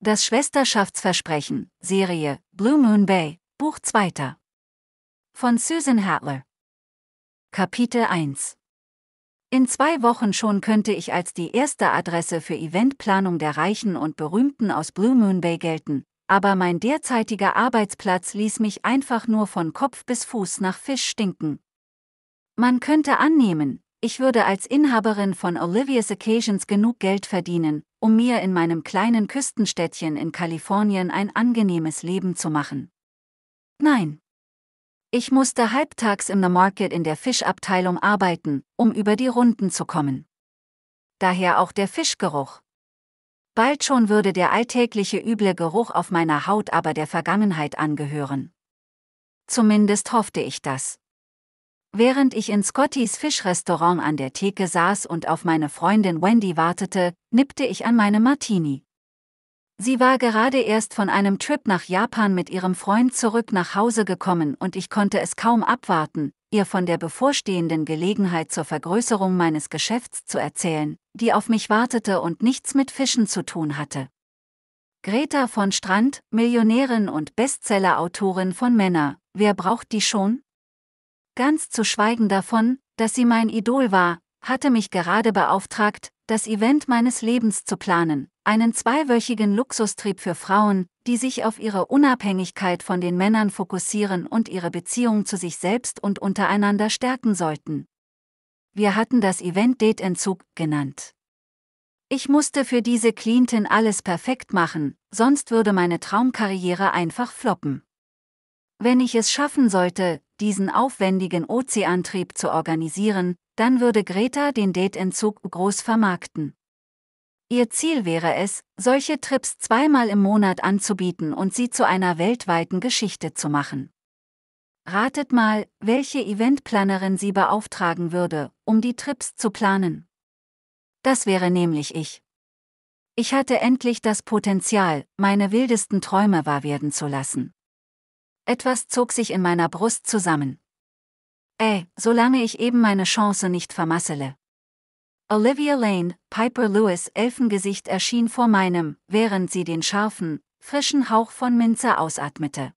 Das Schwesterschaftsversprechen, Serie, Blue Moon Bay, Buch 2. Von Susan Hatler. Kapitel 1. In zwei Wochen schon könnte ich als die erste Adresse für Eventplanung der Reichen und Berühmten aus Blue Moon Bay gelten, aber mein derzeitiger Arbeitsplatz ließ mich einfach nur von Kopf bis Fuß nach Fisch stinken. Man könnte annehmen, ich würde als Inhaberin von Olivia's Occasions genug Geld verdienen, um mir in meinem kleinen Küstenstädtchen in Kalifornien ein angenehmes Leben zu machen. Nein. Ich musste halbtags im The Market in der Fischabteilung arbeiten, um über die Runden zu kommen. Daher auch der Fischgeruch. Bald schon würde der alltägliche üble Geruch auf meiner Haut aber der Vergangenheit angehören. Zumindest hoffte ich das. Während ich in Scottys Fischrestaurant an der Theke saß und auf meine Freundin Wendy wartete, nippte ich an meinem Martini. Sie war gerade erst von einem Trip nach Japan mit ihrem Freund zurück nach Hause gekommen und ich konnte es kaum abwarten, ihr von der bevorstehenden Gelegenheit zur Vergrößerung meines Geschäfts zu erzählen, die auf mich wartete und nichts mit Fischen zu tun hatte. Greta von Strand, Millionärin und Bestseller-Autorin von Männer, wer braucht die schon? Ganz zu schweigen davon, dass sie mein Idol war, hatte mich gerade beauftragt, das Event meines Lebens zu planen, einen zweiwöchigen Luxustrieb für Frauen, die sich auf ihre Unabhängigkeit von den Männern fokussieren und ihre Beziehung zu sich selbst und untereinander stärken sollten. Wir hatten das Event Dateentzug genannt. Ich musste für diese Clinton alles perfekt machen, sonst würde meine Traumkarriere einfach floppen. Wenn ich es schaffen sollte, diesen aufwendigen Ozeantrieb zu organisieren, dann würde Greta den Dateentzug groß vermarkten. Ihr Ziel wäre es, solche Trips zweimal im Monat anzubieten und sie zu einer weltweiten Geschichte zu machen. Ratet mal, welche Eventplanerin sie beauftragen würde, um die Trips zu planen. Das wäre nämlich ich. Ich hatte endlich das Potenzial, meine wildesten Träume wahr werden zu lassen. Etwas zog sich in meiner Brust zusammen. Äh, solange ich eben meine Chance nicht vermassele. Olivia Lane, Piper Lewis Elfengesicht erschien vor meinem, während sie den scharfen, frischen Hauch von Minze ausatmete.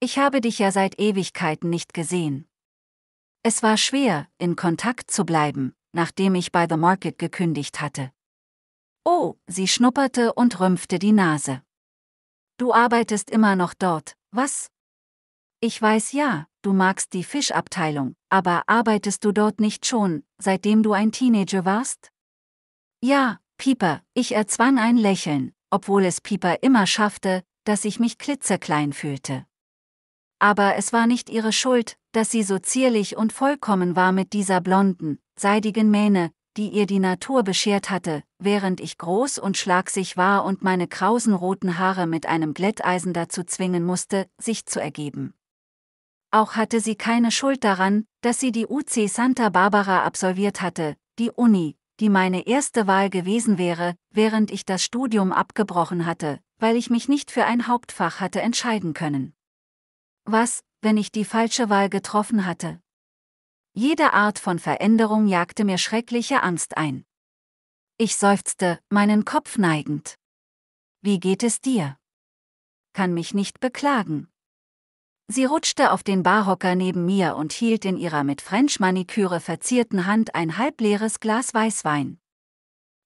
Ich habe dich ja seit Ewigkeiten nicht gesehen. Es war schwer, in Kontakt zu bleiben, nachdem ich bei The Market gekündigt hatte. Oh, sie schnupperte und rümpfte die Nase. Du arbeitest immer noch dort, was? Ich weiß ja, du magst die Fischabteilung, aber arbeitest du dort nicht schon, seitdem du ein Teenager warst? Ja, Pieper, ich erzwang ein Lächeln, obwohl es Pieper immer schaffte, dass ich mich klitzeklein fühlte. Aber es war nicht ihre Schuld, dass sie so zierlich und vollkommen war mit dieser blonden, seidigen Mähne, die ihr die Natur beschert hatte, während ich groß und schlagsig war und meine krausenroten Haare mit einem Glätteisen dazu zwingen musste, sich zu ergeben. Auch hatte sie keine Schuld daran, dass sie die UC Santa Barbara absolviert hatte, die Uni, die meine erste Wahl gewesen wäre, während ich das Studium abgebrochen hatte, weil ich mich nicht für ein Hauptfach hatte entscheiden können. Was, wenn ich die falsche Wahl getroffen hatte? Jede Art von Veränderung jagte mir schreckliche Angst ein. Ich seufzte, meinen Kopf neigend. Wie geht es dir? Kann mich nicht beklagen. Sie rutschte auf den Barhocker neben mir und hielt in ihrer mit French-Maniküre verzierten Hand ein halbleeres Glas Weißwein.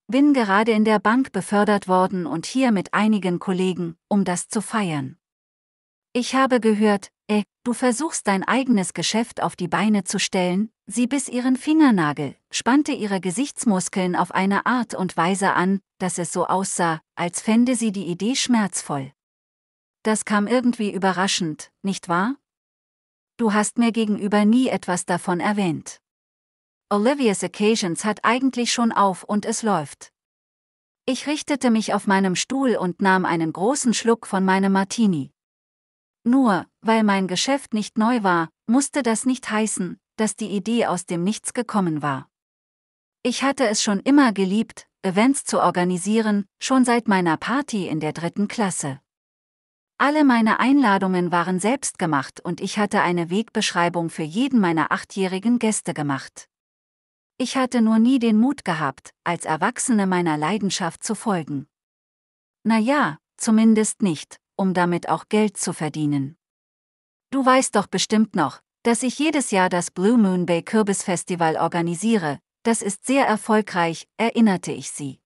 Bin gerade in der Bank befördert worden und hier mit einigen Kollegen, um das zu feiern. Ich habe gehört, äh, du versuchst dein eigenes Geschäft auf die Beine zu stellen, sie biss ihren Fingernagel, spannte ihre Gesichtsmuskeln auf eine Art und Weise an, dass es so aussah, als fände sie die Idee schmerzvoll. Das kam irgendwie überraschend, nicht wahr? Du hast mir gegenüber nie etwas davon erwähnt. Olivia's Occasions hat eigentlich schon auf und es läuft. Ich richtete mich auf meinem Stuhl und nahm einen großen Schluck von meinem Martini. Nur, weil mein Geschäft nicht neu war, musste das nicht heißen, dass die Idee aus dem Nichts gekommen war. Ich hatte es schon immer geliebt, Events zu organisieren, schon seit meiner Party in der dritten Klasse. Alle meine Einladungen waren selbst gemacht und ich hatte eine Wegbeschreibung für jeden meiner achtjährigen Gäste gemacht. Ich hatte nur nie den Mut gehabt, als Erwachsene meiner Leidenschaft zu folgen. Na ja, zumindest nicht, um damit auch Geld zu verdienen. Du weißt doch bestimmt noch, dass ich jedes Jahr das Blue Moon Bay Kürbisfestival organisiere, das ist sehr erfolgreich, erinnerte ich sie.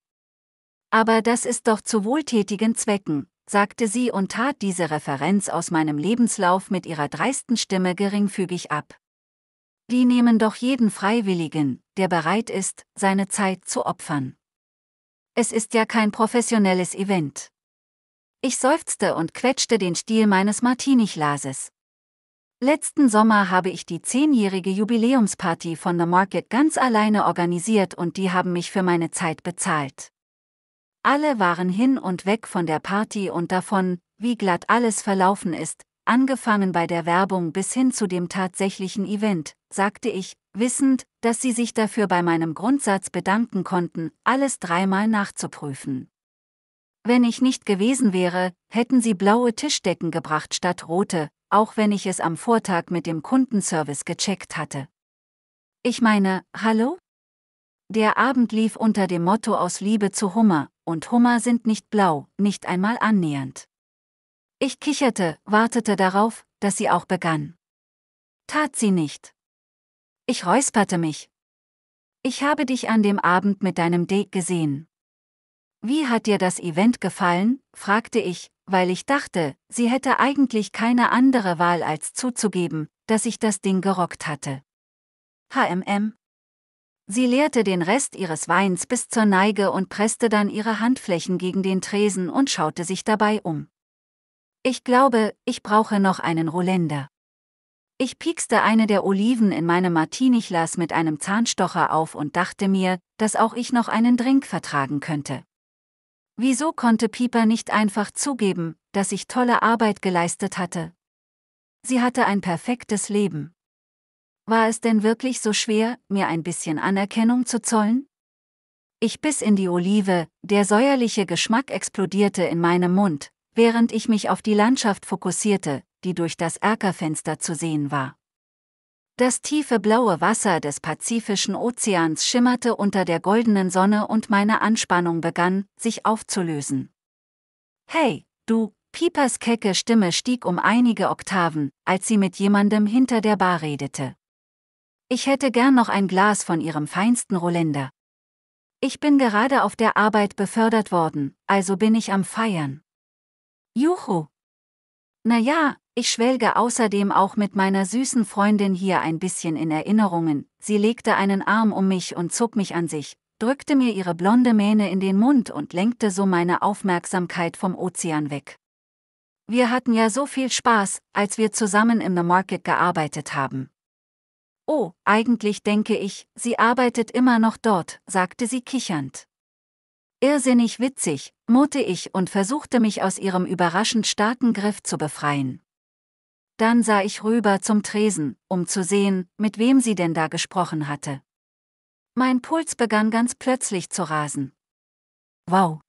Aber das ist doch zu wohltätigen Zwecken, sagte sie und tat diese Referenz aus meinem Lebenslauf mit ihrer dreisten Stimme geringfügig ab. Die nehmen doch jeden Freiwilligen, der bereit ist, seine Zeit zu opfern. Es ist ja kein professionelles Event. Ich seufzte und quetschte den Stiel meines Martini-Glases. Letzten Sommer habe ich die zehnjährige Jubiläumsparty von The Market ganz alleine organisiert und die haben mich für meine Zeit bezahlt. Alle waren hin und weg von der Party und davon, wie glatt alles verlaufen ist, angefangen bei der Werbung bis hin zu dem tatsächlichen Event, sagte ich, wissend, dass sie sich dafür bei meinem Grundsatz bedanken konnten, alles dreimal nachzuprüfen. Wenn ich nicht gewesen wäre, hätten sie blaue Tischdecken gebracht statt rote, auch wenn ich es am Vortag mit dem Kundenservice gecheckt hatte. Ich meine, hallo? Der Abend lief unter dem Motto aus Liebe zu Hummer, und Hummer sind nicht blau, nicht einmal annähernd. Ich kicherte, wartete darauf, dass sie auch begann. Tat sie nicht. Ich räusperte mich. Ich habe dich an dem Abend mit deinem Date gesehen. Wie hat dir das Event gefallen? fragte ich, weil ich dachte, sie hätte eigentlich keine andere Wahl als zuzugeben, dass ich das Ding gerockt hatte. HMM. Sie leerte den Rest ihres Weins bis zur Neige und presste dann ihre Handflächen gegen den Tresen und schaute sich dabei um. Ich glaube, ich brauche noch einen Roländer. Ich piekste eine der Oliven in meinem Martiniglas mit einem Zahnstocher auf und dachte mir, dass auch ich noch einen Drink vertragen könnte. Wieso konnte Pieper nicht einfach zugeben, dass ich tolle Arbeit geleistet hatte? Sie hatte ein perfektes Leben. War es denn wirklich so schwer, mir ein bisschen Anerkennung zu zollen? Ich biss in die Olive, der säuerliche Geschmack explodierte in meinem Mund, während ich mich auf die Landschaft fokussierte, die durch das Erkerfenster zu sehen war. Das tiefe blaue Wasser des Pazifischen Ozeans schimmerte unter der goldenen Sonne und meine Anspannung begann, sich aufzulösen. Hey, du, Piepers kecke Stimme stieg um einige Oktaven, als sie mit jemandem hinter der Bar redete. Ich hätte gern noch ein Glas von Ihrem feinsten Roländer. Ich bin gerade auf der Arbeit befördert worden, also bin ich am Feiern. Juhu! Na ja, ich schwelge außerdem auch mit meiner süßen Freundin hier ein bisschen in Erinnerungen. Sie legte einen Arm um mich und zog mich an sich, drückte mir ihre blonde Mähne in den Mund und lenkte so meine Aufmerksamkeit vom Ozean weg. Wir hatten ja so viel Spaß, als wir zusammen im The Market gearbeitet haben. Oh, eigentlich denke ich, sie arbeitet immer noch dort, sagte sie kichernd. Irrsinnig witzig, murrte ich und versuchte mich aus ihrem überraschend starken Griff zu befreien. Dann sah ich rüber zum Tresen, um zu sehen, mit wem sie denn da gesprochen hatte. Mein Puls begann ganz plötzlich zu rasen. Wow.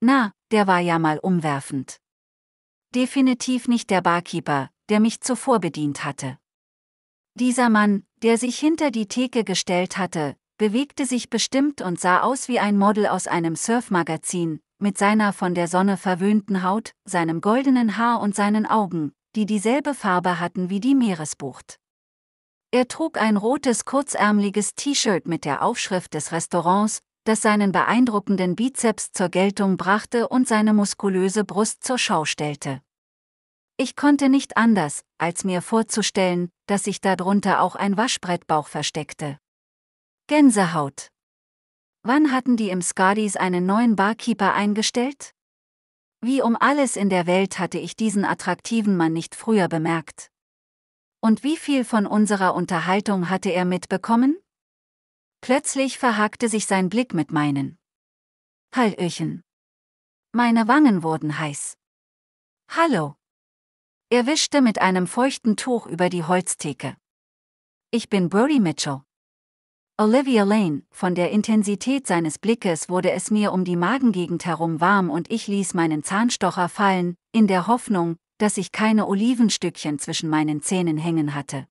Na, der war ja mal umwerfend. Definitiv nicht der Barkeeper, der mich zuvor bedient hatte. Dieser Mann, der sich hinter die Theke gestellt hatte, bewegte sich bestimmt und sah aus wie ein Model aus einem Surfmagazin, mit seiner von der Sonne verwöhnten Haut, seinem goldenen Haar und seinen Augen, die dieselbe Farbe hatten wie die Meeresbucht. Er trug ein rotes kurzärmliches T-Shirt mit der Aufschrift des Restaurants, das seinen beeindruckenden Bizeps zur Geltung brachte und seine muskulöse Brust zur Schau stellte. Ich konnte nicht anders, als mir vorzustellen, dass sich darunter auch ein Waschbrettbauch versteckte. Gänsehaut. Wann hatten die im Skadis einen neuen Barkeeper eingestellt? Wie um alles in der Welt hatte ich diesen attraktiven Mann nicht früher bemerkt. Und wie viel von unserer Unterhaltung hatte er mitbekommen? Plötzlich verhakte sich sein Blick mit meinen. Hallöchen. Meine Wangen wurden heiß. Hallo. Er wischte mit einem feuchten Tuch über die Holztheke. Ich bin Brody Mitchell. Olivia Lane, von der Intensität seines Blickes wurde es mir um die Magengegend herum warm und ich ließ meinen Zahnstocher fallen, in der Hoffnung, dass ich keine Olivenstückchen zwischen meinen Zähnen hängen hatte.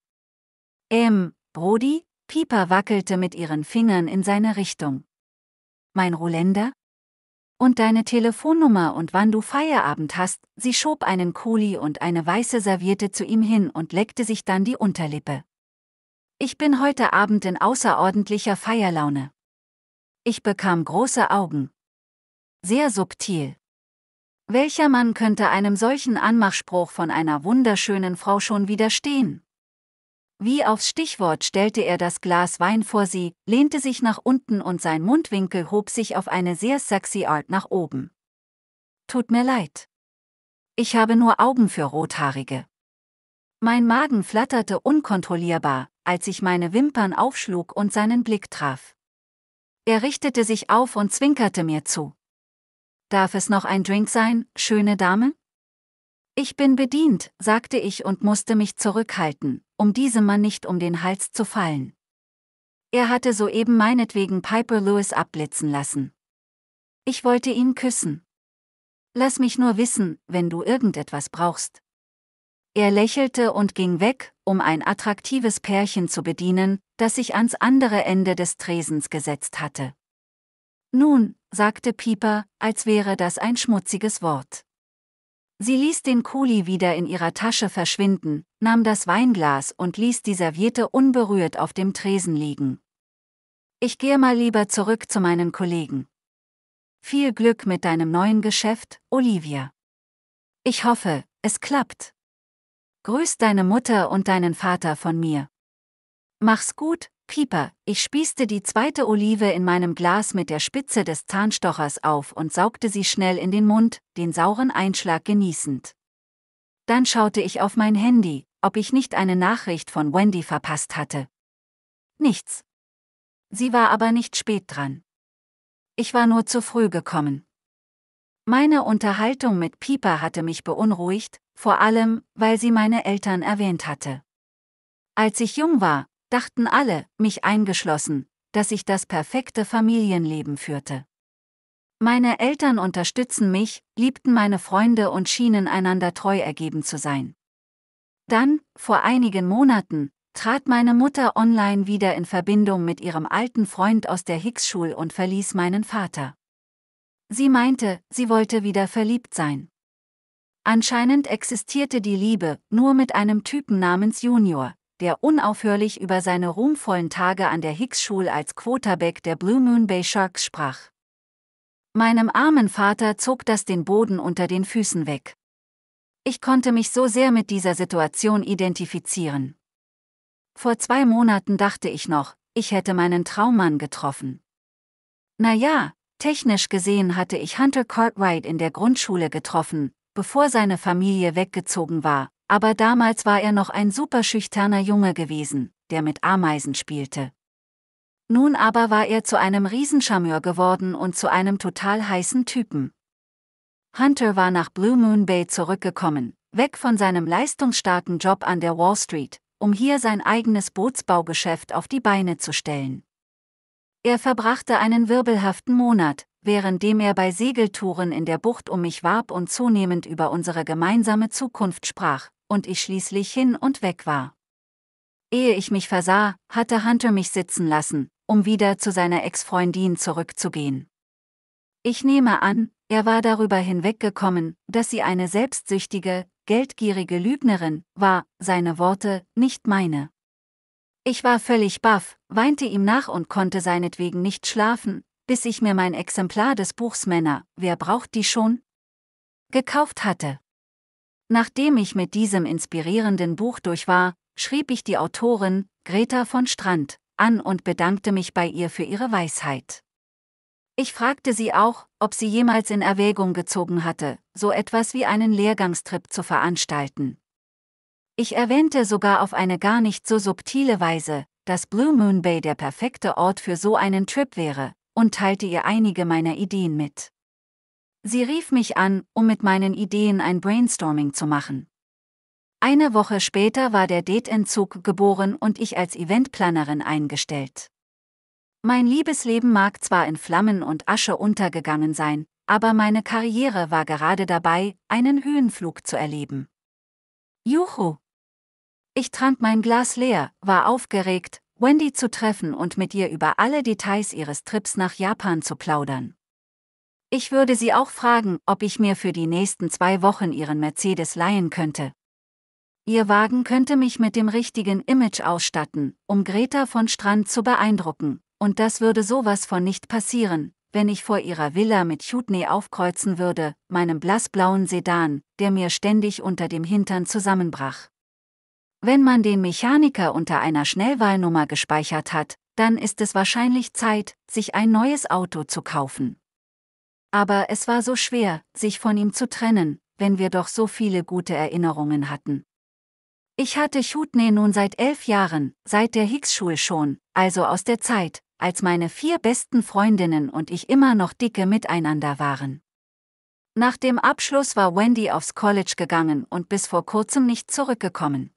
Ähm, Brody? Pieper wackelte mit ihren Fingern in seine Richtung. Mein Ruländer? und deine Telefonnummer und wann du Feierabend hast. Sie schob einen Kuli und eine weiße Serviette zu ihm hin und leckte sich dann die Unterlippe. Ich bin heute Abend in außerordentlicher Feierlaune. Ich bekam große Augen. Sehr subtil. Welcher Mann könnte einem solchen Anmachspruch von einer wunderschönen Frau schon widerstehen? Wie aufs Stichwort stellte er das Glas Wein vor sie, lehnte sich nach unten und sein Mundwinkel hob sich auf eine sehr sexy Art nach oben. Tut mir leid. Ich habe nur Augen für Rothaarige. Mein Magen flatterte unkontrollierbar, als ich meine Wimpern aufschlug und seinen Blick traf. Er richtete sich auf und zwinkerte mir zu. Darf es noch ein Drink sein, schöne Dame? Ich bin bedient, sagte ich und musste mich zurückhalten, um diesem Mann nicht um den Hals zu fallen. Er hatte soeben meinetwegen Piper Lewis abblitzen lassen. Ich wollte ihn küssen. Lass mich nur wissen, wenn du irgendetwas brauchst. Er lächelte und ging weg, um ein attraktives Pärchen zu bedienen, das sich ans andere Ende des Tresens gesetzt hatte. Nun, sagte Pieper, als wäre das ein schmutziges Wort. Sie ließ den Kuli wieder in ihrer Tasche verschwinden, nahm das Weinglas und ließ die Serviette unberührt auf dem Tresen liegen. Ich gehe mal lieber zurück zu meinen Kollegen. Viel Glück mit deinem neuen Geschäft, Olivia. Ich hoffe, es klappt. Grüß deine Mutter und deinen Vater von mir. Mach's gut, Pieper, ich spießte die zweite Olive in meinem Glas mit der Spitze des Zahnstochers auf und saugte sie schnell in den Mund, den sauren Einschlag genießend. Dann schaute ich auf mein Handy, ob ich nicht eine Nachricht von Wendy verpasst hatte. Nichts. Sie war aber nicht spät dran. Ich war nur zu früh gekommen. Meine Unterhaltung mit Pieper hatte mich beunruhigt, vor allem, weil sie meine Eltern erwähnt hatte. Als ich jung war, dachten alle, mich eingeschlossen, dass ich das perfekte Familienleben führte. Meine Eltern unterstützen mich, liebten meine Freunde und schienen einander treu ergeben zu sein. Dann, vor einigen Monaten, trat meine Mutter online wieder in Verbindung mit ihrem alten Freund aus der Hicks-Schule und verließ meinen Vater. Sie meinte, sie wollte wieder verliebt sein. Anscheinend existierte die Liebe nur mit einem Typen namens Junior, der unaufhörlich über seine ruhmvollen Tage an der Hicks-Schule als Quarterback der Blue Moon Bay Sharks sprach. Meinem armen Vater zog das den Boden unter den Füßen weg. Ich konnte mich so sehr mit dieser Situation identifizieren. Vor zwei Monaten dachte ich noch, ich hätte meinen Traummann getroffen. Na ja, technisch gesehen hatte ich Hunter Cartwright in der Grundschule getroffen, bevor seine Familie weggezogen war, aber damals war er noch ein superschüchterner Junge gewesen, der mit Ameisen spielte. Nun aber war er zu einem Riesenscharmeur geworden und zu einem total heißen Typen. Hunter war nach Blue Moon Bay zurückgekommen, weg von seinem leistungsstarken Job an der Wall Street, um hier sein eigenes Bootsbaugeschäft auf die Beine zu stellen. Er verbrachte einen wirbelhaften Monat, währenddem er bei Segeltouren in der Bucht um mich warb und zunehmend über unsere gemeinsame Zukunft sprach, und ich schließlich hin und weg war. Ehe ich mich versah, hatte Hunter mich sitzen lassen, um wieder zu seiner Ex-Freundin zurückzugehen. Ich nehme an, er war darüber hinweggekommen, dass sie eine selbstsüchtige, geldgierige Lügnerin war, seine Worte, nicht meine. Ich war völlig baff, weinte ihm nach und konnte seinetwegen nicht schlafen, bis ich mir mein Exemplar des Buchs Männer, wer braucht die schon? gekauft hatte. Nachdem ich mit diesem inspirierenden Buch durch war, schrieb ich die Autorin, Greta von Strand, an und bedankte mich bei ihr für ihre Weisheit. Ich fragte sie auch, ob sie jemals in Erwägung gezogen hatte, so etwas wie einen Lehrgangstrip zu veranstalten. Ich erwähnte sogar auf eine gar nicht so subtile Weise, dass Blue Moon Bay der perfekte Ort für so einen Trip wäre, und teilte ihr einige meiner Ideen mit. Sie rief mich an, um mit meinen Ideen ein Brainstorming zu machen. Eine Woche später war der Datentzug geboren und ich als Eventplanerin eingestellt. Mein Liebesleben mag zwar in Flammen und Asche untergegangen sein, aber meine Karriere war gerade dabei, einen Höhenflug zu erleben. Juhu! Ich trank mein Glas leer, war aufgeregt, Wendy zu treffen und mit ihr über alle Details ihres Trips nach Japan zu plaudern. Ich würde sie auch fragen, ob ich mir für die nächsten zwei Wochen ihren Mercedes leihen könnte. Ihr Wagen könnte mich mit dem richtigen Image ausstatten, um Greta von Strand zu beeindrucken, und das würde sowas von nicht passieren, wenn ich vor ihrer Villa mit Chutney aufkreuzen würde, meinem blassblauen Sedan, der mir ständig unter dem Hintern zusammenbrach. Wenn man den Mechaniker unter einer Schnellwahlnummer gespeichert hat, dann ist es wahrscheinlich Zeit, sich ein neues Auto zu kaufen. Aber es war so schwer, sich von ihm zu trennen, wenn wir doch so viele gute Erinnerungen hatten. Ich hatte Chutney nun seit elf Jahren, seit der Hicks-Schule schon, also aus der Zeit, als meine vier besten Freundinnen und ich immer noch dicke miteinander waren. Nach dem Abschluss war Wendy aufs College gegangen und bis vor kurzem nicht zurückgekommen.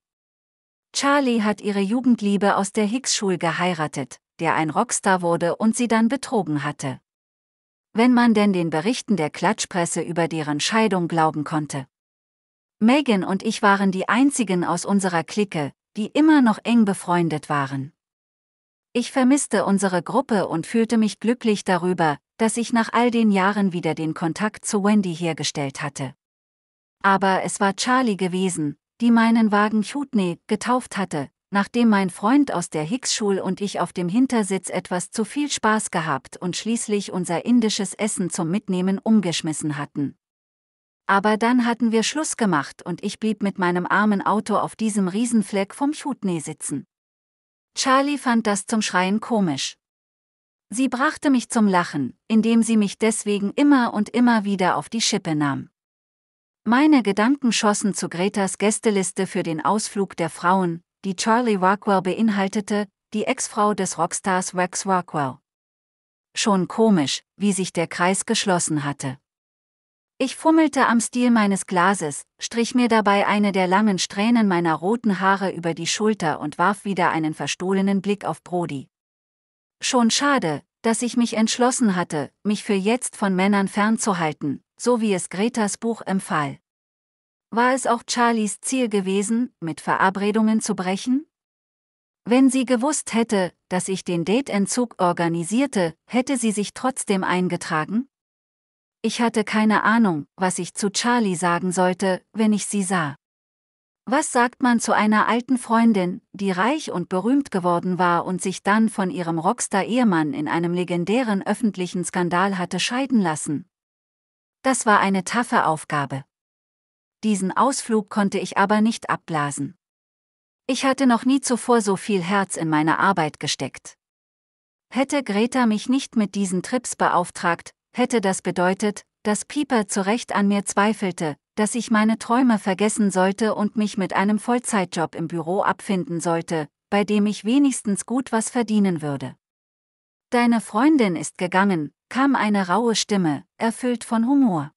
Charlie hat ihre Jugendliebe aus der Hicks-Schule geheiratet, der ein Rockstar wurde und sie dann betrogen hatte. Wenn man denn den Berichten der Klatschpresse über deren Scheidung glauben konnte. Megan und ich waren die einzigen aus unserer Clique, die immer noch eng befreundet waren. Ich vermisste unsere Gruppe und fühlte mich glücklich darüber, dass ich nach all den Jahren wieder den Kontakt zu Wendy hergestellt hatte. Aber es war Charlie gewesen, die meinen Wagen Chutney getauft hatte, nachdem mein Freund aus der Hicks-Schule und ich auf dem Hintersitz etwas zu viel Spaß gehabt und schließlich unser indisches Essen zum Mitnehmen umgeschmissen hatten. Aber dann hatten wir Schluss gemacht und ich blieb mit meinem armen Auto auf diesem Riesenfleck vom Chutney sitzen. Charlie fand das zum Schreien komisch. Sie brachte mich zum Lachen, indem sie mich deswegen immer und immer wieder auf die Schippe nahm. Meine Gedanken schossen zu Gretas Gästeliste für den Ausflug der Frauen, die Charlie Rockwell beinhaltete, die Ex-Frau des Rockstars Rex Rockwell. Schon komisch, wie sich der Kreis geschlossen hatte. Ich fummelte am Stiel meines Glases, strich mir dabei eine der langen Strähnen meiner roten Haare über die Schulter und warf wieder einen verstohlenen Blick auf Brody. Schon schade, dass ich mich entschlossen hatte, mich für jetzt von Männern fernzuhalten, so wie es Gretas Buch empfahl. War es auch Charlies Ziel gewesen, mit Verabredungen zu brechen? Wenn sie gewusst hätte, dass ich den Dateentzug organisierte, hätte sie sich trotzdem eingetragen? Ich hatte keine Ahnung, was ich zu Charlie sagen sollte, wenn ich sie sah. Was sagt man zu einer alten Freundin, die reich und berühmt geworden war und sich dann von ihrem Rockstar-Ehemann in einem legendären öffentlichen Skandal hatte scheiden lassen? Das war eine taffe Aufgabe diesen Ausflug konnte ich aber nicht abblasen. Ich hatte noch nie zuvor so viel Herz in meine Arbeit gesteckt. Hätte Greta mich nicht mit diesen Trips beauftragt, hätte das bedeutet, dass Pieper zu Recht an mir zweifelte, dass ich meine Träume vergessen sollte und mich mit einem Vollzeitjob im Büro abfinden sollte, bei dem ich wenigstens gut was verdienen würde. Deine Freundin ist gegangen, kam eine raue Stimme, erfüllt von Humor.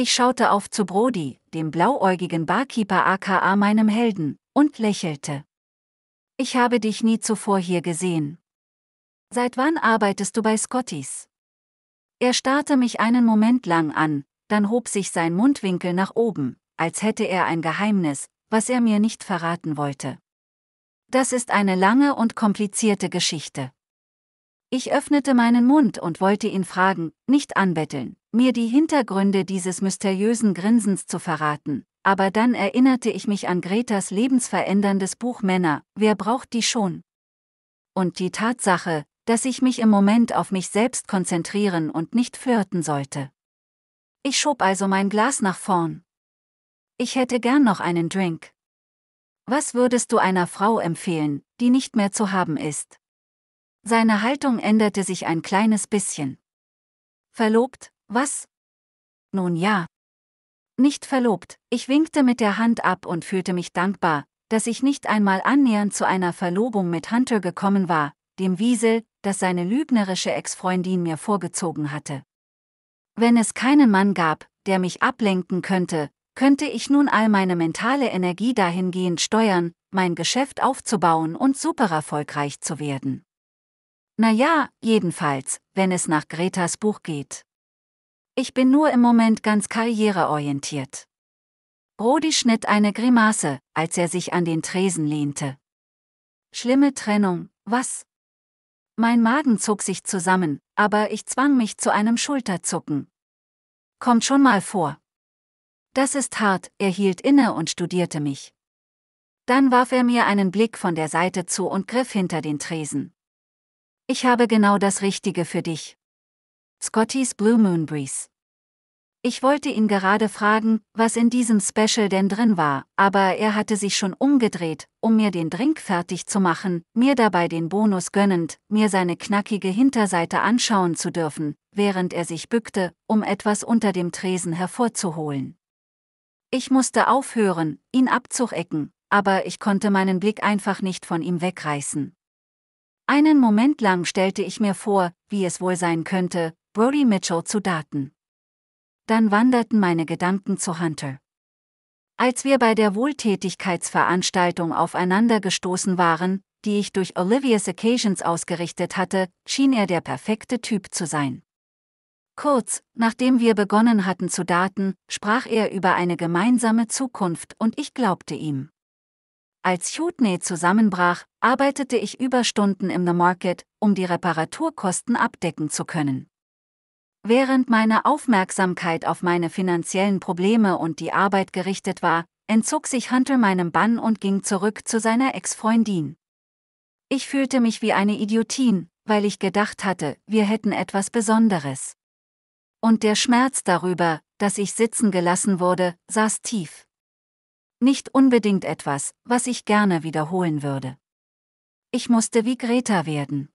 Ich schaute auf zu Brody, dem blauäugigen Barkeeper aka meinem Helden, und lächelte. Ich habe dich nie zuvor hier gesehen. Seit wann arbeitest du bei Scottys? Er starrte mich einen Moment lang an, dann hob sich sein Mundwinkel nach oben, als hätte er ein Geheimnis, was er mir nicht verraten wollte. Das ist eine lange und komplizierte Geschichte. Ich öffnete meinen Mund und wollte ihn fragen, nicht anbetteln, mir die Hintergründe dieses mysteriösen Grinsens zu verraten, aber dann erinnerte ich mich an Gretas lebensveränderndes Buch Männer, wer braucht die schon? Und die Tatsache, dass ich mich im Moment auf mich selbst konzentrieren und nicht flirten sollte. Ich schob also mein Glas nach vorn. Ich hätte gern noch einen Drink. Was würdest du einer Frau empfehlen, die nicht mehr zu haben ist? Seine Haltung änderte sich ein kleines bisschen. Verlobt? Was? Nun ja. Nicht verlobt, ich winkte mit der Hand ab und fühlte mich dankbar, dass ich nicht einmal annähernd zu einer Verlobung mit Hunter gekommen war, dem Wiesel, das seine lügnerische Ex-Freundin mir vorgezogen hatte. Wenn es keinen Mann gab, der mich ablenken könnte, könnte ich nun all meine mentale Energie dahingehend steuern, mein Geschäft aufzubauen und super erfolgreich zu werden. Na ja, jedenfalls, wenn es nach Gretas Buch geht. Ich bin nur im Moment ganz karriereorientiert. Rodi schnitt eine Grimasse, als er sich an den Tresen lehnte. Schlimme Trennung, was? Mein Magen zog sich zusammen, aber ich zwang mich zu einem Schulterzucken. Kommt schon mal vor. Das ist hart, er hielt inne und studierte mich. Dann warf er mir einen Blick von der Seite zu und griff hinter den Tresen. Ich habe genau das Richtige für dich. Scotty's Blue Moon Breeze. Ich wollte ihn gerade fragen, was in diesem Special denn drin war, aber er hatte sich schon umgedreht, um mir den Drink fertig zu machen, mir dabei den Bonus gönnend, mir seine knackige Hinterseite anschauen zu dürfen, während er sich bückte, um etwas unter dem Tresen hervorzuholen. Ich musste aufhören, ihn abzuecken, aber ich konnte meinen Blick einfach nicht von ihm wegreißen. Einen Moment lang stellte ich mir vor, wie es wohl sein könnte, Brody Mitchell zu Daten. Dann wanderten meine Gedanken zu Hunter. Als wir bei der Wohltätigkeitsveranstaltung aufeinander gestoßen waren, die ich durch Olivia's Occasions ausgerichtet hatte, schien er der perfekte Typ zu sein. Kurz, nachdem wir begonnen hatten zu daten, sprach er über eine gemeinsame Zukunft und ich glaubte ihm. Als Hutney zusammenbrach, arbeitete ich Überstunden im The Market, um die Reparaturkosten abdecken zu können. Während meine Aufmerksamkeit auf meine finanziellen Probleme und die Arbeit gerichtet war, entzog sich Hunter meinem Bann und ging zurück zu seiner Ex-Freundin. Ich fühlte mich wie eine Idiotin, weil ich gedacht hatte, wir hätten etwas Besonderes. Und der Schmerz darüber, dass ich sitzen gelassen wurde, saß tief. Nicht unbedingt etwas, was ich gerne wiederholen würde. Ich musste wie Greta werden.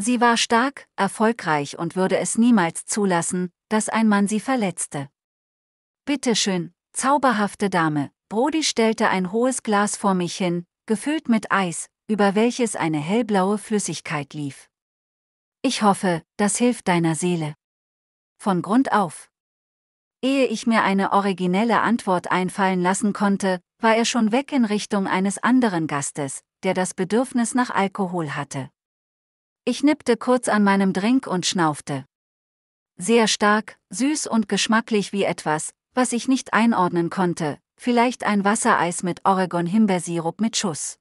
Sie war stark, erfolgreich und würde es niemals zulassen, dass ein Mann sie verletzte. Bitte schön, zauberhafte Dame, Brody stellte ein hohes Glas vor mich hin, gefüllt mit Eis, über welches eine hellblaue Flüssigkeit lief. Ich hoffe, das hilft deiner Seele. Von Grund auf. Ehe ich mir eine originelle Antwort einfallen lassen konnte, war er schon weg in Richtung eines anderen Gastes, der das Bedürfnis nach Alkohol hatte. Ich nippte kurz an meinem Drink und schnaufte. Sehr stark, süß und geschmacklich wie etwas, was ich nicht einordnen konnte, vielleicht ein Wassereis mit Oregon-Himbeersirup mit Schuss.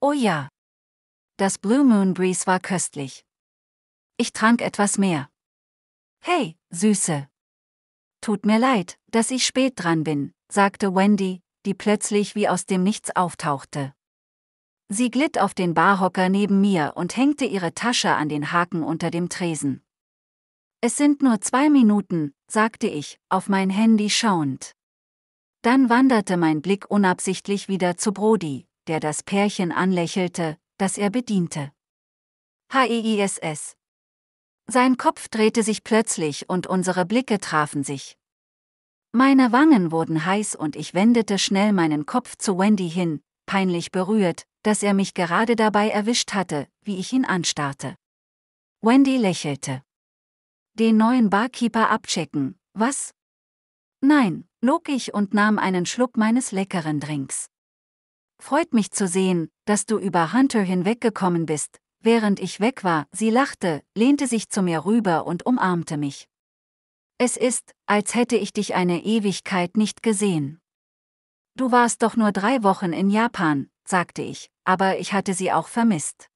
Oh ja. Das Blue Moon Breeze war köstlich. Ich trank etwas mehr. Hey, Süße. Tut mir leid, dass ich spät dran bin, sagte Wendy, die plötzlich wie aus dem Nichts auftauchte. Sie glitt auf den Barhocker neben mir und hängte ihre Tasche an den Haken unter dem Tresen. Es sind nur zwei Minuten, sagte ich, auf mein Handy schauend. Dann wanderte mein Blick unabsichtlich wieder zu Brody, der das Pärchen anlächelte, das er bediente. HEISS. Sein Kopf drehte sich plötzlich und unsere Blicke trafen sich. Meine Wangen wurden heiß und ich wendete schnell meinen Kopf zu Wendy hin, peinlich berührt, dass er mich gerade dabei erwischt hatte, wie ich ihn anstarrte. Wendy lächelte. Den neuen Barkeeper abchecken, was? Nein, log ich und nahm einen Schluck meines leckeren Drinks. Freut mich zu sehen, dass du über Hunter hinweggekommen bist. Während ich weg war, sie lachte, lehnte sich zu mir rüber und umarmte mich. Es ist, als hätte ich dich eine Ewigkeit nicht gesehen. Du warst doch nur drei Wochen in Japan, sagte ich, aber ich hatte sie auch vermisst.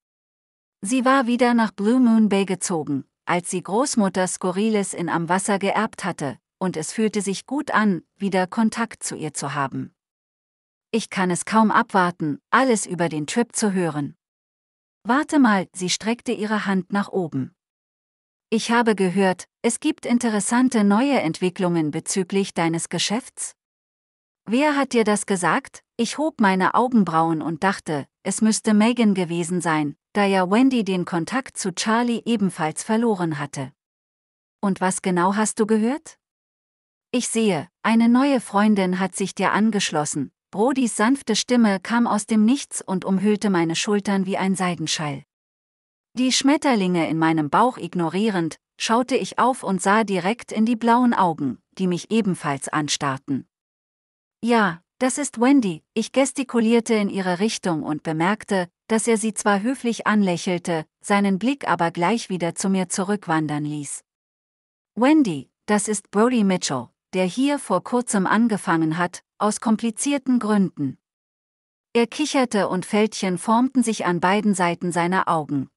Sie war wieder nach Blue Moon Bay gezogen, als sie Großmutter Skoriles in Am Wasser geerbt hatte, und es fühlte sich gut an, wieder Kontakt zu ihr zu haben. Ich kann es kaum abwarten, alles über den Trip zu hören. Warte mal, sie streckte ihre Hand nach oben. Ich habe gehört, es gibt interessante neue Entwicklungen bezüglich deines Geschäfts? Wer hat dir das gesagt? Ich hob meine Augenbrauen und dachte, es müsste Megan gewesen sein, da ja Wendy den Kontakt zu Charlie ebenfalls verloren hatte. Und was genau hast du gehört? Ich sehe, eine neue Freundin hat sich dir angeschlossen. Brodys sanfte Stimme kam aus dem Nichts und umhüllte meine Schultern wie ein Seidenschall. Die Schmetterlinge in meinem Bauch ignorierend, schaute ich auf und sah direkt in die blauen Augen, die mich ebenfalls anstarrten. Ja, das ist Wendy, ich gestikulierte in ihre Richtung und bemerkte, dass er sie zwar höflich anlächelte, seinen Blick aber gleich wieder zu mir zurückwandern ließ. Wendy, das ist Brody Mitchell, der hier vor kurzem angefangen hat, aus komplizierten Gründen. Er kicherte und Fältchen formten sich an beiden Seiten seiner Augen.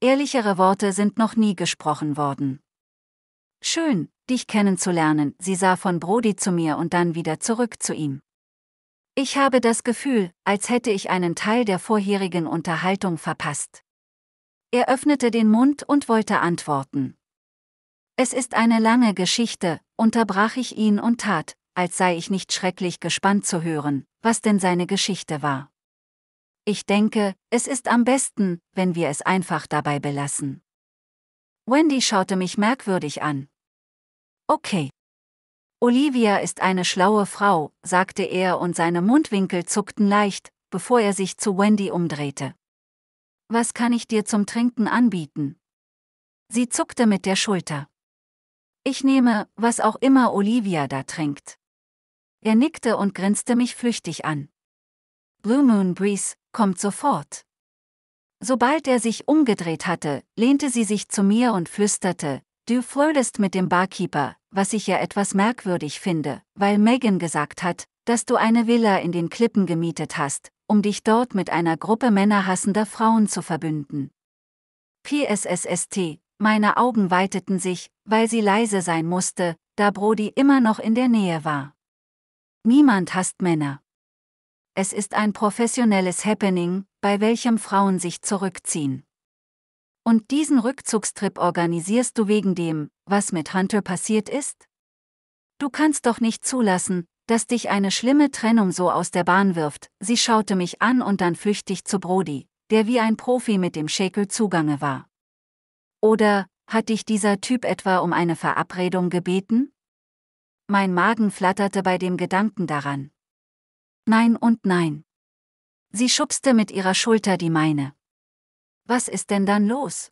Ehrlichere Worte sind noch nie gesprochen worden. Schön, dich kennenzulernen, sie sah von Brody zu mir und dann wieder zurück zu ihm. Ich habe das Gefühl, als hätte ich einen Teil der vorherigen Unterhaltung verpasst. Er öffnete den Mund und wollte antworten. Es ist eine lange Geschichte, unterbrach ich ihn und tat, als sei ich nicht schrecklich gespannt zu hören, was denn seine Geschichte war. Ich denke, es ist am besten, wenn wir es einfach dabei belassen. Wendy schaute mich merkwürdig an. Okay. Olivia ist eine schlaue Frau, sagte er und seine Mundwinkel zuckten leicht, bevor er sich zu Wendy umdrehte. Was kann ich dir zum Trinken anbieten? Sie zuckte mit der Schulter. Ich nehme, was auch immer Olivia da trinkt. Er nickte und grinste mich flüchtig an. Blue Moon Breeze, kommt sofort. Sobald er sich umgedreht hatte, lehnte sie sich zu mir und flüsterte, Du flirtest mit dem Barkeeper, was ich ja etwas merkwürdig finde, weil Megan gesagt hat, dass du eine Villa in den Klippen gemietet hast, um dich dort mit einer Gruppe männerhassender Frauen zu verbünden. PSSST, meine Augen weiteten sich, weil sie leise sein musste, da Brody immer noch in der Nähe war. Niemand hasst Männer. Es ist ein professionelles Happening, bei welchem Frauen sich zurückziehen. Und diesen Rückzugstrip organisierst du wegen dem, was mit Hunter passiert ist? Du kannst doch nicht zulassen, dass dich eine schlimme Trennung so aus der Bahn wirft. Sie schaute mich an und dann flüchtig zu Brody, der wie ein Profi mit dem Schäkel zugange war. Oder, hat dich dieser Typ etwa um eine Verabredung gebeten? Mein Magen flatterte bei dem Gedanken daran. Nein und nein. Sie schubste mit ihrer Schulter die meine was ist denn dann los?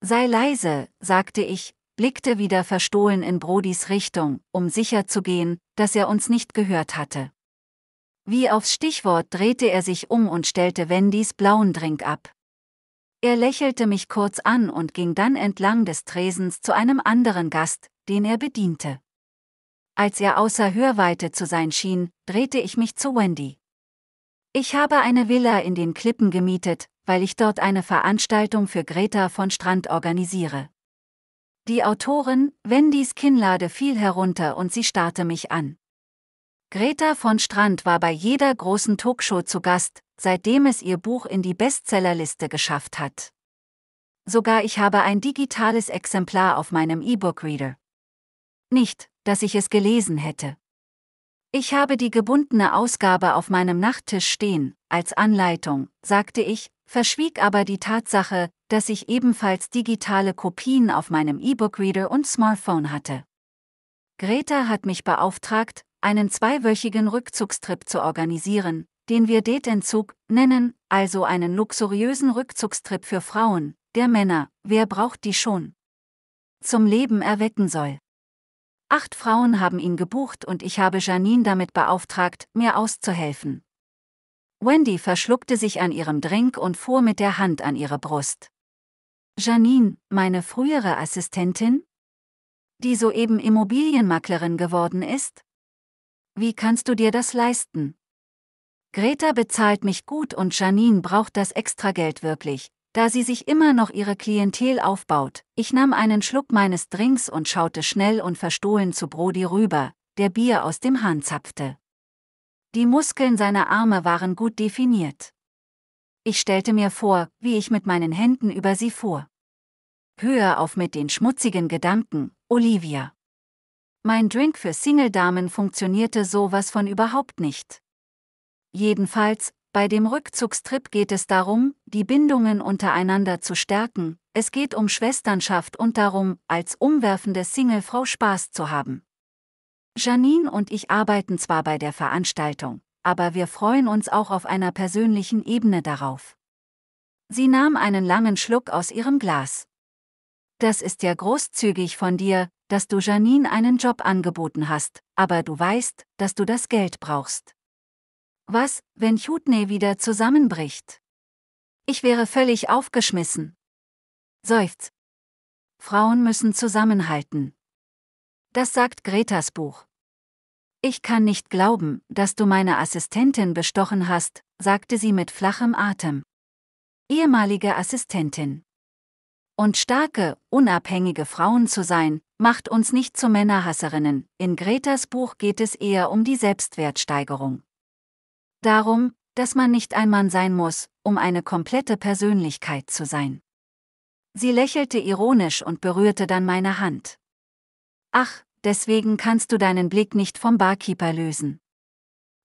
Sei leise, sagte ich, blickte wieder verstohlen in Brodis Richtung, um sicherzugehen, dass er uns nicht gehört hatte. Wie aufs Stichwort drehte er sich um und stellte Wendys blauen Drink ab. Er lächelte mich kurz an und ging dann entlang des Tresens zu einem anderen Gast, den er bediente. Als er außer Hörweite zu sein schien, drehte ich mich zu Wendy. Ich habe eine Villa in den Klippen gemietet, weil ich dort eine Veranstaltung für Greta von Strand organisiere. Die Autorin Wendys Kinnlade fiel herunter und sie starrte mich an. Greta von Strand war bei jeder großen Talkshow zu Gast, seitdem es ihr Buch in die Bestsellerliste geschafft hat. Sogar ich habe ein digitales Exemplar auf meinem E-Book-Reader. Nicht, dass ich es gelesen hätte. Ich habe die gebundene Ausgabe auf meinem Nachttisch stehen, als Anleitung, sagte ich, verschwieg aber die Tatsache, dass ich ebenfalls digitale Kopien auf meinem E-Book-Reader und Smartphone hatte. Greta hat mich beauftragt, einen zweiwöchigen Rückzugstrip zu organisieren, den wir Datentzug nennen, also einen luxuriösen Rückzugstrip für Frauen, der Männer, wer braucht die schon, zum Leben erwecken soll. Acht Frauen haben ihn gebucht und ich habe Janine damit beauftragt, mir auszuhelfen. Wendy verschluckte sich an ihrem Drink und fuhr mit der Hand an ihre Brust. Janine, meine frühere Assistentin? Die soeben Immobilienmaklerin geworden ist? Wie kannst du dir das leisten? Greta bezahlt mich gut und Janine braucht das Extrageld wirklich, da sie sich immer noch ihre Klientel aufbaut. Ich nahm einen Schluck meines Drinks und schaute schnell und verstohlen zu Brody rüber, der Bier aus dem Hahn zapfte. Die Muskeln seiner Arme waren gut definiert. Ich stellte mir vor, wie ich mit meinen Händen über sie fuhr. Höher auf mit den schmutzigen Gedanken, Olivia. Mein Drink für Single-Damen funktionierte sowas von überhaupt nicht. Jedenfalls, bei dem Rückzugstrip geht es darum, die Bindungen untereinander zu stärken, es geht um Schwesternschaft und darum, als umwerfende Single-Frau Spaß zu haben. Janine und ich arbeiten zwar bei der Veranstaltung, aber wir freuen uns auch auf einer persönlichen Ebene darauf. Sie nahm einen langen Schluck aus ihrem Glas. Das ist ja großzügig von dir, dass du Janine einen Job angeboten hast, aber du weißt, dass du das Geld brauchst. Was, wenn Chutney wieder zusammenbricht? Ich wäre völlig aufgeschmissen. Seufz. Frauen müssen zusammenhalten. Das sagt Gretas Buch. Ich kann nicht glauben, dass du meine Assistentin bestochen hast, sagte sie mit flachem Atem. Ehemalige Assistentin. Und starke, unabhängige Frauen zu sein, macht uns nicht zu Männerhasserinnen, in Gretas Buch geht es eher um die Selbstwertsteigerung. Darum, dass man nicht ein Mann sein muss, um eine komplette Persönlichkeit zu sein. Sie lächelte ironisch und berührte dann meine Hand. Ach, deswegen kannst du deinen Blick nicht vom Barkeeper lösen.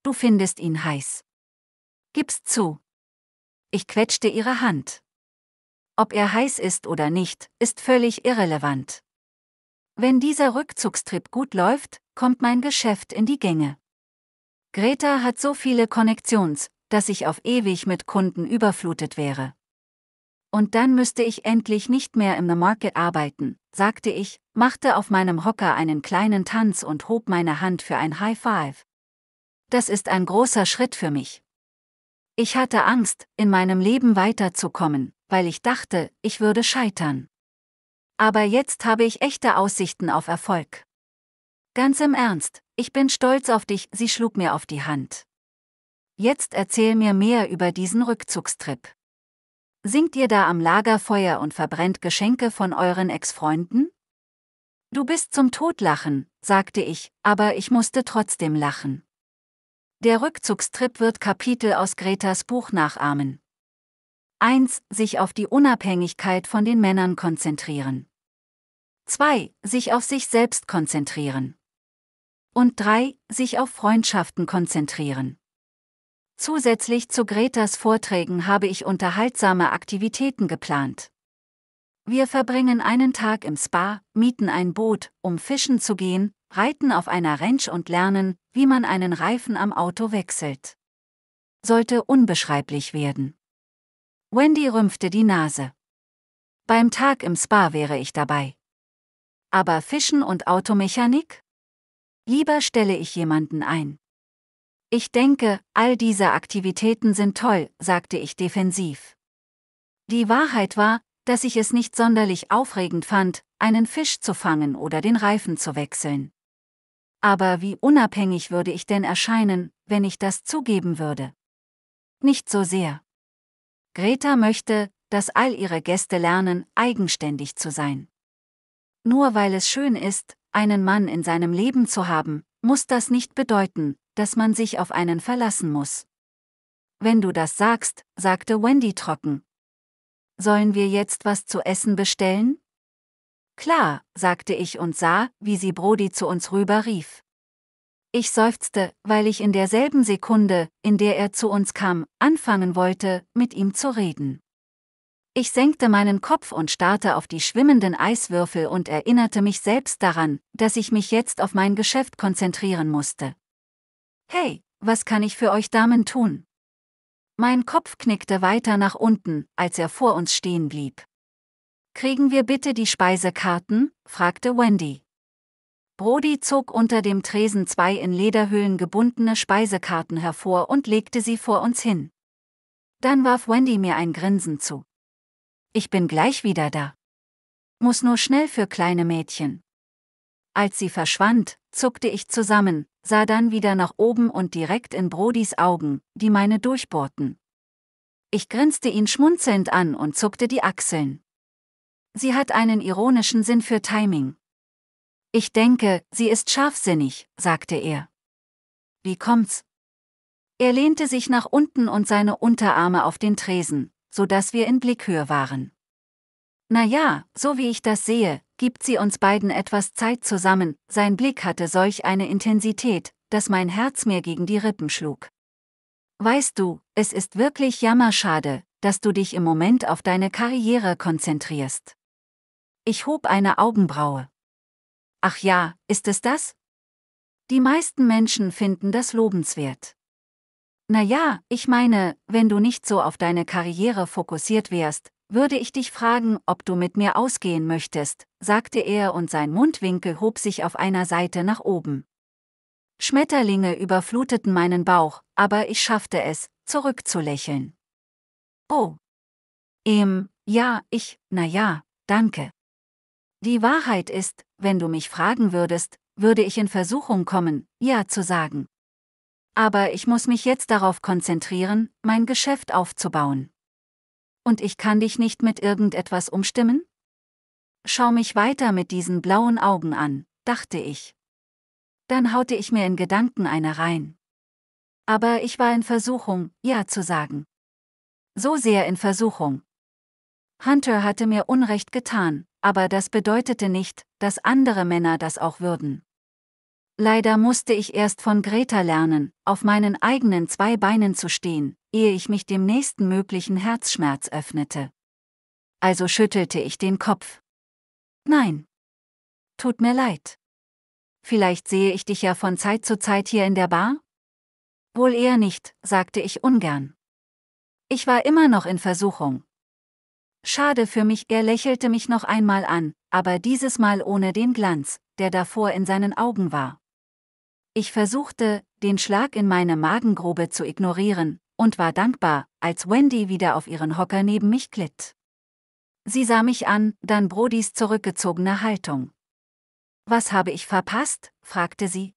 Du findest ihn heiß. Gib's zu. Ich quetschte ihre Hand. Ob er heiß ist oder nicht, ist völlig irrelevant. Wenn dieser Rückzugstrip gut läuft, kommt mein Geschäft in die Gänge. Greta hat so viele Konnektions, dass ich auf ewig mit Kunden überflutet wäre und dann müsste ich endlich nicht mehr im The Market arbeiten, sagte ich, machte auf meinem Hocker einen kleinen Tanz und hob meine Hand für ein High Five. Das ist ein großer Schritt für mich. Ich hatte Angst, in meinem Leben weiterzukommen, weil ich dachte, ich würde scheitern. Aber jetzt habe ich echte Aussichten auf Erfolg. Ganz im Ernst, ich bin stolz auf dich, sie schlug mir auf die Hand. Jetzt erzähl mir mehr über diesen Rückzugstrip. Singt ihr da am Lagerfeuer und verbrennt Geschenke von euren Ex-Freunden? Du bist zum Todlachen, sagte ich, aber ich musste trotzdem lachen. Der Rückzugstrip wird Kapitel aus Gretas Buch nachahmen. 1. Sich auf die Unabhängigkeit von den Männern konzentrieren. 2. Sich auf sich selbst konzentrieren. Und 3. Sich auf Freundschaften konzentrieren. Zusätzlich zu Gretas Vorträgen habe ich unterhaltsame Aktivitäten geplant. Wir verbringen einen Tag im Spa, mieten ein Boot, um fischen zu gehen, reiten auf einer Ranch und lernen, wie man einen Reifen am Auto wechselt. Sollte unbeschreiblich werden. Wendy rümpfte die Nase. Beim Tag im Spa wäre ich dabei. Aber Fischen und Automechanik? Lieber stelle ich jemanden ein. Ich denke, all diese Aktivitäten sind toll, sagte ich defensiv. Die Wahrheit war, dass ich es nicht sonderlich aufregend fand, einen Fisch zu fangen oder den Reifen zu wechseln. Aber wie unabhängig würde ich denn erscheinen, wenn ich das zugeben würde? Nicht so sehr. Greta möchte, dass all ihre Gäste lernen, eigenständig zu sein. Nur weil es schön ist, einen Mann in seinem Leben zu haben, muss das nicht bedeuten, dass man sich auf einen verlassen muss. Wenn du das sagst, sagte Wendy trocken. Sollen wir jetzt was zu essen bestellen? Klar, sagte ich und sah, wie sie Brody zu uns rüber rief. Ich seufzte, weil ich in derselben Sekunde, in der er zu uns kam, anfangen wollte, mit ihm zu reden. Ich senkte meinen Kopf und starrte auf die schwimmenden Eiswürfel und erinnerte mich selbst daran, dass ich mich jetzt auf mein Geschäft konzentrieren musste. Hey, was kann ich für euch Damen tun? Mein Kopf knickte weiter nach unten, als er vor uns stehen blieb. Kriegen wir bitte die Speisekarten? fragte Wendy. Brody zog unter dem Tresen zwei in Lederhüllen gebundene Speisekarten hervor und legte sie vor uns hin. Dann warf Wendy mir ein Grinsen zu. Ich bin gleich wieder da. Muss nur schnell für kleine Mädchen. Als sie verschwand, zuckte ich zusammen, sah dann wieder nach oben und direkt in Brodis Augen, die meine durchbohrten. Ich grinste ihn schmunzelnd an und zuckte die Achseln. Sie hat einen ironischen Sinn für Timing. Ich denke, sie ist scharfsinnig, sagte er. Wie kommt's? Er lehnte sich nach unten und seine Unterarme auf den Tresen, so dass wir in Blickhöhe waren. Na ja, so wie ich das sehe, gibt sie uns beiden etwas Zeit zusammen, sein Blick hatte solch eine Intensität, dass mein Herz mir gegen die Rippen schlug. Weißt du, es ist wirklich jammerschade, dass du dich im Moment auf deine Karriere konzentrierst. Ich hob eine Augenbraue. Ach ja, ist es das? Die meisten Menschen finden das lobenswert. Na ja, ich meine, wenn du nicht so auf deine Karriere fokussiert wärst, würde ich dich fragen, ob du mit mir ausgehen möchtest, sagte er und sein Mundwinkel hob sich auf einer Seite nach oben. Schmetterlinge überfluteten meinen Bauch, aber ich schaffte es, zurückzulächeln. Oh. Ehm, ja, ich, na ja, danke. Die Wahrheit ist, wenn du mich fragen würdest, würde ich in Versuchung kommen, ja zu sagen aber ich muss mich jetzt darauf konzentrieren, mein Geschäft aufzubauen. Und ich kann dich nicht mit irgendetwas umstimmen? Schau mich weiter mit diesen blauen Augen an, dachte ich. Dann haute ich mir in Gedanken eine rein. Aber ich war in Versuchung, ja zu sagen. So sehr in Versuchung. Hunter hatte mir Unrecht getan, aber das bedeutete nicht, dass andere Männer das auch würden. Leider musste ich erst von Greta lernen, auf meinen eigenen zwei Beinen zu stehen, ehe ich mich dem nächsten möglichen Herzschmerz öffnete. Also schüttelte ich den Kopf. Nein. Tut mir leid. Vielleicht sehe ich dich ja von Zeit zu Zeit hier in der Bar? Wohl eher nicht, sagte ich ungern. Ich war immer noch in Versuchung. Schade für mich, er lächelte mich noch einmal an, aber dieses Mal ohne den Glanz, der davor in seinen Augen war. Ich versuchte, den Schlag in meine Magengrube zu ignorieren und war dankbar, als Wendy wieder auf ihren Hocker neben mich glitt. Sie sah mich an, dann Brodys zurückgezogene Haltung. Was habe ich verpasst? fragte sie.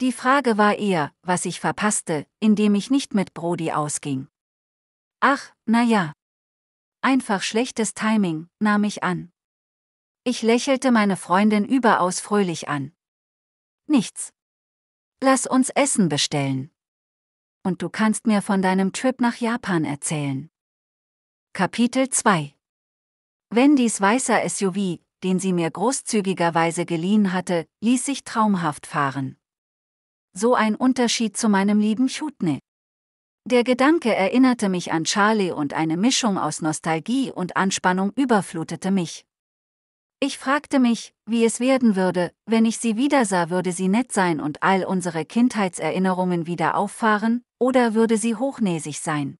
Die Frage war eher, was ich verpasste, indem ich nicht mit Brody ausging. Ach, na ja. Einfach schlechtes Timing, nahm ich an. Ich lächelte meine Freundin überaus fröhlich an. Nichts, Lass uns Essen bestellen. Und du kannst mir von deinem Trip nach Japan erzählen. Kapitel 2 Wendys weißer SUV, den sie mir großzügigerweise geliehen hatte, ließ sich traumhaft fahren. So ein Unterschied zu meinem lieben Chutney. Der Gedanke erinnerte mich an Charlie und eine Mischung aus Nostalgie und Anspannung überflutete mich. Ich fragte mich, wie es werden würde, wenn ich sie wieder sah, würde sie nett sein und all unsere Kindheitserinnerungen wieder auffahren, oder würde sie hochnäsig sein?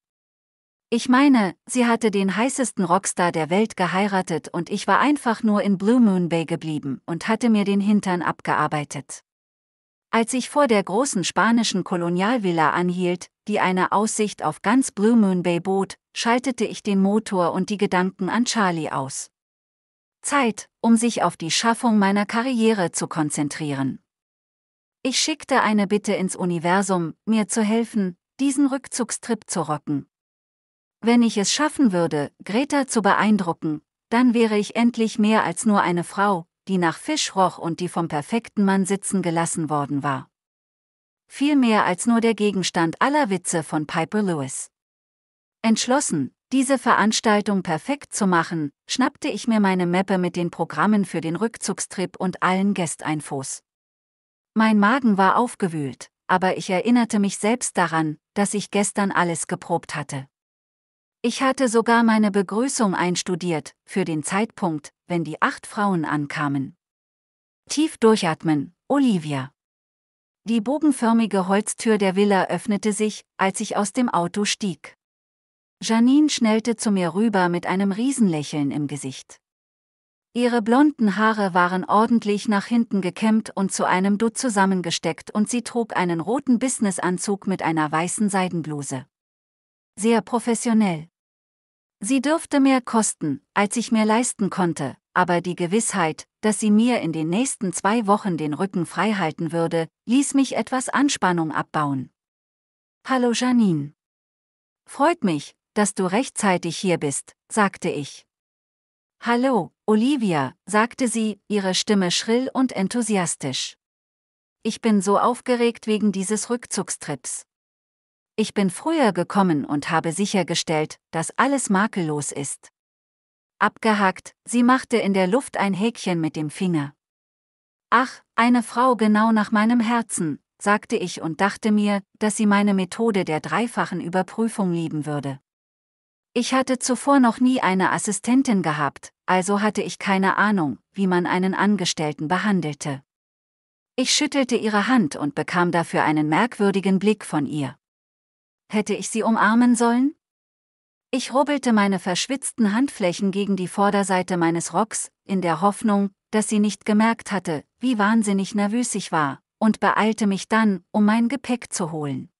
Ich meine, sie hatte den heißesten Rockstar der Welt geheiratet und ich war einfach nur in Blue Moon Bay geblieben und hatte mir den Hintern abgearbeitet. Als ich vor der großen spanischen Kolonialvilla anhielt, die eine Aussicht auf ganz Blue Moon Bay bot, schaltete ich den Motor und die Gedanken an Charlie aus. Zeit, um sich auf die Schaffung meiner Karriere zu konzentrieren. Ich schickte eine Bitte ins Universum, mir zu helfen, diesen Rückzugstrip zu rocken. Wenn ich es schaffen würde, Greta zu beeindrucken, dann wäre ich endlich mehr als nur eine Frau, die nach Fisch roch und die vom perfekten Mann sitzen gelassen worden war. Viel mehr als nur der Gegenstand aller Witze von Piper Lewis. Entschlossen, diese Veranstaltung perfekt zu machen, schnappte ich mir meine Mappe mit den Programmen für den Rückzugstrip und allen Gästeinfos. Mein Magen war aufgewühlt, aber ich erinnerte mich selbst daran, dass ich gestern alles geprobt hatte. Ich hatte sogar meine Begrüßung einstudiert, für den Zeitpunkt, wenn die acht Frauen ankamen. Tief durchatmen, Olivia. Die bogenförmige Holztür der Villa öffnete sich, als ich aus dem Auto stieg. Janine schnellte zu mir rüber mit einem Riesenlächeln im Gesicht. Ihre blonden Haare waren ordentlich nach hinten gekämmt und zu einem Dutt zusammengesteckt und sie trug einen roten Businessanzug mit einer weißen Seidenbluse. Sehr professionell. Sie dürfte mehr kosten, als ich mir leisten konnte, aber die Gewissheit, dass sie mir in den nächsten zwei Wochen den Rücken frei halten würde, ließ mich etwas Anspannung abbauen. Hallo Janine. Freut mich, dass du rechtzeitig hier bist, sagte ich. Hallo, Olivia, sagte sie, ihre Stimme schrill und enthusiastisch. Ich bin so aufgeregt wegen dieses Rückzugstrips. Ich bin früher gekommen und habe sichergestellt, dass alles makellos ist. Abgehakt, sie machte in der Luft ein Häkchen mit dem Finger. Ach, eine Frau genau nach meinem Herzen, sagte ich und dachte mir, dass sie meine Methode der dreifachen Überprüfung lieben würde. Ich hatte zuvor noch nie eine Assistentin gehabt, also hatte ich keine Ahnung, wie man einen Angestellten behandelte. Ich schüttelte ihre Hand und bekam dafür einen merkwürdigen Blick von ihr. Hätte ich sie umarmen sollen? Ich rubbelte meine verschwitzten Handflächen gegen die Vorderseite meines Rocks, in der Hoffnung, dass sie nicht gemerkt hatte, wie wahnsinnig nervös ich war, und beeilte mich dann, um mein Gepäck zu holen.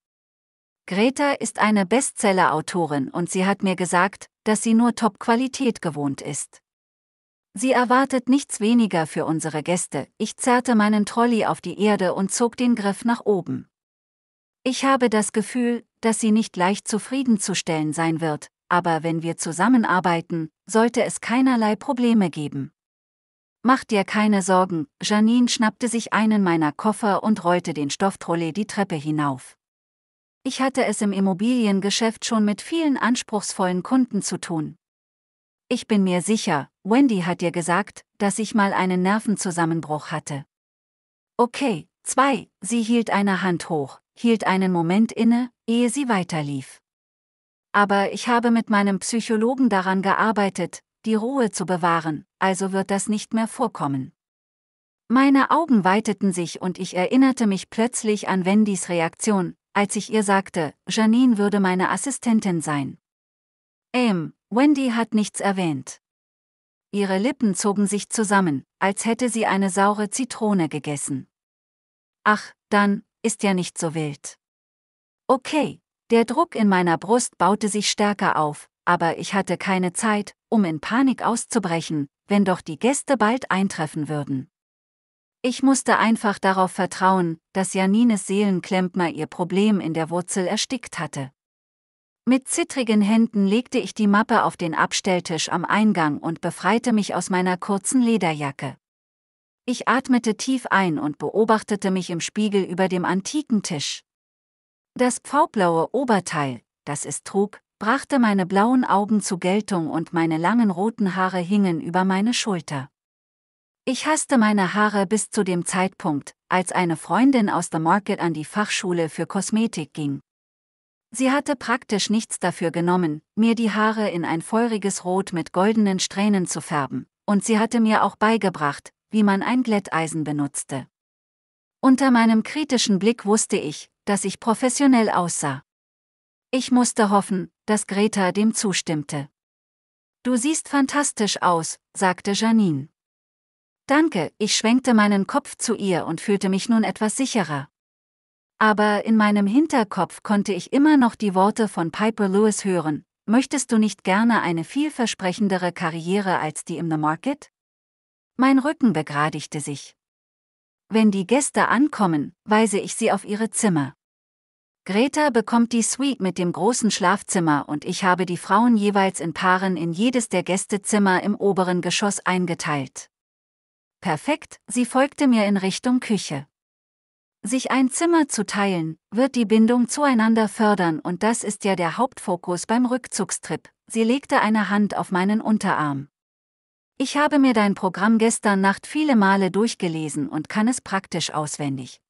Greta ist eine Bestseller-Autorin und sie hat mir gesagt, dass sie nur Top-Qualität gewohnt ist. Sie erwartet nichts weniger für unsere Gäste. Ich zerrte meinen Trolley auf die Erde und zog den Griff nach oben. Ich habe das Gefühl, dass sie nicht leicht zufriedenzustellen sein wird, aber wenn wir zusammenarbeiten, sollte es keinerlei Probleme geben. Mach dir keine Sorgen, Janine schnappte sich einen meiner Koffer und rollte den Stofftrolley die Treppe hinauf. Ich hatte es im Immobiliengeschäft schon mit vielen anspruchsvollen Kunden zu tun. Ich bin mir sicher, Wendy hat dir gesagt, dass ich mal einen Nervenzusammenbruch hatte. Okay, zwei, sie hielt eine Hand hoch, hielt einen Moment inne, ehe sie weiterlief. Aber ich habe mit meinem Psychologen daran gearbeitet, die Ruhe zu bewahren, also wird das nicht mehr vorkommen. Meine Augen weiteten sich und ich erinnerte mich plötzlich an Wendys Reaktion, als ich ihr sagte, Janine würde meine Assistentin sein. Ähm, Wendy hat nichts erwähnt. Ihre Lippen zogen sich zusammen, als hätte sie eine saure Zitrone gegessen. Ach, dann, ist ja nicht so wild. Okay, der Druck in meiner Brust baute sich stärker auf, aber ich hatte keine Zeit, um in Panik auszubrechen, wenn doch die Gäste bald eintreffen würden. Ich musste einfach darauf vertrauen, dass Janines Seelenklempner ihr Problem in der Wurzel erstickt hatte. Mit zittrigen Händen legte ich die Mappe auf den Abstelltisch am Eingang und befreite mich aus meiner kurzen Lederjacke. Ich atmete tief ein und beobachtete mich im Spiegel über dem antiken Tisch. Das pfaublaue Oberteil, das es trug, brachte meine blauen Augen zu Geltung und meine langen roten Haare hingen über meine Schulter. Ich hasste meine Haare bis zu dem Zeitpunkt, als eine Freundin aus der Market an die Fachschule für Kosmetik ging. Sie hatte praktisch nichts dafür genommen, mir die Haare in ein feuriges Rot mit goldenen Strähnen zu färben, und sie hatte mir auch beigebracht, wie man ein Glätteisen benutzte. Unter meinem kritischen Blick wusste ich, dass ich professionell aussah. Ich musste hoffen, dass Greta dem zustimmte. Du siehst fantastisch aus, sagte Janine. Danke, ich schwenkte meinen Kopf zu ihr und fühlte mich nun etwas sicherer. Aber in meinem Hinterkopf konnte ich immer noch die Worte von Piper Lewis hören, möchtest du nicht gerne eine vielversprechendere Karriere als die im The Market? Mein Rücken begradigte sich. Wenn die Gäste ankommen, weise ich sie auf ihre Zimmer. Greta bekommt die Suite mit dem großen Schlafzimmer und ich habe die Frauen jeweils in Paaren in jedes der Gästezimmer im oberen Geschoss eingeteilt. Perfekt, sie folgte mir in Richtung Küche. Sich ein Zimmer zu teilen, wird die Bindung zueinander fördern und das ist ja der Hauptfokus beim Rückzugstrip. Sie legte eine Hand auf meinen Unterarm. Ich habe mir dein Programm gestern Nacht viele Male durchgelesen und kann es praktisch auswendig.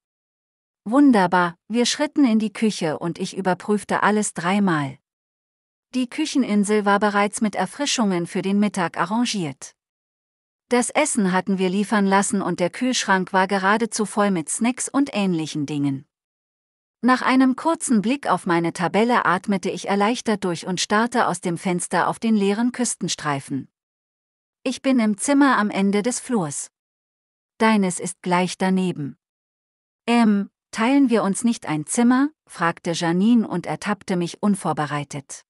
Wunderbar, wir schritten in die Küche und ich überprüfte alles dreimal. Die Kücheninsel war bereits mit Erfrischungen für den Mittag arrangiert. Das Essen hatten wir liefern lassen und der Kühlschrank war geradezu voll mit Snacks und ähnlichen Dingen. Nach einem kurzen Blick auf meine Tabelle atmete ich erleichtert durch und starrte aus dem Fenster auf den leeren Küstenstreifen. Ich bin im Zimmer am Ende des Flurs. Deines ist gleich daneben. Ähm, teilen wir uns nicht ein Zimmer? fragte Janine und ertappte mich unvorbereitet.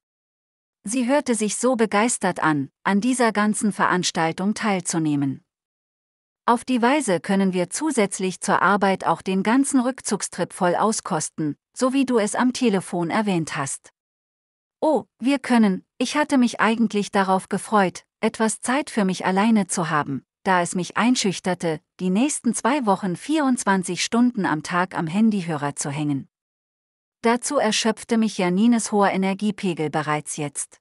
Sie hörte sich so begeistert an, an dieser ganzen Veranstaltung teilzunehmen. Auf die Weise können wir zusätzlich zur Arbeit auch den ganzen Rückzugstrip voll auskosten, so wie du es am Telefon erwähnt hast. Oh, wir können, ich hatte mich eigentlich darauf gefreut, etwas Zeit für mich alleine zu haben, da es mich einschüchterte, die nächsten zwei Wochen 24 Stunden am Tag am Handyhörer zu hängen. Dazu erschöpfte mich Janines hoher Energiepegel bereits jetzt.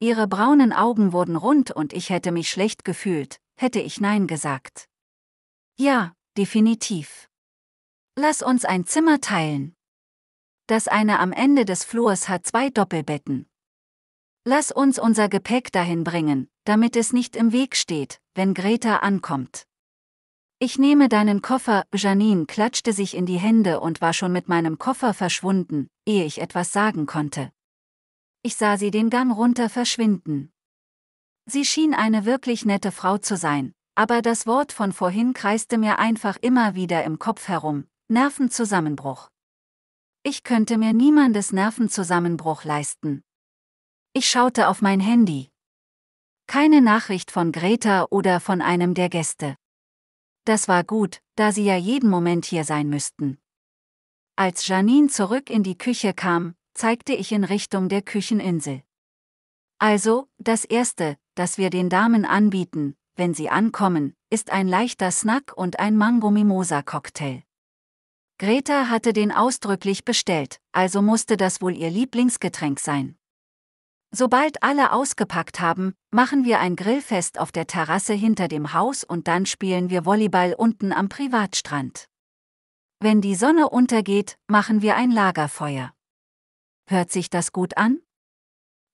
Ihre braunen Augen wurden rund und ich hätte mich schlecht gefühlt, hätte ich Nein gesagt. Ja, definitiv. Lass uns ein Zimmer teilen. Das eine am Ende des Flurs hat zwei Doppelbetten. Lass uns unser Gepäck dahin bringen, damit es nicht im Weg steht, wenn Greta ankommt. Ich nehme deinen Koffer, Janine klatschte sich in die Hände und war schon mit meinem Koffer verschwunden, ehe ich etwas sagen konnte. Ich sah sie den Gang runter verschwinden. Sie schien eine wirklich nette Frau zu sein, aber das Wort von vorhin kreiste mir einfach immer wieder im Kopf herum, Nervenzusammenbruch. Ich könnte mir niemandes Nervenzusammenbruch leisten. Ich schaute auf mein Handy. Keine Nachricht von Greta oder von einem der Gäste. Das war gut, da sie ja jeden Moment hier sein müssten. Als Janine zurück in die Küche kam, zeigte ich in Richtung der Kücheninsel. Also, das Erste, das wir den Damen anbieten, wenn sie ankommen, ist ein leichter Snack und ein Mango-Mimosa-Cocktail. Greta hatte den ausdrücklich bestellt, also musste das wohl ihr Lieblingsgetränk sein. Sobald alle ausgepackt haben, machen wir ein Grillfest auf der Terrasse hinter dem Haus und dann spielen wir Volleyball unten am Privatstrand. Wenn die Sonne untergeht, machen wir ein Lagerfeuer. Hört sich das gut an?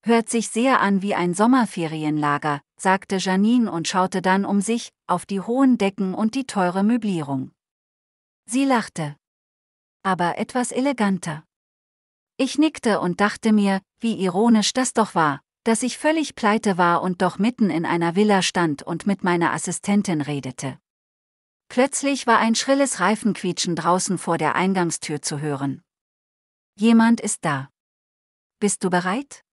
Hört sich sehr an wie ein Sommerferienlager, sagte Janine und schaute dann um sich, auf die hohen Decken und die teure Möblierung. Sie lachte. Aber etwas eleganter. Ich nickte und dachte mir, wie ironisch das doch war, dass ich völlig pleite war und doch mitten in einer Villa stand und mit meiner Assistentin redete. Plötzlich war ein schrilles Reifenquietschen draußen vor der Eingangstür zu hören. Jemand ist da. Bist du bereit?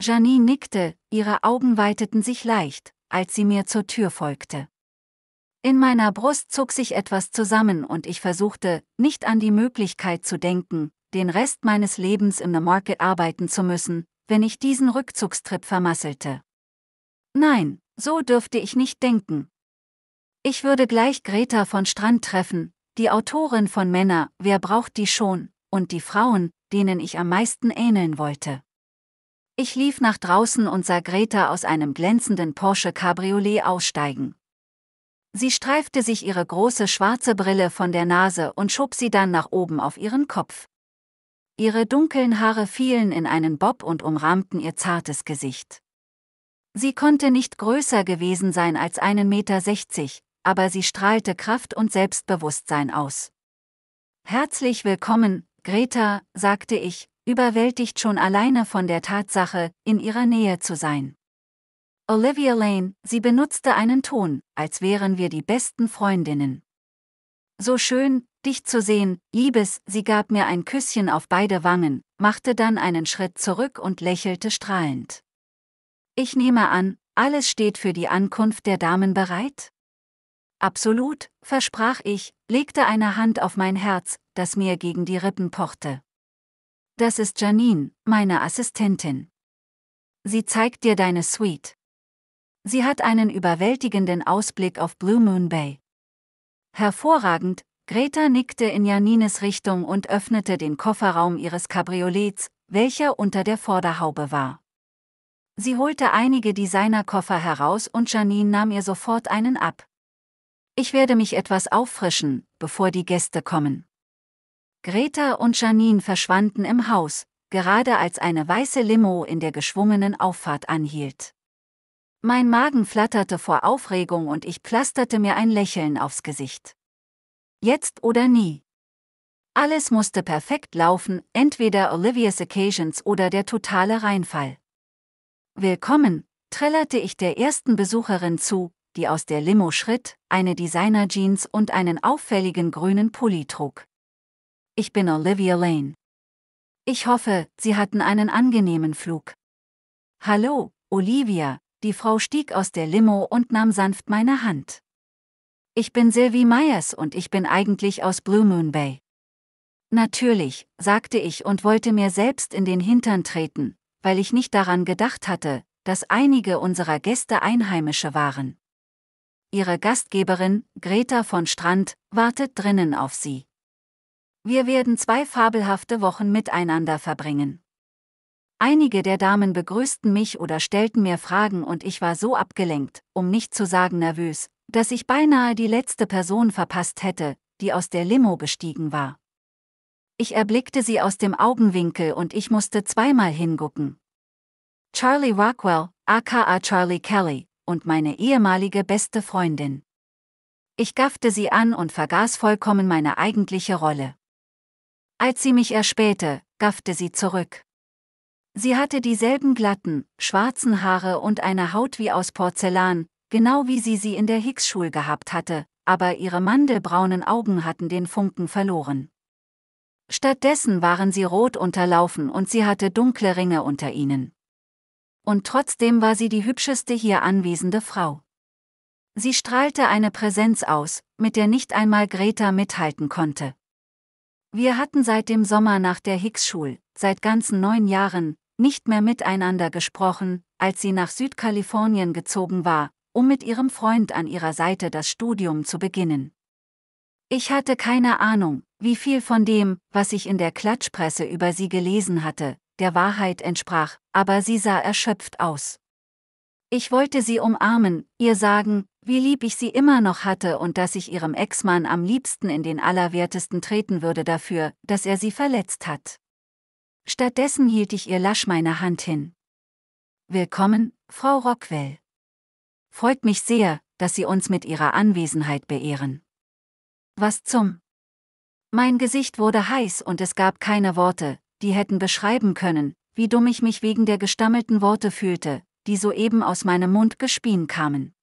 Janine nickte, ihre Augen weiteten sich leicht, als sie mir zur Tür folgte. In meiner Brust zog sich etwas zusammen und ich versuchte, nicht an die Möglichkeit zu denken, den Rest meines Lebens im The Market arbeiten zu müssen, wenn ich diesen Rückzugstrip vermasselte. Nein, so dürfte ich nicht denken. Ich würde gleich Greta von Strand treffen, die Autorin von Männer, wer braucht die schon, und die Frauen, denen ich am meisten ähneln wollte. Ich lief nach draußen und sah Greta aus einem glänzenden Porsche Cabriolet aussteigen. Sie streifte sich ihre große schwarze Brille von der Nase und schob sie dann nach oben auf ihren Kopf. Ihre dunklen Haare fielen in einen Bob und umrahmten ihr zartes Gesicht. Sie konnte nicht größer gewesen sein als einen Meter sechzig, aber sie strahlte Kraft und Selbstbewusstsein aus. Herzlich willkommen, Greta, sagte ich, überwältigt schon alleine von der Tatsache, in ihrer Nähe zu sein. Olivia Lane, sie benutzte einen Ton, als wären wir die besten Freundinnen. So schön, dich zu sehen, Liebes, sie gab mir ein Küsschen auf beide Wangen, machte dann einen Schritt zurück und lächelte strahlend. Ich nehme an, alles steht für die Ankunft der Damen bereit? Absolut, versprach ich, legte eine Hand auf mein Herz, das mir gegen die Rippen pochte. Das ist Janine, meine Assistentin. Sie zeigt dir deine Suite. Sie hat einen überwältigenden Ausblick auf Blue Moon Bay. Hervorragend, Greta nickte in Janines Richtung und öffnete den Kofferraum ihres Kabriolets, welcher unter der Vorderhaube war. Sie holte einige Designerkoffer heraus und Janine nahm ihr sofort einen ab. Ich werde mich etwas auffrischen, bevor die Gäste kommen. Greta und Janine verschwanden im Haus, gerade als eine weiße Limo in der geschwungenen Auffahrt anhielt. Mein Magen flatterte vor Aufregung und ich pflasterte mir ein Lächeln aufs Gesicht jetzt oder nie. Alles musste perfekt laufen, entweder Olivia's Occasions oder der totale Reinfall. Willkommen, trällerte ich der ersten Besucherin zu, die aus der Limo schritt, eine Designer-Jeans und einen auffälligen grünen Pulli trug. Ich bin Olivia Lane. Ich hoffe, Sie hatten einen angenehmen Flug. Hallo, Olivia, die Frau stieg aus der Limo und nahm sanft meine Hand. Ich bin Sylvie Myers und ich bin eigentlich aus Blue Moon Bay. Natürlich, sagte ich und wollte mir selbst in den Hintern treten, weil ich nicht daran gedacht hatte, dass einige unserer Gäste Einheimische waren. Ihre Gastgeberin, Greta von Strand, wartet drinnen auf sie. Wir werden zwei fabelhafte Wochen miteinander verbringen. Einige der Damen begrüßten mich oder stellten mir Fragen und ich war so abgelenkt, um nicht zu sagen nervös, dass ich beinahe die letzte Person verpasst hätte, die aus der Limo gestiegen war. Ich erblickte sie aus dem Augenwinkel und ich musste zweimal hingucken. Charlie Rockwell, aka Charlie Kelly, und meine ehemalige beste Freundin. Ich gaffte sie an und vergaß vollkommen meine eigentliche Rolle. Als sie mich erspähte, gaffte sie zurück. Sie hatte dieselben glatten, schwarzen Haare und eine Haut wie aus Porzellan, genau wie sie sie in der Hicks-Schule gehabt hatte, aber ihre mandelbraunen Augen hatten den Funken verloren. Stattdessen waren sie rot unterlaufen und sie hatte dunkle Ringe unter ihnen. Und trotzdem war sie die hübscheste hier anwesende Frau. Sie strahlte eine Präsenz aus, mit der nicht einmal Greta mithalten konnte. Wir hatten seit dem Sommer nach der Hicks-Schule, seit ganzen neun Jahren, nicht mehr miteinander gesprochen, als sie nach Südkalifornien gezogen war, um mit ihrem Freund an ihrer Seite das Studium zu beginnen. Ich hatte keine Ahnung, wie viel von dem, was ich in der Klatschpresse über sie gelesen hatte, der Wahrheit entsprach, aber sie sah erschöpft aus. Ich wollte sie umarmen, ihr sagen, wie lieb ich sie immer noch hatte und dass ich ihrem Ex-Mann am liebsten in den Allerwertesten treten würde dafür, dass er sie verletzt hat. Stattdessen hielt ich ihr lasch meine Hand hin. Willkommen, Frau Rockwell. Freut mich sehr, dass Sie uns mit Ihrer Anwesenheit beehren. Was zum? Mein Gesicht wurde heiß und es gab keine Worte, die hätten beschreiben können, wie dumm ich mich wegen der gestammelten Worte fühlte, die soeben aus meinem Mund gespien kamen.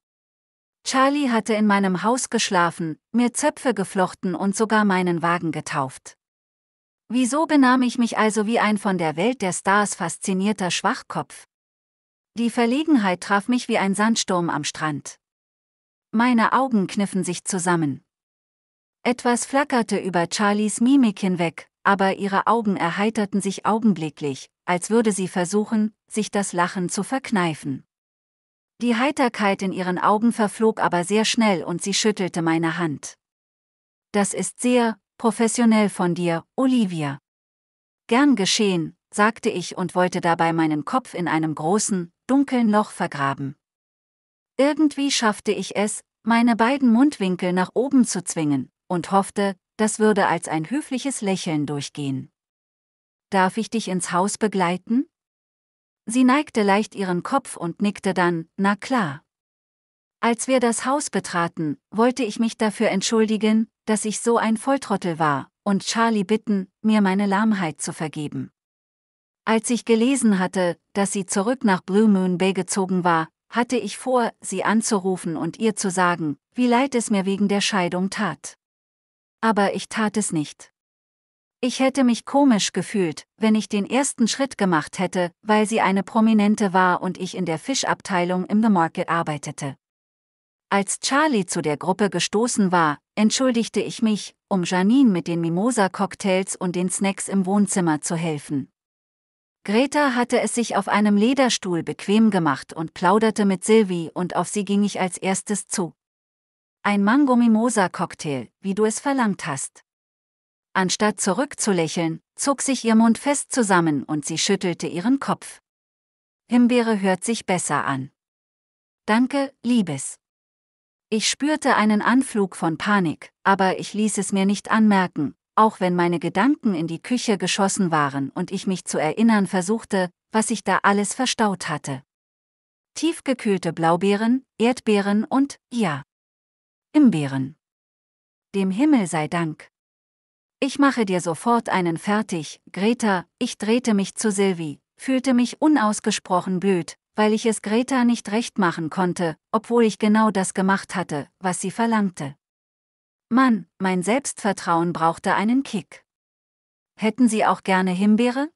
Charlie hatte in meinem Haus geschlafen, mir Zöpfe geflochten und sogar meinen Wagen getauft. Wieso benahm ich mich also wie ein von der Welt der Stars faszinierter Schwachkopf? Die Verlegenheit traf mich wie ein Sandsturm am Strand. Meine Augen kniffen sich zusammen. Etwas flackerte über Charlies Mimik hinweg, aber ihre Augen erheiterten sich augenblicklich, als würde sie versuchen, sich das Lachen zu verkneifen. Die Heiterkeit in ihren Augen verflog aber sehr schnell und sie schüttelte meine Hand. Das ist sehr professionell von dir, Olivia. Gern geschehen, sagte ich und wollte dabei meinen Kopf in einem großen, dunklen Loch vergraben. Irgendwie schaffte ich es, meine beiden Mundwinkel nach oben zu zwingen, und hoffte, das würde als ein höfliches Lächeln durchgehen. Darf ich dich ins Haus begleiten? Sie neigte leicht ihren Kopf und nickte dann, na klar. Als wir das Haus betraten, wollte ich mich dafür entschuldigen, dass ich so ein Volltrottel war, und Charlie bitten, mir meine Lahmheit zu vergeben. Als ich gelesen hatte, dass sie zurück nach Blue Moon Bay gezogen war, hatte ich vor, sie anzurufen und ihr zu sagen, wie leid es mir wegen der Scheidung tat. Aber ich tat es nicht. Ich hätte mich komisch gefühlt, wenn ich den ersten Schritt gemacht hätte, weil sie eine prominente war und ich in der Fischabteilung im The Market arbeitete. Als Charlie zu der Gruppe gestoßen war, entschuldigte ich mich, um Janine mit den Mimosa-Cocktails und den Snacks im Wohnzimmer zu helfen. Greta hatte es sich auf einem Lederstuhl bequem gemacht und plauderte mit Sylvie und auf sie ging ich als erstes zu. Ein Mango-Mimosa-Cocktail, wie du es verlangt hast. Anstatt zurückzulächeln, zog sich ihr Mund fest zusammen und sie schüttelte ihren Kopf. Himbeere hört sich besser an. Danke, Liebes. Ich spürte einen Anflug von Panik, aber ich ließ es mir nicht anmerken, auch wenn meine Gedanken in die Küche geschossen waren und ich mich zu erinnern versuchte, was ich da alles verstaut hatte. Tiefgekühlte Blaubeeren, Erdbeeren und, ja, Imbeeren. Dem Himmel sei Dank. Ich mache dir sofort einen fertig, Greta, ich drehte mich zu Sylvie, fühlte mich unausgesprochen blöd, weil ich es Greta nicht recht machen konnte, obwohl ich genau das gemacht hatte, was sie verlangte. Mann, mein Selbstvertrauen brauchte einen Kick. Hätten Sie auch gerne Himbeere?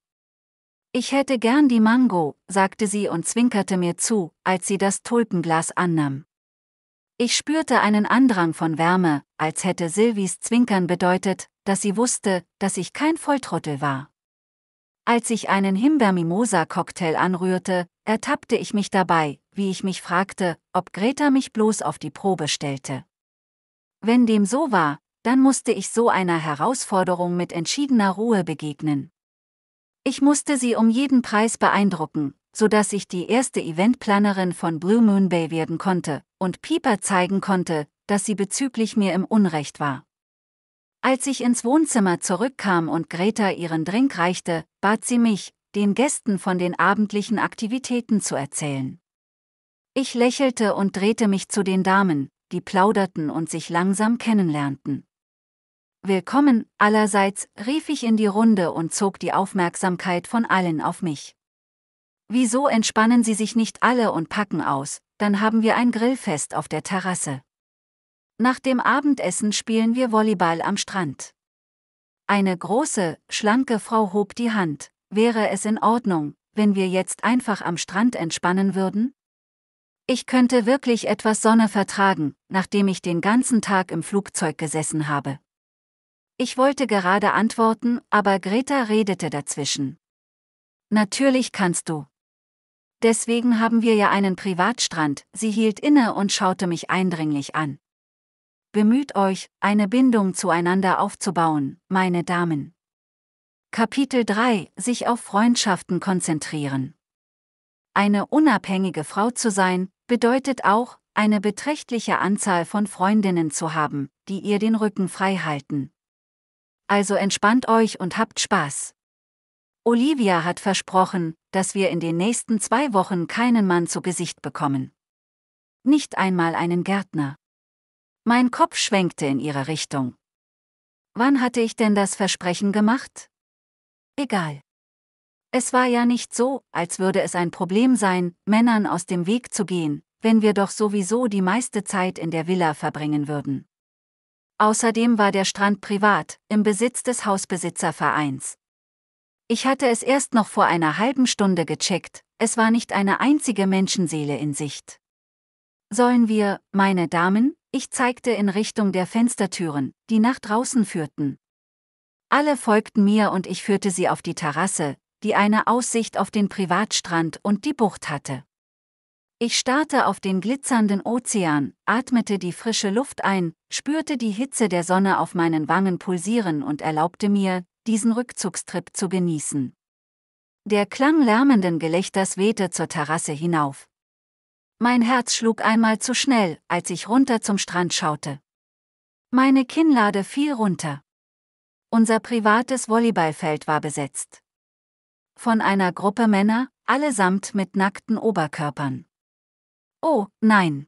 Ich hätte gern die Mango, sagte sie und zwinkerte mir zu, als sie das Tulpenglas annahm. Ich spürte einen Andrang von Wärme, als hätte Silvis Zwinkern bedeutet, dass sie wusste, dass ich kein Volltrottel war. Als ich einen himbeermimosa cocktail anrührte, ertappte ich mich dabei, wie ich mich fragte, ob Greta mich bloß auf die Probe stellte. Wenn dem so war, dann musste ich so einer Herausforderung mit entschiedener Ruhe begegnen. Ich musste sie um jeden Preis beeindrucken, sodass ich die erste Eventplanerin von Blue Moon Bay werden konnte und Pieper zeigen konnte, dass sie bezüglich mir im Unrecht war. Als ich ins Wohnzimmer zurückkam und Greta ihren Drink reichte, bat sie mich, den Gästen von den abendlichen Aktivitäten zu erzählen. Ich lächelte und drehte mich zu den Damen, die plauderten und sich langsam kennenlernten. Willkommen, allerseits, rief ich in die Runde und zog die Aufmerksamkeit von allen auf mich. Wieso entspannen Sie sich nicht alle und packen aus, dann haben wir ein Grillfest auf der Terrasse. Nach dem Abendessen spielen wir Volleyball am Strand. Eine große, schlanke Frau hob die Hand, wäre es in Ordnung, wenn wir jetzt einfach am Strand entspannen würden? Ich könnte wirklich etwas Sonne vertragen, nachdem ich den ganzen Tag im Flugzeug gesessen habe. Ich wollte gerade antworten, aber Greta redete dazwischen. Natürlich kannst du. Deswegen haben wir ja einen Privatstrand, sie hielt inne und schaute mich eindringlich an. Bemüht euch, eine Bindung zueinander aufzubauen, meine Damen. Kapitel 3 Sich auf Freundschaften konzentrieren eine unabhängige Frau zu sein, bedeutet auch, eine beträchtliche Anzahl von Freundinnen zu haben, die ihr den Rücken frei halten. Also entspannt euch und habt Spaß. Olivia hat versprochen, dass wir in den nächsten zwei Wochen keinen Mann zu Gesicht bekommen. Nicht einmal einen Gärtner. Mein Kopf schwenkte in ihre Richtung. Wann hatte ich denn das Versprechen gemacht? Egal. Es war ja nicht so, als würde es ein Problem sein, Männern aus dem Weg zu gehen, wenn wir doch sowieso die meiste Zeit in der Villa verbringen würden. Außerdem war der Strand privat, im Besitz des Hausbesitzervereins. Ich hatte es erst noch vor einer halben Stunde gecheckt, es war nicht eine einzige Menschenseele in Sicht. Sollen wir, meine Damen, ich zeigte in Richtung der Fenstertüren, die nach draußen führten. Alle folgten mir und ich führte sie auf die Terrasse, die eine Aussicht auf den Privatstrand und die Bucht hatte. Ich starrte auf den glitzernden Ozean, atmete die frische Luft ein, spürte die Hitze der Sonne auf meinen Wangen pulsieren und erlaubte mir, diesen Rückzugstrip zu genießen. Der Klang lärmenden Gelächters wehte zur Terrasse hinauf. Mein Herz schlug einmal zu schnell, als ich runter zum Strand schaute. Meine Kinnlade fiel runter. Unser privates Volleyballfeld war besetzt. Von einer Gruppe Männer, allesamt mit nackten Oberkörpern. Oh, nein.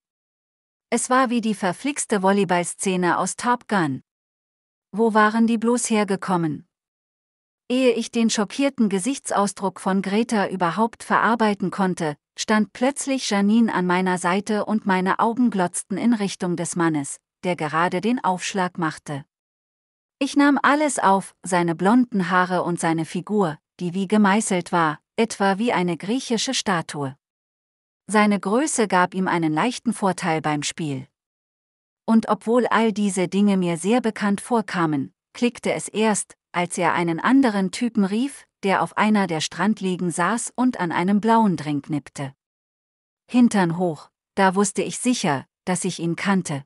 Es war wie die verflixte Volleyballszene aus Top Gun. Wo waren die bloß hergekommen? Ehe ich den schockierten Gesichtsausdruck von Greta überhaupt verarbeiten konnte, stand plötzlich Janine an meiner Seite und meine Augen glotzten in Richtung des Mannes, der gerade den Aufschlag machte. Ich nahm alles auf, seine blonden Haare und seine Figur, die wie gemeißelt war, etwa wie eine griechische Statue. Seine Größe gab ihm einen leichten Vorteil beim Spiel. Und obwohl all diese Dinge mir sehr bekannt vorkamen, klickte es erst, als er einen anderen Typen rief, der auf einer der Strandliegen saß und an einem blauen Drink nippte. Hintern hoch, da wusste ich sicher, dass ich ihn kannte.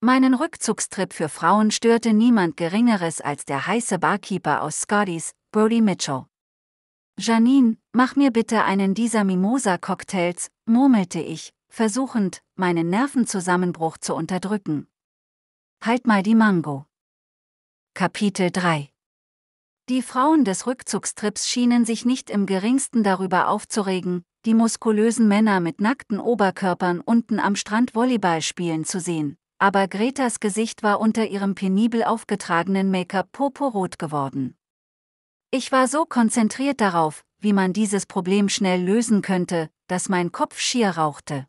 Meinen Rückzugstrip für Frauen störte niemand Geringeres als der heiße Barkeeper aus Scottys, Brody Mitchell. Janine, mach mir bitte einen dieser Mimosa-Cocktails, murmelte ich, versuchend, meinen Nervenzusammenbruch zu unterdrücken. Halt mal die Mango. Kapitel 3 Die Frauen des Rückzugstrips schienen sich nicht im geringsten darüber aufzuregen, die muskulösen Männer mit nackten Oberkörpern unten am Strand Volleyball spielen zu sehen, aber Gretas Gesicht war unter ihrem penibel aufgetragenen Make-up purpurrot geworden. Ich war so konzentriert darauf, wie man dieses Problem schnell lösen könnte, dass mein Kopf schier rauchte.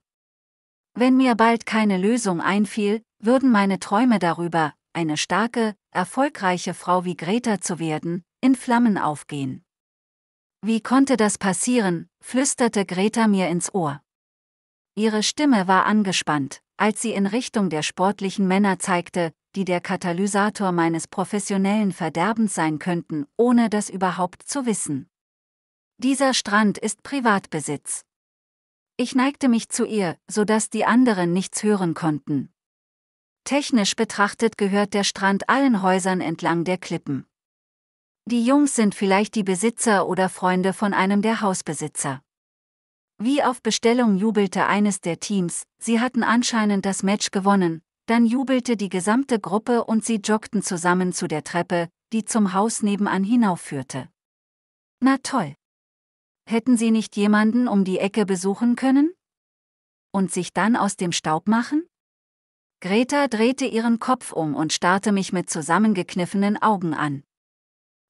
Wenn mir bald keine Lösung einfiel, würden meine Träume darüber, eine starke, erfolgreiche Frau wie Greta zu werden, in Flammen aufgehen. Wie konnte das passieren, flüsterte Greta mir ins Ohr. Ihre Stimme war angespannt, als sie in Richtung der sportlichen Männer zeigte, die der Katalysator meines professionellen Verderbens sein könnten, ohne das überhaupt zu wissen. Dieser Strand ist Privatbesitz. Ich neigte mich zu ihr, so dass die anderen nichts hören konnten. Technisch betrachtet gehört der Strand allen Häusern entlang der Klippen. Die Jungs sind vielleicht die Besitzer oder Freunde von einem der Hausbesitzer. Wie auf Bestellung jubelte eines der Teams, sie hatten anscheinend das Match gewonnen, dann jubelte die gesamte Gruppe und sie joggten zusammen zu der Treppe, die zum Haus nebenan hinaufführte. Na toll. Hätten sie nicht jemanden um die Ecke besuchen können? Und sich dann aus dem Staub machen? Greta drehte ihren Kopf um und starrte mich mit zusammengekniffenen Augen an.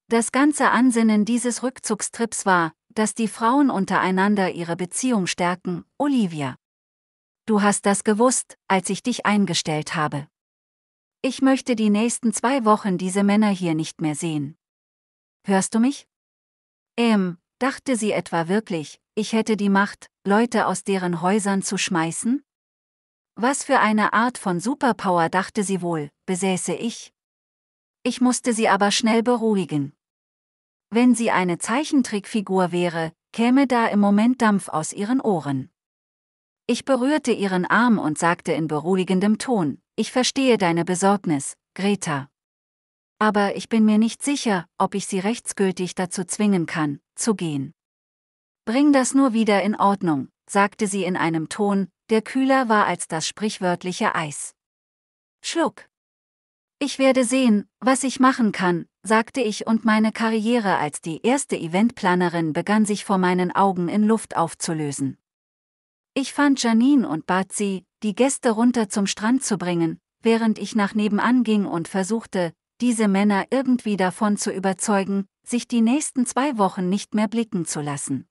Das ganze Ansinnen dieses Rückzugstrips war, dass die Frauen untereinander ihre Beziehung stärken, Olivia. Du hast das gewusst, als ich dich eingestellt habe. Ich möchte die nächsten zwei Wochen diese Männer hier nicht mehr sehen. Hörst du mich? Ähm, dachte sie etwa wirklich, ich hätte die Macht, Leute aus deren Häusern zu schmeißen? Was für eine Art von Superpower dachte sie wohl, besäße ich? Ich musste sie aber schnell beruhigen. Wenn sie eine Zeichentrickfigur wäre, käme da im Moment Dampf aus ihren Ohren. Ich berührte ihren Arm und sagte in beruhigendem Ton, ich verstehe deine Besorgnis, Greta. Aber ich bin mir nicht sicher, ob ich sie rechtsgültig dazu zwingen kann, zu gehen. Bring das nur wieder in Ordnung, sagte sie in einem Ton, der kühler war als das sprichwörtliche Eis. Schluck. Ich werde sehen, was ich machen kann, sagte ich und meine Karriere als die erste Eventplanerin begann sich vor meinen Augen in Luft aufzulösen. Ich fand Janine und bat sie, die Gäste runter zum Strand zu bringen, während ich nach nebenan ging und versuchte, diese Männer irgendwie davon zu überzeugen, sich die nächsten zwei Wochen nicht mehr blicken zu lassen.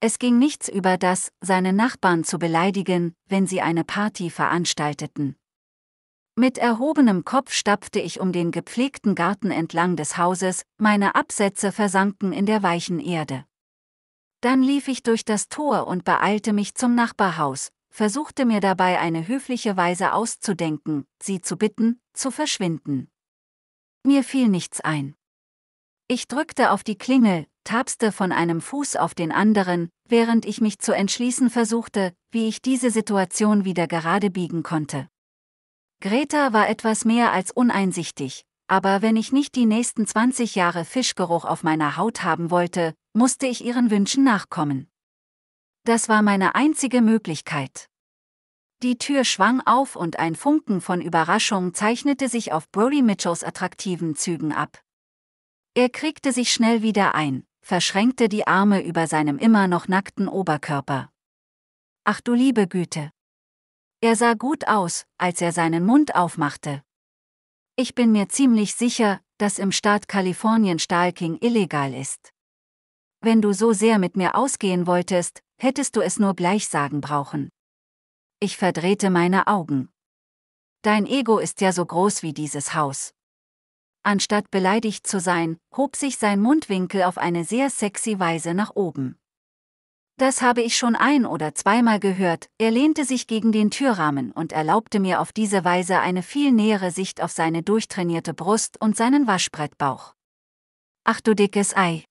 Es ging nichts über das, seine Nachbarn zu beleidigen, wenn sie eine Party veranstalteten. Mit erhobenem Kopf stapfte ich um den gepflegten Garten entlang des Hauses, meine Absätze versanken in der weichen Erde. Dann lief ich durch das Tor und beeilte mich zum Nachbarhaus, versuchte mir dabei eine höfliche Weise auszudenken, sie zu bitten, zu verschwinden. Mir fiel nichts ein. Ich drückte auf die Klingel, tapste von einem Fuß auf den anderen, während ich mich zu entschließen versuchte, wie ich diese Situation wieder gerade biegen konnte. Greta war etwas mehr als uneinsichtig, aber wenn ich nicht die nächsten 20 Jahre Fischgeruch auf meiner Haut haben wollte, musste ich ihren Wünschen nachkommen. Das war meine einzige Möglichkeit. Die Tür schwang auf und ein Funken von Überraschung zeichnete sich auf Brody Mitchells attraktiven Zügen ab. Er kriegte sich schnell wieder ein, verschränkte die Arme über seinem immer noch nackten Oberkörper. Ach du liebe Güte! Er sah gut aus, als er seinen Mund aufmachte. Ich bin mir ziemlich sicher, dass im Staat Kalifornien Stahlking illegal ist. Wenn du so sehr mit mir ausgehen wolltest, hättest du es nur gleich sagen brauchen. Ich verdrehte meine Augen. Dein Ego ist ja so groß wie dieses Haus. Anstatt beleidigt zu sein, hob sich sein Mundwinkel auf eine sehr sexy Weise nach oben. Das habe ich schon ein oder zweimal gehört, er lehnte sich gegen den Türrahmen und erlaubte mir auf diese Weise eine viel nähere Sicht auf seine durchtrainierte Brust und seinen Waschbrettbauch. Ach du dickes Ei.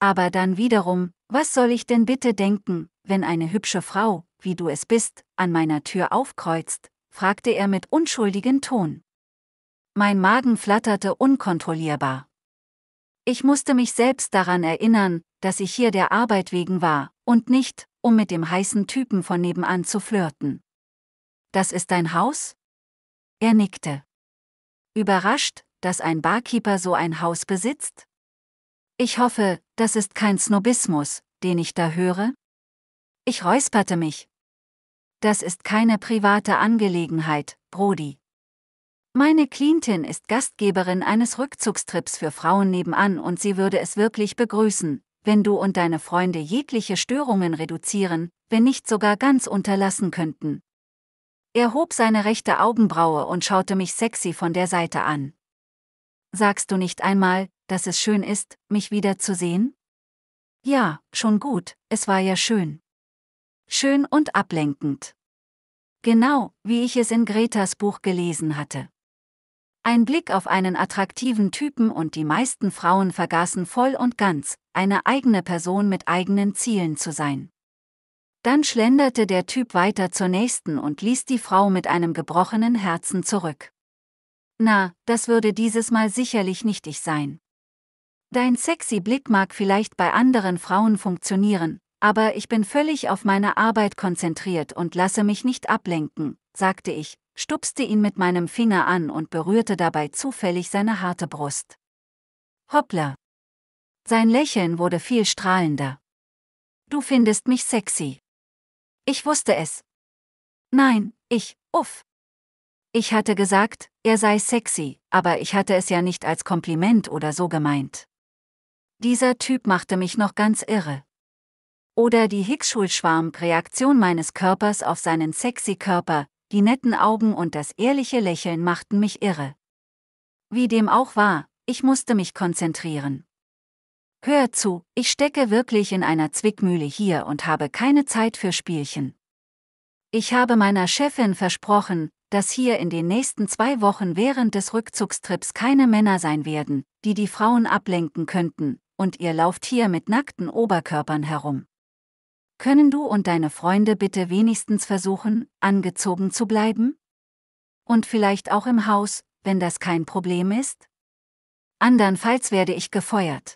Aber dann wiederum, was soll ich denn bitte denken, wenn eine hübsche Frau, wie du es bist, an meiner Tür aufkreuzt? fragte er mit unschuldigem Ton. Mein Magen flatterte unkontrollierbar. Ich musste mich selbst daran erinnern, dass ich hier der Arbeit wegen war, und nicht, um mit dem heißen Typen von nebenan zu flirten. Das ist dein Haus? Er nickte. Überrascht, dass ein Barkeeper so ein Haus besitzt? Ich hoffe, das ist kein Snobismus, den ich da höre? Ich räusperte mich. Das ist keine private Angelegenheit, Brody. Meine Klientin ist Gastgeberin eines Rückzugstrips für Frauen nebenan und sie würde es wirklich begrüßen, wenn du und deine Freunde jegliche Störungen reduzieren, wenn nicht sogar ganz unterlassen könnten. Er hob seine rechte Augenbraue und schaute mich sexy von der Seite an. Sagst du nicht einmal, dass es schön ist, mich wiederzusehen? Ja, schon gut, es war ja schön. Schön und ablenkend. Genau, wie ich es in Gretas Buch gelesen hatte. Ein Blick auf einen attraktiven Typen und die meisten Frauen vergaßen voll und ganz, eine eigene Person mit eigenen Zielen zu sein. Dann schlenderte der Typ weiter zur nächsten und ließ die Frau mit einem gebrochenen Herzen zurück. Na, das würde dieses Mal sicherlich nicht ich sein. Dein sexy Blick mag vielleicht bei anderen Frauen funktionieren, aber ich bin völlig auf meine Arbeit konzentriert und lasse mich nicht ablenken, sagte ich, stupste ihn mit meinem Finger an und berührte dabei zufällig seine harte Brust. Hoppla. Sein Lächeln wurde viel strahlender. Du findest mich sexy. Ich wusste es. Nein, ich, uff. Ich hatte gesagt, er sei sexy, aber ich hatte es ja nicht als Kompliment oder so gemeint. Dieser Typ machte mich noch ganz irre. Oder die Hicksschulschwarm-Reaktion meines Körpers auf seinen sexy Körper, die netten Augen und das ehrliche Lächeln machten mich irre. Wie dem auch war, ich musste mich konzentrieren. Hör zu, ich stecke wirklich in einer Zwickmühle hier und habe keine Zeit für Spielchen. Ich habe meiner Chefin versprochen, dass hier in den nächsten zwei Wochen während des Rückzugstrips keine Männer sein werden, die die Frauen ablenken könnten, und ihr lauft hier mit nackten Oberkörpern herum. Können du und deine Freunde bitte wenigstens versuchen, angezogen zu bleiben? Und vielleicht auch im Haus, wenn das kein Problem ist? Andernfalls werde ich gefeuert.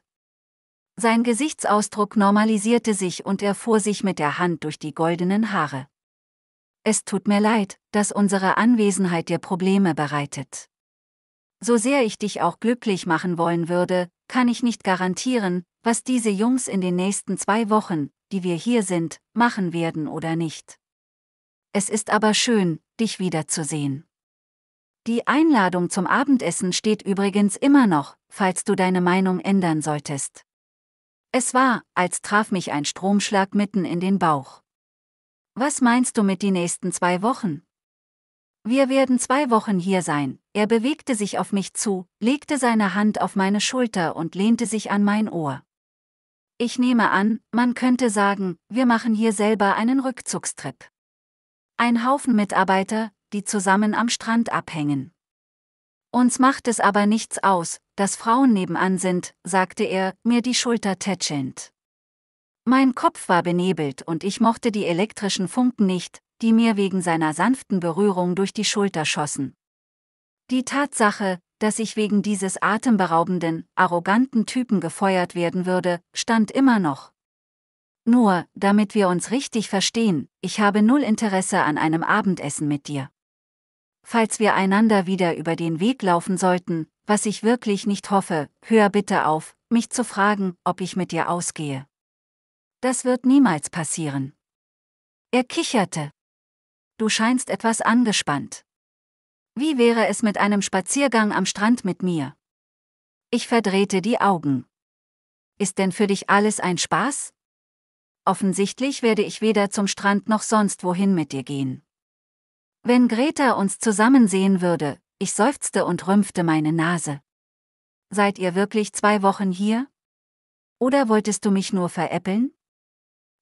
Sein Gesichtsausdruck normalisierte sich und er fuhr sich mit der Hand durch die goldenen Haare. Es tut mir leid, dass unsere Anwesenheit dir Probleme bereitet so sehr ich dich auch glücklich machen wollen würde, kann ich nicht garantieren, was diese Jungs in den nächsten zwei Wochen, die wir hier sind, machen werden oder nicht. Es ist aber schön, dich wiederzusehen. Die Einladung zum Abendessen steht übrigens immer noch, falls du deine Meinung ändern solltest. Es war, als traf mich ein Stromschlag mitten in den Bauch. Was meinst du mit die nächsten zwei Wochen? Wir werden zwei Wochen hier sein, er bewegte sich auf mich zu, legte seine Hand auf meine Schulter und lehnte sich an mein Ohr. Ich nehme an, man könnte sagen, wir machen hier selber einen Rückzugstrip. Ein Haufen Mitarbeiter, die zusammen am Strand abhängen. Uns macht es aber nichts aus, dass Frauen nebenan sind, sagte er, mir die Schulter tätschelnd. Mein Kopf war benebelt und ich mochte die elektrischen Funken nicht, die mir wegen seiner sanften Berührung durch die Schulter schossen. Die Tatsache, dass ich wegen dieses atemberaubenden, arroganten Typen gefeuert werden würde, stand immer noch. Nur, damit wir uns richtig verstehen, ich habe null Interesse an einem Abendessen mit dir. Falls wir einander wieder über den Weg laufen sollten, was ich wirklich nicht hoffe, hör bitte auf, mich zu fragen, ob ich mit dir ausgehe. Das wird niemals passieren. Er kicherte. Du scheinst etwas angespannt. Wie wäre es mit einem Spaziergang am Strand mit mir? Ich verdrehte die Augen. Ist denn für dich alles ein Spaß? Offensichtlich werde ich weder zum Strand noch sonst wohin mit dir gehen. Wenn Greta uns zusammen sehen würde, ich seufzte und rümpfte meine Nase. Seid ihr wirklich zwei Wochen hier? Oder wolltest du mich nur veräppeln?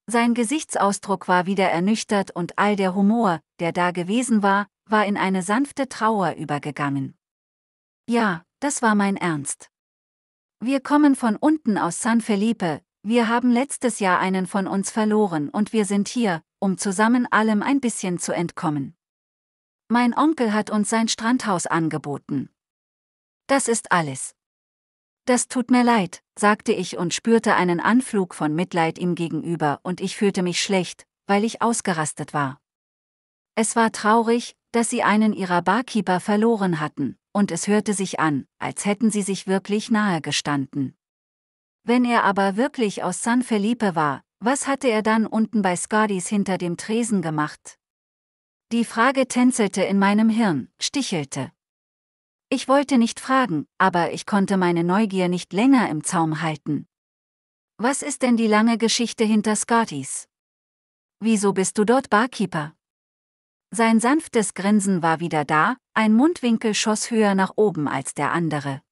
Sein Gesichtsausdruck war wieder ernüchtert und all der Humor, der da gewesen war, war in eine sanfte Trauer übergegangen. Ja, das war mein Ernst. Wir kommen von unten aus San Felipe, wir haben letztes Jahr einen von uns verloren und wir sind hier, um zusammen allem ein bisschen zu entkommen. Mein Onkel hat uns sein Strandhaus angeboten. Das ist alles. Das tut mir leid, sagte ich und spürte einen Anflug von Mitleid ihm gegenüber und ich fühlte mich schlecht, weil ich ausgerastet war. Es war traurig, dass sie einen ihrer Barkeeper verloren hatten, und es hörte sich an, als hätten sie sich wirklich nahe gestanden. Wenn er aber wirklich aus San Felipe war, was hatte er dann unten bei Scardys hinter dem Tresen gemacht? Die Frage tänzelte in meinem Hirn, stichelte. Ich wollte nicht fragen, aber ich konnte meine Neugier nicht länger im Zaum halten. Was ist denn die lange Geschichte hinter Scottys? Wieso bist du dort Barkeeper? Sein sanftes Grinsen war wieder da, ein Mundwinkel schoss höher nach oben als der andere.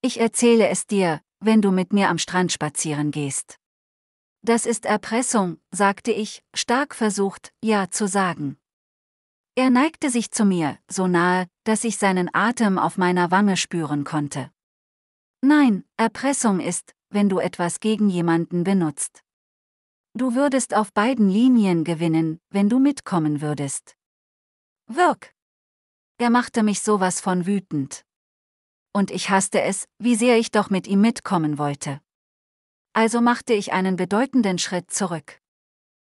Ich erzähle es dir, wenn du mit mir am Strand spazieren gehst. Das ist Erpressung, sagte ich, stark versucht, ja zu sagen. Er neigte sich zu mir, so nahe, dass ich seinen Atem auf meiner Wange spüren konnte. Nein, Erpressung ist, wenn du etwas gegen jemanden benutzt. Du würdest auf beiden Linien gewinnen, wenn du mitkommen würdest. Wirk! Er machte mich sowas von wütend. Und ich hasste es, wie sehr ich doch mit ihm mitkommen wollte. Also machte ich einen bedeutenden Schritt zurück.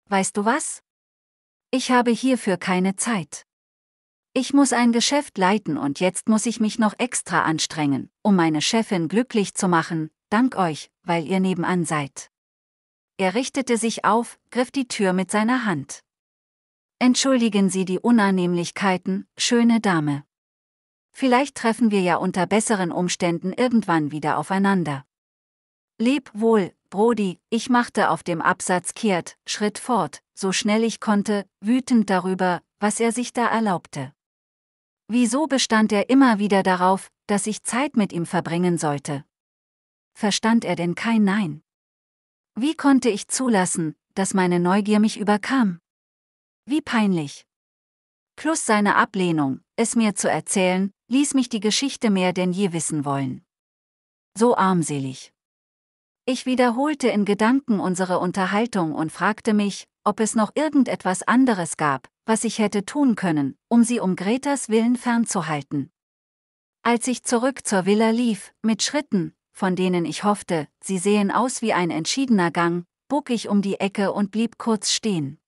Weißt du was? Ich habe hierfür keine Zeit. Ich muss ein Geschäft leiten und jetzt muss ich mich noch extra anstrengen, um meine Chefin glücklich zu machen, dank euch, weil ihr nebenan seid. Er richtete sich auf, griff die Tür mit seiner Hand. Entschuldigen Sie die Unannehmlichkeiten, schöne Dame. Vielleicht treffen wir ja unter besseren Umständen irgendwann wieder aufeinander. Leb wohl, Brody, ich machte auf dem Absatz kehrt, schritt fort, so schnell ich konnte, wütend darüber, was er sich da erlaubte. Wieso bestand er immer wieder darauf, dass ich Zeit mit ihm verbringen sollte? Verstand er denn kein Nein? Wie konnte ich zulassen, dass meine Neugier mich überkam? Wie peinlich. Plus seine Ablehnung, es mir zu erzählen, ließ mich die Geschichte mehr denn je wissen wollen. So armselig. Ich wiederholte in Gedanken unsere Unterhaltung und fragte mich, ob es noch irgendetwas anderes gab, was ich hätte tun können, um sie um Gretas Willen fernzuhalten. Als ich zurück zur Villa lief, mit Schritten, von denen ich hoffte, sie sehen aus wie ein entschiedener Gang, bog ich um die Ecke und blieb kurz stehen.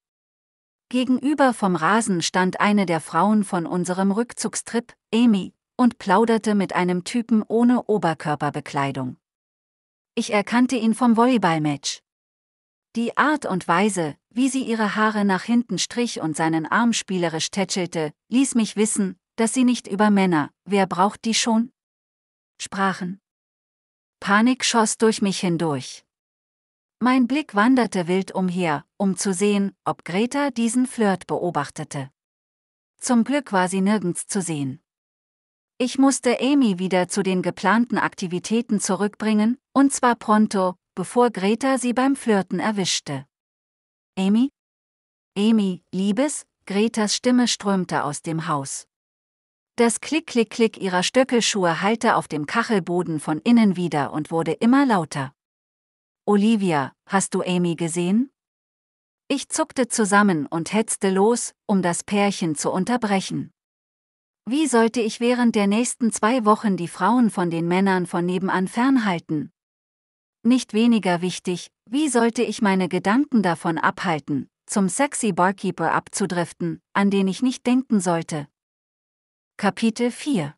Gegenüber vom Rasen stand eine der Frauen von unserem Rückzugstrip, Amy, und plauderte mit einem Typen ohne Oberkörperbekleidung. Ich erkannte ihn vom Volleyballmatch. Die Art und Weise, wie sie ihre Haare nach hinten strich und seinen Arm spielerisch tätschelte, ließ mich wissen, dass sie nicht über Männer, wer braucht die schon? sprachen. Panik schoss durch mich hindurch. Mein Blick wanderte wild umher, um zu sehen, ob Greta diesen Flirt beobachtete. Zum Glück war sie nirgends zu sehen. Ich musste Amy wieder zu den geplanten Aktivitäten zurückbringen, und zwar pronto, bevor Greta sie beim Flirten erwischte. Amy? Amy, Liebes, Gretas Stimme strömte aus dem Haus. Das Klick-Klick-Klick ihrer Stöckelschuhe hallte auf dem Kachelboden von innen wieder und wurde immer lauter. Olivia, hast du Amy gesehen? Ich zuckte zusammen und hetzte los, um das Pärchen zu unterbrechen. Wie sollte ich während der nächsten zwei Wochen die Frauen von den Männern von nebenan fernhalten? Nicht weniger wichtig, wie sollte ich meine Gedanken davon abhalten, zum sexy Barkeeper abzudriften, an den ich nicht denken sollte? Kapitel 4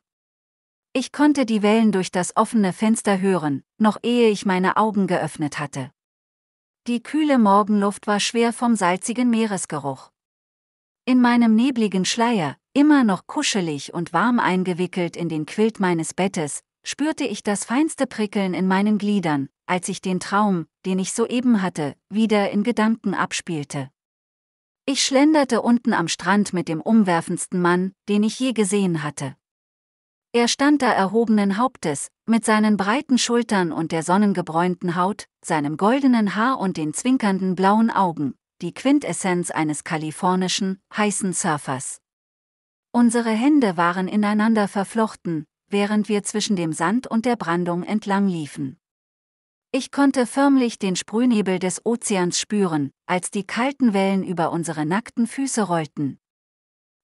Ich konnte die Wellen durch das offene Fenster hören, noch ehe ich meine Augen geöffnet hatte. Die kühle Morgenluft war schwer vom salzigen Meeresgeruch. In meinem nebligen Schleier, immer noch kuschelig und warm eingewickelt in den Quilt meines Bettes, spürte ich das feinste Prickeln in meinen Gliedern, als ich den Traum, den ich soeben hatte, wieder in Gedanken abspielte. Ich schlenderte unten am Strand mit dem umwerfendsten Mann, den ich je gesehen hatte. Er stand da erhobenen Hauptes, mit seinen breiten Schultern und der sonnengebräunten Haut, seinem goldenen Haar und den zwinkernden blauen Augen, die Quintessenz eines kalifornischen, heißen Surfers. Unsere Hände waren ineinander verflochten, während wir zwischen dem Sand und der Brandung entlang liefen. Ich konnte förmlich den Sprühnebel des Ozeans spüren, als die kalten Wellen über unsere nackten Füße rollten.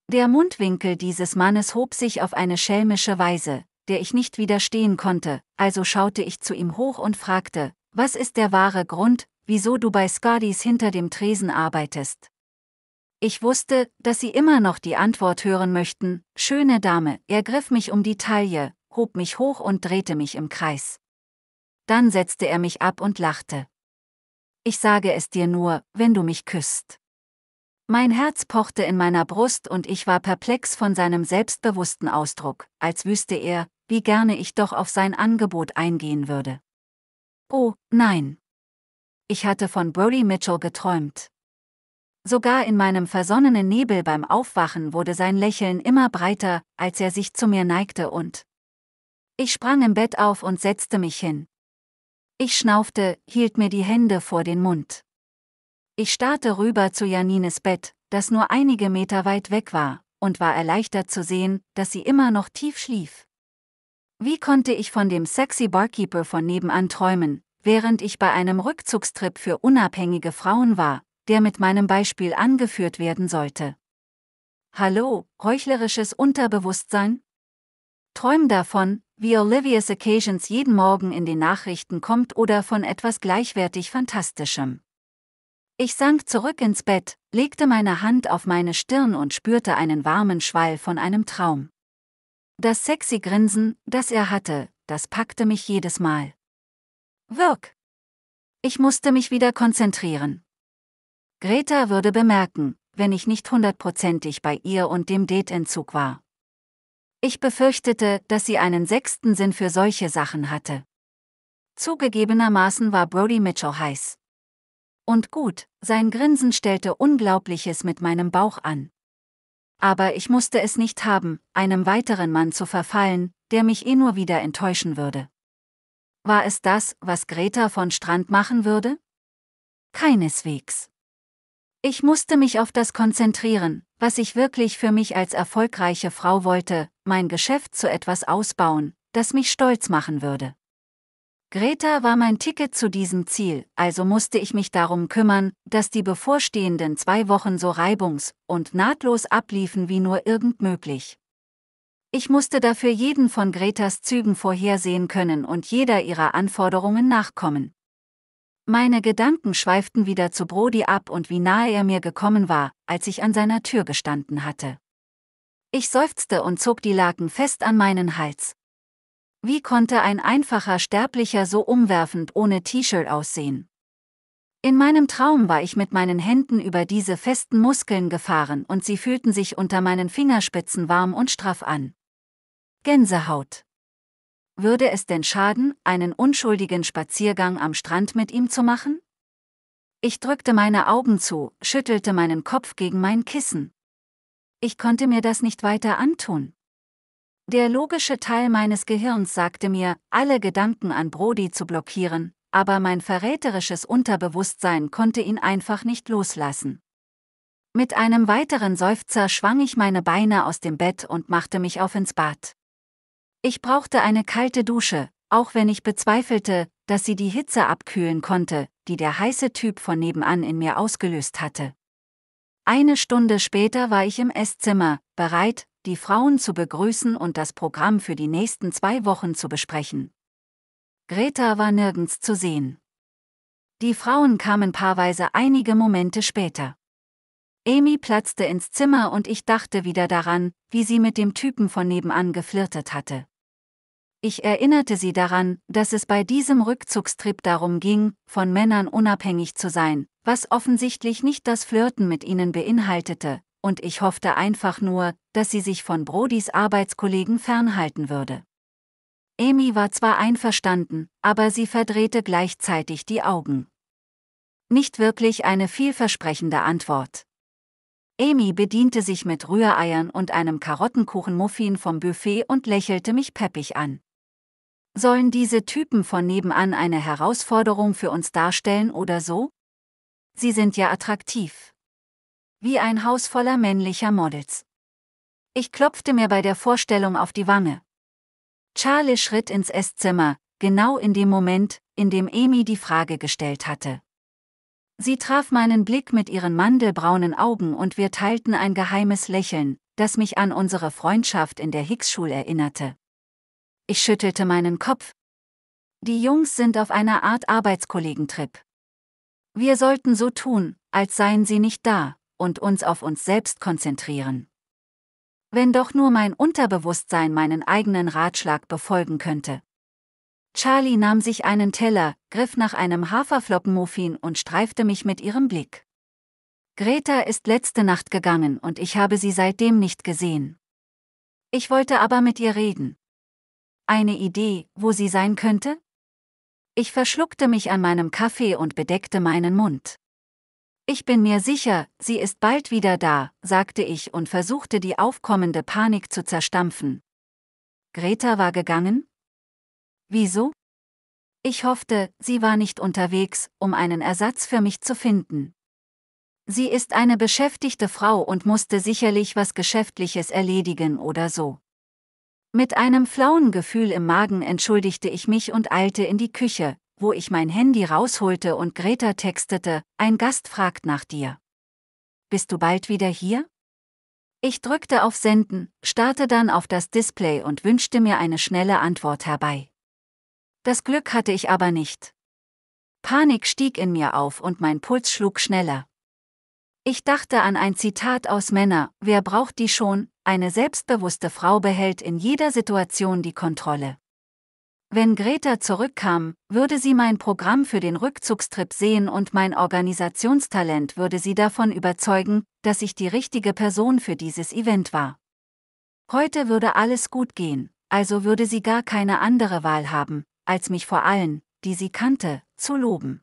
Der Mundwinkel dieses Mannes hob sich auf eine schelmische Weise, der ich nicht widerstehen konnte, also schaute ich zu ihm hoch und fragte, was ist der wahre Grund, wieso du bei Scardys hinter dem Tresen arbeitest? Ich wusste, dass sie immer noch die Antwort hören möchten, schöne Dame, er griff mich um die Taille, hob mich hoch und drehte mich im Kreis dann setzte er mich ab und lachte. Ich sage es dir nur, wenn du mich küsst. Mein Herz pochte in meiner Brust und ich war perplex von seinem selbstbewussten Ausdruck, als wüsste er, wie gerne ich doch auf sein Angebot eingehen würde. Oh, nein. Ich hatte von Brody Mitchell geträumt. Sogar in meinem versonnenen Nebel beim Aufwachen wurde sein Lächeln immer breiter, als er sich zu mir neigte und ich sprang im Bett auf und setzte mich hin. Ich schnaufte, hielt mir die Hände vor den Mund. Ich starrte rüber zu Janines Bett, das nur einige Meter weit weg war, und war erleichtert zu sehen, dass sie immer noch tief schlief. Wie konnte ich von dem sexy Barkeeper von nebenan träumen, während ich bei einem Rückzugstrip für unabhängige Frauen war, der mit meinem Beispiel angeführt werden sollte? Hallo, heuchlerisches Unterbewusstsein? Träum davon, wie Olivia's Occasions jeden Morgen in den Nachrichten kommt oder von etwas gleichwertig Fantastischem. Ich sank zurück ins Bett, legte meine Hand auf meine Stirn und spürte einen warmen Schwall von einem Traum. Das sexy Grinsen, das er hatte, das packte mich jedes Mal. Wirk! Ich musste mich wieder konzentrieren. Greta würde bemerken, wenn ich nicht hundertprozentig bei ihr und dem Dateentzug war. Ich befürchtete, dass sie einen sechsten Sinn für solche Sachen hatte. Zugegebenermaßen war Brody Mitchell heiß. Und gut, sein Grinsen stellte Unglaubliches mit meinem Bauch an. Aber ich musste es nicht haben, einem weiteren Mann zu verfallen, der mich eh nur wieder enttäuschen würde. War es das, was Greta von Strand machen würde? Keineswegs. Ich musste mich auf das konzentrieren, was ich wirklich für mich als erfolgreiche Frau wollte, mein Geschäft zu etwas ausbauen, das mich stolz machen würde. Greta war mein Ticket zu diesem Ziel, also musste ich mich darum kümmern, dass die bevorstehenden zwei Wochen so reibungs- und nahtlos abliefen wie nur irgend möglich. Ich musste dafür jeden von Gretas Zügen vorhersehen können und jeder ihrer Anforderungen nachkommen. Meine Gedanken schweiften wieder zu Brody ab und wie nahe er mir gekommen war, als ich an seiner Tür gestanden hatte. Ich seufzte und zog die Laken fest an meinen Hals. Wie konnte ein einfacher Sterblicher so umwerfend ohne T-Shirt aussehen? In meinem Traum war ich mit meinen Händen über diese festen Muskeln gefahren und sie fühlten sich unter meinen Fingerspitzen warm und straff an. Gänsehaut. Würde es denn schaden, einen unschuldigen Spaziergang am Strand mit ihm zu machen? Ich drückte meine Augen zu, schüttelte meinen Kopf gegen mein Kissen. Ich konnte mir das nicht weiter antun. Der logische Teil meines Gehirns sagte mir, alle Gedanken an Brody zu blockieren, aber mein verräterisches Unterbewusstsein konnte ihn einfach nicht loslassen. Mit einem weiteren Seufzer schwang ich meine Beine aus dem Bett und machte mich auf ins Bad. Ich brauchte eine kalte Dusche, auch wenn ich bezweifelte, dass sie die Hitze abkühlen konnte, die der heiße Typ von nebenan in mir ausgelöst hatte. Eine Stunde später war ich im Esszimmer, bereit, die Frauen zu begrüßen und das Programm für die nächsten zwei Wochen zu besprechen. Greta war nirgends zu sehen. Die Frauen kamen paarweise einige Momente später. Amy platzte ins Zimmer und ich dachte wieder daran, wie sie mit dem Typen von nebenan geflirtet hatte. Ich erinnerte sie daran, dass es bei diesem Rückzugstrip darum ging, von Männern unabhängig zu sein, was offensichtlich nicht das Flirten mit ihnen beinhaltete, und ich hoffte einfach nur, dass sie sich von Brodys Arbeitskollegen fernhalten würde. Amy war zwar einverstanden, aber sie verdrehte gleichzeitig die Augen. Nicht wirklich eine vielversprechende Antwort. Amy bediente sich mit Rühreiern und einem Karottenkuchenmuffin vom Buffet und lächelte mich peppig an. Sollen diese Typen von nebenan eine Herausforderung für uns darstellen oder so? Sie sind ja attraktiv. Wie ein Haus voller männlicher Models. Ich klopfte mir bei der Vorstellung auf die Wange. Charlie schritt ins Esszimmer, genau in dem Moment, in dem Amy die Frage gestellt hatte. Sie traf meinen Blick mit ihren mandelbraunen Augen und wir teilten ein geheimes Lächeln, das mich an unsere Freundschaft in der Hicks-Schule erinnerte. Ich schüttelte meinen Kopf. Die Jungs sind auf einer Art Arbeitskollegentrip. Wir sollten so tun, als seien sie nicht da, und uns auf uns selbst konzentrieren. Wenn doch nur mein Unterbewusstsein meinen eigenen Ratschlag befolgen könnte. Charlie nahm sich einen Teller, griff nach einem Haferflockenmuffin und streifte mich mit ihrem Blick. Greta ist letzte Nacht gegangen und ich habe sie seitdem nicht gesehen. Ich wollte aber mit ihr reden. Eine Idee, wo sie sein könnte? Ich verschluckte mich an meinem Kaffee und bedeckte meinen Mund. Ich bin mir sicher, sie ist bald wieder da, sagte ich und versuchte die aufkommende Panik zu zerstampfen. Greta war gegangen? Wieso? Ich hoffte, sie war nicht unterwegs, um einen Ersatz für mich zu finden. Sie ist eine beschäftigte Frau und musste sicherlich was Geschäftliches erledigen oder so. Mit einem flauen Gefühl im Magen entschuldigte ich mich und eilte in die Küche, wo ich mein Handy rausholte und Greta textete, ein Gast fragt nach dir. Bist du bald wieder hier? Ich drückte auf Senden, starrte dann auf das Display und wünschte mir eine schnelle Antwort herbei. Das Glück hatte ich aber nicht. Panik stieg in mir auf und mein Puls schlug schneller. Ich dachte an ein Zitat aus Männer, wer braucht die schon, eine selbstbewusste Frau behält in jeder Situation die Kontrolle. Wenn Greta zurückkam, würde sie mein Programm für den Rückzugstrip sehen und mein Organisationstalent würde sie davon überzeugen, dass ich die richtige Person für dieses Event war. Heute würde alles gut gehen, also würde sie gar keine andere Wahl haben, als mich vor allen, die sie kannte, zu loben.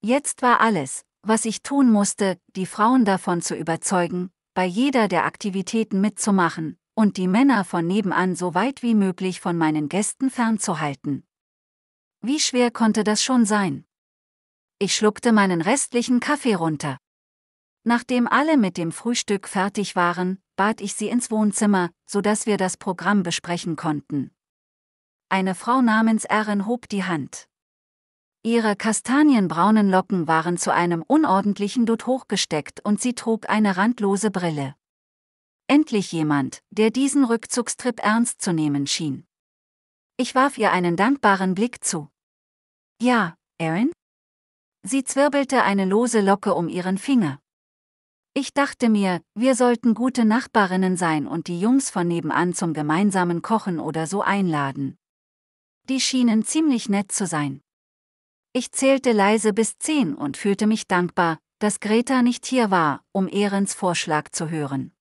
Jetzt war alles, was ich tun musste, die Frauen davon zu überzeugen, bei jeder der Aktivitäten mitzumachen und die Männer von nebenan so weit wie möglich von meinen Gästen fernzuhalten. Wie schwer konnte das schon sein? Ich schluckte meinen restlichen Kaffee runter. Nachdem alle mit dem Frühstück fertig waren, bat ich sie ins Wohnzimmer, sodass wir das Programm besprechen konnten. Eine Frau namens Erin hob die Hand. Ihre kastanienbraunen Locken waren zu einem unordentlichen Dutt hochgesteckt und sie trug eine randlose Brille. Endlich jemand, der diesen Rückzugstrip ernst zu nehmen schien. Ich warf ihr einen dankbaren Blick zu. Ja, Erin? Sie zwirbelte eine lose Locke um ihren Finger. Ich dachte mir, wir sollten gute Nachbarinnen sein und die Jungs von nebenan zum gemeinsamen Kochen oder so einladen. Die schienen ziemlich nett zu sein. Ich zählte leise bis zehn und fühlte mich dankbar, dass Greta nicht hier war, um Ehrens Vorschlag zu hören.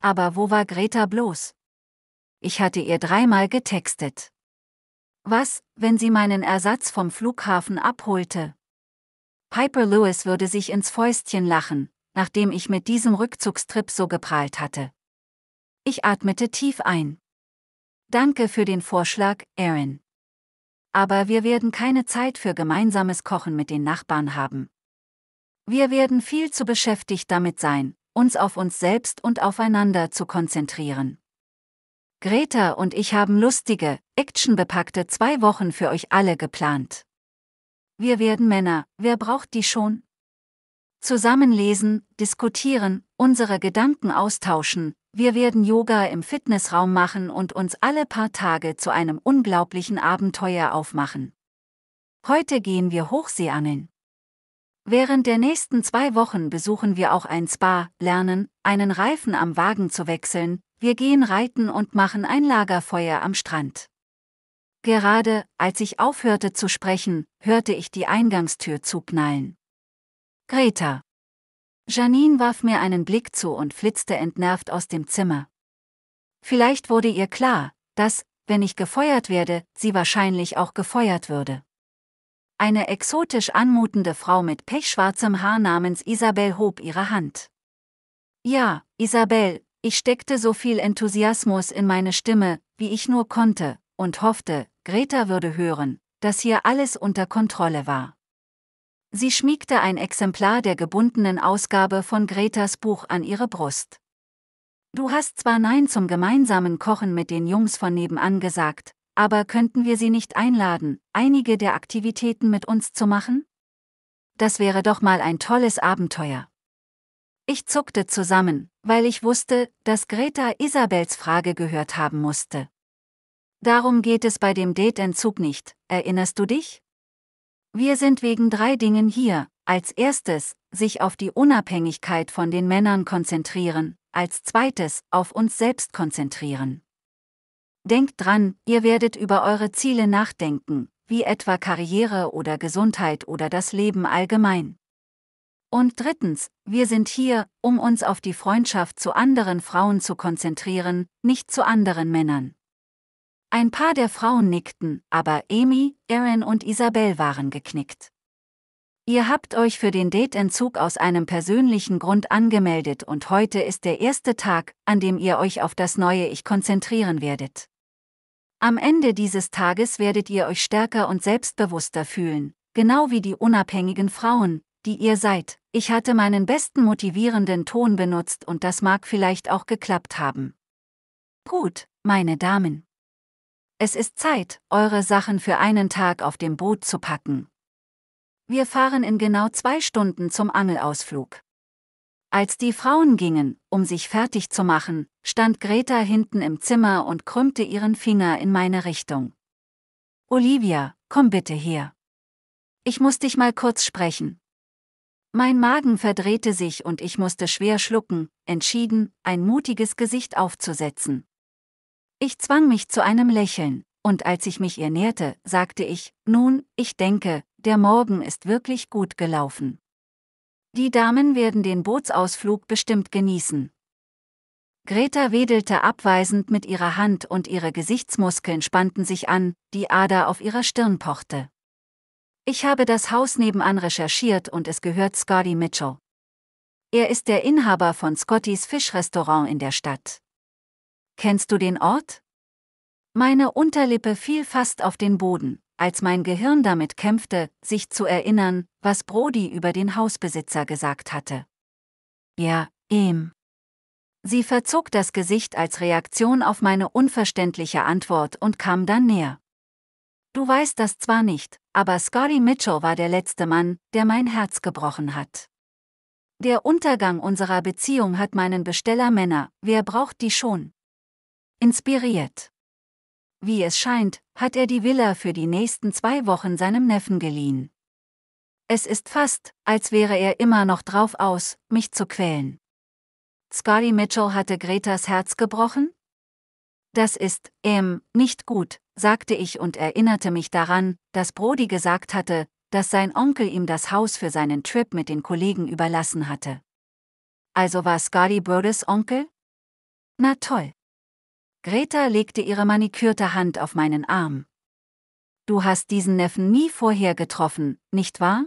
Aber wo war Greta bloß? Ich hatte ihr dreimal getextet. Was, wenn sie meinen Ersatz vom Flughafen abholte? Piper Lewis würde sich ins Fäustchen lachen, nachdem ich mit diesem Rückzugstrip so geprahlt hatte. Ich atmete tief ein. Danke für den Vorschlag, Aaron aber wir werden keine Zeit für gemeinsames Kochen mit den Nachbarn haben. Wir werden viel zu beschäftigt damit sein, uns auf uns selbst und aufeinander zu konzentrieren. Greta und ich haben lustige, actionbepackte zwei Wochen für euch alle geplant. Wir werden Männer, wer braucht die schon? Zusammenlesen, diskutieren, unsere Gedanken austauschen, wir werden Yoga im Fitnessraum machen und uns alle paar Tage zu einem unglaublichen Abenteuer aufmachen. Heute gehen wir Hochseeangeln. Während der nächsten zwei Wochen besuchen wir auch ein Spa, lernen, einen Reifen am Wagen zu wechseln, wir gehen reiten und machen ein Lagerfeuer am Strand. Gerade, als ich aufhörte zu sprechen, hörte ich die Eingangstür zuknallen. Greta. Janine warf mir einen Blick zu und flitzte entnervt aus dem Zimmer. Vielleicht wurde ihr klar, dass, wenn ich gefeuert werde, sie wahrscheinlich auch gefeuert würde. Eine exotisch anmutende Frau mit pechschwarzem Haar namens Isabel hob ihre Hand. Ja, Isabel, ich steckte so viel Enthusiasmus in meine Stimme, wie ich nur konnte, und hoffte, Greta würde hören, dass hier alles unter Kontrolle war. Sie schmiegte ein Exemplar der gebundenen Ausgabe von Gretas Buch an ihre Brust. Du hast zwar Nein zum gemeinsamen Kochen mit den Jungs von nebenan gesagt, aber könnten wir sie nicht einladen, einige der Aktivitäten mit uns zu machen? Das wäre doch mal ein tolles Abenteuer. Ich zuckte zusammen, weil ich wusste, dass Greta Isabels Frage gehört haben musste. Darum geht es bei dem Dateentzug nicht, erinnerst du dich? Wir sind wegen drei Dingen hier. Als erstes, sich auf die Unabhängigkeit von den Männern konzentrieren, als zweites, auf uns selbst konzentrieren. Denkt dran, ihr werdet über eure Ziele nachdenken, wie etwa Karriere oder Gesundheit oder das Leben allgemein. Und drittens, wir sind hier, um uns auf die Freundschaft zu anderen Frauen zu konzentrieren, nicht zu anderen Männern. Ein paar der Frauen nickten, aber Amy, Erin und Isabel waren geknickt. Ihr habt euch für den Dateentzug aus einem persönlichen Grund angemeldet und heute ist der erste Tag, an dem ihr euch auf das neue Ich konzentrieren werdet. Am Ende dieses Tages werdet ihr euch stärker und selbstbewusster fühlen, genau wie die unabhängigen Frauen, die ihr seid. Ich hatte meinen besten motivierenden Ton benutzt und das mag vielleicht auch geklappt haben. Gut, meine Damen. Es ist Zeit, eure Sachen für einen Tag auf dem Boot zu packen. Wir fahren in genau zwei Stunden zum Angelausflug. Als die Frauen gingen, um sich fertig zu machen, stand Greta hinten im Zimmer und krümmte ihren Finger in meine Richtung. Olivia, komm bitte her. Ich muss dich mal kurz sprechen. Mein Magen verdrehte sich und ich musste schwer schlucken, entschieden, ein mutiges Gesicht aufzusetzen. Ich zwang mich zu einem Lächeln, und als ich mich ihr näherte, sagte ich, nun, ich denke, der Morgen ist wirklich gut gelaufen. Die Damen werden den Bootsausflug bestimmt genießen. Greta wedelte abweisend mit ihrer Hand und ihre Gesichtsmuskeln spannten sich an, die Ader auf ihrer Stirn pochte. Ich habe das Haus nebenan recherchiert und es gehört Scotty Mitchell. Er ist der Inhaber von Scottys Fischrestaurant in der Stadt. Kennst du den Ort? Meine Unterlippe fiel fast auf den Boden, als mein Gehirn damit kämpfte, sich zu erinnern, was Brody über den Hausbesitzer gesagt hatte. Ja, ihm. Sie verzog das Gesicht als Reaktion auf meine unverständliche Antwort und kam dann näher. Du weißt das zwar nicht, aber Scotty Mitchell war der letzte Mann, der mein Herz gebrochen hat. Der Untergang unserer Beziehung hat meinen Besteller Männer, wer braucht die schon? inspiriert. Wie es scheint, hat er die Villa für die nächsten zwei Wochen seinem Neffen geliehen. Es ist fast, als wäre er immer noch drauf aus, mich zu quälen. Scotty Mitchell hatte Gretas Herz gebrochen? Das ist, ähm, nicht gut, sagte ich und erinnerte mich daran, dass Brody gesagt hatte, dass sein Onkel ihm das Haus für seinen Trip mit den Kollegen überlassen hatte. Also war Scotty Burdys Onkel? Na toll. Greta legte ihre manikürte Hand auf meinen Arm. Du hast diesen Neffen nie vorher getroffen, nicht wahr?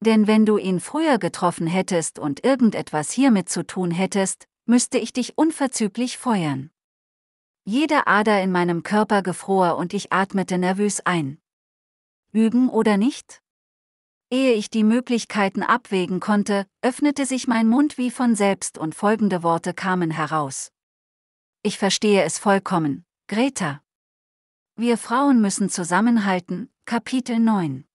Denn wenn du ihn früher getroffen hättest und irgendetwas hiermit zu tun hättest, müsste ich dich unverzüglich feuern. Jede Ader in meinem Körper gefror und ich atmete nervös ein. Lügen oder nicht? Ehe ich die Möglichkeiten abwägen konnte, öffnete sich mein Mund wie von selbst und folgende Worte kamen heraus. Ich verstehe es vollkommen. Greta. Wir Frauen müssen zusammenhalten. Kapitel 9.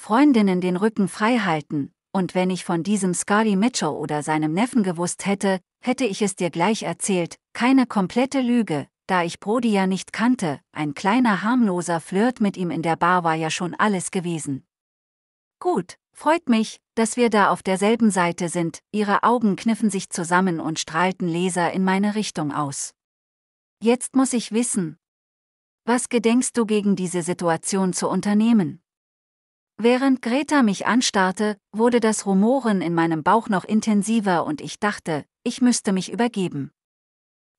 Freundinnen den Rücken frei halten. Und wenn ich von diesem Scotty Mitchell oder seinem Neffen gewusst hätte, hätte ich es dir gleich erzählt, keine komplette Lüge, da ich Brody ja nicht kannte, ein kleiner harmloser Flirt mit ihm in der Bar war ja schon alles gewesen. Gut, Freut mich, dass wir da auf derselben Seite sind, ihre Augen kniffen sich zusammen und strahlten Laser in meine Richtung aus. Jetzt muss ich wissen. Was gedenkst du gegen diese Situation zu unternehmen? Während Greta mich anstarrte, wurde das Rumoren in meinem Bauch noch intensiver und ich dachte, ich müsste mich übergeben.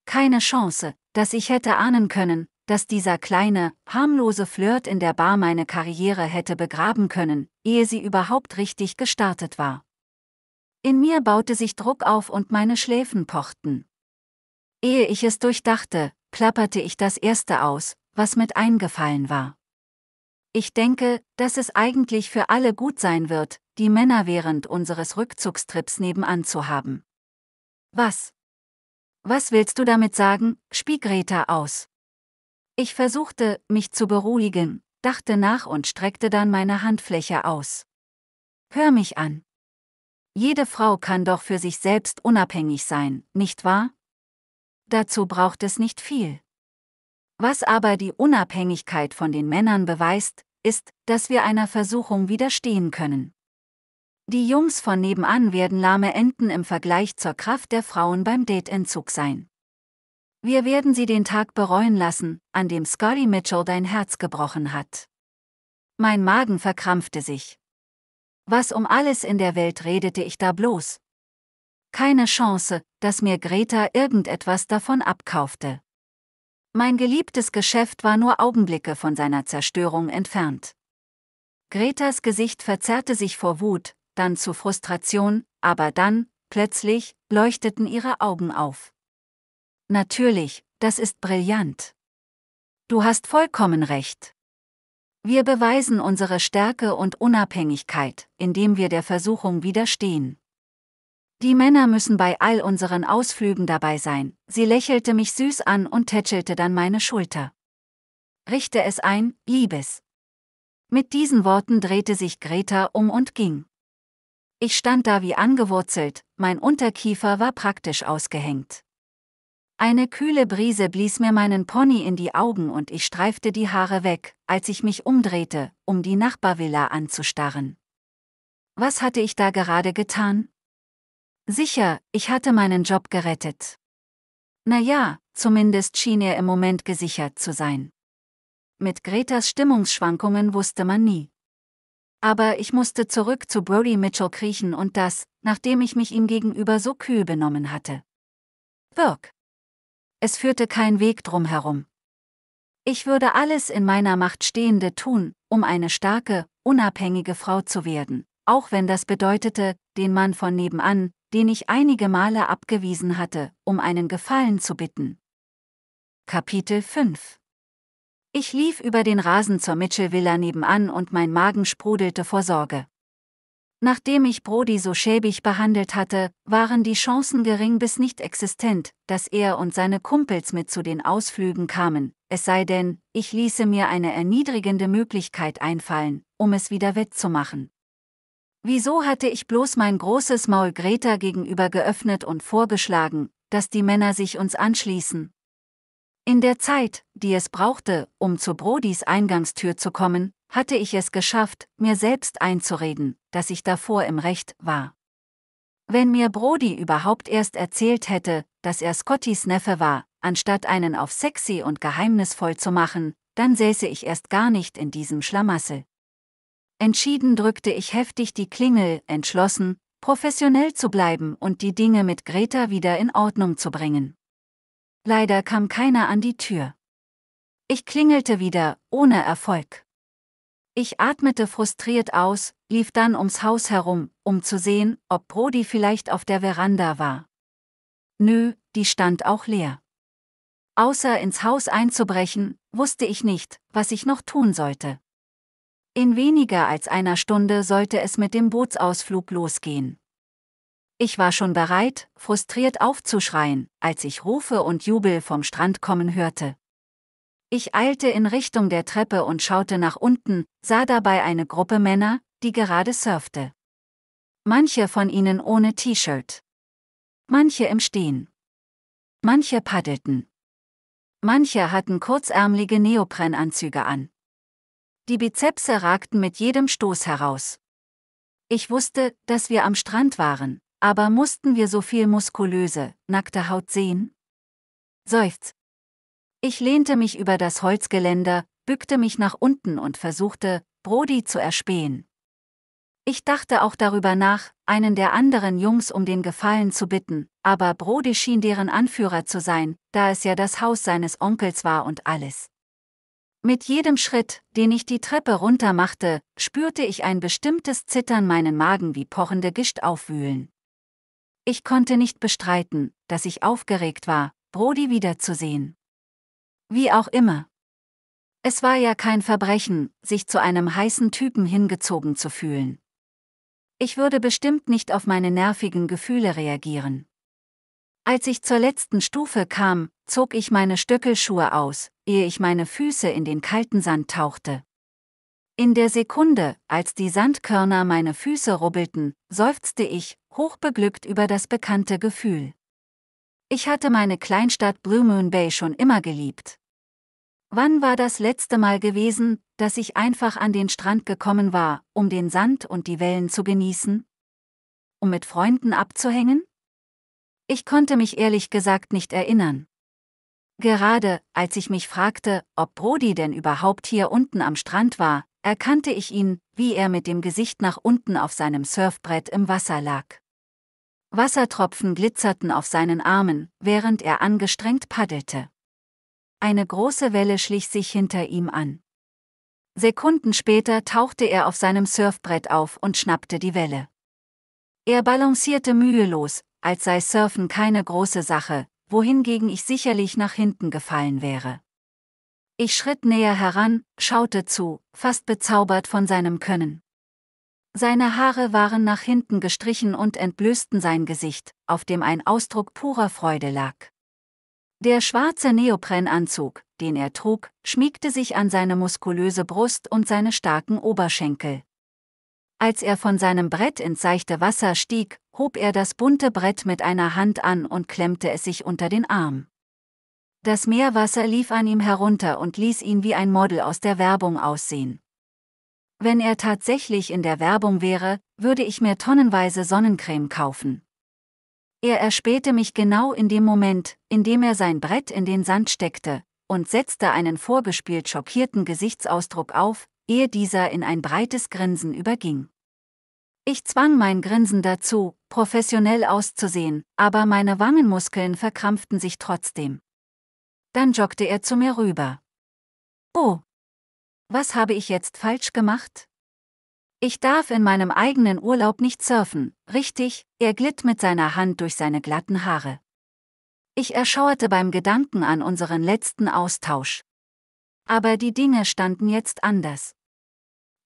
Keine Chance, dass ich hätte ahnen können, dass dieser kleine, harmlose Flirt in der Bar meine Karriere hätte begraben können, ehe sie überhaupt richtig gestartet war. In mir baute sich Druck auf und meine Schläfen pochten. Ehe ich es durchdachte, klapperte ich das Erste aus, was mit eingefallen war. Ich denke, dass es eigentlich für alle gut sein wird, die Männer während unseres Rückzugstrips nebenan zu haben. Was? Was willst du damit sagen? spie Greta aus. Ich versuchte, mich zu beruhigen, dachte nach und streckte dann meine Handfläche aus. Hör mich an. Jede Frau kann doch für sich selbst unabhängig sein, nicht wahr? Dazu braucht es nicht viel. Was aber die Unabhängigkeit von den Männern beweist, ist, dass wir einer Versuchung widerstehen können. Die Jungs von nebenan werden lahme Enten im Vergleich zur Kraft der Frauen beim Dateentzug sein. Wir werden sie den Tag bereuen lassen, an dem Scotty Mitchell dein Herz gebrochen hat. Mein Magen verkrampfte sich. Was um alles in der Welt redete ich da bloß? Keine Chance, dass mir Greta irgendetwas davon abkaufte. Mein geliebtes Geschäft war nur Augenblicke von seiner Zerstörung entfernt. Gretas Gesicht verzerrte sich vor Wut, dann zu Frustration, aber dann, plötzlich, leuchteten ihre Augen auf. Natürlich, das ist brillant. Du hast vollkommen recht. Wir beweisen unsere Stärke und Unabhängigkeit, indem wir der Versuchung widerstehen. Die Männer müssen bei all unseren Ausflügen dabei sein, sie lächelte mich süß an und tätschelte dann meine Schulter. Richte es ein, Liebes. Mit diesen Worten drehte sich Greta um und ging. Ich stand da wie angewurzelt, mein Unterkiefer war praktisch ausgehängt. Eine kühle Brise blies mir meinen Pony in die Augen und ich streifte die Haare weg, als ich mich umdrehte, um die Nachbarvilla anzustarren. Was hatte ich da gerade getan? Sicher, ich hatte meinen Job gerettet. Na ja, zumindest schien er im Moment gesichert zu sein. Mit Gretas Stimmungsschwankungen wusste man nie. Aber ich musste zurück zu Brody Mitchell kriechen und das, nachdem ich mich ihm gegenüber so kühl benommen hatte. Wirk es führte kein Weg drumherum. Ich würde alles in meiner Macht Stehende tun, um eine starke, unabhängige Frau zu werden, auch wenn das bedeutete, den Mann von nebenan, den ich einige Male abgewiesen hatte, um einen Gefallen zu bitten. Kapitel 5 Ich lief über den Rasen zur Mitchell Villa nebenan und mein Magen sprudelte vor Sorge. Nachdem ich Brody so schäbig behandelt hatte, waren die Chancen gering bis nicht existent, dass er und seine Kumpels mit zu den Ausflügen kamen, es sei denn, ich ließe mir eine erniedrigende Möglichkeit einfallen, um es wieder wettzumachen. Wieso hatte ich bloß mein großes Maul Greta gegenüber geöffnet und vorgeschlagen, dass die Männer sich uns anschließen? In der Zeit, die es brauchte, um zu Brodis Eingangstür zu kommen, hatte ich es geschafft, mir selbst einzureden, dass ich davor im Recht war. Wenn mir Brody überhaupt erst erzählt hätte, dass er Scottys Neffe war, anstatt einen auf sexy und geheimnisvoll zu machen, dann säße ich erst gar nicht in diesem Schlamassel. Entschieden drückte ich heftig die Klingel, entschlossen, professionell zu bleiben und die Dinge mit Greta wieder in Ordnung zu bringen. Leider kam keiner an die Tür. Ich klingelte wieder, ohne Erfolg. Ich atmete frustriert aus, lief dann ums Haus herum, um zu sehen, ob Brody vielleicht auf der Veranda war. Nö, die stand auch leer. Außer ins Haus einzubrechen, wusste ich nicht, was ich noch tun sollte. In weniger als einer Stunde sollte es mit dem Bootsausflug losgehen. Ich war schon bereit, frustriert aufzuschreien, als ich Rufe und Jubel vom Strand kommen hörte. Ich eilte in Richtung der Treppe und schaute nach unten, sah dabei eine Gruppe Männer, die gerade surfte. Manche von ihnen ohne T-Shirt. Manche im Stehen. Manche paddelten. Manche hatten kurzärmelige Neoprenanzüge an. Die Bizepse ragten mit jedem Stoß heraus. Ich wusste, dass wir am Strand waren, aber mussten wir so viel muskulöse, nackte Haut sehen? Seufz. Ich lehnte mich über das Holzgeländer, bückte mich nach unten und versuchte, Brody zu erspähen. Ich dachte auch darüber nach, einen der anderen Jungs um den Gefallen zu bitten, aber Brody schien deren Anführer zu sein, da es ja das Haus seines Onkels war und alles. Mit jedem Schritt, den ich die Treppe runter machte, spürte ich ein bestimmtes Zittern meinen Magen wie pochende Gischt aufwühlen. Ich konnte nicht bestreiten, dass ich aufgeregt war, Brody wiederzusehen. Wie auch immer. Es war ja kein Verbrechen, sich zu einem heißen Typen hingezogen zu fühlen. Ich würde bestimmt nicht auf meine nervigen Gefühle reagieren. Als ich zur letzten Stufe kam, zog ich meine Stöckelschuhe aus, ehe ich meine Füße in den kalten Sand tauchte. In der Sekunde, als die Sandkörner meine Füße rubbelten, seufzte ich hochbeglückt über das bekannte Gefühl. Ich hatte meine Kleinstadt Blue Moon Bay schon immer geliebt. Wann war das letzte Mal gewesen, dass ich einfach an den Strand gekommen war, um den Sand und die Wellen zu genießen? Um mit Freunden abzuhängen? Ich konnte mich ehrlich gesagt nicht erinnern. Gerade, als ich mich fragte, ob Brody denn überhaupt hier unten am Strand war, erkannte ich ihn, wie er mit dem Gesicht nach unten auf seinem Surfbrett im Wasser lag. Wassertropfen glitzerten auf seinen Armen, während er angestrengt paddelte. Eine große Welle schlich sich hinter ihm an. Sekunden später tauchte er auf seinem Surfbrett auf und schnappte die Welle. Er balancierte mühelos, als sei Surfen keine große Sache, wohingegen ich sicherlich nach hinten gefallen wäre. Ich schritt näher heran, schaute zu, fast bezaubert von seinem Können. Seine Haare waren nach hinten gestrichen und entblößten sein Gesicht, auf dem ein Ausdruck purer Freude lag. Der schwarze Neoprenanzug, den er trug, schmiegte sich an seine muskulöse Brust und seine starken Oberschenkel. Als er von seinem Brett ins seichte Wasser stieg, hob er das bunte Brett mit einer Hand an und klemmte es sich unter den Arm. Das Meerwasser lief an ihm herunter und ließ ihn wie ein Model aus der Werbung aussehen. Wenn er tatsächlich in der Werbung wäre, würde ich mir tonnenweise Sonnencreme kaufen. Er erspähte mich genau in dem Moment, in dem er sein Brett in den Sand steckte, und setzte einen vorgespielt schockierten Gesichtsausdruck auf, ehe dieser in ein breites Grinsen überging. Ich zwang mein Grinsen dazu, professionell auszusehen, aber meine Wangenmuskeln verkrampften sich trotzdem. Dann joggte er zu mir rüber. Oh, was habe ich jetzt falsch gemacht? Ich darf in meinem eigenen Urlaub nicht surfen, richtig, er glitt mit seiner Hand durch seine glatten Haare. Ich erschauerte beim Gedanken an unseren letzten Austausch. Aber die Dinge standen jetzt anders.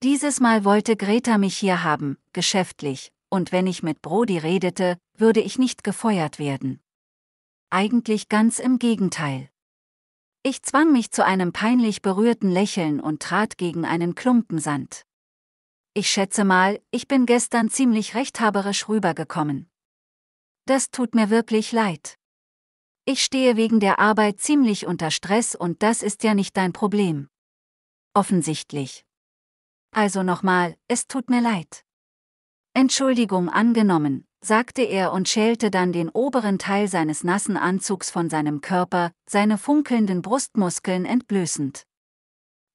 Dieses Mal wollte Greta mich hier haben, geschäftlich, und wenn ich mit Brody redete, würde ich nicht gefeuert werden. Eigentlich ganz im Gegenteil. Ich zwang mich zu einem peinlich berührten Lächeln und trat gegen einen Klumpen Sand. Ich schätze mal, ich bin gestern ziemlich rechthaberisch rübergekommen. Das tut mir wirklich leid. Ich stehe wegen der Arbeit ziemlich unter Stress und das ist ja nicht dein Problem. Offensichtlich. Also nochmal, es tut mir leid. Entschuldigung angenommen, sagte er und schälte dann den oberen Teil seines nassen Anzugs von seinem Körper, seine funkelnden Brustmuskeln entblößend.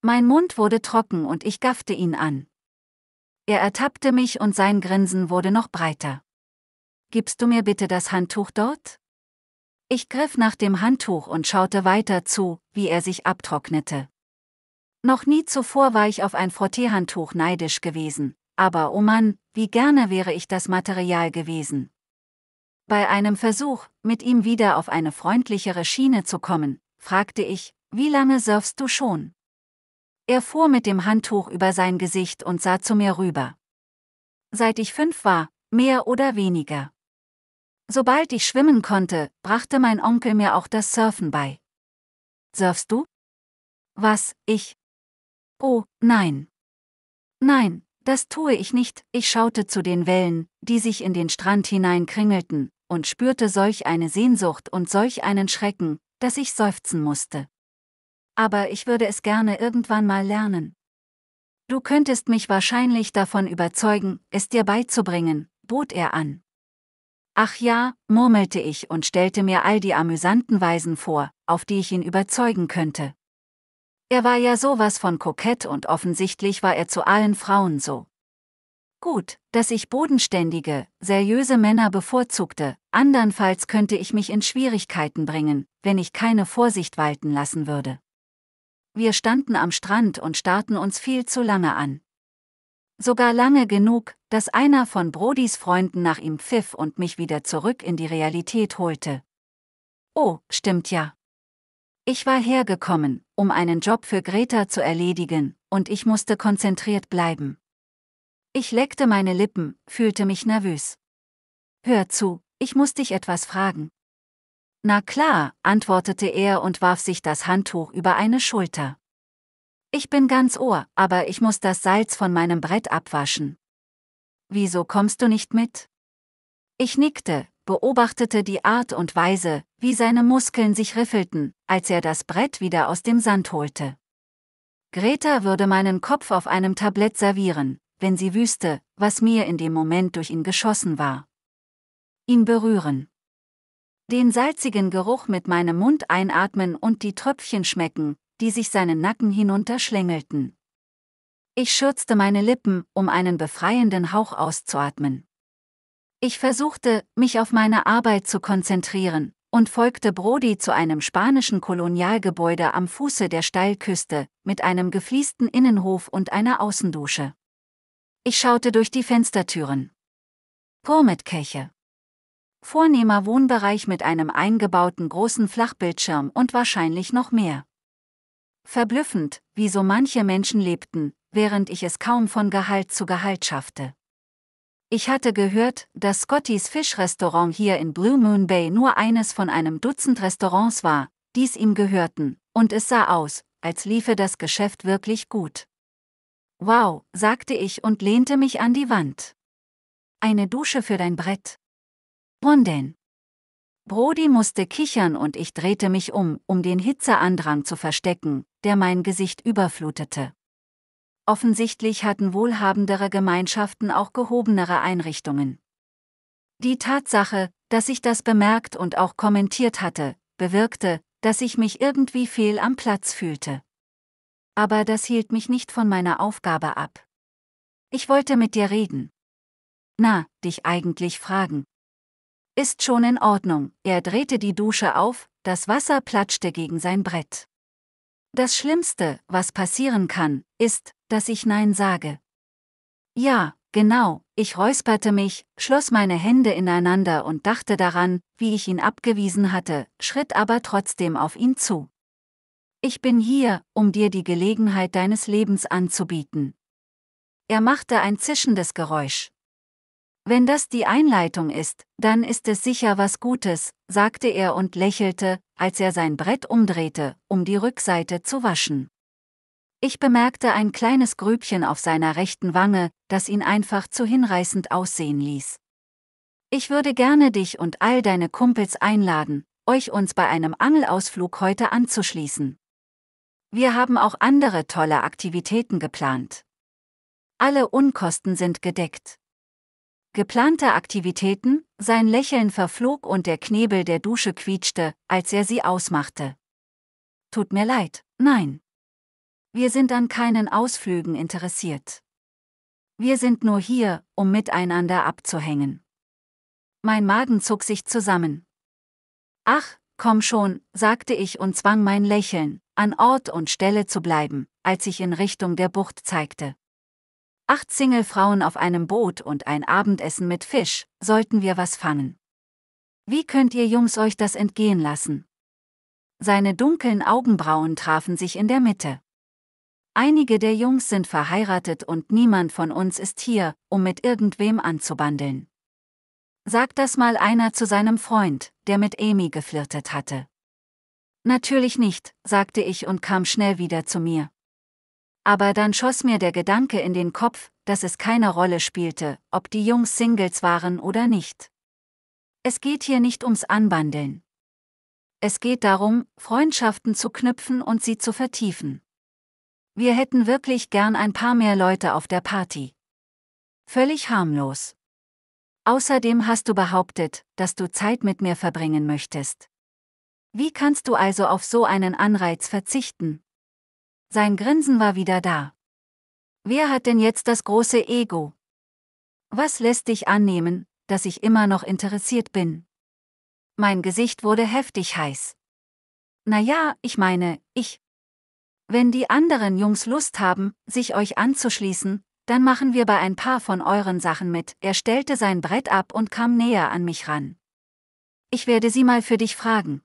Mein Mund wurde trocken und ich gaffte ihn an. Er ertappte mich und sein Grinsen wurde noch breiter. Gibst du mir bitte das Handtuch dort? Ich griff nach dem Handtuch und schaute weiter zu, wie er sich abtrocknete. Noch nie zuvor war ich auf ein Frotteehandtuch neidisch gewesen, aber oh Mann, wie gerne wäre ich das Material gewesen. Bei einem Versuch, mit ihm wieder auf eine freundlichere Schiene zu kommen, fragte ich, wie lange surfst du schon? Er fuhr mit dem Handtuch über sein Gesicht und sah zu mir rüber. Seit ich fünf war, mehr oder weniger. Sobald ich schwimmen konnte, brachte mein Onkel mir auch das Surfen bei. Surfst du? Was, ich? Oh, nein. Nein, das tue ich nicht, ich schaute zu den Wellen, die sich in den Strand hineinkringelten, und spürte solch eine Sehnsucht und solch einen Schrecken, dass ich seufzen musste. Aber ich würde es gerne irgendwann mal lernen. Du könntest mich wahrscheinlich davon überzeugen, es dir beizubringen, bot er an. Ach ja, murmelte ich und stellte mir all die amüsanten Weisen vor, auf die ich ihn überzeugen könnte. Er war ja sowas von kokett und offensichtlich war er zu allen Frauen so. Gut, dass ich bodenständige, seriöse Männer bevorzugte, andernfalls könnte ich mich in Schwierigkeiten bringen, wenn ich keine Vorsicht walten lassen würde. Wir standen am Strand und starrten uns viel zu lange an. Sogar lange genug, dass einer von Brodys Freunden nach ihm pfiff und mich wieder zurück in die Realität holte. Oh, stimmt ja. Ich war hergekommen, um einen Job für Greta zu erledigen, und ich musste konzentriert bleiben. Ich leckte meine Lippen, fühlte mich nervös. Hör zu, ich muss dich etwas fragen. Na klar, antwortete er und warf sich das Handtuch über eine Schulter. Ich bin ganz ohr, aber ich muss das Salz von meinem Brett abwaschen. Wieso kommst du nicht mit? Ich nickte, beobachtete die Art und Weise, wie seine Muskeln sich riffelten, als er das Brett wieder aus dem Sand holte. Greta würde meinen Kopf auf einem Tablett servieren, wenn sie wüsste, was mir in dem Moment durch ihn geschossen war. Ihn berühren. Den salzigen Geruch mit meinem Mund einatmen und die Tröpfchen schmecken, die sich seinen Nacken hinunterschlängelten. Ich schürzte meine Lippen, um einen befreienden Hauch auszuatmen. Ich versuchte, mich auf meine Arbeit zu konzentrieren und folgte Brody zu einem spanischen Kolonialgebäude am Fuße der Steilküste, mit einem gefliesten Innenhof und einer Außendusche. Ich schaute durch die Fenstertüren. Gourmetkirche. Vornehmer Wohnbereich mit einem eingebauten großen Flachbildschirm und wahrscheinlich noch mehr. Verblüffend, wie so manche Menschen lebten, während ich es kaum von Gehalt zu Gehalt schaffte. Ich hatte gehört, dass Scottys Fischrestaurant hier in Blue Moon Bay nur eines von einem Dutzend Restaurants war, die's ihm gehörten, und es sah aus, als liefe das Geschäft wirklich gut. Wow, sagte ich und lehnte mich an die Wand. Eine Dusche für dein Brett. Und denn? Brody musste kichern und ich drehte mich um, um den Hitzeandrang zu verstecken, der mein Gesicht überflutete offensichtlich hatten wohlhabendere Gemeinschaften auch gehobenere Einrichtungen. Die Tatsache, dass ich das bemerkt und auch kommentiert hatte, bewirkte, dass ich mich irgendwie fehl am Platz fühlte. Aber das hielt mich nicht von meiner Aufgabe ab. Ich wollte mit dir reden. Na, dich eigentlich fragen. Ist schon in Ordnung, er drehte die Dusche auf, das Wasser platschte gegen sein Brett. Das Schlimmste, was passieren kann, ist, dass ich Nein sage. Ja, genau, ich räusperte mich, schloss meine Hände ineinander und dachte daran, wie ich ihn abgewiesen hatte, schritt aber trotzdem auf ihn zu. Ich bin hier, um dir die Gelegenheit deines Lebens anzubieten. Er machte ein zischendes Geräusch. Wenn das die Einleitung ist, dann ist es sicher was Gutes, sagte er und lächelte, als er sein Brett umdrehte, um die Rückseite zu waschen. Ich bemerkte ein kleines Grübchen auf seiner rechten Wange, das ihn einfach zu hinreißend aussehen ließ. Ich würde gerne dich und all deine Kumpels einladen, euch uns bei einem Angelausflug heute anzuschließen. Wir haben auch andere tolle Aktivitäten geplant. Alle Unkosten sind gedeckt geplante Aktivitäten, sein Lächeln verflog und der Knebel der Dusche quietschte, als er sie ausmachte. Tut mir leid, nein. Wir sind an keinen Ausflügen interessiert. Wir sind nur hier, um miteinander abzuhängen. Mein Magen zog sich zusammen. Ach, komm schon, sagte ich und zwang mein Lächeln, an Ort und Stelle zu bleiben, als ich in Richtung der Bucht zeigte. Acht Singlefrauen auf einem Boot und ein Abendessen mit Fisch, sollten wir was fangen. Wie könnt ihr Jungs euch das entgehen lassen? Seine dunklen Augenbrauen trafen sich in der Mitte. Einige der Jungs sind verheiratet und niemand von uns ist hier, um mit irgendwem anzubandeln. Sag das mal einer zu seinem Freund, der mit Amy geflirtet hatte. Natürlich nicht, sagte ich und kam schnell wieder zu mir aber dann schoss mir der Gedanke in den Kopf, dass es keine Rolle spielte, ob die Jungs Singles waren oder nicht. Es geht hier nicht ums Anbandeln. Es geht darum, Freundschaften zu knüpfen und sie zu vertiefen. Wir hätten wirklich gern ein paar mehr Leute auf der Party. Völlig harmlos. Außerdem hast du behauptet, dass du Zeit mit mir verbringen möchtest. Wie kannst du also auf so einen Anreiz verzichten? Sein Grinsen war wieder da. Wer hat denn jetzt das große Ego? Was lässt dich annehmen, dass ich immer noch interessiert bin? Mein Gesicht wurde heftig heiß. Na ja, ich meine, ich. Wenn die anderen Jungs Lust haben, sich euch anzuschließen, dann machen wir bei ein paar von euren Sachen mit. Er stellte sein Brett ab und kam näher an mich ran. Ich werde sie mal für dich fragen.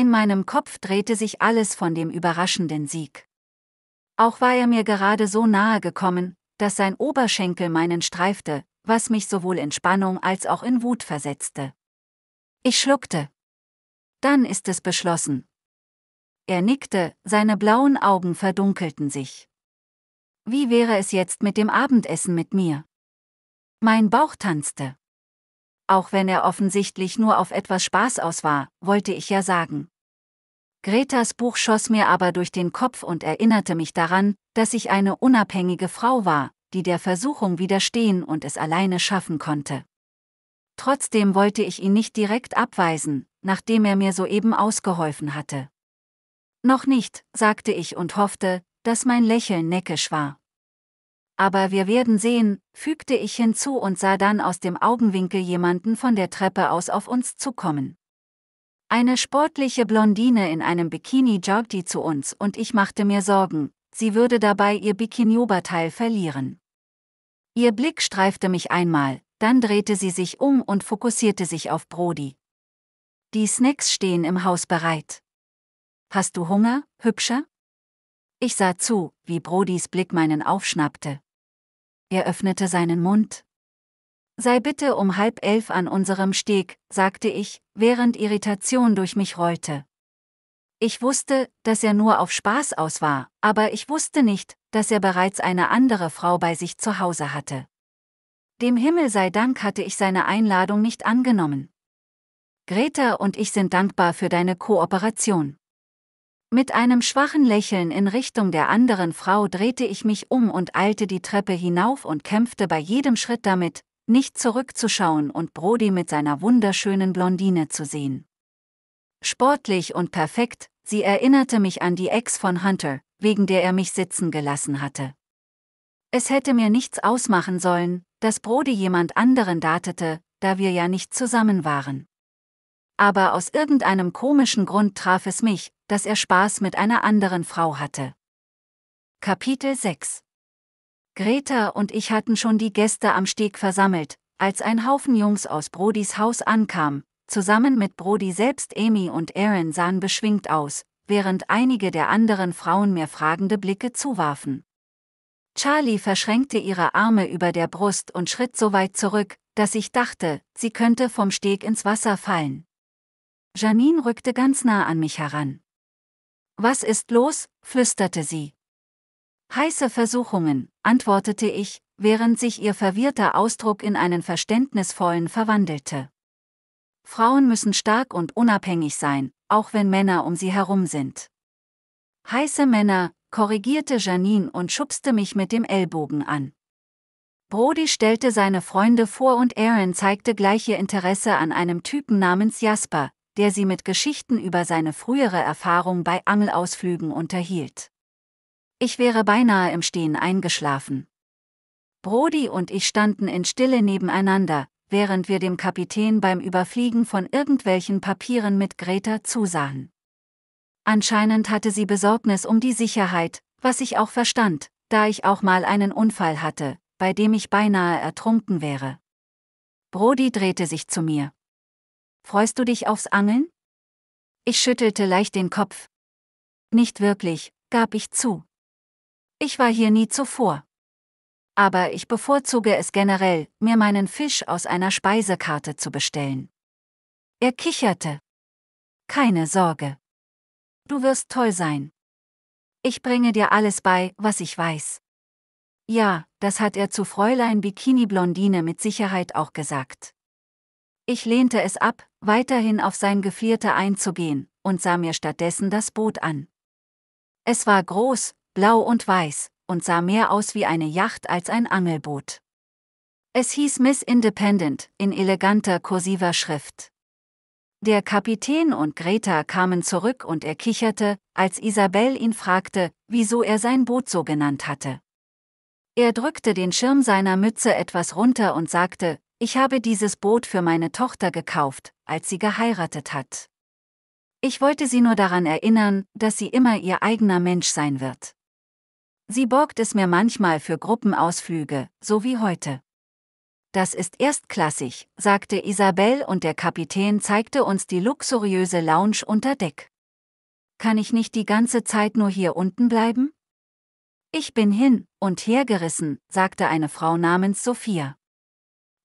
In meinem Kopf drehte sich alles von dem überraschenden Sieg. Auch war er mir gerade so nahe gekommen, dass sein Oberschenkel meinen streifte, was mich sowohl in Spannung als auch in Wut versetzte. Ich schluckte. Dann ist es beschlossen. Er nickte, seine blauen Augen verdunkelten sich. Wie wäre es jetzt mit dem Abendessen mit mir? Mein Bauch tanzte auch wenn er offensichtlich nur auf etwas Spaß aus war, wollte ich ja sagen. Gretas Buch schoss mir aber durch den Kopf und erinnerte mich daran, dass ich eine unabhängige Frau war, die der Versuchung widerstehen und es alleine schaffen konnte. Trotzdem wollte ich ihn nicht direkt abweisen, nachdem er mir soeben ausgeholfen hatte. Noch nicht, sagte ich und hoffte, dass mein Lächeln neckisch war aber wir werden sehen, fügte ich hinzu und sah dann aus dem Augenwinkel jemanden von der Treppe aus auf uns zukommen. Eine sportliche Blondine in einem Bikini joggte zu uns und ich machte mir Sorgen, sie würde dabei ihr Bikini-Oberteil verlieren. Ihr Blick streifte mich einmal, dann drehte sie sich um und fokussierte sich auf Brody. Die Snacks stehen im Haus bereit. Hast du Hunger, Hübscher? Ich sah zu, wie Brodys Blick meinen aufschnappte er öffnete seinen Mund. Sei bitte um halb elf an unserem Steg, sagte ich, während Irritation durch mich rollte. Ich wusste, dass er nur auf Spaß aus war, aber ich wusste nicht, dass er bereits eine andere Frau bei sich zu Hause hatte. Dem Himmel sei Dank hatte ich seine Einladung nicht angenommen. Greta und ich sind dankbar für deine Kooperation. Mit einem schwachen Lächeln in Richtung der anderen Frau drehte ich mich um und eilte die Treppe hinauf und kämpfte bei jedem Schritt damit, nicht zurückzuschauen und Brody mit seiner wunderschönen Blondine zu sehen. Sportlich und perfekt, sie erinnerte mich an die Ex von Hunter, wegen der er mich sitzen gelassen hatte. Es hätte mir nichts ausmachen sollen, dass Brody jemand anderen datete, da wir ja nicht zusammen waren. Aber aus irgendeinem komischen Grund traf es mich, dass er Spaß mit einer anderen Frau hatte. Kapitel 6 Greta und ich hatten schon die Gäste am Steg versammelt, als ein Haufen Jungs aus Brodys Haus ankam. Zusammen mit Brody selbst Amy und Aaron sahen beschwingt aus, während einige der anderen Frauen mir fragende Blicke zuwarfen. Charlie verschränkte ihre Arme über der Brust und schritt so weit zurück, dass ich dachte, sie könnte vom Steg ins Wasser fallen. Janine rückte ganz nah an mich heran. Was ist los? flüsterte sie. Heiße Versuchungen, antwortete ich, während sich ihr verwirrter Ausdruck in einen verständnisvollen verwandelte. Frauen müssen stark und unabhängig sein, auch wenn Männer um sie herum sind. Heiße Männer, korrigierte Janine und schubste mich mit dem Ellbogen an. Brody stellte seine Freunde vor und Aaron zeigte gleiche Interesse an einem Typen namens Jasper, der sie mit Geschichten über seine frühere Erfahrung bei Angelausflügen unterhielt. Ich wäre beinahe im Stehen eingeschlafen. Brody und ich standen in Stille nebeneinander, während wir dem Kapitän beim Überfliegen von irgendwelchen Papieren mit Greta zusahen. Anscheinend hatte sie Besorgnis um die Sicherheit, was ich auch verstand, da ich auch mal einen Unfall hatte, bei dem ich beinahe ertrunken wäre. Brody drehte sich zu mir. Freust du dich aufs Angeln? Ich schüttelte leicht den Kopf. Nicht wirklich, gab ich zu. Ich war hier nie zuvor. Aber ich bevorzuge es generell, mir meinen Fisch aus einer Speisekarte zu bestellen. Er kicherte. Keine Sorge. Du wirst toll sein. Ich bringe dir alles bei, was ich weiß. Ja, das hat er zu Fräulein Bikini Blondine mit Sicherheit auch gesagt. Ich lehnte es ab, weiterhin auf sein Gevierte einzugehen, und sah mir stattdessen das Boot an. Es war groß, blau und weiß, und sah mehr aus wie eine Yacht als ein Angelboot. Es hieß Miss Independent in eleganter kursiver Schrift. Der Kapitän und Greta kamen zurück und er kicherte, als Isabel ihn fragte, wieso er sein Boot so genannt hatte. Er drückte den Schirm seiner Mütze etwas runter und sagte, ich habe dieses Boot für meine Tochter gekauft, als sie geheiratet hat. Ich wollte sie nur daran erinnern, dass sie immer ihr eigener Mensch sein wird. Sie borgt es mir manchmal für Gruppenausflüge, so wie heute. Das ist erstklassig, sagte Isabel und der Kapitän zeigte uns die luxuriöse Lounge unter Deck. Kann ich nicht die ganze Zeit nur hier unten bleiben? Ich bin hin und hergerissen, sagte eine Frau namens Sophia.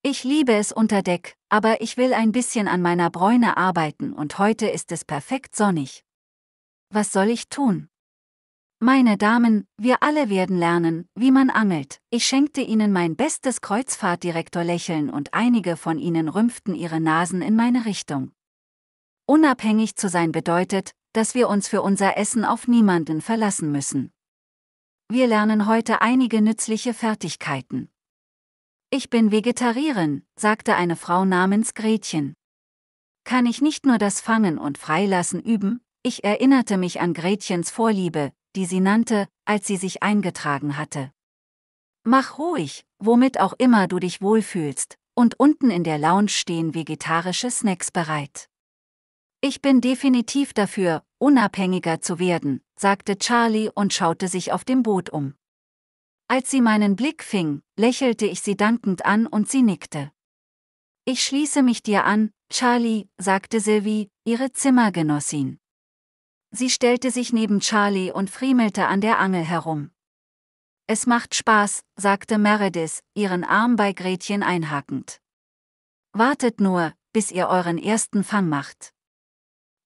Ich liebe es unter Deck, aber ich will ein bisschen an meiner Bräune arbeiten und heute ist es perfekt sonnig. Was soll ich tun? Meine Damen, wir alle werden lernen, wie man angelt. Ich schenkte ihnen mein bestes Kreuzfahrtdirektor-Lächeln und einige von ihnen rümpften ihre Nasen in meine Richtung. Unabhängig zu sein bedeutet, dass wir uns für unser Essen auf niemanden verlassen müssen. Wir lernen heute einige nützliche Fertigkeiten. Ich bin Vegetarierin, sagte eine Frau namens Gretchen. Kann ich nicht nur das Fangen und Freilassen üben? Ich erinnerte mich an Gretchens Vorliebe, die sie nannte, als sie sich eingetragen hatte. Mach ruhig, womit auch immer du dich wohlfühlst, und unten in der Lounge stehen vegetarische Snacks bereit. Ich bin definitiv dafür, unabhängiger zu werden, sagte Charlie und schaute sich auf dem Boot um. Als sie meinen Blick fing, lächelte ich sie dankend an und sie nickte. Ich schließe mich dir an, Charlie, sagte Sylvie, ihre Zimmergenossin. Sie stellte sich neben Charlie und friemelte an der Angel herum. Es macht Spaß, sagte Meredith, ihren Arm bei Gretchen einhackend. Wartet nur, bis ihr euren ersten Fang macht.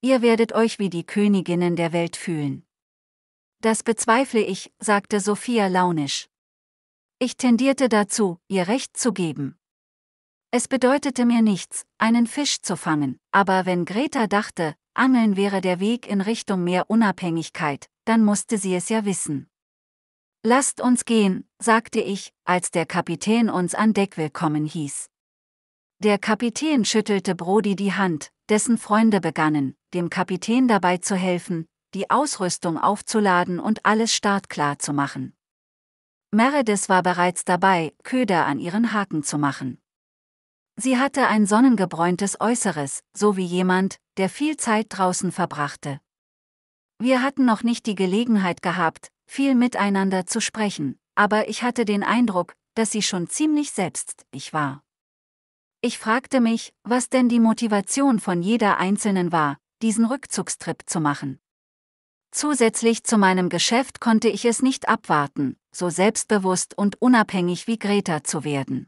Ihr werdet euch wie die Königinnen der Welt fühlen. Das bezweifle ich, sagte Sophia launisch. Ich tendierte dazu, ihr Recht zu geben. Es bedeutete mir nichts, einen Fisch zu fangen, aber wenn Greta dachte, Angeln wäre der Weg in Richtung mehr Unabhängigkeit, dann musste sie es ja wissen. Lasst uns gehen, sagte ich, als der Kapitän uns an Deck willkommen hieß. Der Kapitän schüttelte Brody die Hand, dessen Freunde begannen, dem Kapitän dabei zu helfen, die Ausrüstung aufzuladen und alles startklar zu machen. Meredith war bereits dabei, Köder an ihren Haken zu machen. Sie hatte ein sonnengebräuntes Äußeres, so wie jemand, der viel Zeit draußen verbrachte. Wir hatten noch nicht die Gelegenheit gehabt, viel miteinander zu sprechen, aber ich hatte den Eindruck, dass sie schon ziemlich selbst ich war. Ich fragte mich, was denn die Motivation von jeder Einzelnen war, diesen Rückzugstrip zu machen. Zusätzlich zu meinem Geschäft konnte ich es nicht abwarten, so selbstbewusst und unabhängig wie Greta zu werden.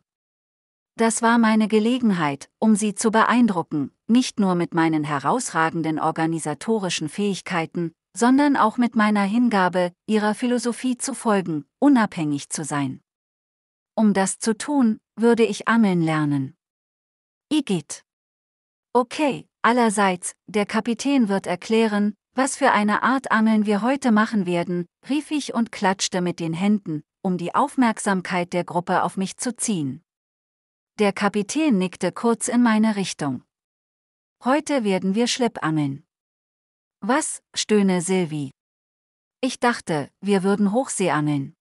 Das war meine Gelegenheit, um sie zu beeindrucken, nicht nur mit meinen herausragenden organisatorischen Fähigkeiten, sondern auch mit meiner Hingabe, ihrer Philosophie zu folgen, unabhängig zu sein. Um das zu tun, würde ich Ammeln lernen. Igitt. Okay, allerseits, der Kapitän wird erklären, was für eine Art Angeln wir heute machen werden, rief ich und klatschte mit den Händen, um die Aufmerksamkeit der Gruppe auf mich zu ziehen. Der Kapitän nickte kurz in meine Richtung. Heute werden wir Schleppangeln. Was, stöhne Silvi. Ich dachte, wir würden Hochseeangeln.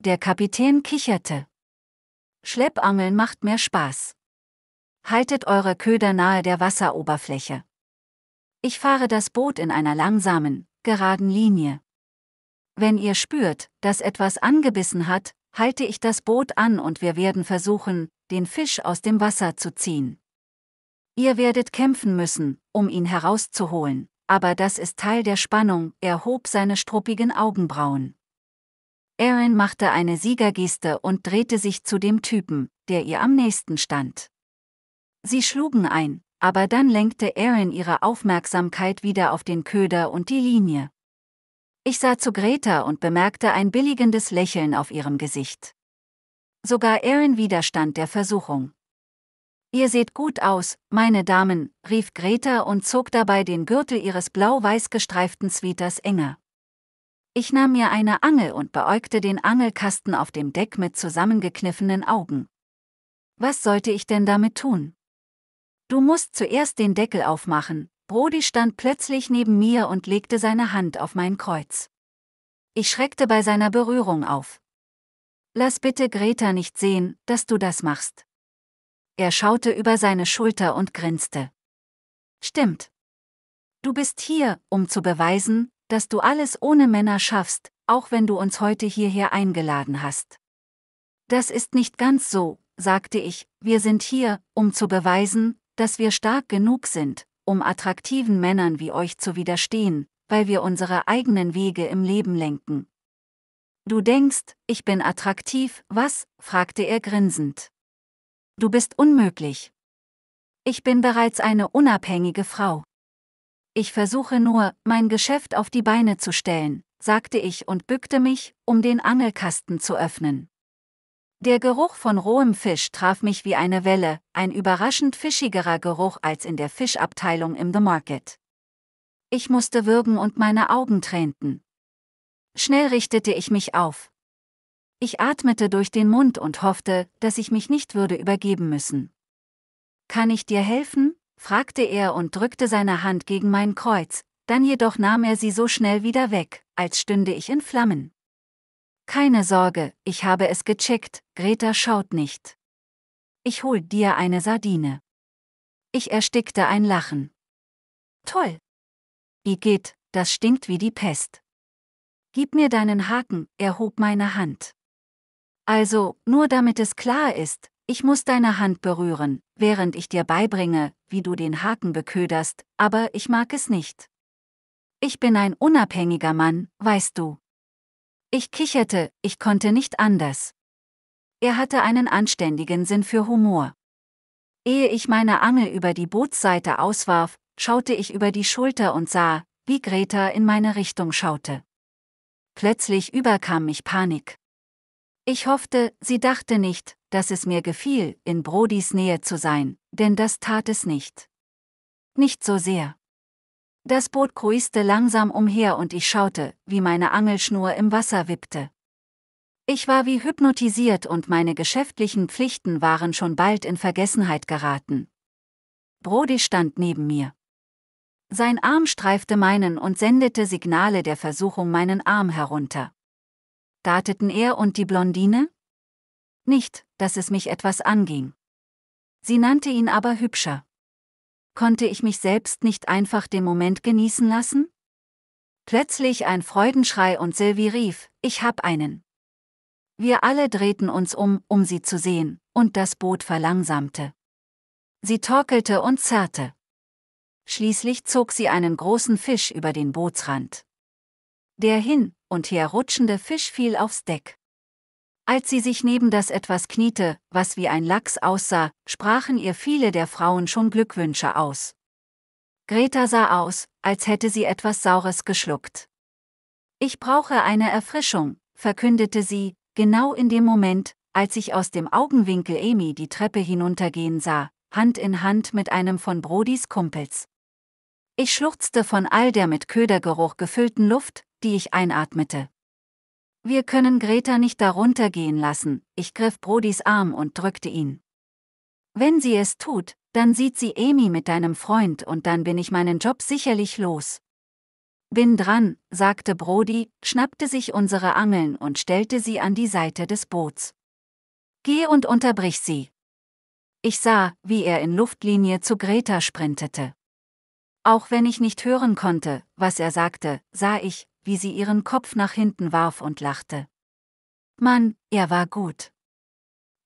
Der Kapitän kicherte. Schleppangeln macht mehr Spaß. Haltet eure Köder nahe der Wasseroberfläche. Ich fahre das Boot in einer langsamen, geraden Linie. Wenn ihr spürt, dass etwas angebissen hat, halte ich das Boot an und wir werden versuchen, den Fisch aus dem Wasser zu ziehen. Ihr werdet kämpfen müssen, um ihn herauszuholen, aber das ist Teil der Spannung, er hob seine struppigen Augenbrauen. Aaron machte eine Siegergeste und drehte sich zu dem Typen, der ihr am nächsten stand. Sie schlugen ein, aber dann lenkte Erin ihre Aufmerksamkeit wieder auf den Köder und die Linie. Ich sah zu Greta und bemerkte ein billigendes Lächeln auf ihrem Gesicht. Sogar Erin widerstand der Versuchung. Ihr seht gut aus, meine Damen, rief Greta und zog dabei den Gürtel ihres blau-weiß gestreiften Sweeters enger. Ich nahm mir eine Angel und beäugte den Angelkasten auf dem Deck mit zusammengekniffenen Augen. Was sollte ich denn damit tun? Du musst zuerst den Deckel aufmachen. Brody stand plötzlich neben mir und legte seine Hand auf mein Kreuz. Ich schreckte bei seiner Berührung auf. Lass bitte Greta nicht sehen, dass du das machst. Er schaute über seine Schulter und grinste. Stimmt. Du bist hier, um zu beweisen, dass du alles ohne Männer schaffst, auch wenn du uns heute hierher eingeladen hast. Das ist nicht ganz so, sagte ich, wir sind hier, um zu beweisen, dass wir stark genug sind, um attraktiven Männern wie euch zu widerstehen, weil wir unsere eigenen Wege im Leben lenken. Du denkst, ich bin attraktiv, was? fragte er grinsend. Du bist unmöglich. Ich bin bereits eine unabhängige Frau. Ich versuche nur, mein Geschäft auf die Beine zu stellen, sagte ich und bückte mich, um den Angelkasten zu öffnen. Der Geruch von rohem Fisch traf mich wie eine Welle, ein überraschend fischigerer Geruch als in der Fischabteilung im The Market. Ich musste würgen und meine Augen tränten. Schnell richtete ich mich auf. Ich atmete durch den Mund und hoffte, dass ich mich nicht würde übergeben müssen. Kann ich dir helfen? fragte er und drückte seine Hand gegen mein Kreuz, dann jedoch nahm er sie so schnell wieder weg, als stünde ich in Flammen. Keine Sorge, ich habe es gecheckt, Greta schaut nicht. Ich hol dir eine Sardine. Ich erstickte ein Lachen. Toll. Igitt, das stinkt wie die Pest. Gib mir deinen Haken, er hob meine Hand. Also, nur damit es klar ist, ich muss deine Hand berühren, während ich dir beibringe, wie du den Haken beköderst, aber ich mag es nicht. Ich bin ein unabhängiger Mann, weißt du. Ich kicherte, ich konnte nicht anders. Er hatte einen anständigen Sinn für Humor. Ehe ich meine Angel über die Bootsseite auswarf, schaute ich über die Schulter und sah, wie Greta in meine Richtung schaute. Plötzlich überkam mich Panik. Ich hoffte, sie dachte nicht, dass es mir gefiel, in Brodis Nähe zu sein, denn das tat es nicht. Nicht so sehr. Das Boot kruiste langsam umher und ich schaute, wie meine Angelschnur im Wasser wippte. Ich war wie hypnotisiert und meine geschäftlichen Pflichten waren schon bald in Vergessenheit geraten. Brody stand neben mir. Sein Arm streifte meinen und sendete Signale der Versuchung meinen Arm herunter. Dateten er und die Blondine? Nicht, dass es mich etwas anging. Sie nannte ihn aber hübscher konnte ich mich selbst nicht einfach den Moment genießen lassen? Plötzlich ein Freudenschrei und Sylvie rief, ich hab einen. Wir alle drehten uns um, um sie zu sehen, und das Boot verlangsamte. Sie torkelte und zerrte. Schließlich zog sie einen großen Fisch über den Bootsrand. Der hin und her rutschende Fisch fiel aufs Deck. Als sie sich neben das etwas kniete, was wie ein Lachs aussah, sprachen ihr viele der Frauen schon Glückwünsche aus. Greta sah aus, als hätte sie etwas Saures geschluckt. Ich brauche eine Erfrischung, verkündete sie, genau in dem Moment, als ich aus dem Augenwinkel Amy die Treppe hinuntergehen sah, Hand in Hand mit einem von Brodys Kumpels. Ich schluchzte von all der mit Ködergeruch gefüllten Luft, die ich einatmete. Wir können Greta nicht darunter gehen lassen, ich griff Brodis Arm und drückte ihn. Wenn sie es tut, dann sieht sie Amy mit deinem Freund und dann bin ich meinen Job sicherlich los. Bin dran, sagte Brody, schnappte sich unsere Angeln und stellte sie an die Seite des Boots. Geh und unterbrich sie. Ich sah, wie er in Luftlinie zu Greta sprintete. Auch wenn ich nicht hören konnte, was er sagte, sah ich, wie sie ihren Kopf nach hinten warf und lachte. Mann, er war gut.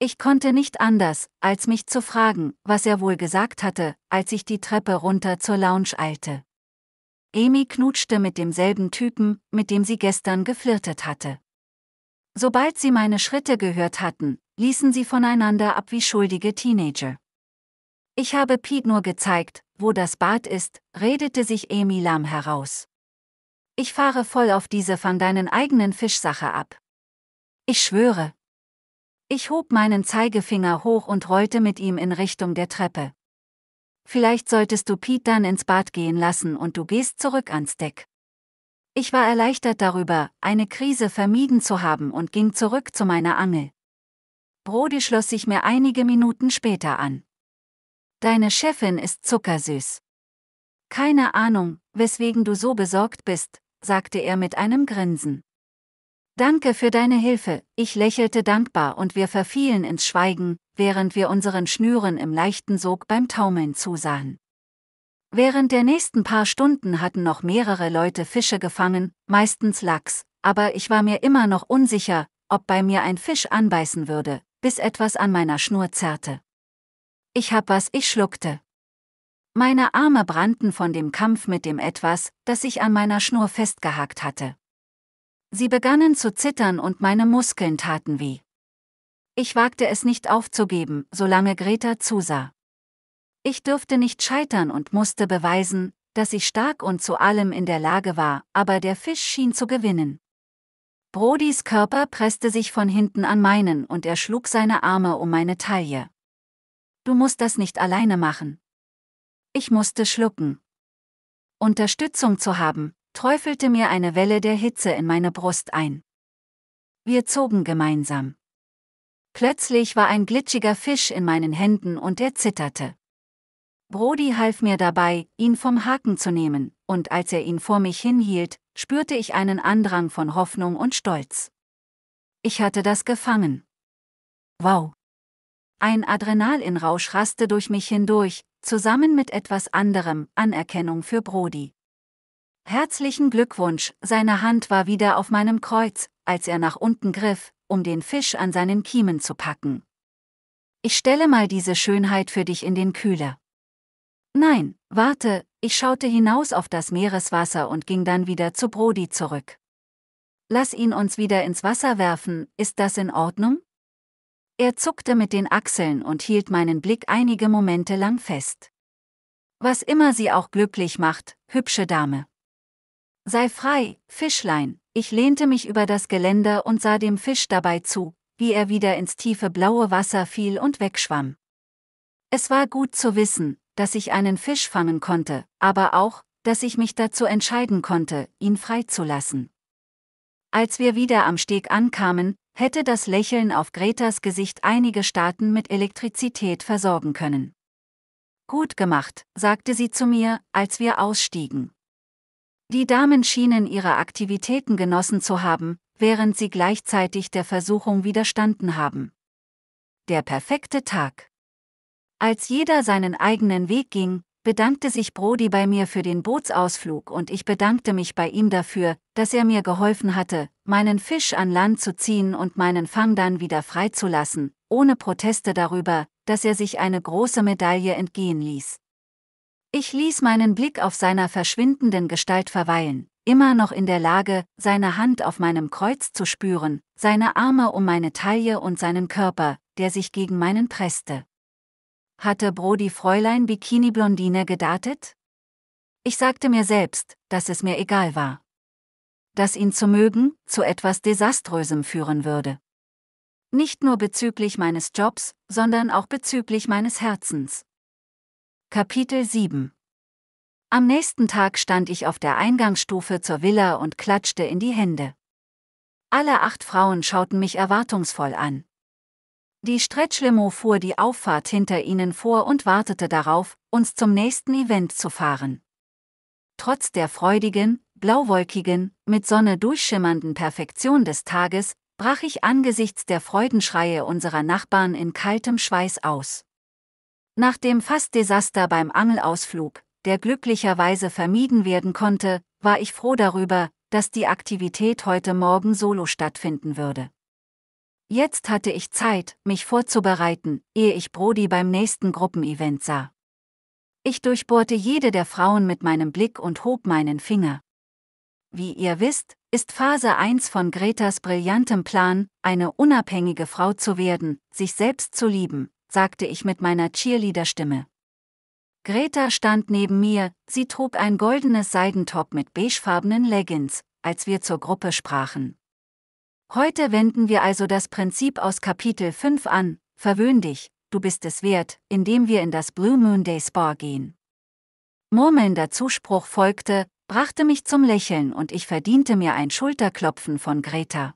Ich konnte nicht anders, als mich zu fragen, was er wohl gesagt hatte, als ich die Treppe runter zur Lounge eilte. Amy knutschte mit demselben Typen, mit dem sie gestern geflirtet hatte. Sobald sie meine Schritte gehört hatten, ließen sie voneinander ab wie schuldige Teenager. Ich habe Pete nur gezeigt, wo das Bad ist, redete sich Amy lahm heraus. Ich fahre voll auf diese von deinen eigenen Fischsache ab. Ich schwöre. Ich hob meinen Zeigefinger hoch und rollte mit ihm in Richtung der Treppe. Vielleicht solltest du Pete dann ins Bad gehen lassen und du gehst zurück ans Deck. Ich war erleichtert darüber, eine Krise vermieden zu haben und ging zurück zu meiner Angel. Brody schloss sich mir einige Minuten später an. Deine Chefin ist zuckersüß. Keine Ahnung, weswegen du so besorgt bist, sagte er mit einem Grinsen. Danke für deine Hilfe, ich lächelte dankbar und wir verfielen ins Schweigen, während wir unseren Schnüren im leichten Sog beim Taumeln zusahen. Während der nächsten paar Stunden hatten noch mehrere Leute Fische gefangen, meistens Lachs, aber ich war mir immer noch unsicher, ob bei mir ein Fisch anbeißen würde, bis etwas an meiner Schnur zerrte. Ich hab was ich schluckte. Meine Arme brannten von dem Kampf mit dem etwas, das ich an meiner Schnur festgehakt hatte. Sie begannen zu zittern und meine Muskeln taten weh. Ich wagte es nicht aufzugeben, solange Greta zusah. Ich dürfte nicht scheitern und musste beweisen, dass ich stark und zu allem in der Lage war, aber der Fisch schien zu gewinnen. Brodis Körper presste sich von hinten an meinen und er schlug seine Arme um meine Taille. Du musst das nicht alleine machen ich musste schlucken. Unterstützung zu haben, träufelte mir eine Welle der Hitze in meine Brust ein. Wir zogen gemeinsam. Plötzlich war ein glitschiger Fisch in meinen Händen und er zitterte. Brody half mir dabei, ihn vom Haken zu nehmen, und als er ihn vor mich hinhielt, spürte ich einen Andrang von Hoffnung und Stolz. Ich hatte das gefangen. Wow. Ein Adrenalinrausch raste durch mich hindurch, zusammen mit etwas anderem, Anerkennung für Brody. Herzlichen Glückwunsch, seine Hand war wieder auf meinem Kreuz, als er nach unten griff, um den Fisch an seinen Kiemen zu packen. Ich stelle mal diese Schönheit für dich in den Kühler. Nein, warte, ich schaute hinaus auf das Meereswasser und ging dann wieder zu Brody zurück. Lass ihn uns wieder ins Wasser werfen, ist das in Ordnung? Er zuckte mit den Achseln und hielt meinen Blick einige Momente lang fest. Was immer sie auch glücklich macht, hübsche Dame. Sei frei, Fischlein, ich lehnte mich über das Geländer und sah dem Fisch dabei zu, wie er wieder ins tiefe blaue Wasser fiel und wegschwamm. Es war gut zu wissen, dass ich einen Fisch fangen konnte, aber auch, dass ich mich dazu entscheiden konnte, ihn freizulassen. Als wir wieder am Steg ankamen, hätte das Lächeln auf Gretas Gesicht einige Staaten mit Elektrizität versorgen können. Gut gemacht, sagte sie zu mir, als wir ausstiegen. Die Damen schienen ihre Aktivitäten genossen zu haben, während sie gleichzeitig der Versuchung widerstanden haben. Der perfekte Tag. Als jeder seinen eigenen Weg ging, bedankte sich Brody bei mir für den Bootsausflug und ich bedankte mich bei ihm dafür, dass er mir geholfen hatte, meinen Fisch an Land zu ziehen und meinen Fang dann wieder freizulassen, ohne Proteste darüber, dass er sich eine große Medaille entgehen ließ. Ich ließ meinen Blick auf seiner verschwindenden Gestalt verweilen, immer noch in der Lage, seine Hand auf meinem Kreuz zu spüren, seine Arme um meine Taille und seinen Körper, der sich gegen meinen presste. Hatte Brody Fräulein Bikini Blondine gedartet? Ich sagte mir selbst, dass es mir egal war das ihn zu mögen, zu etwas Desaströsem führen würde. Nicht nur bezüglich meines Jobs, sondern auch bezüglich meines Herzens. Kapitel 7 Am nächsten Tag stand ich auf der Eingangsstufe zur Villa und klatschte in die Hände. Alle acht Frauen schauten mich erwartungsvoll an. Die Stretchlimo fuhr die Auffahrt hinter ihnen vor und wartete darauf, uns zum nächsten Event zu fahren. Trotz der freudigen, blauwolkigen, mit Sonne durchschimmernden Perfektion des Tages, brach ich angesichts der Freudenschreie unserer Nachbarn in kaltem Schweiß aus. Nach dem Fast-Desaster beim Angelausflug, der glücklicherweise vermieden werden konnte, war ich froh darüber, dass die Aktivität heute Morgen solo stattfinden würde. Jetzt hatte ich Zeit, mich vorzubereiten, ehe ich Brody beim nächsten Gruppenevent sah. Ich durchbohrte jede der Frauen mit meinem Blick und hob meinen Finger. Wie ihr wisst, ist Phase 1 von Gretas brillantem Plan, eine unabhängige Frau zu werden, sich selbst zu lieben, sagte ich mit meiner Cheerleader-Stimme. Greta stand neben mir, sie trug ein goldenes Seidentop mit beigefarbenen Leggings, als wir zur Gruppe sprachen. Heute wenden wir also das Prinzip aus Kapitel 5 an, verwöhn dich, du bist es wert, indem wir in das Blue Moon Day Spa gehen. Murmelnder Zuspruch folgte, brachte mich zum Lächeln und ich verdiente mir ein Schulterklopfen von Greta.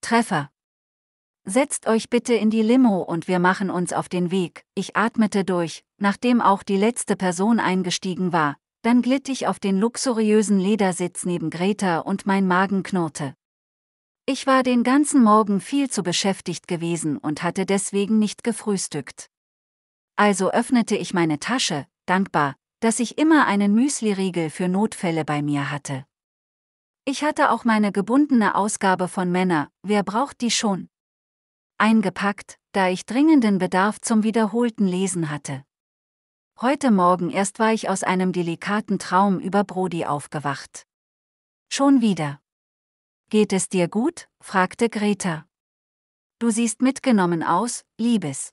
Treffer. Setzt euch bitte in die Limo und wir machen uns auf den Weg. Ich atmete durch, nachdem auch die letzte Person eingestiegen war, dann glitt ich auf den luxuriösen Ledersitz neben Greta und mein Magen knurrte. Ich war den ganzen Morgen viel zu beschäftigt gewesen und hatte deswegen nicht gefrühstückt. Also öffnete ich meine Tasche, dankbar, dass ich immer einen Müsliriegel für Notfälle bei mir hatte. Ich hatte auch meine gebundene Ausgabe von Männer, wer braucht die schon? Eingepackt, da ich dringenden Bedarf zum wiederholten Lesen hatte. Heute Morgen erst war ich aus einem delikaten Traum über Brody aufgewacht. Schon wieder. Geht es dir gut? fragte Greta. Du siehst mitgenommen aus, Liebes.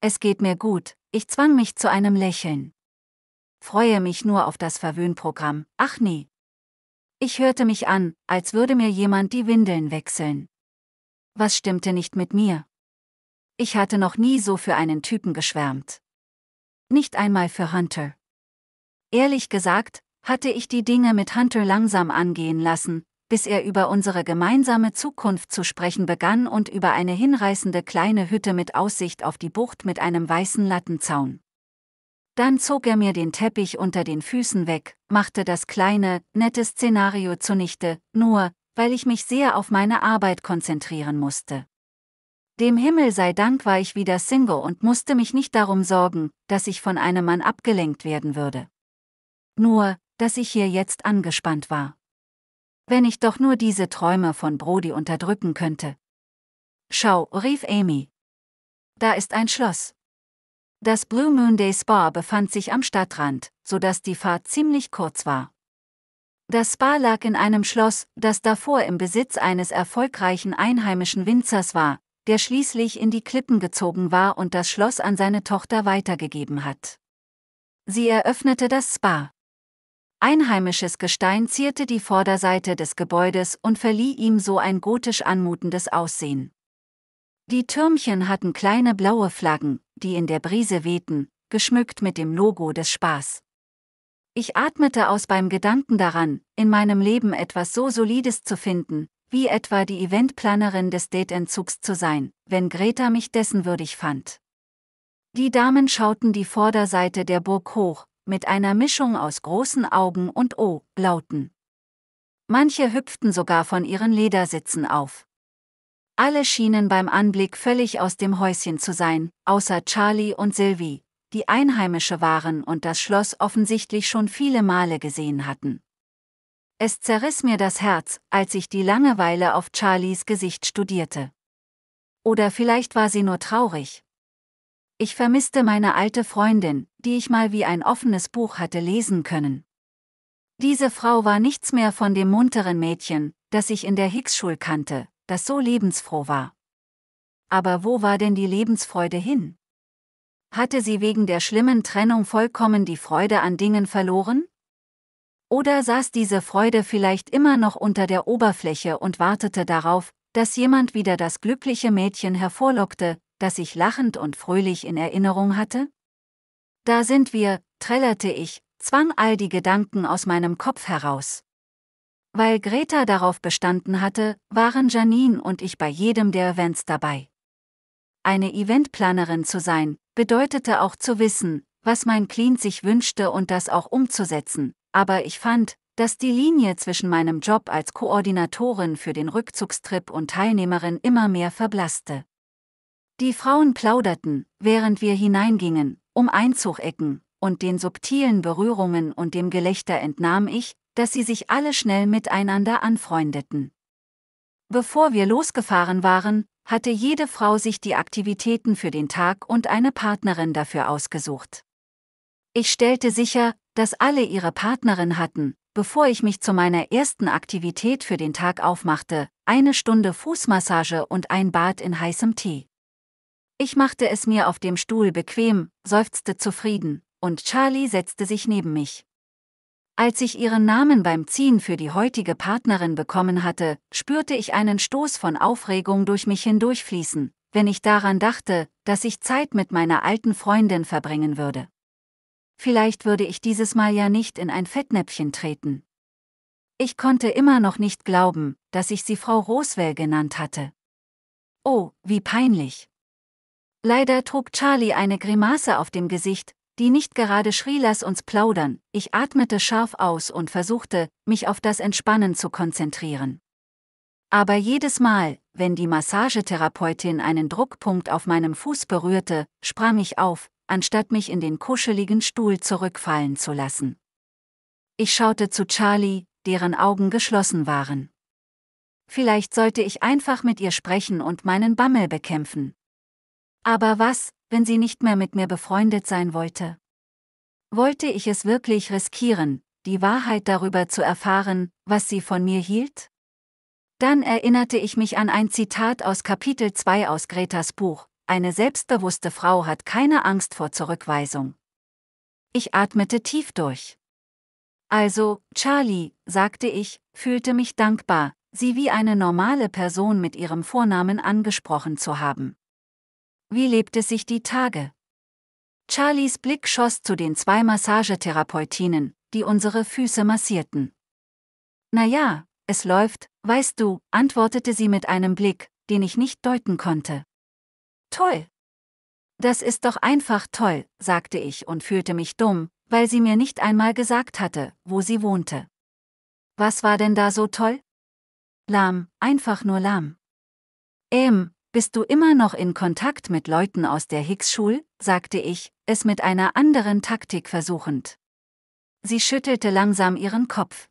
Es geht mir gut, ich zwang mich zu einem Lächeln freue mich nur auf das Verwöhnprogramm, ach nee. Ich hörte mich an, als würde mir jemand die Windeln wechseln. Was stimmte nicht mit mir? Ich hatte noch nie so für einen Typen geschwärmt. Nicht einmal für Hunter. Ehrlich gesagt, hatte ich die Dinge mit Hunter langsam angehen lassen, bis er über unsere gemeinsame Zukunft zu sprechen begann und über eine hinreißende kleine Hütte mit Aussicht auf die Bucht mit einem weißen Lattenzaun. Dann zog er mir den Teppich unter den Füßen weg, machte das kleine, nette Szenario zunichte, nur, weil ich mich sehr auf meine Arbeit konzentrieren musste. Dem Himmel sei Dank war ich wieder Single und musste mich nicht darum sorgen, dass ich von einem Mann abgelenkt werden würde. Nur, dass ich hier jetzt angespannt war. Wenn ich doch nur diese Träume von Brody unterdrücken könnte. Schau, rief Amy. Da ist ein Schloss. Das Blue Moon Day Spa befand sich am Stadtrand, sodass die Fahrt ziemlich kurz war. Das Spa lag in einem Schloss, das davor im Besitz eines erfolgreichen einheimischen Winzers war, der schließlich in die Klippen gezogen war und das Schloss an seine Tochter weitergegeben hat. Sie eröffnete das Spa. Einheimisches Gestein zierte die Vorderseite des Gebäudes und verlieh ihm so ein gotisch anmutendes Aussehen. Die Türmchen hatten kleine blaue Flaggen, die in der Brise wehten, geschmückt mit dem Logo des Spaß. Ich atmete aus beim Gedanken daran, in meinem Leben etwas so Solides zu finden, wie etwa die Eventplanerin des Dateentzugs zu sein, wenn Greta mich dessen würdig fand. Die Damen schauten die Vorderseite der Burg hoch, mit einer Mischung aus großen Augen und O-Lauten. Manche hüpften sogar von ihren Ledersitzen auf. Alle schienen beim Anblick völlig aus dem Häuschen zu sein, außer Charlie und Sylvie, die Einheimische waren und das Schloss offensichtlich schon viele Male gesehen hatten. Es zerriss mir das Herz, als ich die Langeweile auf Charlies Gesicht studierte. Oder vielleicht war sie nur traurig. Ich vermisste meine alte Freundin, die ich mal wie ein offenes Buch hatte lesen können. Diese Frau war nichts mehr von dem munteren Mädchen, das ich in der Hicks-Schule kannte, das so lebensfroh war. Aber wo war denn die Lebensfreude hin? Hatte sie wegen der schlimmen Trennung vollkommen die Freude an Dingen verloren? Oder saß diese Freude vielleicht immer noch unter der Oberfläche und wartete darauf, dass jemand wieder das glückliche Mädchen hervorlockte, das ich lachend und fröhlich in Erinnerung hatte? Da sind wir, trällerte ich, zwang all die Gedanken aus meinem Kopf heraus. Weil Greta darauf bestanden hatte, waren Janine und ich bei jedem der Events dabei. Eine Eventplanerin zu sein, bedeutete auch zu wissen, was mein Client sich wünschte und das auch umzusetzen, aber ich fand, dass die Linie zwischen meinem Job als Koordinatorin für den Rückzugstrip und Teilnehmerin immer mehr verblasste. Die Frauen plauderten, während wir hineingingen, um Einzuchecken, und den subtilen Berührungen und dem Gelächter entnahm ich, dass sie sich alle schnell miteinander anfreundeten. Bevor wir losgefahren waren, hatte jede Frau sich die Aktivitäten für den Tag und eine Partnerin dafür ausgesucht. Ich stellte sicher, dass alle ihre Partnerin hatten, bevor ich mich zu meiner ersten Aktivität für den Tag aufmachte, eine Stunde Fußmassage und ein Bad in heißem Tee. Ich machte es mir auf dem Stuhl bequem, seufzte zufrieden, und Charlie setzte sich neben mich. Als ich ihren Namen beim Ziehen für die heutige Partnerin bekommen hatte, spürte ich einen Stoß von Aufregung durch mich hindurchfließen, wenn ich daran dachte, dass ich Zeit mit meiner alten Freundin verbringen würde. Vielleicht würde ich dieses Mal ja nicht in ein Fettnäpfchen treten. Ich konnte immer noch nicht glauben, dass ich sie Frau Roswell genannt hatte. Oh, wie peinlich. Leider trug Charlie eine Grimasse auf dem Gesicht, die nicht gerade schrie, lass uns plaudern, ich atmete scharf aus und versuchte, mich auf das Entspannen zu konzentrieren. Aber jedes Mal, wenn die Massagetherapeutin einen Druckpunkt auf meinem Fuß berührte, sprang ich auf, anstatt mich in den kuscheligen Stuhl zurückfallen zu lassen. Ich schaute zu Charlie, deren Augen geschlossen waren. Vielleicht sollte ich einfach mit ihr sprechen und meinen Bammel bekämpfen. Aber was, wenn sie nicht mehr mit mir befreundet sein wollte? Wollte ich es wirklich riskieren, die Wahrheit darüber zu erfahren, was sie von mir hielt? Dann erinnerte ich mich an ein Zitat aus Kapitel 2 aus Gretas Buch, eine selbstbewusste Frau hat keine Angst vor Zurückweisung. Ich atmete tief durch. Also, Charlie, sagte ich, fühlte mich dankbar, sie wie eine normale Person mit ihrem Vornamen angesprochen zu haben. Wie lebt es sich die Tage? Charlies Blick schoss zu den zwei Massagetherapeutinnen, die unsere Füße massierten. Na ja, es läuft, weißt du, antwortete sie mit einem Blick, den ich nicht deuten konnte. Toll. Das ist doch einfach toll, sagte ich und fühlte mich dumm, weil sie mir nicht einmal gesagt hatte, wo sie wohnte. Was war denn da so toll? Lahm, einfach nur lahm. Ähm, bist du immer noch in Kontakt mit Leuten aus der higgs schule sagte ich, es mit einer anderen Taktik versuchend. Sie schüttelte langsam ihren Kopf.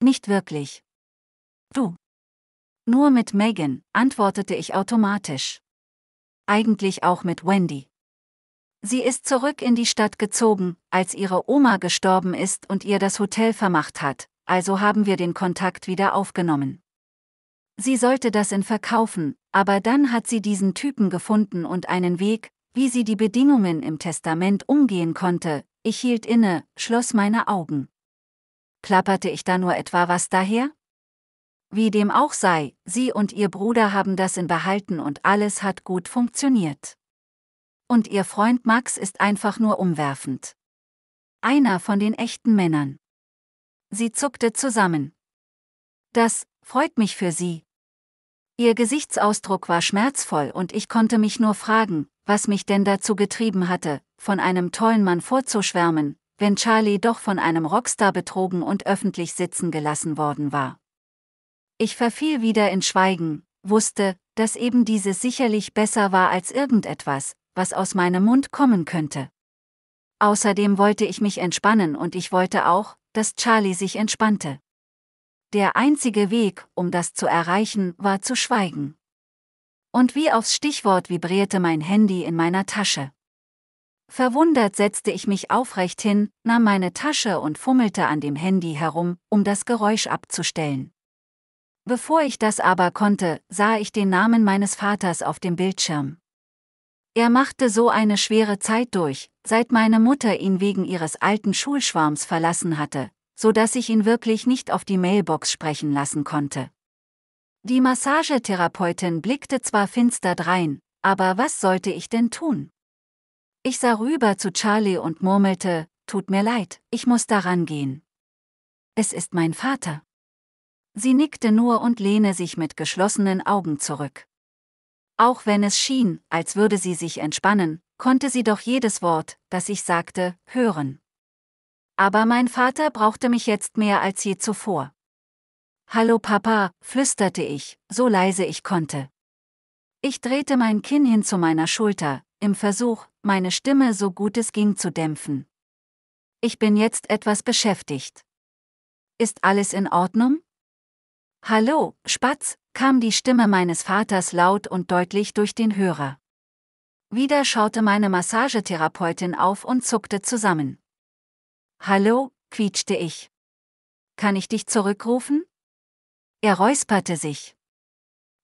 Nicht wirklich. Du. Nur mit Megan, antwortete ich automatisch. Eigentlich auch mit Wendy. Sie ist zurück in die Stadt gezogen, als ihre Oma gestorben ist und ihr das Hotel vermacht hat, also haben wir den Kontakt wieder aufgenommen. Sie sollte das in Verkaufen, aber dann hat sie diesen Typen gefunden und einen Weg, wie sie die Bedingungen im Testament umgehen konnte, ich hielt inne, schloss meine Augen. Klapperte ich da nur etwa was daher? Wie dem auch sei, sie und ihr Bruder haben das in behalten und alles hat gut funktioniert. Und ihr Freund Max ist einfach nur umwerfend. Einer von den echten Männern. Sie zuckte zusammen. Das freut mich für sie, Ihr Gesichtsausdruck war schmerzvoll und ich konnte mich nur fragen, was mich denn dazu getrieben hatte, von einem tollen Mann vorzuschwärmen, wenn Charlie doch von einem Rockstar betrogen und öffentlich sitzen gelassen worden war. Ich verfiel wieder in Schweigen, wusste, dass eben dieses sicherlich besser war als irgendetwas, was aus meinem Mund kommen könnte. Außerdem wollte ich mich entspannen und ich wollte auch, dass Charlie sich entspannte. Der einzige Weg, um das zu erreichen, war zu schweigen. Und wie aufs Stichwort vibrierte mein Handy in meiner Tasche. Verwundert setzte ich mich aufrecht hin, nahm meine Tasche und fummelte an dem Handy herum, um das Geräusch abzustellen. Bevor ich das aber konnte, sah ich den Namen meines Vaters auf dem Bildschirm. Er machte so eine schwere Zeit durch, seit meine Mutter ihn wegen ihres alten Schulschwarms verlassen hatte, so dass ich ihn wirklich nicht auf die Mailbox sprechen lassen konnte. Die Massagetherapeutin blickte zwar finster drein, aber was sollte ich denn tun? Ich sah rüber zu Charlie und murmelte, tut mir leid, ich muss daran gehen. Es ist mein Vater. Sie nickte nur und lehne sich mit geschlossenen Augen zurück. Auch wenn es schien, als würde sie sich entspannen, konnte sie doch jedes Wort, das ich sagte, hören aber mein Vater brauchte mich jetzt mehr als je zuvor. Hallo Papa, flüsterte ich, so leise ich konnte. Ich drehte mein Kinn hin zu meiner Schulter, im Versuch, meine Stimme so gut es ging zu dämpfen. Ich bin jetzt etwas beschäftigt. Ist alles in Ordnung? Hallo, Spatz, kam die Stimme meines Vaters laut und deutlich durch den Hörer. Wieder schaute meine Massagetherapeutin auf und zuckte zusammen. Hallo, quietschte ich. Kann ich dich zurückrufen? Er räusperte sich.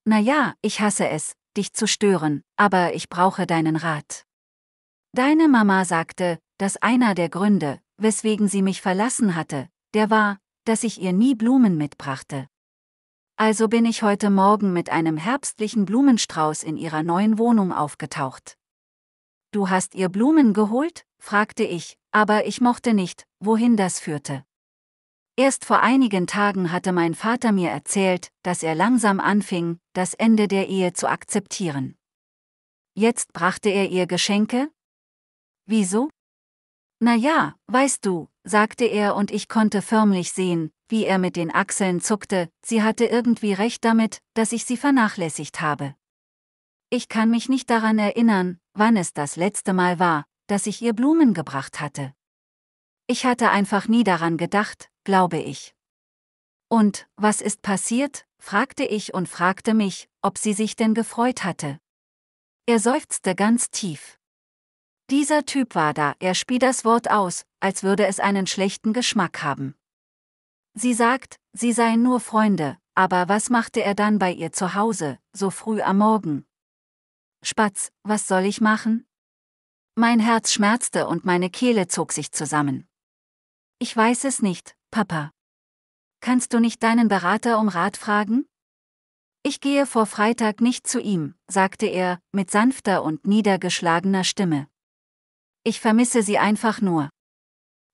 Na ja, ich hasse es, dich zu stören, aber ich brauche deinen Rat. Deine Mama sagte, dass einer der Gründe, weswegen sie mich verlassen hatte, der war, dass ich ihr nie Blumen mitbrachte. Also bin ich heute Morgen mit einem herbstlichen Blumenstrauß in ihrer neuen Wohnung aufgetaucht. Du hast ihr Blumen geholt? fragte ich, aber ich mochte nicht, wohin das führte. Erst vor einigen Tagen hatte mein Vater mir erzählt, dass er langsam anfing, das Ende der Ehe zu akzeptieren. Jetzt brachte er ihr Geschenke? Wieso? Na ja, weißt du, sagte er und ich konnte förmlich sehen, wie er mit den Achseln zuckte, sie hatte irgendwie recht damit, dass ich sie vernachlässigt habe. Ich kann mich nicht daran erinnern, wann es das letzte Mal war, dass ich ihr Blumen gebracht hatte. Ich hatte einfach nie daran gedacht, glaube ich. Und, was ist passiert? fragte ich und fragte mich, ob sie sich denn gefreut hatte. Er seufzte ganz tief. Dieser Typ war da, er spie das Wort aus, als würde es einen schlechten Geschmack haben. Sie sagt, sie seien nur Freunde, aber was machte er dann bei ihr zu Hause, so früh am Morgen? Spatz, was soll ich machen? Mein Herz schmerzte und meine Kehle zog sich zusammen. Ich weiß es nicht, Papa. Kannst du nicht deinen Berater um Rat fragen? Ich gehe vor Freitag nicht zu ihm, sagte er, mit sanfter und niedergeschlagener Stimme. Ich vermisse sie einfach nur.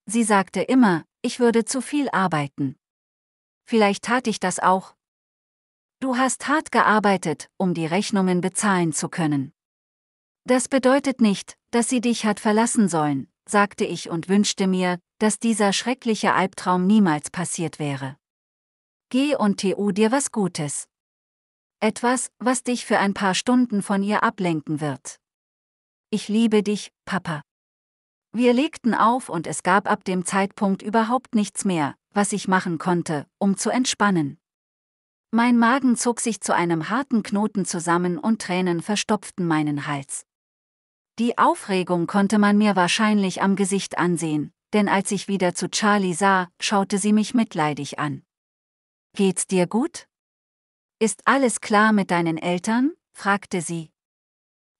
Sie sagte immer, ich würde zu viel arbeiten. Vielleicht tat ich das auch. Du hast hart gearbeitet, um die Rechnungen bezahlen zu können. Das bedeutet nicht, dass sie dich hat verlassen sollen, sagte ich und wünschte mir, dass dieser schreckliche Albtraum niemals passiert wäre. Geh und tu dir was Gutes. Etwas, was dich für ein paar Stunden von ihr ablenken wird. Ich liebe dich, Papa. Wir legten auf und es gab ab dem Zeitpunkt überhaupt nichts mehr, was ich machen konnte, um zu entspannen. Mein Magen zog sich zu einem harten Knoten zusammen und Tränen verstopften meinen Hals. Die Aufregung konnte man mir wahrscheinlich am Gesicht ansehen, denn als ich wieder zu Charlie sah, schaute sie mich mitleidig an. Geht's dir gut? Ist alles klar mit deinen Eltern? fragte sie.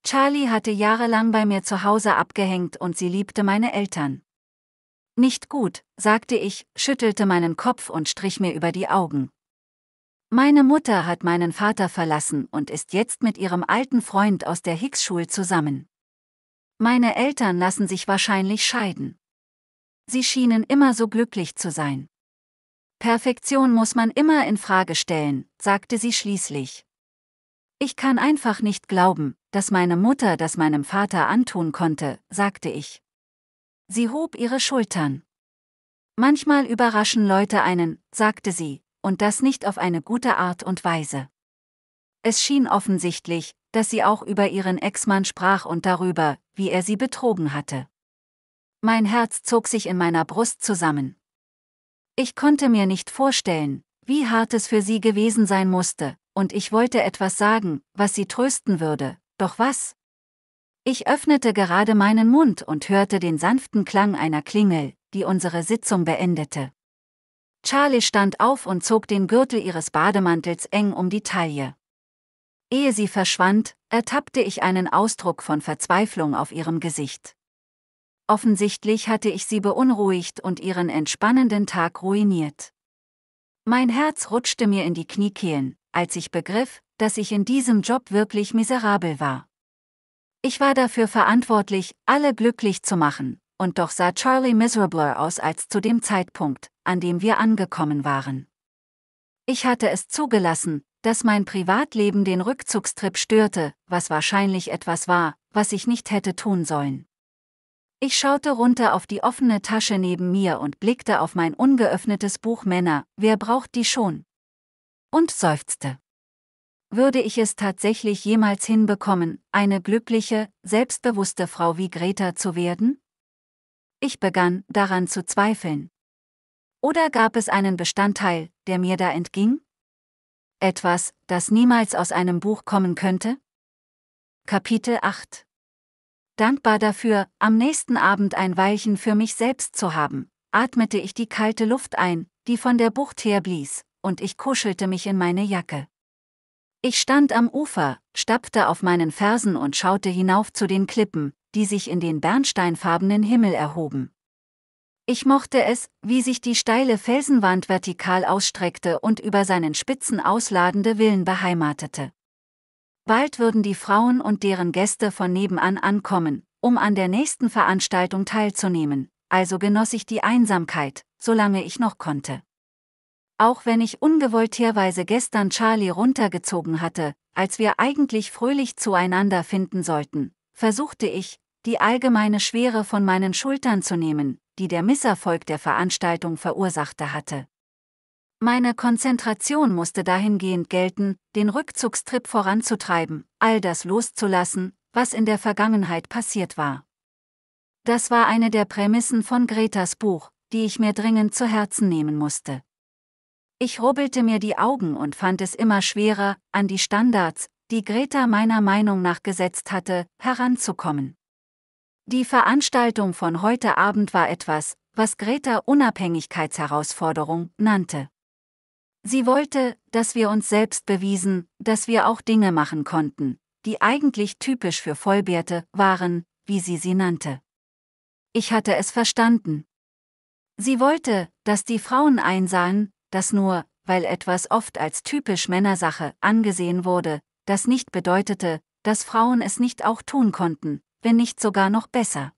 Charlie hatte jahrelang bei mir zu Hause abgehängt und sie liebte meine Eltern. Nicht gut, sagte ich, schüttelte meinen Kopf und strich mir über die Augen. Meine Mutter hat meinen Vater verlassen und ist jetzt mit ihrem alten Freund aus der Hicks-Schule zusammen. Meine Eltern lassen sich wahrscheinlich scheiden. Sie schienen immer so glücklich zu sein. Perfektion muss man immer in Frage stellen, sagte sie schließlich. Ich kann einfach nicht glauben, dass meine Mutter das meinem Vater antun konnte, sagte ich. Sie hob ihre Schultern. Manchmal überraschen Leute einen, sagte sie, und das nicht auf eine gute Art und Weise. Es schien offensichtlich, dass sie auch über ihren Ex-Mann sprach und darüber, wie er sie betrogen hatte. Mein Herz zog sich in meiner Brust zusammen. Ich konnte mir nicht vorstellen, wie hart es für sie gewesen sein musste, und ich wollte etwas sagen, was sie trösten würde, doch was? Ich öffnete gerade meinen Mund und hörte den sanften Klang einer Klingel, die unsere Sitzung beendete. Charlie stand auf und zog den Gürtel ihres Bademantels eng um die Taille. Ehe sie verschwand, ertappte ich einen Ausdruck von Verzweiflung auf ihrem Gesicht. Offensichtlich hatte ich sie beunruhigt und ihren entspannenden Tag ruiniert. Mein Herz rutschte mir in die Kniekehlen, als ich begriff, dass ich in diesem Job wirklich miserabel war. Ich war dafür verantwortlich, alle glücklich zu machen, und doch sah Charlie miserabler aus als zu dem Zeitpunkt, an dem wir angekommen waren. Ich hatte es zugelassen, dass mein Privatleben den Rückzugstrip störte, was wahrscheinlich etwas war, was ich nicht hätte tun sollen. Ich schaute runter auf die offene Tasche neben mir und blickte auf mein ungeöffnetes Buch Männer, wer braucht die schon? Und seufzte. Würde ich es tatsächlich jemals hinbekommen, eine glückliche, selbstbewusste Frau wie Greta zu werden? Ich begann daran zu zweifeln. Oder gab es einen Bestandteil, der mir da entging? etwas, das niemals aus einem Buch kommen könnte? Kapitel 8 Dankbar dafür, am nächsten Abend ein Weilchen für mich selbst zu haben, atmete ich die kalte Luft ein, die von der Bucht her blies, und ich kuschelte mich in meine Jacke. Ich stand am Ufer, stapfte auf meinen Fersen und schaute hinauf zu den Klippen, die sich in den bernsteinfarbenen Himmel erhoben. Ich mochte es, wie sich die steile Felsenwand vertikal ausstreckte und über seinen Spitzen ausladende Villen beheimatete. Bald würden die Frauen und deren Gäste von nebenan ankommen, um an der nächsten Veranstaltung teilzunehmen, also genoss ich die Einsamkeit, solange ich noch konnte. Auch wenn ich ungewollterweise gestern Charlie runtergezogen hatte, als wir eigentlich fröhlich zueinander finden sollten, versuchte ich, die allgemeine Schwere von meinen Schultern zu nehmen, die der Misserfolg der Veranstaltung verursachte hatte. Meine Konzentration musste dahingehend gelten, den Rückzugstrip voranzutreiben, all das loszulassen, was in der Vergangenheit passiert war. Das war eine der Prämissen von Gretas Buch, die ich mir dringend zu Herzen nehmen musste. Ich rubbelte mir die Augen und fand es immer schwerer, an die Standards, die Greta meiner Meinung nach gesetzt hatte, heranzukommen. Die Veranstaltung von heute Abend war etwas, was Greta Unabhängigkeitsherausforderung nannte. Sie wollte, dass wir uns selbst bewiesen, dass wir auch Dinge machen konnten, die eigentlich typisch für Vollbärte waren, wie sie sie nannte. Ich hatte es verstanden. Sie wollte, dass die Frauen einsahen, dass nur, weil etwas oft als typisch Männersache angesehen wurde, das nicht bedeutete, dass Frauen es nicht auch tun konnten, wenn nicht sogar noch besser.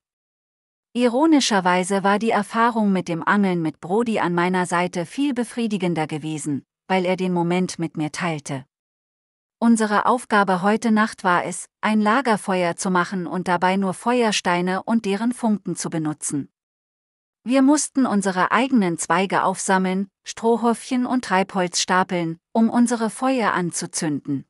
Ironischerweise war die Erfahrung mit dem Angeln mit Brody an meiner Seite viel befriedigender gewesen, weil er den Moment mit mir teilte. Unsere Aufgabe heute Nacht war es, ein Lagerfeuer zu machen und dabei nur Feuersteine und deren Funken zu benutzen. Wir mussten unsere eigenen Zweige aufsammeln, Strohhäufchen und Treibholz stapeln, um unsere Feuer anzuzünden.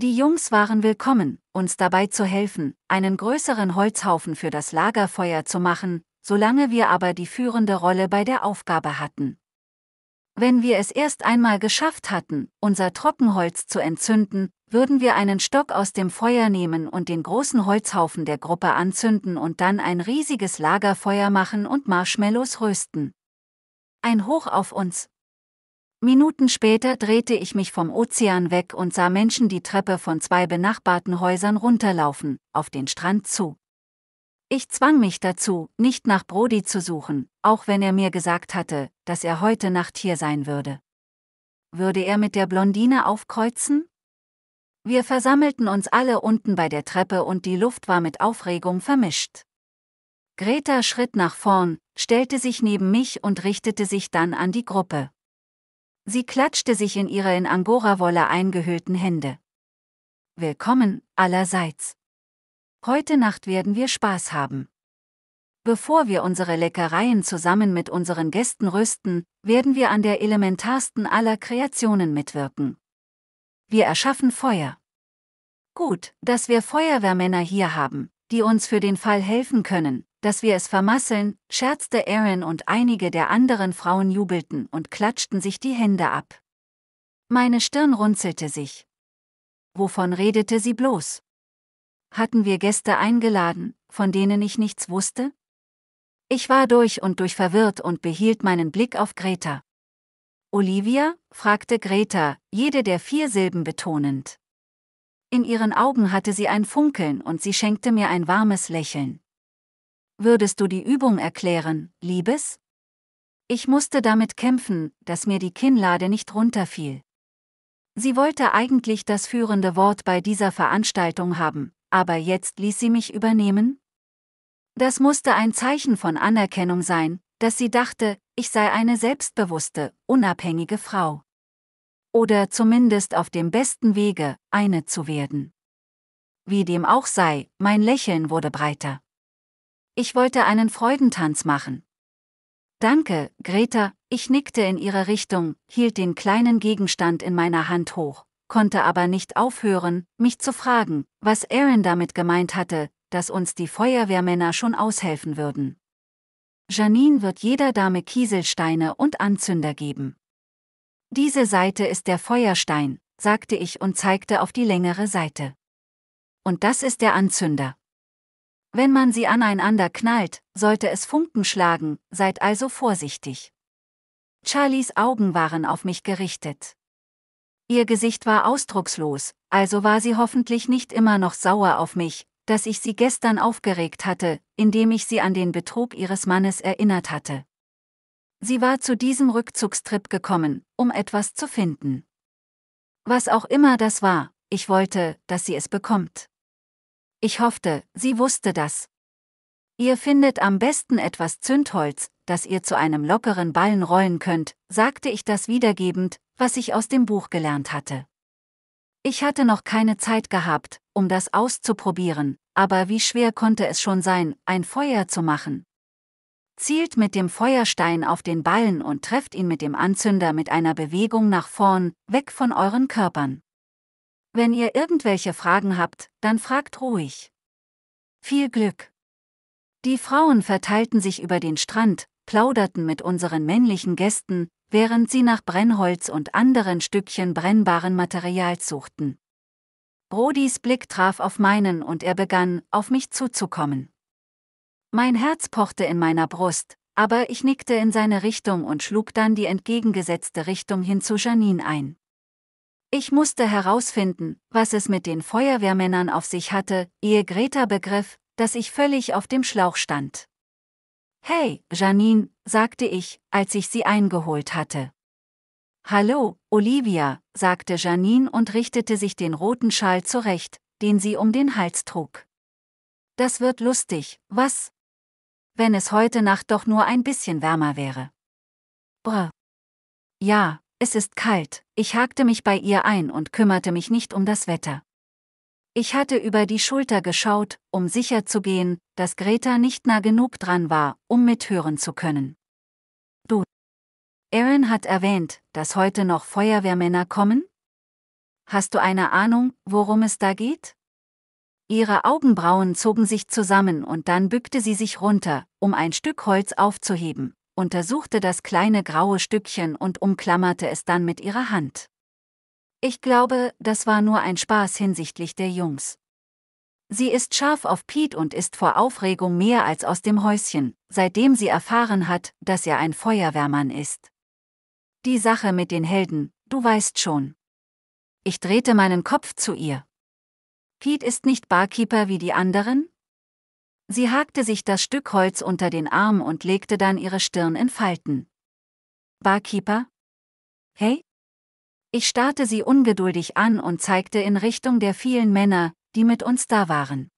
Die Jungs waren willkommen, uns dabei zu helfen, einen größeren Holzhaufen für das Lagerfeuer zu machen, solange wir aber die führende Rolle bei der Aufgabe hatten. Wenn wir es erst einmal geschafft hatten, unser Trockenholz zu entzünden, würden wir einen Stock aus dem Feuer nehmen und den großen Holzhaufen der Gruppe anzünden und dann ein riesiges Lagerfeuer machen und Marshmallows rösten. Ein Hoch auf uns, Minuten später drehte ich mich vom Ozean weg und sah Menschen die Treppe von zwei benachbarten Häusern runterlaufen, auf den Strand zu. Ich zwang mich dazu, nicht nach Brody zu suchen, auch wenn er mir gesagt hatte, dass er heute Nacht hier sein würde. Würde er mit der Blondine aufkreuzen? Wir versammelten uns alle unten bei der Treppe und die Luft war mit Aufregung vermischt. Greta schritt nach vorn, stellte sich neben mich und richtete sich dann an die Gruppe. Sie klatschte sich in ihre in Angorawolle eingehüllten Hände. Willkommen allerseits. Heute Nacht werden wir Spaß haben. Bevor wir unsere Leckereien zusammen mit unseren Gästen rösten, werden wir an der elementarsten aller Kreationen mitwirken. Wir erschaffen Feuer. Gut, dass wir Feuerwehrmänner hier haben, die uns für den Fall helfen können, dass wir es vermasseln, scherzte Aaron und einige der anderen Frauen jubelten und klatschten sich die Hände ab. Meine Stirn runzelte sich. Wovon redete sie bloß? Hatten wir Gäste eingeladen, von denen ich nichts wusste? Ich war durch und durch verwirrt und behielt meinen Blick auf Greta. Olivia? fragte Greta, jede der vier Silben betonend. In ihren Augen hatte sie ein Funkeln und sie schenkte mir ein warmes Lächeln. Würdest du die Übung erklären, Liebes? Ich musste damit kämpfen, dass mir die Kinnlade nicht runterfiel. Sie wollte eigentlich das führende Wort bei dieser Veranstaltung haben, aber jetzt ließ sie mich übernehmen? Das musste ein Zeichen von Anerkennung sein, dass sie dachte, ich sei eine selbstbewusste, unabhängige Frau. Oder zumindest auf dem besten Wege, eine zu werden. Wie dem auch sei, mein Lächeln wurde breiter. Ich wollte einen Freudentanz machen. Danke, Greta, ich nickte in ihre Richtung, hielt den kleinen Gegenstand in meiner Hand hoch, konnte aber nicht aufhören, mich zu fragen, was Aaron damit gemeint hatte, dass uns die Feuerwehrmänner schon aushelfen würden. Janine wird jeder Dame Kieselsteine und Anzünder geben. Diese Seite ist der Feuerstein, sagte ich und zeigte auf die längere Seite. Und das ist der Anzünder. Wenn man sie aneinander knallt, sollte es Funken schlagen, seid also vorsichtig. Charlies Augen waren auf mich gerichtet. Ihr Gesicht war ausdruckslos, also war sie hoffentlich nicht immer noch sauer auf mich, dass ich sie gestern aufgeregt hatte, indem ich sie an den Betrug ihres Mannes erinnert hatte. Sie war zu diesem Rückzugstrip gekommen, um etwas zu finden. Was auch immer das war, ich wollte, dass sie es bekommt. Ich hoffte, sie wusste das. Ihr findet am besten etwas Zündholz, das ihr zu einem lockeren Ballen rollen könnt, sagte ich das wiedergebend, was ich aus dem Buch gelernt hatte. Ich hatte noch keine Zeit gehabt, um das auszuprobieren, aber wie schwer konnte es schon sein, ein Feuer zu machen. Zielt mit dem Feuerstein auf den Ballen und trefft ihn mit dem Anzünder mit einer Bewegung nach vorn, weg von euren Körpern. Wenn ihr irgendwelche Fragen habt, dann fragt ruhig. Viel Glück! Die Frauen verteilten sich über den Strand, plauderten mit unseren männlichen Gästen, während sie nach Brennholz und anderen Stückchen brennbaren Materials suchten. Brodis Blick traf auf meinen und er begann, auf mich zuzukommen. Mein Herz pochte in meiner Brust, aber ich nickte in seine Richtung und schlug dann die entgegengesetzte Richtung hin zu Janine ein. Ich musste herausfinden, was es mit den Feuerwehrmännern auf sich hatte, ehe Greta begriff, dass ich völlig auf dem Schlauch stand. Hey, Janine, sagte ich, als ich sie eingeholt hatte. Hallo, Olivia, sagte Janine und richtete sich den roten Schal zurecht, den sie um den Hals trug. Das wird lustig, was? Wenn es heute Nacht doch nur ein bisschen wärmer wäre. Brr. Ja, es ist kalt, ich hakte mich bei ihr ein und kümmerte mich nicht um das Wetter. Ich hatte über die Schulter geschaut, um sicher zu gehen, dass Greta nicht nah genug dran war, um mithören zu können. Du. Aaron hat erwähnt, dass heute noch Feuerwehrmänner kommen? Hast du eine Ahnung, worum es da geht? Ihre Augenbrauen zogen sich zusammen und dann bückte sie sich runter, um ein Stück Holz aufzuheben untersuchte das kleine graue Stückchen und umklammerte es dann mit ihrer Hand. Ich glaube, das war nur ein Spaß hinsichtlich der Jungs. Sie ist scharf auf Pete und ist vor Aufregung mehr als aus dem Häuschen, seitdem sie erfahren hat, dass er ein Feuerwehrmann ist. Die Sache mit den Helden, du weißt schon. Ich drehte meinen Kopf zu ihr. Pete ist nicht Barkeeper wie die anderen, Sie hakte sich das Stück Holz unter den Arm und legte dann ihre Stirn in Falten. Barkeeper? Hey? Ich starrte sie ungeduldig an und zeigte in Richtung der vielen Männer, die mit uns da waren.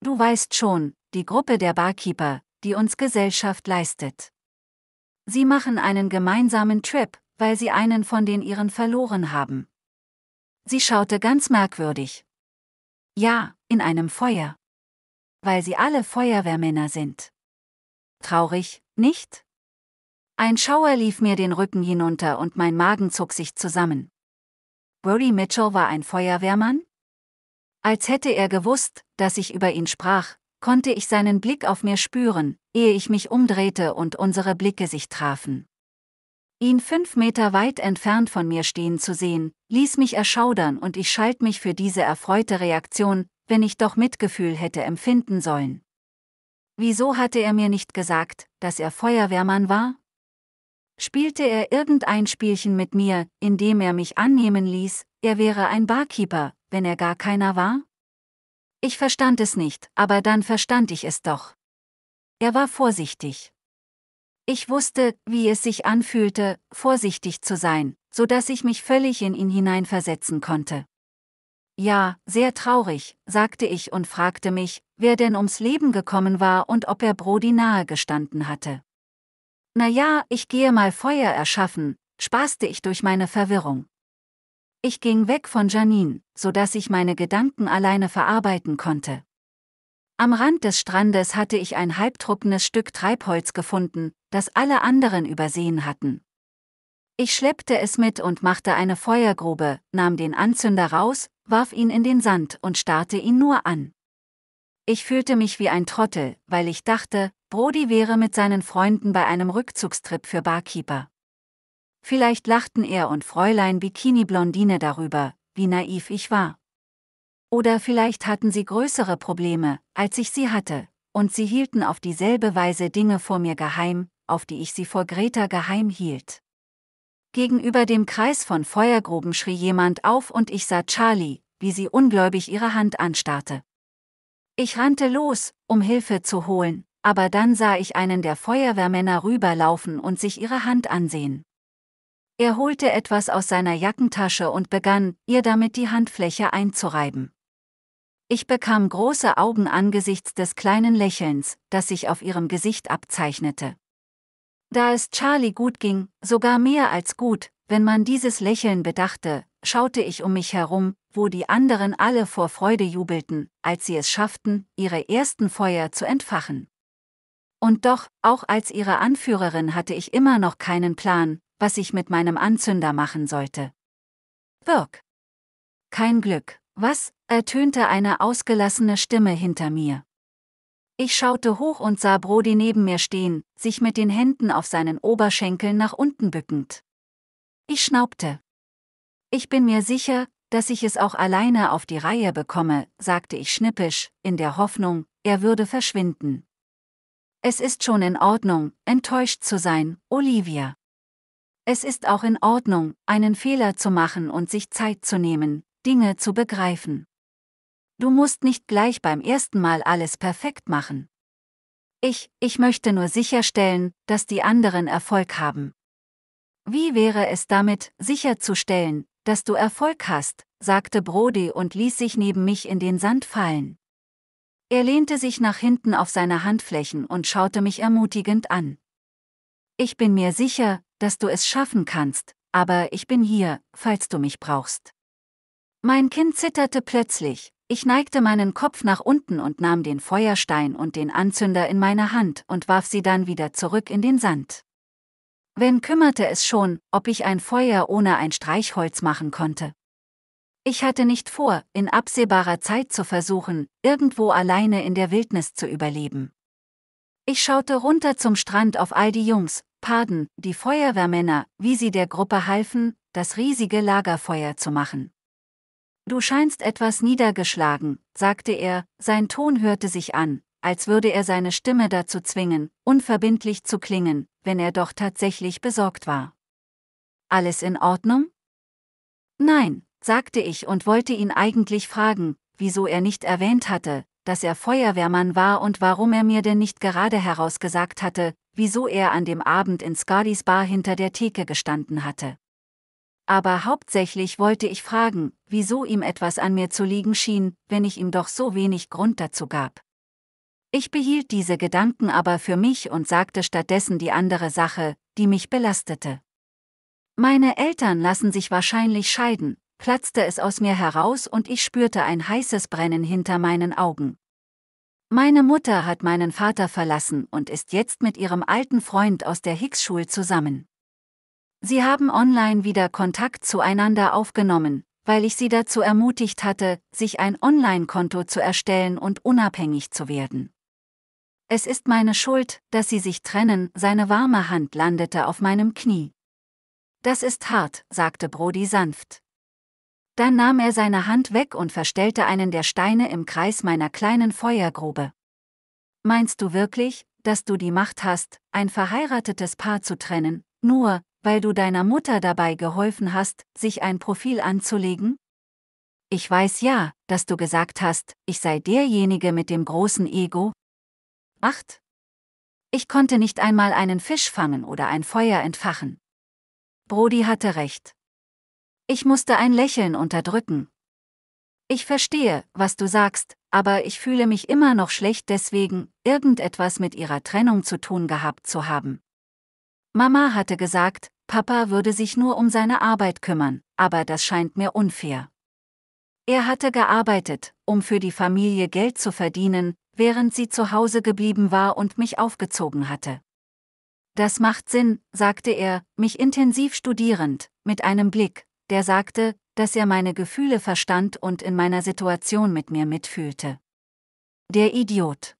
Du weißt schon, die Gruppe der Barkeeper, die uns Gesellschaft leistet. Sie machen einen gemeinsamen Trip, weil sie einen von den ihren verloren haben. Sie schaute ganz merkwürdig. Ja, in einem Feuer weil sie alle Feuerwehrmänner sind. Traurig, nicht? Ein Schauer lief mir den Rücken hinunter und mein Magen zog sich zusammen. Brody Mitchell war ein Feuerwehrmann? Als hätte er gewusst, dass ich über ihn sprach, konnte ich seinen Blick auf mir spüren, ehe ich mich umdrehte und unsere Blicke sich trafen. Ihn fünf Meter weit entfernt von mir stehen zu sehen, ließ mich erschaudern und ich schalt mich für diese erfreute Reaktion, wenn ich doch Mitgefühl hätte empfinden sollen. Wieso hatte er mir nicht gesagt, dass er Feuerwehrmann war? Spielte er irgendein Spielchen mit mir, indem er mich annehmen ließ, er wäre ein Barkeeper, wenn er gar keiner war? Ich verstand es nicht, aber dann verstand ich es doch. Er war vorsichtig. Ich wusste, wie es sich anfühlte, vorsichtig zu sein, so dass ich mich völlig in ihn hineinversetzen konnte. Ja, sehr traurig, sagte ich und fragte mich, wer denn ums Leben gekommen war und ob er Brody nahe gestanden hatte. Na ja, ich gehe mal Feuer erschaffen, spaßte ich durch meine Verwirrung. Ich ging weg von Janine, so dass ich meine Gedanken alleine verarbeiten konnte. Am Rand des Strandes hatte ich ein halbtruckenes Stück Treibholz gefunden, das alle anderen übersehen hatten. Ich schleppte es mit und machte eine Feuergrube, nahm den Anzünder raus warf ihn in den Sand und starrte ihn nur an. Ich fühlte mich wie ein Trottel, weil ich dachte, Brody wäre mit seinen Freunden bei einem Rückzugstrip für Barkeeper. Vielleicht lachten er und Fräulein Bikini Blondine darüber, wie naiv ich war. Oder vielleicht hatten sie größere Probleme, als ich sie hatte, und sie hielten auf dieselbe Weise Dinge vor mir geheim, auf die ich sie vor Greta geheim hielt. Gegenüber dem Kreis von Feuergruben schrie jemand auf und ich sah Charlie, wie sie ungläubig ihre Hand anstarrte. Ich rannte los, um Hilfe zu holen, aber dann sah ich einen der Feuerwehrmänner rüberlaufen und sich ihre Hand ansehen. Er holte etwas aus seiner Jackentasche und begann, ihr damit die Handfläche einzureiben. Ich bekam große Augen angesichts des kleinen Lächelns, das sich auf ihrem Gesicht abzeichnete. Da es Charlie gut ging, sogar mehr als gut, wenn man dieses Lächeln bedachte, schaute ich um mich herum, wo die anderen alle vor Freude jubelten, als sie es schafften, ihre ersten Feuer zu entfachen. Und doch, auch als ihre Anführerin hatte ich immer noch keinen Plan, was ich mit meinem Anzünder machen sollte. Wirk. Kein Glück, was? ertönte eine ausgelassene Stimme hinter mir. Ich schaute hoch und sah Brody neben mir stehen, sich mit den Händen auf seinen Oberschenkeln nach unten bückend. Ich schnaubte. Ich bin mir sicher, dass ich es auch alleine auf die Reihe bekomme, sagte ich schnippisch, in der Hoffnung, er würde verschwinden. Es ist schon in Ordnung, enttäuscht zu sein, Olivia. Es ist auch in Ordnung, einen Fehler zu machen und sich Zeit zu nehmen, Dinge zu begreifen. Du musst nicht gleich beim ersten Mal alles perfekt machen. Ich, ich möchte nur sicherstellen, dass die anderen Erfolg haben. Wie wäre es damit, sicherzustellen, dass du Erfolg hast, sagte Brody und ließ sich neben mich in den Sand fallen. Er lehnte sich nach hinten auf seine Handflächen und schaute mich ermutigend an. Ich bin mir sicher, dass du es schaffen kannst, aber ich bin hier, falls du mich brauchst. Mein Kind zitterte plötzlich, ich neigte meinen Kopf nach unten und nahm den Feuerstein und den Anzünder in meine Hand und warf sie dann wieder zurück in den Sand. Wen kümmerte es schon, ob ich ein Feuer ohne ein Streichholz machen konnte? Ich hatte nicht vor, in absehbarer Zeit zu versuchen, irgendwo alleine in der Wildnis zu überleben. Ich schaute runter zum Strand auf all die Jungs, Paden, die Feuerwehrmänner, wie sie der Gruppe halfen, das riesige Lagerfeuer zu machen. Du scheinst etwas niedergeschlagen, sagte er, sein Ton hörte sich an, als würde er seine Stimme dazu zwingen, unverbindlich zu klingen, wenn er doch tatsächlich besorgt war. Alles in Ordnung? Nein, sagte ich und wollte ihn eigentlich fragen, wieso er nicht erwähnt hatte, dass er Feuerwehrmann war und warum er mir denn nicht gerade herausgesagt hatte, wieso er an dem Abend in Scardys Bar hinter der Theke gestanden hatte aber hauptsächlich wollte ich fragen, wieso ihm etwas an mir zu liegen schien, wenn ich ihm doch so wenig Grund dazu gab. Ich behielt diese Gedanken aber für mich und sagte stattdessen die andere Sache, die mich belastete. Meine Eltern lassen sich wahrscheinlich scheiden, platzte es aus mir heraus und ich spürte ein heißes Brennen hinter meinen Augen. Meine Mutter hat meinen Vater verlassen und ist jetzt mit ihrem alten Freund aus der Hicks-Schule zusammen. Sie haben online wieder Kontakt zueinander aufgenommen, weil ich Sie dazu ermutigt hatte, sich ein Online-Konto zu erstellen und unabhängig zu werden. Es ist meine Schuld, dass Sie sich trennen, seine warme Hand landete auf meinem Knie. Das ist hart, sagte Brody sanft. Dann nahm er seine Hand weg und verstellte einen der Steine im Kreis meiner kleinen Feuergrube. Meinst du wirklich, dass du die Macht hast, ein verheiratetes Paar zu trennen, nur, weil du deiner Mutter dabei geholfen hast, sich ein Profil anzulegen? Ich weiß ja, dass du gesagt hast, ich sei derjenige mit dem großen Ego. Acht. Ich konnte nicht einmal einen Fisch fangen oder ein Feuer entfachen. Brody hatte recht. Ich musste ein Lächeln unterdrücken. Ich verstehe, was du sagst, aber ich fühle mich immer noch schlecht deswegen, irgendetwas mit ihrer Trennung zu tun gehabt zu haben. Mama hatte gesagt, Papa würde sich nur um seine Arbeit kümmern, aber das scheint mir unfair. Er hatte gearbeitet, um für die Familie Geld zu verdienen, während sie zu Hause geblieben war und mich aufgezogen hatte. Das macht Sinn, sagte er, mich intensiv studierend, mit einem Blick, der sagte, dass er meine Gefühle verstand und in meiner Situation mit mir mitfühlte. Der Idiot.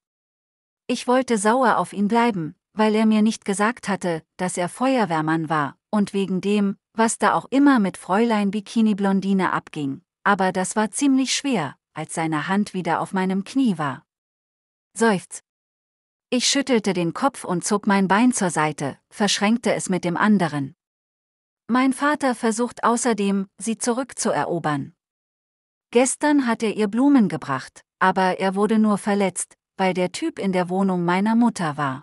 Ich wollte sauer auf ihn bleiben, weil er mir nicht gesagt hatte, dass er Feuerwehrmann war, und wegen dem, was da auch immer mit Fräulein Bikini Blondine abging. Aber das war ziemlich schwer, als seine Hand wieder auf meinem Knie war. Seufz. Ich schüttelte den Kopf und zog mein Bein zur Seite, verschränkte es mit dem anderen. Mein Vater versucht außerdem, sie zurückzuerobern. Gestern hat er ihr Blumen gebracht, aber er wurde nur verletzt, weil der Typ in der Wohnung meiner Mutter war.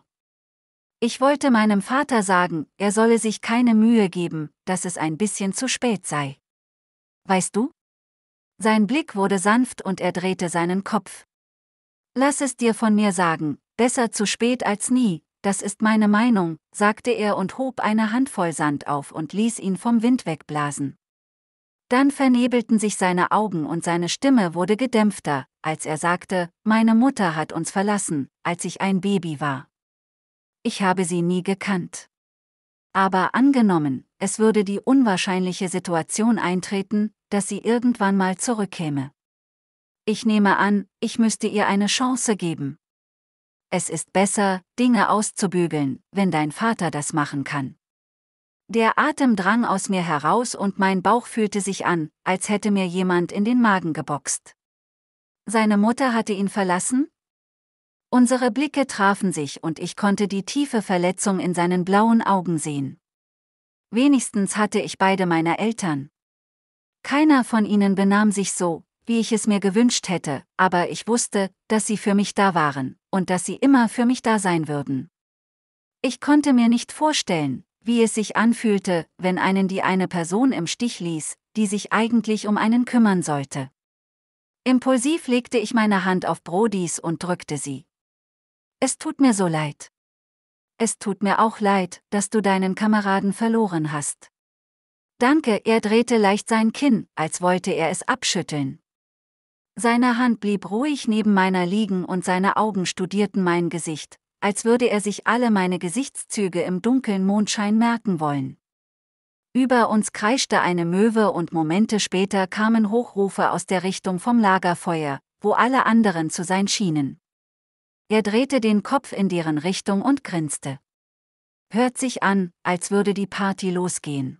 Ich wollte meinem Vater sagen, er solle sich keine Mühe geben, dass es ein bisschen zu spät sei. Weißt du? Sein Blick wurde sanft und er drehte seinen Kopf. Lass es dir von mir sagen, besser zu spät als nie, das ist meine Meinung, sagte er und hob eine Handvoll Sand auf und ließ ihn vom Wind wegblasen. Dann vernebelten sich seine Augen und seine Stimme wurde gedämpfter, als er sagte, meine Mutter hat uns verlassen, als ich ein Baby war ich habe sie nie gekannt. Aber angenommen, es würde die unwahrscheinliche Situation eintreten, dass sie irgendwann mal zurückkäme. Ich nehme an, ich müsste ihr eine Chance geben. Es ist besser, Dinge auszubügeln, wenn dein Vater das machen kann. Der Atem drang aus mir heraus und mein Bauch fühlte sich an, als hätte mir jemand in den Magen geboxt. Seine Mutter hatte ihn verlassen? Unsere Blicke trafen sich und ich konnte die tiefe Verletzung in seinen blauen Augen sehen. Wenigstens hatte ich beide meiner Eltern. Keiner von ihnen benahm sich so, wie ich es mir gewünscht hätte, aber ich wusste, dass sie für mich da waren und dass sie immer für mich da sein würden. Ich konnte mir nicht vorstellen, wie es sich anfühlte, wenn einen die eine Person im Stich ließ, die sich eigentlich um einen kümmern sollte. Impulsiv legte ich meine Hand auf Brodis und drückte sie. Es tut mir so leid. Es tut mir auch leid, dass du deinen Kameraden verloren hast. Danke, er drehte leicht sein Kinn, als wollte er es abschütteln. Seine Hand blieb ruhig neben meiner liegen und seine Augen studierten mein Gesicht, als würde er sich alle meine Gesichtszüge im dunklen Mondschein merken wollen. Über uns kreischte eine Möwe und Momente später kamen Hochrufe aus der Richtung vom Lagerfeuer, wo alle anderen zu sein schienen. Er drehte den Kopf in deren Richtung und grinste. Hört sich an, als würde die Party losgehen.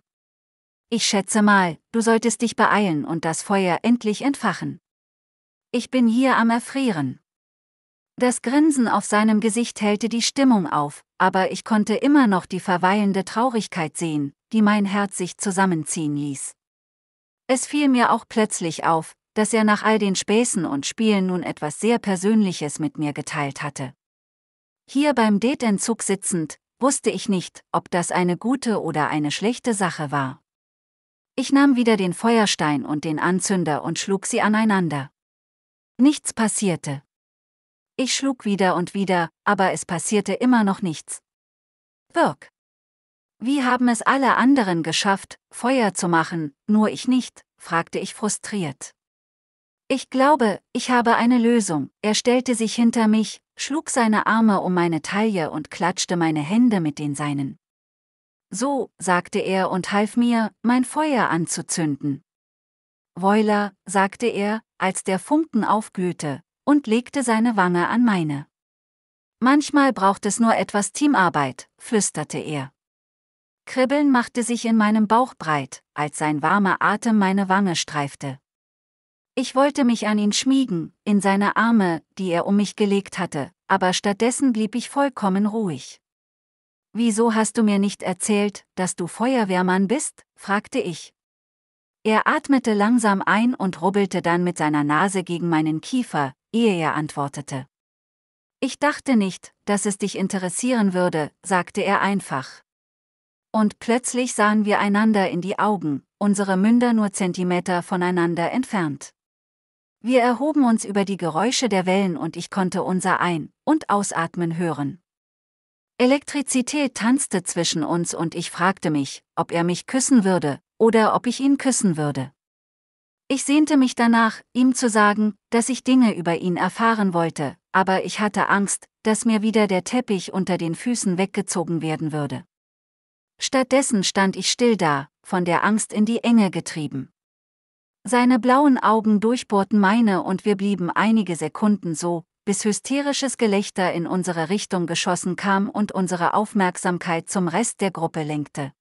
Ich schätze mal, du solltest dich beeilen und das Feuer endlich entfachen. Ich bin hier am Erfrieren. Das Grinsen auf seinem Gesicht hellte die Stimmung auf, aber ich konnte immer noch die verweilende Traurigkeit sehen, die mein Herz sich zusammenziehen ließ. Es fiel mir auch plötzlich auf, dass er nach all den Späßen und Spielen nun etwas sehr Persönliches mit mir geteilt hatte. Hier beim Datentzug sitzend, wusste ich nicht, ob das eine gute oder eine schlechte Sache war. Ich nahm wieder den Feuerstein und den Anzünder und schlug sie aneinander. Nichts passierte. Ich schlug wieder und wieder, aber es passierte immer noch nichts. Wirk. Wie haben es alle anderen geschafft, Feuer zu machen, nur ich nicht? fragte ich frustriert. Ich glaube, ich habe eine Lösung. Er stellte sich hinter mich, schlug seine Arme um meine Taille und klatschte meine Hände mit den seinen. So, sagte er und half mir, mein Feuer anzuzünden. Voila, sagte er, als der Funken aufglühte, und legte seine Wange an meine. Manchmal braucht es nur etwas Teamarbeit, flüsterte er. Kribbeln machte sich in meinem Bauch breit, als sein warmer Atem meine Wange streifte. Ich wollte mich an ihn schmiegen, in seine Arme, die er um mich gelegt hatte, aber stattdessen blieb ich vollkommen ruhig. Wieso hast du mir nicht erzählt, dass du Feuerwehrmann bist? fragte ich. Er atmete langsam ein und rubbelte dann mit seiner Nase gegen meinen Kiefer, ehe er antwortete. Ich dachte nicht, dass es dich interessieren würde, sagte er einfach. Und plötzlich sahen wir einander in die Augen, unsere Münder nur Zentimeter voneinander entfernt. Wir erhoben uns über die Geräusche der Wellen und ich konnte unser Ein- und Ausatmen hören. Elektrizität tanzte zwischen uns und ich fragte mich, ob er mich küssen würde oder ob ich ihn küssen würde. Ich sehnte mich danach, ihm zu sagen, dass ich Dinge über ihn erfahren wollte, aber ich hatte Angst, dass mir wieder der Teppich unter den Füßen weggezogen werden würde. Stattdessen stand ich still da, von der Angst in die Enge getrieben. Seine blauen Augen durchbohrten meine und wir blieben einige Sekunden so, bis hysterisches Gelächter in unsere Richtung geschossen kam und unsere Aufmerksamkeit zum Rest der Gruppe lenkte.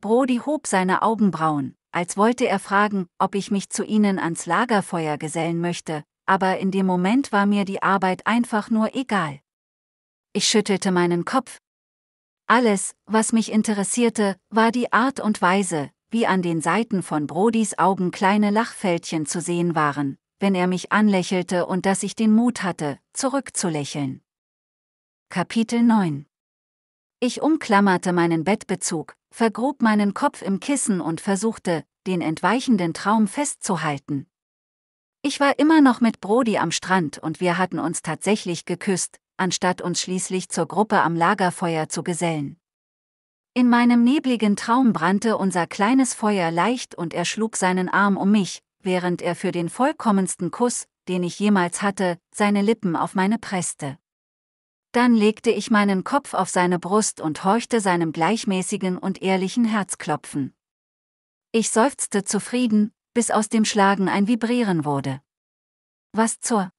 Brody hob seine Augenbrauen, als wollte er fragen, ob ich mich zu ihnen ans Lagerfeuer gesellen möchte, aber in dem Moment war mir die Arbeit einfach nur egal. Ich schüttelte meinen Kopf. Alles, was mich interessierte, war die Art und Weise, wie an den Seiten von Brodis Augen kleine Lachfältchen zu sehen waren, wenn er mich anlächelte und dass ich den Mut hatte, zurückzulächeln. Kapitel 9 Ich umklammerte meinen Bettbezug, vergrub meinen Kopf im Kissen und versuchte, den entweichenden Traum festzuhalten. Ich war immer noch mit Brody am Strand und wir hatten uns tatsächlich geküsst, anstatt uns schließlich zur Gruppe am Lagerfeuer zu gesellen. In meinem nebligen Traum brannte unser kleines Feuer leicht und er schlug seinen Arm um mich, während er für den vollkommensten Kuss, den ich jemals hatte, seine Lippen auf meine presste. Dann legte ich meinen Kopf auf seine Brust und horchte seinem gleichmäßigen und ehrlichen Herzklopfen. Ich seufzte zufrieden, bis aus dem Schlagen ein Vibrieren wurde. Was zur?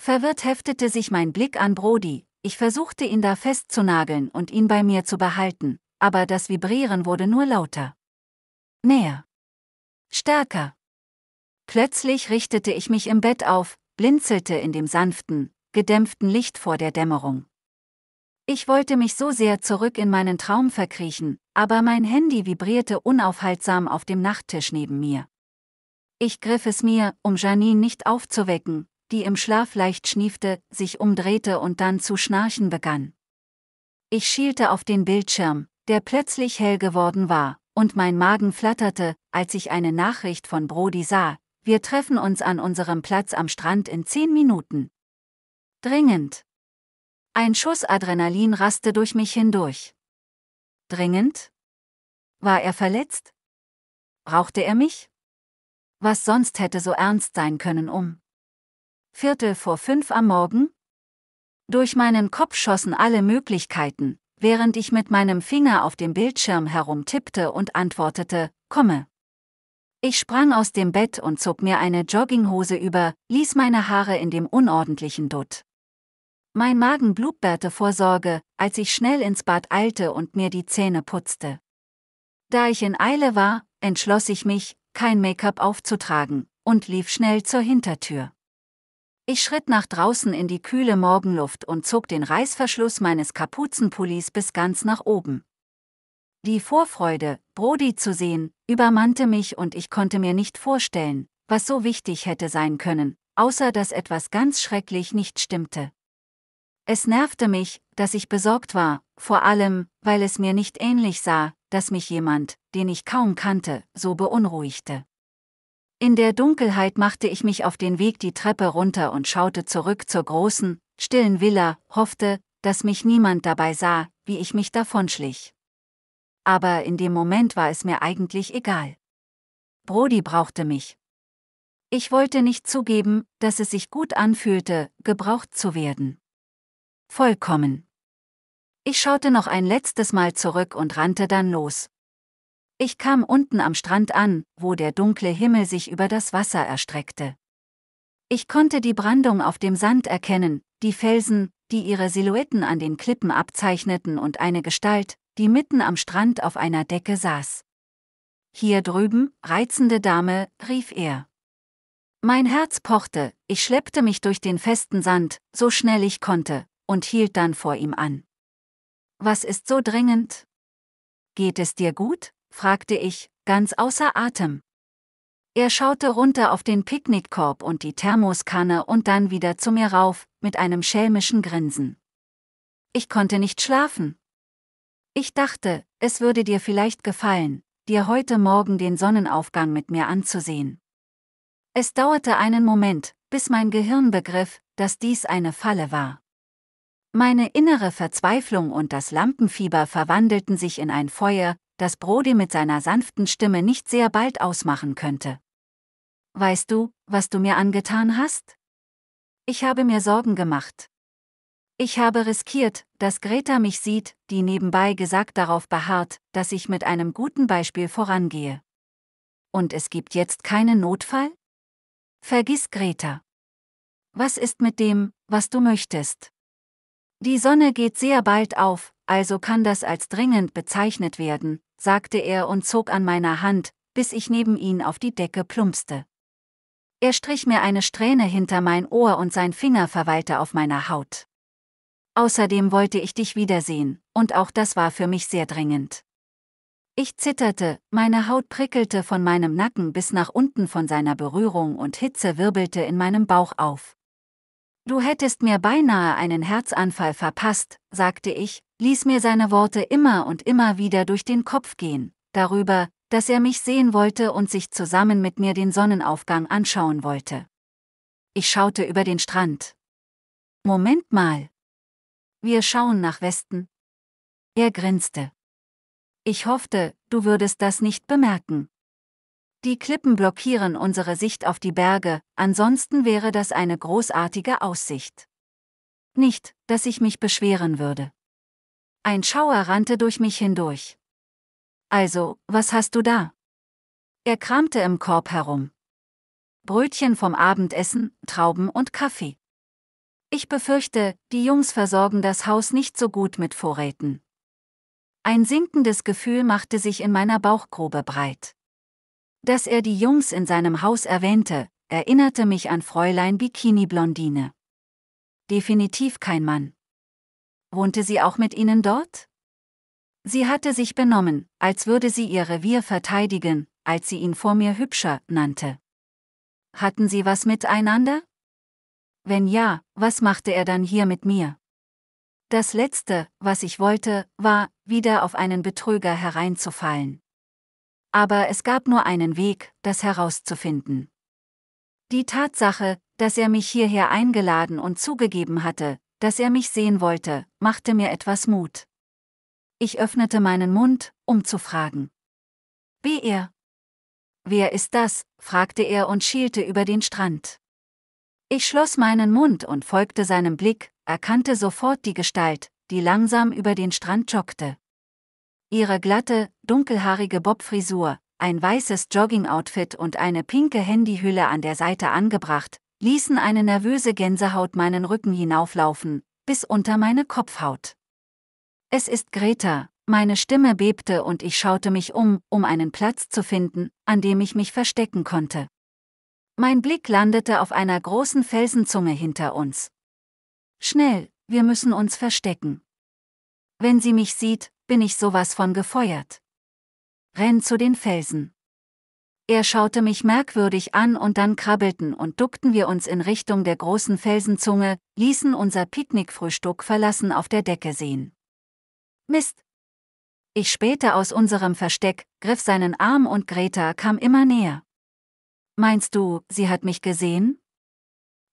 Verwirrt heftete sich mein Blick an Brody, ich versuchte ihn da festzunageln und ihn bei mir zu behalten, aber das Vibrieren wurde nur lauter. Näher. Stärker. Plötzlich richtete ich mich im Bett auf, blinzelte in dem sanften, gedämpften Licht vor der Dämmerung. Ich wollte mich so sehr zurück in meinen Traum verkriechen, aber mein Handy vibrierte unaufhaltsam auf dem Nachttisch neben mir. Ich griff es mir, um Janine nicht aufzuwecken, die im Schlaf leicht schniefte, sich umdrehte und dann zu schnarchen begann. Ich schielte auf den Bildschirm, der plötzlich hell geworden war, und mein Magen flatterte, als ich eine Nachricht von Brody sah, wir treffen uns an unserem Platz am Strand in zehn Minuten. Dringend. Ein Schuss Adrenalin raste durch mich hindurch. Dringend? War er verletzt? Brauchte er mich? Was sonst hätte so ernst sein können um? Viertel vor fünf am Morgen? Durch meinen Kopf schossen alle Möglichkeiten, während ich mit meinem Finger auf dem Bildschirm herumtippte und antwortete, komme. Ich sprang aus dem Bett und zog mir eine Jogginghose über, ließ meine Haare in dem unordentlichen Dutt. Mein Magen blubberte vor Sorge, als ich schnell ins Bad eilte und mir die Zähne putzte. Da ich in Eile war, entschloss ich mich, kein Make-up aufzutragen, und lief schnell zur Hintertür. Ich schritt nach draußen in die kühle Morgenluft und zog den Reißverschluss meines Kapuzenpullis bis ganz nach oben. Die Vorfreude, Brody zu sehen, übermannte mich und ich konnte mir nicht vorstellen, was so wichtig hätte sein können, außer dass etwas ganz schrecklich nicht stimmte. Es nervte mich, dass ich besorgt war, vor allem, weil es mir nicht ähnlich sah, dass mich jemand, den ich kaum kannte, so beunruhigte. In der Dunkelheit machte ich mich auf den Weg die Treppe runter und schaute zurück zur großen, stillen Villa, hoffte, dass mich niemand dabei sah, wie ich mich davonschlich. Aber in dem Moment war es mir eigentlich egal. Brody brauchte mich. Ich wollte nicht zugeben, dass es sich gut anfühlte, gebraucht zu werden. Vollkommen. Ich schaute noch ein letztes Mal zurück und rannte dann los, ich kam unten am Strand an, wo der dunkle Himmel sich über das Wasser erstreckte. Ich konnte die Brandung auf dem Sand erkennen, die Felsen, die ihre Silhouetten an den Klippen abzeichneten und eine Gestalt, die mitten am Strand auf einer Decke saß. Hier drüben, reizende Dame, rief er. Mein Herz pochte, ich schleppte mich durch den festen Sand, so schnell ich konnte, und hielt dann vor ihm an. Was ist so dringend? Geht es dir gut? fragte ich, ganz außer Atem. Er schaute runter auf den Picknickkorb und die Thermoskanne und dann wieder zu mir rauf, mit einem schelmischen Grinsen. Ich konnte nicht schlafen. Ich dachte, es würde dir vielleicht gefallen, dir heute Morgen den Sonnenaufgang mit mir anzusehen. Es dauerte einen Moment, bis mein Gehirn begriff, dass dies eine Falle war. Meine innere Verzweiflung und das Lampenfieber verwandelten sich in ein Feuer, dass Brody mit seiner sanften Stimme nicht sehr bald ausmachen könnte. Weißt du, was du mir angetan hast? Ich habe mir Sorgen gemacht. Ich habe riskiert, dass Greta mich sieht, die nebenbei gesagt darauf beharrt, dass ich mit einem guten Beispiel vorangehe. Und es gibt jetzt keinen Notfall? Vergiss Greta. Was ist mit dem, was du möchtest? Die Sonne geht sehr bald auf, also kann das als dringend bezeichnet werden, sagte er und zog an meiner Hand, bis ich neben ihn auf die Decke plumpste. Er strich mir eine Strähne hinter mein Ohr und sein Finger verweilte auf meiner Haut. Außerdem wollte ich dich wiedersehen, und auch das war für mich sehr dringend. Ich zitterte, meine Haut prickelte von meinem Nacken bis nach unten von seiner Berührung und Hitze wirbelte in meinem Bauch auf. Du hättest mir beinahe einen Herzanfall verpasst, sagte ich, ließ mir seine Worte immer und immer wieder durch den Kopf gehen, darüber, dass er mich sehen wollte und sich zusammen mit mir den Sonnenaufgang anschauen wollte. Ich schaute über den Strand. Moment mal. Wir schauen nach Westen. Er grinste. Ich hoffte, du würdest das nicht bemerken. Die Klippen blockieren unsere Sicht auf die Berge, ansonsten wäre das eine großartige Aussicht. Nicht, dass ich mich beschweren würde. Ein Schauer rannte durch mich hindurch. Also, was hast du da? Er kramte im Korb herum. Brötchen vom Abendessen, Trauben und Kaffee. Ich befürchte, die Jungs versorgen das Haus nicht so gut mit Vorräten. Ein sinkendes Gefühl machte sich in meiner Bauchgrube breit. Dass er die Jungs in seinem Haus erwähnte, erinnerte mich an Fräulein Bikini-Blondine. Definitiv kein Mann. Wohnte sie auch mit ihnen dort? Sie hatte sich benommen, als würde sie ihr Revier verteidigen, als sie ihn vor mir hübscher nannte. Hatten sie was miteinander? Wenn ja, was machte er dann hier mit mir? Das Letzte, was ich wollte, war, wieder auf einen Betrüger hereinzufallen aber es gab nur einen Weg, das herauszufinden. Die Tatsache, dass er mich hierher eingeladen und zugegeben hatte, dass er mich sehen wollte, machte mir etwas Mut. Ich öffnete meinen Mund, um zu fragen. Wie er? Wer ist das? fragte er und schielte über den Strand. Ich schloss meinen Mund und folgte seinem Blick, erkannte sofort die Gestalt, die langsam über den Strand joggte ihre glatte, dunkelhaarige Bobfrisur, ein weißes Jogging-Outfit und eine pinke Handyhülle an der Seite angebracht, ließen eine nervöse Gänsehaut meinen Rücken hinauflaufen, bis unter meine Kopfhaut. Es ist Greta, meine Stimme bebte und ich schaute mich um, um einen Platz zu finden, an dem ich mich verstecken konnte. Mein Blick landete auf einer großen Felsenzunge hinter uns. Schnell, wir müssen uns verstecken. Wenn sie mich sieht, bin ich sowas von gefeuert. Renn zu den Felsen. Er schaute mich merkwürdig an und dann krabbelten und duckten wir uns in Richtung der großen Felsenzunge, ließen unser Picknickfrühstück verlassen auf der Decke sehen. Mist! Ich spähte aus unserem Versteck, griff seinen Arm und Greta kam immer näher. Meinst du, sie hat mich gesehen?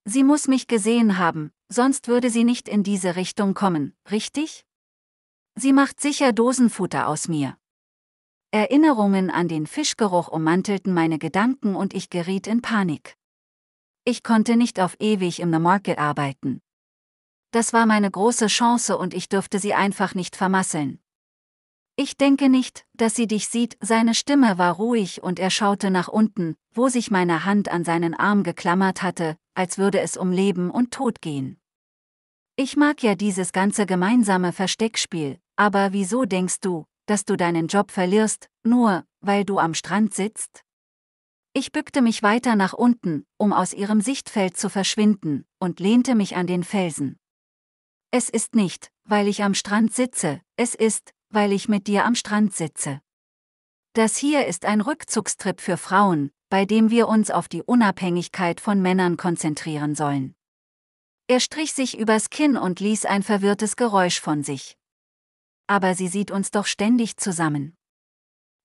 Sie muss mich gesehen haben, sonst würde sie nicht in diese Richtung kommen, richtig? Sie macht sicher Dosenfutter aus mir. Erinnerungen an den Fischgeruch ummantelten meine Gedanken und ich geriet in Panik. Ich konnte nicht auf ewig im The Market arbeiten. Das war meine große Chance und ich dürfte sie einfach nicht vermasseln. Ich denke nicht, dass sie dich sieht, seine Stimme war ruhig und er schaute nach unten, wo sich meine Hand an seinen Arm geklammert hatte, als würde es um Leben und Tod gehen. Ich mag ja dieses ganze gemeinsame Versteckspiel, aber wieso denkst du, dass du deinen Job verlierst, nur weil du am Strand sitzt? Ich bückte mich weiter nach unten, um aus ihrem Sichtfeld zu verschwinden, und lehnte mich an den Felsen. Es ist nicht, weil ich am Strand sitze, es ist, weil ich mit dir am Strand sitze. Das hier ist ein Rückzugstrip für Frauen, bei dem wir uns auf die Unabhängigkeit von Männern konzentrieren sollen. Er strich sich übers Kinn und ließ ein verwirrtes Geräusch von sich aber sie sieht uns doch ständig zusammen.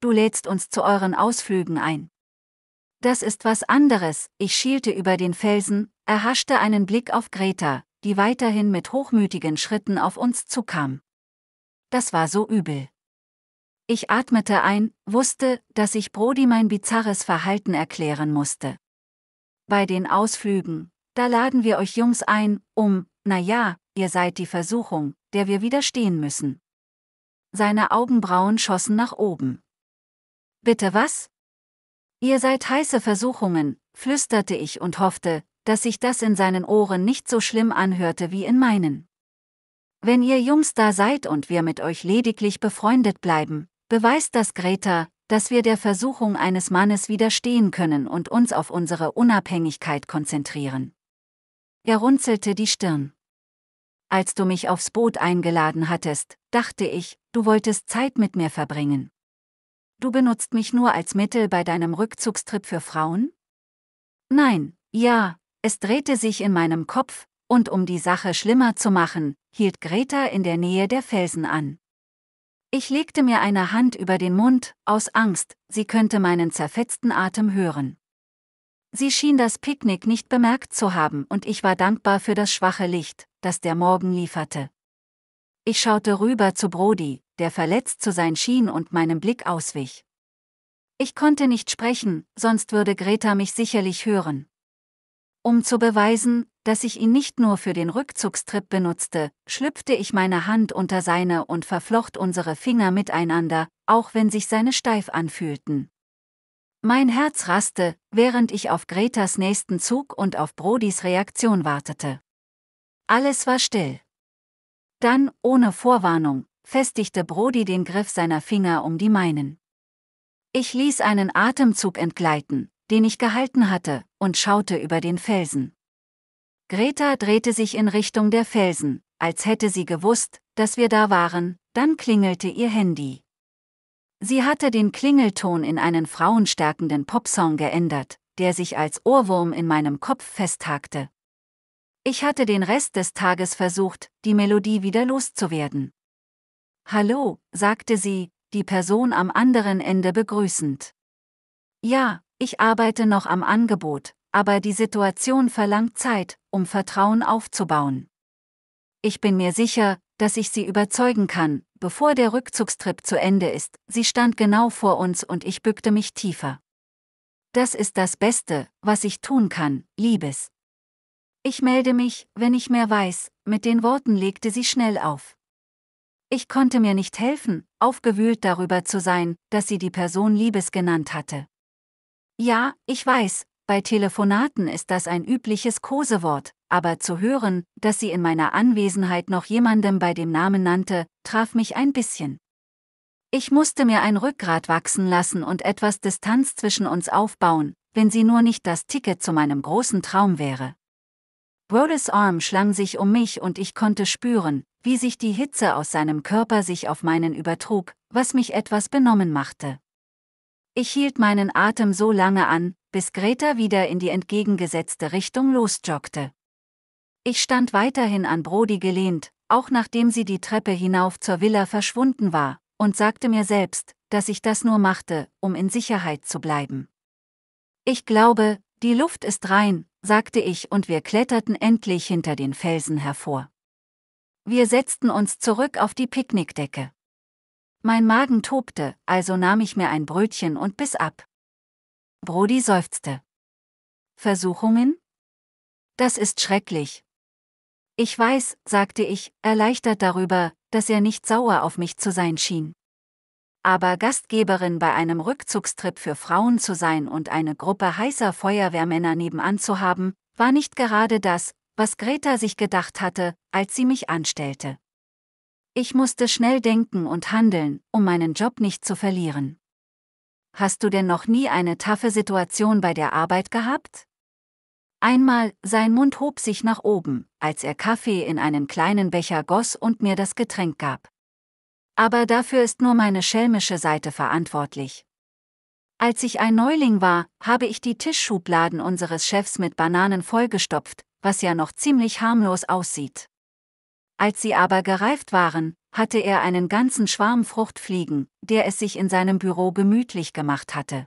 Du lädst uns zu euren Ausflügen ein. Das ist was anderes, ich schielte über den Felsen, erhaschte einen Blick auf Greta, die weiterhin mit hochmütigen Schritten auf uns zukam. Das war so übel. Ich atmete ein, wusste, dass ich Brody mein bizarres Verhalten erklären musste. Bei den Ausflügen, da laden wir euch Jungs ein, um, na ja, ihr seid die Versuchung, der wir widerstehen müssen. Seine Augenbrauen schossen nach oben. Bitte was? Ihr seid heiße Versuchungen, flüsterte ich und hoffte, dass sich das in seinen Ohren nicht so schlimm anhörte wie in meinen. Wenn ihr Jungs da seid und wir mit euch lediglich befreundet bleiben, beweist das Greta, dass wir der Versuchung eines Mannes widerstehen können und uns auf unsere Unabhängigkeit konzentrieren. Er runzelte die Stirn. Als du mich aufs Boot eingeladen hattest, dachte ich, du wolltest Zeit mit mir verbringen. Du benutzt mich nur als Mittel bei deinem Rückzugstrip für Frauen? Nein, ja, es drehte sich in meinem Kopf, und um die Sache schlimmer zu machen, hielt Greta in der Nähe der Felsen an. Ich legte mir eine Hand über den Mund, aus Angst, sie könnte meinen zerfetzten Atem hören. Sie schien das Picknick nicht bemerkt zu haben und ich war dankbar für das schwache Licht, das der Morgen lieferte. Ich schaute rüber zu Brody, der verletzt zu sein schien und meinem Blick auswich. Ich konnte nicht sprechen, sonst würde Greta mich sicherlich hören. Um zu beweisen, dass ich ihn nicht nur für den Rückzugstrip benutzte, schlüpfte ich meine Hand unter seine und verflocht unsere Finger miteinander, auch wenn sich seine steif anfühlten. Mein Herz raste, während ich auf Gretas nächsten Zug und auf Brodis Reaktion wartete. Alles war still. Dann, ohne Vorwarnung, festigte Brody den Griff seiner Finger um die meinen. Ich ließ einen Atemzug entgleiten, den ich gehalten hatte, und schaute über den Felsen. Greta drehte sich in Richtung der Felsen, als hätte sie gewusst, dass wir da waren, dann klingelte ihr Handy. Sie hatte den Klingelton in einen frauenstärkenden Popsong geändert, der sich als Ohrwurm in meinem Kopf festhakte. Ich hatte den Rest des Tages versucht, die Melodie wieder loszuwerden. Hallo, sagte sie, die Person am anderen Ende begrüßend. Ja, ich arbeite noch am Angebot, aber die Situation verlangt Zeit, um Vertrauen aufzubauen. Ich bin mir sicher, dass ich sie überzeugen kann, bevor der Rückzugstrip zu Ende ist, sie stand genau vor uns und ich bückte mich tiefer. Das ist das Beste, was ich tun kann, Liebes. Ich melde mich, wenn ich mehr weiß, mit den Worten legte sie schnell auf. Ich konnte mir nicht helfen, aufgewühlt darüber zu sein, dass sie die Person Liebes genannt hatte. Ja, ich weiß, bei Telefonaten ist das ein übliches Kosewort, aber zu hören, dass sie in meiner Anwesenheit noch jemandem bei dem Namen nannte, traf mich ein bisschen. Ich musste mir ein Rückgrat wachsen lassen und etwas Distanz zwischen uns aufbauen, wenn sie nur nicht das Ticket zu meinem großen Traum wäre. Brodes Arm schlang sich um mich und ich konnte spüren, wie sich die Hitze aus seinem Körper sich auf meinen übertrug, was mich etwas benommen machte. Ich hielt meinen Atem so lange an, bis Greta wieder in die entgegengesetzte Richtung losjoggte. Ich stand weiterhin an Brody gelehnt, auch nachdem sie die Treppe hinauf zur Villa verschwunden war, und sagte mir selbst, dass ich das nur machte, um in Sicherheit zu bleiben. Ich glaube, die Luft ist rein, sagte ich und wir kletterten endlich hinter den Felsen hervor. Wir setzten uns zurück auf die Picknickdecke. Mein Magen tobte, also nahm ich mir ein Brötchen und biss ab. Brody seufzte. Versuchungen? Das ist schrecklich, ich weiß, sagte ich, erleichtert darüber, dass er nicht sauer auf mich zu sein schien. Aber Gastgeberin bei einem Rückzugstrip für Frauen zu sein und eine Gruppe heißer Feuerwehrmänner nebenan zu haben, war nicht gerade das, was Greta sich gedacht hatte, als sie mich anstellte. Ich musste schnell denken und handeln, um meinen Job nicht zu verlieren. Hast du denn noch nie eine taffe Situation bei der Arbeit gehabt? Einmal, sein Mund hob sich nach oben, als er Kaffee in einen kleinen Becher goss und mir das Getränk gab. Aber dafür ist nur meine schelmische Seite verantwortlich. Als ich ein Neuling war, habe ich die Tischschubladen unseres Chefs mit Bananen vollgestopft, was ja noch ziemlich harmlos aussieht. Als sie aber gereift waren, hatte er einen ganzen Schwarm Fruchtfliegen, der es sich in seinem Büro gemütlich gemacht hatte.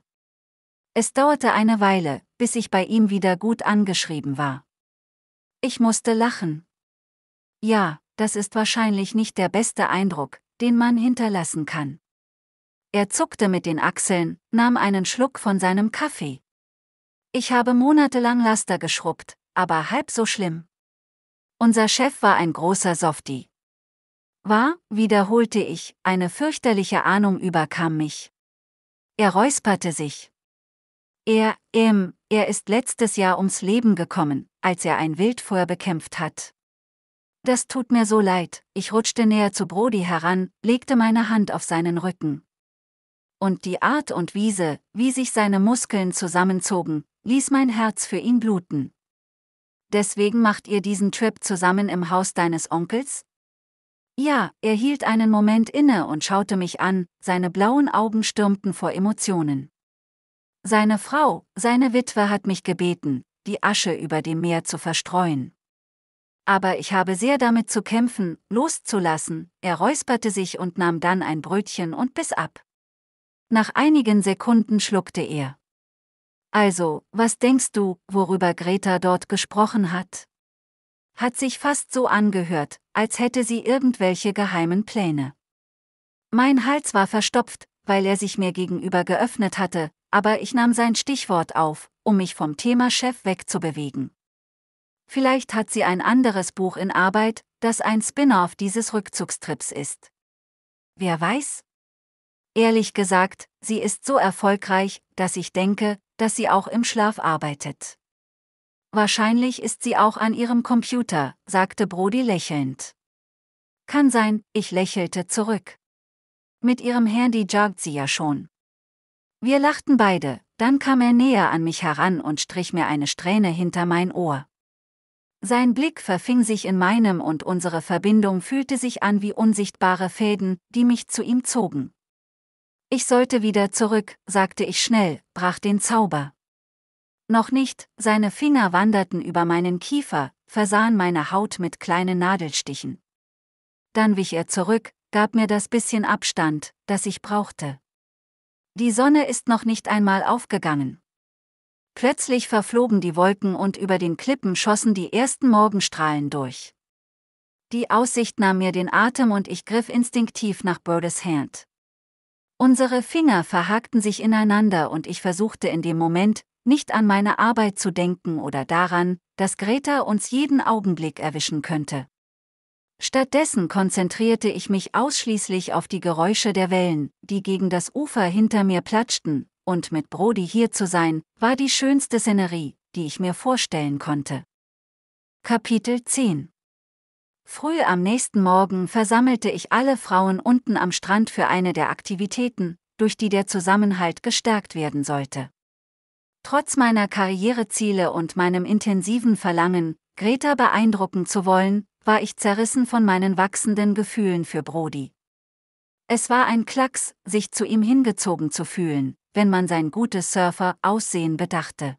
Es dauerte eine Weile, bis ich bei ihm wieder gut angeschrieben war. Ich musste lachen. Ja, das ist wahrscheinlich nicht der beste Eindruck, den man hinterlassen kann. Er zuckte mit den Achseln, nahm einen Schluck von seinem Kaffee. Ich habe monatelang Laster geschrubbt, aber halb so schlimm. Unser Chef war ein großer Softie. War, wiederholte ich, eine fürchterliche Ahnung überkam mich. Er räusperte sich. Er, ähm, er ist letztes Jahr ums Leben gekommen, als er ein Wildfeuer bekämpft hat. Das tut mir so leid, ich rutschte näher zu Brody heran, legte meine Hand auf seinen Rücken. Und die Art und Wiese, wie sich seine Muskeln zusammenzogen, ließ mein Herz für ihn bluten. Deswegen macht ihr diesen Trip zusammen im Haus deines Onkels? Ja, er hielt einen Moment inne und schaute mich an, seine blauen Augen stürmten vor Emotionen. Seine Frau, seine Witwe hat mich gebeten, die Asche über dem Meer zu verstreuen. Aber ich habe sehr damit zu kämpfen, loszulassen, er räusperte sich und nahm dann ein Brötchen und biss ab. Nach einigen Sekunden schluckte er. Also, was denkst du, worüber Greta dort gesprochen hat? Hat sich fast so angehört, als hätte sie irgendwelche geheimen Pläne. Mein Hals war verstopft, weil er sich mir gegenüber geöffnet hatte, aber ich nahm sein Stichwort auf, um mich vom Thema Chef wegzubewegen. Vielleicht hat sie ein anderes Buch in Arbeit, das ein Spin-off dieses Rückzugstrips ist. Wer weiß? Ehrlich gesagt, sie ist so erfolgreich, dass ich denke, dass sie auch im Schlaf arbeitet. Wahrscheinlich ist sie auch an ihrem Computer, sagte Brody lächelnd. Kann sein, ich lächelte zurück. Mit ihrem Handy joggt sie ja schon. Wir lachten beide, dann kam er näher an mich heran und strich mir eine Strähne hinter mein Ohr. Sein Blick verfing sich in meinem und unsere Verbindung fühlte sich an wie unsichtbare Fäden, die mich zu ihm zogen. Ich sollte wieder zurück, sagte ich schnell, brach den Zauber. Noch nicht, seine Finger wanderten über meinen Kiefer, versahen meine Haut mit kleinen Nadelstichen. Dann wich er zurück, gab mir das bisschen Abstand, das ich brauchte. Die Sonne ist noch nicht einmal aufgegangen. Plötzlich verflogen die Wolken und über den Klippen schossen die ersten Morgenstrahlen durch. Die Aussicht nahm mir den Atem und ich griff instinktiv nach Brodes Hand. Unsere Finger verhakten sich ineinander und ich versuchte in dem Moment, nicht an meine Arbeit zu denken oder daran, dass Greta uns jeden Augenblick erwischen könnte. Stattdessen konzentrierte ich mich ausschließlich auf die Geräusche der Wellen, die gegen das Ufer hinter mir platschten, und mit Brody hier zu sein, war die schönste Szenerie, die ich mir vorstellen konnte. Kapitel 10 Früh am nächsten Morgen versammelte ich alle Frauen unten am Strand für eine der Aktivitäten, durch die der Zusammenhalt gestärkt werden sollte. Trotz meiner Karriereziele und meinem intensiven Verlangen, Greta beeindrucken zu wollen, war ich zerrissen von meinen wachsenden Gefühlen für Brody. Es war ein Klacks, sich zu ihm hingezogen zu fühlen, wenn man sein gutes Surfer-Aussehen bedachte.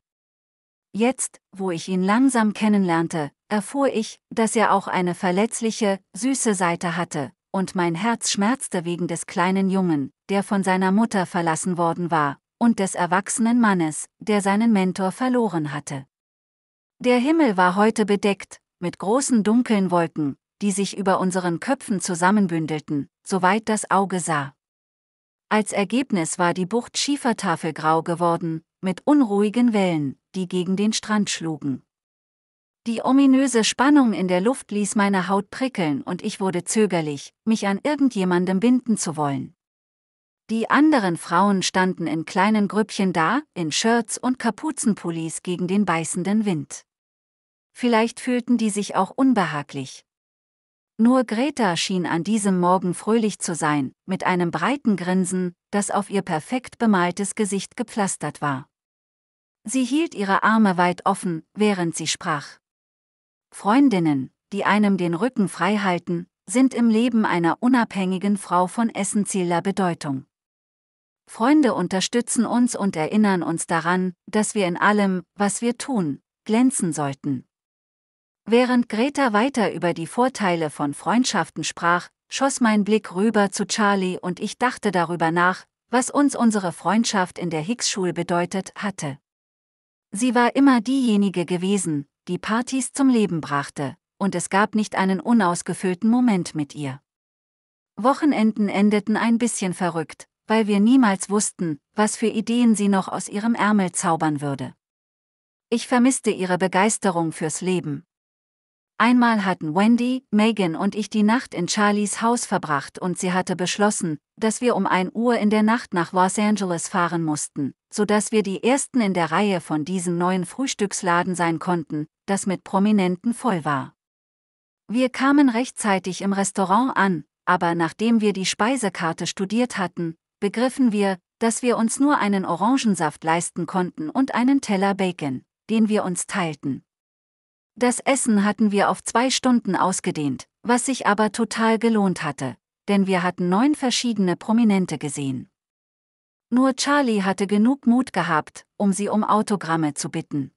Jetzt, wo ich ihn langsam kennenlernte, erfuhr ich, dass er auch eine verletzliche, süße Seite hatte, und mein Herz schmerzte wegen des kleinen Jungen, der von seiner Mutter verlassen worden war, und des erwachsenen Mannes, der seinen Mentor verloren hatte. Der Himmel war heute bedeckt, mit großen dunklen Wolken, die sich über unseren Köpfen zusammenbündelten, soweit das Auge sah. Als Ergebnis war die Bucht schiefertafelgrau geworden, mit unruhigen Wellen, die gegen den Strand schlugen. Die ominöse Spannung in der Luft ließ meine Haut prickeln und ich wurde zögerlich, mich an irgendjemandem binden zu wollen. Die anderen Frauen standen in kleinen Grüppchen da, in Shirts und Kapuzenpullis gegen den beißenden Wind. Vielleicht fühlten die sich auch unbehaglich. Nur Greta schien an diesem Morgen fröhlich zu sein, mit einem breiten Grinsen, das auf ihr perfekt bemaltes Gesicht gepflastert war. Sie hielt ihre Arme weit offen, während sie sprach. Freundinnen, die einem den Rücken frei halten, sind im Leben einer unabhängigen Frau von essenzieller Bedeutung. Freunde unterstützen uns und erinnern uns daran, dass wir in allem, was wir tun, glänzen sollten. Während Greta weiter über die Vorteile von Freundschaften sprach, schoss mein Blick rüber zu Charlie und ich dachte darüber nach, was uns unsere Freundschaft in der Hicks-Schule bedeutet hatte. Sie war immer diejenige gewesen, die Partys zum Leben brachte, und es gab nicht einen unausgefüllten Moment mit ihr. Wochenenden endeten ein bisschen verrückt, weil wir niemals wussten, was für Ideen sie noch aus ihrem Ärmel zaubern würde. Ich vermisste ihre Begeisterung fürs Leben, Einmal hatten Wendy, Megan und ich die Nacht in Charlies Haus verbracht und sie hatte beschlossen, dass wir um 1 Uhr in der Nacht nach Los Angeles fahren mussten, sodass wir die ersten in der Reihe von diesem neuen Frühstücksladen sein konnten, das mit Prominenten voll war. Wir kamen rechtzeitig im Restaurant an, aber nachdem wir die Speisekarte studiert hatten, begriffen wir, dass wir uns nur einen Orangensaft leisten konnten und einen Teller Bacon, den wir uns teilten. Das Essen hatten wir auf zwei Stunden ausgedehnt, was sich aber total gelohnt hatte, denn wir hatten neun verschiedene Prominente gesehen. Nur Charlie hatte genug Mut gehabt, um sie um Autogramme zu bitten.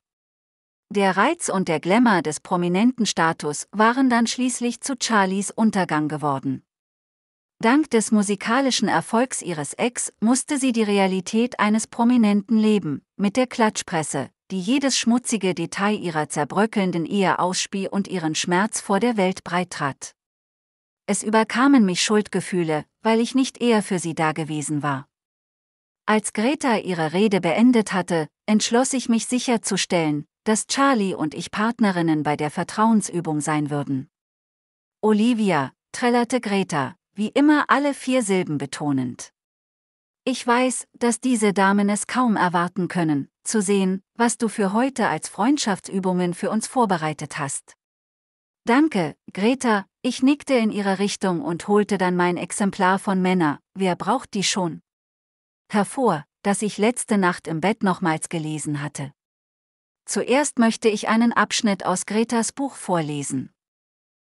Der Reiz und der Glamour des prominenten Status waren dann schließlich zu Charlies Untergang geworden. Dank des musikalischen Erfolgs ihres Ex musste sie die Realität eines prominenten Leben mit der Klatschpresse, die jedes schmutzige Detail ihrer zerbröckelnden Ehe ausspie und ihren Schmerz vor der Welt breittrat. Es überkamen mich Schuldgefühle, weil ich nicht eher für sie dagewesen war. Als Greta ihre Rede beendet hatte, entschloss ich mich sicherzustellen, dass Charlie und ich Partnerinnen bei der Vertrauensübung sein würden. Olivia, trällerte Greta, wie immer alle vier Silben betonend. Ich weiß, dass diese Damen es kaum erwarten können, zu sehen, was du für heute als Freundschaftsübungen für uns vorbereitet hast. Danke, Greta, ich nickte in ihre Richtung und holte dann mein Exemplar von Männer, wer braucht die schon? Hervor, dass ich letzte Nacht im Bett nochmals gelesen hatte. Zuerst möchte ich einen Abschnitt aus Gretas Buch vorlesen.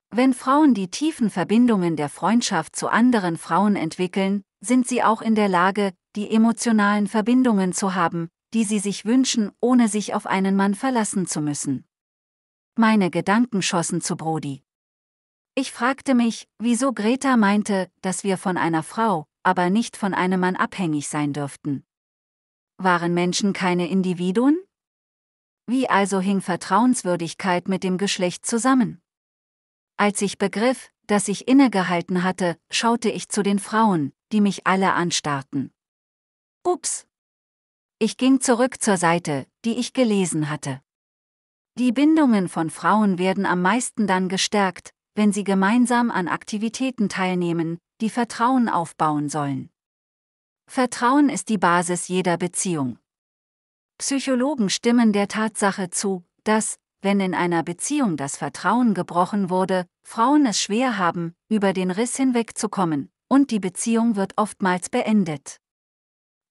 Wenn Frauen die tiefen Verbindungen der Freundschaft zu anderen Frauen entwickeln, sind sie auch in der Lage, die emotionalen Verbindungen zu haben, die sie sich wünschen, ohne sich auf einen Mann verlassen zu müssen. Meine Gedanken schossen zu Brody. Ich fragte mich, wieso Greta meinte, dass wir von einer Frau, aber nicht von einem Mann abhängig sein dürften. Waren Menschen keine Individuen? Wie also hing Vertrauenswürdigkeit mit dem Geschlecht zusammen? Als ich begriff, dass ich innegehalten hatte, schaute ich zu den Frauen, die mich alle anstarrten. Ups, ich ging zurück zur Seite, die ich gelesen hatte. Die Bindungen von Frauen werden am meisten dann gestärkt, wenn sie gemeinsam an Aktivitäten teilnehmen, die Vertrauen aufbauen sollen. Vertrauen ist die Basis jeder Beziehung. Psychologen stimmen der Tatsache zu, dass, wenn in einer Beziehung das Vertrauen gebrochen wurde, Frauen es schwer haben, über den Riss hinwegzukommen, und die Beziehung wird oftmals beendet.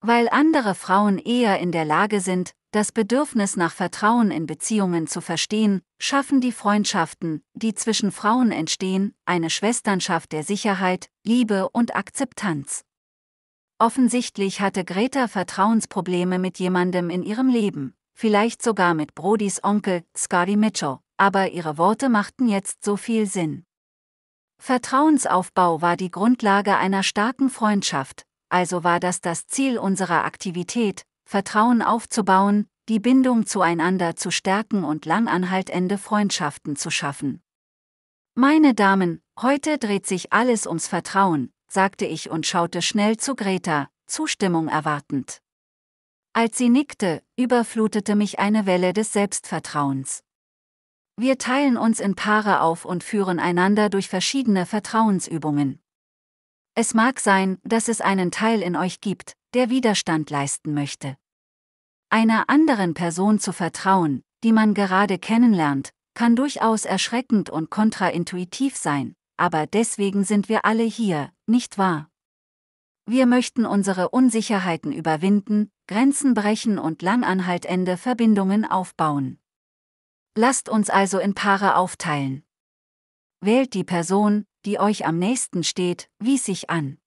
Weil andere Frauen eher in der Lage sind, das Bedürfnis nach Vertrauen in Beziehungen zu verstehen, schaffen die Freundschaften, die zwischen Frauen entstehen, eine Schwesternschaft der Sicherheit, Liebe und Akzeptanz. Offensichtlich hatte Greta Vertrauensprobleme mit jemandem in ihrem Leben, vielleicht sogar mit Brodys Onkel, Scotty Mitchell, aber ihre Worte machten jetzt so viel Sinn. Vertrauensaufbau war die Grundlage einer starken Freundschaft, also war das das Ziel unserer Aktivität, Vertrauen aufzubauen, die Bindung zueinander zu stärken und langanhaltende Freundschaften zu schaffen. Meine Damen, heute dreht sich alles ums Vertrauen, sagte ich und schaute schnell zu Greta, Zustimmung erwartend. Als sie nickte, überflutete mich eine Welle des Selbstvertrauens. Wir teilen uns in Paare auf und führen einander durch verschiedene Vertrauensübungen. Es mag sein, dass es einen Teil in euch gibt, der Widerstand leisten möchte. Einer anderen Person zu vertrauen, die man gerade kennenlernt, kann durchaus erschreckend und kontraintuitiv sein, aber deswegen sind wir alle hier, nicht wahr? Wir möchten unsere Unsicherheiten überwinden, Grenzen brechen und langanhaltende Verbindungen aufbauen. Lasst uns also in Paare aufteilen. Wählt die Person, die euch am nächsten steht, wies sich an.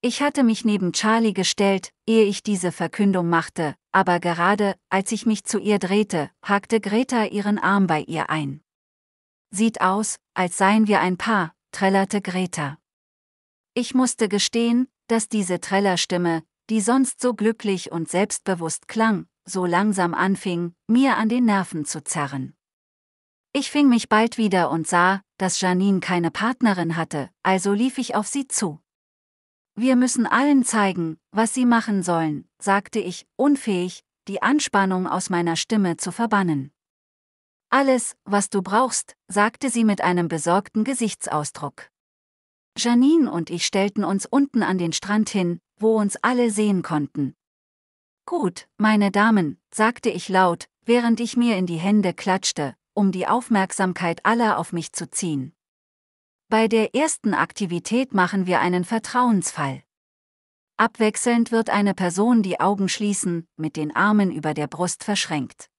Ich hatte mich neben Charlie gestellt, ehe ich diese Verkündung machte, aber gerade, als ich mich zu ihr drehte, hakte Greta ihren Arm bei ihr ein. Sieht aus, als seien wir ein Paar, trällerte Greta. Ich musste gestehen, dass diese Trällerstimme, die sonst so glücklich und selbstbewusst klang, so langsam anfing, mir an den Nerven zu zerren. Ich fing mich bald wieder und sah, dass Janine keine Partnerin hatte, also lief ich auf sie zu. Wir müssen allen zeigen, was sie machen sollen, sagte ich, unfähig, die Anspannung aus meiner Stimme zu verbannen. Alles, was du brauchst, sagte sie mit einem besorgten Gesichtsausdruck. Janine und ich stellten uns unten an den Strand hin, wo uns alle sehen konnten. Gut, meine Damen, sagte ich laut, während ich mir in die Hände klatschte, um die Aufmerksamkeit aller auf mich zu ziehen. Bei der ersten Aktivität machen wir einen Vertrauensfall. Abwechselnd wird eine Person die Augen schließen, mit den Armen über der Brust verschränkt.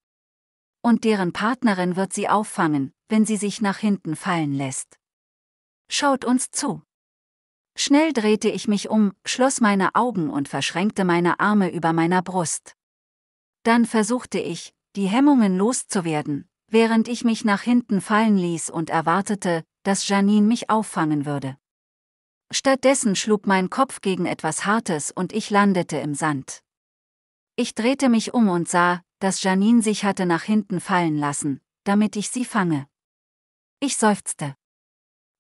Und deren Partnerin wird sie auffangen, wenn sie sich nach hinten fallen lässt. Schaut uns zu. Schnell drehte ich mich um, schloss meine Augen und verschränkte meine Arme über meiner Brust. Dann versuchte ich, die Hemmungen loszuwerden, während ich mich nach hinten fallen ließ und erwartete, dass Janine mich auffangen würde. Stattdessen schlug mein Kopf gegen etwas Hartes und ich landete im Sand. Ich drehte mich um und sah, dass Janine sich hatte nach hinten fallen lassen, damit ich sie fange. Ich seufzte.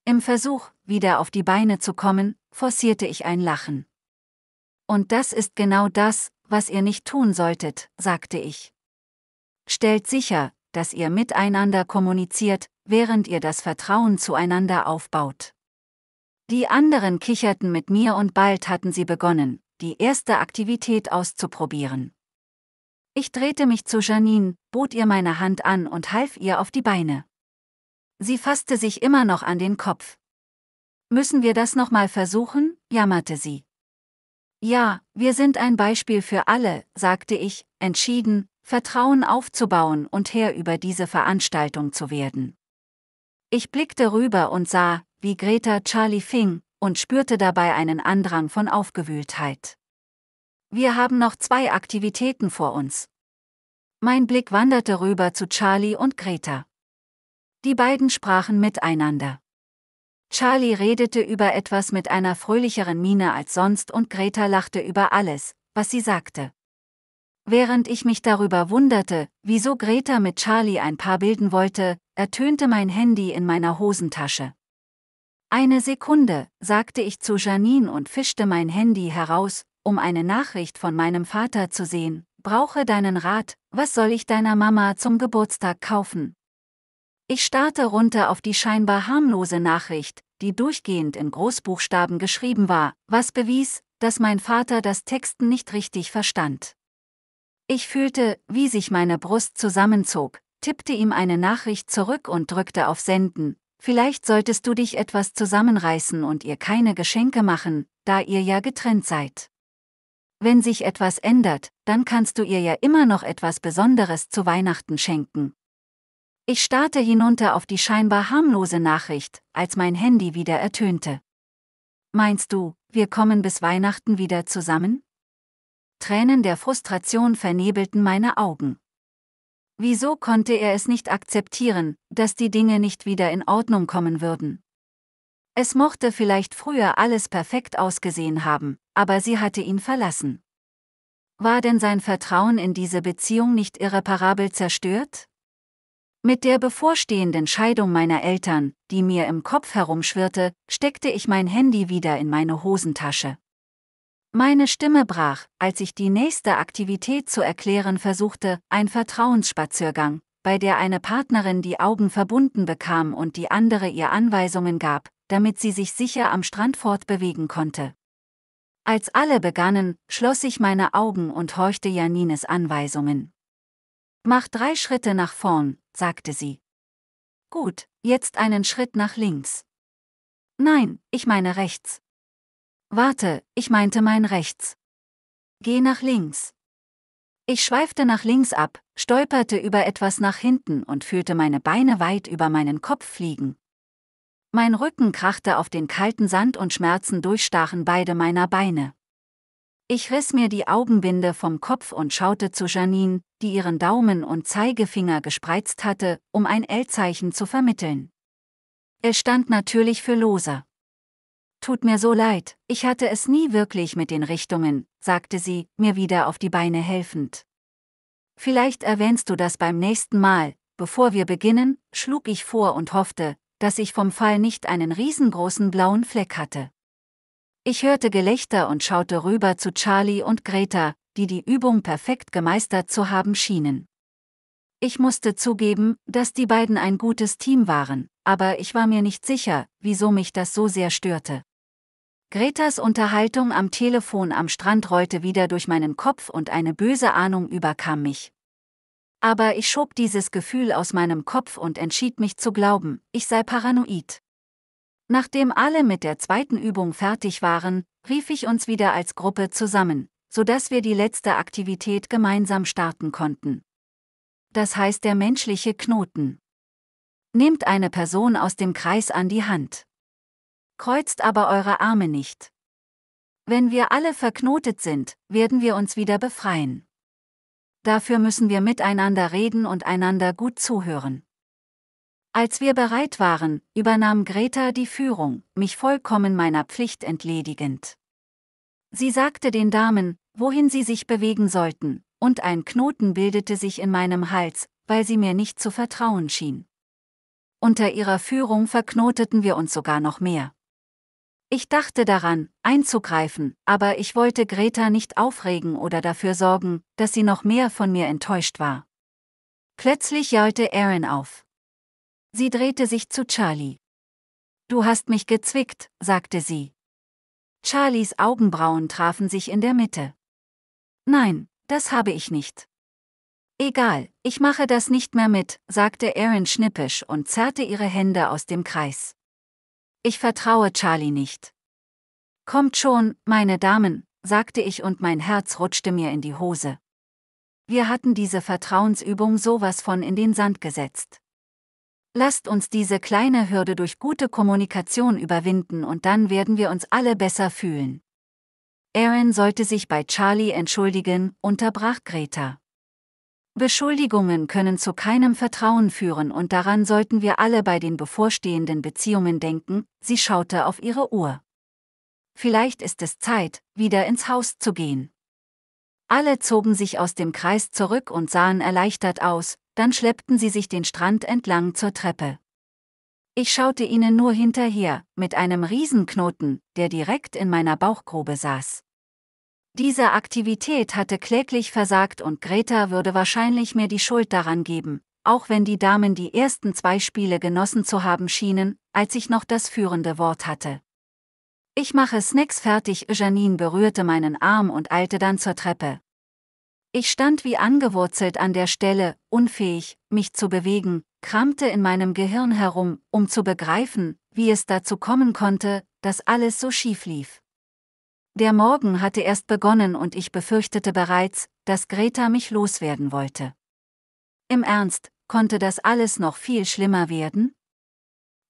Im Versuch, wieder auf die Beine zu kommen, forcierte ich ein Lachen. Und das ist genau das, was ihr nicht tun solltet, sagte ich. Stellt sicher, dass ihr miteinander kommuniziert, während ihr das Vertrauen zueinander aufbaut. Die anderen kicherten mit mir und bald hatten sie begonnen, die erste Aktivität auszuprobieren. Ich drehte mich zu Janine, bot ihr meine Hand an und half ihr auf die Beine. Sie fasste sich immer noch an den Kopf. Müssen wir das nochmal versuchen? jammerte sie. Ja, wir sind ein Beispiel für alle, sagte ich, entschieden, Vertrauen aufzubauen und Herr über diese Veranstaltung zu werden. Ich blickte rüber und sah, wie Greta Charlie fing, und spürte dabei einen Andrang von Aufgewühltheit. Wir haben noch zwei Aktivitäten vor uns. Mein Blick wanderte rüber zu Charlie und Greta. Die beiden sprachen miteinander. Charlie redete über etwas mit einer fröhlicheren Miene als sonst und Greta lachte über alles, was sie sagte. Während ich mich darüber wunderte, wieso Greta mit Charlie ein Paar bilden wollte, ertönte mein Handy in meiner Hosentasche. Eine Sekunde, sagte ich zu Janine und fischte mein Handy heraus, um eine Nachricht von meinem Vater zu sehen. Brauche deinen Rat, was soll ich deiner Mama zum Geburtstag kaufen? Ich starrte runter auf die scheinbar harmlose Nachricht, die durchgehend in Großbuchstaben geschrieben war, was bewies, dass mein Vater das Texten nicht richtig verstand. Ich fühlte, wie sich meine Brust zusammenzog, tippte ihm eine Nachricht zurück und drückte auf Senden. Vielleicht solltest du dich etwas zusammenreißen und ihr keine Geschenke machen, da ihr ja getrennt seid. Wenn sich etwas ändert, dann kannst du ihr ja immer noch etwas Besonderes zu Weihnachten schenken. Ich starrte hinunter auf die scheinbar harmlose Nachricht, als mein Handy wieder ertönte. Meinst du, wir kommen bis Weihnachten wieder zusammen? Tränen der Frustration vernebelten meine Augen. Wieso konnte er es nicht akzeptieren, dass die Dinge nicht wieder in Ordnung kommen würden? Es mochte vielleicht früher alles perfekt ausgesehen haben, aber sie hatte ihn verlassen. War denn sein Vertrauen in diese Beziehung nicht irreparabel zerstört? Mit der bevorstehenden Scheidung meiner Eltern, die mir im Kopf herumschwirrte, steckte ich mein Handy wieder in meine Hosentasche. Meine Stimme brach, als ich die nächste Aktivität zu erklären versuchte, ein Vertrauensspaziergang, bei der eine Partnerin die Augen verbunden bekam und die andere ihr Anweisungen gab, damit sie sich sicher am Strand fortbewegen konnte. Als alle begannen, schloss ich meine Augen und horchte Janines Anweisungen. Mach drei Schritte nach vorn, sagte sie. Gut, jetzt einen Schritt nach links. Nein, ich meine rechts. Warte, ich meinte mein rechts. Geh nach links. Ich schweifte nach links ab, stolperte über etwas nach hinten und fühlte meine Beine weit über meinen Kopf fliegen. Mein Rücken krachte auf den kalten Sand und Schmerzen durchstachen beide meiner Beine. Ich riss mir die Augenbinde vom Kopf und schaute zu Janine, die ihren Daumen und Zeigefinger gespreizt hatte, um ein L-Zeichen zu vermitteln. Er stand natürlich für Loser. Tut mir so leid, ich hatte es nie wirklich mit den Richtungen, sagte sie, mir wieder auf die Beine helfend. Vielleicht erwähnst du das beim nächsten Mal, bevor wir beginnen, schlug ich vor und hoffte, dass ich vom Fall nicht einen riesengroßen blauen Fleck hatte. Ich hörte Gelächter und schaute rüber zu Charlie und Greta, die die Übung perfekt gemeistert zu haben schienen. Ich musste zugeben, dass die beiden ein gutes Team waren, aber ich war mir nicht sicher, wieso mich das so sehr störte. Gretas Unterhaltung am Telefon am Strand rollte wieder durch meinen Kopf und eine böse Ahnung überkam mich. Aber ich schob dieses Gefühl aus meinem Kopf und entschied mich zu glauben, ich sei paranoid. Nachdem alle mit der zweiten Übung fertig waren, rief ich uns wieder als Gruppe zusammen, sodass wir die letzte Aktivität gemeinsam starten konnten. Das heißt der menschliche Knoten. Nehmt eine Person aus dem Kreis an die Hand kreuzt aber eure Arme nicht. Wenn wir alle verknotet sind, werden wir uns wieder befreien. Dafür müssen wir miteinander reden und einander gut zuhören. Als wir bereit waren, übernahm Greta die Führung, mich vollkommen meiner Pflicht entledigend. Sie sagte den Damen, wohin sie sich bewegen sollten, und ein Knoten bildete sich in meinem Hals, weil sie mir nicht zu vertrauen schien. Unter ihrer Führung verknoteten wir uns sogar noch mehr. Ich dachte daran, einzugreifen, aber ich wollte Greta nicht aufregen oder dafür sorgen, dass sie noch mehr von mir enttäuscht war. Plötzlich jaute Aaron auf. Sie drehte sich zu Charlie. Du hast mich gezwickt, sagte sie. Charlies Augenbrauen trafen sich in der Mitte. Nein, das habe ich nicht. Egal, ich mache das nicht mehr mit, sagte Aaron schnippisch und zerrte ihre Hände aus dem Kreis. Ich vertraue Charlie nicht. Kommt schon, meine Damen, sagte ich und mein Herz rutschte mir in die Hose. Wir hatten diese Vertrauensübung sowas von in den Sand gesetzt. Lasst uns diese kleine Hürde durch gute Kommunikation überwinden und dann werden wir uns alle besser fühlen. Aaron sollte sich bei Charlie entschuldigen, unterbrach Greta. Beschuldigungen können zu keinem Vertrauen führen und daran sollten wir alle bei den bevorstehenden Beziehungen denken, sie schaute auf ihre Uhr. Vielleicht ist es Zeit, wieder ins Haus zu gehen. Alle zogen sich aus dem Kreis zurück und sahen erleichtert aus, dann schleppten sie sich den Strand entlang zur Treppe. Ich schaute ihnen nur hinterher, mit einem Riesenknoten, der direkt in meiner Bauchgrube saß. Diese Aktivität hatte kläglich versagt und Greta würde wahrscheinlich mir die Schuld daran geben, auch wenn die Damen die ersten zwei Spiele genossen zu haben schienen, als ich noch das führende Wort hatte. Ich mache Snacks fertig, Janine berührte meinen Arm und eilte dann zur Treppe. Ich stand wie angewurzelt an der Stelle, unfähig, mich zu bewegen, kramte in meinem Gehirn herum, um zu begreifen, wie es dazu kommen konnte, dass alles so schief lief. Der Morgen hatte erst begonnen und ich befürchtete bereits, dass Greta mich loswerden wollte. Im Ernst, konnte das alles noch viel schlimmer werden?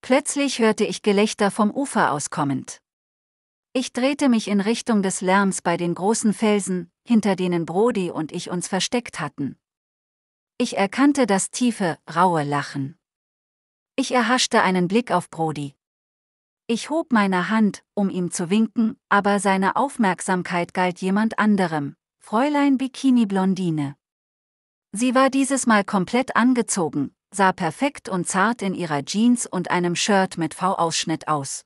Plötzlich hörte ich Gelächter vom Ufer auskommend. Ich drehte mich in Richtung des Lärms bei den großen Felsen, hinter denen Brody und ich uns versteckt hatten. Ich erkannte das tiefe, raue Lachen. Ich erhaschte einen Blick auf Brody, ich hob meine Hand, um ihm zu winken, aber seine Aufmerksamkeit galt jemand anderem, Fräulein Bikini Blondine. Sie war dieses Mal komplett angezogen, sah perfekt und zart in ihrer Jeans und einem Shirt mit V-Ausschnitt aus.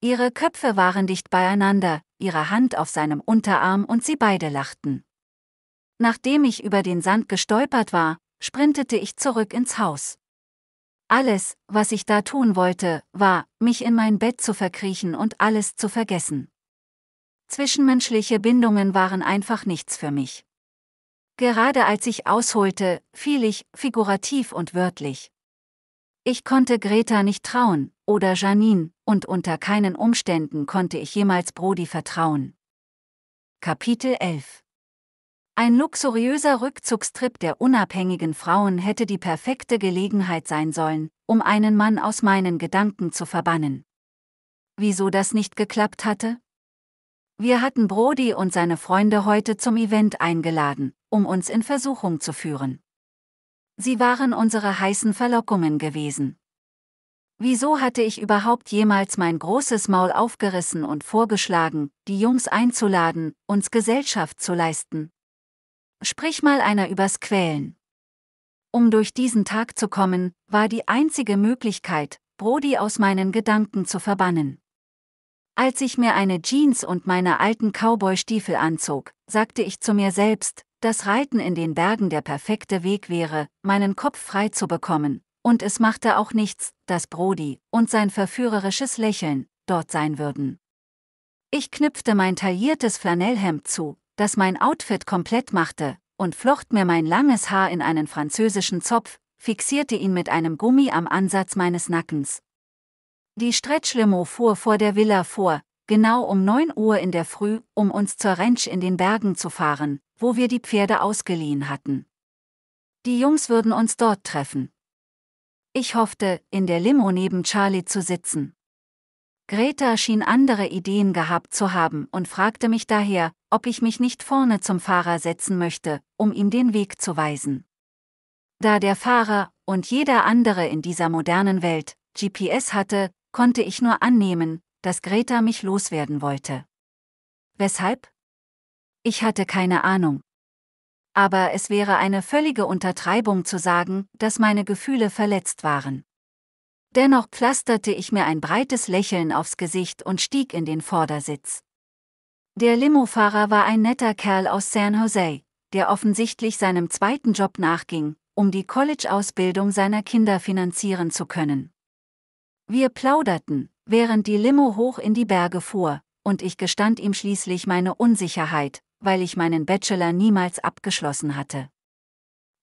Ihre Köpfe waren dicht beieinander, ihre Hand auf seinem Unterarm und sie beide lachten. Nachdem ich über den Sand gestolpert war, sprintete ich zurück ins Haus. Alles, was ich da tun wollte, war, mich in mein Bett zu verkriechen und alles zu vergessen. Zwischenmenschliche Bindungen waren einfach nichts für mich. Gerade als ich ausholte, fiel ich, figurativ und wörtlich. Ich konnte Greta nicht trauen, oder Janine, und unter keinen Umständen konnte ich jemals Brody vertrauen. Kapitel 11 ein luxuriöser Rückzugstrip der unabhängigen Frauen hätte die perfekte Gelegenheit sein sollen, um einen Mann aus meinen Gedanken zu verbannen. Wieso das nicht geklappt hatte? Wir hatten Brody und seine Freunde heute zum Event eingeladen, um uns in Versuchung zu führen. Sie waren unsere heißen Verlockungen gewesen. Wieso hatte ich überhaupt jemals mein großes Maul aufgerissen und vorgeschlagen, die Jungs einzuladen, uns Gesellschaft zu leisten? Sprich mal einer übers Quälen. Um durch diesen Tag zu kommen, war die einzige Möglichkeit, Brody aus meinen Gedanken zu verbannen. Als ich mir eine Jeans und meine alten Cowboy-Stiefel anzog, sagte ich zu mir selbst, dass Reiten in den Bergen der perfekte Weg wäre, meinen Kopf frei zu bekommen, und es machte auch nichts, dass Brody und sein verführerisches Lächeln dort sein würden. Ich knüpfte mein tailliertes Flanellhemd zu, das mein Outfit komplett machte, und flocht mir mein langes Haar in einen französischen Zopf, fixierte ihn mit einem Gummi am Ansatz meines Nackens. Die Stretchlimo fuhr vor der Villa vor, genau um 9 Uhr in der Früh, um uns zur Ranch in den Bergen zu fahren, wo wir die Pferde ausgeliehen hatten. Die Jungs würden uns dort treffen. Ich hoffte, in der Limo neben Charlie zu sitzen. Greta schien andere Ideen gehabt zu haben und fragte mich daher, ob ich mich nicht vorne zum Fahrer setzen möchte, um ihm den Weg zu weisen. Da der Fahrer und jeder andere in dieser modernen Welt GPS hatte, konnte ich nur annehmen, dass Greta mich loswerden wollte. Weshalb? Ich hatte keine Ahnung. Aber es wäre eine völlige Untertreibung zu sagen, dass meine Gefühle verletzt waren. Dennoch pflasterte ich mir ein breites Lächeln aufs Gesicht und stieg in den Vordersitz. Der Limofahrer war ein netter Kerl aus San Jose, der offensichtlich seinem zweiten Job nachging, um die College-Ausbildung seiner Kinder finanzieren zu können. Wir plauderten, während die Limo hoch in die Berge fuhr, und ich gestand ihm schließlich meine Unsicherheit, weil ich meinen Bachelor niemals abgeschlossen hatte.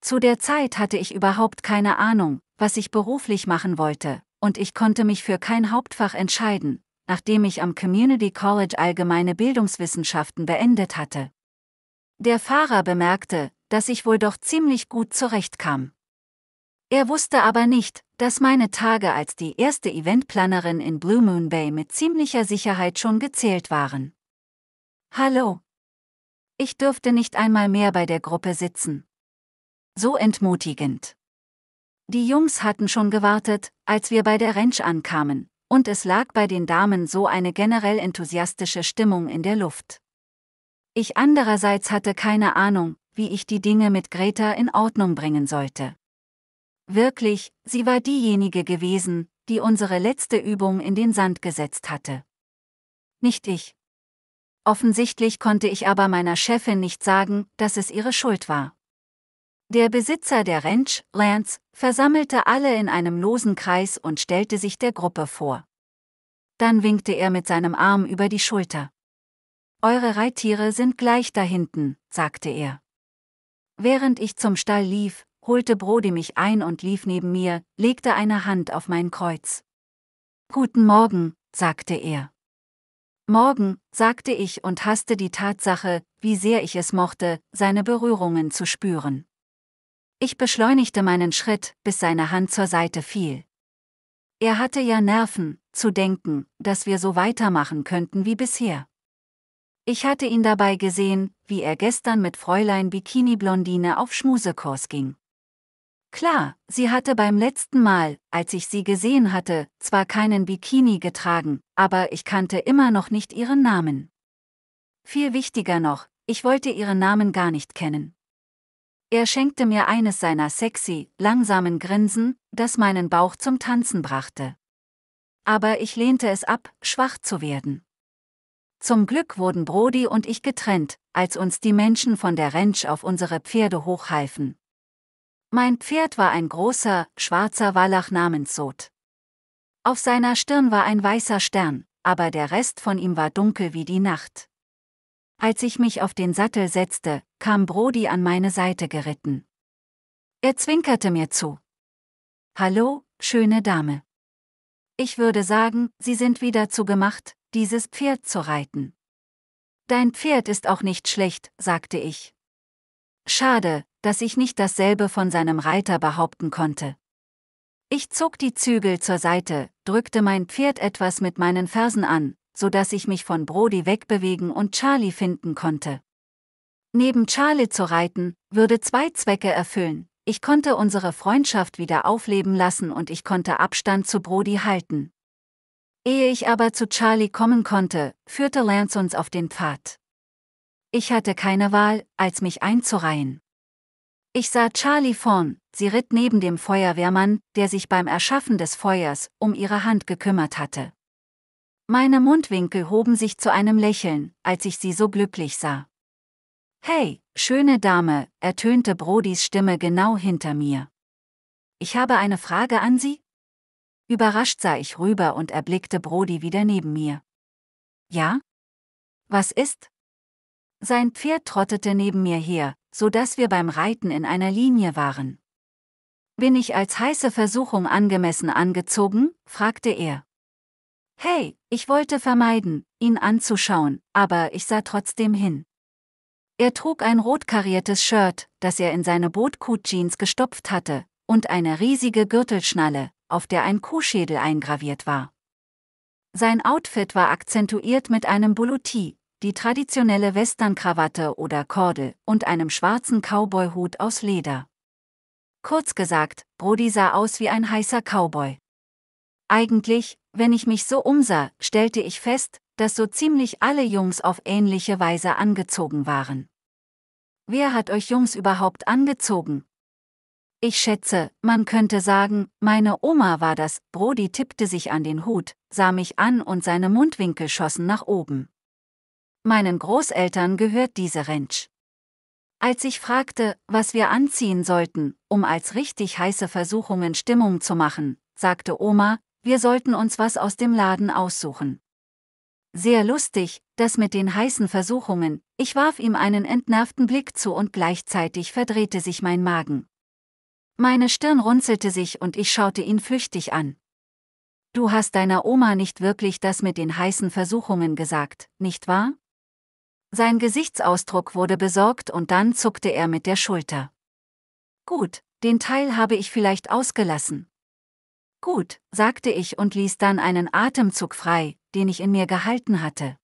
Zu der Zeit hatte ich überhaupt keine Ahnung, was ich beruflich machen wollte, und ich konnte mich für kein Hauptfach entscheiden, nachdem ich am Community College allgemeine Bildungswissenschaften beendet hatte. Der Fahrer bemerkte, dass ich wohl doch ziemlich gut zurechtkam. Er wusste aber nicht, dass meine Tage als die erste Eventplanerin in Blue Moon Bay mit ziemlicher Sicherheit schon gezählt waren. Hallo. Ich dürfte nicht einmal mehr bei der Gruppe sitzen. So entmutigend. Die Jungs hatten schon gewartet, als wir bei der Ranch ankamen, und es lag bei den Damen so eine generell enthusiastische Stimmung in der Luft. Ich andererseits hatte keine Ahnung, wie ich die Dinge mit Greta in Ordnung bringen sollte. Wirklich, sie war diejenige gewesen, die unsere letzte Übung in den Sand gesetzt hatte. Nicht ich. Offensichtlich konnte ich aber meiner Chefin nicht sagen, dass es ihre Schuld war. Der Besitzer der Ranch, Lance, versammelte alle in einem losen Kreis und stellte sich der Gruppe vor. Dann winkte er mit seinem Arm über die Schulter. Eure Reittiere sind gleich da hinten, sagte er. Während ich zum Stall lief, holte Brody mich ein und lief neben mir, legte eine Hand auf mein Kreuz. Guten Morgen, sagte er. Morgen, sagte ich und hasste die Tatsache, wie sehr ich es mochte, seine Berührungen zu spüren. Ich beschleunigte meinen Schritt, bis seine Hand zur Seite fiel. Er hatte ja Nerven, zu denken, dass wir so weitermachen könnten wie bisher. Ich hatte ihn dabei gesehen, wie er gestern mit Fräulein Bikini Blondine auf Schmusekurs ging. Klar, sie hatte beim letzten Mal, als ich sie gesehen hatte, zwar keinen Bikini getragen, aber ich kannte immer noch nicht ihren Namen. Viel wichtiger noch, ich wollte ihren Namen gar nicht kennen. Er schenkte mir eines seiner sexy, langsamen Grinsen, das meinen Bauch zum Tanzen brachte. Aber ich lehnte es ab, schwach zu werden. Zum Glück wurden Brody und ich getrennt, als uns die Menschen von der Ranch auf unsere Pferde hochhalfen. Mein Pferd war ein großer, schwarzer Wallach namens Sod. Auf seiner Stirn war ein weißer Stern, aber der Rest von ihm war dunkel wie die Nacht. Als ich mich auf den Sattel setzte, kam Brody an meine Seite geritten. Er zwinkerte mir zu. Hallo, schöne Dame. Ich würde sagen, Sie sind wieder zugemacht, dieses Pferd zu reiten. Dein Pferd ist auch nicht schlecht, sagte ich. Schade, dass ich nicht dasselbe von seinem Reiter behaupten konnte. Ich zog die Zügel zur Seite, drückte mein Pferd etwas mit meinen Fersen an, so dass ich mich von Brody wegbewegen und Charlie finden konnte. Neben Charlie zu reiten, würde zwei Zwecke erfüllen. Ich konnte unsere Freundschaft wieder aufleben lassen und ich konnte Abstand zu Brody halten. Ehe ich aber zu Charlie kommen konnte, führte Lance uns auf den Pfad. Ich hatte keine Wahl, als mich einzureihen. Ich sah Charlie vorn, sie ritt neben dem Feuerwehrmann, der sich beim Erschaffen des Feuers um ihre Hand gekümmert hatte. Meine Mundwinkel hoben sich zu einem Lächeln, als ich sie so glücklich sah. Hey, schöne Dame, ertönte Brodis Stimme genau hinter mir. Ich habe eine Frage an Sie? Überrascht sah ich rüber und erblickte Brody wieder neben mir. Ja? Was ist? Sein Pferd trottete neben mir her, so dass wir beim Reiten in einer Linie waren. Bin ich als heiße Versuchung angemessen angezogen? fragte er. Hey, ich wollte vermeiden, ihn anzuschauen, aber ich sah trotzdem hin. Er trug ein rotkariertes Shirt, das er in seine Bootcut-Jeans gestopft hatte, und eine riesige Gürtelschnalle, auf der ein Kuhschädel eingraviert war. Sein Outfit war akzentuiert mit einem Buluti, die traditionelle Westernkrawatte oder Kordel und einem schwarzen Cowboyhut aus Leder. Kurz gesagt, Brody sah aus wie ein heißer Cowboy. Eigentlich, wenn ich mich so umsah, stellte ich fest, dass so ziemlich alle Jungs auf ähnliche Weise angezogen waren. Wer hat euch Jungs überhaupt angezogen? Ich schätze, man könnte sagen, meine Oma war das, Brody tippte sich an den Hut, sah mich an und seine Mundwinkel schossen nach oben. Meinen Großeltern gehört diese Rentsch. Als ich fragte, was wir anziehen sollten, um als richtig heiße Versuchungen Stimmung zu machen, sagte Oma, wir sollten uns was aus dem Laden aussuchen. Sehr lustig, das mit den heißen Versuchungen, ich warf ihm einen entnervten Blick zu und gleichzeitig verdrehte sich mein Magen. Meine Stirn runzelte sich und ich schaute ihn flüchtig an. Du hast deiner Oma nicht wirklich das mit den heißen Versuchungen gesagt, nicht wahr? Sein Gesichtsausdruck wurde besorgt und dann zuckte er mit der Schulter. Gut, den Teil habe ich vielleicht ausgelassen. Gut, sagte ich und ließ dann einen Atemzug frei, den ich in mir gehalten hatte.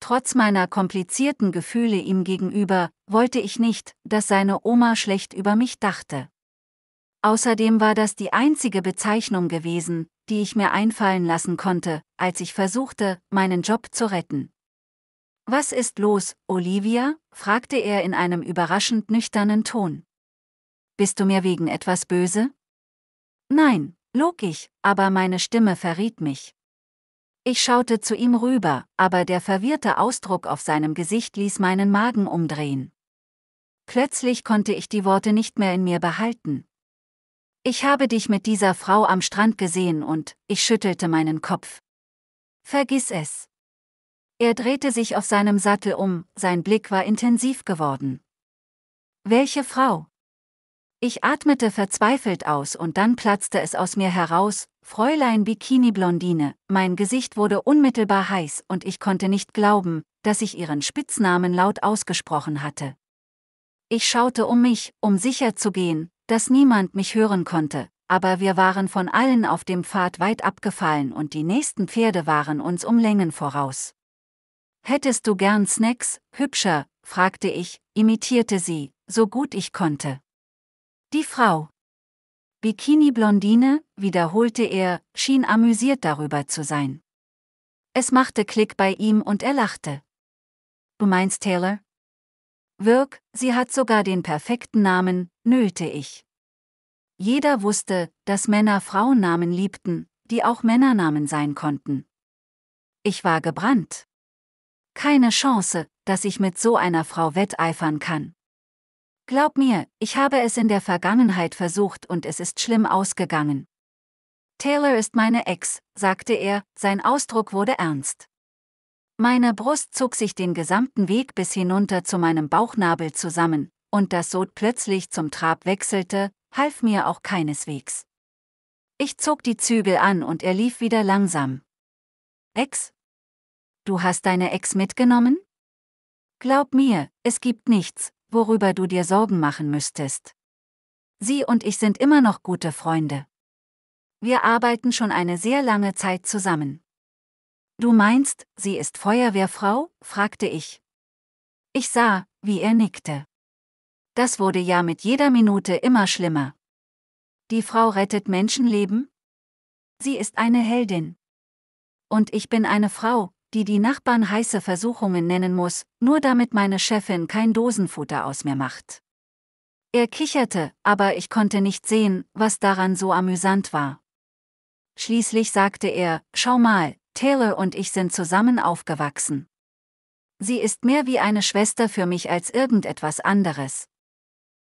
Trotz meiner komplizierten Gefühle ihm gegenüber, wollte ich nicht, dass seine Oma schlecht über mich dachte. Außerdem war das die einzige Bezeichnung gewesen, die ich mir einfallen lassen konnte, als ich versuchte, meinen Job zu retten. Was ist los, Olivia? fragte er in einem überraschend nüchternen Ton. Bist du mir wegen etwas böse? Nein, log ich, aber meine Stimme verriet mich. Ich schaute zu ihm rüber, aber der verwirrte Ausdruck auf seinem Gesicht ließ meinen Magen umdrehen. Plötzlich konnte ich die Worte nicht mehr in mir behalten. Ich habe dich mit dieser Frau am Strand gesehen und ich schüttelte meinen Kopf. Vergiss es. Er drehte sich auf seinem Sattel um, sein Blick war intensiv geworden. Welche Frau? Ich atmete verzweifelt aus und dann platzte es aus mir heraus, Fräulein Bikini-Blondine, mein Gesicht wurde unmittelbar heiß und ich konnte nicht glauben, dass ich ihren Spitznamen laut ausgesprochen hatte. Ich schaute um mich, um sicher zu gehen, dass niemand mich hören konnte, aber wir waren von allen auf dem Pfad weit abgefallen und die nächsten Pferde waren uns um Längen voraus. Hättest du gern Snacks, hübscher? fragte ich, imitierte sie, so gut ich konnte. Die Frau. Bikini-Blondine, wiederholte er, schien amüsiert darüber zu sein. Es machte Klick bei ihm und er lachte. Du meinst Taylor? Wirk, sie hat sogar den perfekten Namen, nöte ich. Jeder wusste, dass Männer Frauennamen liebten, die auch Männernamen sein konnten. Ich war gebrannt. Keine Chance, dass ich mit so einer Frau wetteifern kann. Glaub mir, ich habe es in der Vergangenheit versucht und es ist schlimm ausgegangen. Taylor ist meine Ex, sagte er, sein Ausdruck wurde ernst. Meine Brust zog sich den gesamten Weg bis hinunter zu meinem Bauchnabel zusammen, und das Sod plötzlich zum Trab wechselte, half mir auch keineswegs. Ich zog die Zügel an und er lief wieder langsam. Ex? Du hast deine Ex mitgenommen? Glaub mir, es gibt nichts, worüber du dir Sorgen machen müsstest. Sie und ich sind immer noch gute Freunde. Wir arbeiten schon eine sehr lange Zeit zusammen. Du meinst, sie ist Feuerwehrfrau? fragte ich. Ich sah, wie er nickte. Das wurde ja mit jeder Minute immer schlimmer. Die Frau rettet Menschenleben? Sie ist eine Heldin. Und ich bin eine Frau, die die Nachbarn heiße Versuchungen nennen muss, nur damit meine Chefin kein Dosenfutter aus mir macht. Er kicherte, aber ich konnte nicht sehen, was daran so amüsant war. Schließlich sagte er, schau mal, Taylor und ich sind zusammen aufgewachsen. Sie ist mehr wie eine Schwester für mich als irgendetwas anderes.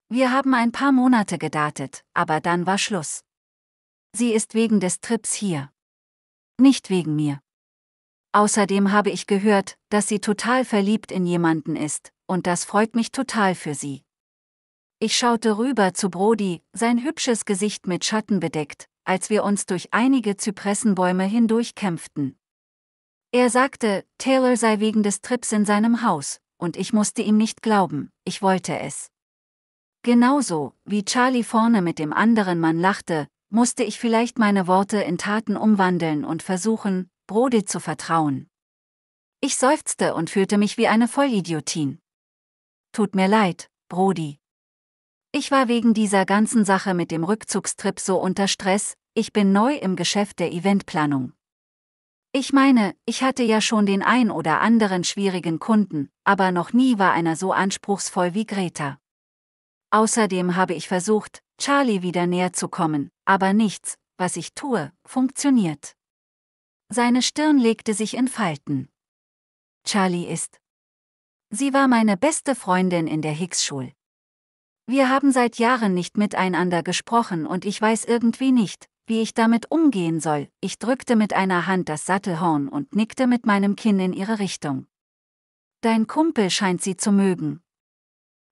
Wir haben ein paar Monate gedatet, aber dann war Schluss. Sie ist wegen des Trips hier. Nicht wegen mir. Außerdem habe ich gehört, dass sie total verliebt in jemanden ist, und das freut mich total für sie. Ich schaute rüber zu Brody, sein hübsches Gesicht mit Schatten bedeckt, als wir uns durch einige Zypressenbäume hindurch kämpften. Er sagte, Taylor sei wegen des Trips in seinem Haus, und ich musste ihm nicht glauben, ich wollte es. Genauso, wie Charlie vorne mit dem anderen Mann lachte, musste ich vielleicht meine Worte in Taten umwandeln und versuchen, Brode zu vertrauen. Ich seufzte und fühlte mich wie eine Vollidiotin. Tut mir leid, Brody. Ich war wegen dieser ganzen Sache mit dem Rückzugstrip so unter Stress, ich bin neu im Geschäft der Eventplanung. Ich meine, ich hatte ja schon den ein oder anderen schwierigen Kunden, aber noch nie war einer so anspruchsvoll wie Greta. Außerdem habe ich versucht, Charlie wieder näher zu kommen, aber nichts, was ich tue, funktioniert. Seine Stirn legte sich in Falten. Charlie ist. Sie war meine beste Freundin in der Hicks-Schule. Wir haben seit Jahren nicht miteinander gesprochen und ich weiß irgendwie nicht, wie ich damit umgehen soll. Ich drückte mit einer Hand das Sattelhorn und nickte mit meinem Kinn in ihre Richtung. Dein Kumpel scheint sie zu mögen.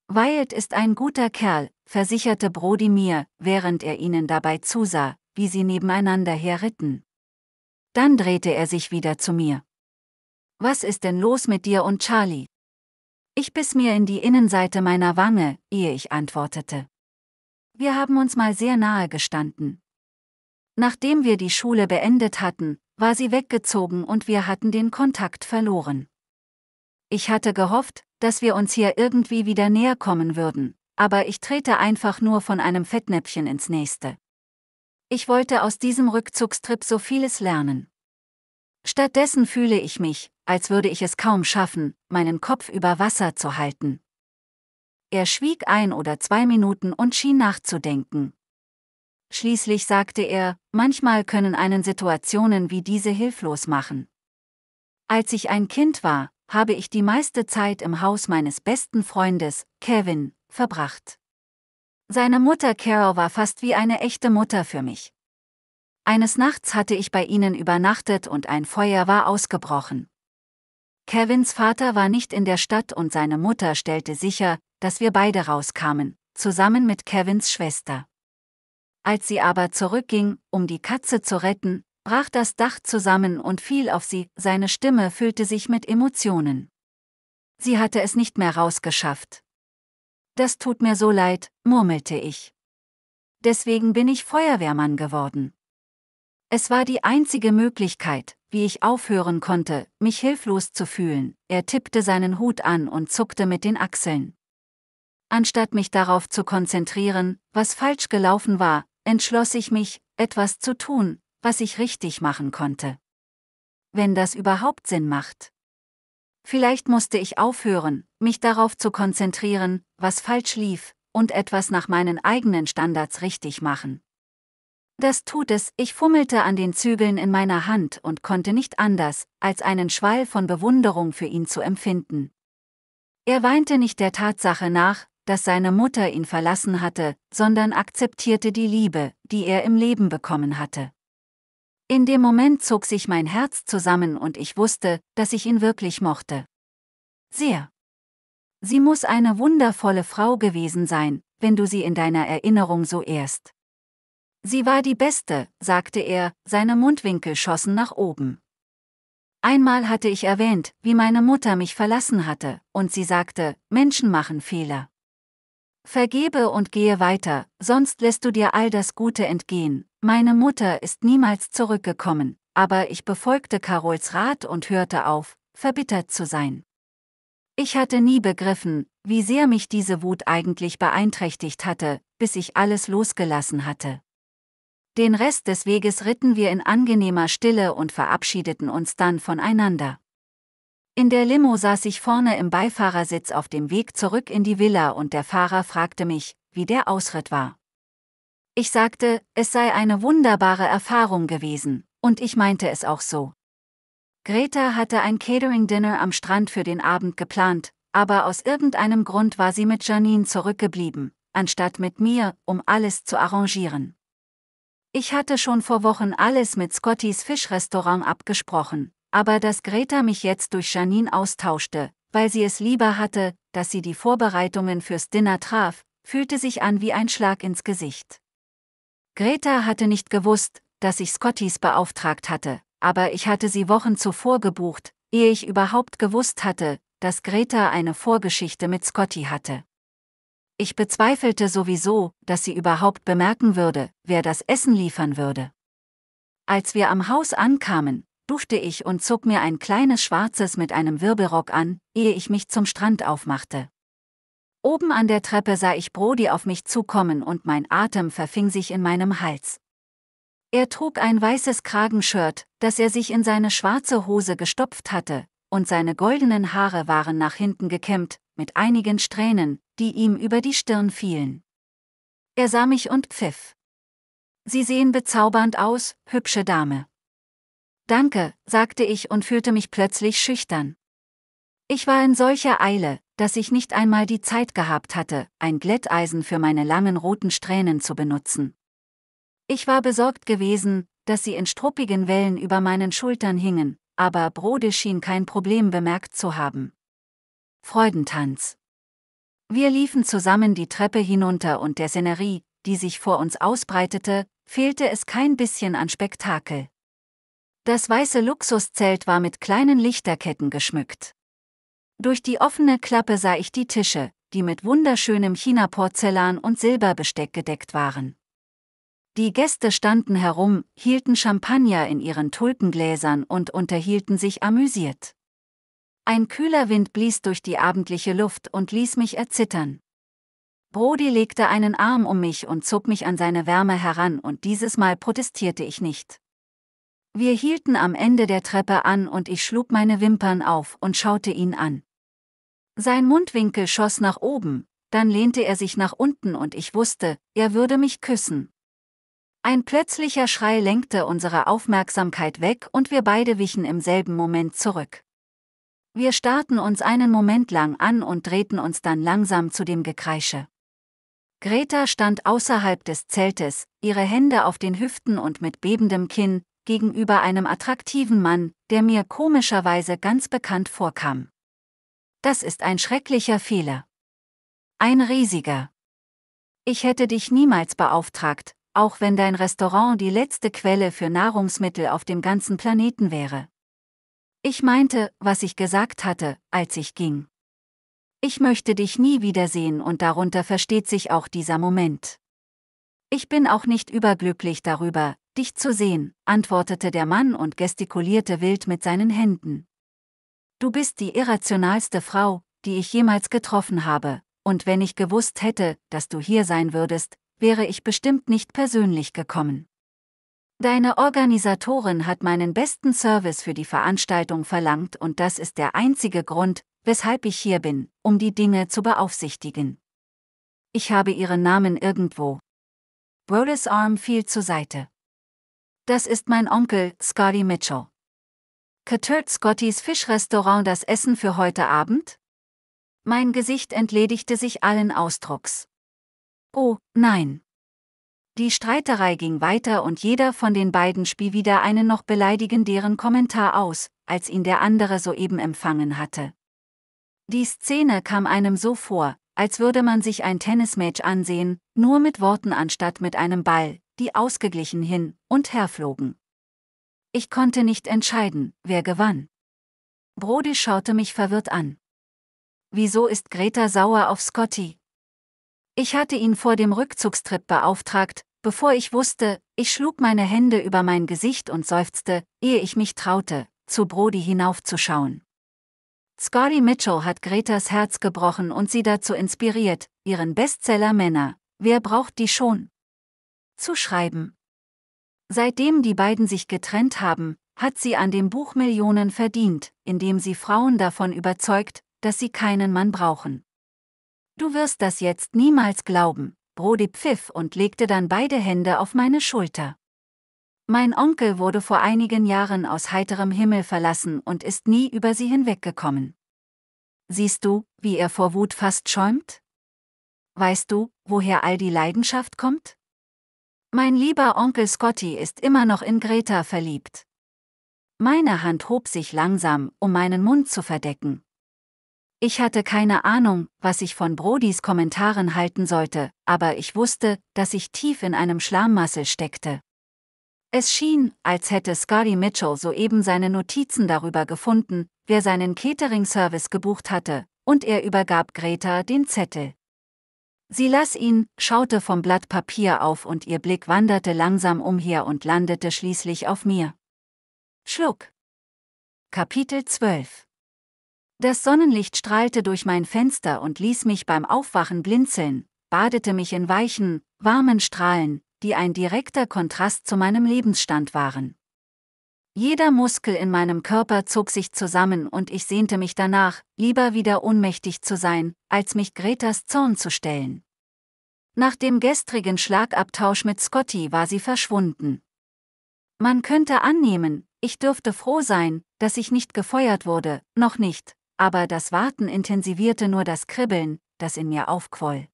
Wyatt ist ein guter Kerl, versicherte Brody mir, während er ihnen dabei zusah, wie sie nebeneinander herritten. Dann drehte er sich wieder zu mir. Was ist denn los mit dir und Charlie? Ich biss mir in die Innenseite meiner Wange, ehe ich antwortete. Wir haben uns mal sehr nahe gestanden. Nachdem wir die Schule beendet hatten, war sie weggezogen und wir hatten den Kontakt verloren. Ich hatte gehofft, dass wir uns hier irgendwie wieder näher kommen würden, aber ich trete einfach nur von einem Fettnäpfchen ins nächste. Ich wollte aus diesem Rückzugstrip so vieles lernen. Stattdessen fühle ich mich, als würde ich es kaum schaffen, meinen Kopf über Wasser zu halten. Er schwieg ein oder zwei Minuten und schien nachzudenken. Schließlich sagte er, manchmal können einen Situationen wie diese hilflos machen. Als ich ein Kind war, habe ich die meiste Zeit im Haus meines besten Freundes, Kevin, verbracht. Seine Mutter Carol war fast wie eine echte Mutter für mich. Eines Nachts hatte ich bei ihnen übernachtet und ein Feuer war ausgebrochen. Kevins Vater war nicht in der Stadt und seine Mutter stellte sicher, dass wir beide rauskamen, zusammen mit Kevins Schwester. Als sie aber zurückging, um die Katze zu retten, brach das Dach zusammen und fiel auf sie, seine Stimme füllte sich mit Emotionen. Sie hatte es nicht mehr rausgeschafft. Das tut mir so leid, murmelte ich. Deswegen bin ich Feuerwehrmann geworden. Es war die einzige Möglichkeit, wie ich aufhören konnte, mich hilflos zu fühlen. Er tippte seinen Hut an und zuckte mit den Achseln. Anstatt mich darauf zu konzentrieren, was falsch gelaufen war, entschloss ich mich, etwas zu tun, was ich richtig machen konnte. Wenn das überhaupt Sinn macht. Vielleicht musste ich aufhören, mich darauf zu konzentrieren, was falsch lief, und etwas nach meinen eigenen Standards richtig machen. Das tut es, ich fummelte an den Zügeln in meiner Hand und konnte nicht anders, als einen Schwall von Bewunderung für ihn zu empfinden. Er weinte nicht der Tatsache nach, dass seine Mutter ihn verlassen hatte, sondern akzeptierte die Liebe, die er im Leben bekommen hatte. In dem Moment zog sich mein Herz zusammen und ich wusste, dass ich ihn wirklich mochte. Sehr. Sie muss eine wundervolle Frau gewesen sein, wenn du sie in deiner Erinnerung so ehrst. Sie war die Beste, sagte er, seine Mundwinkel schossen nach oben. Einmal hatte ich erwähnt, wie meine Mutter mich verlassen hatte, und sie sagte, Menschen machen Fehler. Vergebe und gehe weiter, sonst lässt du dir all das Gute entgehen, meine Mutter ist niemals zurückgekommen, aber ich befolgte Carols Rat und hörte auf, verbittert zu sein. Ich hatte nie begriffen, wie sehr mich diese Wut eigentlich beeinträchtigt hatte, bis ich alles losgelassen hatte. Den Rest des Weges ritten wir in angenehmer Stille und verabschiedeten uns dann voneinander. In der Limo saß ich vorne im Beifahrersitz auf dem Weg zurück in die Villa und der Fahrer fragte mich, wie der Ausritt war. Ich sagte, es sei eine wunderbare Erfahrung gewesen, und ich meinte es auch so. Greta hatte ein Catering-Dinner am Strand für den Abend geplant, aber aus irgendeinem Grund war sie mit Janine zurückgeblieben, anstatt mit mir, um alles zu arrangieren. Ich hatte schon vor Wochen alles mit Scottys Fischrestaurant abgesprochen, aber dass Greta mich jetzt durch Janine austauschte, weil sie es lieber hatte, dass sie die Vorbereitungen fürs Dinner traf, fühlte sich an wie ein Schlag ins Gesicht. Greta hatte nicht gewusst, dass ich Scottys beauftragt hatte, aber ich hatte sie Wochen zuvor gebucht, ehe ich überhaupt gewusst hatte, dass Greta eine Vorgeschichte mit Scotty hatte. Ich bezweifelte sowieso, dass sie überhaupt bemerken würde, wer das Essen liefern würde. Als wir am Haus ankamen, duschte ich und zog mir ein kleines schwarzes mit einem Wirbelrock an, ehe ich mich zum Strand aufmachte. Oben an der Treppe sah ich Brody auf mich zukommen und mein Atem verfing sich in meinem Hals. Er trug ein weißes Kragenshirt, das er sich in seine schwarze Hose gestopft hatte, und seine goldenen Haare waren nach hinten gekämmt, mit einigen Strähnen, die ihm über die Stirn fielen. Er sah mich und pfiff. Sie sehen bezaubernd aus, hübsche Dame. Danke, sagte ich und fühlte mich plötzlich schüchtern. Ich war in solcher Eile, dass ich nicht einmal die Zeit gehabt hatte, ein Glätteisen für meine langen roten Strähnen zu benutzen. Ich war besorgt gewesen, dass sie in struppigen Wellen über meinen Schultern hingen, aber Brode schien kein Problem bemerkt zu haben. Freudentanz. Wir liefen zusammen die Treppe hinunter und der Szenerie, die sich vor uns ausbreitete, fehlte es kein bisschen an Spektakel. Das weiße Luxuszelt war mit kleinen Lichterketten geschmückt. Durch die offene Klappe sah ich die Tische, die mit wunderschönem China-Porzellan und Silberbesteck gedeckt waren. Die Gäste standen herum, hielten Champagner in ihren Tulpengläsern und unterhielten sich amüsiert. Ein kühler Wind blies durch die abendliche Luft und ließ mich erzittern. Brody legte einen Arm um mich und zog mich an seine Wärme heran und dieses Mal protestierte ich nicht. Wir hielten am Ende der Treppe an und ich schlug meine Wimpern auf und schaute ihn an. Sein Mundwinkel schoss nach oben, dann lehnte er sich nach unten und ich wusste, er würde mich küssen. Ein plötzlicher Schrei lenkte unsere Aufmerksamkeit weg und wir beide wichen im selben Moment zurück. Wir starrten uns einen Moment lang an und drehten uns dann langsam zu dem Gekreische. Greta stand außerhalb des Zeltes, ihre Hände auf den Hüften und mit bebendem Kinn, gegenüber einem attraktiven Mann, der mir komischerweise ganz bekannt vorkam. Das ist ein schrecklicher Fehler. Ein riesiger. Ich hätte dich niemals beauftragt, auch wenn dein Restaurant die letzte Quelle für Nahrungsmittel auf dem ganzen Planeten wäre. Ich meinte, was ich gesagt hatte, als ich ging. Ich möchte dich nie wiedersehen und darunter versteht sich auch dieser Moment. Ich bin auch nicht überglücklich darüber, dich zu sehen, antwortete der Mann und gestikulierte wild mit seinen Händen. Du bist die irrationalste Frau, die ich jemals getroffen habe, und wenn ich gewusst hätte, dass du hier sein würdest, wäre ich bestimmt nicht persönlich gekommen. Deine Organisatorin hat meinen besten Service für die Veranstaltung verlangt und das ist der einzige Grund, weshalb ich hier bin, um die Dinge zu beaufsichtigen. Ich habe ihren Namen irgendwo. Brolis Arm fiel zur Seite. Das ist mein Onkel, Scotty Mitchell. Katert Scottys Fischrestaurant das Essen für heute Abend? Mein Gesicht entledigte sich allen Ausdrucks. Oh, nein. Die Streiterei ging weiter und jeder von den beiden spie wieder einen noch beleidigenderen Kommentar aus, als ihn der andere soeben empfangen hatte. Die Szene kam einem so vor, als würde man sich ein Tennismatch ansehen, nur mit Worten anstatt mit einem Ball, die ausgeglichen hin und her flogen. Ich konnte nicht entscheiden, wer gewann. Brody schaute mich verwirrt an. Wieso ist Greta sauer auf Scotty? Ich hatte ihn vor dem Rückzugstrip beauftragt, bevor ich wusste, ich schlug meine Hände über mein Gesicht und seufzte, ehe ich mich traute, zu Brody hinaufzuschauen. Scotty Mitchell hat Gretas Herz gebrochen und sie dazu inspiriert, ihren Bestseller Männer, wer braucht die schon? Zu schreiben. Seitdem die beiden sich getrennt haben, hat sie an dem Buch Millionen verdient, indem sie Frauen davon überzeugt, dass sie keinen Mann brauchen. Du wirst das jetzt niemals glauben, Brody pfiff und legte dann beide Hände auf meine Schulter. Mein Onkel wurde vor einigen Jahren aus heiterem Himmel verlassen und ist nie über sie hinweggekommen. Siehst du, wie er vor Wut fast schäumt? Weißt du, woher all die Leidenschaft kommt? Mein lieber Onkel Scotty ist immer noch in Greta verliebt. Meine Hand hob sich langsam, um meinen Mund zu verdecken. Ich hatte keine Ahnung, was ich von Brodys Kommentaren halten sollte, aber ich wusste, dass ich tief in einem Schlamassel steckte. Es schien, als hätte Scotty Mitchell soeben seine Notizen darüber gefunden, wer seinen Catering-Service gebucht hatte, und er übergab Greta den Zettel. Sie las ihn, schaute vom Blatt Papier auf und ihr Blick wanderte langsam umher und landete schließlich auf mir. Schluck. Kapitel 12 Das Sonnenlicht strahlte durch mein Fenster und ließ mich beim Aufwachen blinzeln, badete mich in weichen, warmen Strahlen, die ein direkter Kontrast zu meinem Lebensstand waren. Jeder Muskel in meinem Körper zog sich zusammen und ich sehnte mich danach, lieber wieder ohnmächtig zu sein, als mich Gretas Zorn zu stellen. Nach dem gestrigen Schlagabtausch mit Scotty war sie verschwunden. Man könnte annehmen, ich dürfte froh sein, dass ich nicht gefeuert wurde, noch nicht, aber das Warten intensivierte nur das Kribbeln, das in mir aufquoll.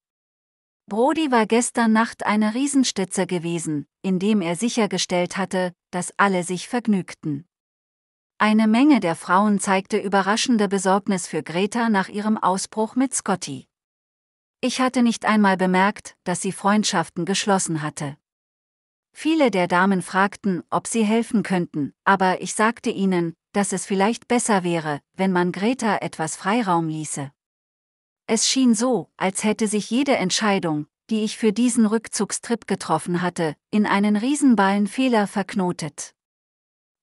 Brody war gestern Nacht eine Riesenstütze gewesen, indem er sichergestellt hatte, dass alle sich vergnügten. Eine Menge der Frauen zeigte überraschende Besorgnis für Greta nach ihrem Ausbruch mit Scotty. Ich hatte nicht einmal bemerkt, dass sie Freundschaften geschlossen hatte. Viele der Damen fragten, ob sie helfen könnten, aber ich sagte ihnen, dass es vielleicht besser wäre, wenn man Greta etwas Freiraum ließe. Es schien so, als hätte sich jede Entscheidung, die ich für diesen Rückzugstrip getroffen hatte, in einen Riesenballenfehler verknotet.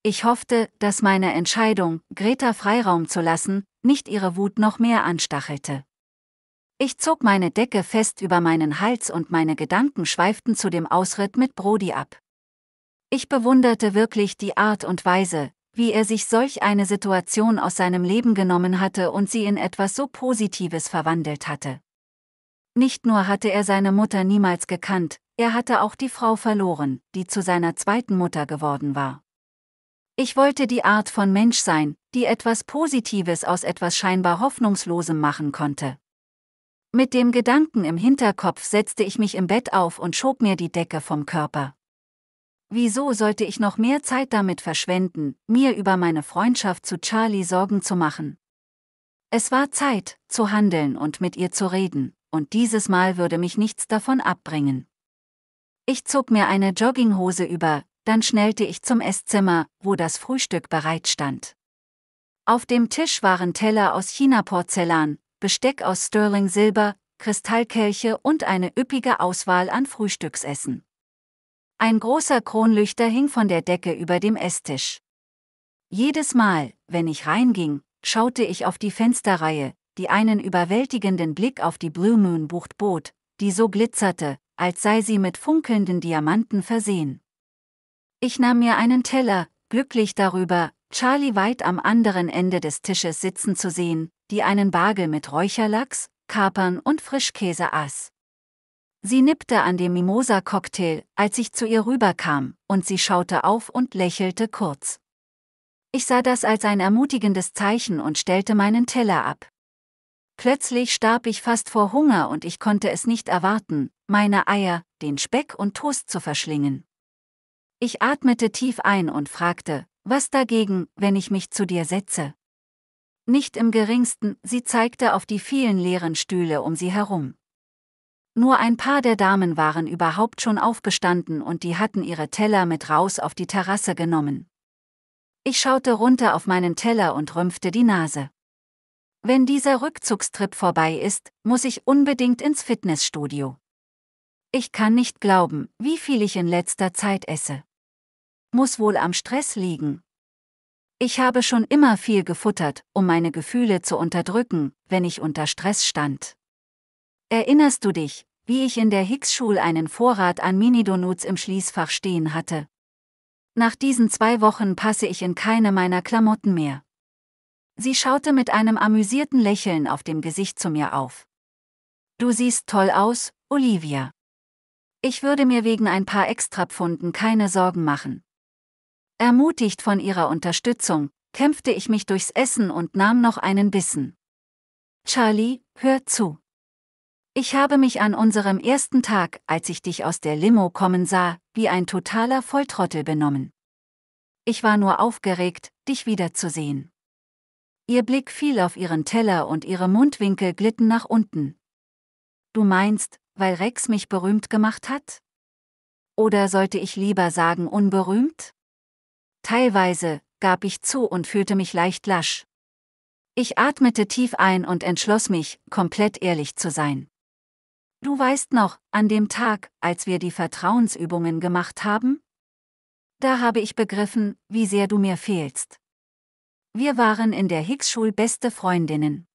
Ich hoffte, dass meine Entscheidung, Greta Freiraum zu lassen, nicht ihre Wut noch mehr anstachelte. Ich zog meine Decke fest über meinen Hals und meine Gedanken schweiften zu dem Ausritt mit Brody ab. Ich bewunderte wirklich die Art und Weise, wie er sich solch eine Situation aus seinem Leben genommen hatte und sie in etwas so Positives verwandelt hatte. Nicht nur hatte er seine Mutter niemals gekannt, er hatte auch die Frau verloren, die zu seiner zweiten Mutter geworden war. Ich wollte die Art von Mensch sein, die etwas Positives aus etwas scheinbar Hoffnungslosem machen konnte. Mit dem Gedanken im Hinterkopf setzte ich mich im Bett auf und schob mir die Decke vom Körper. Wieso sollte ich noch mehr Zeit damit verschwenden, mir über meine Freundschaft zu Charlie Sorgen zu machen? Es war Zeit, zu handeln und mit ihr zu reden und dieses Mal würde mich nichts davon abbringen. Ich zog mir eine Jogginghose über, dann schnellte ich zum Esszimmer, wo das Frühstück bereitstand. Auf dem Tisch waren Teller aus China-Porzellan, Besteck aus Sterling-Silber, Kristallkelche und eine üppige Auswahl an Frühstücksessen. Ein großer Kronlüchter hing von der Decke über dem Esstisch. Jedes Mal, wenn ich reinging, schaute ich auf die Fensterreihe, die einen überwältigenden Blick auf die Blue Moon Bucht bot, die so glitzerte, als sei sie mit funkelnden Diamanten versehen. Ich nahm mir einen Teller, glücklich darüber, Charlie weit am anderen Ende des Tisches sitzen zu sehen, die einen Bagel mit Räucherlachs, Kapern und Frischkäse aß. Sie nippte an dem Mimosa-Cocktail, als ich zu ihr rüberkam, und sie schaute auf und lächelte kurz. Ich sah das als ein ermutigendes Zeichen und stellte meinen Teller ab. Plötzlich starb ich fast vor Hunger und ich konnte es nicht erwarten, meine Eier, den Speck und Toast zu verschlingen. Ich atmete tief ein und fragte, was dagegen, wenn ich mich zu dir setze? Nicht im geringsten, sie zeigte auf die vielen leeren Stühle um sie herum. Nur ein paar der Damen waren überhaupt schon aufgestanden und die hatten ihre Teller mit raus auf die Terrasse genommen. Ich schaute runter auf meinen Teller und rümpfte die Nase. Wenn dieser Rückzugstrip vorbei ist, muss ich unbedingt ins Fitnessstudio. Ich kann nicht glauben, wie viel ich in letzter Zeit esse. Muss wohl am Stress liegen. Ich habe schon immer viel gefuttert, um meine Gefühle zu unterdrücken, wenn ich unter Stress stand. Erinnerst du dich, wie ich in der Hicks-Schule einen Vorrat an Minidonuts im Schließfach stehen hatte? Nach diesen zwei Wochen passe ich in keine meiner Klamotten mehr. Sie schaute mit einem amüsierten Lächeln auf dem Gesicht zu mir auf. Du siehst toll aus, Olivia. Ich würde mir wegen ein paar Extrapfunden keine Sorgen machen. Ermutigt von ihrer Unterstützung, kämpfte ich mich durchs Essen und nahm noch einen Bissen. Charlie, hör zu. Ich habe mich an unserem ersten Tag, als ich dich aus der Limo kommen sah, wie ein totaler Volltrottel benommen. Ich war nur aufgeregt, dich wiederzusehen. Ihr Blick fiel auf ihren Teller und ihre Mundwinkel glitten nach unten. Du meinst, weil Rex mich berühmt gemacht hat? Oder sollte ich lieber sagen unberühmt? Teilweise, gab ich zu und fühlte mich leicht lasch. Ich atmete tief ein und entschloss mich, komplett ehrlich zu sein. Du weißt noch, an dem Tag, als wir die Vertrauensübungen gemacht haben? Da habe ich begriffen, wie sehr du mir fehlst. Wir waren in der Hicks-Schule beste Freundinnen.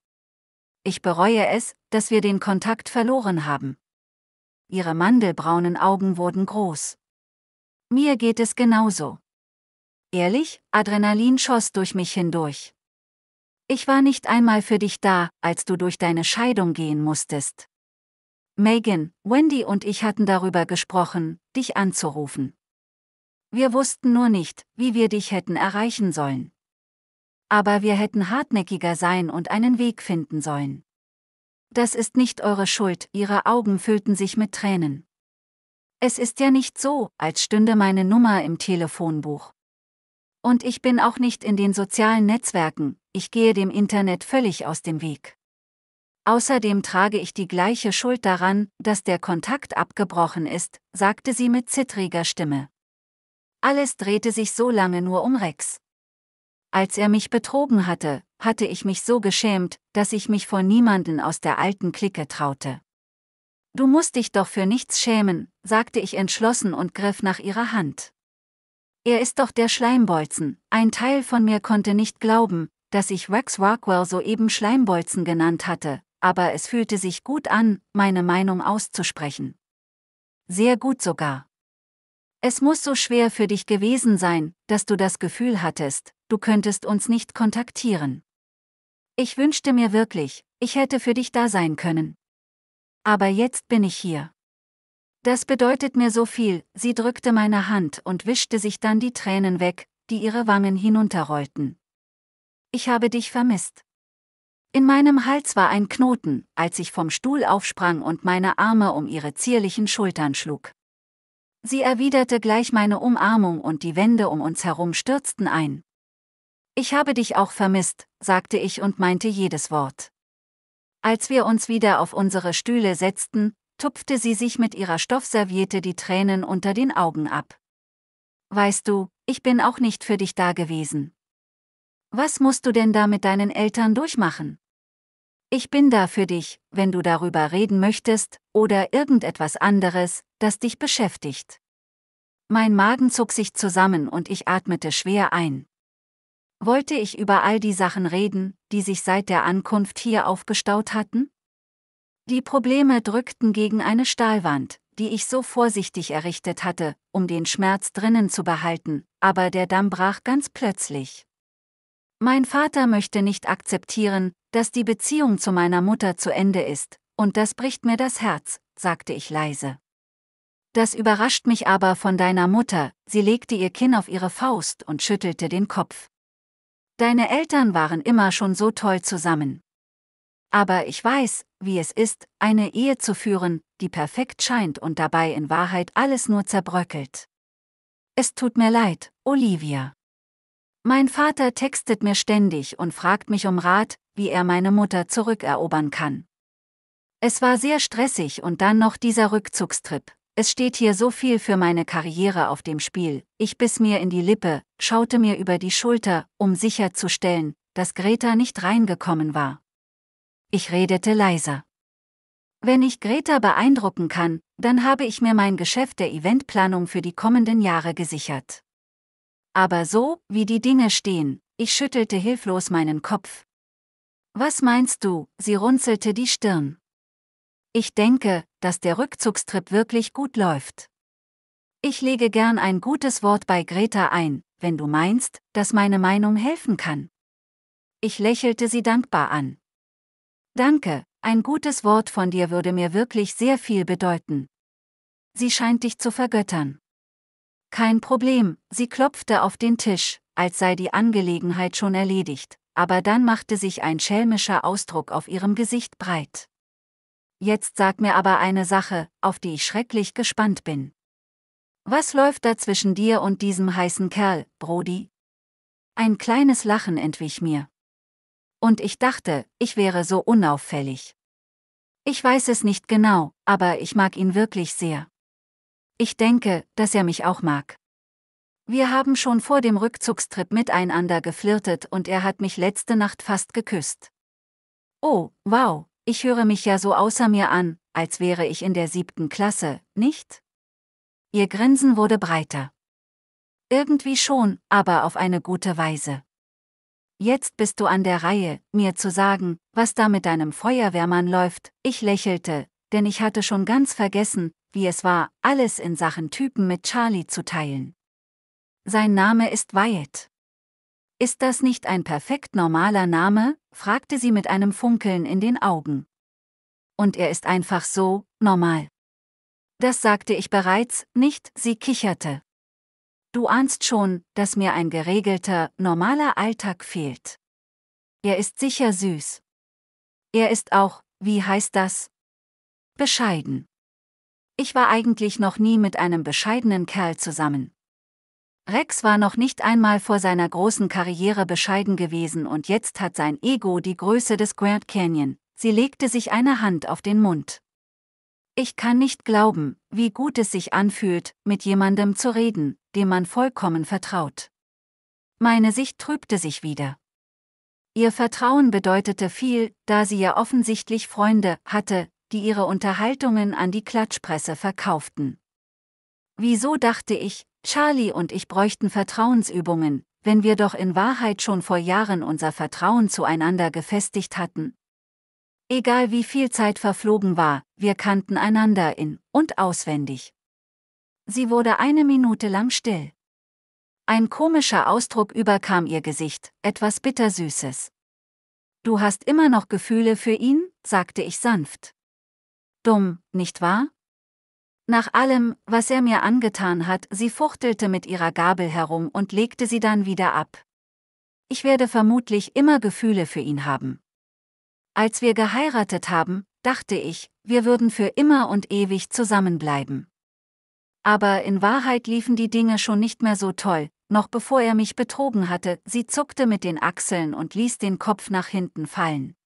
Ich bereue es, dass wir den Kontakt verloren haben. Ihre mandelbraunen Augen wurden groß. Mir geht es genauso. Ehrlich, Adrenalin schoss durch mich hindurch. Ich war nicht einmal für dich da, als du durch deine Scheidung gehen musstest. Megan, Wendy und ich hatten darüber gesprochen, dich anzurufen. Wir wussten nur nicht, wie wir dich hätten erreichen sollen aber wir hätten hartnäckiger sein und einen Weg finden sollen. Das ist nicht eure Schuld, ihre Augen füllten sich mit Tränen. Es ist ja nicht so, als stünde meine Nummer im Telefonbuch. Und ich bin auch nicht in den sozialen Netzwerken, ich gehe dem Internet völlig aus dem Weg. Außerdem trage ich die gleiche Schuld daran, dass der Kontakt abgebrochen ist, sagte sie mit zittriger Stimme. Alles drehte sich so lange nur um Rex. Als er mich betrogen hatte, hatte ich mich so geschämt, dass ich mich vor niemanden aus der alten Clique traute. Du musst dich doch für nichts schämen, sagte ich entschlossen und griff nach ihrer Hand. Er ist doch der Schleimbolzen, ein Teil von mir konnte nicht glauben, dass ich Rex Rockwell soeben Schleimbolzen genannt hatte, aber es fühlte sich gut an, meine Meinung auszusprechen. Sehr gut sogar. Es muss so schwer für dich gewesen sein, dass du das Gefühl hattest, du könntest uns nicht kontaktieren. Ich wünschte mir wirklich, ich hätte für dich da sein können. Aber jetzt bin ich hier. Das bedeutet mir so viel, sie drückte meine Hand und wischte sich dann die Tränen weg, die ihre Wangen hinunterrollten. Ich habe dich vermisst. In meinem Hals war ein Knoten, als ich vom Stuhl aufsprang und meine Arme um ihre zierlichen Schultern schlug. Sie erwiderte gleich meine Umarmung und die Wände um uns herum stürzten ein. Ich habe dich auch vermisst, sagte ich und meinte jedes Wort. Als wir uns wieder auf unsere Stühle setzten, tupfte sie sich mit ihrer Stoffserviette die Tränen unter den Augen ab. Weißt du, ich bin auch nicht für dich da gewesen. Was musst du denn da mit deinen Eltern durchmachen? Ich bin da für dich, wenn du darüber reden möchtest, oder irgendetwas anderes, das dich beschäftigt. Mein Magen zog sich zusammen und ich atmete schwer ein. Wollte ich über all die Sachen reden, die sich seit der Ankunft hier aufgestaut hatten? Die Probleme drückten gegen eine Stahlwand, die ich so vorsichtig errichtet hatte, um den Schmerz drinnen zu behalten, aber der Damm brach ganz plötzlich. Mein Vater möchte nicht akzeptieren, dass die Beziehung zu meiner Mutter zu Ende ist, und das bricht mir das Herz, sagte ich leise. Das überrascht mich aber von deiner Mutter, sie legte ihr Kinn auf ihre Faust und schüttelte den Kopf. Deine Eltern waren immer schon so toll zusammen. Aber ich weiß, wie es ist, eine Ehe zu führen, die perfekt scheint und dabei in Wahrheit alles nur zerbröckelt. Es tut mir leid, Olivia. Mein Vater textet mir ständig und fragt mich um Rat, wie er meine Mutter zurückerobern kann. Es war sehr stressig und dann noch dieser Rückzugstrip. Es steht hier so viel für meine Karriere auf dem Spiel. Ich biss mir in die Lippe, schaute mir über die Schulter, um sicherzustellen, dass Greta nicht reingekommen war. Ich redete leiser. Wenn ich Greta beeindrucken kann, dann habe ich mir mein Geschäft der Eventplanung für die kommenden Jahre gesichert. Aber so, wie die Dinge stehen, ich schüttelte hilflos meinen Kopf. Was meinst du? Sie runzelte die Stirn. Ich denke, dass der Rückzugstrip wirklich gut läuft. Ich lege gern ein gutes Wort bei Greta ein, wenn du meinst, dass meine Meinung helfen kann. Ich lächelte sie dankbar an. Danke, ein gutes Wort von dir würde mir wirklich sehr viel bedeuten. Sie scheint dich zu vergöttern. Kein Problem, sie klopfte auf den Tisch, als sei die Angelegenheit schon erledigt, aber dann machte sich ein schelmischer Ausdruck auf ihrem Gesicht breit. Jetzt sag mir aber eine Sache, auf die ich schrecklich gespannt bin. Was läuft da zwischen dir und diesem heißen Kerl, Brody? Ein kleines Lachen entwich mir. Und ich dachte, ich wäre so unauffällig. Ich weiß es nicht genau, aber ich mag ihn wirklich sehr. Ich denke, dass er mich auch mag. Wir haben schon vor dem Rückzugstrip miteinander geflirtet und er hat mich letzte Nacht fast geküsst. Oh, wow, ich höre mich ja so außer mir an, als wäre ich in der siebten Klasse, nicht? Ihr Grinsen wurde breiter. Irgendwie schon, aber auf eine gute Weise. Jetzt bist du an der Reihe, mir zu sagen, was da mit deinem Feuerwehrmann läuft. Ich lächelte, denn ich hatte schon ganz vergessen, wie es war, alles in Sachen Typen mit Charlie zu teilen. Sein Name ist Wyatt. Ist das nicht ein perfekt normaler Name? fragte sie mit einem Funkeln in den Augen. Und er ist einfach so, normal. Das sagte ich bereits, nicht, sie kicherte. Du ahnst schon, dass mir ein geregelter, normaler Alltag fehlt. Er ist sicher süß. Er ist auch, wie heißt das? Bescheiden. Ich war eigentlich noch nie mit einem bescheidenen Kerl zusammen. Rex war noch nicht einmal vor seiner großen Karriere bescheiden gewesen und jetzt hat sein Ego die Größe des Grand Canyon. Sie legte sich eine Hand auf den Mund. Ich kann nicht glauben, wie gut es sich anfühlt, mit jemandem zu reden, dem man vollkommen vertraut. Meine Sicht trübte sich wieder. Ihr Vertrauen bedeutete viel, da sie ja offensichtlich Freunde hatte, die ihre Unterhaltungen an die Klatschpresse verkauften. Wieso dachte ich, Charlie und ich bräuchten Vertrauensübungen, wenn wir doch in Wahrheit schon vor Jahren unser Vertrauen zueinander gefestigt hatten. Egal wie viel Zeit verflogen war, wir kannten einander in und auswendig. Sie wurde eine Minute lang still. Ein komischer Ausdruck überkam ihr Gesicht, etwas Bittersüßes. Du hast immer noch Gefühle für ihn, sagte ich sanft. Dumm, nicht wahr? Nach allem, was er mir angetan hat, sie fuchtelte mit ihrer Gabel herum und legte sie dann wieder ab. Ich werde vermutlich immer Gefühle für ihn haben. Als wir geheiratet haben, dachte ich, wir würden für immer und ewig zusammenbleiben. Aber in Wahrheit liefen die Dinge schon nicht mehr so toll, noch bevor er mich betrogen hatte, sie zuckte mit den Achseln und ließ den Kopf nach hinten fallen.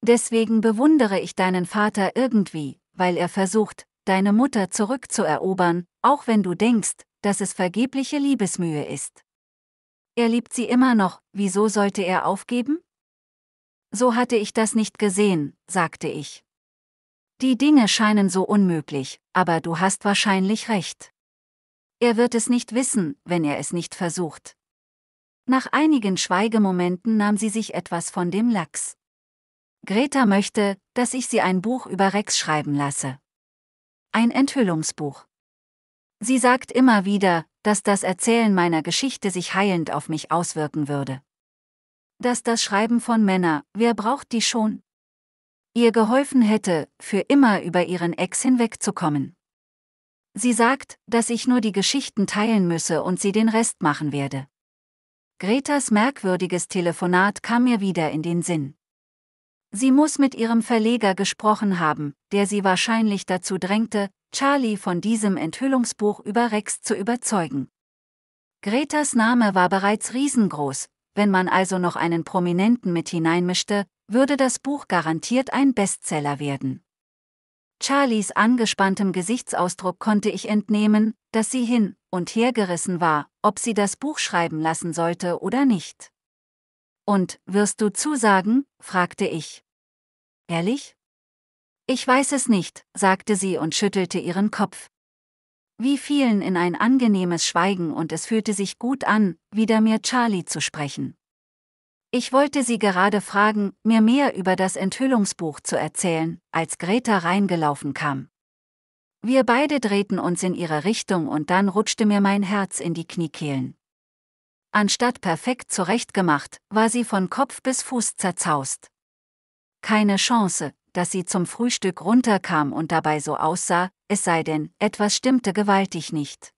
Deswegen bewundere ich deinen Vater irgendwie, weil er versucht, deine Mutter zurückzuerobern, auch wenn du denkst, dass es vergebliche Liebesmühe ist. Er liebt sie immer noch, wieso sollte er aufgeben? So hatte ich das nicht gesehen, sagte ich. Die Dinge scheinen so unmöglich, aber du hast wahrscheinlich recht. Er wird es nicht wissen, wenn er es nicht versucht. Nach einigen Schweigemomenten nahm sie sich etwas von dem Lachs. Greta möchte, dass ich sie ein Buch über Rex schreiben lasse ein Enthüllungsbuch. Sie sagt immer wieder, dass das Erzählen meiner Geschichte sich heilend auf mich auswirken würde. Dass das Schreiben von Männer, wer braucht die schon? Ihr geholfen hätte, für immer über ihren Ex hinwegzukommen. Sie sagt, dass ich nur die Geschichten teilen müsse und sie den Rest machen werde. Gretas merkwürdiges Telefonat kam mir wieder in den Sinn. Sie muss mit ihrem Verleger gesprochen haben, der sie wahrscheinlich dazu drängte, Charlie von diesem Enthüllungsbuch über Rex zu überzeugen. Gretas Name war bereits riesengroß, wenn man also noch einen Prominenten mit hineinmischte, würde das Buch garantiert ein Bestseller werden. Charlies angespanntem Gesichtsausdruck konnte ich entnehmen, dass sie hin und her gerissen war, ob sie das Buch schreiben lassen sollte oder nicht. Und, wirst du zusagen? fragte ich. Ehrlich? Ich weiß es nicht, sagte sie und schüttelte ihren Kopf. Wie fielen in ein angenehmes Schweigen und es fühlte sich gut an, wieder mir Charlie zu sprechen. Ich wollte sie gerade fragen, mir mehr über das Enthüllungsbuch zu erzählen, als Greta reingelaufen kam. Wir beide drehten uns in ihre Richtung und dann rutschte mir mein Herz in die Kniekehlen. Anstatt perfekt zurechtgemacht, war sie von Kopf bis Fuß zerzaust. Keine Chance, dass sie zum Frühstück runterkam und dabei so aussah, es sei denn, etwas stimmte gewaltig nicht.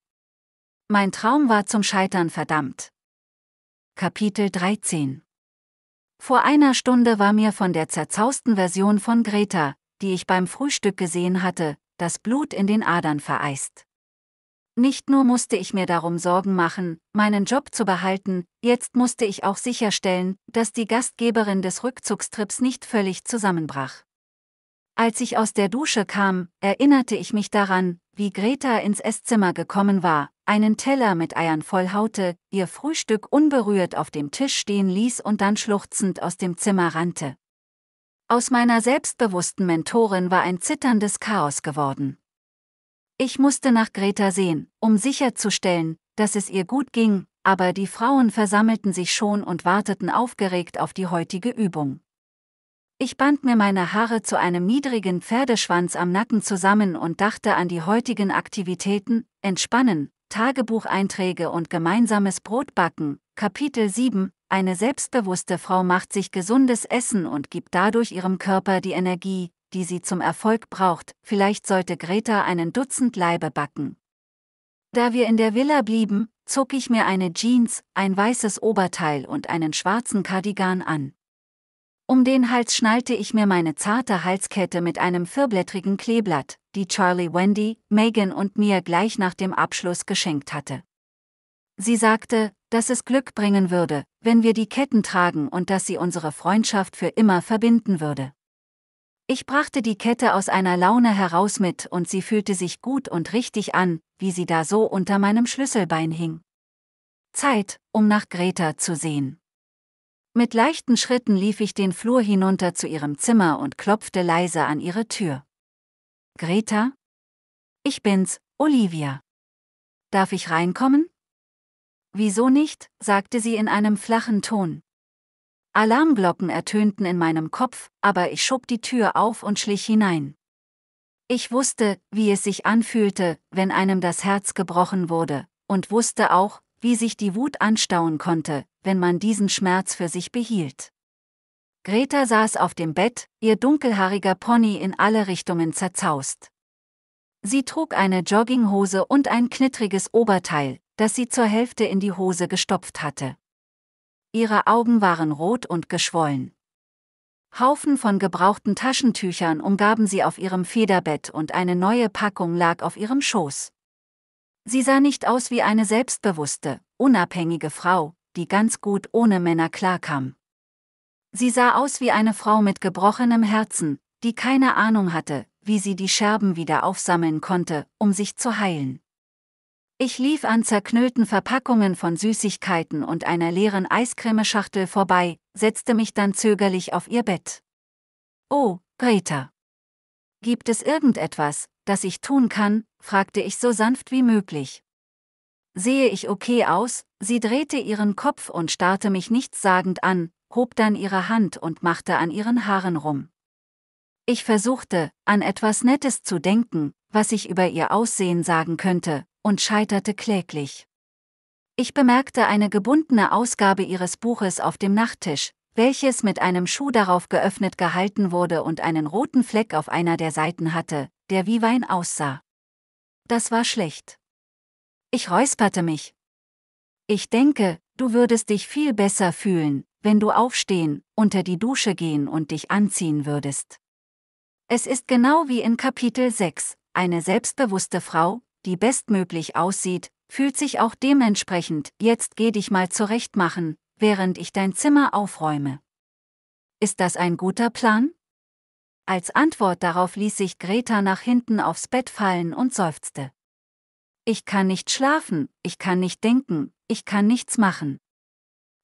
Mein Traum war zum Scheitern verdammt. Kapitel 13 Vor einer Stunde war mir von der zerzausten Version von Greta, die ich beim Frühstück gesehen hatte, das Blut in den Adern vereist. Nicht nur musste ich mir darum Sorgen machen, meinen Job zu behalten, jetzt musste ich auch sicherstellen, dass die Gastgeberin des Rückzugstrips nicht völlig zusammenbrach. Als ich aus der Dusche kam, erinnerte ich mich daran, wie Greta ins Esszimmer gekommen war, einen Teller mit Eiern voll haute, ihr Frühstück unberührt auf dem Tisch stehen ließ und dann schluchzend aus dem Zimmer rannte. Aus meiner selbstbewussten Mentorin war ein zitterndes Chaos geworden. Ich musste nach Greta sehen, um sicherzustellen, dass es ihr gut ging, aber die Frauen versammelten sich schon und warteten aufgeregt auf die heutige Übung. Ich band mir meine Haare zu einem niedrigen Pferdeschwanz am Nacken zusammen und dachte an die heutigen Aktivitäten, Entspannen, Tagebucheinträge und gemeinsames Brotbacken, Kapitel 7, eine selbstbewusste Frau macht sich gesundes Essen und gibt dadurch ihrem Körper die Energie, die sie zum Erfolg braucht, vielleicht sollte Greta einen Dutzend Leibe backen. Da wir in der Villa blieben, zog ich mir eine Jeans, ein weißes Oberteil und einen schwarzen Kardigan an. Um den Hals schnallte ich mir meine zarte Halskette mit einem vierblättrigen Kleeblatt, die Charlie Wendy, Megan und mir gleich nach dem Abschluss geschenkt hatte. Sie sagte, dass es Glück bringen würde, wenn wir die Ketten tragen und dass sie unsere Freundschaft für immer verbinden würde. Ich brachte die Kette aus einer Laune heraus mit und sie fühlte sich gut und richtig an, wie sie da so unter meinem Schlüsselbein hing. Zeit, um nach Greta zu sehen. Mit leichten Schritten lief ich den Flur hinunter zu ihrem Zimmer und klopfte leise an ihre Tür. Greta? Ich bin's, Olivia. Darf ich reinkommen? Wieso nicht? sagte sie in einem flachen Ton. Alarmglocken ertönten in meinem Kopf, aber ich schob die Tür auf und schlich hinein. Ich wusste, wie es sich anfühlte, wenn einem das Herz gebrochen wurde, und wusste auch, wie sich die Wut anstauen konnte, wenn man diesen Schmerz für sich behielt. Greta saß auf dem Bett, ihr dunkelhaariger Pony in alle Richtungen zerzaust. Sie trug eine Jogginghose und ein knittriges Oberteil, das sie zur Hälfte in die Hose gestopft hatte ihre Augen waren rot und geschwollen. Haufen von gebrauchten Taschentüchern umgaben sie auf ihrem Federbett und eine neue Packung lag auf ihrem Schoß. Sie sah nicht aus wie eine selbstbewusste, unabhängige Frau, die ganz gut ohne Männer klarkam. Sie sah aus wie eine Frau mit gebrochenem Herzen, die keine Ahnung hatte, wie sie die Scherben wieder aufsammeln konnte, um sich zu heilen. Ich lief an zerknüllten Verpackungen von Süßigkeiten und einer leeren Eiscremeschachtel vorbei, setzte mich dann zögerlich auf ihr Bett. Oh, Greta. Gibt es irgendetwas, das ich tun kann? fragte ich so sanft wie möglich. Sehe ich okay aus? Sie drehte ihren Kopf und starrte mich nichtssagend an, hob dann ihre Hand und machte an ihren Haaren rum. Ich versuchte, an etwas Nettes zu denken, was ich über ihr Aussehen sagen könnte, und scheiterte kläglich. Ich bemerkte eine gebundene Ausgabe ihres Buches auf dem Nachttisch, welches mit einem Schuh darauf geöffnet gehalten wurde und einen roten Fleck auf einer der Seiten hatte, der wie Wein aussah. Das war schlecht. Ich räusperte mich. Ich denke, du würdest dich viel besser fühlen, wenn du aufstehen, unter die Dusche gehen und dich anziehen würdest. Es ist genau wie in Kapitel 6, eine selbstbewusste Frau, die bestmöglich aussieht, fühlt sich auch dementsprechend, jetzt geh dich mal zurechtmachen, während ich dein Zimmer aufräume. Ist das ein guter Plan? Als Antwort darauf ließ sich Greta nach hinten aufs Bett fallen und seufzte. Ich kann nicht schlafen, ich kann nicht denken, ich kann nichts machen.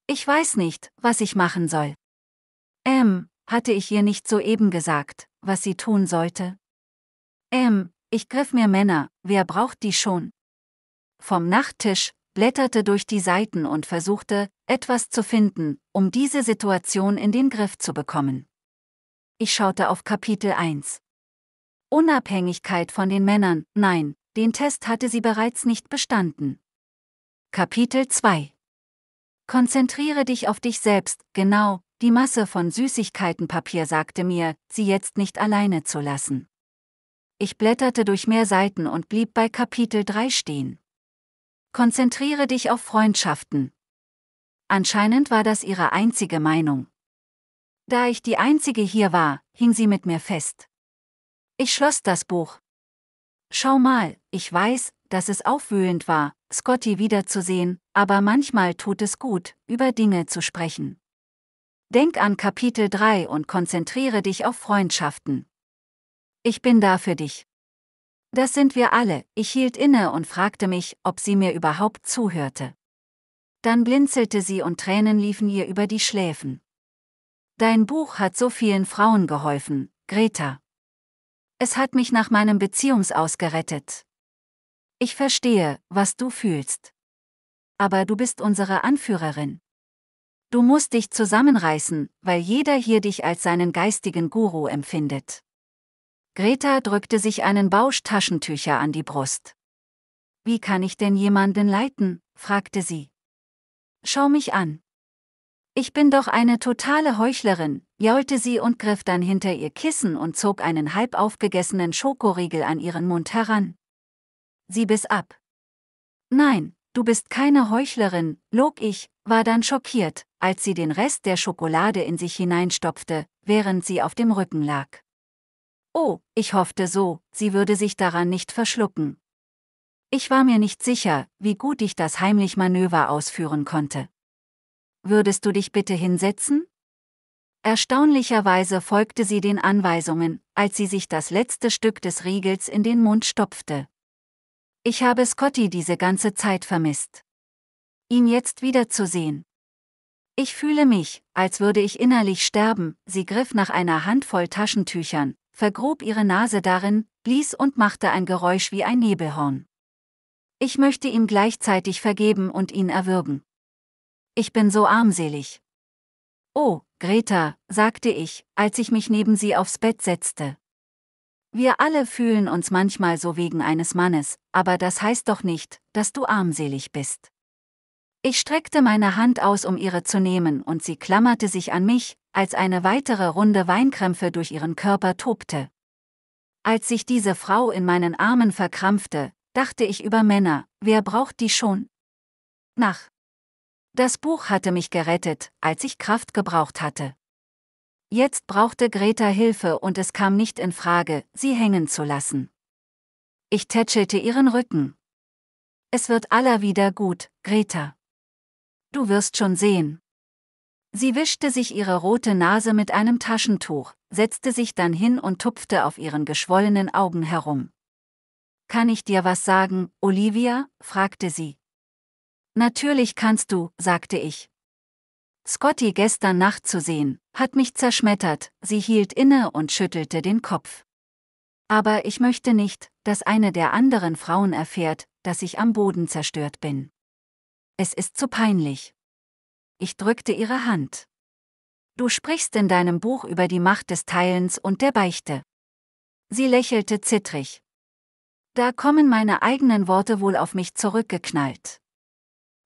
Ich weiß nicht, was ich machen soll. Ähm, hatte ich ihr nicht soeben gesagt, was sie tun sollte? Ähm, ich griff mir Männer, wer braucht die schon? Vom Nachttisch, blätterte durch die Seiten und versuchte, etwas zu finden, um diese Situation in den Griff zu bekommen. Ich schaute auf Kapitel 1. Unabhängigkeit von den Männern, nein, den Test hatte sie bereits nicht bestanden. Kapitel 2. Konzentriere dich auf dich selbst, genau, die Masse von Süßigkeitenpapier sagte mir, sie jetzt nicht alleine zu lassen. Ich blätterte durch mehr Seiten und blieb bei Kapitel 3 stehen. Konzentriere dich auf Freundschaften. Anscheinend war das ihre einzige Meinung. Da ich die einzige hier war, hing sie mit mir fest. Ich schloss das Buch. Schau mal, ich weiß, dass es aufwühlend war, Scotty wiederzusehen, aber manchmal tut es gut, über Dinge zu sprechen. Denk an Kapitel 3 und konzentriere dich auf Freundschaften. Ich bin da für dich. Das sind wir alle, ich hielt inne und fragte mich, ob sie mir überhaupt zuhörte. Dann blinzelte sie und Tränen liefen ihr über die Schläfen. Dein Buch hat so vielen Frauen geholfen, Greta. Es hat mich nach meinem Beziehungsaus gerettet. Ich verstehe, was du fühlst. Aber du bist unsere Anführerin. Du musst dich zusammenreißen, weil jeder hier dich als seinen geistigen Guru empfindet. Greta drückte sich einen Bausch Taschentücher an die Brust. Wie kann ich denn jemanden leiten? fragte sie. Schau mich an. Ich bin doch eine totale Heuchlerin, jaulte sie und griff dann hinter ihr Kissen und zog einen halb aufgegessenen Schokoriegel an ihren Mund heran. Sie biss ab. Nein, du bist keine Heuchlerin, log ich, war dann schockiert, als sie den Rest der Schokolade in sich hineinstopfte, während sie auf dem Rücken lag. Oh, ich hoffte so, sie würde sich daran nicht verschlucken. Ich war mir nicht sicher, wie gut ich das heimlich Manöver ausführen konnte. Würdest du dich bitte hinsetzen? Erstaunlicherweise folgte sie den Anweisungen, als sie sich das letzte Stück des Riegels in den Mund stopfte. Ich habe Scotty diese ganze Zeit vermisst. Ihn jetzt wiederzusehen. Ich fühle mich, als würde ich innerlich sterben, sie griff nach einer Handvoll Taschentüchern, vergrub ihre Nase darin, blies und machte ein Geräusch wie ein Nebelhorn. Ich möchte ihm gleichzeitig vergeben und ihn erwürgen. Ich bin so armselig. Oh, Greta, sagte ich, als ich mich neben sie aufs Bett setzte. Wir alle fühlen uns manchmal so wegen eines Mannes, aber das heißt doch nicht, dass du armselig bist. Ich streckte meine Hand aus, um ihre zu nehmen, und sie klammerte sich an mich, als eine weitere Runde Weinkrämpfe durch ihren Körper tobte. Als sich diese Frau in meinen Armen verkrampfte, dachte ich über Männer, wer braucht die schon? Nach. Das Buch hatte mich gerettet, als ich Kraft gebraucht hatte. Jetzt brauchte Greta Hilfe und es kam nicht in Frage, sie hängen zu lassen. Ich tätschelte ihren Rücken. Es wird aller wieder gut, Greta. Du wirst schon sehen. Sie wischte sich ihre rote Nase mit einem Taschentuch, setzte sich dann hin und tupfte auf ihren geschwollenen Augen herum. Kann ich dir was sagen, Olivia? fragte sie. Natürlich kannst du, sagte ich. Scotty gestern Nacht zu sehen, hat mich zerschmettert, sie hielt inne und schüttelte den Kopf. Aber ich möchte nicht, dass eine der anderen Frauen erfährt, dass ich am Boden zerstört bin. Es ist zu peinlich ich drückte ihre Hand. Du sprichst in deinem Buch über die Macht des Teilens und der Beichte. Sie lächelte zittrig. Da kommen meine eigenen Worte wohl auf mich zurückgeknallt.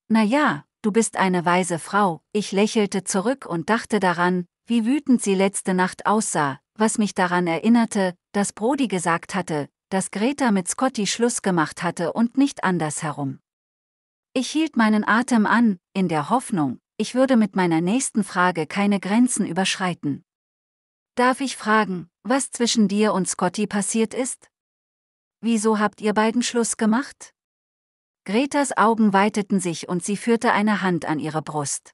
Na ja, du bist eine weise Frau, ich lächelte zurück und dachte daran, wie wütend sie letzte Nacht aussah, was mich daran erinnerte, dass Brody gesagt hatte, dass Greta mit Scotty Schluss gemacht hatte und nicht andersherum. Ich hielt meinen Atem an, in der Hoffnung, ich würde mit meiner nächsten Frage keine Grenzen überschreiten. Darf ich fragen, was zwischen dir und Scotty passiert ist? Wieso habt ihr beiden Schluss gemacht? Gretas Augen weiteten sich und sie führte eine Hand an ihre Brust.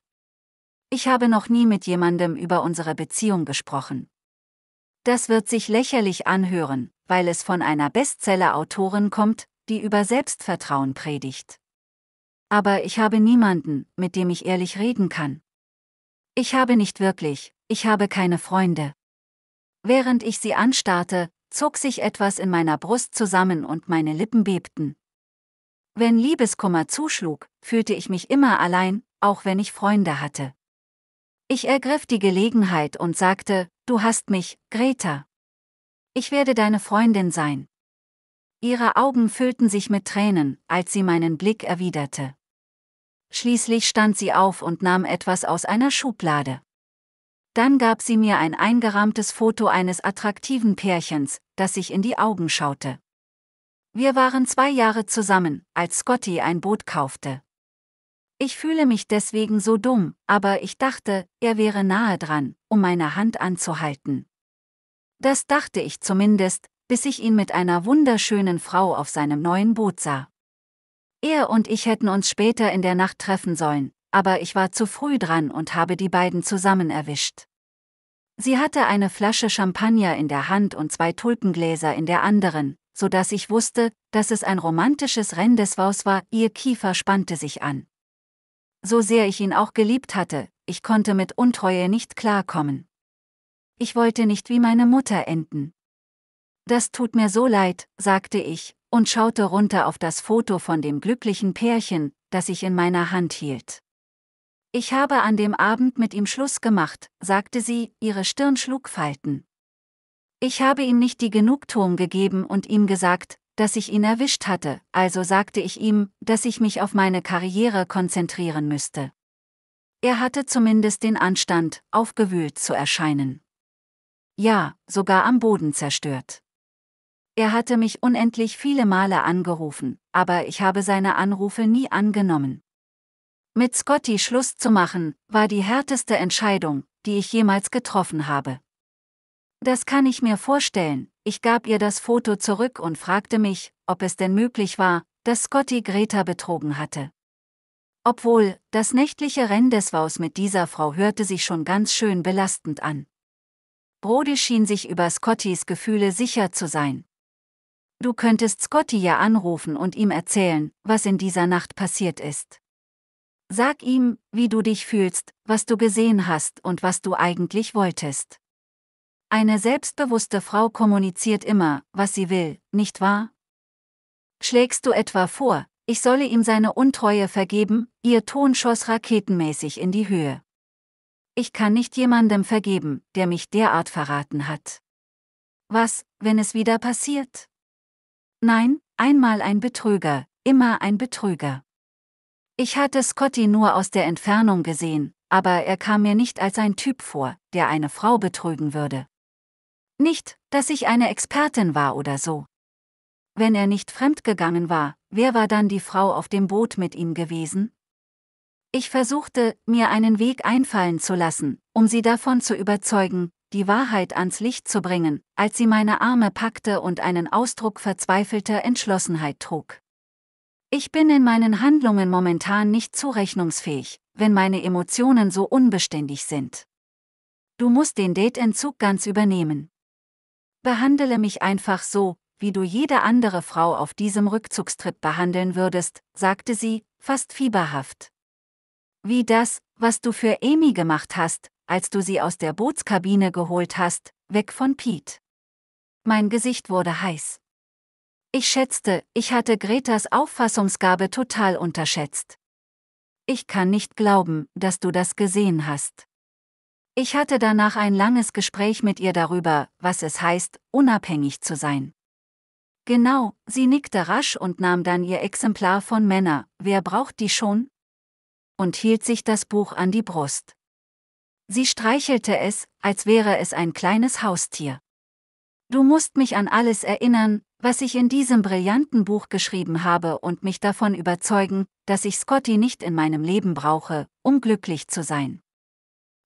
Ich habe noch nie mit jemandem über unsere Beziehung gesprochen. Das wird sich lächerlich anhören, weil es von einer Bestseller-Autorin kommt, die über Selbstvertrauen predigt aber ich habe niemanden, mit dem ich ehrlich reden kann. Ich habe nicht wirklich, ich habe keine Freunde. Während ich sie anstarrte, zog sich etwas in meiner Brust zusammen und meine Lippen bebten. Wenn Liebeskummer zuschlug, fühlte ich mich immer allein, auch wenn ich Freunde hatte. Ich ergriff die Gelegenheit und sagte, du hast mich, Greta. Ich werde deine Freundin sein. Ihre Augen füllten sich mit Tränen, als sie meinen Blick erwiderte. Schließlich stand sie auf und nahm etwas aus einer Schublade. Dann gab sie mir ein eingerahmtes Foto eines attraktiven Pärchens, das sich in die Augen schaute. Wir waren zwei Jahre zusammen, als Scotty ein Boot kaufte. Ich fühle mich deswegen so dumm, aber ich dachte, er wäre nahe dran, um meine Hand anzuhalten. Das dachte ich zumindest, bis ich ihn mit einer wunderschönen Frau auf seinem neuen Boot sah. Er und ich hätten uns später in der Nacht treffen sollen, aber ich war zu früh dran und habe die beiden zusammen erwischt. Sie hatte eine Flasche Champagner in der Hand und zwei Tulpengläser in der anderen, so dass ich wusste, dass es ein romantisches des Rendezvous war, ihr Kiefer spannte sich an. So sehr ich ihn auch geliebt hatte, ich konnte mit Untreue nicht klarkommen. Ich wollte nicht wie meine Mutter enden. Das tut mir so leid, sagte ich, und schaute runter auf das Foto von dem glücklichen Pärchen, das ich in meiner Hand hielt. Ich habe an dem Abend mit ihm Schluss gemacht, sagte sie, ihre Stirn schlug Falten. Ich habe ihm nicht die Genugtuung gegeben und ihm gesagt, dass ich ihn erwischt hatte, also sagte ich ihm, dass ich mich auf meine Karriere konzentrieren müsste. Er hatte zumindest den Anstand, aufgewühlt zu erscheinen. Ja, sogar am Boden zerstört. Er hatte mich unendlich viele Male angerufen, aber ich habe seine Anrufe nie angenommen. Mit Scotty Schluss zu machen, war die härteste Entscheidung, die ich jemals getroffen habe. Das kann ich mir vorstellen, ich gab ihr das Foto zurück und fragte mich, ob es denn möglich war, dass Scotty Greta betrogen hatte. Obwohl, das nächtliche Rendezvous mit dieser Frau hörte sich schon ganz schön belastend an. Brody schien sich über Scottys Gefühle sicher zu sein. Du könntest Scotty ja anrufen und ihm erzählen, was in dieser Nacht passiert ist. Sag ihm, wie du dich fühlst, was du gesehen hast und was du eigentlich wolltest. Eine selbstbewusste Frau kommuniziert immer, was sie will, nicht wahr? Schlägst du etwa vor, ich solle ihm seine Untreue vergeben, ihr Ton schoss raketenmäßig in die Höhe. Ich kann nicht jemandem vergeben, der mich derart verraten hat. Was, wenn es wieder passiert? Nein, einmal ein Betrüger, immer ein Betrüger. Ich hatte Scotty nur aus der Entfernung gesehen, aber er kam mir nicht als ein Typ vor, der eine Frau betrügen würde. Nicht, dass ich eine Expertin war oder so. Wenn er nicht fremdgegangen war, wer war dann die Frau auf dem Boot mit ihm gewesen? Ich versuchte, mir einen Weg einfallen zu lassen, um sie davon zu überzeugen, die Wahrheit ans Licht zu bringen, als sie meine Arme packte und einen Ausdruck verzweifelter Entschlossenheit trug. Ich bin in meinen Handlungen momentan nicht zurechnungsfähig, wenn meine Emotionen so unbeständig sind. Du musst den Dateentzug ganz übernehmen. Behandle mich einfach so, wie du jede andere Frau auf diesem Rückzugstrip behandeln würdest, sagte sie, fast fieberhaft. Wie das, was du für Amy gemacht hast, als du sie aus der Bootskabine geholt hast, weg von Pete. Mein Gesicht wurde heiß. Ich schätzte, ich hatte Gretas Auffassungsgabe total unterschätzt. Ich kann nicht glauben, dass du das gesehen hast. Ich hatte danach ein langes Gespräch mit ihr darüber, was es heißt, unabhängig zu sein. Genau, sie nickte rasch und nahm dann ihr Exemplar von Männer, wer braucht die schon? Und hielt sich das Buch an die Brust. Sie streichelte es, als wäre es ein kleines Haustier. Du musst mich an alles erinnern, was ich in diesem brillanten Buch geschrieben habe und mich davon überzeugen, dass ich Scotty nicht in meinem Leben brauche, um glücklich zu sein.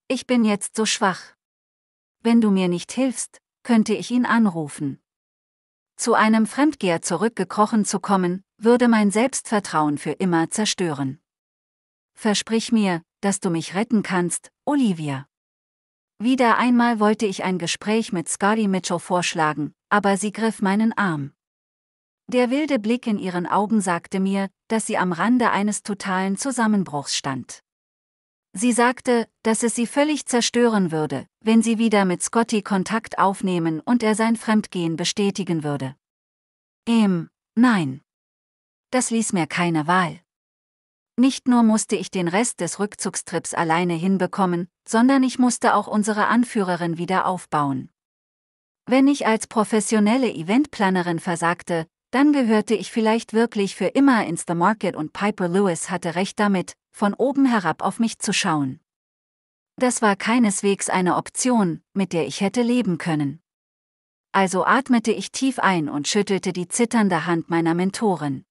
Ich bin jetzt so schwach. Wenn du mir nicht hilfst, könnte ich ihn anrufen. Zu einem Fremdgeher zurückgekrochen zu kommen, würde mein Selbstvertrauen für immer zerstören. Versprich mir, dass du mich retten kannst, Olivia. Wieder einmal wollte ich ein Gespräch mit Scotty Mitchell vorschlagen, aber sie griff meinen Arm. Der wilde Blick in ihren Augen sagte mir, dass sie am Rande eines totalen Zusammenbruchs stand. Sie sagte, dass es sie völlig zerstören würde, wenn sie wieder mit Scotty Kontakt aufnehmen und er sein Fremdgehen bestätigen würde. Ähm, nein. Das ließ mir keine Wahl. Nicht nur musste ich den Rest des Rückzugstrips alleine hinbekommen, sondern ich musste auch unsere Anführerin wieder aufbauen. Wenn ich als professionelle Eventplanerin versagte, dann gehörte ich vielleicht wirklich für immer ins The Market und Piper Lewis hatte recht damit, von oben herab auf mich zu schauen. Das war keineswegs eine Option, mit der ich hätte leben können. Also atmete ich tief ein und schüttelte die zitternde Hand meiner Mentorin.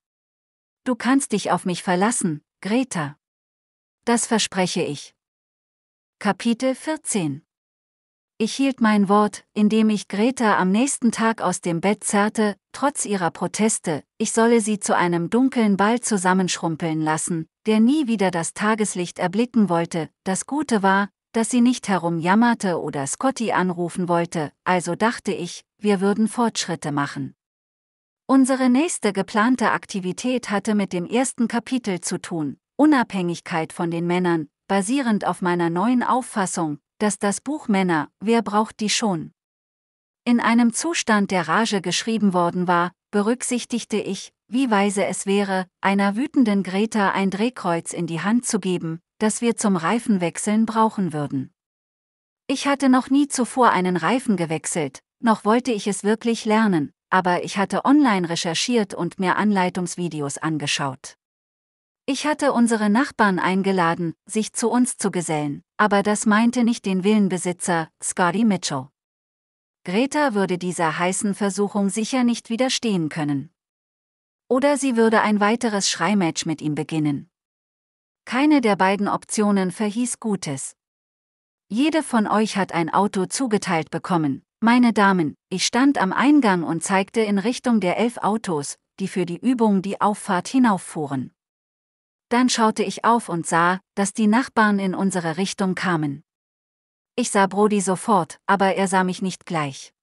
Du kannst dich auf mich verlassen, Greta. Das verspreche ich. Kapitel 14 Ich hielt mein Wort, indem ich Greta am nächsten Tag aus dem Bett zerrte, trotz ihrer Proteste, ich solle sie zu einem dunklen Ball zusammenschrumpeln lassen, der nie wieder das Tageslicht erblicken wollte. Das Gute war, dass sie nicht herumjammerte oder Scotty anrufen wollte, also dachte ich, wir würden Fortschritte machen. Unsere nächste geplante Aktivität hatte mit dem ersten Kapitel zu tun, Unabhängigkeit von den Männern, basierend auf meiner neuen Auffassung, dass das Buch Männer, wer braucht die schon? In einem Zustand der Rage geschrieben worden war, berücksichtigte ich, wie weise es wäre, einer wütenden Greta ein Drehkreuz in die Hand zu geben, das wir zum Reifenwechseln brauchen würden. Ich hatte noch nie zuvor einen Reifen gewechselt, noch wollte ich es wirklich lernen, aber ich hatte online recherchiert und mir Anleitungsvideos angeschaut. Ich hatte unsere Nachbarn eingeladen, sich zu uns zu gesellen, aber das meinte nicht den Willenbesitzer, Scotty Mitchell. Greta würde dieser heißen Versuchung sicher nicht widerstehen können. Oder sie würde ein weiteres Schreimatch mit ihm beginnen. Keine der beiden Optionen verhieß Gutes. Jede von euch hat ein Auto zugeteilt bekommen, meine Damen, ich stand am Eingang und zeigte in Richtung der elf Autos, die für die Übung die Auffahrt hinauffuhren. Dann schaute ich auf und sah, dass die Nachbarn in unsere Richtung kamen. Ich sah Brody sofort, aber er sah mich nicht gleich.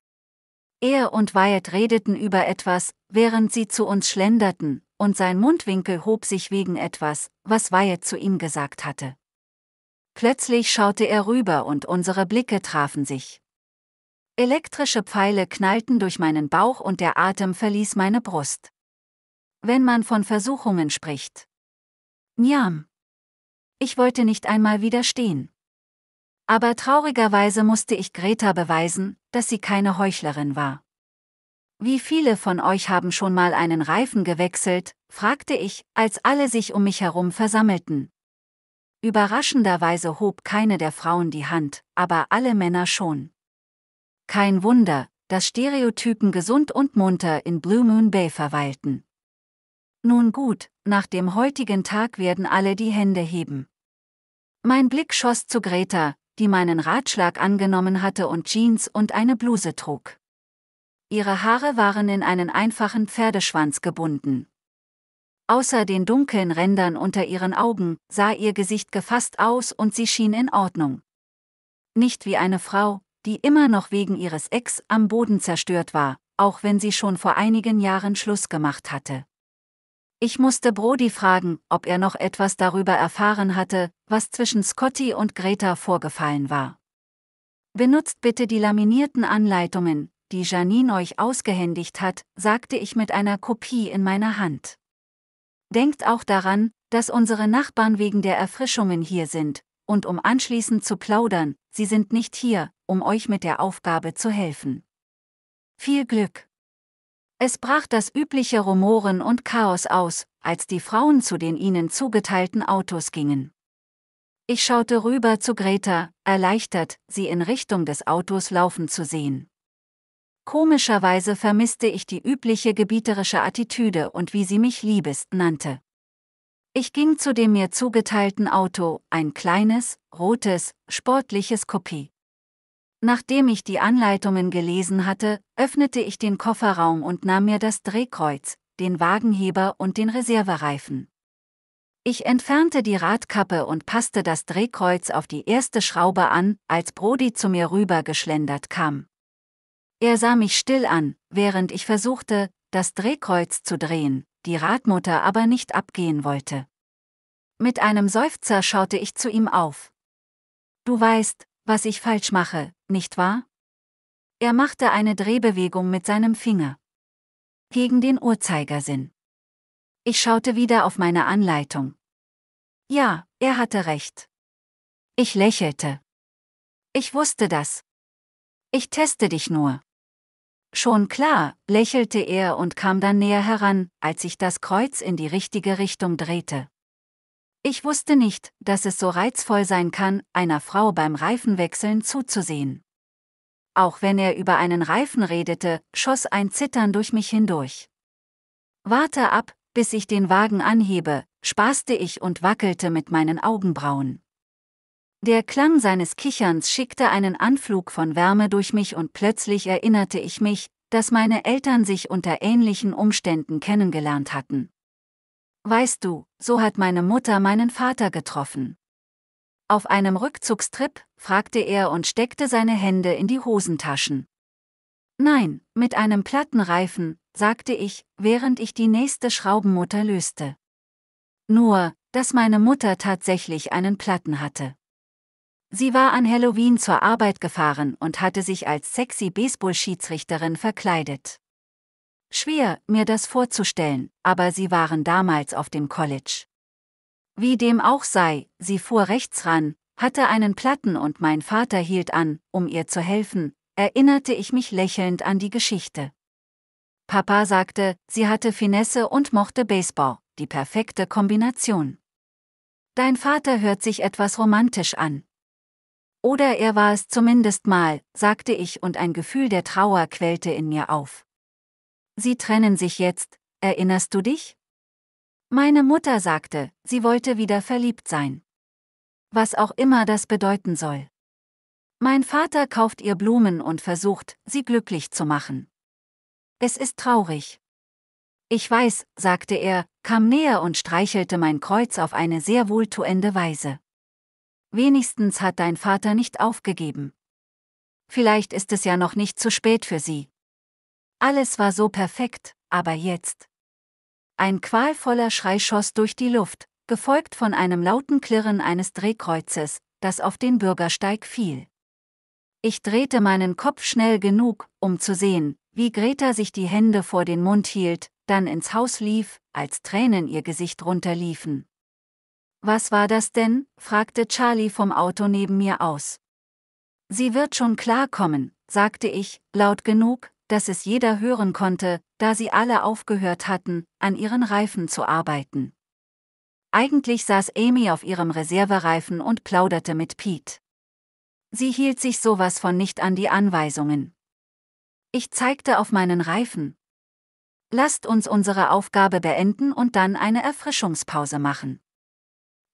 Er und Wyatt redeten über etwas, während sie zu uns schlenderten, und sein Mundwinkel hob sich wegen etwas, was Wyatt zu ihm gesagt hatte. Plötzlich schaute er rüber und unsere Blicke trafen sich. Elektrische Pfeile knallten durch meinen Bauch und der Atem verließ meine Brust. Wenn man von Versuchungen spricht. Niam. Ich wollte nicht einmal widerstehen. Aber traurigerweise musste ich Greta beweisen, dass sie keine Heuchlerin war. Wie viele von euch haben schon mal einen Reifen gewechselt, fragte ich, als alle sich um mich herum versammelten. Überraschenderweise hob keine der Frauen die Hand, aber alle Männer schon. Kein Wunder, dass Stereotypen gesund und munter in Blue Moon Bay verweilten. Nun gut, nach dem heutigen Tag werden alle die Hände heben. Mein Blick schoss zu Greta, die meinen Ratschlag angenommen hatte und Jeans und eine Bluse trug. Ihre Haare waren in einen einfachen Pferdeschwanz gebunden. Außer den dunklen Rändern unter ihren Augen sah ihr Gesicht gefasst aus und sie schien in Ordnung. Nicht wie eine Frau, die immer noch wegen ihres Ex am Boden zerstört war, auch wenn sie schon vor einigen Jahren Schluss gemacht hatte. Ich musste Brody fragen, ob er noch etwas darüber erfahren hatte, was zwischen Scotty und Greta vorgefallen war. Benutzt bitte die laminierten Anleitungen, die Janine euch ausgehändigt hat, sagte ich mit einer Kopie in meiner Hand. Denkt auch daran, dass unsere Nachbarn wegen der Erfrischungen hier sind, und um anschließend zu plaudern, sie sind nicht hier, um euch mit der Aufgabe zu helfen. Viel Glück! Es brach das übliche Rumoren und Chaos aus, als die Frauen zu den ihnen zugeteilten Autos gingen. Ich schaute rüber zu Greta, erleichtert, sie in Richtung des Autos laufen zu sehen. Komischerweise vermisste ich die übliche gebieterische Attitüde und wie sie mich liebest nannte. Ich ging zu dem mir zugeteilten Auto, ein kleines, rotes, sportliches Kopie. Nachdem ich die Anleitungen gelesen hatte, öffnete ich den Kofferraum und nahm mir das Drehkreuz, den Wagenheber und den Reservereifen. Ich entfernte die Radkappe und passte das Drehkreuz auf die erste Schraube an, als Brody zu mir rübergeschlendert kam. Er sah mich still an, während ich versuchte, das Drehkreuz zu drehen, die Radmutter aber nicht abgehen wollte. Mit einem Seufzer schaute ich zu ihm auf. Du weißt, was ich falsch mache, nicht wahr? Er machte eine Drehbewegung mit seinem Finger. Gegen den Uhrzeigersinn. Ich schaute wieder auf meine Anleitung. Ja, er hatte recht. Ich lächelte. Ich wusste das. Ich teste dich nur. Schon klar, lächelte er und kam dann näher heran, als ich das Kreuz in die richtige Richtung drehte. Ich wusste nicht, dass es so reizvoll sein kann, einer Frau beim Reifenwechseln zuzusehen. Auch wenn er über einen Reifen redete, schoss ein Zittern durch mich hindurch. Warte ab, bis ich den Wagen anhebe, spaßte ich und wackelte mit meinen Augenbrauen. Der Klang seines Kicherns schickte einen Anflug von Wärme durch mich und plötzlich erinnerte ich mich, dass meine Eltern sich unter ähnlichen Umständen kennengelernt hatten. Weißt du, so hat meine Mutter meinen Vater getroffen. Auf einem Rückzugstrip, fragte er und steckte seine Hände in die Hosentaschen. Nein, mit einem Plattenreifen, sagte ich, während ich die nächste Schraubenmutter löste. Nur, dass meine Mutter tatsächlich einen Platten hatte. Sie war an Halloween zur Arbeit gefahren und hatte sich als sexy Baseball-Schiedsrichterin verkleidet. Schwer, mir das vorzustellen, aber sie waren damals auf dem College. Wie dem auch sei, sie fuhr rechts ran, hatte einen Platten und mein Vater hielt an, um ihr zu helfen, erinnerte ich mich lächelnd an die Geschichte. Papa sagte, sie hatte Finesse und mochte Baseball, die perfekte Kombination. Dein Vater hört sich etwas romantisch an. Oder er war es zumindest mal, sagte ich und ein Gefühl der Trauer quälte in mir auf. Sie trennen sich jetzt, erinnerst du dich? Meine Mutter sagte, sie wollte wieder verliebt sein. Was auch immer das bedeuten soll. Mein Vater kauft ihr Blumen und versucht, sie glücklich zu machen. Es ist traurig. Ich weiß, sagte er, kam näher und streichelte mein Kreuz auf eine sehr wohltuende Weise. Wenigstens hat dein Vater nicht aufgegeben. Vielleicht ist es ja noch nicht zu spät für sie. Alles war so perfekt, aber jetzt. Ein qualvoller Schrei schoss durch die Luft, gefolgt von einem lauten Klirren eines Drehkreuzes, das auf den Bürgersteig fiel. Ich drehte meinen Kopf schnell genug, um zu sehen, wie Greta sich die Hände vor den Mund hielt, dann ins Haus lief, als Tränen ihr Gesicht runterliefen. Was war das denn? fragte Charlie vom Auto neben mir aus. Sie wird schon klarkommen, sagte ich, laut genug, dass es jeder hören konnte, da sie alle aufgehört hatten, an ihren Reifen zu arbeiten. Eigentlich saß Amy auf ihrem Reservereifen und plauderte mit Pete. Sie hielt sich sowas von nicht an die Anweisungen. Ich zeigte auf meinen Reifen. Lasst uns unsere Aufgabe beenden und dann eine Erfrischungspause machen.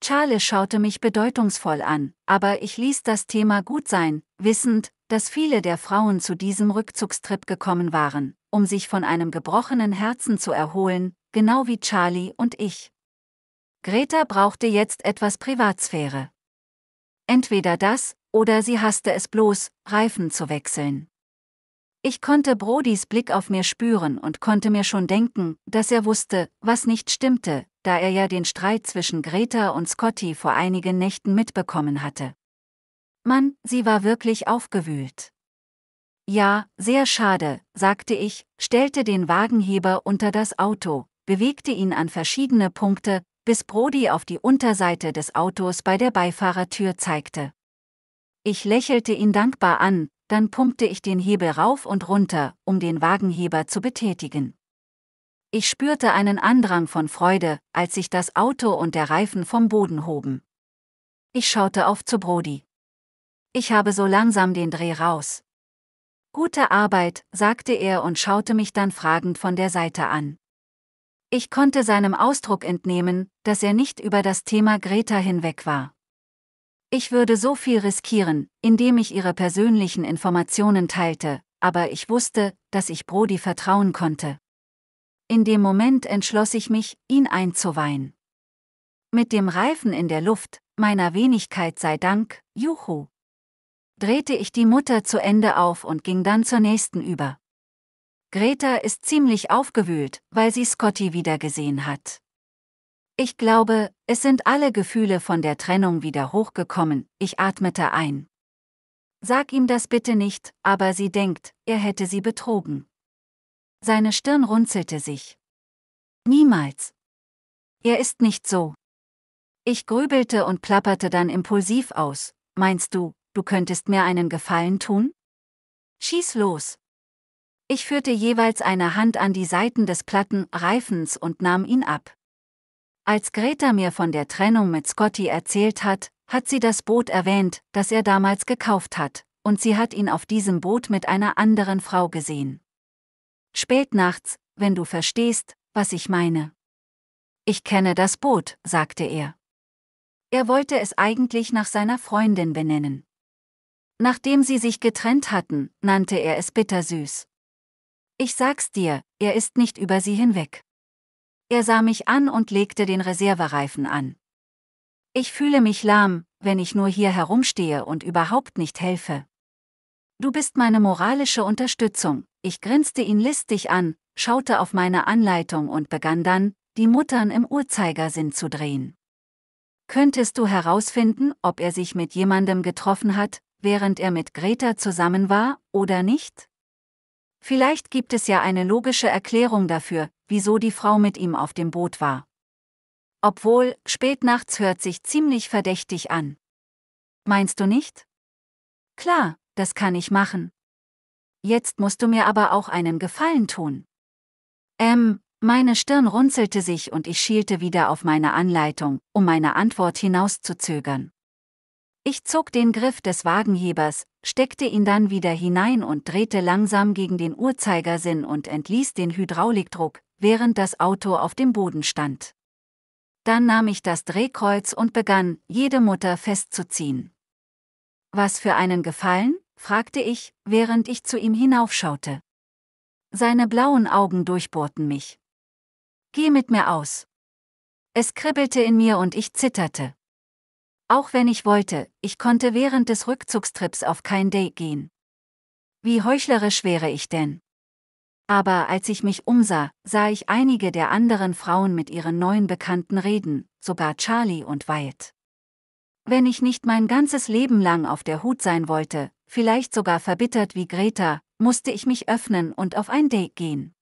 Charles schaute mich bedeutungsvoll an, aber ich ließ das Thema gut sein, wissend, dass viele der Frauen zu diesem Rückzugstrip gekommen waren, um sich von einem gebrochenen Herzen zu erholen, genau wie Charlie und ich. Greta brauchte jetzt etwas Privatsphäre. Entweder das, oder sie hasste es bloß, Reifen zu wechseln. Ich konnte Brodys Blick auf mir spüren und konnte mir schon denken, dass er wusste, was nicht stimmte, da er ja den Streit zwischen Greta und Scotty vor einigen Nächten mitbekommen hatte man, sie war wirklich aufgewühlt. Ja, sehr schade, sagte ich, stellte den Wagenheber unter das Auto, bewegte ihn an verschiedene Punkte, bis Brody auf die Unterseite des Autos bei der Beifahrertür zeigte. Ich lächelte ihn dankbar an, dann pumpte ich den Hebel rauf und runter, um den Wagenheber zu betätigen. Ich spürte einen Andrang von Freude, als sich das Auto und der Reifen vom Boden hoben. Ich schaute auf zu Brody ich habe so langsam den Dreh raus. Gute Arbeit, sagte er und schaute mich dann fragend von der Seite an. Ich konnte seinem Ausdruck entnehmen, dass er nicht über das Thema Greta hinweg war. Ich würde so viel riskieren, indem ich ihre persönlichen Informationen teilte, aber ich wusste, dass ich Brody vertrauen konnte. In dem Moment entschloss ich mich, ihn einzuweihen. Mit dem Reifen in der Luft, meiner Wenigkeit sei Dank, Juhu drehte ich die Mutter zu Ende auf und ging dann zur nächsten über. Greta ist ziemlich aufgewühlt, weil sie Scotty wiedergesehen hat. Ich glaube, es sind alle Gefühle von der Trennung wieder hochgekommen, ich atmete ein. Sag ihm das bitte nicht, aber sie denkt, er hätte sie betrogen. Seine Stirn runzelte sich. Niemals. Er ist nicht so. Ich grübelte und plapperte dann impulsiv aus, meinst du, du könntest mir einen Gefallen tun? Schieß los. Ich führte jeweils eine Hand an die Seiten des platten Reifens und nahm ihn ab. Als Greta mir von der Trennung mit Scotty erzählt hat, hat sie das Boot erwähnt, das er damals gekauft hat, und sie hat ihn auf diesem Boot mit einer anderen Frau gesehen. Spät nachts, wenn du verstehst, was ich meine. Ich kenne das Boot, sagte er. Er wollte es eigentlich nach seiner Freundin benennen. Nachdem sie sich getrennt hatten, nannte er es bittersüß. Ich sag's dir, er ist nicht über sie hinweg. Er sah mich an und legte den Reservereifen an. Ich fühle mich lahm, wenn ich nur hier herumstehe und überhaupt nicht helfe. Du bist meine moralische Unterstützung. Ich grinste ihn listig an, schaute auf meine Anleitung und begann dann, die Muttern im Uhrzeigersinn zu drehen. Könntest du herausfinden, ob er sich mit jemandem getroffen hat, während er mit Greta zusammen war, oder nicht? Vielleicht gibt es ja eine logische Erklärung dafür, wieso die Frau mit ihm auf dem Boot war. Obwohl, spät nachts hört sich ziemlich verdächtig an. Meinst du nicht? Klar, das kann ich machen. Jetzt musst du mir aber auch einen Gefallen tun. Ähm, meine Stirn runzelte sich und ich schielte wieder auf meine Anleitung, um meine Antwort hinauszuzögern. Ich zog den Griff des Wagenhebers, steckte ihn dann wieder hinein und drehte langsam gegen den Uhrzeigersinn und entließ den Hydraulikdruck, während das Auto auf dem Boden stand. Dann nahm ich das Drehkreuz und begann, jede Mutter festzuziehen. Was für einen Gefallen? fragte ich, während ich zu ihm hinaufschaute. Seine blauen Augen durchbohrten mich. Geh mit mir aus. Es kribbelte in mir und ich zitterte. Auch wenn ich wollte, ich konnte während des Rückzugstrips auf kein Date gehen. Wie heuchlerisch wäre ich denn? Aber als ich mich umsah, sah ich einige der anderen Frauen mit ihren neuen Bekannten reden, sogar Charlie und Wyatt. Wenn ich nicht mein ganzes Leben lang auf der Hut sein wollte, vielleicht sogar verbittert wie Greta, musste ich mich öffnen und auf ein Date gehen.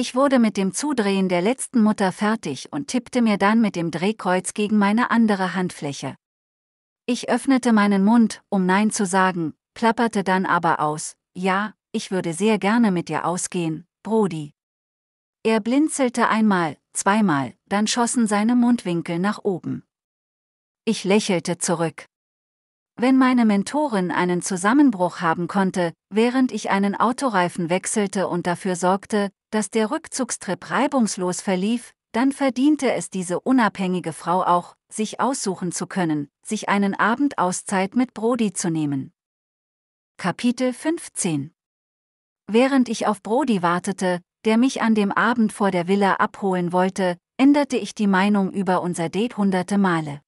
Ich wurde mit dem Zudrehen der letzten Mutter fertig und tippte mir dann mit dem Drehkreuz gegen meine andere Handfläche. Ich öffnete meinen Mund, um Nein zu sagen, plapperte dann aber aus, ja, ich würde sehr gerne mit dir ausgehen, Brody. Er blinzelte einmal, zweimal, dann schossen seine Mundwinkel nach oben. Ich lächelte zurück wenn meine Mentorin einen Zusammenbruch haben konnte, während ich einen Autoreifen wechselte und dafür sorgte, dass der Rückzugstrip reibungslos verlief, dann verdiente es diese unabhängige Frau auch, sich aussuchen zu können, sich einen Abend Auszeit mit Brody zu nehmen. Kapitel 15 Während ich auf Brody wartete, der mich an dem Abend vor der Villa abholen wollte, änderte ich die Meinung über unser Date hunderte Male.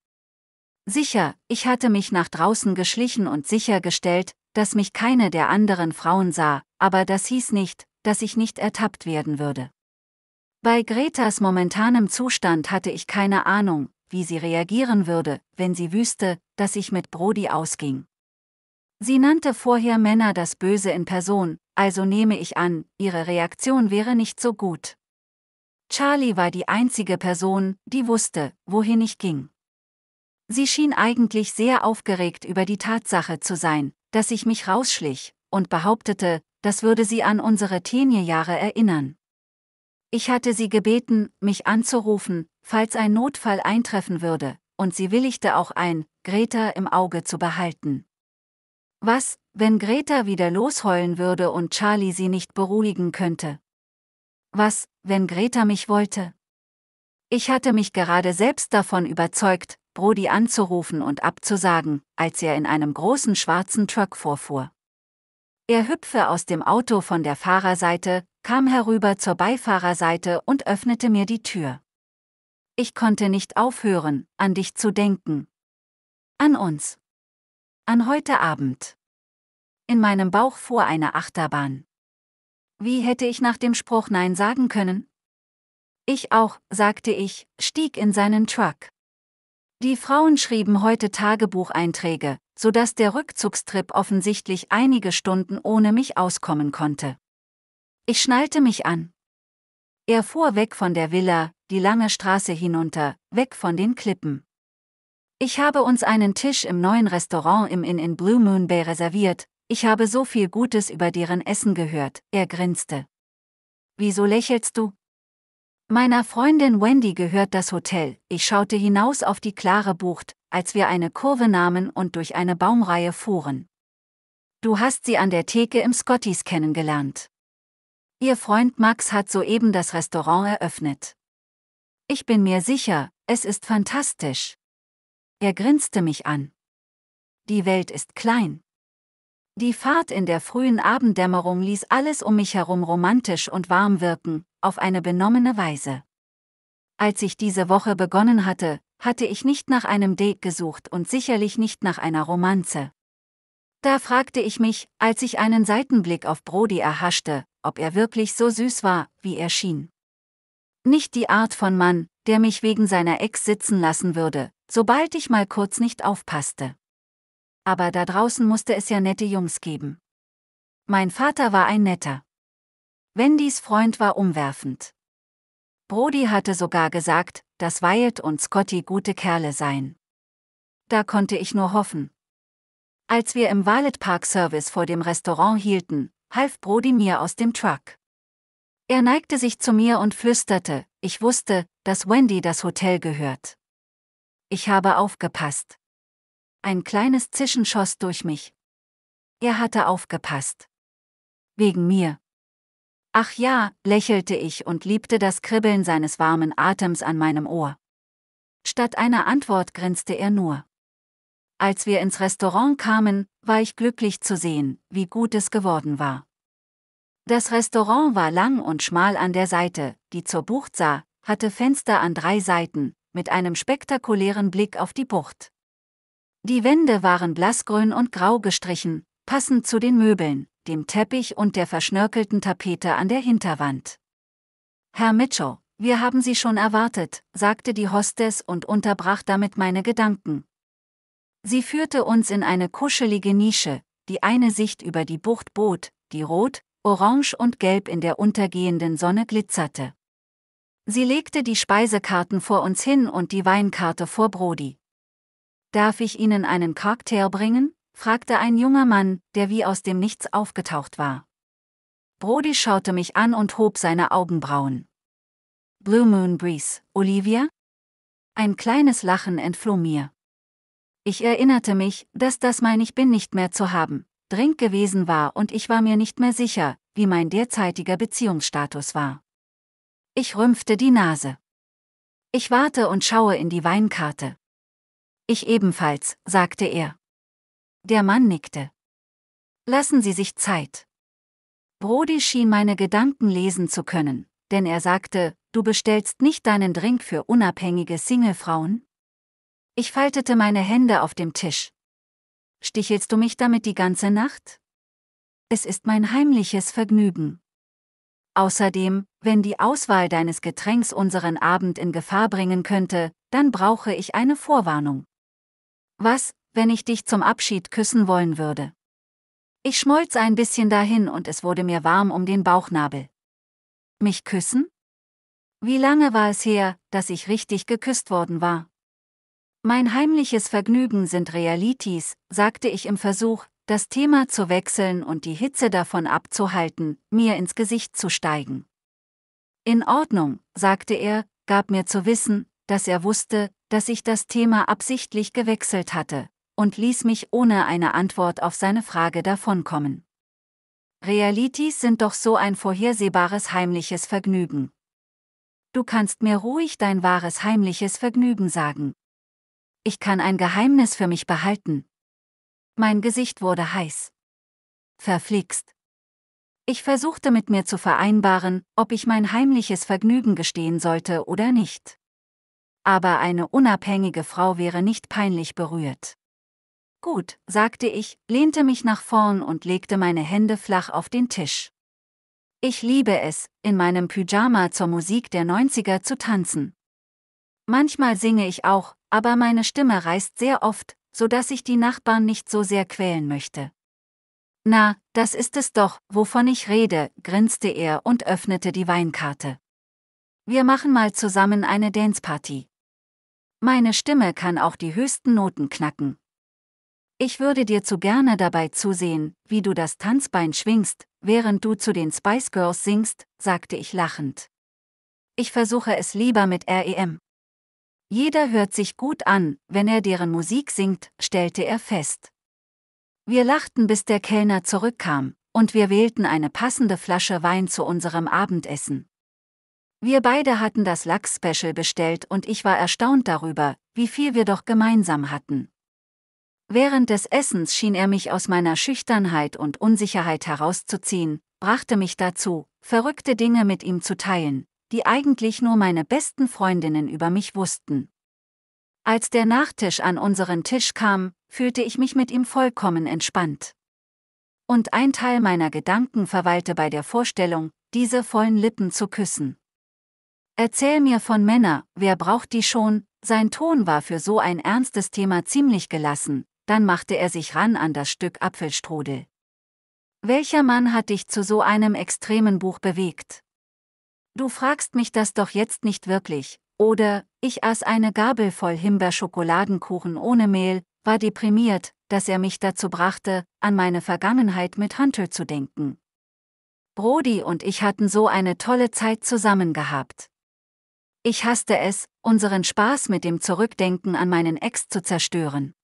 Sicher, ich hatte mich nach draußen geschlichen und sichergestellt, dass mich keine der anderen Frauen sah, aber das hieß nicht, dass ich nicht ertappt werden würde. Bei Gretas momentanem Zustand hatte ich keine Ahnung, wie sie reagieren würde, wenn sie wüsste, dass ich mit Brody ausging. Sie nannte vorher Männer das Böse in Person, also nehme ich an, ihre Reaktion wäre nicht so gut. Charlie war die einzige Person, die wusste, wohin ich ging. Sie schien eigentlich sehr aufgeregt über die Tatsache zu sein, dass ich mich rausschlich, und behauptete, das würde sie an unsere Tenierjahre erinnern. Ich hatte sie gebeten, mich anzurufen, falls ein Notfall eintreffen würde, und sie willigte auch ein, Greta im Auge zu behalten. Was, wenn Greta wieder losheulen würde und Charlie sie nicht beruhigen könnte? Was, wenn Greta mich wollte? Ich hatte mich gerade selbst davon überzeugt, Brody anzurufen und abzusagen, als er in einem großen schwarzen Truck vorfuhr. Er hüpfe aus dem Auto von der Fahrerseite, kam herüber zur Beifahrerseite und öffnete mir die Tür. Ich konnte nicht aufhören, an dich zu denken. An uns. An heute Abend. In meinem Bauch fuhr eine Achterbahn. Wie hätte ich nach dem Spruch Nein sagen können? Ich auch, sagte ich, stieg in seinen Truck. Die Frauen schrieben heute Tagebucheinträge, sodass der Rückzugstrip offensichtlich einige Stunden ohne mich auskommen konnte. Ich schnallte mich an. Er fuhr weg von der Villa, die lange Straße hinunter, weg von den Klippen. Ich habe uns einen Tisch im neuen Restaurant im Inn in Blue Moon Bay reserviert, ich habe so viel Gutes über deren Essen gehört, er grinste. Wieso lächelst du? Meiner Freundin Wendy gehört das Hotel. Ich schaute hinaus auf die klare Bucht, als wir eine Kurve nahmen und durch eine Baumreihe fuhren. Du hast sie an der Theke im Scotties kennengelernt. Ihr Freund Max hat soeben das Restaurant eröffnet. Ich bin mir sicher, es ist fantastisch. Er grinste mich an. Die Welt ist klein. Die Fahrt in der frühen Abenddämmerung ließ alles um mich herum romantisch und warm wirken, auf eine benommene Weise. Als ich diese Woche begonnen hatte, hatte ich nicht nach einem Date gesucht und sicherlich nicht nach einer Romanze. Da fragte ich mich, als ich einen Seitenblick auf Brody erhaschte, ob er wirklich so süß war, wie er schien. Nicht die Art von Mann, der mich wegen seiner Ex sitzen lassen würde, sobald ich mal kurz nicht aufpasste aber da draußen musste es ja nette Jungs geben. Mein Vater war ein netter. Wendys Freund war umwerfend. Brody hatte sogar gesagt, dass Wyatt und Scotty gute Kerle seien. Da konnte ich nur hoffen. Als wir im Wallet Park Service vor dem Restaurant hielten, half Brody mir aus dem Truck. Er neigte sich zu mir und flüsterte, ich wusste, dass Wendy das Hotel gehört. Ich habe aufgepasst. Ein kleines Zischen schoss durch mich. Er hatte aufgepasst. Wegen mir. Ach ja, lächelte ich und liebte das Kribbeln seines warmen Atems an meinem Ohr. Statt einer Antwort grinste er nur. Als wir ins Restaurant kamen, war ich glücklich zu sehen, wie gut es geworden war. Das Restaurant war lang und schmal an der Seite, die zur Bucht sah, hatte Fenster an drei Seiten, mit einem spektakulären Blick auf die Bucht. Die Wände waren blassgrün und grau gestrichen, passend zu den Möbeln, dem Teppich und der verschnörkelten Tapete an der Hinterwand. Herr Mitchell, wir haben Sie schon erwartet, sagte die Hostess und unterbrach damit meine Gedanken. Sie führte uns in eine kuschelige Nische, die eine Sicht über die Bucht bot, die rot, orange und gelb in der untergehenden Sonne glitzerte. Sie legte die Speisekarten vor uns hin und die Weinkarte vor Brody. Darf ich Ihnen einen Cocktail bringen? fragte ein junger Mann, der wie aus dem Nichts aufgetaucht war. Brody schaute mich an und hob seine Augenbrauen. Blue Moon Breeze, Olivia? Ein kleines Lachen entfloh mir. Ich erinnerte mich, dass das mein Ich bin nicht mehr zu haben, Drink gewesen war und ich war mir nicht mehr sicher, wie mein derzeitiger Beziehungsstatus war. Ich rümpfte die Nase. Ich warte und schaue in die Weinkarte. Ich ebenfalls, sagte er. Der Mann nickte. Lassen Sie sich Zeit. Brody schien meine Gedanken lesen zu können, denn er sagte, du bestellst nicht deinen Drink für unabhängige Singlefrauen? Ich faltete meine Hände auf dem Tisch. Stichelst du mich damit die ganze Nacht? Es ist mein heimliches Vergnügen. Außerdem, wenn die Auswahl deines Getränks unseren Abend in Gefahr bringen könnte, dann brauche ich eine Vorwarnung was, wenn ich dich zum Abschied küssen wollen würde. Ich schmolz ein bisschen dahin und es wurde mir warm um den Bauchnabel. Mich küssen? Wie lange war es her, dass ich richtig geküsst worden war? Mein heimliches Vergnügen sind Realities, sagte ich im Versuch, das Thema zu wechseln und die Hitze davon abzuhalten, mir ins Gesicht zu steigen. In Ordnung, sagte er, gab mir zu wissen, dass er wusste, dass ich das Thema absichtlich gewechselt hatte und ließ mich ohne eine Antwort auf seine Frage davonkommen. Realities sind doch so ein vorhersehbares heimliches Vergnügen. Du kannst mir ruhig dein wahres heimliches Vergnügen sagen. Ich kann ein Geheimnis für mich behalten. Mein Gesicht wurde heiß. Verflixt. Ich versuchte mit mir zu vereinbaren, ob ich mein heimliches Vergnügen gestehen sollte oder nicht aber eine unabhängige Frau wäre nicht peinlich berührt. Gut, sagte ich, lehnte mich nach vorn und legte meine Hände flach auf den Tisch. Ich liebe es, in meinem Pyjama zur Musik der 90er zu tanzen. Manchmal singe ich auch, aber meine Stimme reißt sehr oft, so dass ich die Nachbarn nicht so sehr quälen möchte. Na, das ist es doch, wovon ich rede, grinste er und öffnete die Weinkarte. Wir machen mal zusammen eine Danceparty. Meine Stimme kann auch die höchsten Noten knacken. Ich würde dir zu gerne dabei zusehen, wie du das Tanzbein schwingst, während du zu den Spice Girls singst, sagte ich lachend. Ich versuche es lieber mit REM. Jeder hört sich gut an, wenn er deren Musik singt, stellte er fest. Wir lachten, bis der Kellner zurückkam, und wir wählten eine passende Flasche Wein zu unserem Abendessen. Wir beide hatten das Lachs-Special bestellt und ich war erstaunt darüber, wie viel wir doch gemeinsam hatten. Während des Essens schien er mich aus meiner Schüchternheit und Unsicherheit herauszuziehen, brachte mich dazu, verrückte Dinge mit ihm zu teilen, die eigentlich nur meine besten Freundinnen über mich wussten. Als der Nachtisch an unseren Tisch kam, fühlte ich mich mit ihm vollkommen entspannt. Und ein Teil meiner Gedanken verweilte bei der Vorstellung, diese vollen Lippen zu küssen. Erzähl mir von Männer, wer braucht die schon? Sein Ton war für so ein ernstes Thema ziemlich gelassen, dann machte er sich ran an das Stück Apfelstrudel. Welcher Mann hat dich zu so einem extremen Buch bewegt? Du fragst mich das doch jetzt nicht wirklich, oder, ich aß eine Gabel voll Himbeerschokoladenkuchen ohne Mehl, war deprimiert, dass er mich dazu brachte, an meine Vergangenheit mit Hunter zu denken. Brody und ich hatten so eine tolle Zeit zusammen gehabt. Ich hasste es, unseren Spaß mit dem Zurückdenken an meinen Ex zu zerstören.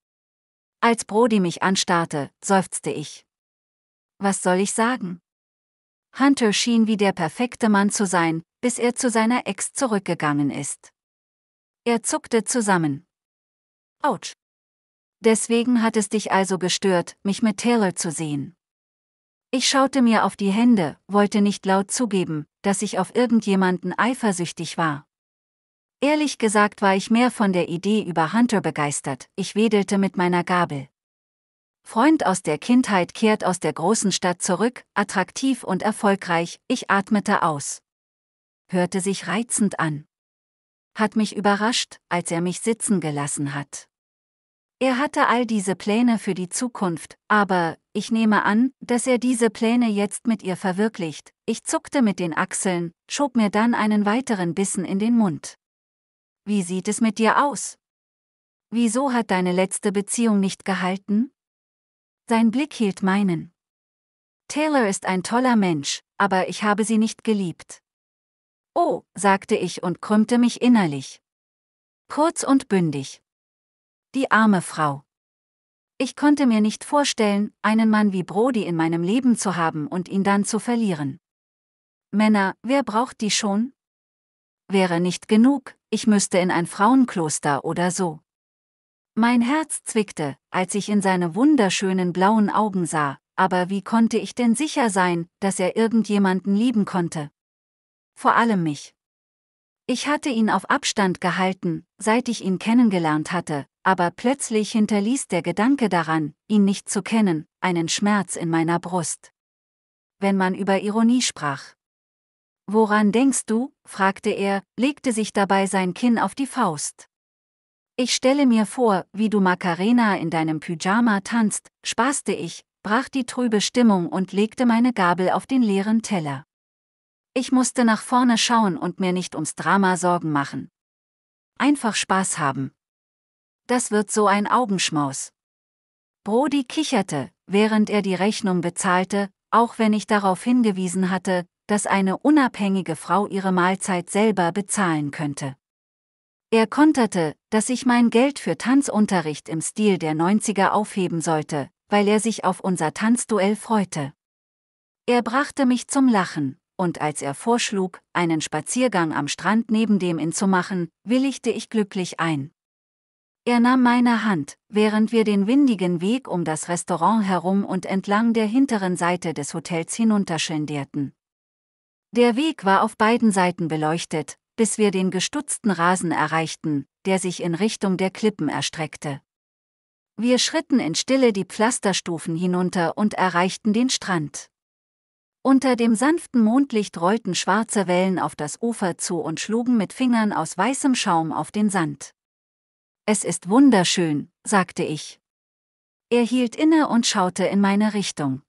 Als Brody mich anstarrte, seufzte ich. Was soll ich sagen? Hunter schien wie der perfekte Mann zu sein, bis er zu seiner Ex zurückgegangen ist. Er zuckte zusammen. Autsch. Deswegen hat es dich also gestört, mich mit Taylor zu sehen. Ich schaute mir auf die Hände, wollte nicht laut zugeben, dass ich auf irgendjemanden eifersüchtig war. Ehrlich gesagt war ich mehr von der Idee über Hunter begeistert, ich wedelte mit meiner Gabel. Freund aus der Kindheit kehrt aus der großen Stadt zurück, attraktiv und erfolgreich, ich atmete aus. Hörte sich reizend an. Hat mich überrascht, als er mich sitzen gelassen hat. Er hatte all diese Pläne für die Zukunft, aber ich nehme an, dass er diese Pläne jetzt mit ihr verwirklicht. Ich zuckte mit den Achseln, schob mir dann einen weiteren Bissen in den Mund. Wie sieht es mit dir aus? Wieso hat deine letzte Beziehung nicht gehalten? Sein Blick hielt meinen. Taylor ist ein toller Mensch, aber ich habe sie nicht geliebt. Oh, sagte ich und krümmte mich innerlich. Kurz und bündig. Die arme Frau. Ich konnte mir nicht vorstellen, einen Mann wie Brody in meinem Leben zu haben und ihn dann zu verlieren. Männer, wer braucht die schon? wäre nicht genug, ich müsste in ein Frauenkloster oder so. Mein Herz zwickte, als ich in seine wunderschönen blauen Augen sah, aber wie konnte ich denn sicher sein, dass er irgendjemanden lieben konnte? Vor allem mich. Ich hatte ihn auf Abstand gehalten, seit ich ihn kennengelernt hatte, aber plötzlich hinterließ der Gedanke daran, ihn nicht zu kennen, einen Schmerz in meiner Brust. Wenn man über Ironie sprach. Woran denkst du? fragte er, legte sich dabei sein Kinn auf die Faust. Ich stelle mir vor, wie du Macarena in deinem Pyjama tanzt, spaßte ich, brach die trübe Stimmung und legte meine Gabel auf den leeren Teller. Ich musste nach vorne schauen und mir nicht ums Drama Sorgen machen. Einfach Spaß haben. Das wird so ein Augenschmaus. Brody kicherte, während er die Rechnung bezahlte, auch wenn ich darauf hingewiesen hatte, dass eine unabhängige Frau ihre Mahlzeit selber bezahlen könnte. Er konterte, dass ich mein Geld für Tanzunterricht im Stil der 90er aufheben sollte, weil er sich auf unser Tanzduell freute. Er brachte mich zum Lachen, und als er vorschlug, einen Spaziergang am Strand neben dem ihn zu machen, willigte ich glücklich ein. Er nahm meine Hand, während wir den windigen Weg um das Restaurant herum und entlang der hinteren Seite des Hotels hinunterschlendierten. Der Weg war auf beiden Seiten beleuchtet, bis wir den gestutzten Rasen erreichten, der sich in Richtung der Klippen erstreckte. Wir schritten in Stille die Pflasterstufen hinunter und erreichten den Strand. Unter dem sanften Mondlicht rollten schwarze Wellen auf das Ufer zu und schlugen mit Fingern aus weißem Schaum auf den Sand. Es ist wunderschön, sagte ich. Er hielt inne und schaute in meine Richtung.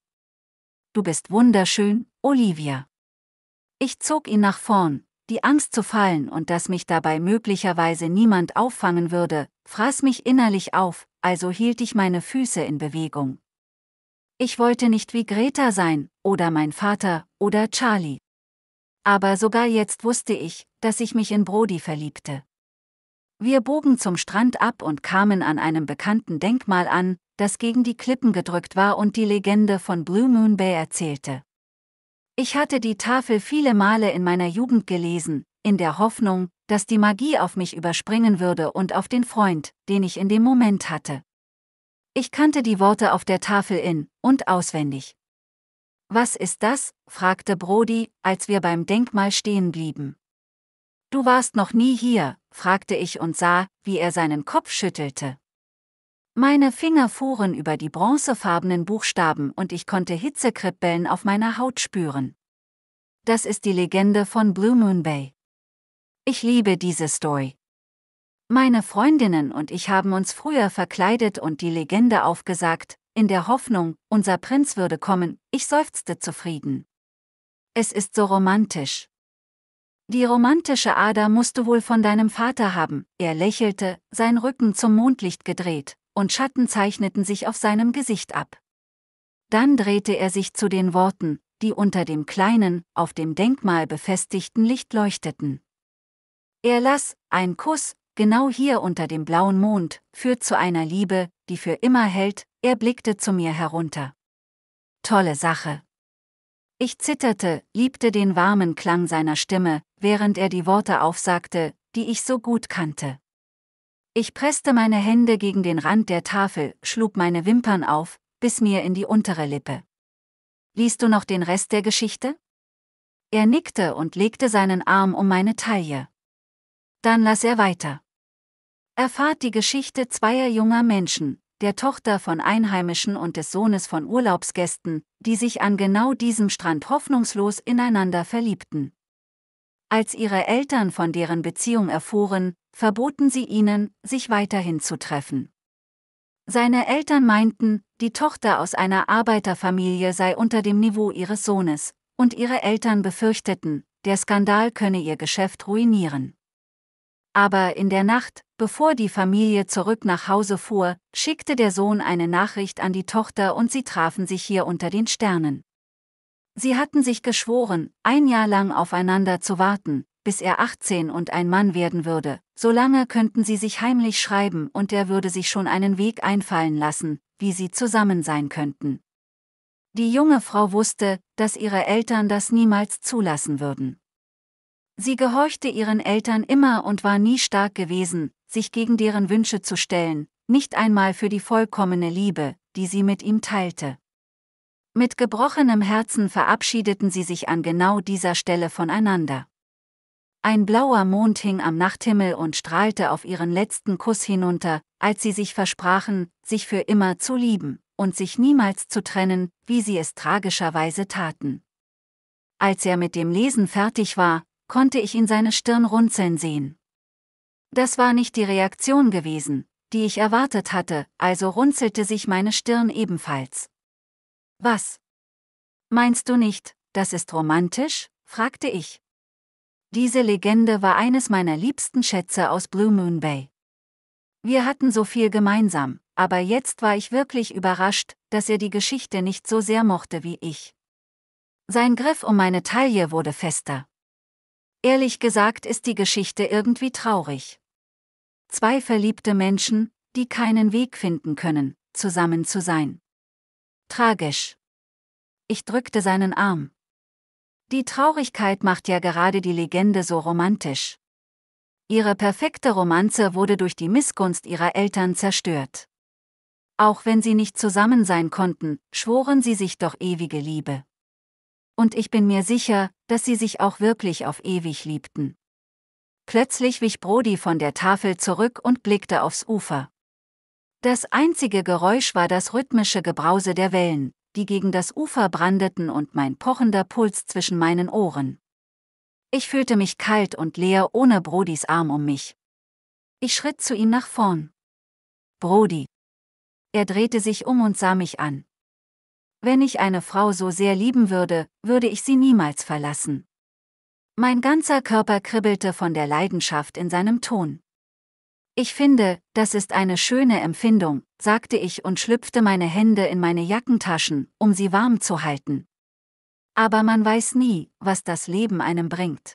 Du bist wunderschön, Olivia. Ich zog ihn nach vorn, die Angst zu fallen und dass mich dabei möglicherweise niemand auffangen würde, fraß mich innerlich auf, also hielt ich meine Füße in Bewegung. Ich wollte nicht wie Greta sein, oder mein Vater, oder Charlie. Aber sogar jetzt wusste ich, dass ich mich in Brody verliebte. Wir bogen zum Strand ab und kamen an einem bekannten Denkmal an, das gegen die Klippen gedrückt war und die Legende von Blue Moon Bay erzählte. Ich hatte die Tafel viele Male in meiner Jugend gelesen, in der Hoffnung, dass die Magie auf mich überspringen würde und auf den Freund, den ich in dem Moment hatte. Ich kannte die Worte auf der Tafel in und auswendig. Was ist das? fragte Brody, als wir beim Denkmal stehen blieben. Du warst noch nie hier, fragte ich und sah, wie er seinen Kopf schüttelte. Meine Finger fuhren über die bronzefarbenen Buchstaben und ich konnte Hitzekribbeln auf meiner Haut spüren. Das ist die Legende von Blue Moon Bay. Ich liebe diese Story. Meine Freundinnen und ich haben uns früher verkleidet und die Legende aufgesagt, in der Hoffnung, unser Prinz würde kommen, ich seufzte zufrieden. Es ist so romantisch. Die romantische Ader musst du wohl von deinem Vater haben, er lächelte, sein Rücken zum Mondlicht gedreht, und Schatten zeichneten sich auf seinem Gesicht ab. Dann drehte er sich zu den Worten, die unter dem kleinen, auf dem Denkmal befestigten Licht leuchteten. Er las, ein Kuss, genau hier unter dem blauen Mond, führt zu einer Liebe, die für immer hält, er blickte zu mir herunter. Tolle Sache. Ich zitterte, liebte den warmen Klang seiner Stimme, während er die Worte aufsagte, die ich so gut kannte. Ich presste meine Hände gegen den Rand der Tafel, schlug meine Wimpern auf, bis mir in die untere Lippe. Liest du noch den Rest der Geschichte? Er nickte und legte seinen Arm um meine Taille. Dann las er weiter. Erfahrt die Geschichte zweier junger Menschen, der Tochter von Einheimischen und des Sohnes von Urlaubsgästen, die sich an genau diesem Strand hoffnungslos ineinander verliebten. Als ihre Eltern von deren Beziehung erfuhren, verboten sie ihnen, sich weiterhin zu treffen. Seine Eltern meinten, die Tochter aus einer Arbeiterfamilie sei unter dem Niveau ihres Sohnes, und ihre Eltern befürchteten, der Skandal könne ihr Geschäft ruinieren. Aber in der Nacht, bevor die Familie zurück nach Hause fuhr, schickte der Sohn eine Nachricht an die Tochter und sie trafen sich hier unter den Sternen. Sie hatten sich geschworen, ein Jahr lang aufeinander zu warten, bis er 18 und ein Mann werden würde, solange könnten sie sich heimlich schreiben und er würde sich schon einen Weg einfallen lassen, wie sie zusammen sein könnten. Die junge Frau wusste, dass ihre Eltern das niemals zulassen würden. Sie gehorchte ihren Eltern immer und war nie stark gewesen, sich gegen deren Wünsche zu stellen, nicht einmal für die vollkommene Liebe, die sie mit ihm teilte. Mit gebrochenem Herzen verabschiedeten sie sich an genau dieser Stelle voneinander. Ein blauer Mond hing am Nachthimmel und strahlte auf ihren letzten Kuss hinunter, als sie sich versprachen, sich für immer zu lieben und sich niemals zu trennen, wie sie es tragischerweise taten. Als er mit dem Lesen fertig war, konnte ich in seine Stirn runzeln sehen. Das war nicht die Reaktion gewesen, die ich erwartet hatte, also runzelte sich meine Stirn ebenfalls. Was? Meinst du nicht, das ist romantisch? fragte ich. Diese Legende war eines meiner liebsten Schätze aus Blue Moon Bay. Wir hatten so viel gemeinsam, aber jetzt war ich wirklich überrascht, dass er die Geschichte nicht so sehr mochte wie ich. Sein Griff um meine Taille wurde fester. Ehrlich gesagt ist die Geschichte irgendwie traurig. Zwei verliebte Menschen, die keinen Weg finden können, zusammen zu sein. Tragisch. Ich drückte seinen Arm. Die Traurigkeit macht ja gerade die Legende so romantisch. Ihre perfekte Romanze wurde durch die Missgunst ihrer Eltern zerstört. Auch wenn sie nicht zusammen sein konnten, schworen sie sich doch ewige Liebe. Und ich bin mir sicher, dass sie sich auch wirklich auf ewig liebten. Plötzlich wich Brody von der Tafel zurück und blickte aufs Ufer. Das einzige Geräusch war das rhythmische Gebrause der Wellen, die gegen das Ufer brandeten und mein pochender Puls zwischen meinen Ohren. Ich fühlte mich kalt und leer ohne Brodis Arm um mich. Ich schritt zu ihm nach vorn. Brody. Er drehte sich um und sah mich an. Wenn ich eine Frau so sehr lieben würde, würde ich sie niemals verlassen. Mein ganzer Körper kribbelte von der Leidenschaft in seinem Ton. Ich finde, das ist eine schöne Empfindung, sagte ich und schlüpfte meine Hände in meine Jackentaschen, um sie warm zu halten. Aber man weiß nie, was das Leben einem bringt.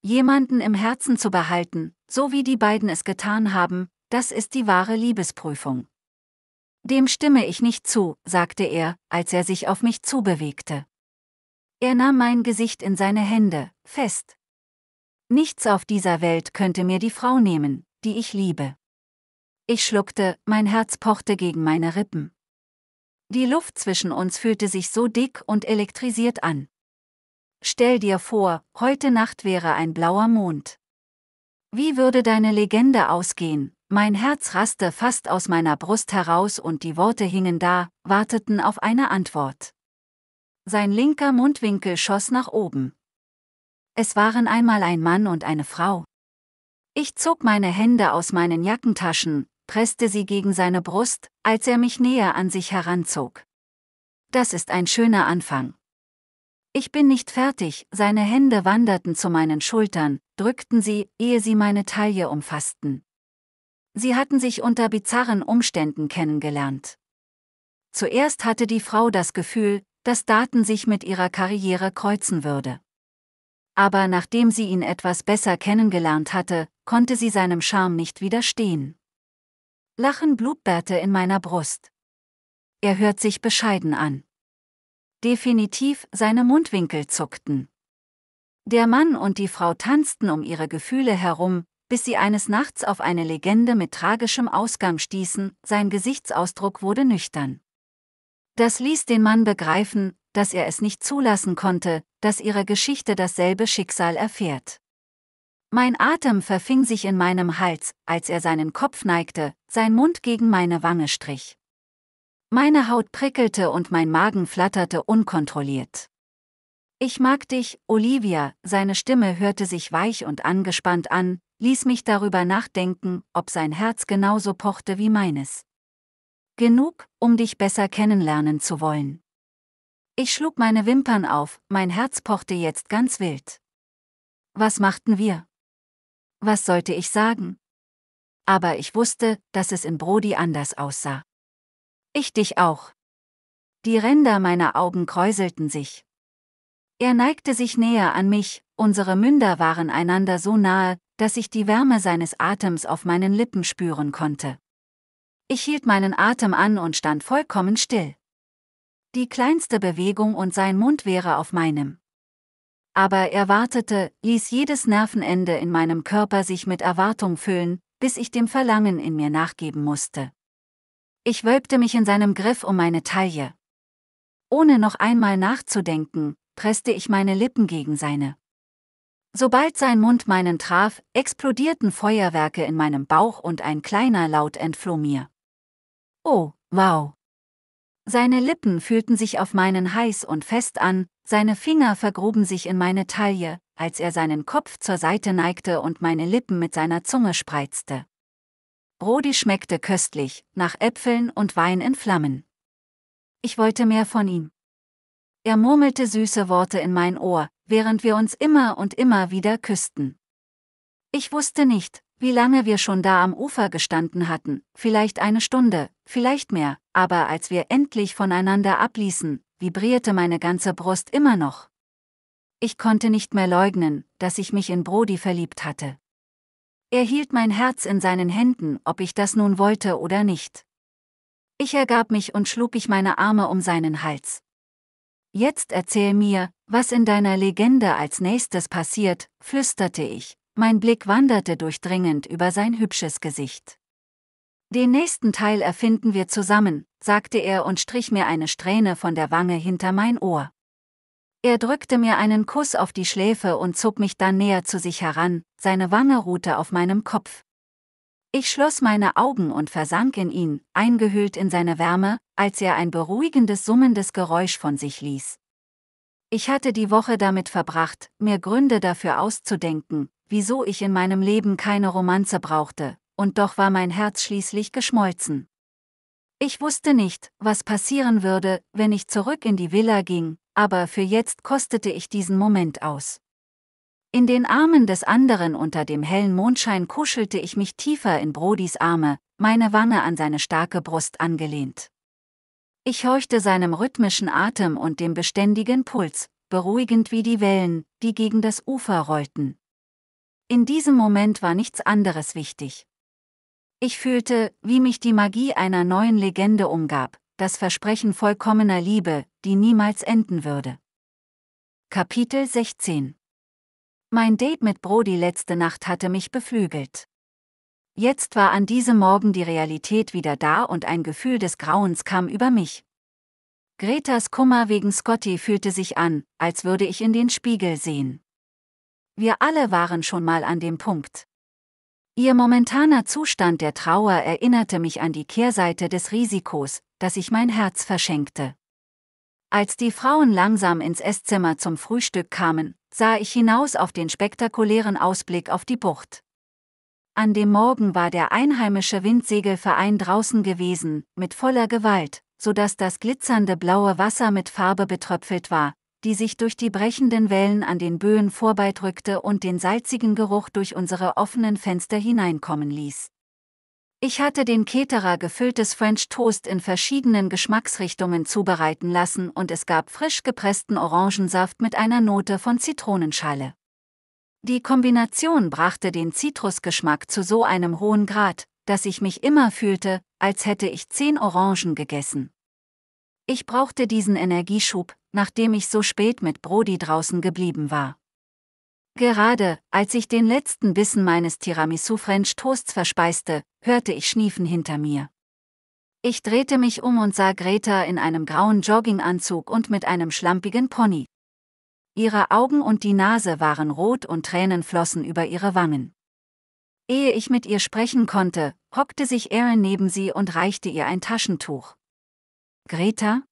Jemanden im Herzen zu behalten, so wie die beiden es getan haben, das ist die wahre Liebesprüfung. Dem stimme ich nicht zu, sagte er, als er sich auf mich zubewegte. Er nahm mein Gesicht in seine Hände, fest. Nichts auf dieser Welt könnte mir die Frau nehmen, die ich liebe. Ich schluckte, mein Herz pochte gegen meine Rippen. Die Luft zwischen uns fühlte sich so dick und elektrisiert an. Stell dir vor, heute Nacht wäre ein blauer Mond. Wie würde deine Legende ausgehen? Mein Herz raste fast aus meiner Brust heraus und die Worte hingen da, warteten auf eine Antwort. Sein linker Mundwinkel schoss nach oben. Es waren einmal ein Mann und eine Frau, ich zog meine Hände aus meinen Jackentaschen, presste sie gegen seine Brust, als er mich näher an sich heranzog. Das ist ein schöner Anfang. Ich bin nicht fertig, seine Hände wanderten zu meinen Schultern, drückten sie, ehe sie meine Taille umfassten. Sie hatten sich unter bizarren Umständen kennengelernt. Zuerst hatte die Frau das Gefühl, dass Daten sich mit ihrer Karriere kreuzen würde. Aber nachdem sie ihn etwas besser kennengelernt hatte, konnte sie seinem Charme nicht widerstehen. Lachen blutbärte in meiner Brust. Er hört sich bescheiden an. Definitiv seine Mundwinkel zuckten. Der Mann und die Frau tanzten um ihre Gefühle herum, bis sie eines Nachts auf eine Legende mit tragischem Ausgang stießen, sein Gesichtsausdruck wurde nüchtern. Das ließ den Mann begreifen, dass er es nicht zulassen konnte, dass ihre Geschichte dasselbe Schicksal erfährt. Mein Atem verfing sich in meinem Hals, als er seinen Kopf neigte, sein Mund gegen meine Wange strich. Meine Haut prickelte und mein Magen flatterte unkontrolliert. Ich mag dich, Olivia, seine Stimme hörte sich weich und angespannt an, ließ mich darüber nachdenken, ob sein Herz genauso pochte wie meines. Genug, um dich besser kennenlernen zu wollen. Ich schlug meine Wimpern auf, mein Herz pochte jetzt ganz wild. Was machten wir? was sollte ich sagen? Aber ich wusste, dass es in Brody anders aussah. Ich dich auch. Die Ränder meiner Augen kräuselten sich. Er neigte sich näher an mich, unsere Münder waren einander so nahe, dass ich die Wärme seines Atems auf meinen Lippen spüren konnte. Ich hielt meinen Atem an und stand vollkommen still. Die kleinste Bewegung und sein Mund wäre auf meinem aber er wartete, ließ jedes Nervenende in meinem Körper sich mit Erwartung füllen, bis ich dem Verlangen in mir nachgeben musste. Ich wölbte mich in seinem Griff um meine Taille. Ohne noch einmal nachzudenken, presste ich meine Lippen gegen seine. Sobald sein Mund meinen traf, explodierten Feuerwerke in meinem Bauch und ein kleiner Laut entfloh mir. Oh, wow. Seine Lippen fühlten sich auf meinen heiß und fest an, seine Finger vergruben sich in meine Taille, als er seinen Kopf zur Seite neigte und meine Lippen mit seiner Zunge spreizte. Brody schmeckte köstlich, nach Äpfeln und Wein in Flammen. Ich wollte mehr von ihm. Er murmelte süße Worte in mein Ohr, während wir uns immer und immer wieder küssten. Ich wusste nicht, wie lange wir schon da am Ufer gestanden hatten, vielleicht eine Stunde, vielleicht mehr, aber als wir endlich voneinander abließen, vibrierte meine ganze Brust immer noch. Ich konnte nicht mehr leugnen, dass ich mich in Brody verliebt hatte. Er hielt mein Herz in seinen Händen, ob ich das nun wollte oder nicht. Ich ergab mich und schlug ich meine Arme um seinen Hals. Jetzt erzähl mir, was in deiner Legende als nächstes passiert, flüsterte ich, mein Blick wanderte durchdringend über sein hübsches Gesicht. Den nächsten Teil erfinden wir zusammen, sagte er und strich mir eine Strähne von der Wange hinter mein Ohr. Er drückte mir einen Kuss auf die Schläfe und zog mich dann näher zu sich heran, seine Wange ruhte auf meinem Kopf. Ich schloss meine Augen und versank in ihn, eingehüllt in seine Wärme, als er ein beruhigendes summendes Geräusch von sich ließ. Ich hatte die Woche damit verbracht, mir Gründe dafür auszudenken, wieso ich in meinem Leben keine Romanze brauchte, und doch war mein Herz schließlich geschmolzen. Ich wusste nicht, was passieren würde, wenn ich zurück in die Villa ging, aber für jetzt kostete ich diesen Moment aus. In den Armen des anderen unter dem hellen Mondschein kuschelte ich mich tiefer in Brodis Arme, meine Wanne an seine starke Brust angelehnt. Ich horchte seinem rhythmischen Atem und dem beständigen Puls, beruhigend wie die Wellen, die gegen das Ufer rollten. In diesem Moment war nichts anderes wichtig. Ich fühlte, wie mich die Magie einer neuen Legende umgab, das Versprechen vollkommener Liebe, die niemals enden würde. Kapitel 16 Mein Date mit Brody letzte Nacht hatte mich beflügelt. Jetzt war an diesem Morgen die Realität wieder da und ein Gefühl des Grauens kam über mich. Gretas Kummer wegen Scotty fühlte sich an, als würde ich in den Spiegel sehen. Wir alle waren schon mal an dem Punkt. Ihr momentaner Zustand der Trauer erinnerte mich an die Kehrseite des Risikos, dass ich mein Herz verschenkte. Als die Frauen langsam ins Esszimmer zum Frühstück kamen, sah ich hinaus auf den spektakulären Ausblick auf die Bucht. An dem Morgen war der einheimische Windsegelverein draußen gewesen, mit voller Gewalt, so dass das glitzernde blaue Wasser mit Farbe betröpfelt war, die sich durch die brechenden Wellen an den Böen vorbeidrückte und den salzigen Geruch durch unsere offenen Fenster hineinkommen ließ. Ich hatte den Keterer gefülltes French Toast in verschiedenen Geschmacksrichtungen zubereiten lassen und es gab frisch gepressten Orangensaft mit einer Note von Zitronenschale. Die Kombination brachte den Zitrusgeschmack zu so einem hohen Grad, dass ich mich immer fühlte, als hätte ich zehn Orangen gegessen. Ich brauchte diesen Energieschub, nachdem ich so spät mit Brody draußen geblieben war. Gerade, als ich den letzten Bissen meines Tiramisu French Toasts verspeiste, hörte ich Schniefen hinter mir. Ich drehte mich um und sah Greta in einem grauen Jogginganzug und mit einem schlampigen Pony. Ihre Augen und die Nase waren rot und Tränen flossen über ihre Wangen. Ehe ich mit ihr sprechen konnte, hockte sich Aaron neben sie und reichte ihr ein Taschentuch. Greta?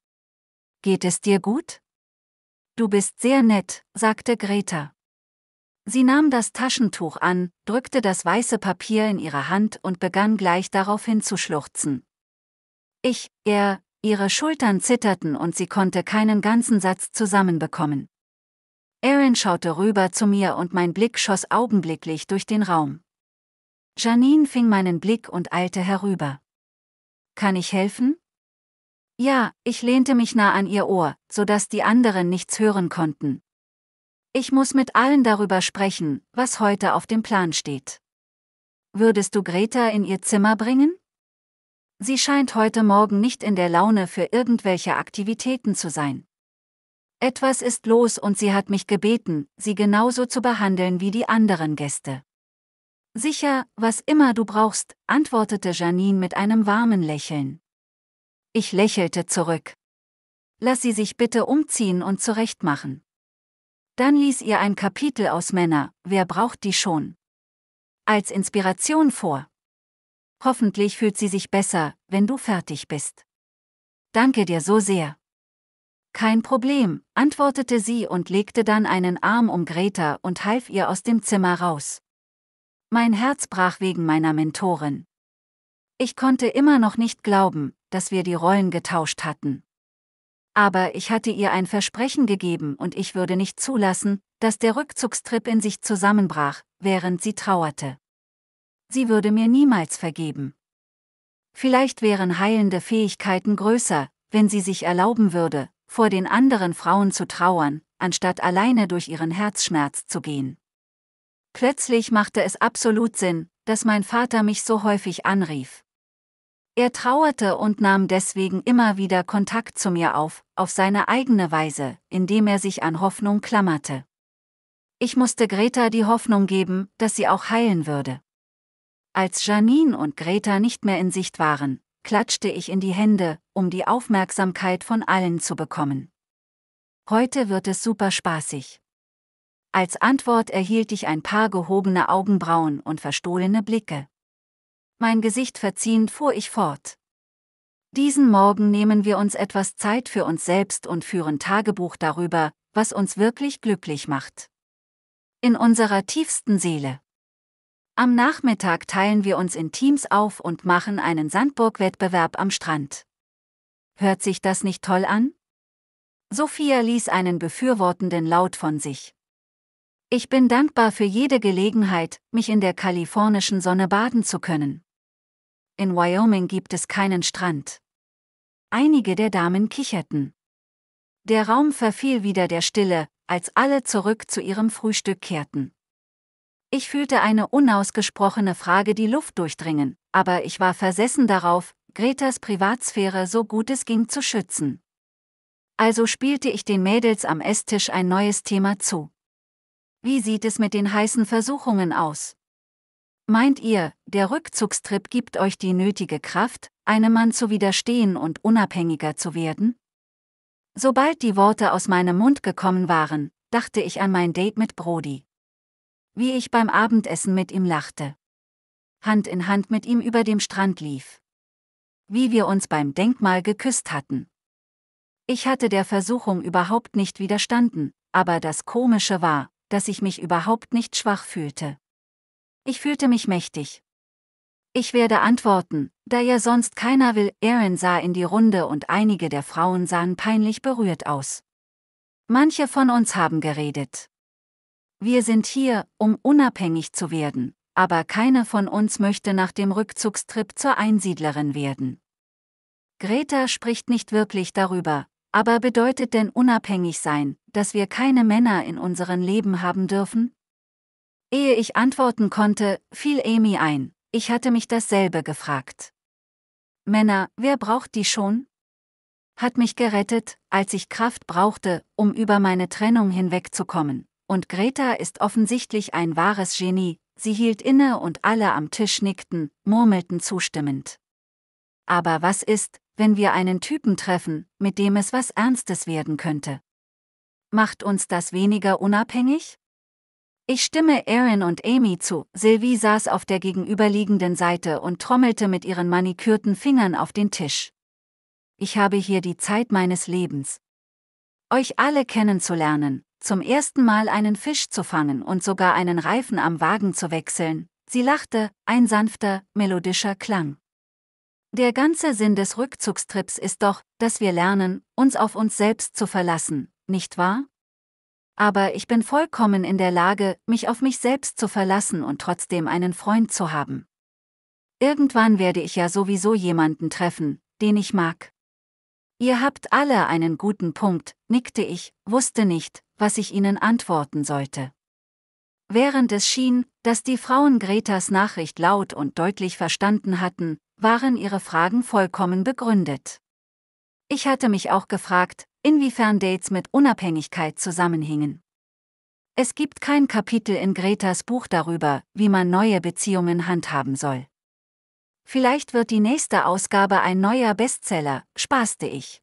Geht es dir gut? Du bist sehr nett, sagte Greta. Sie nahm das Taschentuch an, drückte das weiße Papier in ihre Hand und begann gleich daraufhin zu schluchzen. Ich, er, ihre Schultern zitterten und sie konnte keinen ganzen Satz zusammenbekommen. Aaron schaute rüber zu mir und mein Blick schoss augenblicklich durch den Raum. Janine fing meinen Blick und eilte herüber. Kann ich helfen? Ja, ich lehnte mich nah an ihr Ohr, so dass die anderen nichts hören konnten. Ich muss mit allen darüber sprechen, was heute auf dem Plan steht. Würdest du Greta in ihr Zimmer bringen? Sie scheint heute Morgen nicht in der Laune für irgendwelche Aktivitäten zu sein. Etwas ist los und sie hat mich gebeten, sie genauso zu behandeln wie die anderen Gäste. Sicher, was immer du brauchst, antwortete Janine mit einem warmen Lächeln. Ich lächelte zurück. Lass sie sich bitte umziehen und zurechtmachen. Dann ließ ihr ein Kapitel aus Männer, wer braucht die schon? Als Inspiration vor. Hoffentlich fühlt sie sich besser, wenn du fertig bist. Danke dir so sehr. Kein Problem, antwortete sie und legte dann einen Arm um Greta und half ihr aus dem Zimmer raus. Mein Herz brach wegen meiner Mentorin. Ich konnte immer noch nicht glauben, dass wir die Rollen getauscht hatten. Aber ich hatte ihr ein Versprechen gegeben und ich würde nicht zulassen, dass der Rückzugstrip in sich zusammenbrach, während sie trauerte. Sie würde mir niemals vergeben. Vielleicht wären heilende Fähigkeiten größer, wenn sie sich erlauben würde, vor den anderen Frauen zu trauern, anstatt alleine durch ihren Herzschmerz zu gehen. Plötzlich machte es absolut Sinn, dass mein Vater mich so häufig anrief. Er trauerte und nahm deswegen immer wieder Kontakt zu mir auf, auf seine eigene Weise, indem er sich an Hoffnung klammerte. Ich musste Greta die Hoffnung geben, dass sie auch heilen würde. Als Janine und Greta nicht mehr in Sicht waren, klatschte ich in die Hände, um die Aufmerksamkeit von allen zu bekommen. Heute wird es super spaßig. Als Antwort erhielt ich ein paar gehobene Augenbrauen und verstohlene Blicke mein Gesicht verziehend fuhr ich fort. Diesen Morgen nehmen wir uns etwas Zeit für uns selbst und führen Tagebuch darüber, was uns wirklich glücklich macht. In unserer tiefsten Seele. Am Nachmittag teilen wir uns in Teams auf und machen einen Sandburg-Wettbewerb am Strand. Hört sich das nicht toll an? Sophia ließ einen befürwortenden Laut von sich. Ich bin dankbar für jede Gelegenheit, mich in der kalifornischen Sonne baden zu können in Wyoming gibt es keinen Strand. Einige der Damen kicherten. Der Raum verfiel wieder der Stille, als alle zurück zu ihrem Frühstück kehrten. Ich fühlte eine unausgesprochene Frage die Luft durchdringen, aber ich war versessen darauf, Gretas Privatsphäre so gut es ging zu schützen. Also spielte ich den Mädels am Esstisch ein neues Thema zu. Wie sieht es mit den heißen Versuchungen aus? Meint ihr, der Rückzugstrip gibt euch die nötige Kraft, einem Mann zu widerstehen und unabhängiger zu werden? Sobald die Worte aus meinem Mund gekommen waren, dachte ich an mein Date mit Brody. Wie ich beim Abendessen mit ihm lachte. Hand in Hand mit ihm über dem Strand lief. Wie wir uns beim Denkmal geküsst hatten. Ich hatte der Versuchung überhaupt nicht widerstanden, aber das Komische war, dass ich mich überhaupt nicht schwach fühlte. Ich fühlte mich mächtig. Ich werde antworten, da ja sonst keiner will, Aaron sah in die Runde und einige der Frauen sahen peinlich berührt aus. Manche von uns haben geredet. Wir sind hier, um unabhängig zu werden, aber keine von uns möchte nach dem Rückzugstrip zur Einsiedlerin werden. Greta spricht nicht wirklich darüber, aber bedeutet denn unabhängig sein, dass wir keine Männer in unserem Leben haben dürfen? Ehe ich antworten konnte, fiel Amy ein, ich hatte mich dasselbe gefragt. Männer, wer braucht die schon? Hat mich gerettet, als ich Kraft brauchte, um über meine Trennung hinwegzukommen. Und Greta ist offensichtlich ein wahres Genie, sie hielt inne und alle am Tisch nickten, murmelten zustimmend. Aber was ist, wenn wir einen Typen treffen, mit dem es was Ernstes werden könnte? Macht uns das weniger unabhängig? Ich stimme Erin und Amy zu. Sylvie saß auf der gegenüberliegenden Seite und trommelte mit ihren manikürten Fingern auf den Tisch. Ich habe hier die Zeit meines Lebens. Euch alle kennenzulernen, zum ersten Mal einen Fisch zu fangen und sogar einen Reifen am Wagen zu wechseln. Sie lachte, ein sanfter, melodischer Klang. Der ganze Sinn des Rückzugstrips ist doch, dass wir lernen, uns auf uns selbst zu verlassen, nicht wahr? aber ich bin vollkommen in der Lage, mich auf mich selbst zu verlassen und trotzdem einen Freund zu haben. Irgendwann werde ich ja sowieso jemanden treffen, den ich mag. Ihr habt alle einen guten Punkt, nickte ich, wusste nicht, was ich ihnen antworten sollte. Während es schien, dass die Frauen Gretas Nachricht laut und deutlich verstanden hatten, waren ihre Fragen vollkommen begründet. Ich hatte mich auch gefragt, inwiefern Dates mit Unabhängigkeit zusammenhingen. Es gibt kein Kapitel in Gretas Buch darüber, wie man neue Beziehungen handhaben soll. Vielleicht wird die nächste Ausgabe ein neuer Bestseller, spaßte ich.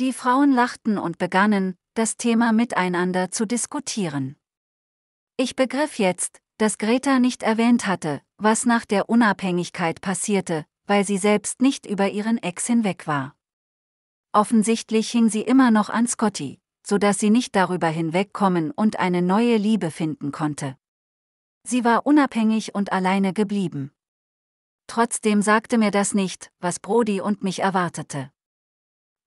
Die Frauen lachten und begannen, das Thema miteinander zu diskutieren. Ich begriff jetzt, dass Greta nicht erwähnt hatte, was nach der Unabhängigkeit passierte, weil sie selbst nicht über ihren Ex hinweg war. Offensichtlich hing sie immer noch an Scotty, sodass sie nicht darüber hinwegkommen und eine neue Liebe finden konnte. Sie war unabhängig und alleine geblieben. Trotzdem sagte mir das nicht, was Brody und mich erwartete.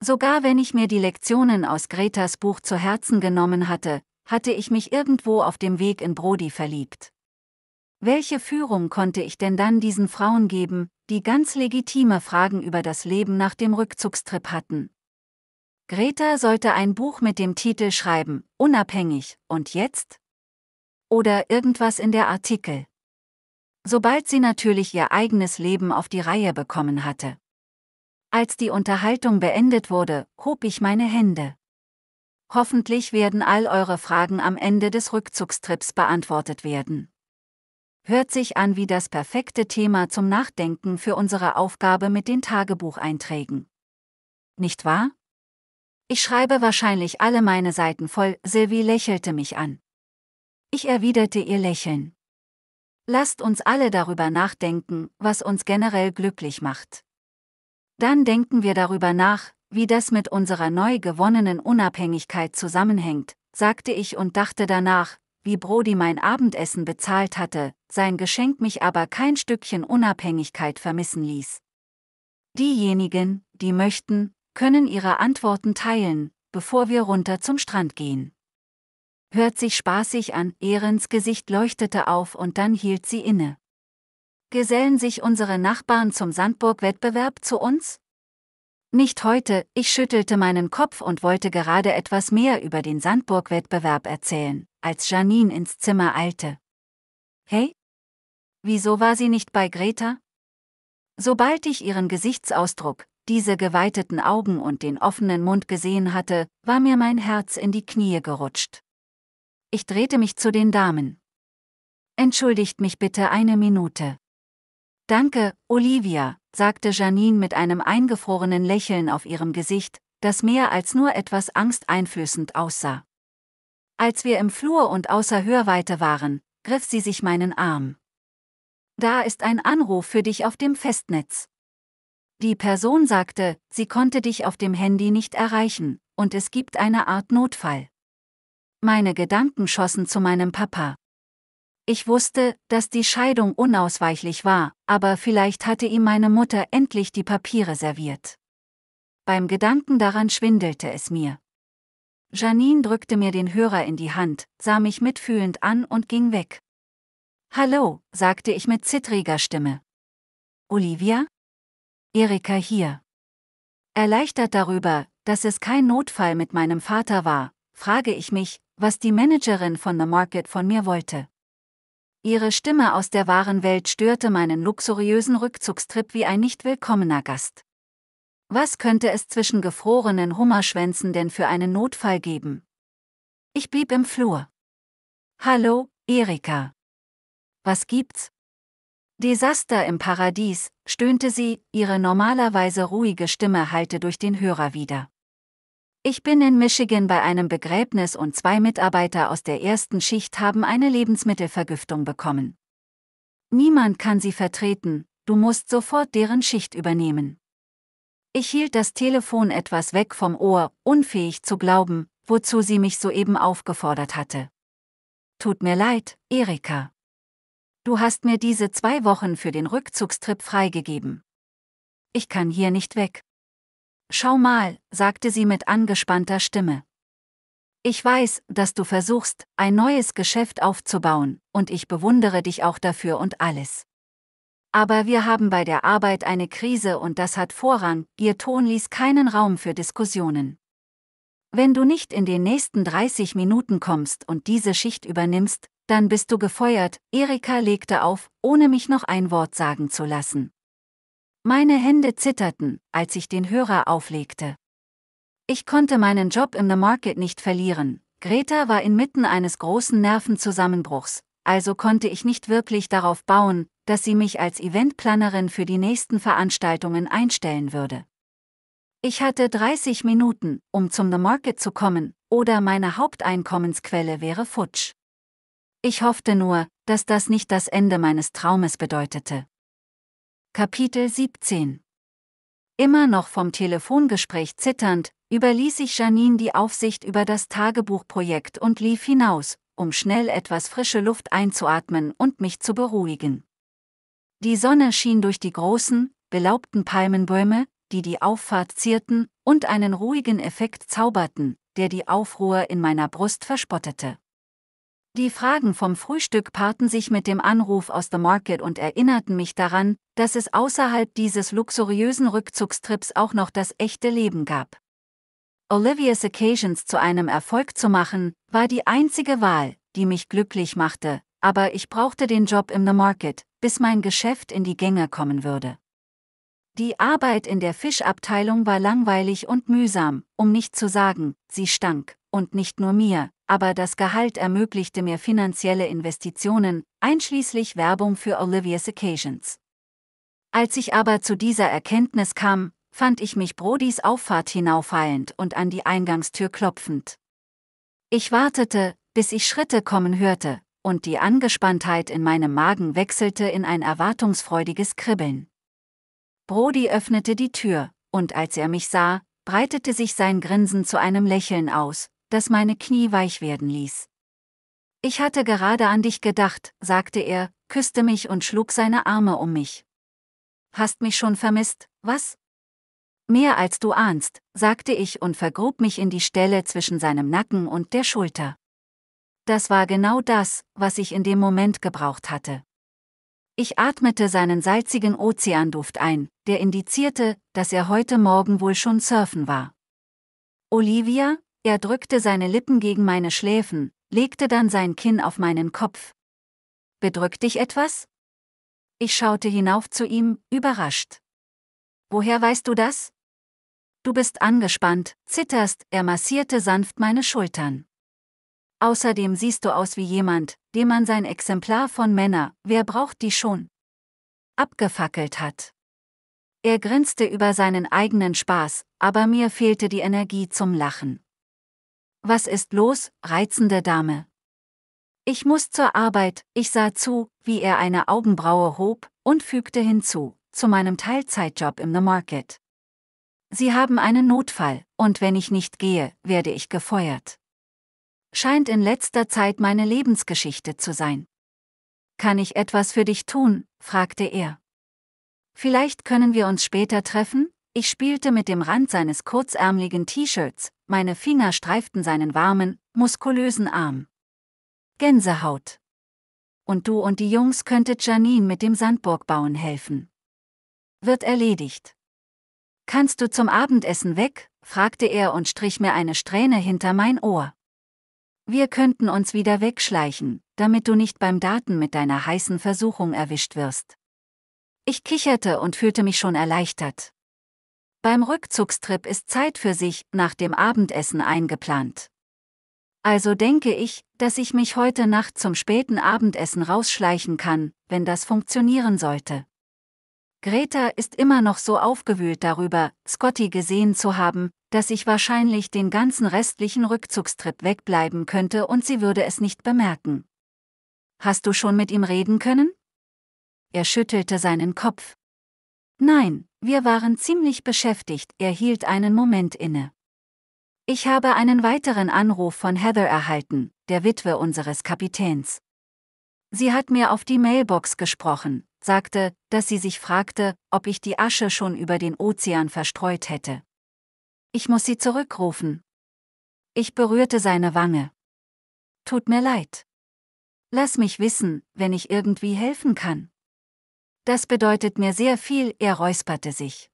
Sogar wenn ich mir die Lektionen aus Gretas Buch zu Herzen genommen hatte, hatte ich mich irgendwo auf dem Weg in Brody verliebt. Welche Führung konnte ich denn dann diesen Frauen geben, die ganz legitime Fragen über das Leben nach dem Rückzugstrip hatten, Greta sollte ein Buch mit dem Titel schreiben, unabhängig, und jetzt? Oder irgendwas in der Artikel. Sobald sie natürlich ihr eigenes Leben auf die Reihe bekommen hatte. Als die Unterhaltung beendet wurde, hob ich meine Hände. Hoffentlich werden all eure Fragen am Ende des Rückzugstrips beantwortet werden. Hört sich an wie das perfekte Thema zum Nachdenken für unsere Aufgabe mit den Tagebucheinträgen. Nicht wahr? Ich schreibe wahrscheinlich alle meine Seiten voll, Sylvie lächelte mich an. Ich erwiderte ihr Lächeln. Lasst uns alle darüber nachdenken, was uns generell glücklich macht. Dann denken wir darüber nach, wie das mit unserer neu gewonnenen Unabhängigkeit zusammenhängt, sagte ich und dachte danach, wie Brody mein Abendessen bezahlt hatte, sein Geschenk mich aber kein Stückchen Unabhängigkeit vermissen ließ. Diejenigen, die möchten, können Ihre Antworten teilen, bevor wir runter zum Strand gehen. Hört sich spaßig an, Ehrens Gesicht leuchtete auf und dann hielt sie inne. Gesellen sich unsere Nachbarn zum Sandburg-Wettbewerb zu uns? Nicht heute, ich schüttelte meinen Kopf und wollte gerade etwas mehr über den Sandburg-Wettbewerb erzählen, als Janine ins Zimmer eilte. Hey? Wieso war sie nicht bei Greta? Sobald ich ihren Gesichtsausdruck, diese geweiteten Augen und den offenen Mund gesehen hatte, war mir mein Herz in die Knie gerutscht. Ich drehte mich zu den Damen. Entschuldigt mich bitte eine Minute. Danke, Olivia, sagte Janine mit einem eingefrorenen Lächeln auf ihrem Gesicht, das mehr als nur etwas angsteinflößend aussah. Als wir im Flur und außer Hörweite waren, griff sie sich meinen Arm. Da ist ein Anruf für dich auf dem Festnetz. Die Person sagte, sie konnte dich auf dem Handy nicht erreichen, und es gibt eine Art Notfall. Meine Gedanken schossen zu meinem Papa. Ich wusste, dass die Scheidung unausweichlich war, aber vielleicht hatte ihm meine Mutter endlich die Papiere serviert. Beim Gedanken daran schwindelte es mir. Janine drückte mir den Hörer in die Hand, sah mich mitfühlend an und ging weg. Hallo, sagte ich mit zittriger Stimme. Olivia? Erika hier. Erleichtert darüber, dass es kein Notfall mit meinem Vater war, frage ich mich, was die Managerin von The Market von mir wollte. Ihre Stimme aus der wahren Welt störte meinen luxuriösen Rückzugstrip wie ein nicht willkommener Gast. Was könnte es zwischen gefrorenen Hummerschwänzen denn für einen Notfall geben? Ich blieb im Flur. Hallo, Erika. Was gibt's? Desaster im Paradies, stöhnte sie, ihre normalerweise ruhige Stimme hallte durch den Hörer wieder. Ich bin in Michigan bei einem Begräbnis und zwei Mitarbeiter aus der ersten Schicht haben eine Lebensmittelvergiftung bekommen. Niemand kann sie vertreten, du musst sofort deren Schicht übernehmen. Ich hielt das Telefon etwas weg vom Ohr, unfähig zu glauben, wozu sie mich soeben aufgefordert hatte. Tut mir leid, Erika du hast mir diese zwei Wochen für den Rückzugstrip freigegeben. Ich kann hier nicht weg. Schau mal, sagte sie mit angespannter Stimme. Ich weiß, dass du versuchst, ein neues Geschäft aufzubauen, und ich bewundere dich auch dafür und alles. Aber wir haben bei der Arbeit eine Krise und das hat Vorrang, ihr Ton ließ keinen Raum für Diskussionen. Wenn du nicht in den nächsten 30 Minuten kommst und diese Schicht übernimmst, dann bist du gefeuert, Erika legte auf, ohne mich noch ein Wort sagen zu lassen. Meine Hände zitterten, als ich den Hörer auflegte. Ich konnte meinen Job im The Market nicht verlieren, Greta war inmitten eines großen Nervenzusammenbruchs, also konnte ich nicht wirklich darauf bauen, dass sie mich als Eventplanerin für die nächsten Veranstaltungen einstellen würde. Ich hatte 30 Minuten, um zum The Market zu kommen, oder meine Haupteinkommensquelle wäre futsch. Ich hoffte nur, dass das nicht das Ende meines Traumes bedeutete. Kapitel 17 Immer noch vom Telefongespräch zitternd, überließ ich Janine die Aufsicht über das Tagebuchprojekt und lief hinaus, um schnell etwas frische Luft einzuatmen und mich zu beruhigen. Die Sonne schien durch die großen, belaubten Palmenbäume, die die Auffahrt zierten, und einen ruhigen Effekt zauberten, der die Aufruhr in meiner Brust verspottete. Die Fragen vom Frühstück paarten sich mit dem Anruf aus The Market und erinnerten mich daran, dass es außerhalb dieses luxuriösen Rückzugstrips auch noch das echte Leben gab. Olivia's Occasions zu einem Erfolg zu machen, war die einzige Wahl, die mich glücklich machte, aber ich brauchte den Job im The Market, bis mein Geschäft in die Gänge kommen würde. Die Arbeit in der Fischabteilung war langweilig und mühsam, um nicht zu sagen, sie stank und nicht nur mir, aber das Gehalt ermöglichte mir finanzielle Investitionen, einschließlich Werbung für Olivia's Occasions. Als ich aber zu dieser Erkenntnis kam, fand ich mich Brodys Auffahrt hinaufeilend und an die Eingangstür klopfend. Ich wartete, bis ich Schritte kommen hörte, und die Angespanntheit in meinem Magen wechselte in ein erwartungsfreudiges Kribbeln. Brody öffnete die Tür, und als er mich sah, breitete sich sein Grinsen zu einem Lächeln aus, das meine Knie weich werden ließ. Ich hatte gerade an dich gedacht, sagte er, küsste mich und schlug seine Arme um mich. Hast mich schon vermisst, was? Mehr als du ahnst, sagte ich und vergrub mich in die Stelle zwischen seinem Nacken und der Schulter. Das war genau das, was ich in dem Moment gebraucht hatte. Ich atmete seinen salzigen Ozeanduft ein, der indizierte, dass er heute Morgen wohl schon surfen war. Olivia, er drückte seine Lippen gegen meine Schläfen, legte dann sein Kinn auf meinen Kopf. Bedrückt dich etwas? Ich schaute hinauf zu ihm, überrascht. Woher weißt du das? Du bist angespannt, zitterst, er massierte sanft meine Schultern. Außerdem siehst du aus wie jemand, dem man sein Exemplar von Männer, wer braucht die schon? abgefackelt hat. Er grinste über seinen eigenen Spaß, aber mir fehlte die Energie zum Lachen. Was ist los, reizende Dame? Ich muss zur Arbeit, ich sah zu, wie er eine Augenbraue hob, und fügte hinzu, zu meinem Teilzeitjob im The Market. Sie haben einen Notfall, und wenn ich nicht gehe, werde ich gefeuert. Scheint in letzter Zeit meine Lebensgeschichte zu sein. Kann ich etwas für dich tun? fragte er. Vielleicht können wir uns später treffen, ich spielte mit dem Rand seines kurzärmligen T-Shirts, meine Finger streiften seinen warmen, muskulösen Arm. Gänsehaut. Und du und die Jungs könntet Janine mit dem Sandburgbauen helfen. Wird erledigt. Kannst du zum Abendessen weg? fragte er und strich mir eine Strähne hinter mein Ohr. Wir könnten uns wieder wegschleichen, damit du nicht beim Daten mit deiner heißen Versuchung erwischt wirst. Ich kicherte und fühlte mich schon erleichtert. Beim Rückzugstrip ist Zeit für sich nach dem Abendessen eingeplant. Also denke ich, dass ich mich heute Nacht zum späten Abendessen rausschleichen kann, wenn das funktionieren sollte. Greta ist immer noch so aufgewühlt darüber, Scotty gesehen zu haben, dass ich wahrscheinlich den ganzen restlichen Rückzugstrip wegbleiben könnte und sie würde es nicht bemerken. Hast du schon mit ihm reden können? Er schüttelte seinen Kopf. Nein, wir waren ziemlich beschäftigt, er hielt einen Moment inne. Ich habe einen weiteren Anruf von Heather erhalten, der Witwe unseres Kapitäns. Sie hat mir auf die Mailbox gesprochen, sagte, dass sie sich fragte, ob ich die Asche schon über den Ozean verstreut hätte. Ich muss sie zurückrufen. Ich berührte seine Wange. Tut mir leid. Lass mich wissen, wenn ich irgendwie helfen kann. Das bedeutet mir sehr viel, er räusperte sich.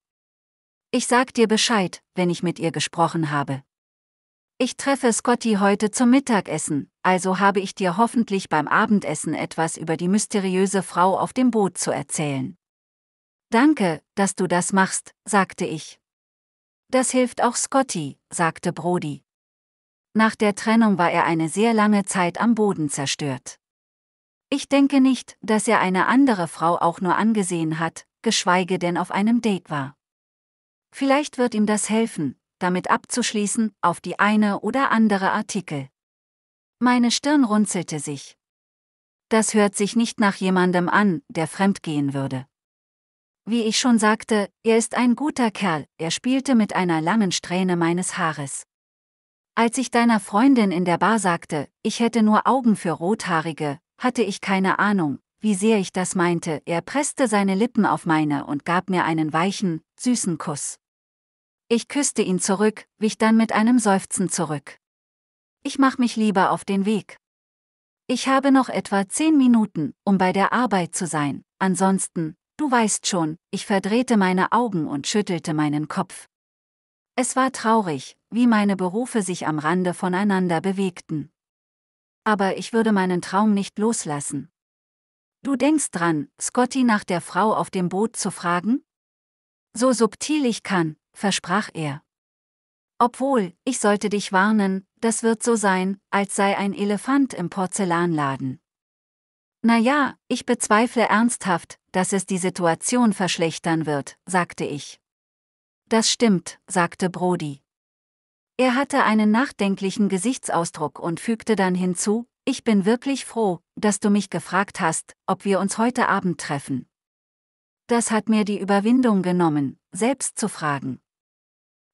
Ich sag dir Bescheid, wenn ich mit ihr gesprochen habe. Ich treffe Scotty heute zum Mittagessen, also habe ich dir hoffentlich beim Abendessen etwas über die mysteriöse Frau auf dem Boot zu erzählen. Danke, dass du das machst, sagte ich. Das hilft auch Scotty, sagte Brody. Nach der Trennung war er eine sehr lange Zeit am Boden zerstört. Ich denke nicht, dass er eine andere Frau auch nur angesehen hat, geschweige denn auf einem Date war. Vielleicht wird ihm das helfen, damit abzuschließen, auf die eine oder andere Artikel. Meine Stirn runzelte sich. Das hört sich nicht nach jemandem an, der fremdgehen würde. Wie ich schon sagte, er ist ein guter Kerl, er spielte mit einer langen Strähne meines Haares. Als ich deiner Freundin in der Bar sagte, ich hätte nur Augen für Rothaarige, hatte ich keine Ahnung, wie sehr ich das meinte, er presste seine Lippen auf meine und gab mir einen weichen, süßen Kuss. Ich küsste ihn zurück, wich dann mit einem Seufzen zurück. Ich mach mich lieber auf den Weg. Ich habe noch etwa zehn Minuten, um bei der Arbeit zu sein, ansonsten, du weißt schon, ich verdrehte meine Augen und schüttelte meinen Kopf. Es war traurig, wie meine Berufe sich am Rande voneinander bewegten. Aber ich würde meinen Traum nicht loslassen. Du denkst dran, Scotty nach der Frau auf dem Boot zu fragen? So subtil ich kann, versprach er. Obwohl, ich sollte dich warnen, das wird so sein, als sei ein Elefant im Porzellanladen. Na ja, ich bezweifle ernsthaft, dass es die Situation verschlechtern wird, sagte ich. Das stimmt, sagte Brody. Er hatte einen nachdenklichen Gesichtsausdruck und fügte dann hinzu, ich bin wirklich froh, dass du mich gefragt hast, ob wir uns heute Abend treffen. Das hat mir die Überwindung genommen, selbst zu fragen.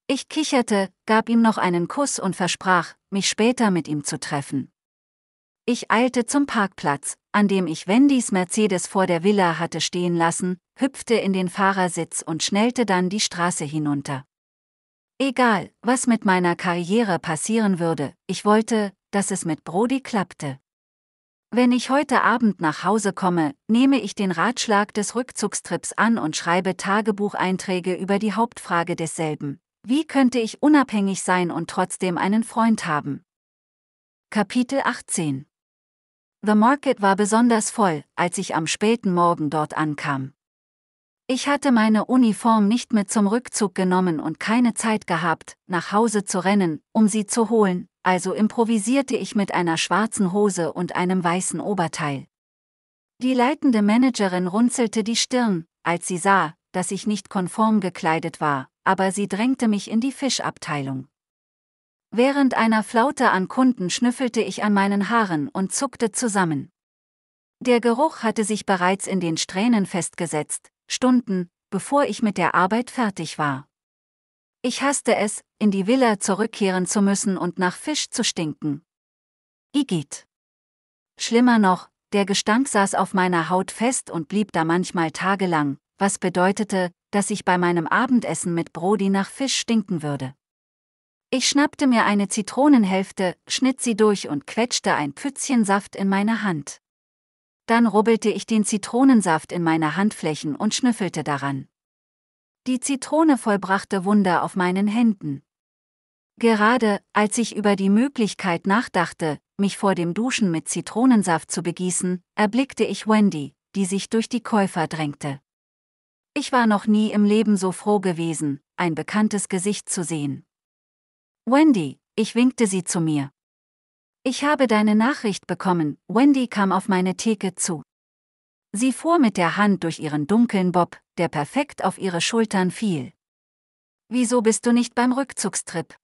Ich kicherte, gab ihm noch einen Kuss und versprach, mich später mit ihm zu treffen. Ich eilte zum Parkplatz, an dem ich Wendys Mercedes vor der Villa hatte stehen lassen, hüpfte in den Fahrersitz und schnellte dann die Straße hinunter. Egal, was mit meiner Karriere passieren würde, ich wollte, dass es mit Brody klappte. Wenn ich heute Abend nach Hause komme, nehme ich den Ratschlag des Rückzugstrips an und schreibe Tagebucheinträge über die Hauptfrage desselben. Wie könnte ich unabhängig sein und trotzdem einen Freund haben? Kapitel 18 The Market war besonders voll, als ich am späten Morgen dort ankam. Ich hatte meine Uniform nicht mit zum Rückzug genommen und keine Zeit gehabt, nach Hause zu rennen, um sie zu holen, also improvisierte ich mit einer schwarzen Hose und einem weißen Oberteil. Die leitende Managerin runzelte die Stirn, als sie sah, dass ich nicht konform gekleidet war, aber sie drängte mich in die Fischabteilung. Während einer Flaute an Kunden schnüffelte ich an meinen Haaren und zuckte zusammen. Der Geruch hatte sich bereits in den Strähnen festgesetzt, Stunden, bevor ich mit der Arbeit fertig war. Ich hasste es, in die Villa zurückkehren zu müssen und nach Fisch zu stinken. Igitt. Schlimmer noch, der Gestank saß auf meiner Haut fest und blieb da manchmal tagelang, was bedeutete, dass ich bei meinem Abendessen mit Brody nach Fisch stinken würde. Ich schnappte mir eine Zitronenhälfte, schnitt sie durch und quetschte ein Pfützchen Saft in meine Hand. Dann rubbelte ich den Zitronensaft in meine Handflächen und schnüffelte daran. Die Zitrone vollbrachte Wunder auf meinen Händen. Gerade, als ich über die Möglichkeit nachdachte, mich vor dem Duschen mit Zitronensaft zu begießen, erblickte ich Wendy, die sich durch die Käufer drängte. Ich war noch nie im Leben so froh gewesen, ein bekanntes Gesicht zu sehen. Wendy, ich winkte sie zu mir. Ich habe deine Nachricht bekommen, Wendy kam auf meine Theke zu. Sie fuhr mit der Hand durch ihren dunklen Bob, der perfekt auf ihre Schultern fiel. Wieso bist du nicht beim Rückzugstrip?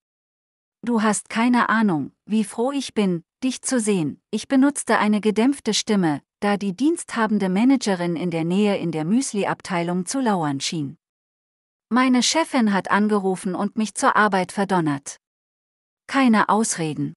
Du hast keine Ahnung, wie froh ich bin, dich zu sehen. Ich benutzte eine gedämpfte Stimme, da die diensthabende Managerin in der Nähe in der Müsli-Abteilung zu lauern schien. Meine Chefin hat angerufen und mich zur Arbeit verdonnert. Keine Ausreden.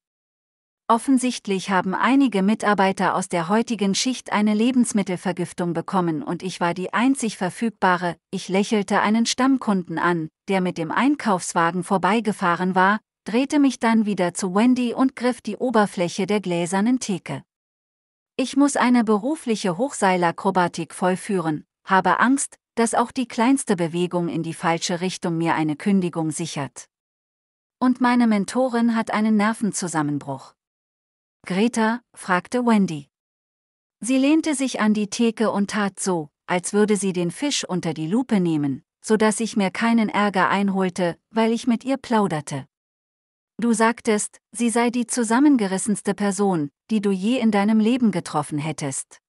Offensichtlich haben einige Mitarbeiter aus der heutigen Schicht eine Lebensmittelvergiftung bekommen und ich war die einzig verfügbare, ich lächelte einen Stammkunden an, der mit dem Einkaufswagen vorbeigefahren war, drehte mich dann wieder zu Wendy und griff die Oberfläche der gläsernen Theke. Ich muss eine berufliche Hochseilakrobatik vollführen, habe Angst, dass auch die kleinste Bewegung in die falsche Richtung mir eine Kündigung sichert. Und meine Mentorin hat einen Nervenzusammenbruch. Greta? fragte Wendy. Sie lehnte sich an die Theke und tat so, als würde sie den Fisch unter die Lupe nehmen, so dass ich mir keinen Ärger einholte, weil ich mit ihr plauderte. Du sagtest, sie sei die zusammengerissenste Person, die du je in deinem Leben getroffen hättest.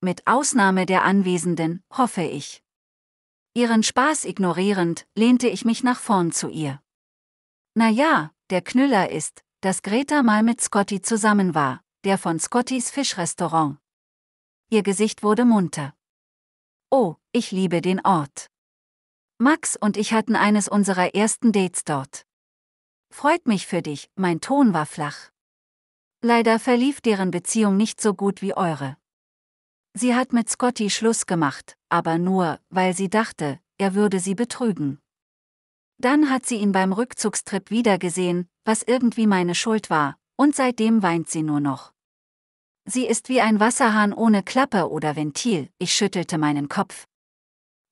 Mit Ausnahme der Anwesenden, hoffe ich. Ihren Spaß ignorierend, lehnte ich mich nach vorn zu ihr. Na ja, der Knüller ist, dass Greta mal mit Scotty zusammen war, der von Scottys Fischrestaurant. Ihr Gesicht wurde munter. Oh, ich liebe den Ort. Max und ich hatten eines unserer ersten Dates dort. Freut mich für dich, mein Ton war flach. Leider verlief deren Beziehung nicht so gut wie eure. Sie hat mit Scotty Schluss gemacht, aber nur, weil sie dachte, er würde sie betrügen. Dann hat sie ihn beim Rückzugstrip wiedergesehen, was irgendwie meine Schuld war, und seitdem weint sie nur noch. Sie ist wie ein Wasserhahn ohne Klappe oder Ventil, ich schüttelte meinen Kopf.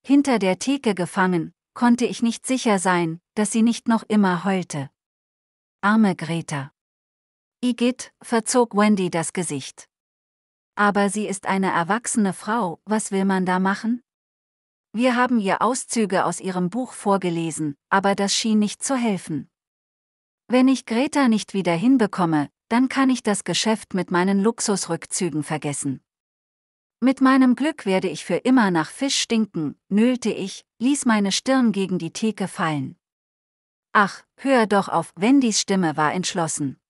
Hinter der Theke gefangen, konnte ich nicht sicher sein, dass sie nicht noch immer heulte. Arme Greta. Igitt, verzog Wendy das Gesicht. Aber sie ist eine erwachsene Frau, was will man da machen? Wir haben ihr Auszüge aus ihrem Buch vorgelesen, aber das schien nicht zu helfen. Wenn ich Greta nicht wieder hinbekomme, dann kann ich das Geschäft mit meinen Luxusrückzügen vergessen. Mit meinem Glück werde ich für immer nach Fisch stinken, nüllte ich, ließ meine Stirn gegen die Theke fallen. Ach, hör doch auf, Wendys Stimme war entschlossen.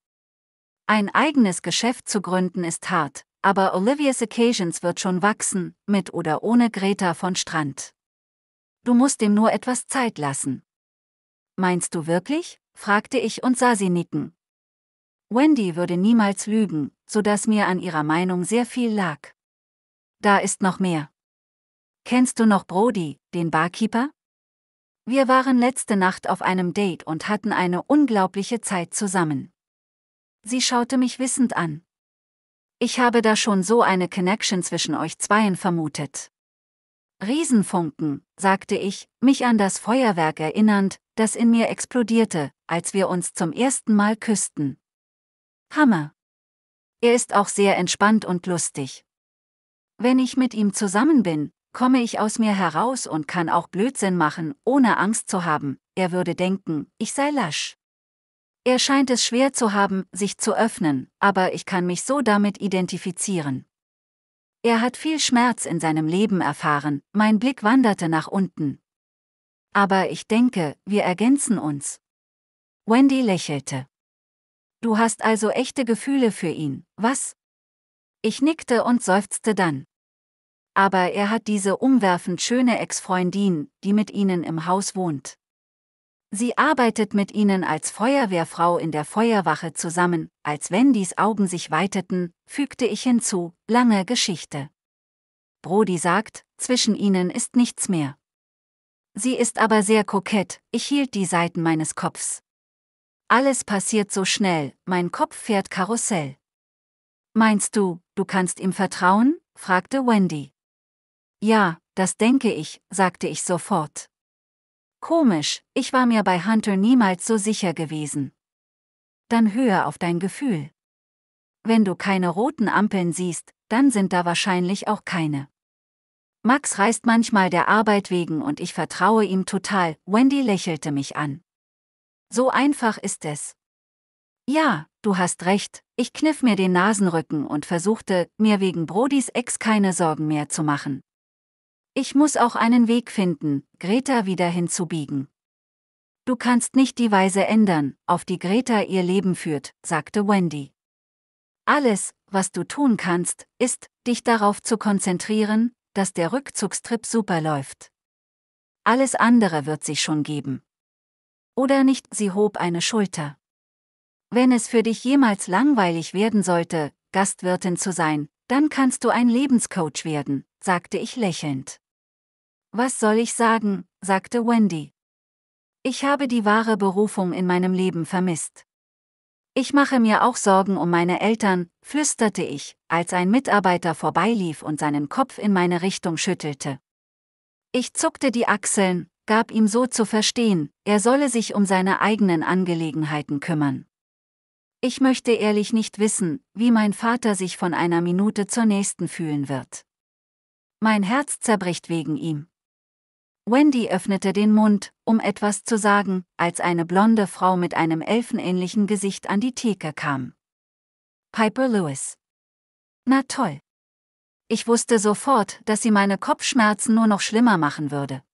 Ein eigenes Geschäft zu gründen ist hart, aber Olivia's Occasions wird schon wachsen, mit oder ohne Greta von Strand. Du musst dem nur etwas Zeit lassen. Meinst du wirklich? fragte ich und sah sie nicken. Wendy würde niemals lügen, so dass mir an ihrer Meinung sehr viel lag. Da ist noch mehr. Kennst du noch Brody, den Barkeeper? Wir waren letzte Nacht auf einem Date und hatten eine unglaubliche Zeit zusammen. Sie schaute mich wissend an. Ich habe da schon so eine Connection zwischen euch zweien vermutet. Riesenfunken, sagte ich, mich an das Feuerwerk erinnernd, das in mir explodierte, als wir uns zum ersten Mal küssten. Hammer. Er ist auch sehr entspannt und lustig. Wenn ich mit ihm zusammen bin, komme ich aus mir heraus und kann auch Blödsinn machen, ohne Angst zu haben, er würde denken, ich sei lasch. Er scheint es schwer zu haben, sich zu öffnen, aber ich kann mich so damit identifizieren. Er hat viel Schmerz in seinem Leben erfahren, mein Blick wanderte nach unten. Aber ich denke, wir ergänzen uns. Wendy lächelte. Du hast also echte Gefühle für ihn, was? Ich nickte und seufzte dann. Aber er hat diese umwerfend schöne Ex-Freundin, die mit ihnen im Haus wohnt. Sie arbeitet mit ihnen als Feuerwehrfrau in der Feuerwache zusammen, als Wendys Augen sich weiteten, fügte ich hinzu, lange Geschichte. Brody sagt, zwischen ihnen ist nichts mehr. Sie ist aber sehr kokett, ich hielt die Seiten meines Kopfs. Alles passiert so schnell, mein Kopf fährt Karussell. Meinst du, du kannst ihm vertrauen? fragte Wendy. Ja, das denke ich, sagte ich sofort. Komisch, ich war mir bei Hunter niemals so sicher gewesen. Dann höre auf dein Gefühl. Wenn du keine roten Ampeln siehst, dann sind da wahrscheinlich auch keine. Max reist manchmal der Arbeit wegen und ich vertraue ihm total, Wendy lächelte mich an. So einfach ist es. Ja, du hast recht, ich kniff mir den Nasenrücken und versuchte, mir wegen Brodis Ex keine Sorgen mehr zu machen. Ich muss auch einen Weg finden, Greta wieder hinzubiegen. Du kannst nicht die Weise ändern, auf die Greta ihr Leben führt, sagte Wendy. Alles, was du tun kannst, ist, dich darauf zu konzentrieren, dass der Rückzugstrip super läuft. Alles andere wird sich schon geben. Oder nicht, sie hob eine Schulter. Wenn es für dich jemals langweilig werden sollte, Gastwirtin zu sein, dann kannst du ein Lebenscoach werden, sagte ich lächelnd. Was soll ich sagen, sagte Wendy. Ich habe die wahre Berufung in meinem Leben vermisst. Ich mache mir auch Sorgen um meine Eltern, flüsterte ich, als ein Mitarbeiter vorbeilief und seinen Kopf in meine Richtung schüttelte. Ich zuckte die Achseln, gab ihm so zu verstehen, er solle sich um seine eigenen Angelegenheiten kümmern. Ich möchte ehrlich nicht wissen, wie mein Vater sich von einer Minute zur nächsten fühlen wird. Mein Herz zerbricht wegen ihm. Wendy öffnete den Mund, um etwas zu sagen, als eine blonde Frau mit einem elfenähnlichen Gesicht an die Theke kam. Piper Lewis. Na toll. Ich wusste sofort, dass sie meine Kopfschmerzen nur noch schlimmer machen würde.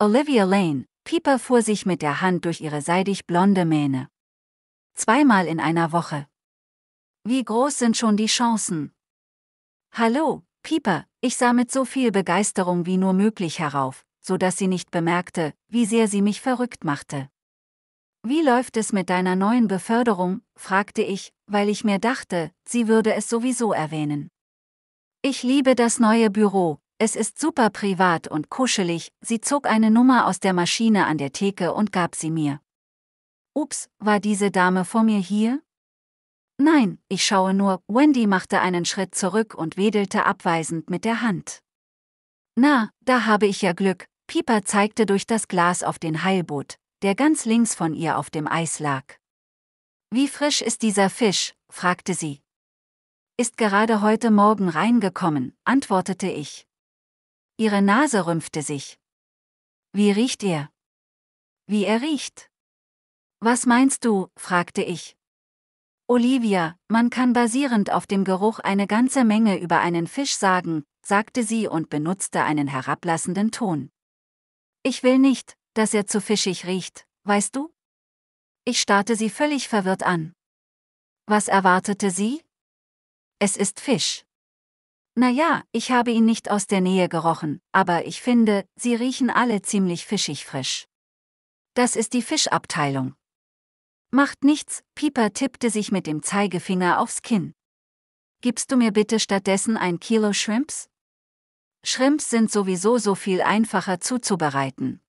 Olivia Lane, Piper fuhr sich mit der Hand durch ihre seidig blonde Mähne. Zweimal in einer Woche. Wie groß sind schon die Chancen? Hallo, Piper, ich sah mit so viel Begeisterung wie nur möglich herauf, so dass sie nicht bemerkte, wie sehr sie mich verrückt machte. Wie läuft es mit deiner neuen Beförderung? fragte ich, weil ich mir dachte, sie würde es sowieso erwähnen. Ich liebe das neue Büro, es ist super privat und kuschelig, sie zog eine Nummer aus der Maschine an der Theke und gab sie mir. Ups, war diese Dame vor mir hier? Nein, ich schaue nur, Wendy machte einen Schritt zurück und wedelte abweisend mit der Hand. Na, da habe ich ja Glück, Pieper zeigte durch das Glas auf den Heilboot, der ganz links von ihr auf dem Eis lag. Wie frisch ist dieser Fisch? fragte sie. Ist gerade heute Morgen reingekommen, antwortete ich. Ihre Nase rümpfte sich. Wie riecht er? Wie er riecht. Was meinst du? fragte ich. Olivia, man kann basierend auf dem Geruch eine ganze Menge über einen Fisch sagen, sagte sie und benutzte einen herablassenden Ton. Ich will nicht, dass er zu fischig riecht, weißt du? Ich starrte sie völlig verwirrt an. Was erwartete sie? Es ist Fisch. Naja, ich habe ihn nicht aus der Nähe gerochen, aber ich finde, sie riechen alle ziemlich fischig frisch. Das ist die Fischabteilung. Macht nichts, Pieper tippte sich mit dem Zeigefinger aufs Kinn. Gibst du mir bitte stattdessen ein Kilo Shrimps? Shrimps sind sowieso so viel einfacher zuzubereiten.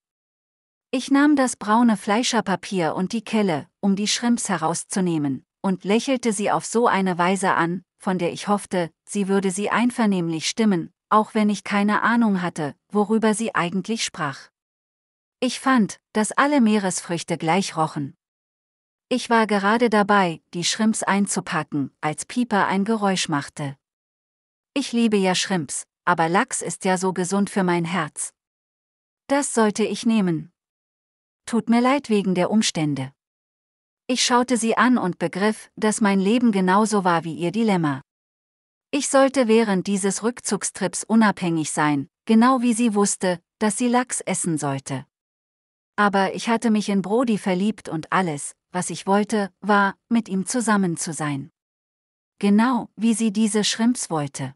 Ich nahm das braune Fleischerpapier und die Kelle, um die Shrimps herauszunehmen, und lächelte sie auf so eine Weise an, von der ich hoffte, sie würde sie einvernehmlich stimmen, auch wenn ich keine Ahnung hatte, worüber sie eigentlich sprach. Ich fand, dass alle Meeresfrüchte gleich rochen. Ich war gerade dabei, die Shrimps einzupacken, als Pieper ein Geräusch machte. Ich liebe ja Shrimps, aber Lachs ist ja so gesund für mein Herz. Das sollte ich nehmen. Tut mir leid wegen der Umstände. Ich schaute sie an und begriff, dass mein Leben genauso war wie ihr Dilemma. Ich sollte während dieses Rückzugstrips unabhängig sein, genau wie sie wusste, dass sie Lachs essen sollte. Aber ich hatte mich in Brody verliebt und alles, was ich wollte, war, mit ihm zusammen zu sein. Genau, wie sie diese Schrimps wollte.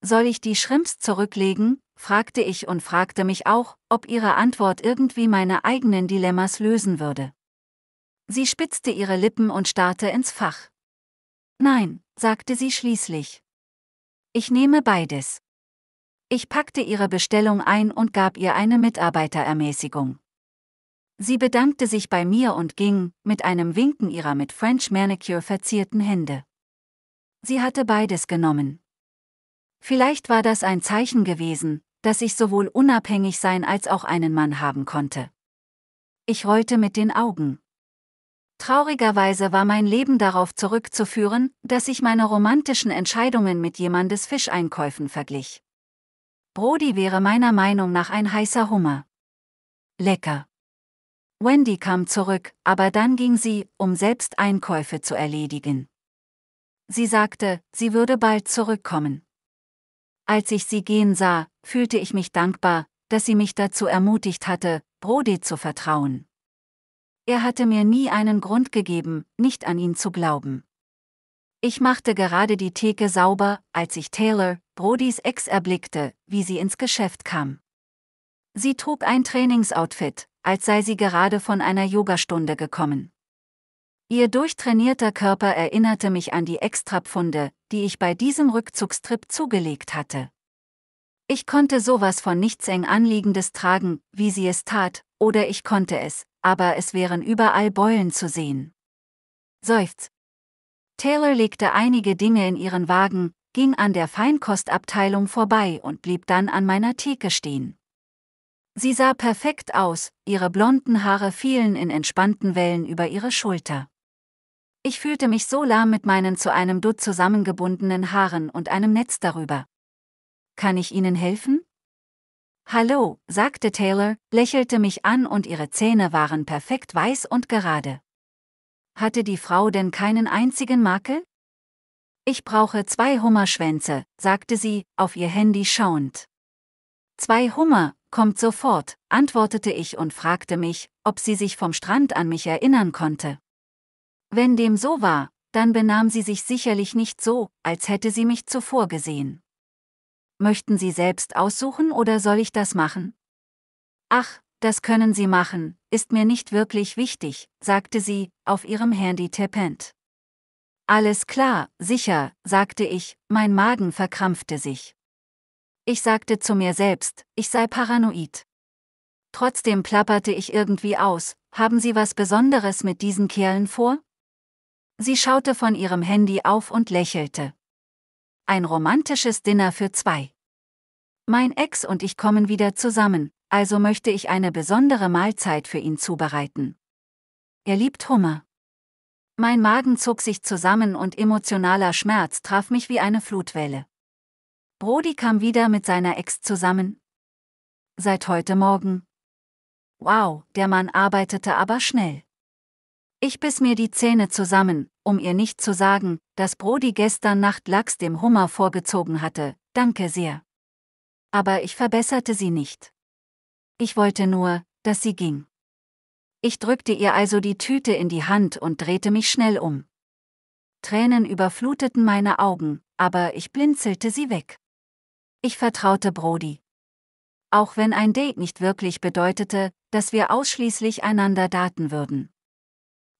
Soll ich die Schrimps zurücklegen? fragte ich und fragte mich auch, ob ihre Antwort irgendwie meine eigenen Dilemmas lösen würde. Sie spitzte ihre Lippen und starrte ins Fach. Nein, sagte sie schließlich. Ich nehme beides. Ich packte ihre Bestellung ein und gab ihr eine Mitarbeiterermäßigung. Sie bedankte sich bei mir und ging, mit einem Winken ihrer mit French Manicure verzierten Hände. Sie hatte beides genommen. Vielleicht war das ein Zeichen gewesen, dass ich sowohl unabhängig sein als auch einen Mann haben konnte. Ich rollte mit den Augen. Traurigerweise war mein Leben darauf zurückzuführen, dass ich meine romantischen Entscheidungen mit jemandes Fischeinkäufen verglich. Brody wäre meiner Meinung nach ein heißer Hummer. Lecker. Wendy kam zurück, aber dann ging sie, um selbst Einkäufe zu erledigen. Sie sagte, sie würde bald zurückkommen. Als ich sie gehen sah, fühlte ich mich dankbar, dass sie mich dazu ermutigt hatte, Brody zu vertrauen. Er hatte mir nie einen Grund gegeben, nicht an ihn zu glauben. Ich machte gerade die Theke sauber, als ich Taylor, Brodys Ex, erblickte, wie sie ins Geschäft kam. Sie trug ein Trainingsoutfit, als sei sie gerade von einer Yogastunde gekommen. Ihr durchtrainierter Körper erinnerte mich an die Extrapfunde, die ich bei diesem Rückzugstrip zugelegt hatte. Ich konnte sowas von nichts eng anliegendes tragen, wie sie es tat, oder ich konnte es, aber es wären überall Beulen zu sehen. Seufz. Taylor legte einige Dinge in ihren Wagen, ging an der Feinkostabteilung vorbei und blieb dann an meiner Theke stehen. Sie sah perfekt aus, ihre blonden Haare fielen in entspannten Wellen über ihre Schulter. Ich fühlte mich so lahm mit meinen zu einem Dutt zusammengebundenen Haaren und einem Netz darüber. Kann ich Ihnen helfen? Hallo, sagte Taylor, lächelte mich an und ihre Zähne waren perfekt weiß und gerade. Hatte die Frau denn keinen einzigen Makel? Ich brauche zwei Hummerschwänze, sagte sie, auf ihr Handy schauend. Zwei Hummer, kommt sofort, antwortete ich und fragte mich, ob sie sich vom Strand an mich erinnern konnte. Wenn dem so war, dann benahm sie sich sicherlich nicht so, als hätte sie mich zuvor gesehen. Möchten Sie selbst aussuchen oder soll ich das machen? Ach, das können Sie machen, ist mir nicht wirklich wichtig, sagte sie, auf ihrem Handy tippend. Alles klar, sicher, sagte ich, mein Magen verkrampfte sich. Ich sagte zu mir selbst, ich sei paranoid. Trotzdem plapperte ich irgendwie aus, haben Sie was Besonderes mit diesen Kerlen vor? Sie schaute von ihrem Handy auf und lächelte. Ein romantisches Dinner für zwei. Mein Ex und ich kommen wieder zusammen, also möchte ich eine besondere Mahlzeit für ihn zubereiten. Er liebt Hummer. Mein Magen zog sich zusammen und emotionaler Schmerz traf mich wie eine Flutwelle. Brody kam wieder mit seiner Ex zusammen. Seit heute Morgen. Wow, der Mann arbeitete aber schnell. Ich biss mir die Zähne zusammen, um ihr nicht zu sagen, dass Brody gestern Nacht Lachs dem Hummer vorgezogen hatte, danke sehr. Aber ich verbesserte sie nicht. Ich wollte nur, dass sie ging. Ich drückte ihr also die Tüte in die Hand und drehte mich schnell um. Tränen überfluteten meine Augen, aber ich blinzelte sie weg. Ich vertraute Brody. Auch wenn ein Date nicht wirklich bedeutete, dass wir ausschließlich einander daten würden.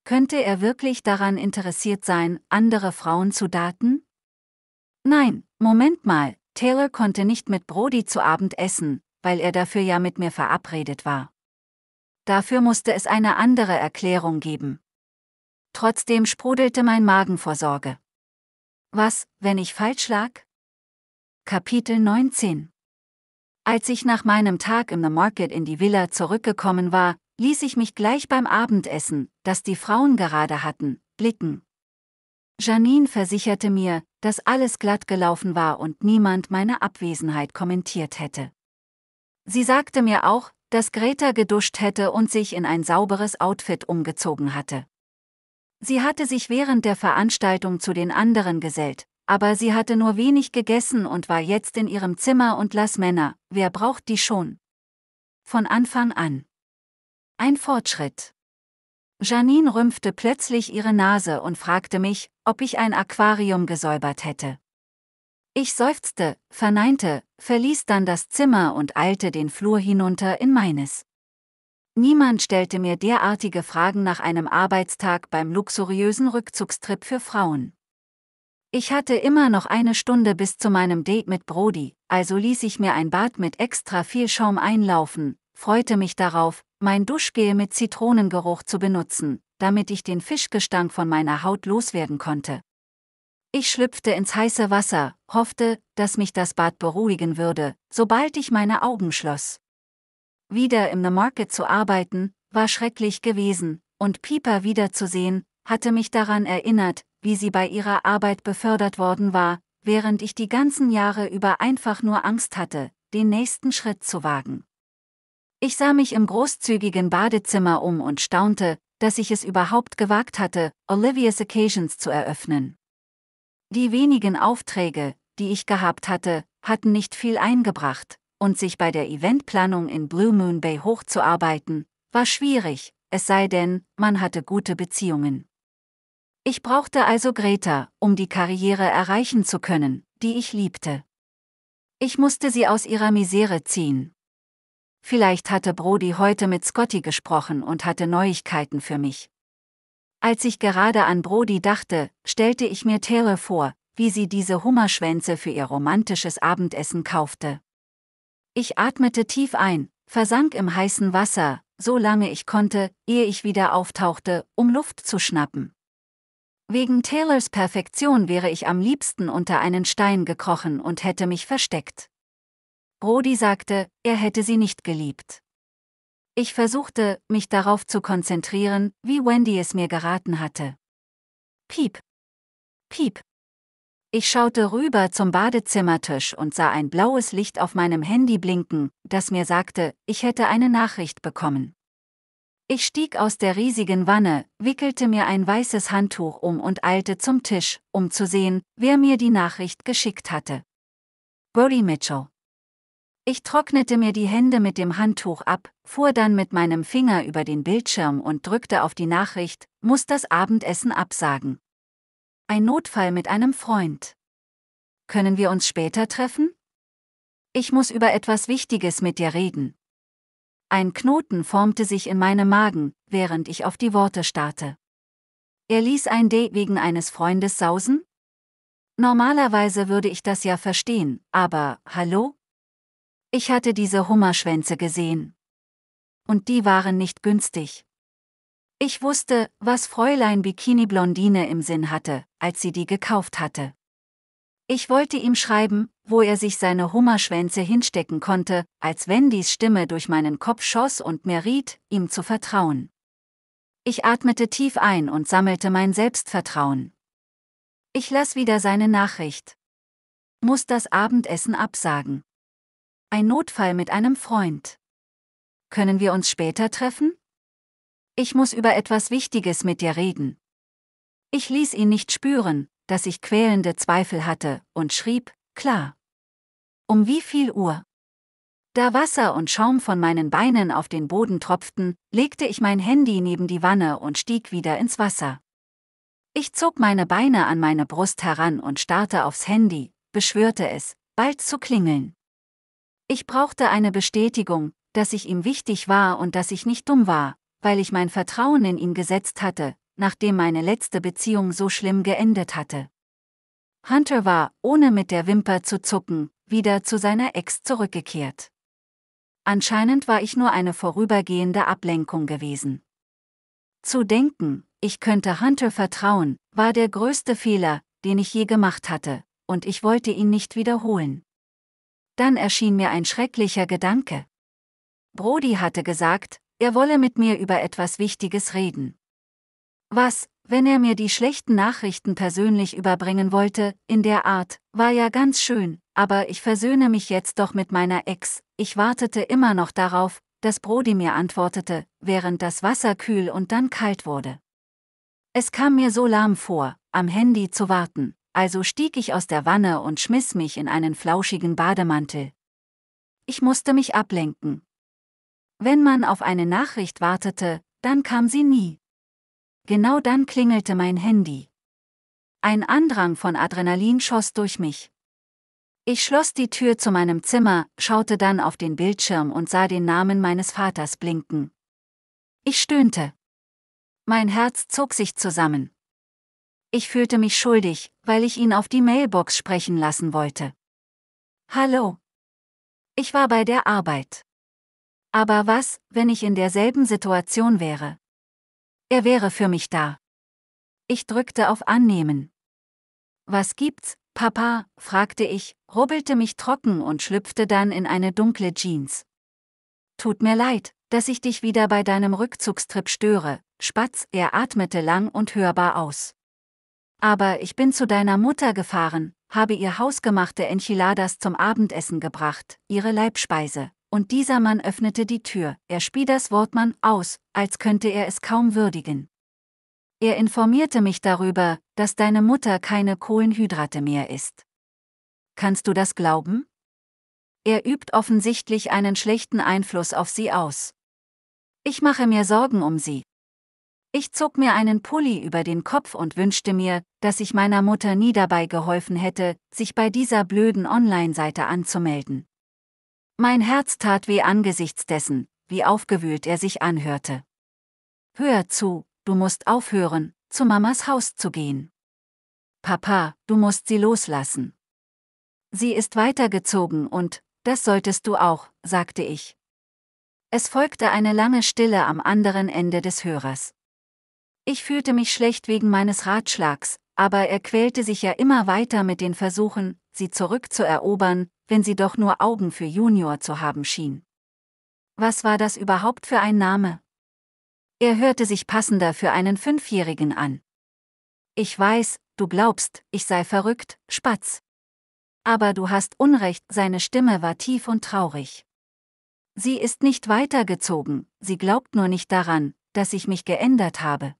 Könnte er wirklich daran interessiert sein, andere Frauen zu daten? Nein, Moment mal, Taylor konnte nicht mit Brody zu Abend essen, weil er dafür ja mit mir verabredet war. Dafür musste es eine andere Erklärung geben. Trotzdem sprudelte mein Magen vor Sorge. Was, wenn ich falsch lag? Kapitel 19 Als ich nach meinem Tag im The Market in die Villa zurückgekommen war, ließ ich mich gleich beim Abendessen, das die Frauen gerade hatten, blicken. Janine versicherte mir, dass alles glatt gelaufen war und niemand meine Abwesenheit kommentiert hätte. Sie sagte mir auch, dass Greta geduscht hätte und sich in ein sauberes Outfit umgezogen hatte. Sie hatte sich während der Veranstaltung zu den anderen gesellt, aber sie hatte nur wenig gegessen und war jetzt in ihrem Zimmer und las Männer, wer braucht die schon? Von Anfang an. Ein Fortschritt. Janine rümpfte plötzlich ihre Nase und fragte mich, ob ich ein Aquarium gesäubert hätte. Ich seufzte, verneinte, verließ dann das Zimmer und eilte den Flur hinunter in meines. Niemand stellte mir derartige Fragen nach einem Arbeitstag beim luxuriösen Rückzugstrip für Frauen. Ich hatte immer noch eine Stunde bis zu meinem Date mit Brody, also ließ ich mir ein Bad mit extra viel Schaum einlaufen, freute mich darauf, mein Duschgel mit Zitronengeruch zu benutzen, damit ich den Fischgestank von meiner Haut loswerden konnte. Ich schlüpfte ins heiße Wasser, hoffte, dass mich das Bad beruhigen würde, sobald ich meine Augen schloss. Wieder im The Market zu arbeiten, war schrecklich gewesen, und Piper wiederzusehen, hatte mich daran erinnert, wie sie bei ihrer Arbeit befördert worden war, während ich die ganzen Jahre über einfach nur Angst hatte, den nächsten Schritt zu wagen. Ich sah mich im großzügigen Badezimmer um und staunte, dass ich es überhaupt gewagt hatte, Olivia's Occasions zu eröffnen. Die wenigen Aufträge, die ich gehabt hatte, hatten nicht viel eingebracht, und sich bei der Eventplanung in Blue Moon Bay hochzuarbeiten, war schwierig, es sei denn, man hatte gute Beziehungen. Ich brauchte also Greta, um die Karriere erreichen zu können, die ich liebte. Ich musste sie aus ihrer Misere ziehen. Vielleicht hatte Brody heute mit Scotty gesprochen und hatte Neuigkeiten für mich. Als ich gerade an Brody dachte, stellte ich mir Taylor vor, wie sie diese Hummerschwänze für ihr romantisches Abendessen kaufte. Ich atmete tief ein, versank im heißen Wasser, so lange ich konnte, ehe ich wieder auftauchte, um Luft zu schnappen. Wegen Taylors Perfektion wäre ich am liebsten unter einen Stein gekrochen und hätte mich versteckt. Brody sagte, er hätte sie nicht geliebt. Ich versuchte, mich darauf zu konzentrieren, wie Wendy es mir geraten hatte. Piep. Piep. Ich schaute rüber zum Badezimmertisch und sah ein blaues Licht auf meinem Handy blinken, das mir sagte, ich hätte eine Nachricht bekommen. Ich stieg aus der riesigen Wanne, wickelte mir ein weißes Handtuch um und eilte zum Tisch, um zu sehen, wer mir die Nachricht geschickt hatte. Brody Mitchell. Ich trocknete mir die Hände mit dem Handtuch ab, fuhr dann mit meinem Finger über den Bildschirm und drückte auf die Nachricht, muss das Abendessen absagen. Ein Notfall mit einem Freund. Können wir uns später treffen? Ich muss über etwas Wichtiges mit dir reden. Ein Knoten formte sich in meinem Magen, während ich auf die Worte starrte. Er ließ ein Date wegen eines Freundes sausen? Normalerweise würde ich das ja verstehen, aber, hallo, ich hatte diese Hummerschwänze gesehen. Und die waren nicht günstig. Ich wusste, was Fräulein Bikini Blondine im Sinn hatte, als sie die gekauft hatte. Ich wollte ihm schreiben, wo er sich seine Hummerschwänze hinstecken konnte, als Wendys Stimme durch meinen Kopf schoss und mir riet, ihm zu vertrauen. Ich atmete tief ein und sammelte mein Selbstvertrauen. Ich las wieder seine Nachricht. Muss das Abendessen absagen. Ein Notfall mit einem Freund. Können wir uns später treffen? Ich muss über etwas Wichtiges mit dir reden. Ich ließ ihn nicht spüren, dass ich quälende Zweifel hatte, und schrieb, klar. Um wie viel Uhr? Da Wasser und Schaum von meinen Beinen auf den Boden tropften, legte ich mein Handy neben die Wanne und stieg wieder ins Wasser. Ich zog meine Beine an meine Brust heran und starrte aufs Handy, beschwörte es, bald zu klingeln. Ich brauchte eine Bestätigung, dass ich ihm wichtig war und dass ich nicht dumm war, weil ich mein Vertrauen in ihn gesetzt hatte, nachdem meine letzte Beziehung so schlimm geendet hatte. Hunter war, ohne mit der Wimper zu zucken, wieder zu seiner Ex zurückgekehrt. Anscheinend war ich nur eine vorübergehende Ablenkung gewesen. Zu denken, ich könnte Hunter vertrauen, war der größte Fehler, den ich je gemacht hatte, und ich wollte ihn nicht wiederholen dann erschien mir ein schrecklicher Gedanke. Brody hatte gesagt, er wolle mit mir über etwas Wichtiges reden. Was, wenn er mir die schlechten Nachrichten persönlich überbringen wollte, in der Art, war ja ganz schön, aber ich versöhne mich jetzt doch mit meiner Ex, ich wartete immer noch darauf, dass Brody mir antwortete, während das Wasser kühl und dann kalt wurde. Es kam mir so lahm vor, am Handy zu warten also stieg ich aus der Wanne und schmiss mich in einen flauschigen Bademantel. Ich musste mich ablenken. Wenn man auf eine Nachricht wartete, dann kam sie nie. Genau dann klingelte mein Handy. Ein Andrang von Adrenalin schoss durch mich. Ich schloss die Tür zu meinem Zimmer, schaute dann auf den Bildschirm und sah den Namen meines Vaters blinken. Ich stöhnte. Mein Herz zog sich zusammen. Ich fühlte mich schuldig, weil ich ihn auf die Mailbox sprechen lassen wollte. Hallo. Ich war bei der Arbeit. Aber was, wenn ich in derselben Situation wäre? Er wäre für mich da. Ich drückte auf Annehmen. Was gibt's, Papa? fragte ich, rubbelte mich trocken und schlüpfte dann in eine dunkle Jeans. Tut mir leid, dass ich dich wieder bei deinem Rückzugstrip störe, Spatz, er atmete lang und hörbar aus. Aber ich bin zu deiner Mutter gefahren, habe ihr hausgemachte Enchiladas zum Abendessen gebracht, ihre Leibspeise. Und dieser Mann öffnete die Tür, er spie das Wortmann aus, als könnte er es kaum würdigen. Er informierte mich darüber, dass deine Mutter keine Kohlenhydrate mehr ist. Kannst du das glauben? Er übt offensichtlich einen schlechten Einfluss auf sie aus. Ich mache mir Sorgen um sie, ich zog mir einen Pulli über den Kopf und wünschte mir, dass ich meiner Mutter nie dabei geholfen hätte, sich bei dieser blöden Online-Seite anzumelden. Mein Herz tat weh angesichts dessen, wie aufgewühlt er sich anhörte. Hör zu, du musst aufhören, zu Mamas Haus zu gehen. Papa, du musst sie loslassen. Sie ist weitergezogen und, das solltest du auch, sagte ich. Es folgte eine lange Stille am anderen Ende des Hörers. Ich fühlte mich schlecht wegen meines Ratschlags, aber er quälte sich ja immer weiter mit den Versuchen, sie zurückzuerobern, wenn sie doch nur Augen für Junior zu haben schien. Was war das überhaupt für ein Name? Er hörte sich passender für einen Fünfjährigen an. Ich weiß, du glaubst, ich sei verrückt, Spatz. Aber du hast Unrecht, seine Stimme war tief und traurig. Sie ist nicht weitergezogen, sie glaubt nur nicht daran, dass ich mich geändert habe.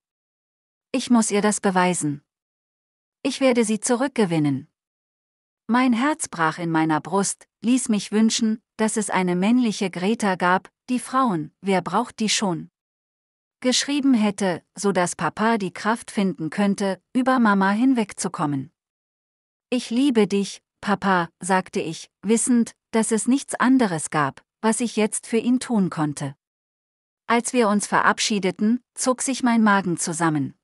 Ich muss ihr das beweisen. Ich werde sie zurückgewinnen. Mein Herz brach in meiner Brust, ließ mich wünschen, dass es eine männliche Greta gab, die Frauen, wer braucht die schon? Geschrieben hätte, so dass Papa die Kraft finden könnte, über Mama hinwegzukommen. Ich liebe dich, Papa, sagte ich, wissend, dass es nichts anderes gab, was ich jetzt für ihn tun konnte. Als wir uns verabschiedeten, zog sich mein Magen zusammen.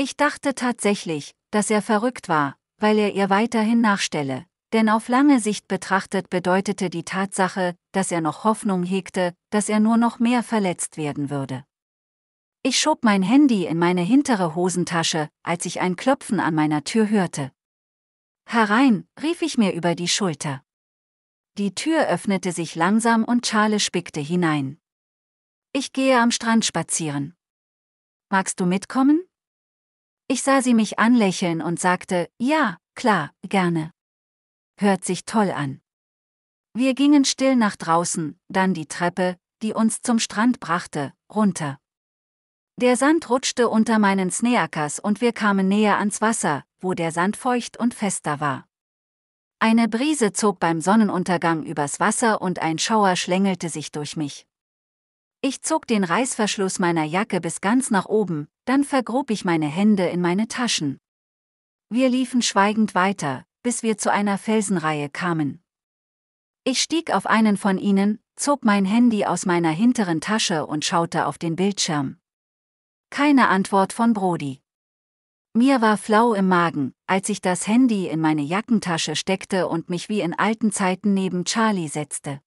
Ich dachte tatsächlich, dass er verrückt war, weil er ihr weiterhin nachstelle. Denn auf lange Sicht betrachtet bedeutete die Tatsache, dass er noch Hoffnung hegte, dass er nur noch mehr verletzt werden würde. Ich schob mein Handy in meine hintere Hosentasche, als ich ein Klopfen an meiner Tür hörte. Herein, rief ich mir über die Schulter. Die Tür öffnete sich langsam und Charles spickte hinein. Ich gehe am Strand spazieren. Magst du mitkommen? Ich sah sie mich anlächeln und sagte, ja, klar, gerne. Hört sich toll an. Wir gingen still nach draußen, dann die Treppe, die uns zum Strand brachte, runter. Der Sand rutschte unter meinen Sneakers und wir kamen näher ans Wasser, wo der Sand feucht und fester war. Eine Brise zog beim Sonnenuntergang übers Wasser und ein Schauer schlängelte sich durch mich. Ich zog den Reißverschluss meiner Jacke bis ganz nach oben, dann vergrub ich meine Hände in meine Taschen. Wir liefen schweigend weiter, bis wir zu einer Felsenreihe kamen. Ich stieg auf einen von ihnen, zog mein Handy aus meiner hinteren Tasche und schaute auf den Bildschirm. Keine Antwort von Brody. Mir war flau im Magen, als ich das Handy in meine Jackentasche steckte und mich wie in alten Zeiten neben Charlie setzte.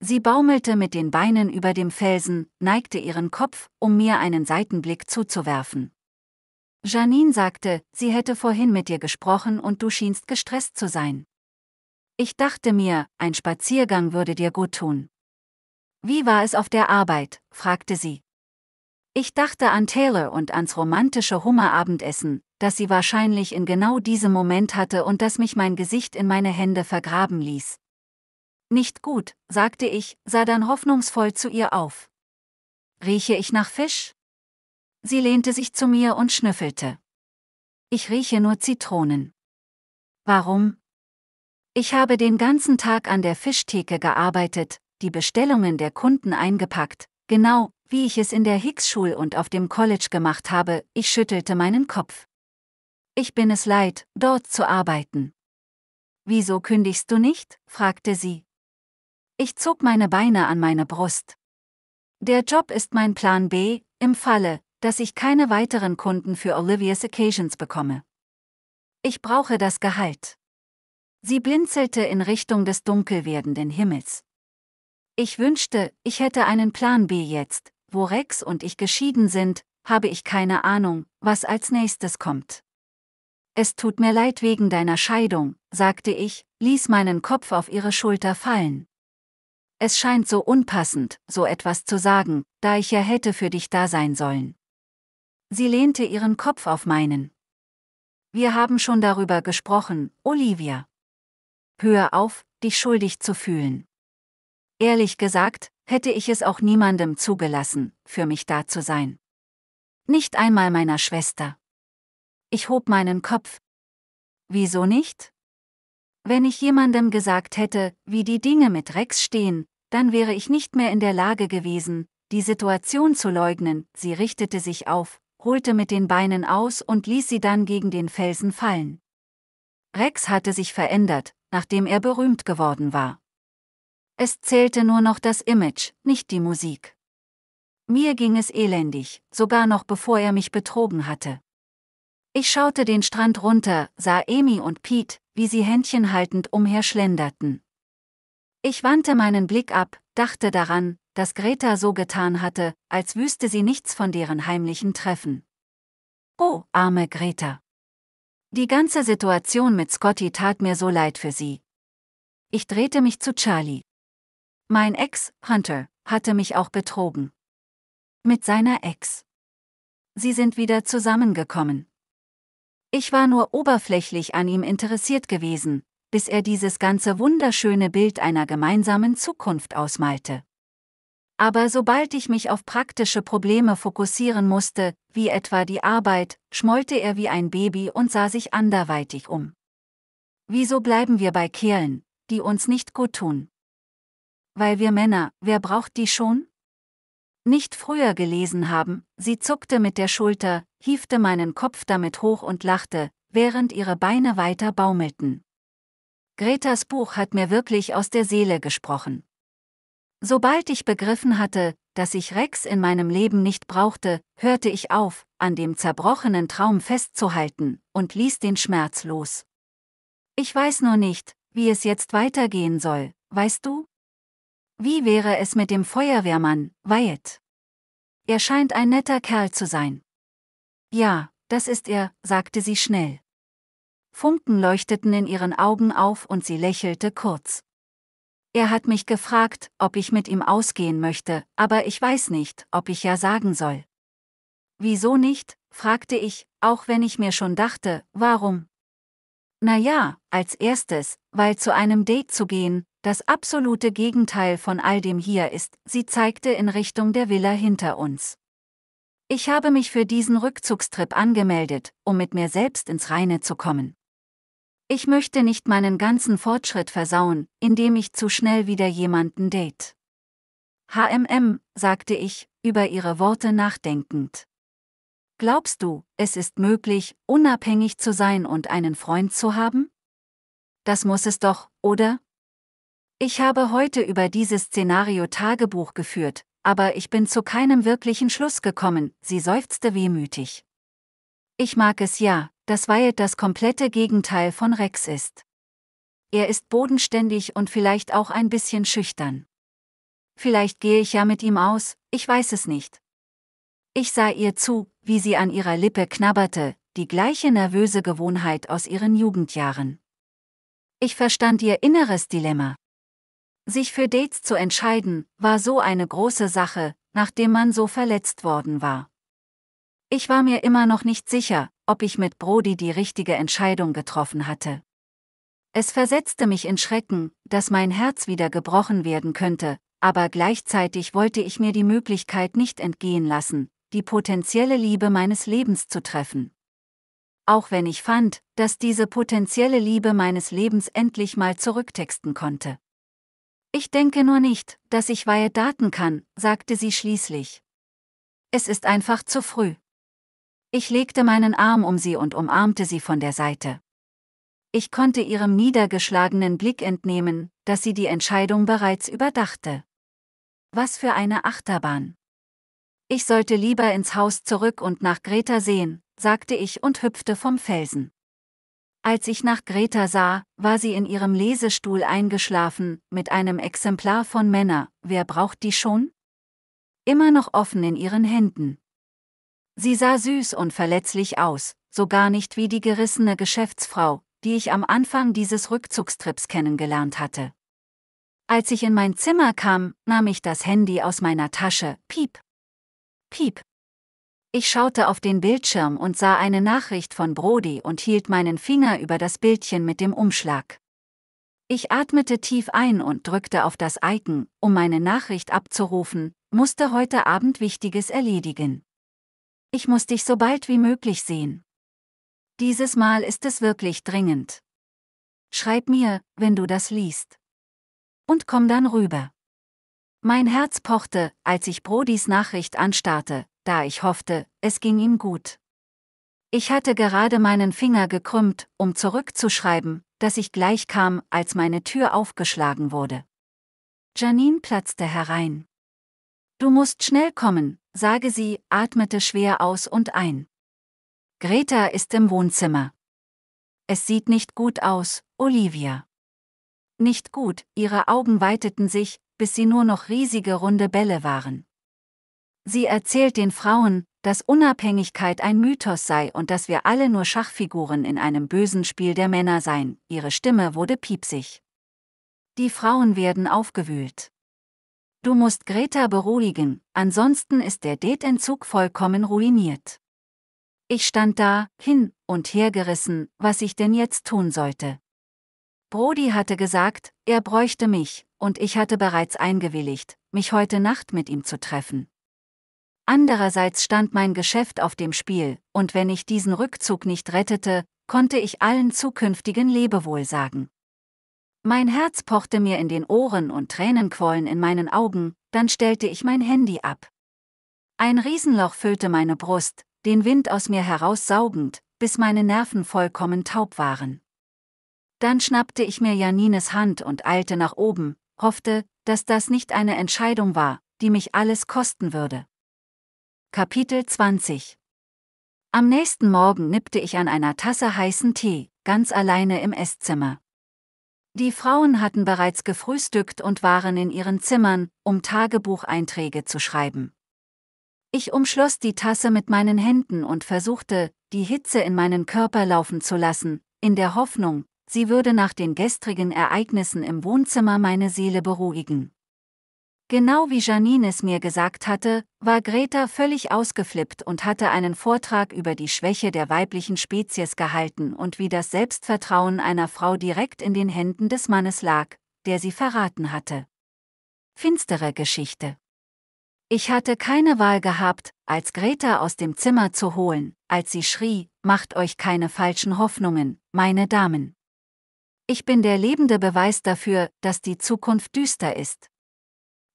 Sie baumelte mit den Beinen über dem Felsen, neigte ihren Kopf, um mir einen Seitenblick zuzuwerfen. Janine sagte, sie hätte vorhin mit dir gesprochen und du schienst gestresst zu sein. Ich dachte mir, ein Spaziergang würde dir gut tun. Wie war es auf der Arbeit? fragte sie. Ich dachte an Taylor und ans romantische Hummerabendessen, das sie wahrscheinlich in genau diesem Moment hatte und das mich mein Gesicht in meine Hände vergraben ließ. Nicht gut, sagte ich, sah dann hoffnungsvoll zu ihr auf. Rieche ich nach Fisch? Sie lehnte sich zu mir und schnüffelte. Ich rieche nur Zitronen. Warum? Ich habe den ganzen Tag an der Fischtheke gearbeitet, die Bestellungen der Kunden eingepackt, genau, wie ich es in der Hicks-Schule und auf dem College gemacht habe, ich schüttelte meinen Kopf. Ich bin es leid, dort zu arbeiten. Wieso kündigst du nicht? fragte sie. Ich zog meine Beine an meine Brust. Der Job ist mein Plan B, im Falle, dass ich keine weiteren Kunden für Olivia's Occasions bekomme. Ich brauche das Gehalt. Sie blinzelte in Richtung des dunkel werdenden Himmels. Ich wünschte, ich hätte einen Plan B jetzt, wo Rex und ich geschieden sind, habe ich keine Ahnung, was als nächstes kommt. Es tut mir leid wegen deiner Scheidung, sagte ich, ließ meinen Kopf auf ihre Schulter fallen. Es scheint so unpassend, so etwas zu sagen, da ich ja hätte für dich da sein sollen. Sie lehnte ihren Kopf auf meinen. Wir haben schon darüber gesprochen, Olivia. Hör auf, dich schuldig zu fühlen. Ehrlich gesagt, hätte ich es auch niemandem zugelassen, für mich da zu sein. Nicht einmal meiner Schwester. Ich hob meinen Kopf. Wieso nicht? Wenn ich jemandem gesagt hätte, wie die Dinge mit Rex stehen, dann wäre ich nicht mehr in der Lage gewesen, die Situation zu leugnen. Sie richtete sich auf, holte mit den Beinen aus und ließ sie dann gegen den Felsen fallen. Rex hatte sich verändert, nachdem er berühmt geworden war. Es zählte nur noch das Image, nicht die Musik. Mir ging es elendig, sogar noch bevor er mich betrogen hatte. Ich schaute den Strand runter, sah Amy und Pete, wie sie händchenhaltend umherschlenderten. Ich wandte meinen Blick ab, dachte daran, dass Greta so getan hatte, als wüsste sie nichts von deren heimlichen Treffen. Oh, arme Greta. Die ganze Situation mit Scotty tat mir so leid für sie. Ich drehte mich zu Charlie. Mein Ex, Hunter, hatte mich auch betrogen. Mit seiner Ex. Sie sind wieder zusammengekommen. Ich war nur oberflächlich an ihm interessiert gewesen, bis er dieses ganze wunderschöne Bild einer gemeinsamen Zukunft ausmalte. Aber sobald ich mich auf praktische Probleme fokussieren musste, wie etwa die Arbeit, schmollte er wie ein Baby und sah sich anderweitig um. Wieso bleiben wir bei Kerlen, die uns nicht gut tun? Weil wir Männer, wer braucht die schon? nicht früher gelesen haben, sie zuckte mit der Schulter, hiefte meinen Kopf damit hoch und lachte, während ihre Beine weiter baumelten. Gretas Buch hat mir wirklich aus der Seele gesprochen. Sobald ich begriffen hatte, dass ich Rex in meinem Leben nicht brauchte, hörte ich auf, an dem zerbrochenen Traum festzuhalten, und ließ den Schmerz los. Ich weiß nur nicht, wie es jetzt weitergehen soll, weißt du? Wie wäre es mit dem Feuerwehrmann, Wyatt? Er scheint ein netter Kerl zu sein. Ja, das ist er, sagte sie schnell. Funken leuchteten in ihren Augen auf und sie lächelte kurz. Er hat mich gefragt, ob ich mit ihm ausgehen möchte, aber ich weiß nicht, ob ich ja sagen soll. Wieso nicht? fragte ich, auch wenn ich mir schon dachte, warum? Na ja, als erstes, weil zu einem Date zu gehen, das absolute Gegenteil von all dem hier ist, sie zeigte in Richtung der Villa hinter uns. Ich habe mich für diesen Rückzugstrip angemeldet, um mit mir selbst ins Reine zu kommen. Ich möchte nicht meinen ganzen Fortschritt versauen, indem ich zu schnell wieder jemanden date. HMM, sagte ich, über ihre Worte nachdenkend. Glaubst du, es ist möglich, unabhängig zu sein und einen Freund zu haben? Das muss es doch, oder? Ich habe heute über dieses Szenario Tagebuch geführt, aber ich bin zu keinem wirklichen Schluss gekommen, sie seufzte wehmütig. Ich mag es ja, dass Wyatt das komplette Gegenteil von Rex ist. Er ist bodenständig und vielleicht auch ein bisschen schüchtern. Vielleicht gehe ich ja mit ihm aus, ich weiß es nicht. Ich sah ihr zu, wie sie an ihrer Lippe knabberte, die gleiche nervöse Gewohnheit aus ihren Jugendjahren. Ich verstand ihr inneres Dilemma. Sich für Dates zu entscheiden, war so eine große Sache, nachdem man so verletzt worden war. Ich war mir immer noch nicht sicher, ob ich mit Brody die richtige Entscheidung getroffen hatte. Es versetzte mich in Schrecken, dass mein Herz wieder gebrochen werden könnte, aber gleichzeitig wollte ich mir die Möglichkeit nicht entgehen lassen, die potenzielle Liebe meines Lebens zu treffen. Auch wenn ich fand, dass diese potenzielle Liebe meines Lebens endlich mal zurücktexten konnte. Ich denke nur nicht, dass ich Weihe daten kann, sagte sie schließlich. Es ist einfach zu früh. Ich legte meinen Arm um sie und umarmte sie von der Seite. Ich konnte ihrem niedergeschlagenen Blick entnehmen, dass sie die Entscheidung bereits überdachte. Was für eine Achterbahn. Ich sollte lieber ins Haus zurück und nach Greta sehen, sagte ich und hüpfte vom Felsen. Als ich nach Greta sah, war sie in ihrem Lesestuhl eingeschlafen, mit einem Exemplar von Männer, wer braucht die schon? Immer noch offen in ihren Händen. Sie sah süß und verletzlich aus, so gar nicht wie die gerissene Geschäftsfrau, die ich am Anfang dieses Rückzugstrips kennengelernt hatte. Als ich in mein Zimmer kam, nahm ich das Handy aus meiner Tasche, piep. Piep. Ich schaute auf den Bildschirm und sah eine Nachricht von Brody und hielt meinen Finger über das Bildchen mit dem Umschlag. Ich atmete tief ein und drückte auf das Icon, um meine Nachricht abzurufen, musste heute Abend Wichtiges erledigen. Ich muss dich so bald wie möglich sehen. Dieses Mal ist es wirklich dringend. Schreib mir, wenn du das liest. Und komm dann rüber. Mein Herz pochte, als ich Brodys Nachricht anstarrte, da ich hoffte, es ging ihm gut. Ich hatte gerade meinen Finger gekrümmt, um zurückzuschreiben, dass ich gleich kam, als meine Tür aufgeschlagen wurde. Janine platzte herein. Du musst schnell kommen, sage sie, atmete schwer aus und ein. Greta ist im Wohnzimmer. Es sieht nicht gut aus, Olivia. Nicht gut, ihre Augen weiteten sich, bis sie nur noch riesige runde Bälle waren. Sie erzählt den Frauen, dass Unabhängigkeit ein Mythos sei und dass wir alle nur Schachfiguren in einem bösen Spiel der Männer seien, ihre Stimme wurde piepsig. Die Frauen werden aufgewühlt. Du musst Greta beruhigen, ansonsten ist der Date-Entzug vollkommen ruiniert. Ich stand da, hin und hergerissen, was ich denn jetzt tun sollte. Brody hatte gesagt, er bräuchte mich, und ich hatte bereits eingewilligt, mich heute Nacht mit ihm zu treffen. Andererseits stand mein Geschäft auf dem Spiel, und wenn ich diesen Rückzug nicht rettete, konnte ich allen zukünftigen Lebewohl sagen. Mein Herz pochte mir in den Ohren und Tränenquollen in meinen Augen, dann stellte ich mein Handy ab. Ein Riesenloch füllte meine Brust, den Wind aus mir heraussaugend, bis meine Nerven vollkommen taub waren. Dann schnappte ich mir Janines Hand und eilte nach oben, hoffte, dass das nicht eine Entscheidung war, die mich alles kosten würde. Kapitel 20 Am nächsten Morgen nippte ich an einer Tasse heißen Tee, ganz alleine im Esszimmer. Die Frauen hatten bereits gefrühstückt und waren in ihren Zimmern, um Tagebucheinträge zu schreiben. Ich umschloss die Tasse mit meinen Händen und versuchte, die Hitze in meinen Körper laufen zu lassen, in der Hoffnung, sie würde nach den gestrigen Ereignissen im Wohnzimmer meine Seele beruhigen. Genau wie Janine es mir gesagt hatte, war Greta völlig ausgeflippt und hatte einen Vortrag über die Schwäche der weiblichen Spezies gehalten und wie das Selbstvertrauen einer Frau direkt in den Händen des Mannes lag, der sie verraten hatte. Finstere Geschichte. Ich hatte keine Wahl gehabt, als Greta aus dem Zimmer zu holen, als sie schrie, macht euch keine falschen Hoffnungen, meine Damen. Ich bin der lebende Beweis dafür, dass die Zukunft düster ist,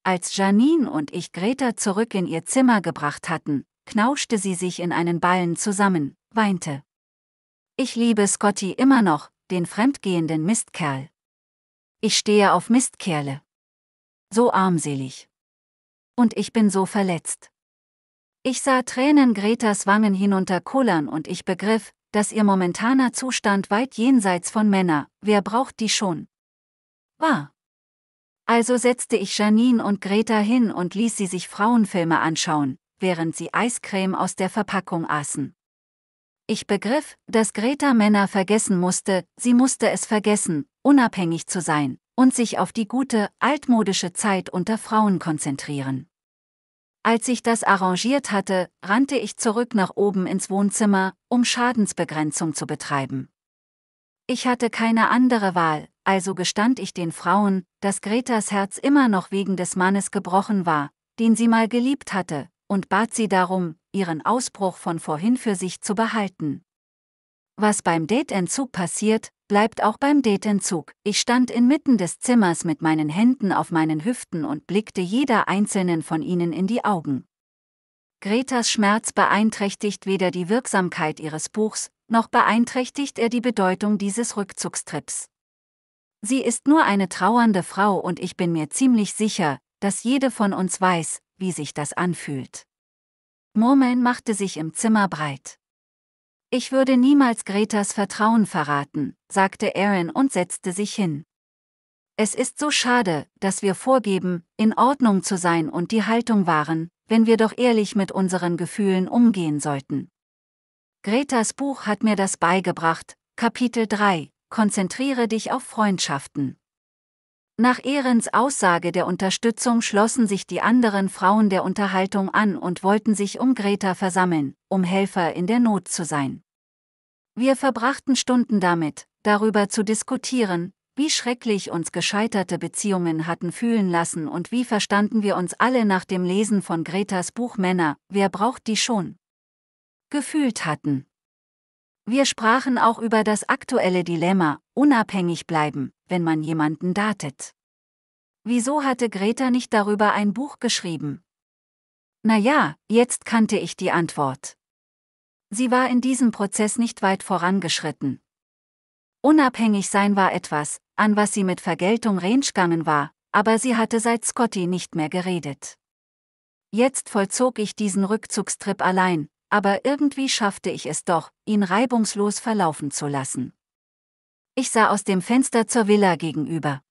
als Janine und ich Greta zurück in ihr Zimmer gebracht hatten, knauschte sie sich in einen Ballen zusammen, weinte. Ich liebe Scotty immer noch, den fremdgehenden Mistkerl. Ich stehe auf Mistkerle. So armselig. Und ich bin so verletzt. Ich sah Tränen Gretas Wangen hinunterkullern und ich begriff, dass ihr momentaner Zustand weit jenseits von Männer, wer braucht die schon? War. Also setzte ich Janine und Greta hin und ließ sie sich Frauenfilme anschauen, während sie Eiscreme aus der Verpackung aßen. Ich begriff, dass Greta Männer vergessen musste, sie musste es vergessen, unabhängig zu sein, und sich auf die gute, altmodische Zeit unter Frauen konzentrieren. Als ich das arrangiert hatte, rannte ich zurück nach oben ins Wohnzimmer, um Schadensbegrenzung zu betreiben. Ich hatte keine andere Wahl, also gestand ich den Frauen, dass Gretas Herz immer noch wegen des Mannes gebrochen war, den sie mal geliebt hatte, und bat sie darum, ihren Ausbruch von vorhin für sich zu behalten. Was beim Dateentzug passiert, bleibt auch beim Dateentzug. Ich stand inmitten des Zimmers mit meinen Händen auf meinen Hüften und blickte jeder einzelnen von ihnen in die Augen. Gretas Schmerz beeinträchtigt weder die Wirksamkeit ihres Buchs, noch beeinträchtigt er die Bedeutung dieses Rückzugstrips. Sie ist nur eine trauernde Frau und ich bin mir ziemlich sicher, dass jede von uns weiß, wie sich das anfühlt. Murmeln machte sich im Zimmer breit. Ich würde niemals Gretas Vertrauen verraten, sagte Aaron und setzte sich hin. Es ist so schade, dass wir vorgeben, in Ordnung zu sein und die Haltung wahren, wenn wir doch ehrlich mit unseren Gefühlen umgehen sollten. Gretas Buch hat mir das beigebracht, Kapitel 3, konzentriere dich auf Freundschaften. Nach Ehrens Aussage der Unterstützung schlossen sich die anderen Frauen der Unterhaltung an und wollten sich um Greta versammeln, um Helfer in der Not zu sein. Wir verbrachten Stunden damit, darüber zu diskutieren, wie schrecklich uns gescheiterte Beziehungen hatten fühlen lassen und wie verstanden wir uns alle nach dem Lesen von Gretas Buch Männer, wer braucht die schon? gefühlt hatten. Wir sprachen auch über das aktuelle Dilemma, unabhängig bleiben, wenn man jemanden datet. Wieso hatte Greta nicht darüber ein Buch geschrieben? Na ja, jetzt kannte ich die Antwort. Sie war in diesem Prozess nicht weit vorangeschritten. Unabhängig sein war etwas, an was sie mit Vergeltung reingegangen war, aber sie hatte seit Scotty nicht mehr geredet. Jetzt vollzog ich diesen Rückzugstrip allein, aber irgendwie schaffte ich es doch, ihn reibungslos verlaufen zu lassen. Ich sah aus dem Fenster zur Villa gegenüber.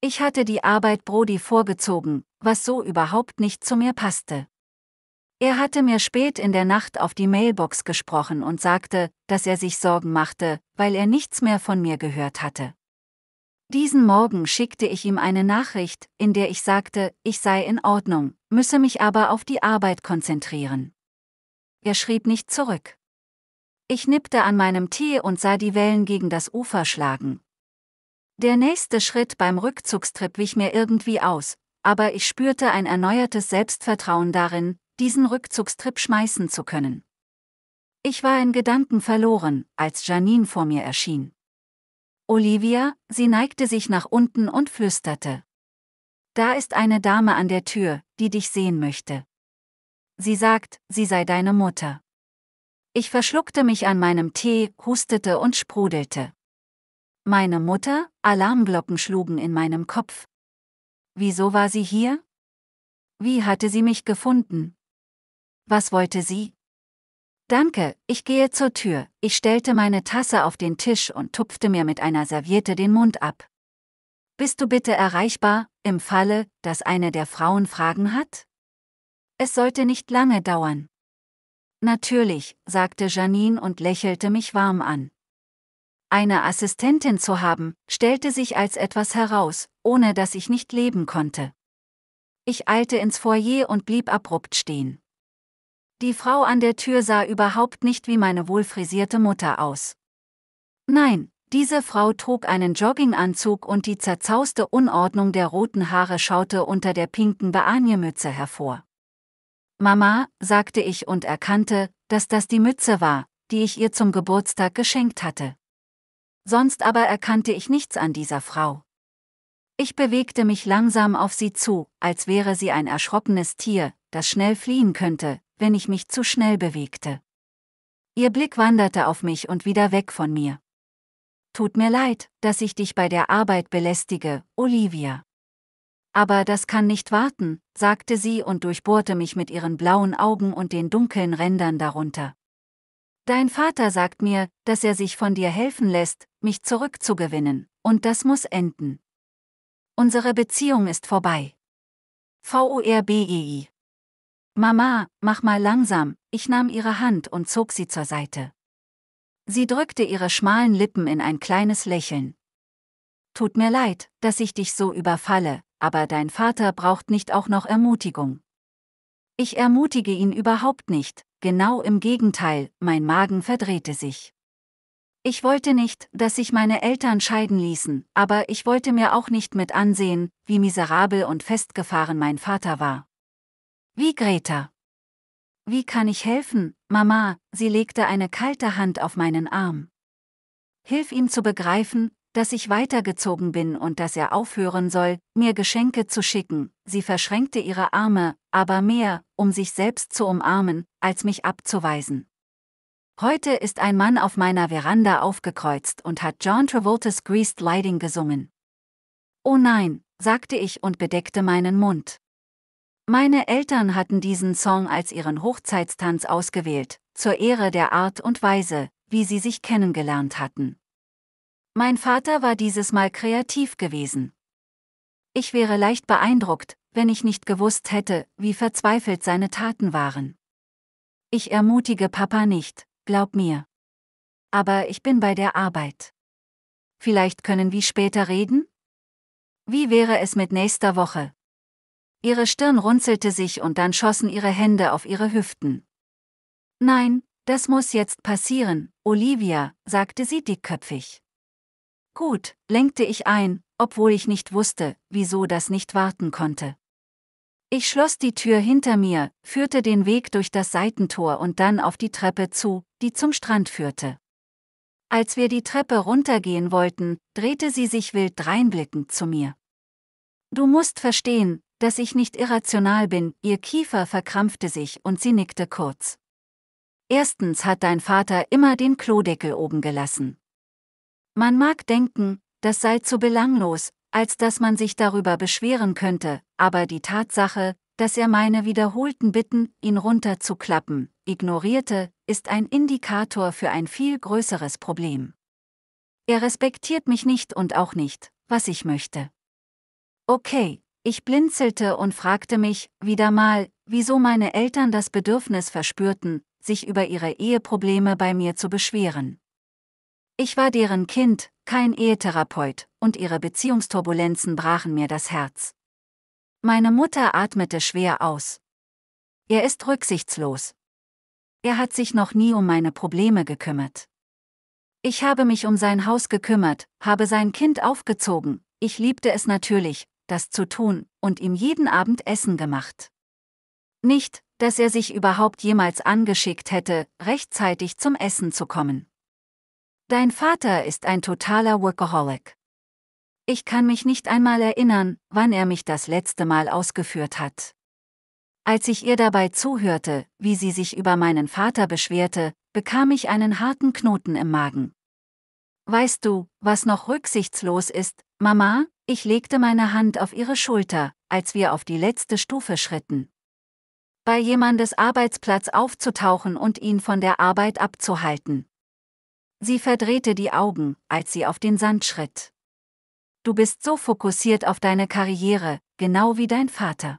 Ich hatte die Arbeit Brody vorgezogen, was so überhaupt nicht zu mir passte. Er hatte mir spät in der Nacht auf die Mailbox gesprochen und sagte, dass er sich Sorgen machte, weil er nichts mehr von mir gehört hatte. Diesen Morgen schickte ich ihm eine Nachricht, in der ich sagte, ich sei in Ordnung, müsse mich aber auf die Arbeit konzentrieren er schrieb nicht zurück. Ich nippte an meinem Tee und sah die Wellen gegen das Ufer schlagen. Der nächste Schritt beim Rückzugstrip wich mir irgendwie aus, aber ich spürte ein erneuertes Selbstvertrauen darin, diesen Rückzugstrip schmeißen zu können. Ich war in Gedanken verloren, als Janine vor mir erschien. Olivia, sie neigte sich nach unten und flüsterte. Da ist eine Dame an der Tür, die dich sehen möchte. Sie sagt, sie sei deine Mutter. Ich verschluckte mich an meinem Tee, hustete und sprudelte. Meine Mutter? Alarmglocken schlugen in meinem Kopf. Wieso war sie hier? Wie hatte sie mich gefunden? Was wollte sie? Danke, ich gehe zur Tür. Ich stellte meine Tasse auf den Tisch und tupfte mir mit einer Serviette den Mund ab. Bist du bitte erreichbar, im Falle, dass eine der Frauen Fragen hat? Es sollte nicht lange dauern. Natürlich, sagte Janine und lächelte mich warm an. Eine Assistentin zu haben, stellte sich als etwas heraus, ohne dass ich nicht leben konnte. Ich eilte ins Foyer und blieb abrupt stehen. Die Frau an der Tür sah überhaupt nicht wie meine wohlfrisierte Mutter aus. Nein, diese Frau trug einen Jogginganzug und die zerzauste Unordnung der roten Haare schaute unter der pinken Beanie-Mütze hervor. Mama, sagte ich und erkannte, dass das die Mütze war, die ich ihr zum Geburtstag geschenkt hatte. Sonst aber erkannte ich nichts an dieser Frau. Ich bewegte mich langsam auf sie zu, als wäre sie ein erschrockenes Tier, das schnell fliehen könnte, wenn ich mich zu schnell bewegte. Ihr Blick wanderte auf mich und wieder weg von mir. Tut mir leid, dass ich dich bei der Arbeit belästige, Olivia. Aber das kann nicht warten, sagte sie und durchbohrte mich mit ihren blauen Augen und den dunklen Rändern darunter. Dein Vater sagt mir, dass er sich von dir helfen lässt, mich zurückzugewinnen, und das muss enden. Unsere Beziehung ist vorbei. V-U-R-B-E-I. Mama, mach mal langsam, ich nahm ihre Hand und zog sie zur Seite. Sie drückte ihre schmalen Lippen in ein kleines Lächeln. Tut mir leid, dass ich dich so überfalle, aber dein Vater braucht nicht auch noch Ermutigung. Ich ermutige ihn überhaupt nicht, genau im Gegenteil, mein Magen verdrehte sich. Ich wollte nicht, dass sich meine Eltern scheiden ließen, aber ich wollte mir auch nicht mit ansehen, wie miserabel und festgefahren mein Vater war. Wie Greta. Wie kann ich helfen, Mama? Sie legte eine kalte Hand auf meinen Arm. Hilf ihm zu begreifen, dass ich weitergezogen bin und dass er aufhören soll, mir Geschenke zu schicken. Sie verschränkte ihre Arme, aber mehr, um sich selbst zu umarmen, als mich abzuweisen. Heute ist ein Mann auf meiner Veranda aufgekreuzt und hat John Travolta's Greased Lighting gesungen. Oh nein, sagte ich und bedeckte meinen Mund. Meine Eltern hatten diesen Song als ihren Hochzeitstanz ausgewählt, zur Ehre der Art und Weise, wie sie sich kennengelernt hatten. Mein Vater war dieses Mal kreativ gewesen. Ich wäre leicht beeindruckt, wenn ich nicht gewusst hätte, wie verzweifelt seine Taten waren. Ich ermutige Papa nicht, glaub mir. Aber ich bin bei der Arbeit. Vielleicht können wir später reden? Wie wäre es mit nächster Woche? Ihre Stirn runzelte sich und dann schossen ihre Hände auf ihre Hüften. Nein, das muss jetzt passieren, Olivia, sagte sie dickköpfig. Gut, lenkte ich ein, obwohl ich nicht wusste, wieso das nicht warten konnte. Ich schloss die Tür hinter mir, führte den Weg durch das Seitentor und dann auf die Treppe zu, die zum Strand führte. Als wir die Treppe runtergehen wollten, drehte sie sich wild dreinblickend zu mir. Du musst verstehen, dass ich nicht irrational bin, ihr Kiefer verkrampfte sich und sie nickte kurz. Erstens hat dein Vater immer den Klodeckel oben gelassen. Man mag denken, das sei zu belanglos, als dass man sich darüber beschweren könnte, aber die Tatsache, dass er meine wiederholten Bitten, ihn runterzuklappen, ignorierte, ist ein Indikator für ein viel größeres Problem. Er respektiert mich nicht und auch nicht, was ich möchte. Okay, ich blinzelte und fragte mich, wieder mal, wieso meine Eltern das Bedürfnis verspürten, sich über ihre Eheprobleme bei mir zu beschweren. Ich war deren Kind, kein Ehetherapeut, und ihre Beziehungsturbulenzen brachen mir das Herz. Meine Mutter atmete schwer aus. Er ist rücksichtslos. Er hat sich noch nie um meine Probleme gekümmert. Ich habe mich um sein Haus gekümmert, habe sein Kind aufgezogen, ich liebte es natürlich, das zu tun, und ihm jeden Abend Essen gemacht. Nicht, dass er sich überhaupt jemals angeschickt hätte, rechtzeitig zum Essen zu kommen. Dein Vater ist ein totaler Workaholic. Ich kann mich nicht einmal erinnern, wann er mich das letzte Mal ausgeführt hat. Als ich ihr dabei zuhörte, wie sie sich über meinen Vater beschwerte, bekam ich einen harten Knoten im Magen. Weißt du, was noch rücksichtslos ist, Mama? Ich legte meine Hand auf ihre Schulter, als wir auf die letzte Stufe schritten. Bei jemandes Arbeitsplatz aufzutauchen und ihn von der Arbeit abzuhalten. Sie verdrehte die Augen, als sie auf den Sand schritt. Du bist so fokussiert auf deine Karriere, genau wie dein Vater.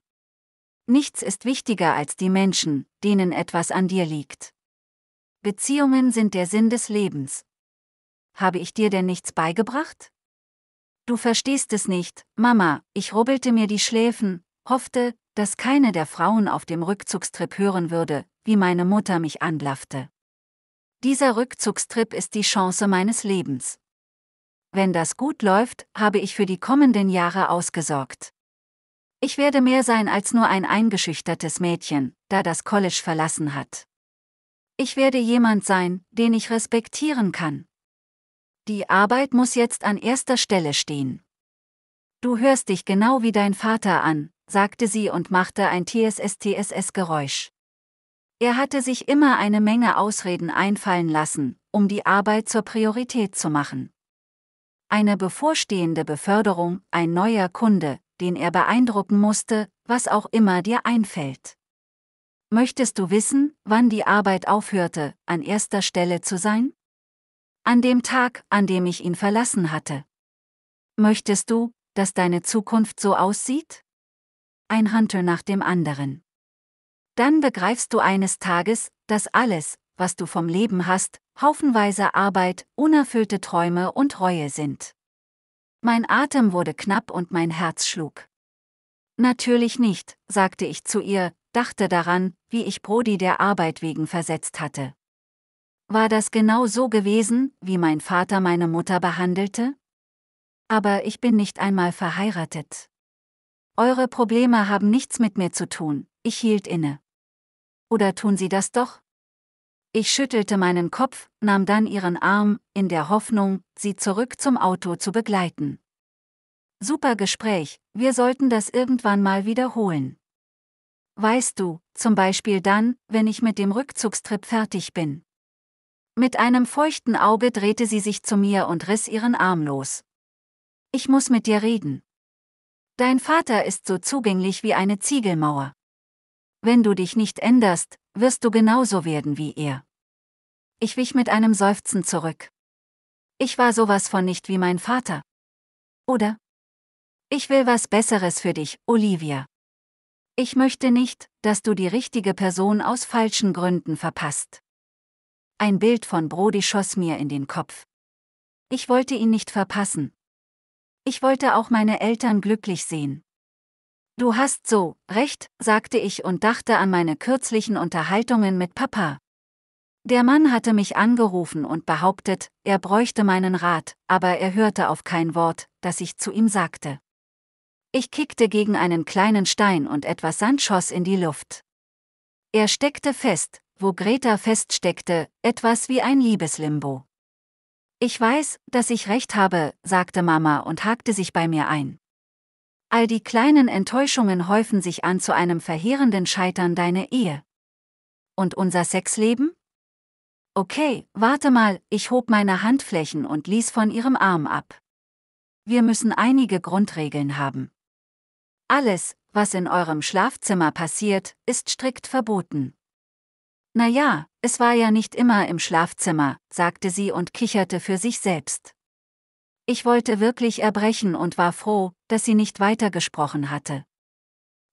Nichts ist wichtiger als die Menschen, denen etwas an dir liegt. Beziehungen sind der Sinn des Lebens. Habe ich dir denn nichts beigebracht? Du verstehst es nicht, Mama, ich rubbelte mir die Schläfen, hoffte, dass keine der Frauen auf dem Rückzugstrip hören würde, wie meine Mutter mich anlaffte. Dieser Rückzugstrip ist die Chance meines Lebens. Wenn das gut läuft, habe ich für die kommenden Jahre ausgesorgt. Ich werde mehr sein als nur ein eingeschüchtertes Mädchen, da das College verlassen hat. Ich werde jemand sein, den ich respektieren kann. Die Arbeit muss jetzt an erster Stelle stehen. Du hörst dich genau wie dein Vater an, sagte sie und machte ein TSSTSS-Geräusch. Er hatte sich immer eine Menge Ausreden einfallen lassen, um die Arbeit zur Priorität zu machen. Eine bevorstehende Beförderung, ein neuer Kunde, den er beeindrucken musste, was auch immer dir einfällt. Möchtest du wissen, wann die Arbeit aufhörte, an erster Stelle zu sein? An dem Tag, an dem ich ihn verlassen hatte. Möchtest du, dass deine Zukunft so aussieht? Ein Hunter nach dem anderen dann begreifst du eines Tages, dass alles, was du vom Leben hast, haufenweise Arbeit, unerfüllte Träume und Reue sind. Mein Atem wurde knapp und mein Herz schlug. Natürlich nicht, sagte ich zu ihr, dachte daran, wie ich Brody der Arbeit wegen versetzt hatte. War das genau so gewesen, wie mein Vater meine Mutter behandelte? Aber ich bin nicht einmal verheiratet. Eure Probleme haben nichts mit mir zu tun, ich hielt inne oder tun Sie das doch? Ich schüttelte meinen Kopf, nahm dann ihren Arm, in der Hoffnung, sie zurück zum Auto zu begleiten. Super Gespräch, wir sollten das irgendwann mal wiederholen. Weißt du, zum Beispiel dann, wenn ich mit dem Rückzugstrip fertig bin. Mit einem feuchten Auge drehte sie sich zu mir und riss ihren Arm los. Ich muss mit dir reden. Dein Vater ist so zugänglich wie eine Ziegelmauer. Wenn du dich nicht änderst, wirst du genauso werden wie er. Ich wich mit einem Seufzen zurück. Ich war sowas von nicht wie mein Vater. Oder? Ich will was Besseres für dich, Olivia. Ich möchte nicht, dass du die richtige Person aus falschen Gründen verpasst. Ein Bild von Brody schoss mir in den Kopf. Ich wollte ihn nicht verpassen. Ich wollte auch meine Eltern glücklich sehen. Du hast so recht, sagte ich und dachte an meine kürzlichen Unterhaltungen mit Papa. Der Mann hatte mich angerufen und behauptet, er bräuchte meinen Rat, aber er hörte auf kein Wort, das ich zu ihm sagte. Ich kickte gegen einen kleinen Stein und etwas Sand schoss in die Luft. Er steckte fest, wo Greta feststeckte, etwas wie ein Liebeslimbo. Ich weiß, dass ich recht habe, sagte Mama und hakte sich bei mir ein. All die kleinen Enttäuschungen häufen sich an zu einem verheerenden Scheitern deiner Ehe. Und unser Sexleben? Okay, warte mal, ich hob meine Handflächen und ließ von ihrem Arm ab. Wir müssen einige Grundregeln haben. Alles, was in eurem Schlafzimmer passiert, ist strikt verboten. Naja, es war ja nicht immer im Schlafzimmer, sagte sie und kicherte für sich selbst. Ich wollte wirklich erbrechen und war froh, dass sie nicht weitergesprochen hatte.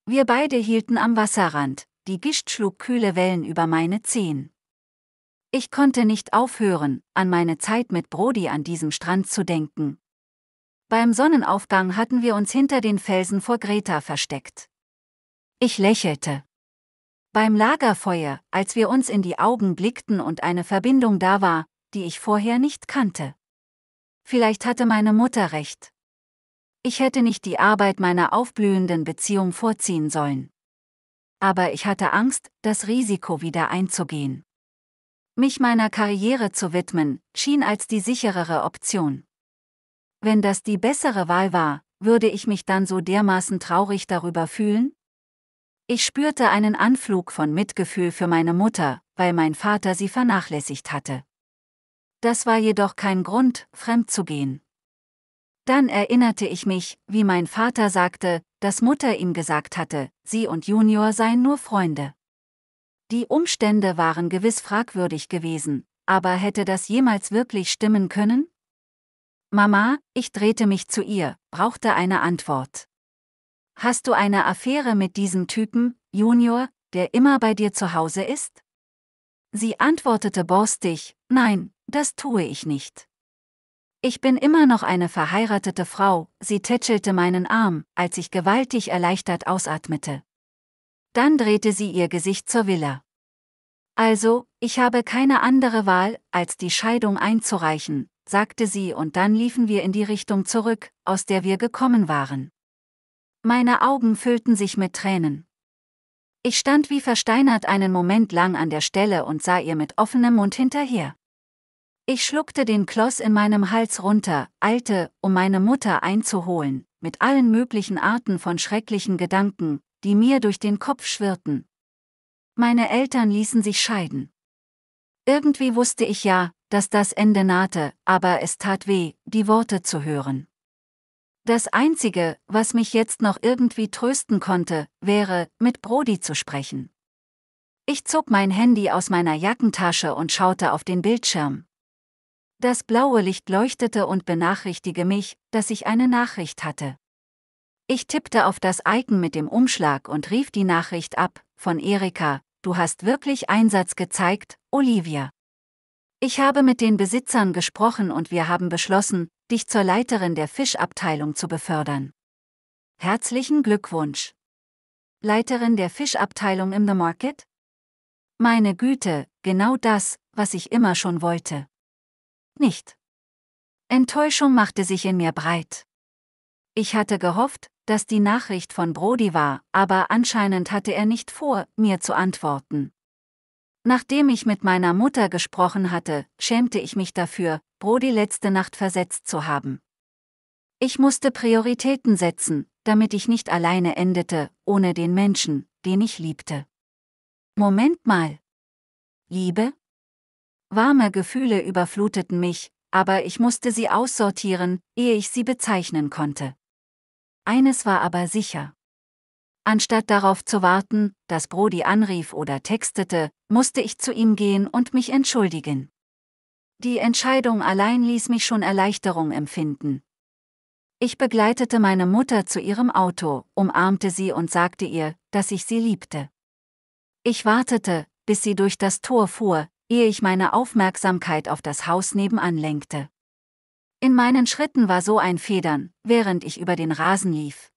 Wir beide hielten am Wasserrand, die Gischt schlug kühle Wellen über meine Zehen. Ich konnte nicht aufhören, an meine Zeit mit Brody an diesem Strand zu denken. Beim Sonnenaufgang hatten wir uns hinter den Felsen vor Greta versteckt. Ich lächelte. Beim Lagerfeuer, als wir uns in die Augen blickten und eine Verbindung da war, die ich vorher nicht kannte. Vielleicht hatte meine Mutter recht. Ich hätte nicht die Arbeit meiner aufblühenden Beziehung vorziehen sollen. Aber ich hatte Angst, das Risiko wieder einzugehen. Mich meiner Karriere zu widmen, schien als die sicherere Option. Wenn das die bessere Wahl war, würde ich mich dann so dermaßen traurig darüber fühlen? Ich spürte einen Anflug von Mitgefühl für meine Mutter, weil mein Vater sie vernachlässigt hatte. Das war jedoch kein Grund, fremd zu gehen. Dann erinnerte ich mich, wie mein Vater sagte, dass Mutter ihm gesagt hatte, sie und Junior seien nur Freunde. Die Umstände waren gewiss fragwürdig gewesen, aber hätte das jemals wirklich stimmen können? Mama, ich drehte mich zu ihr, brauchte eine Antwort. Hast du eine Affäre mit diesem Typen, Junior, der immer bei dir zu Hause ist? Sie antwortete borstig, nein, das tue ich nicht. Ich bin immer noch eine verheiratete Frau, sie tätschelte meinen Arm, als ich gewaltig erleichtert ausatmete. Dann drehte sie ihr Gesicht zur Villa. Also, ich habe keine andere Wahl, als die Scheidung einzureichen, sagte sie und dann liefen wir in die Richtung zurück, aus der wir gekommen waren. Meine Augen füllten sich mit Tränen. Ich stand wie versteinert einen Moment lang an der Stelle und sah ihr mit offenem Mund hinterher. Ich schluckte den Kloss in meinem Hals runter, eilte, um meine Mutter einzuholen, mit allen möglichen Arten von schrecklichen Gedanken, die mir durch den Kopf schwirrten. Meine Eltern ließen sich scheiden. Irgendwie wusste ich ja, dass das Ende nahte, aber es tat weh, die Worte zu hören. Das Einzige, was mich jetzt noch irgendwie trösten konnte, wäre, mit Brody zu sprechen. Ich zog mein Handy aus meiner Jackentasche und schaute auf den Bildschirm. Das blaue Licht leuchtete und benachrichtige mich, dass ich eine Nachricht hatte. Ich tippte auf das Icon mit dem Umschlag und rief die Nachricht ab, von Erika, du hast wirklich Einsatz gezeigt, Olivia. Ich habe mit den Besitzern gesprochen und wir haben beschlossen, dich zur Leiterin der Fischabteilung zu befördern. Herzlichen Glückwunsch. Leiterin der Fischabteilung im The Market? Meine Güte, genau das, was ich immer schon wollte nicht. Enttäuschung machte sich in mir breit. Ich hatte gehofft, dass die Nachricht von Brody war, aber anscheinend hatte er nicht vor, mir zu antworten. Nachdem ich mit meiner Mutter gesprochen hatte, schämte ich mich dafür, Brody letzte Nacht versetzt zu haben. Ich musste Prioritäten setzen, damit ich nicht alleine endete, ohne den Menschen, den ich liebte. Moment mal. Liebe? Warme Gefühle überfluteten mich, aber ich musste sie aussortieren, ehe ich sie bezeichnen konnte. Eines war aber sicher. Anstatt darauf zu warten, dass Brody anrief oder textete, musste ich zu ihm gehen und mich entschuldigen. Die Entscheidung allein ließ mich schon Erleichterung empfinden. Ich begleitete meine Mutter zu ihrem Auto, umarmte sie und sagte ihr, dass ich sie liebte. Ich wartete, bis sie durch das Tor fuhr, ehe ich meine Aufmerksamkeit auf das Haus nebenan lenkte. In meinen Schritten war so ein Federn, während ich über den Rasen lief.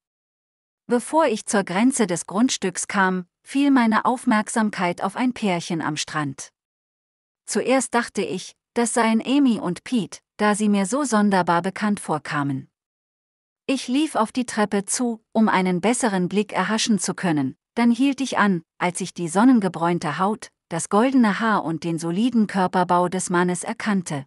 Bevor ich zur Grenze des Grundstücks kam, fiel meine Aufmerksamkeit auf ein Pärchen am Strand. Zuerst dachte ich, das seien Amy und Pete, da sie mir so sonderbar bekannt vorkamen. Ich lief auf die Treppe zu, um einen besseren Blick erhaschen zu können, dann hielt ich an, als ich die sonnengebräunte Haut, das goldene Haar und den soliden Körperbau des Mannes erkannte.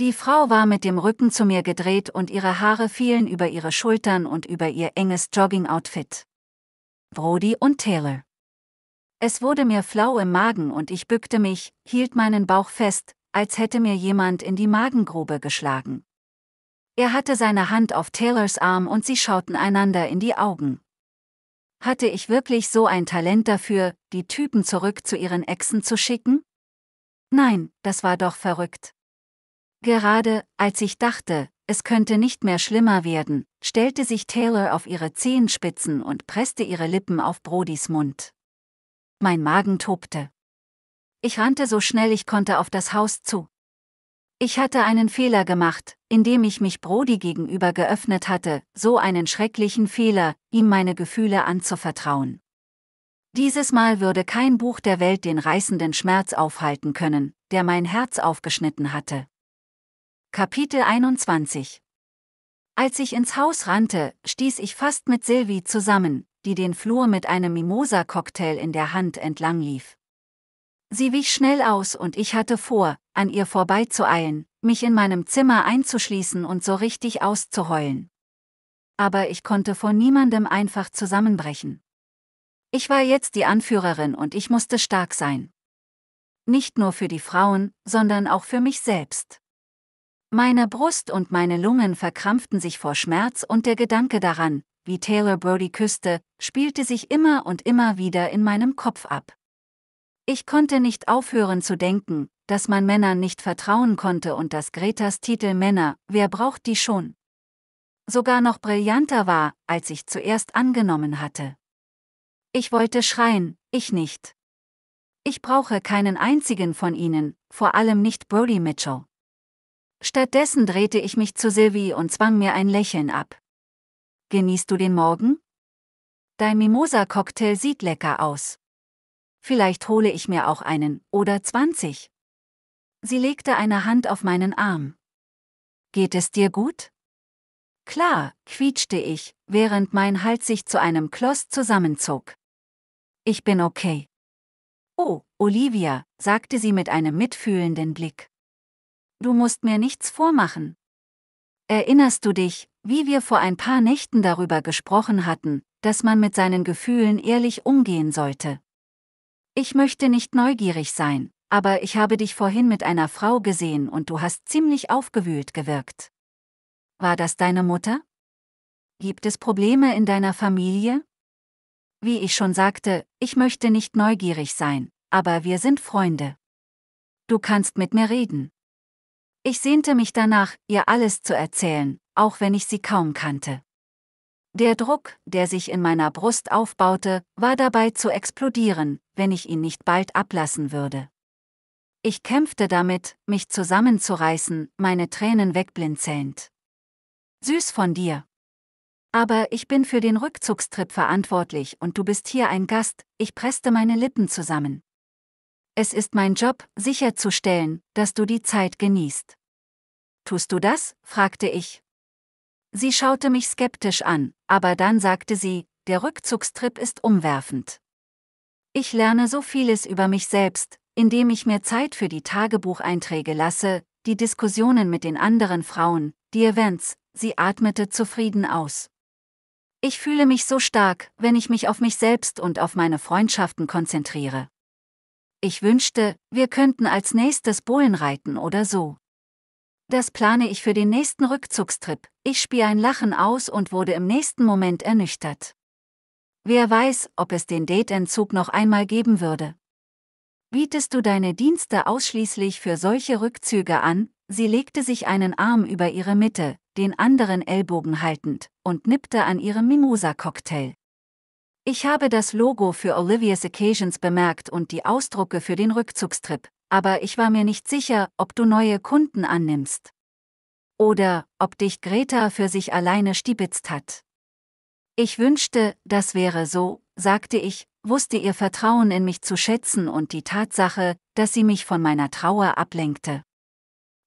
Die Frau war mit dem Rücken zu mir gedreht und ihre Haare fielen über ihre Schultern und über ihr enges Jogging-Outfit. Brody und Taylor. Es wurde mir flau im Magen und ich bückte mich, hielt meinen Bauch fest, als hätte mir jemand in die Magengrube geschlagen. Er hatte seine Hand auf Taylors Arm und sie schauten einander in die Augen. Hatte ich wirklich so ein Talent dafür, die Typen zurück zu ihren Echsen zu schicken? Nein, das war doch verrückt. Gerade, als ich dachte, es könnte nicht mehr schlimmer werden, stellte sich Taylor auf ihre Zehenspitzen und presste ihre Lippen auf Brodys Mund. Mein Magen tobte. Ich rannte so schnell ich konnte auf das Haus zu. Ich hatte einen Fehler gemacht, indem ich mich Brody gegenüber geöffnet hatte, so einen schrecklichen Fehler, ihm meine Gefühle anzuvertrauen. Dieses Mal würde kein Buch der Welt den reißenden Schmerz aufhalten können, der mein Herz aufgeschnitten hatte. Kapitel 21 Als ich ins Haus rannte, stieß ich fast mit Sylvie zusammen, die den Flur mit einem Mimosa-Cocktail in der Hand entlang lief. Sie wich schnell aus und ich hatte vor, an ihr vorbeizueilen, mich in meinem Zimmer einzuschließen und so richtig auszuheulen. Aber ich konnte vor niemandem einfach zusammenbrechen. Ich war jetzt die Anführerin und ich musste stark sein. Nicht nur für die Frauen, sondern auch für mich selbst. Meine Brust und meine Lungen verkrampften sich vor Schmerz und der Gedanke daran, wie Taylor Brody küsste, spielte sich immer und immer wieder in meinem Kopf ab. Ich konnte nicht aufhören zu denken, dass man Männern nicht vertrauen konnte und dass Gretas Titel Männer, wer braucht die schon? sogar noch brillanter war, als ich zuerst angenommen hatte. Ich wollte schreien, ich nicht. Ich brauche keinen einzigen von ihnen, vor allem nicht Brody Mitchell. Stattdessen drehte ich mich zu Sylvie und zwang mir ein Lächeln ab. Genießt du den Morgen? Dein Mimosa-Cocktail sieht lecker aus. Vielleicht hole ich mir auch einen, oder 20. Sie legte eine Hand auf meinen Arm. Geht es dir gut? Klar, quietschte ich, während mein Hals sich zu einem Kloss zusammenzog. Ich bin okay. Oh, Olivia, sagte sie mit einem mitfühlenden Blick. Du musst mir nichts vormachen. Erinnerst du dich, wie wir vor ein paar Nächten darüber gesprochen hatten, dass man mit seinen Gefühlen ehrlich umgehen sollte? Ich möchte nicht neugierig sein, aber ich habe dich vorhin mit einer Frau gesehen und du hast ziemlich aufgewühlt gewirkt. War das deine Mutter? Gibt es Probleme in deiner Familie? Wie ich schon sagte, ich möchte nicht neugierig sein, aber wir sind Freunde. Du kannst mit mir reden. Ich sehnte mich danach, ihr alles zu erzählen, auch wenn ich sie kaum kannte. Der Druck, der sich in meiner Brust aufbaute, war dabei zu explodieren, wenn ich ihn nicht bald ablassen würde. Ich kämpfte damit, mich zusammenzureißen, meine Tränen wegblinzelnd. Süß von dir. Aber ich bin für den Rückzugstrip verantwortlich und du bist hier ein Gast, ich presste meine Lippen zusammen. Es ist mein Job, sicherzustellen, dass du die Zeit genießt. Tust du das? fragte ich. Sie schaute mich skeptisch an, aber dann sagte sie, der Rückzugstrip ist umwerfend. Ich lerne so vieles über mich selbst, indem ich mir Zeit für die Tagebucheinträge lasse, die Diskussionen mit den anderen Frauen, die Events, sie atmete zufrieden aus. Ich fühle mich so stark, wenn ich mich auf mich selbst und auf meine Freundschaften konzentriere. Ich wünschte, wir könnten als nächstes Bohlen reiten oder so. Das plane ich für den nächsten Rückzugstrip. Ich spie ein Lachen aus und wurde im nächsten Moment ernüchtert. Wer weiß, ob es den Dateentzug noch einmal geben würde bietest du deine Dienste ausschließlich für solche Rückzüge an, sie legte sich einen Arm über ihre Mitte, den anderen Ellbogen haltend, und nippte an ihrem Mimosa-Cocktail. Ich habe das Logo für Olivia's Occasions bemerkt und die Ausdrucke für den Rückzugstrip, aber ich war mir nicht sicher, ob du neue Kunden annimmst. Oder, ob dich Greta für sich alleine stiebitzt hat. Ich wünschte, das wäre so, sagte ich, wusste ihr Vertrauen in mich zu schätzen und die Tatsache, dass sie mich von meiner Trauer ablenkte.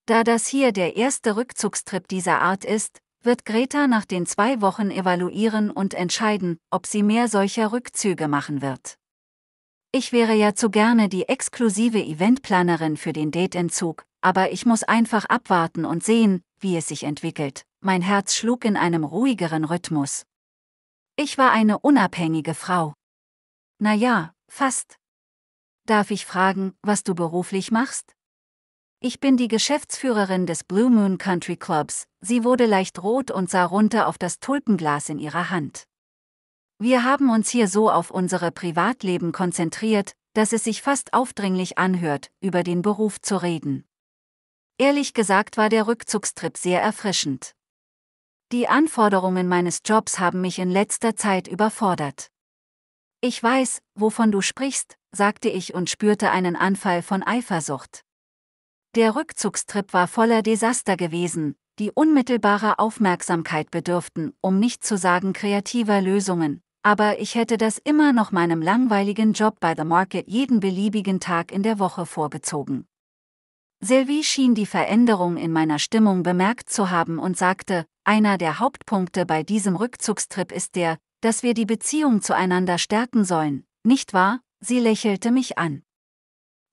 Da das hier der erste Rückzugstrip dieser Art ist, wird Greta nach den zwei Wochen evaluieren und entscheiden, ob sie mehr solcher Rückzüge machen wird. Ich wäre ja zu gerne die exklusive Eventplanerin für den Dateentzug, aber ich muss einfach abwarten und sehen, wie es sich entwickelt. Mein Herz schlug in einem ruhigeren Rhythmus. Ich war eine unabhängige Frau, na ja, fast. Darf ich fragen, was du beruflich machst? Ich bin die Geschäftsführerin des Blue Moon Country Clubs, sie wurde leicht rot und sah runter auf das Tulpenglas in ihrer Hand. Wir haben uns hier so auf unsere Privatleben konzentriert, dass es sich fast aufdringlich anhört, über den Beruf zu reden. Ehrlich gesagt war der Rückzugstrip sehr erfrischend. Die Anforderungen meines Jobs haben mich in letzter Zeit überfordert. Ich weiß, wovon du sprichst, sagte ich und spürte einen Anfall von Eifersucht. Der Rückzugstrip war voller Desaster gewesen, die unmittelbarer Aufmerksamkeit bedürften, um nicht zu sagen kreativer Lösungen, aber ich hätte das immer noch meinem langweiligen Job bei The Market jeden beliebigen Tag in der Woche vorgezogen. Sylvie schien die Veränderung in meiner Stimmung bemerkt zu haben und sagte, einer der Hauptpunkte bei diesem Rückzugstrip ist der, dass wir die Beziehung zueinander stärken sollen, nicht wahr? Sie lächelte mich an.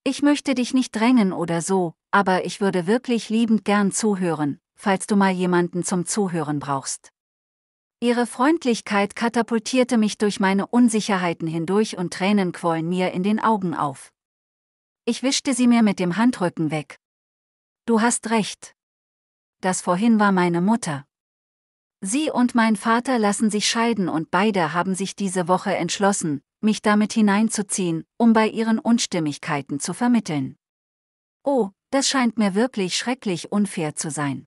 Ich möchte dich nicht drängen oder so, aber ich würde wirklich liebend gern zuhören, falls du mal jemanden zum Zuhören brauchst. Ihre Freundlichkeit katapultierte mich durch meine Unsicherheiten hindurch und Tränen quollen mir in den Augen auf. Ich wischte sie mir mit dem Handrücken weg. Du hast recht. Das vorhin war meine Mutter. Sie und mein Vater lassen sich scheiden und beide haben sich diese Woche entschlossen, mich damit hineinzuziehen, um bei ihren Unstimmigkeiten zu vermitteln. Oh, das scheint mir wirklich schrecklich unfair zu sein.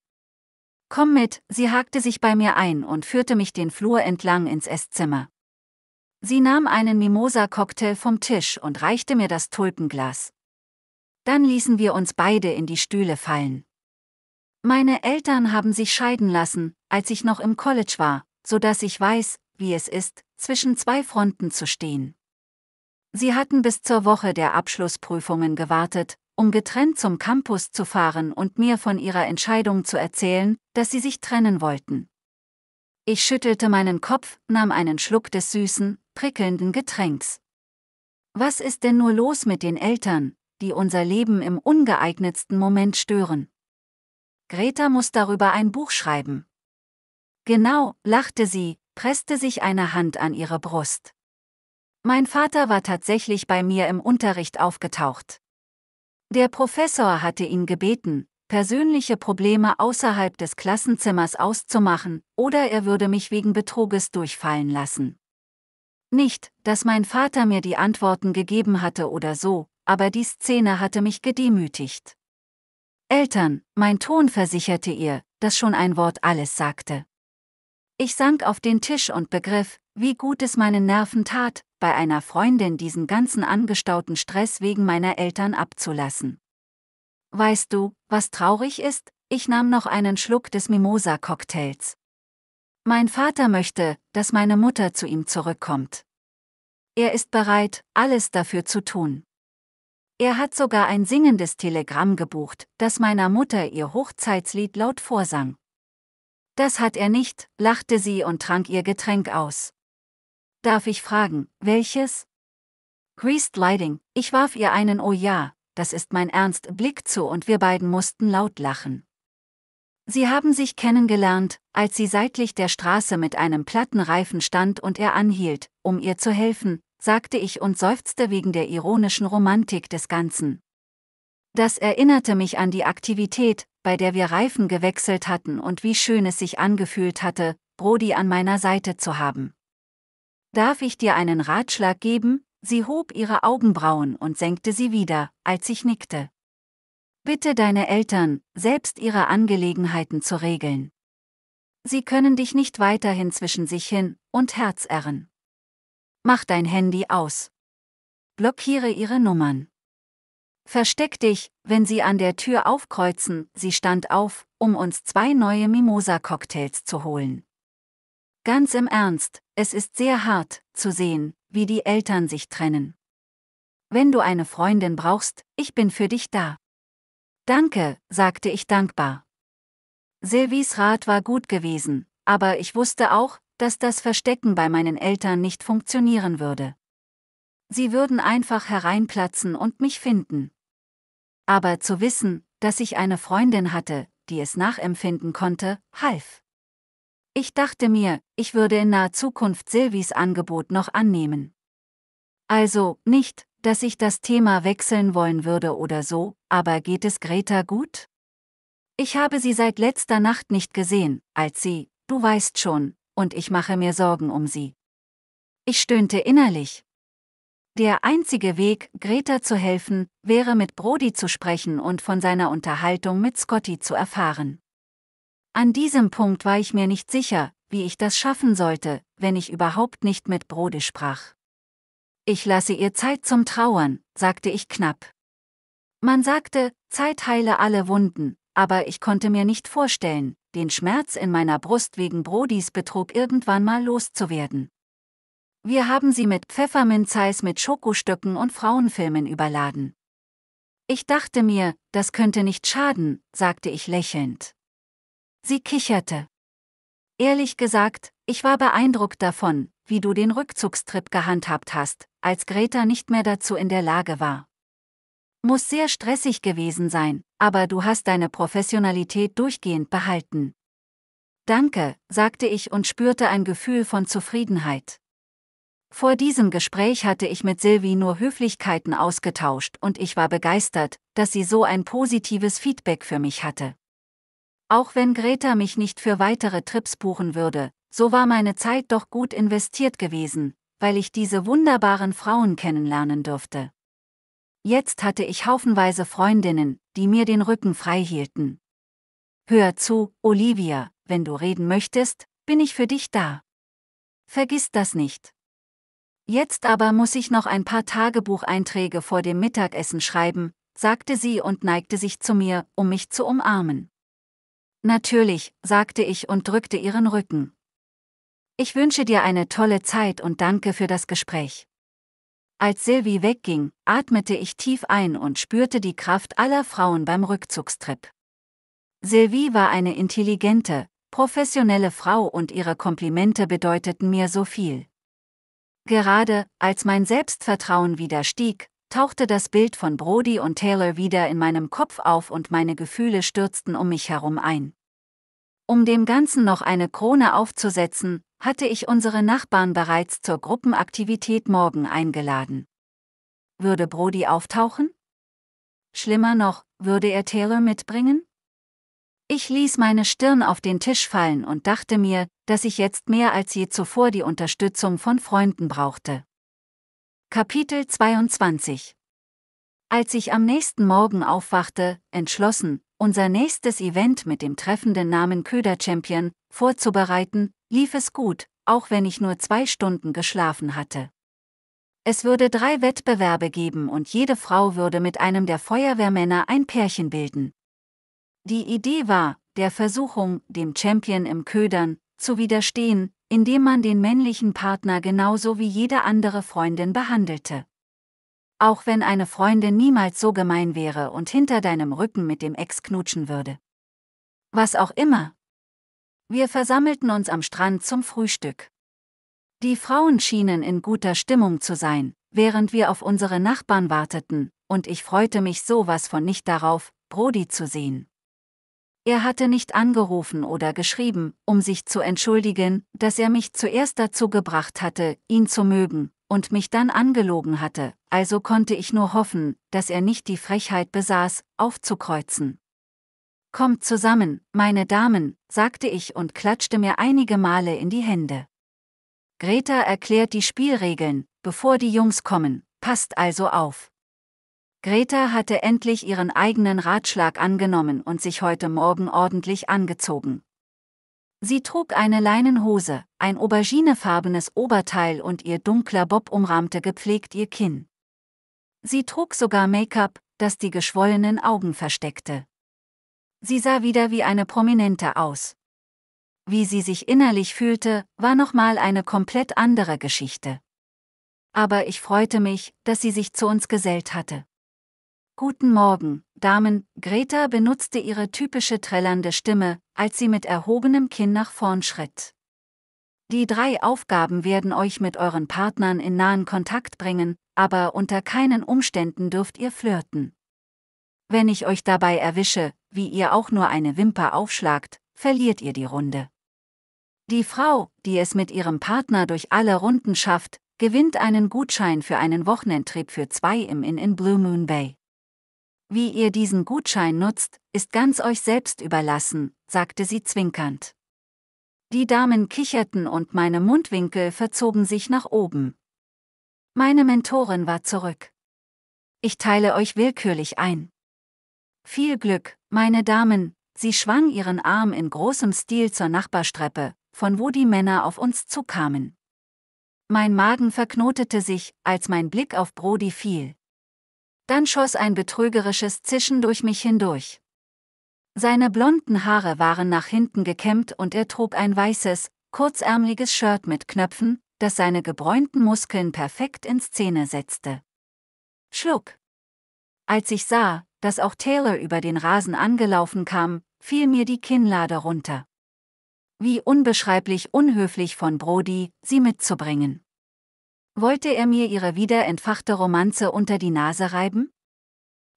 Komm mit, sie hakte sich bei mir ein und führte mich den Flur entlang ins Esszimmer. Sie nahm einen Mimosa-Cocktail vom Tisch und reichte mir das Tulpenglas. Dann ließen wir uns beide in die Stühle fallen. Meine Eltern haben sich scheiden lassen, als ich noch im College war, so dass ich weiß, wie es ist, zwischen zwei Fronten zu stehen. Sie hatten bis zur Woche der Abschlussprüfungen gewartet, um getrennt zum Campus zu fahren und mir von ihrer Entscheidung zu erzählen, dass sie sich trennen wollten. Ich schüttelte meinen Kopf, nahm einen Schluck des süßen, prickelnden Getränks. Was ist denn nur los mit den Eltern, die unser Leben im ungeeignetsten Moment stören? Greta muss darüber ein Buch schreiben. Genau, lachte sie, presste sich eine Hand an ihre Brust. Mein Vater war tatsächlich bei mir im Unterricht aufgetaucht. Der Professor hatte ihn gebeten, persönliche Probleme außerhalb des Klassenzimmers auszumachen, oder er würde mich wegen Betruges durchfallen lassen. Nicht, dass mein Vater mir die Antworten gegeben hatte oder so, aber die Szene hatte mich gedemütigt. Eltern, mein Ton versicherte ihr, dass schon ein Wort alles sagte. Ich sank auf den Tisch und begriff, wie gut es meinen Nerven tat, bei einer Freundin diesen ganzen angestauten Stress wegen meiner Eltern abzulassen. Weißt du, was traurig ist? Ich nahm noch einen Schluck des Mimosa-Cocktails. Mein Vater möchte, dass meine Mutter zu ihm zurückkommt. Er ist bereit, alles dafür zu tun. Er hat sogar ein singendes Telegramm gebucht, das meiner Mutter ihr Hochzeitslied laut vorsang. Das hat er nicht, lachte sie und trank ihr Getränk aus. Darf ich fragen, welches? Greased Lighting, ich warf ihr einen Oh ja, das ist mein Ernst Blick zu und wir beiden mussten laut lachen. Sie haben sich kennengelernt, als sie seitlich der Straße mit einem platten Reifen stand und er anhielt, um ihr zu helfen, sagte ich und seufzte wegen der ironischen Romantik des Ganzen. Das erinnerte mich an die Aktivität, bei der wir Reifen gewechselt hatten und wie schön es sich angefühlt hatte, Brody an meiner Seite zu haben. Darf ich dir einen Ratschlag geben? Sie hob ihre Augenbrauen und senkte sie wieder, als ich nickte. Bitte deine Eltern, selbst ihre Angelegenheiten zu regeln. Sie können dich nicht weiterhin zwischen sich hin und Herz erren. Mach dein Handy aus. Blockiere ihre Nummern. Versteck dich, wenn sie an der Tür aufkreuzen, sie stand auf, um uns zwei neue Mimosa-Cocktails zu holen. Ganz im Ernst, es ist sehr hart, zu sehen, wie die Eltern sich trennen. Wenn du eine Freundin brauchst, ich bin für dich da. Danke, sagte ich dankbar. Silvies Rat war gut gewesen, aber ich wusste auch, dass das Verstecken bei meinen Eltern nicht funktionieren würde. Sie würden einfach hereinplatzen und mich finden. Aber zu wissen, dass ich eine Freundin hatte, die es nachempfinden konnte, half. Ich dachte mir, ich würde in naher Zukunft Silvis Angebot noch annehmen. Also, nicht, dass ich das Thema wechseln wollen würde oder so, aber geht es Greta gut? Ich habe sie seit letzter Nacht nicht gesehen, als sie, du weißt schon, und ich mache mir Sorgen um sie. Ich stöhnte innerlich, der einzige Weg, Greta zu helfen, wäre mit Brody zu sprechen und von seiner Unterhaltung mit Scotty zu erfahren. An diesem Punkt war ich mir nicht sicher, wie ich das schaffen sollte, wenn ich überhaupt nicht mit Brody sprach. Ich lasse ihr Zeit zum Trauern, sagte ich knapp. Man sagte, Zeit heile alle Wunden, aber ich konnte mir nicht vorstellen, den Schmerz in meiner Brust wegen Brodys Betrug irgendwann mal loszuwerden. Wir haben sie mit Pfefferminzeis mit Schokostöcken und Frauenfilmen überladen. Ich dachte mir, das könnte nicht schaden, sagte ich lächelnd. Sie kicherte. Ehrlich gesagt, ich war beeindruckt davon, wie du den Rückzugstrip gehandhabt hast, als Greta nicht mehr dazu in der Lage war. Muss sehr stressig gewesen sein, aber du hast deine Professionalität durchgehend behalten. Danke, sagte ich und spürte ein Gefühl von Zufriedenheit. Vor diesem Gespräch hatte ich mit Sylvie nur Höflichkeiten ausgetauscht und ich war begeistert, dass sie so ein positives Feedback für mich hatte. Auch wenn Greta mich nicht für weitere Trips buchen würde, so war meine Zeit doch gut investiert gewesen, weil ich diese wunderbaren Frauen kennenlernen durfte. Jetzt hatte ich haufenweise Freundinnen, die mir den Rücken frei hielten. Hör zu, Olivia, wenn du reden möchtest, bin ich für dich da. Vergiss das nicht. Jetzt aber muss ich noch ein paar Tagebucheinträge vor dem Mittagessen schreiben, sagte sie und neigte sich zu mir, um mich zu umarmen. Natürlich, sagte ich und drückte ihren Rücken. Ich wünsche dir eine tolle Zeit und danke für das Gespräch. Als Sylvie wegging, atmete ich tief ein und spürte die Kraft aller Frauen beim Rückzugstrip. Sylvie war eine intelligente, professionelle Frau und ihre Komplimente bedeuteten mir so viel. Gerade als mein Selbstvertrauen wieder stieg, tauchte das Bild von Brody und Taylor wieder in meinem Kopf auf und meine Gefühle stürzten um mich herum ein. Um dem Ganzen noch eine Krone aufzusetzen, hatte ich unsere Nachbarn bereits zur Gruppenaktivität morgen eingeladen. Würde Brody auftauchen? Schlimmer noch, würde er Taylor mitbringen? Ich ließ meine Stirn auf den Tisch fallen und dachte mir, dass ich jetzt mehr als je zuvor die Unterstützung von Freunden brauchte. Kapitel 22 Als ich am nächsten Morgen aufwachte, entschlossen, unser nächstes Event mit dem treffenden Namen Köder Champion vorzubereiten, lief es gut, auch wenn ich nur zwei Stunden geschlafen hatte. Es würde drei Wettbewerbe geben und jede Frau würde mit einem der Feuerwehrmänner ein Pärchen bilden. Die Idee war, der Versuchung, dem Champion im Ködern, zu widerstehen, indem man den männlichen Partner genauso wie jede andere Freundin behandelte. Auch wenn eine Freundin niemals so gemein wäre und hinter deinem Rücken mit dem Ex knutschen würde. Was auch immer. Wir versammelten uns am Strand zum Frühstück. Die Frauen schienen in guter Stimmung zu sein, während wir auf unsere Nachbarn warteten, und ich freute mich sowas von nicht darauf, Brody zu sehen. Er hatte nicht angerufen oder geschrieben, um sich zu entschuldigen, dass er mich zuerst dazu gebracht hatte, ihn zu mögen, und mich dann angelogen hatte, also konnte ich nur hoffen, dass er nicht die Frechheit besaß, aufzukreuzen. Kommt zusammen, meine Damen, sagte ich und klatschte mir einige Male in die Hände. Greta erklärt die Spielregeln, bevor die Jungs kommen, passt also auf. Greta hatte endlich ihren eigenen Ratschlag angenommen und sich heute Morgen ordentlich angezogen. Sie trug eine Leinenhose, ein auberginefarbenes Oberteil und ihr dunkler Bob umrahmte gepflegt ihr Kinn. Sie trug sogar Make-up, das die geschwollenen Augen versteckte. Sie sah wieder wie eine Prominente aus. Wie sie sich innerlich fühlte, war nochmal eine komplett andere Geschichte. Aber ich freute mich, dass sie sich zu uns gesellt hatte. Guten Morgen, Damen, Greta benutzte ihre typische trällernde Stimme, als sie mit erhobenem Kinn nach vorn schritt. Die drei Aufgaben werden euch mit euren Partnern in nahen Kontakt bringen, aber unter keinen Umständen dürft ihr flirten. Wenn ich euch dabei erwische, wie ihr auch nur eine Wimper aufschlagt, verliert ihr die Runde. Die Frau, die es mit ihrem Partner durch alle Runden schafft, gewinnt einen Gutschein für einen Wochenendtrip für zwei im Inn in Blue Moon Bay. Wie ihr diesen Gutschein nutzt, ist ganz euch selbst überlassen, sagte sie zwinkernd. Die Damen kicherten und meine Mundwinkel verzogen sich nach oben. Meine Mentorin war zurück. Ich teile euch willkürlich ein. Viel Glück, meine Damen, sie schwang ihren Arm in großem Stil zur Nachbarstreppe, von wo die Männer auf uns zukamen. Mein Magen verknotete sich, als mein Blick auf Brody fiel dann schoss ein betrügerisches Zischen durch mich hindurch. Seine blonden Haare waren nach hinten gekämmt und er trug ein weißes, kurzärmliches Shirt mit Knöpfen, das seine gebräunten Muskeln perfekt in Szene setzte. Schluck. Als ich sah, dass auch Taylor über den Rasen angelaufen kam, fiel mir die Kinnlade runter. Wie unbeschreiblich unhöflich von Brody, sie mitzubringen. Wollte er mir ihre wieder entfachte Romanze unter die Nase reiben?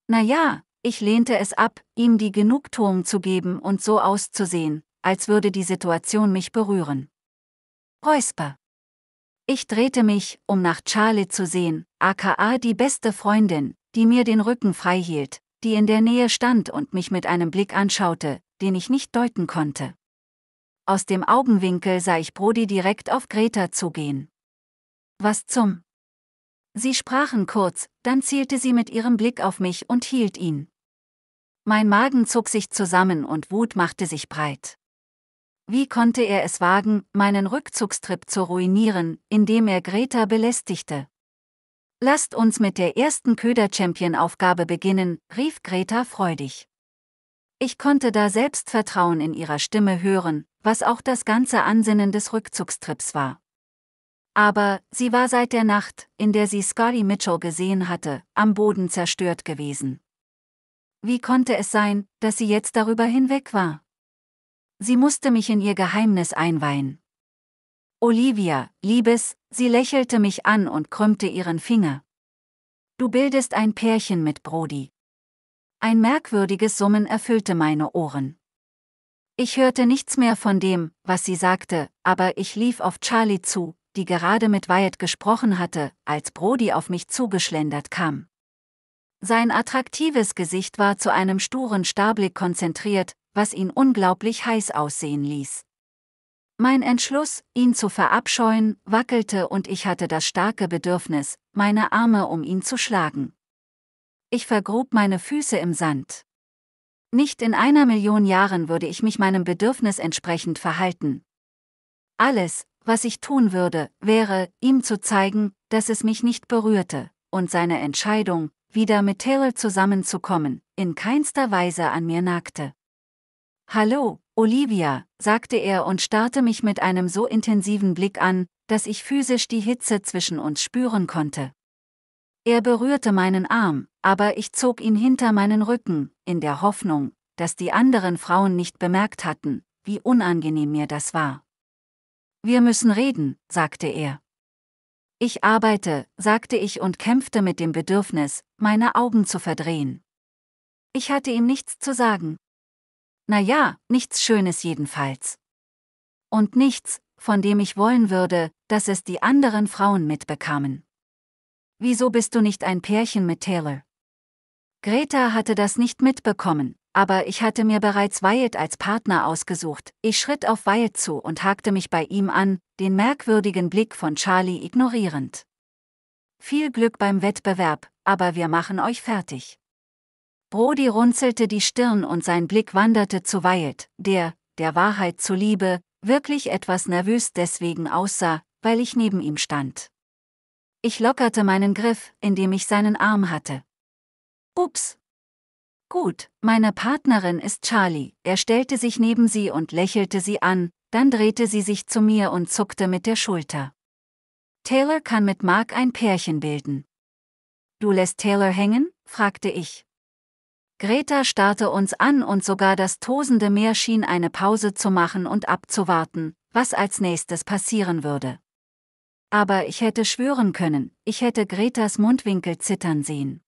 Na ja, ich lehnte es ab, ihm die Genugtuung zu geben und so auszusehen, als würde die Situation mich berühren. Räusper. Ich drehte mich, um nach Charlie zu sehen, aka die beste Freundin, die mir den Rücken frei hielt, die in der Nähe stand und mich mit einem Blick anschaute, den ich nicht deuten konnte. Aus dem Augenwinkel sah ich Brody direkt auf Greta zugehen was zum. Sie sprachen kurz, dann zielte sie mit ihrem Blick auf mich und hielt ihn. Mein Magen zog sich zusammen und Wut machte sich breit. Wie konnte er es wagen, meinen Rückzugstrip zu ruinieren, indem er Greta belästigte? Lasst uns mit der ersten Köder-Champion-Aufgabe beginnen, rief Greta freudig. Ich konnte da Selbstvertrauen in ihrer Stimme hören, was auch das ganze Ansinnen des Rückzugstrips war. Aber sie war seit der Nacht, in der sie Scotty Mitchell gesehen hatte, am Boden zerstört gewesen. Wie konnte es sein, dass sie jetzt darüber hinweg war? Sie musste mich in ihr Geheimnis einweihen. Olivia, Liebes, sie lächelte mich an und krümmte ihren Finger. Du bildest ein Pärchen mit Brody. Ein merkwürdiges Summen erfüllte meine Ohren. Ich hörte nichts mehr von dem, was sie sagte, aber ich lief auf Charlie zu, die gerade mit Wyatt gesprochen hatte, als Brody auf mich zugeschlendert kam. Sein attraktives Gesicht war zu einem sturen Starblick konzentriert, was ihn unglaublich heiß aussehen ließ. Mein Entschluss, ihn zu verabscheuen, wackelte und ich hatte das starke Bedürfnis, meine Arme um ihn zu schlagen. Ich vergrub meine Füße im Sand. Nicht in einer Million Jahren würde ich mich meinem Bedürfnis entsprechend verhalten. Alles, was ich tun würde, wäre, ihm zu zeigen, dass es mich nicht berührte, und seine Entscheidung, wieder mit Terrell zusammenzukommen, in keinster Weise an mir nagte. Hallo, Olivia, sagte er und starrte mich mit einem so intensiven Blick an, dass ich physisch die Hitze zwischen uns spüren konnte. Er berührte meinen Arm, aber ich zog ihn hinter meinen Rücken, in der Hoffnung, dass die anderen Frauen nicht bemerkt hatten, wie unangenehm mir das war. Wir müssen reden, sagte er. Ich arbeite, sagte ich und kämpfte mit dem Bedürfnis, meine Augen zu verdrehen. Ich hatte ihm nichts zu sagen. Na ja, nichts Schönes jedenfalls. Und nichts, von dem ich wollen würde, dass es die anderen Frauen mitbekamen. Wieso bist du nicht ein Pärchen mit Taylor? Greta hatte das nicht mitbekommen, aber ich hatte mir bereits Wyatt als Partner ausgesucht. Ich schritt auf Wyatt zu und hakte mich bei ihm an, den merkwürdigen Blick von Charlie ignorierend. Viel Glück beim Wettbewerb, aber wir machen euch fertig. Brody runzelte die Stirn und sein Blick wanderte zu Wyatt, der, der Wahrheit zuliebe, wirklich etwas nervös deswegen aussah, weil ich neben ihm stand. Ich lockerte meinen Griff, indem ich seinen Arm hatte. Ups, Gut, meine Partnerin ist Charlie. Er stellte sich neben sie und lächelte sie an, dann drehte sie sich zu mir und zuckte mit der Schulter. Taylor kann mit Mark ein Pärchen bilden. Du lässt Taylor hängen? fragte ich. Greta starrte uns an und sogar das tosende Meer schien eine Pause zu machen und abzuwarten, was als nächstes passieren würde. Aber ich hätte schwören können, ich hätte Gretas Mundwinkel zittern sehen.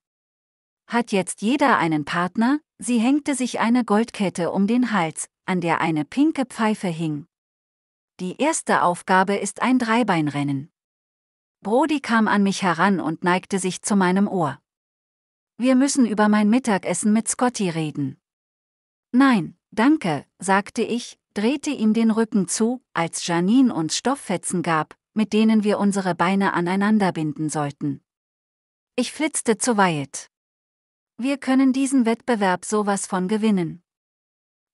Hat jetzt jeder einen Partner? Sie hängte sich eine Goldkette um den Hals, an der eine pinke Pfeife hing. Die erste Aufgabe ist ein Dreibeinrennen. Brody kam an mich heran und neigte sich zu meinem Ohr. Wir müssen über mein Mittagessen mit Scotty reden. Nein, danke, sagte ich, drehte ihm den Rücken zu, als Janine uns Stofffetzen gab, mit denen wir unsere Beine aneinander binden sollten. Ich flitzte zu Wyatt. Wir können diesen Wettbewerb sowas von gewinnen.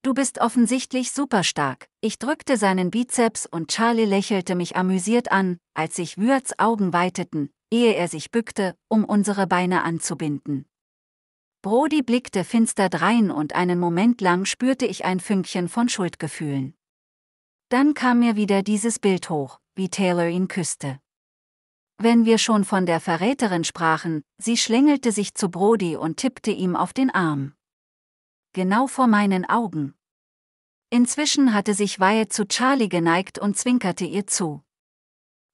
Du bist offensichtlich super stark. Ich drückte seinen Bizeps und Charlie lächelte mich amüsiert an, als sich Würz Augen weiteten, ehe er sich bückte, um unsere Beine anzubinden. Brody blickte finster drein und einen Moment lang spürte ich ein Fünkchen von Schuldgefühlen. Dann kam mir wieder dieses Bild hoch, wie Taylor ihn küsste. Wenn wir schon von der Verräterin sprachen, sie schlängelte sich zu Brody und tippte ihm auf den Arm. Genau vor meinen Augen. Inzwischen hatte sich Wyatt zu Charlie geneigt und zwinkerte ihr zu.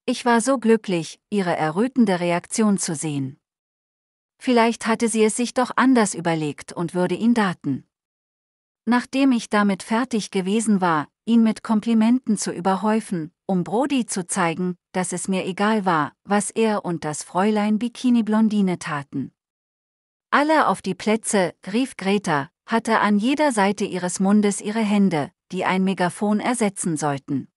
Ich war so glücklich, ihre errötende Reaktion zu sehen. Vielleicht hatte sie es sich doch anders überlegt und würde ihn daten. Nachdem ich damit fertig gewesen war, ihn mit Komplimenten zu überhäufen, um Brody zu zeigen, dass es mir egal war, was er und das Fräulein Bikini Blondine taten. Alle auf die Plätze, rief Greta, hatte an jeder Seite ihres Mundes ihre Hände, die ein Megafon ersetzen sollten.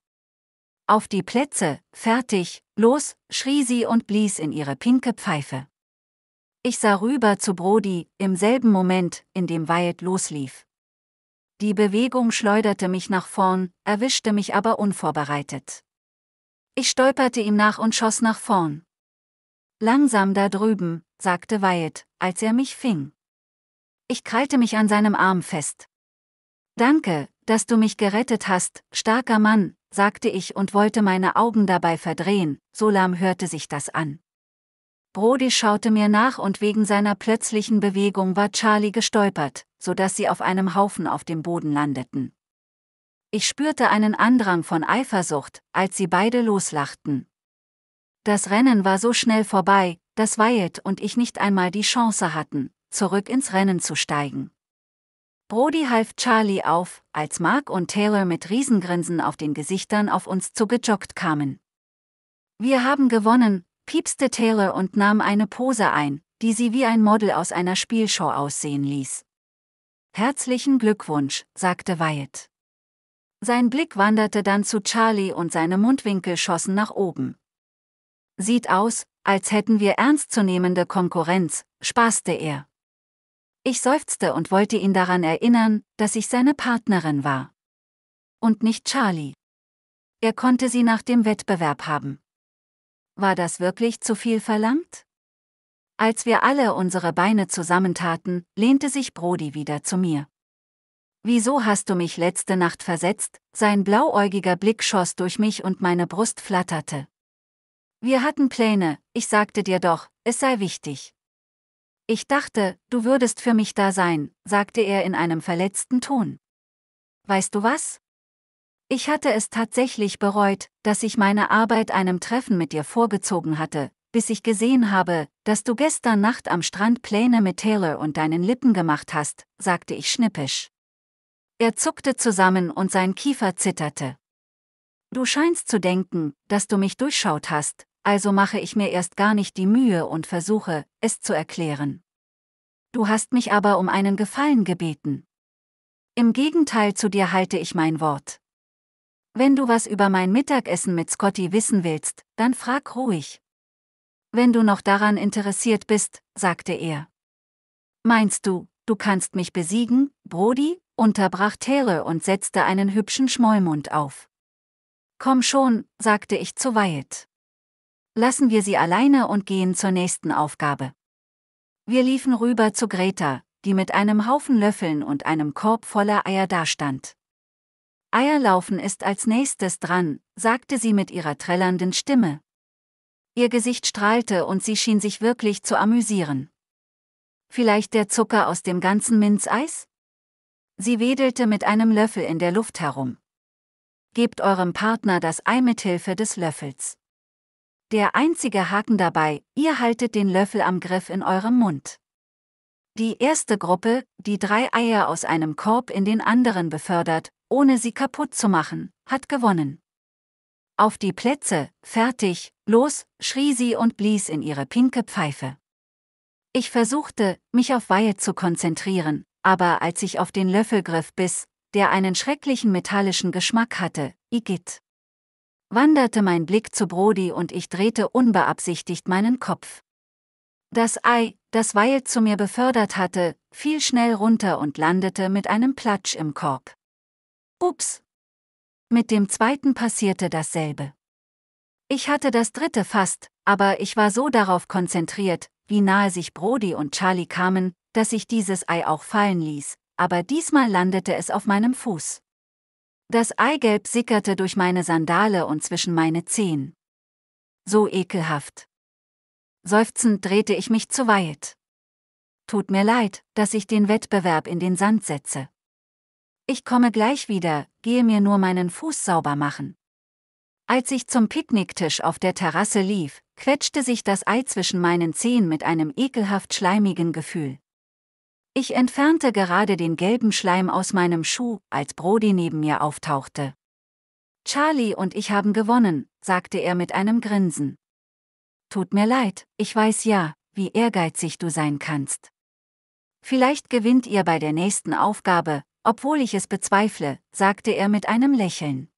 Auf die Plätze, fertig, los, schrie sie und blies in ihre pinke Pfeife. Ich sah rüber zu Brody, im selben Moment, in dem Wyatt loslief. Die Bewegung schleuderte mich nach vorn, erwischte mich aber unvorbereitet. Ich stolperte ihm nach und schoss nach vorn. Langsam da drüben, sagte Wyatt, als er mich fing. Ich krallte mich an seinem Arm fest. Danke, dass du mich gerettet hast, starker Mann, sagte ich und wollte meine Augen dabei verdrehen, so lahm hörte sich das an. Brody schaute mir nach und wegen seiner plötzlichen Bewegung war Charlie gestolpert, so dass sie auf einem Haufen auf dem Boden landeten. Ich spürte einen Andrang von Eifersucht, als sie beide loslachten. Das Rennen war so schnell vorbei, dass Wyatt und ich nicht einmal die Chance hatten, zurück ins Rennen zu steigen. Brody half Charlie auf, als Mark und Taylor mit Riesengrinsen auf den Gesichtern auf uns zugejoggt kamen. Wir haben gewonnen, piepste Taylor und nahm eine Pose ein, die sie wie ein Model aus einer Spielshow aussehen ließ. Herzlichen Glückwunsch, sagte Wyatt. Sein Blick wanderte dann zu Charlie und seine Mundwinkel schossen nach oben. Sieht aus, als hätten wir ernstzunehmende Konkurrenz, spaßte er. Ich seufzte und wollte ihn daran erinnern, dass ich seine Partnerin war. Und nicht Charlie. Er konnte sie nach dem Wettbewerb haben. War das wirklich zu viel verlangt? Als wir alle unsere Beine zusammentaten, lehnte sich Brody wieder zu mir. Wieso hast du mich letzte Nacht versetzt? Sein blauäugiger Blick schoss durch mich und meine Brust flatterte. Wir hatten Pläne, ich sagte dir doch, es sei wichtig. Ich dachte, du würdest für mich da sein, sagte er in einem verletzten Ton. Weißt du was? Ich hatte es tatsächlich bereut, dass ich meine Arbeit einem Treffen mit dir vorgezogen hatte, bis ich gesehen habe, dass du gestern Nacht am Strand Pläne mit Taylor und deinen Lippen gemacht hast, sagte ich schnippisch. Er zuckte zusammen und sein Kiefer zitterte. Du scheinst zu denken, dass du mich durchschaut hast, also mache ich mir erst gar nicht die Mühe und versuche, es zu erklären. Du hast mich aber um einen Gefallen gebeten. Im Gegenteil zu dir halte ich mein Wort. Wenn du was über mein Mittagessen mit Scotty wissen willst, dann frag ruhig wenn du noch daran interessiert bist, sagte er. Meinst du, du kannst mich besiegen, Brody? unterbrach Tere und setzte einen hübschen Schmollmund auf. Komm schon, sagte ich zu Wyatt. Lassen wir sie alleine und gehen zur nächsten Aufgabe. Wir liefen rüber zu Greta, die mit einem Haufen Löffeln und einem Korb voller Eier dastand. Eierlaufen ist als nächstes dran, sagte sie mit ihrer trällernden Stimme, Ihr Gesicht strahlte und sie schien sich wirklich zu amüsieren. Vielleicht der Zucker aus dem ganzen Minzeis? Sie wedelte mit einem Löffel in der Luft herum. Gebt eurem Partner das Ei mithilfe des Löffels. Der einzige Haken dabei, ihr haltet den Löffel am Griff in eurem Mund. Die erste Gruppe, die drei Eier aus einem Korb in den anderen befördert, ohne sie kaputt zu machen, hat gewonnen. Auf die Plätze, fertig, Los, schrie sie und blies in ihre pinke Pfeife. Ich versuchte, mich auf Weihe zu konzentrieren, aber als ich auf den Löffelgriff biss, der einen schrecklichen metallischen Geschmack hatte, igitt. Wanderte mein Blick zu Brody und ich drehte unbeabsichtigt meinen Kopf. Das Ei, das Wild zu mir befördert hatte, fiel schnell runter und landete mit einem Platsch im Korb. Ups. Mit dem zweiten passierte dasselbe. Ich hatte das dritte fast, aber ich war so darauf konzentriert, wie nahe sich Brody und Charlie kamen, dass ich dieses Ei auch fallen ließ, aber diesmal landete es auf meinem Fuß. Das Eigelb sickerte durch meine Sandale und zwischen meine Zehen. So ekelhaft. Seufzend drehte ich mich zu Wyatt. Tut mir leid, dass ich den Wettbewerb in den Sand setze. Ich komme gleich wieder, gehe mir nur meinen Fuß sauber machen. Als ich zum Picknicktisch auf der Terrasse lief, quetschte sich das Ei zwischen meinen Zehen mit einem ekelhaft schleimigen Gefühl. Ich entfernte gerade den gelben Schleim aus meinem Schuh, als Brody neben mir auftauchte. Charlie und ich haben gewonnen, sagte er mit einem Grinsen. Tut mir leid, ich weiß ja, wie ehrgeizig du sein kannst. Vielleicht gewinnt ihr bei der nächsten Aufgabe, obwohl ich es bezweifle, sagte er mit einem Lächeln.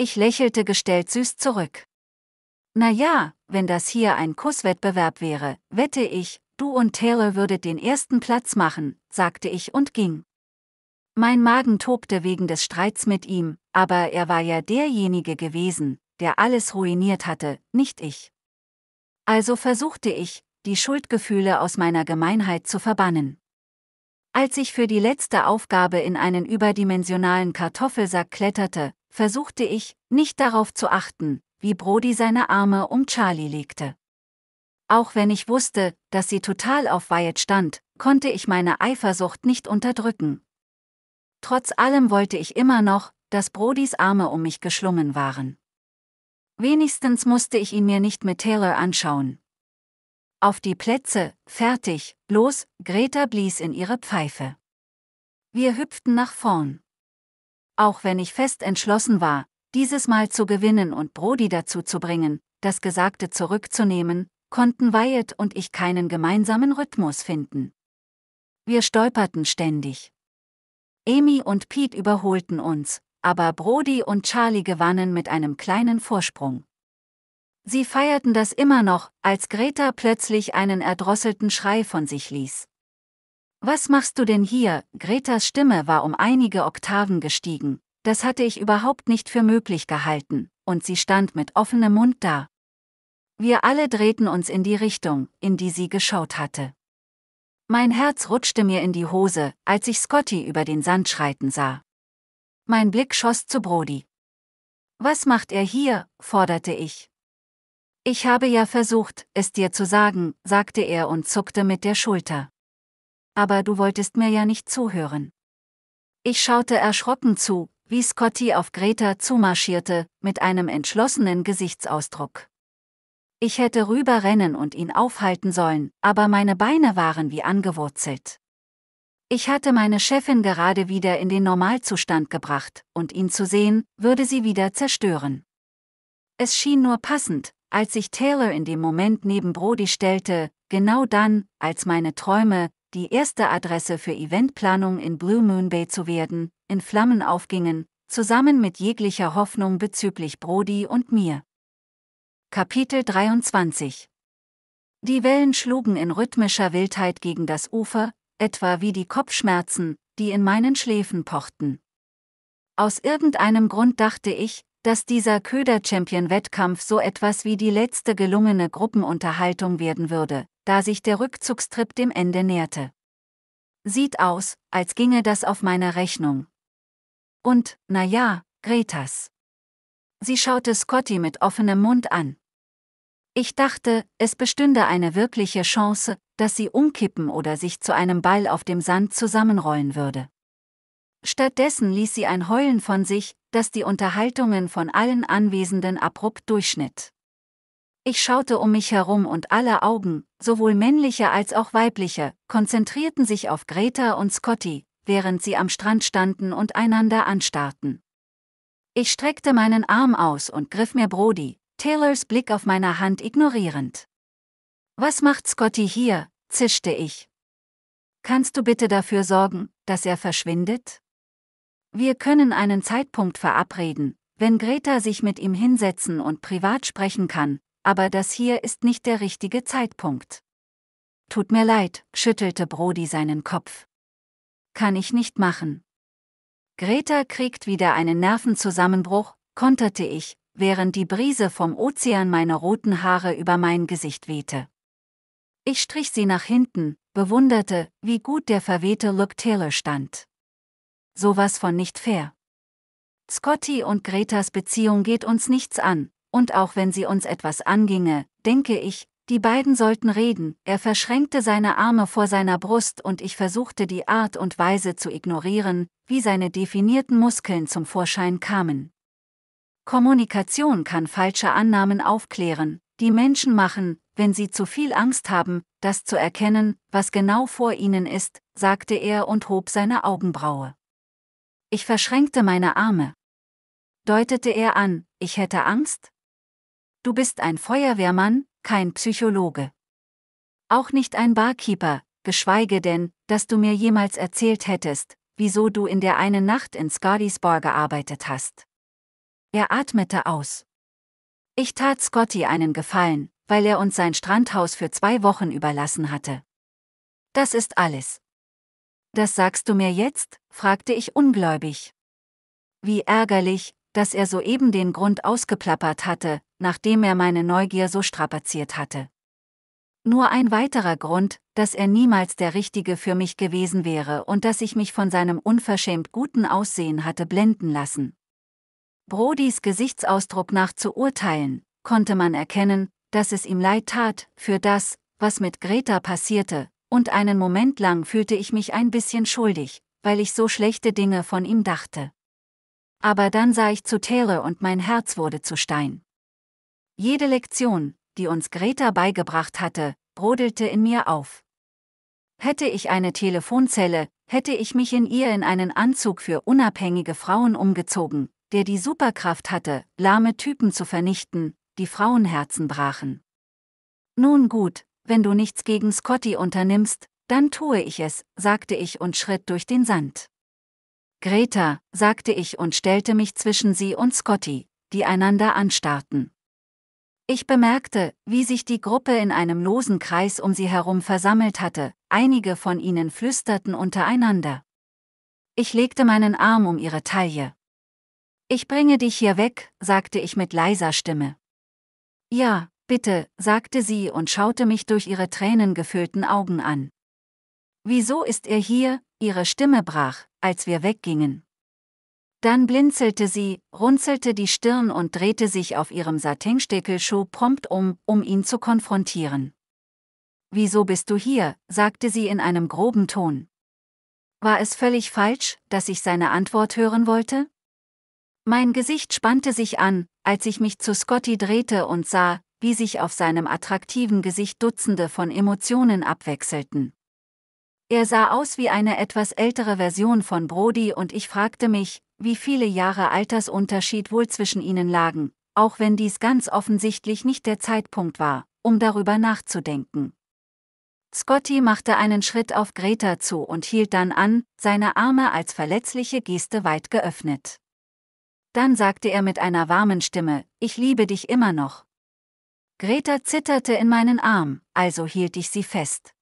Ich lächelte gestellt süß zurück. Na ja, wenn das hier ein Kusswettbewerb wäre, wette ich, du und Tere würdet den ersten Platz machen, sagte ich und ging. Mein Magen tobte wegen des Streits mit ihm, aber er war ja derjenige gewesen, der alles ruiniert hatte, nicht ich. Also versuchte ich, die Schuldgefühle aus meiner Gemeinheit zu verbannen. Als ich für die letzte Aufgabe in einen überdimensionalen Kartoffelsack kletterte, versuchte ich, nicht darauf zu achten, wie Brody seine Arme um Charlie legte. Auch wenn ich wusste, dass sie total auf Wyatt stand, konnte ich meine Eifersucht nicht unterdrücken. Trotz allem wollte ich immer noch, dass Brodys Arme um mich geschlungen waren. Wenigstens musste ich ihn mir nicht mit Taylor anschauen. Auf die Plätze, fertig, los, Greta blies in ihre Pfeife. Wir hüpften nach vorn. Auch wenn ich fest entschlossen war, dieses Mal zu gewinnen und Brody dazu zu bringen, das Gesagte zurückzunehmen, konnten Wyatt und ich keinen gemeinsamen Rhythmus finden. Wir stolperten ständig. Amy und Pete überholten uns, aber Brody und Charlie gewannen mit einem kleinen Vorsprung. Sie feierten das immer noch, als Greta plötzlich einen erdrosselten Schrei von sich ließ. Was machst du denn hier? Gretas Stimme war um einige Oktaven gestiegen, das hatte ich überhaupt nicht für möglich gehalten, und sie stand mit offenem Mund da. Wir alle drehten uns in die Richtung, in die sie geschaut hatte. Mein Herz rutschte mir in die Hose, als ich Scotty über den Sand schreiten sah. Mein Blick schoss zu Brody. Was macht er hier? forderte ich. Ich habe ja versucht, es dir zu sagen, sagte er und zuckte mit der Schulter. Aber du wolltest mir ja nicht zuhören. Ich schaute erschrocken zu, wie Scotty auf Greta zumarschierte, mit einem entschlossenen Gesichtsausdruck. Ich hätte rüberrennen und ihn aufhalten sollen, aber meine Beine waren wie angewurzelt. Ich hatte meine Chefin gerade wieder in den Normalzustand gebracht, und ihn zu sehen, würde sie wieder zerstören. Es schien nur passend, als sich Taylor in dem Moment neben Brody stellte, genau dann, als meine Träume, die erste Adresse für Eventplanung in Blue Moon Bay zu werden, in Flammen aufgingen, zusammen mit jeglicher Hoffnung bezüglich Brody und mir. Kapitel 23 Die Wellen schlugen in rhythmischer Wildheit gegen das Ufer, etwa wie die Kopfschmerzen, die in meinen Schläfen pochten. Aus irgendeinem Grund dachte ich, dass dieser Köder-Champion-Wettkampf so etwas wie die letzte gelungene Gruppenunterhaltung werden würde, da sich der Rückzugstrip dem Ende näherte. Sieht aus, als ginge das auf meiner Rechnung. Und, na ja, Gretas. Sie schaute Scotty mit offenem Mund an. Ich dachte, es bestünde eine wirkliche Chance, dass sie umkippen oder sich zu einem Ball auf dem Sand zusammenrollen würde. Stattdessen ließ sie ein Heulen von sich, das die Unterhaltungen von allen Anwesenden abrupt durchschnitt. Ich schaute um mich herum und alle Augen, sowohl männliche als auch weibliche, konzentrierten sich auf Greta und Scotty, während sie am Strand standen und einander anstarrten. Ich streckte meinen Arm aus und griff mir Brody, Taylors Blick auf meiner Hand ignorierend. Was macht Scotty hier? zischte ich. Kannst du bitte dafür sorgen, dass er verschwindet? Wir können einen Zeitpunkt verabreden, wenn Greta sich mit ihm hinsetzen und privat sprechen kann, aber das hier ist nicht der richtige Zeitpunkt. Tut mir leid, schüttelte Brody seinen Kopf. Kann ich nicht machen. Greta kriegt wieder einen Nervenzusammenbruch, konterte ich, während die Brise vom Ozean meine roten Haare über mein Gesicht wehte. Ich strich sie nach hinten, bewunderte, wie gut der verwehte Look Taylor stand sowas von nicht fair. Scotty und Gretas Beziehung geht uns nichts an, und auch wenn sie uns etwas anginge, denke ich, die beiden sollten reden. Er verschränkte seine Arme vor seiner Brust und ich versuchte die Art und Weise zu ignorieren, wie seine definierten Muskeln zum Vorschein kamen. Kommunikation kann falsche Annahmen aufklären, die Menschen machen, wenn sie zu viel Angst haben, das zu erkennen, was genau vor ihnen ist, sagte er und hob seine Augenbraue. Ich verschränkte meine Arme. Deutete er an, ich hätte Angst? Du bist ein Feuerwehrmann, kein Psychologe. Auch nicht ein Barkeeper, geschweige denn, dass du mir jemals erzählt hättest, wieso du in der einen Nacht in Scottys Bar gearbeitet hast. Er atmete aus. Ich tat Scotty einen Gefallen, weil er uns sein Strandhaus für zwei Wochen überlassen hatte. Das ist alles. Das sagst du mir jetzt? fragte ich ungläubig. Wie ärgerlich, dass er soeben den Grund ausgeplappert hatte, nachdem er meine Neugier so strapaziert hatte. Nur ein weiterer Grund, dass er niemals der Richtige für mich gewesen wäre und dass ich mich von seinem unverschämt guten Aussehen hatte blenden lassen. Brodys Gesichtsausdruck nach zu urteilen, konnte man erkennen, dass es ihm leid tat, für das, was mit Greta passierte, und einen Moment lang fühlte ich mich ein bisschen schuldig, weil ich so schlechte Dinge von ihm dachte. Aber dann sah ich zu Tere und mein Herz wurde zu Stein. Jede Lektion, die uns Greta beigebracht hatte, brodelte in mir auf. Hätte ich eine Telefonzelle, hätte ich mich in ihr in einen Anzug für unabhängige Frauen umgezogen, der die Superkraft hatte, lahme Typen zu vernichten, die Frauenherzen brachen. Nun gut, wenn du nichts gegen Scotty unternimmst, dann tue ich es, sagte ich und schritt durch den Sand. Greta, sagte ich und stellte mich zwischen sie und Scotty, die einander anstarrten. Ich bemerkte, wie sich die Gruppe in einem losen Kreis um sie herum versammelt hatte, einige von ihnen flüsterten untereinander. Ich legte meinen Arm um ihre Taille. Ich bringe dich hier weg, sagte ich mit leiser Stimme. Ja, Bitte, sagte sie und schaute mich durch ihre tränengefüllten Augen an. Wieso ist er hier? Ihre Stimme brach, als wir weggingen. Dann blinzelte sie, runzelte die Stirn und drehte sich auf ihrem Satinstickelschuh prompt um, um ihn zu konfrontieren. Wieso bist du hier? sagte sie in einem groben Ton. War es völlig falsch, dass ich seine Antwort hören wollte? Mein Gesicht spannte sich an, als ich mich zu Scotty drehte und sah, wie sich auf seinem attraktiven Gesicht Dutzende von Emotionen abwechselten. Er sah aus wie eine etwas ältere Version von Brody und ich fragte mich, wie viele Jahre Altersunterschied wohl zwischen ihnen lagen, auch wenn dies ganz offensichtlich nicht der Zeitpunkt war, um darüber nachzudenken. Scotty machte einen Schritt auf Greta zu und hielt dann an, seine Arme als verletzliche Geste weit geöffnet. Dann sagte er mit einer warmen Stimme, ich liebe dich immer noch, Greta zitterte in meinen Arm, also hielt ich sie fest.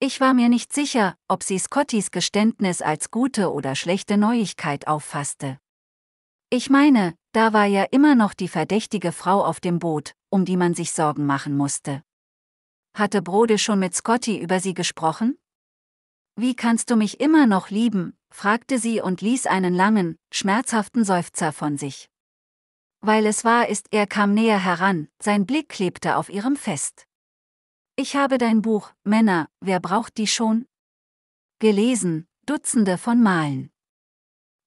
Ich war mir nicht sicher, ob sie Scottys Geständnis als gute oder schlechte Neuigkeit auffasste. Ich meine, da war ja immer noch die verdächtige Frau auf dem Boot, um die man sich Sorgen machen musste. Hatte Brode schon mit Scotty über sie gesprochen? Wie kannst du mich immer noch lieben? fragte sie und ließ einen langen, schmerzhaften Seufzer von sich weil es wahr ist, er kam näher heran, sein Blick klebte auf ihrem fest. Ich habe dein Buch, Männer, wer braucht die schon? Gelesen, Dutzende von Malen.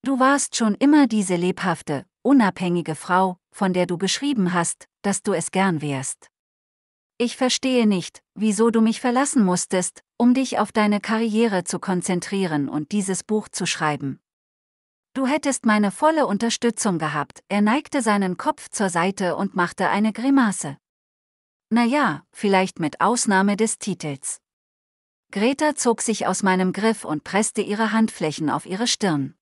Du warst schon immer diese lebhafte, unabhängige Frau, von der du geschrieben hast, dass du es gern wärst. Ich verstehe nicht, wieso du mich verlassen musstest, um dich auf deine Karriere zu konzentrieren und dieses Buch zu schreiben. Du hättest meine volle Unterstützung gehabt, er neigte seinen Kopf zur Seite und machte eine Grimasse. Na ja, vielleicht mit Ausnahme des Titels. Greta zog sich aus meinem Griff und presste ihre Handflächen auf ihre Stirn.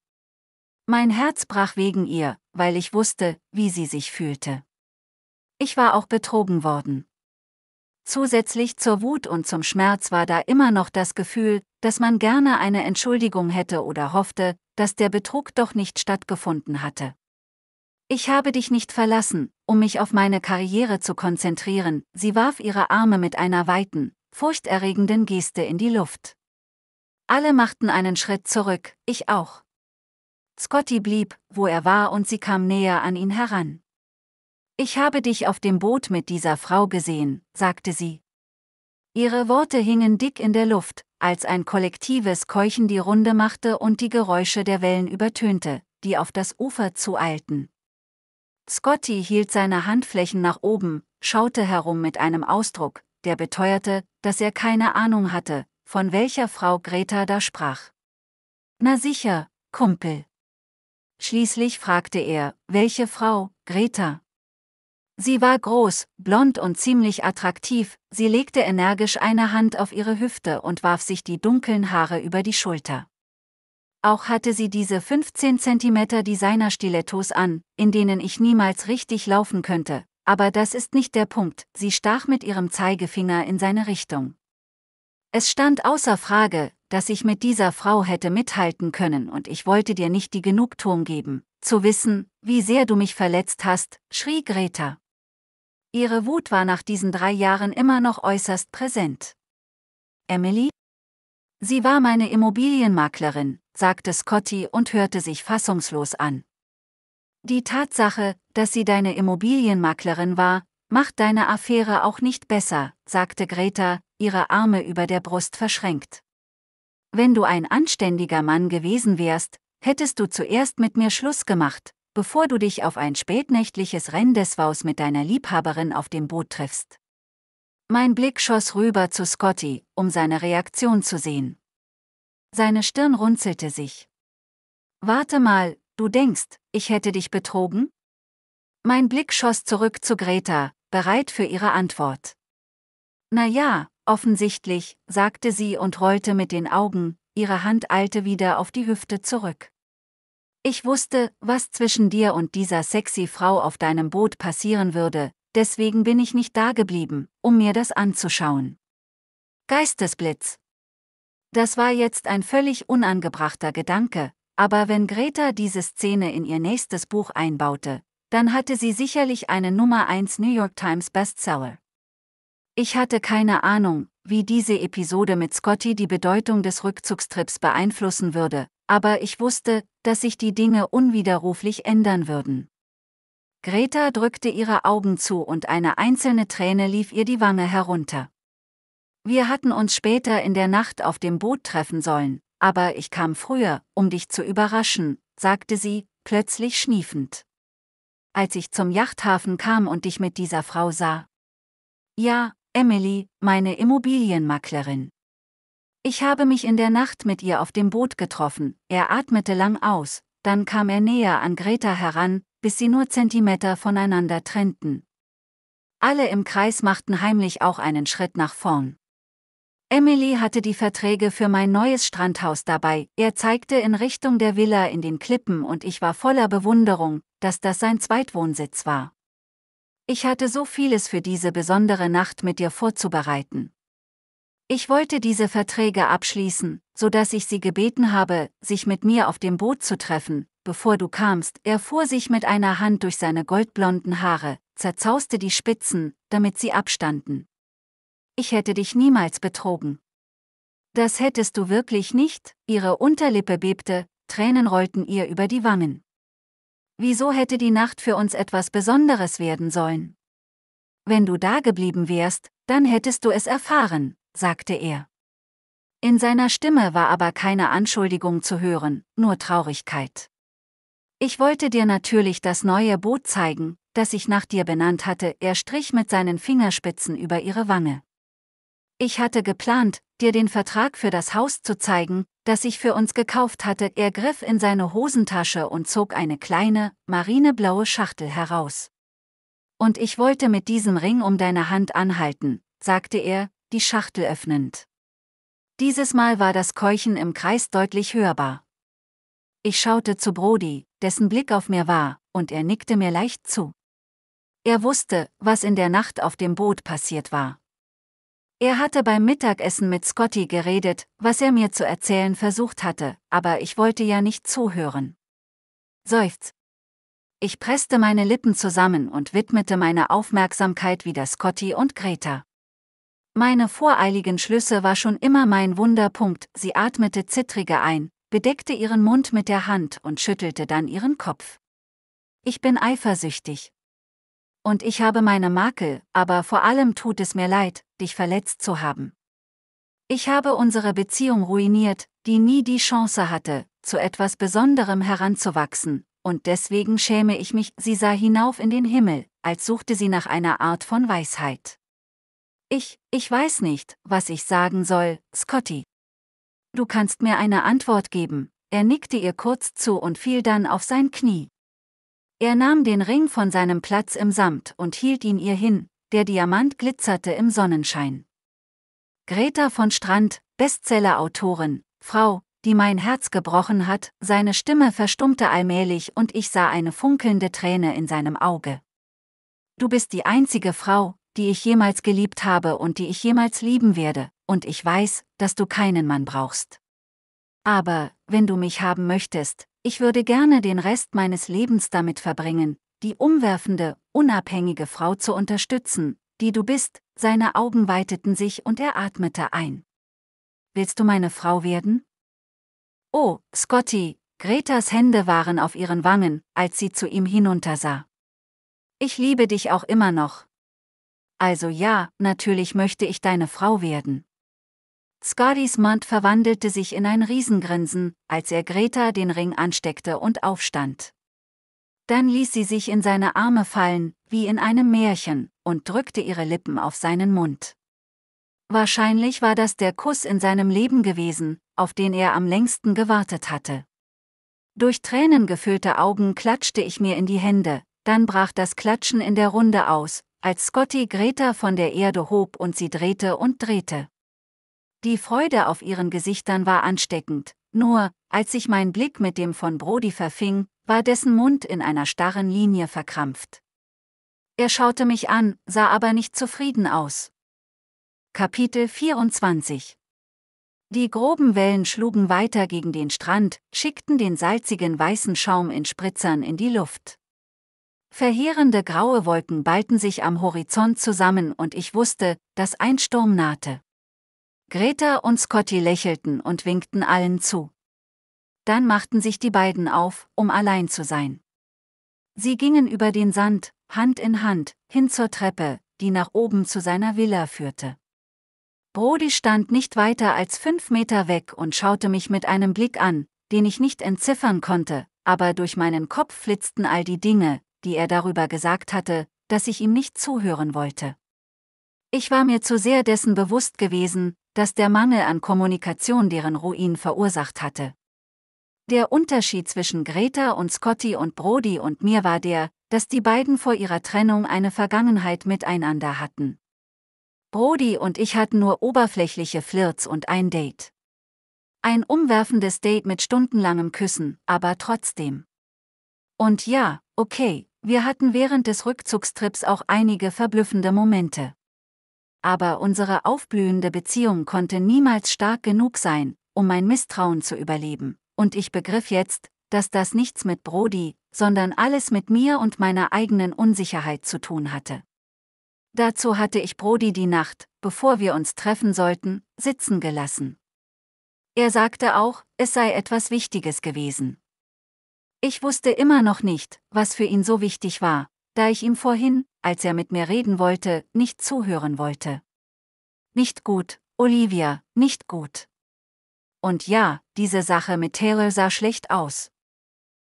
Mein Herz brach wegen ihr, weil ich wusste, wie sie sich fühlte. Ich war auch betrogen worden. Zusätzlich zur Wut und zum Schmerz war da immer noch das Gefühl, dass man gerne eine Entschuldigung hätte oder hoffte, dass der Betrug doch nicht stattgefunden hatte. Ich habe dich nicht verlassen, um mich auf meine Karriere zu konzentrieren, sie warf ihre Arme mit einer weiten, furchterregenden Geste in die Luft. Alle machten einen Schritt zurück, ich auch. Scotty blieb, wo er war und sie kam näher an ihn heran. Ich habe dich auf dem Boot mit dieser Frau gesehen, sagte sie. Ihre Worte hingen dick in der Luft, als ein kollektives Keuchen die Runde machte und die Geräusche der Wellen übertönte, die auf das Ufer zueilten. Scotty hielt seine Handflächen nach oben, schaute herum mit einem Ausdruck, der beteuerte, dass er keine Ahnung hatte, von welcher Frau Greta da sprach. Na sicher, Kumpel. Schließlich fragte er, welche Frau, Greta? Sie war groß, blond und ziemlich attraktiv, sie legte energisch eine Hand auf ihre Hüfte und warf sich die dunklen Haare über die Schulter. Auch hatte sie diese 15 cm Designer-Stilettos an, in denen ich niemals richtig laufen könnte, aber das ist nicht der Punkt, sie stach mit ihrem Zeigefinger in seine Richtung. Es stand außer Frage, dass ich mit dieser Frau hätte mithalten können und ich wollte dir nicht die Genugtuung geben, zu wissen, wie sehr du mich verletzt hast, schrie Greta. Ihre Wut war nach diesen drei Jahren immer noch äußerst präsent. Emily? Sie war meine Immobilienmaklerin, sagte Scotty und hörte sich fassungslos an. Die Tatsache, dass sie deine Immobilienmaklerin war, macht deine Affäre auch nicht besser, sagte Greta, ihre Arme über der Brust verschränkt. Wenn du ein anständiger Mann gewesen wärst, hättest du zuerst mit mir Schluss gemacht, bevor du dich auf ein spätnächtliches Rendezvous mit deiner Liebhaberin auf dem Boot triffst. Mein Blick schoss rüber zu Scotty, um seine Reaktion zu sehen. Seine Stirn runzelte sich. Warte mal, du denkst, ich hätte dich betrogen? Mein Blick schoss zurück zu Greta, bereit für ihre Antwort. Na ja, offensichtlich, sagte sie und rollte mit den Augen, ihre Hand eilte wieder auf die Hüfte zurück. Ich wusste, was zwischen dir und dieser sexy Frau auf deinem Boot passieren würde, deswegen bin ich nicht dageblieben, um mir das anzuschauen. Geistesblitz. Das war jetzt ein völlig unangebrachter Gedanke, aber wenn Greta diese Szene in ihr nächstes Buch einbaute, dann hatte sie sicherlich eine Nummer 1 New York Times Bestseller. Ich hatte keine Ahnung, wie diese Episode mit Scotty die Bedeutung des Rückzugstrips beeinflussen würde, aber ich wusste, dass sich die Dinge unwiderruflich ändern würden. Greta drückte ihre Augen zu und eine einzelne Träne lief ihr die Wange herunter. Wir hatten uns später in der Nacht auf dem Boot treffen sollen, aber ich kam früher, um dich zu überraschen, sagte sie, plötzlich schniefend. Als ich zum Yachthafen kam und dich mit dieser Frau sah. Ja, Emily, meine Immobilienmaklerin. Ich habe mich in der Nacht mit ihr auf dem Boot getroffen, er atmete lang aus, dann kam er näher an Greta heran, bis sie nur Zentimeter voneinander trennten. Alle im Kreis machten heimlich auch einen Schritt nach vorn. Emily hatte die Verträge für mein neues Strandhaus dabei, er zeigte in Richtung der Villa in den Klippen und ich war voller Bewunderung, dass das sein Zweitwohnsitz war. Ich hatte so vieles für diese besondere Nacht mit dir vorzubereiten. Ich wollte diese Verträge abschließen, so dass ich sie gebeten habe, sich mit mir auf dem Boot zu treffen, bevor du kamst, er fuhr sich mit einer Hand durch seine goldblonden Haare, zerzauste die Spitzen, damit sie abstanden. Ich hätte dich niemals betrogen. Das hättest du wirklich nicht, ihre Unterlippe bebte, Tränen rollten ihr über die Wangen. Wieso hätte die Nacht für uns etwas Besonderes werden sollen? Wenn du dageblieben wärst, dann hättest du es erfahren, sagte er. In seiner Stimme war aber keine Anschuldigung zu hören, nur Traurigkeit. Ich wollte dir natürlich das neue Boot zeigen, das ich nach dir benannt hatte, er strich mit seinen Fingerspitzen über ihre Wange. Ich hatte geplant, dir den Vertrag für das Haus zu zeigen, das ich für uns gekauft hatte. Er griff in seine Hosentasche und zog eine kleine, marineblaue Schachtel heraus. Und ich wollte mit diesem Ring um deine Hand anhalten, sagte er, die Schachtel öffnend. Dieses Mal war das Keuchen im Kreis deutlich hörbar. Ich schaute zu Brody, dessen Blick auf mir war, und er nickte mir leicht zu. Er wusste, was in der Nacht auf dem Boot passiert war. Er hatte beim Mittagessen mit Scotty geredet, was er mir zu erzählen versucht hatte, aber ich wollte ja nicht zuhören. Seufz. Ich presste meine Lippen zusammen und widmete meine Aufmerksamkeit wieder Scotty und Greta. Meine voreiligen Schlüsse war schon immer mein Wunderpunkt, sie atmete zittriger ein, bedeckte ihren Mund mit der Hand und schüttelte dann ihren Kopf. Ich bin eifersüchtig. Und ich habe meine Makel, aber vor allem tut es mir leid, dich verletzt zu haben. Ich habe unsere Beziehung ruiniert, die nie die Chance hatte, zu etwas Besonderem heranzuwachsen, und deswegen schäme ich mich, sie sah hinauf in den Himmel, als suchte sie nach einer Art von Weisheit. Ich, ich weiß nicht, was ich sagen soll, Scotty. Du kannst mir eine Antwort geben. Er nickte ihr kurz zu und fiel dann auf sein Knie. Er nahm den Ring von seinem Platz im Samt und hielt ihn ihr hin, der Diamant glitzerte im Sonnenschein. Greta von Strand, Bestseller-Autorin, Frau, die mein Herz gebrochen hat, seine Stimme verstummte allmählich und ich sah eine funkelnde Träne in seinem Auge. Du bist die einzige Frau, die ich jemals geliebt habe und die ich jemals lieben werde, und ich weiß, dass du keinen Mann brauchst. Aber, wenn du mich haben möchtest, ich würde gerne den Rest meines Lebens damit verbringen, die umwerfende, unabhängige Frau zu unterstützen, die du bist, seine Augen weiteten sich und er atmete ein. Willst du meine Frau werden? Oh, Scotty, Gretas Hände waren auf ihren Wangen, als sie zu ihm hinuntersah. Ich liebe dich auch immer noch. Also ja, natürlich möchte ich deine Frau werden. Scottys Mund verwandelte sich in ein Riesengrinsen, als er Greta den Ring ansteckte und aufstand. Dann ließ sie sich in seine Arme fallen, wie in einem Märchen, und drückte ihre Lippen auf seinen Mund. Wahrscheinlich war das der Kuss in seinem Leben gewesen, auf den er am längsten gewartet hatte. Durch Tränen gefüllte Augen klatschte ich mir in die Hände, dann brach das Klatschen in der Runde aus, als Scotty Greta von der Erde hob und sie drehte und drehte. Die Freude auf ihren Gesichtern war ansteckend, nur, als sich mein Blick mit dem von Brody verfing, war dessen Mund in einer starren Linie verkrampft. Er schaute mich an, sah aber nicht zufrieden aus. Kapitel 24 Die groben Wellen schlugen weiter gegen den Strand, schickten den salzigen weißen Schaum in Spritzern in die Luft. Verheerende graue Wolken ballten sich am Horizont zusammen und ich wusste, dass ein Sturm nahte. Greta und Scotty lächelten und winkten allen zu. Dann machten sich die beiden auf, um allein zu sein. Sie gingen über den Sand, Hand in Hand, hin zur Treppe, die nach oben zu seiner Villa führte. Brody stand nicht weiter als fünf Meter weg und schaute mich mit einem Blick an, den ich nicht entziffern konnte, aber durch meinen Kopf flitzten all die Dinge, die er darüber gesagt hatte, dass ich ihm nicht zuhören wollte. Ich war mir zu sehr dessen bewusst gewesen, dass der Mangel an Kommunikation deren Ruin verursacht hatte. Der Unterschied zwischen Greta und Scotty und Brody und mir war der, dass die beiden vor ihrer Trennung eine Vergangenheit miteinander hatten. Brody und ich hatten nur oberflächliche Flirts und ein Date. Ein umwerfendes Date mit stundenlangem Küssen, aber trotzdem. Und ja, okay, wir hatten während des Rückzugstrips auch einige verblüffende Momente aber unsere aufblühende Beziehung konnte niemals stark genug sein, um mein Misstrauen zu überleben, und ich begriff jetzt, dass das nichts mit Brody, sondern alles mit mir und meiner eigenen Unsicherheit zu tun hatte. Dazu hatte ich Brody die Nacht, bevor wir uns treffen sollten, sitzen gelassen. Er sagte auch, es sei etwas Wichtiges gewesen. Ich wusste immer noch nicht, was für ihn so wichtig war, da ich ihm vorhin, als er mit mir reden wollte, nicht zuhören wollte. Nicht gut, Olivia, nicht gut. Und ja, diese Sache mit Taylor sah schlecht aus.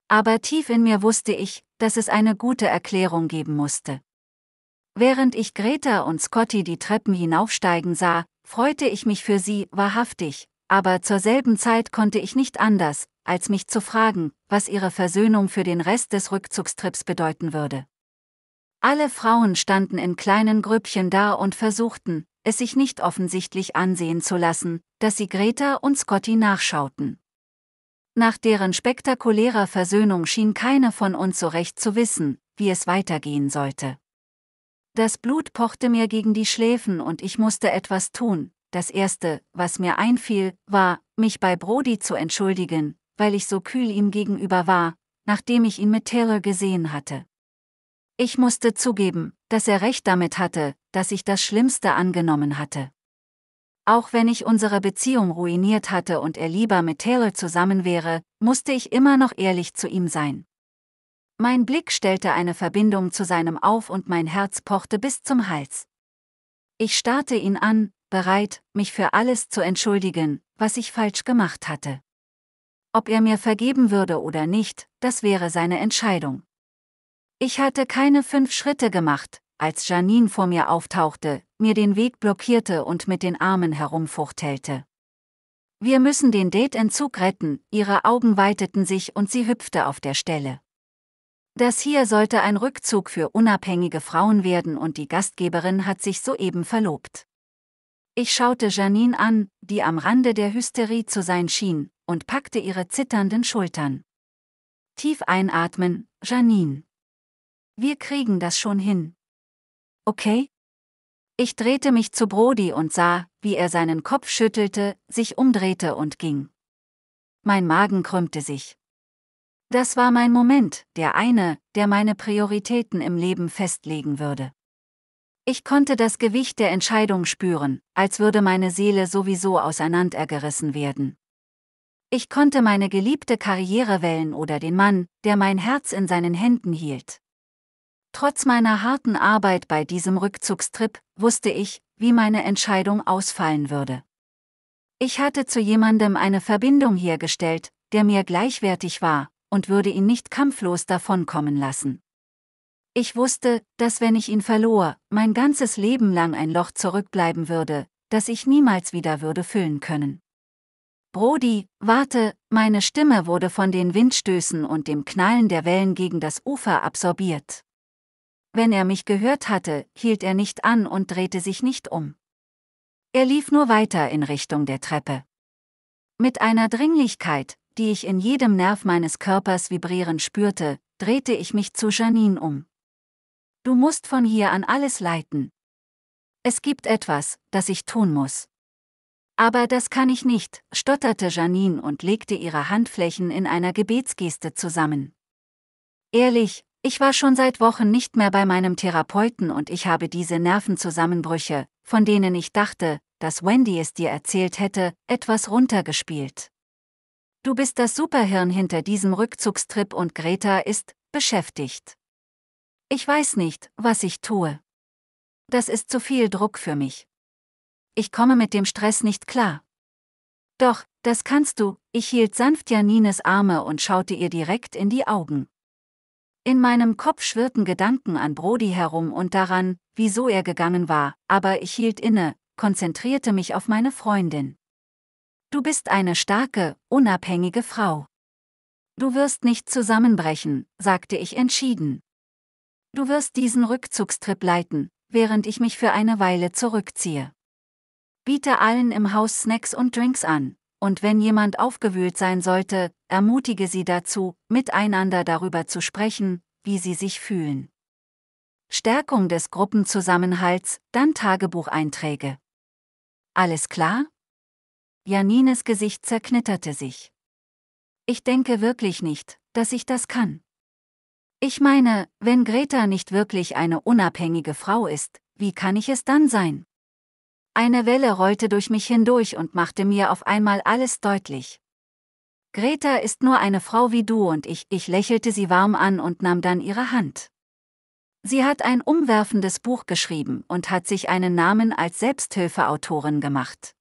Aber tief in mir wusste ich, dass es eine gute Erklärung geben musste. Während ich Greta und Scotty die Treppen hinaufsteigen sah, freute ich mich für sie wahrhaftig, aber zur selben Zeit konnte ich nicht anders, als mich zu fragen, was ihre Versöhnung für den Rest des Rückzugstrips bedeuten würde. Alle Frauen standen in kleinen Grüppchen da und versuchten, es sich nicht offensichtlich ansehen zu lassen, dass sie Greta und Scotty nachschauten. Nach deren spektakulärer Versöhnung schien keine von uns so recht zu wissen, wie es weitergehen sollte. Das Blut pochte mir gegen die Schläfen und ich musste etwas tun. Das Erste, was mir einfiel, war, mich bei Brody zu entschuldigen, weil ich so kühl ihm gegenüber war, nachdem ich ihn mit Taylor gesehen hatte. Ich musste zugeben, dass er recht damit hatte, dass ich das Schlimmste angenommen hatte. Auch wenn ich unsere Beziehung ruiniert hatte und er lieber mit Taylor zusammen wäre, musste ich immer noch ehrlich zu ihm sein. Mein Blick stellte eine Verbindung zu seinem auf und mein Herz pochte bis zum Hals. Ich starrte ihn an, bereit, mich für alles zu entschuldigen, was ich falsch gemacht hatte. Ob er mir vergeben würde oder nicht, das wäre seine Entscheidung. Ich hatte keine fünf Schritte gemacht, als Janine vor mir auftauchte, mir den Weg blockierte und mit den Armen herumfuchtelte. Wir müssen den Date-Entzug retten, ihre Augen weiteten sich und sie hüpfte auf der Stelle. Das hier sollte ein Rückzug für unabhängige Frauen werden und die Gastgeberin hat sich soeben verlobt. Ich schaute Janine an, die am Rande der Hysterie zu sein schien, und packte ihre zitternden Schultern. Tief einatmen, Janine. Wir kriegen das schon hin. Okay? Ich drehte mich zu Brody und sah, wie er seinen Kopf schüttelte, sich umdrehte und ging. Mein Magen krümmte sich. Das war mein Moment, der eine, der meine Prioritäten im Leben festlegen würde. Ich konnte das Gewicht der Entscheidung spüren, als würde meine Seele sowieso auseinandergerissen werden. Ich konnte meine geliebte Karriere wählen oder den Mann, der mein Herz in seinen Händen hielt. Trotz meiner harten Arbeit bei diesem Rückzugstrip wusste ich, wie meine Entscheidung ausfallen würde. Ich hatte zu jemandem eine Verbindung hergestellt, der mir gleichwertig war, und würde ihn nicht kampflos davonkommen lassen. Ich wusste, dass wenn ich ihn verlor, mein ganzes Leben lang ein Loch zurückbleiben würde, das ich niemals wieder würde füllen können. Brody, warte, meine Stimme wurde von den Windstößen und dem Knallen der Wellen gegen das Ufer absorbiert. Wenn er mich gehört hatte, hielt er nicht an und drehte sich nicht um. Er lief nur weiter in Richtung der Treppe. Mit einer Dringlichkeit, die ich in jedem Nerv meines Körpers vibrieren spürte, drehte ich mich zu Janine um. Du musst von hier an alles leiten. Es gibt etwas, das ich tun muss. Aber das kann ich nicht, stotterte Janine und legte ihre Handflächen in einer Gebetsgeste zusammen. Ehrlich, ich war schon seit Wochen nicht mehr bei meinem Therapeuten und ich habe diese Nervenzusammenbrüche, von denen ich dachte, dass Wendy es dir erzählt hätte, etwas runtergespielt. Du bist das Superhirn hinter diesem Rückzugstrip und Greta ist beschäftigt. Ich weiß nicht, was ich tue. Das ist zu viel Druck für mich. Ich komme mit dem Stress nicht klar. Doch, das kannst du, ich hielt sanft Janines Arme und schaute ihr direkt in die Augen. In meinem Kopf schwirrten Gedanken an Brody herum und daran, wieso er gegangen war, aber ich hielt inne, konzentrierte mich auf meine Freundin. Du bist eine starke, unabhängige Frau. Du wirst nicht zusammenbrechen, sagte ich entschieden. Du wirst diesen Rückzugstrip leiten, während ich mich für eine Weile zurückziehe. Biete allen im Haus Snacks und Drinks an, und wenn jemand aufgewühlt sein sollte, ermutige sie dazu, miteinander darüber zu sprechen, wie sie sich fühlen. Stärkung des Gruppenzusammenhalts, dann Tagebucheinträge. Alles klar? Janines Gesicht zerknitterte sich. Ich denke wirklich nicht, dass ich das kann. Ich meine, wenn Greta nicht wirklich eine unabhängige Frau ist, wie kann ich es dann sein? Eine Welle rollte durch mich hindurch und machte mir auf einmal alles deutlich. Greta ist nur eine Frau wie du und ich, ich lächelte sie warm an und nahm dann ihre Hand. Sie hat ein umwerfendes Buch geschrieben und hat sich einen Namen als Selbsthilfeautorin gemacht.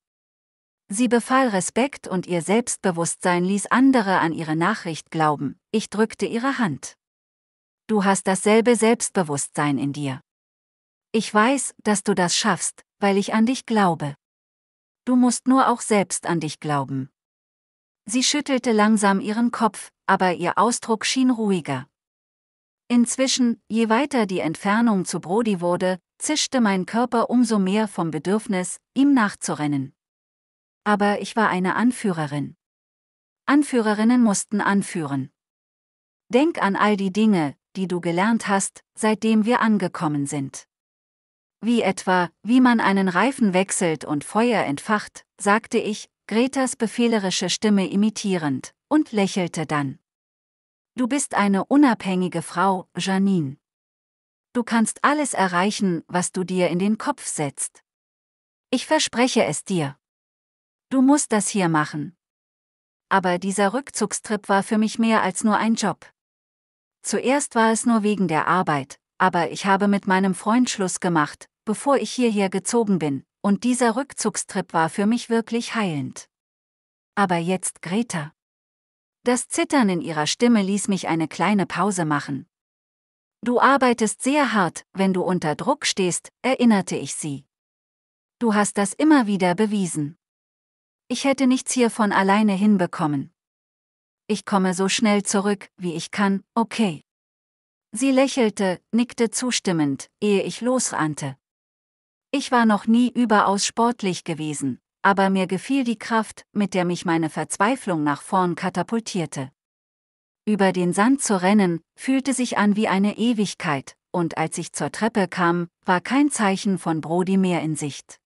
Sie befahl Respekt und ihr Selbstbewusstsein ließ andere an ihre Nachricht glauben, ich drückte ihre Hand. Du hast dasselbe Selbstbewusstsein in dir. Ich weiß, dass du das schaffst, weil ich an dich glaube. Du musst nur auch selbst an dich glauben. Sie schüttelte langsam ihren Kopf, aber ihr Ausdruck schien ruhiger. Inzwischen, je weiter die Entfernung zu Brody wurde, zischte mein Körper umso mehr vom Bedürfnis, ihm nachzurennen. Aber ich war eine Anführerin. Anführerinnen mussten anführen. Denk an all die Dinge, die du gelernt hast, seitdem wir angekommen sind wie etwa, wie man einen Reifen wechselt und Feuer entfacht, sagte ich, Gretas befehlerische Stimme imitierend, und lächelte dann. Du bist eine unabhängige Frau, Janine. Du kannst alles erreichen, was du dir in den Kopf setzt. Ich verspreche es dir. Du musst das hier machen. Aber dieser Rückzugstrip war für mich mehr als nur ein Job. Zuerst war es nur wegen der Arbeit, aber ich habe mit meinem Freund Schluss gemacht, bevor ich hierher gezogen bin, und dieser Rückzugstrip war für mich wirklich heilend. Aber jetzt Greta. Das Zittern in ihrer Stimme ließ mich eine kleine Pause machen. Du arbeitest sehr hart, wenn du unter Druck stehst, erinnerte ich sie. Du hast das immer wieder bewiesen. Ich hätte nichts hier von alleine hinbekommen. Ich komme so schnell zurück, wie ich kann, okay. Sie lächelte, nickte zustimmend, ehe ich losrannte. Ich war noch nie überaus sportlich gewesen, aber mir gefiel die Kraft, mit der mich meine Verzweiflung nach vorn katapultierte. Über den Sand zu rennen, fühlte sich an wie eine Ewigkeit, und als ich zur Treppe kam, war kein Zeichen von Brody mehr in Sicht.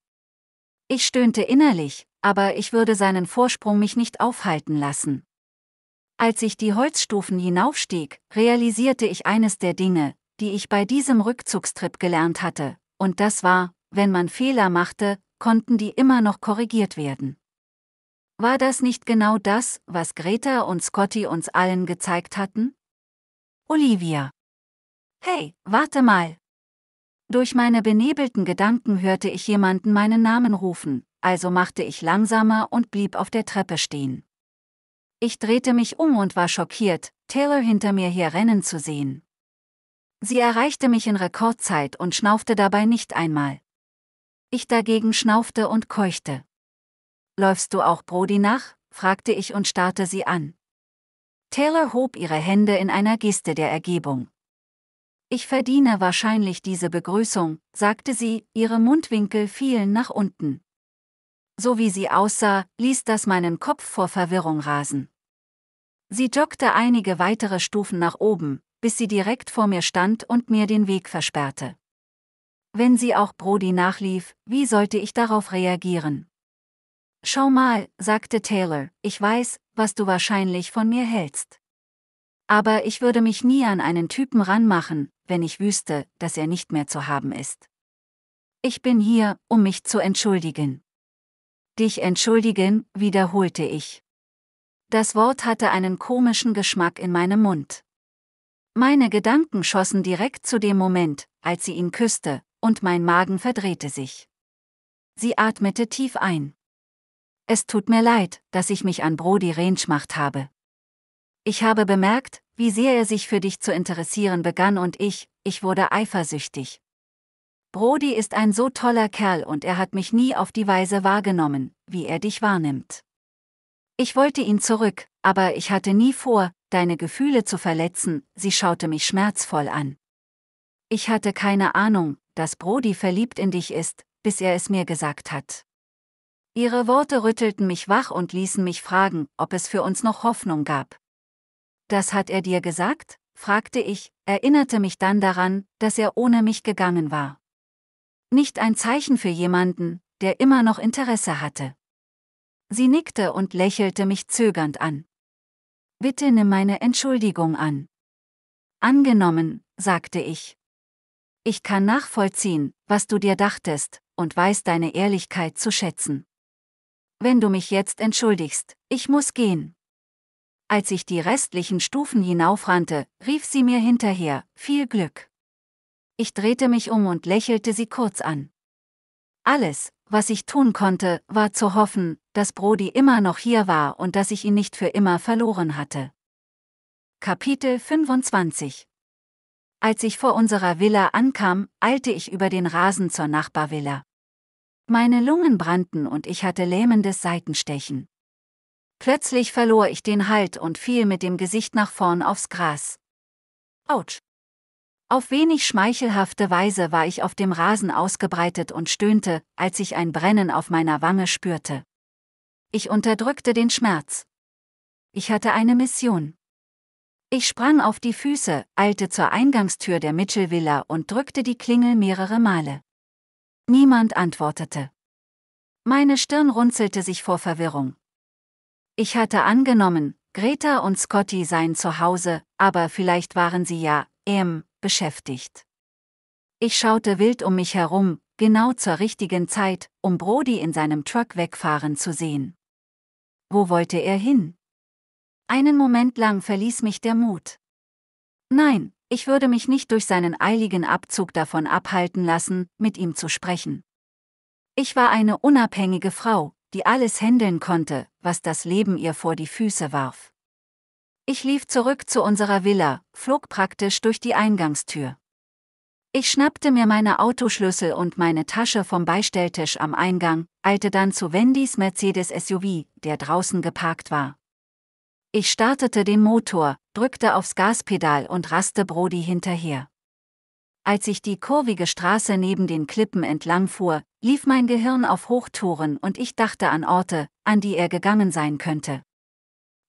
Ich stöhnte innerlich, aber ich würde seinen Vorsprung mich nicht aufhalten lassen. Als ich die Holzstufen hinaufstieg, realisierte ich eines der Dinge, die ich bei diesem Rückzugstrip gelernt hatte, und das war, wenn man Fehler machte, konnten die immer noch korrigiert werden. War das nicht genau das, was Greta und Scotty uns allen gezeigt hatten? Olivia. Hey, warte mal. Durch meine benebelten Gedanken hörte ich jemanden meinen Namen rufen, also machte ich langsamer und blieb auf der Treppe stehen. Ich drehte mich um und war schockiert, Taylor hinter mir hier rennen zu sehen. Sie erreichte mich in Rekordzeit und schnaufte dabei nicht einmal. Ich dagegen schnaufte und keuchte. Läufst du auch Brody nach? fragte ich und starrte sie an. Taylor hob ihre Hände in einer Geste der Ergebung. Ich verdiene wahrscheinlich diese Begrüßung, sagte sie, ihre Mundwinkel fielen nach unten. So wie sie aussah, ließ das meinen Kopf vor Verwirrung rasen. Sie joggte einige weitere Stufen nach oben, bis sie direkt vor mir stand und mir den Weg versperrte. Wenn sie auch Brody nachlief, wie sollte ich darauf reagieren? Schau mal, sagte Taylor, ich weiß, was du wahrscheinlich von mir hältst. Aber ich würde mich nie an einen Typen ranmachen, wenn ich wüsste, dass er nicht mehr zu haben ist. Ich bin hier, um mich zu entschuldigen. Dich entschuldigen, wiederholte ich. Das Wort hatte einen komischen Geschmack in meinem Mund. Meine Gedanken schossen direkt zu dem Moment, als sie ihn küsste, und mein Magen verdrehte sich. Sie atmete tief ein. Es tut mir leid, dass ich mich an Brody Renschmacht habe. Ich habe bemerkt, wie sehr er sich für dich zu interessieren begann und ich, ich wurde eifersüchtig. Brody ist ein so toller Kerl und er hat mich nie auf die Weise wahrgenommen, wie er dich wahrnimmt. Ich wollte ihn zurück, aber ich hatte nie vor, deine Gefühle zu verletzen, sie schaute mich schmerzvoll an. Ich hatte keine Ahnung, dass Brody verliebt in dich ist, bis er es mir gesagt hat. Ihre Worte rüttelten mich wach und ließen mich fragen, ob es für uns noch Hoffnung gab. Das hat er dir gesagt? fragte ich, erinnerte mich dann daran, dass er ohne mich gegangen war. Nicht ein Zeichen für jemanden, der immer noch Interesse hatte. Sie nickte und lächelte mich zögernd an. Bitte nimm meine Entschuldigung an. Angenommen, sagte ich. Ich kann nachvollziehen, was du dir dachtest, und weiß deine Ehrlichkeit zu schätzen. Wenn du mich jetzt entschuldigst, ich muss gehen. Als ich die restlichen Stufen hinaufrannte, rief sie mir hinterher, viel Glück. Ich drehte mich um und lächelte sie kurz an. Alles, was ich tun konnte, war zu hoffen, dass Brody immer noch hier war und dass ich ihn nicht für immer verloren hatte. Kapitel 25 Als ich vor unserer Villa ankam, eilte ich über den Rasen zur Nachbarvilla. Meine Lungen brannten und ich hatte lähmendes Seitenstechen. Plötzlich verlor ich den Halt und fiel mit dem Gesicht nach vorn aufs Gras. Autsch! Auf wenig schmeichelhafte Weise war ich auf dem Rasen ausgebreitet und stöhnte, als ich ein Brennen auf meiner Wange spürte. Ich unterdrückte den Schmerz. Ich hatte eine Mission. Ich sprang auf die Füße, eilte zur Eingangstür der Mitchell Villa und drückte die Klingel mehrere Male. Niemand antwortete. Meine Stirn runzelte sich vor Verwirrung. Ich hatte angenommen, Greta und Scotty seien zu Hause, aber vielleicht waren sie ja, ähm, beschäftigt. Ich schaute wild um mich herum, genau zur richtigen Zeit, um Brody in seinem Truck wegfahren zu sehen. Wo wollte er hin? Einen Moment lang verließ mich der Mut. Nein, ich würde mich nicht durch seinen eiligen Abzug davon abhalten lassen, mit ihm zu sprechen. Ich war eine unabhängige Frau, die alles händeln konnte, was das Leben ihr vor die Füße warf. Ich lief zurück zu unserer Villa, flog praktisch durch die Eingangstür. Ich schnappte mir meine Autoschlüssel und meine Tasche vom Beistelltisch am Eingang, eilte dann zu Wendys Mercedes SUV, der draußen geparkt war. Ich startete den Motor, drückte aufs Gaspedal und raste Brody hinterher. Als ich die kurvige Straße neben den Klippen entlangfuhr, lief mein Gehirn auf Hochtouren und ich dachte an Orte, an die er gegangen sein könnte.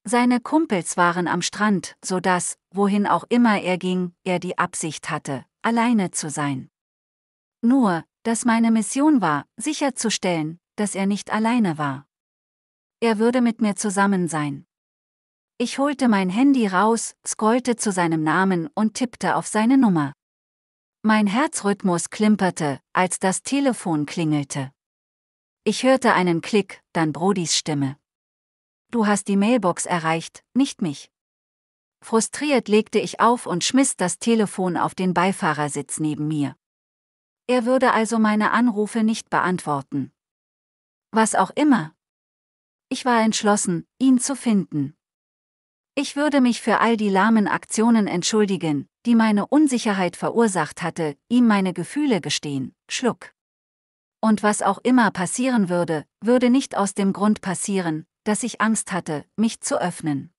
Seine Kumpels waren am Strand, so dass, wohin auch immer er ging, er die Absicht hatte, alleine zu sein. Nur, dass meine Mission war, sicherzustellen, dass er nicht alleine war. Er würde mit mir zusammen sein. Ich holte mein Handy raus, scrollte zu seinem Namen und tippte auf seine Nummer. Mein Herzrhythmus klimperte, als das Telefon klingelte. Ich hörte einen Klick, dann Brodis Stimme du hast die Mailbox erreicht, nicht mich. Frustriert legte ich auf und schmiss das Telefon auf den Beifahrersitz neben mir. Er würde also meine Anrufe nicht beantworten. Was auch immer. Ich war entschlossen, ihn zu finden. Ich würde mich für all die lahmen Aktionen entschuldigen, die meine Unsicherheit verursacht hatte, ihm meine Gefühle gestehen, schluck. Und was auch immer passieren würde, würde nicht aus dem Grund passieren, dass ich Angst hatte, mich zu öffnen.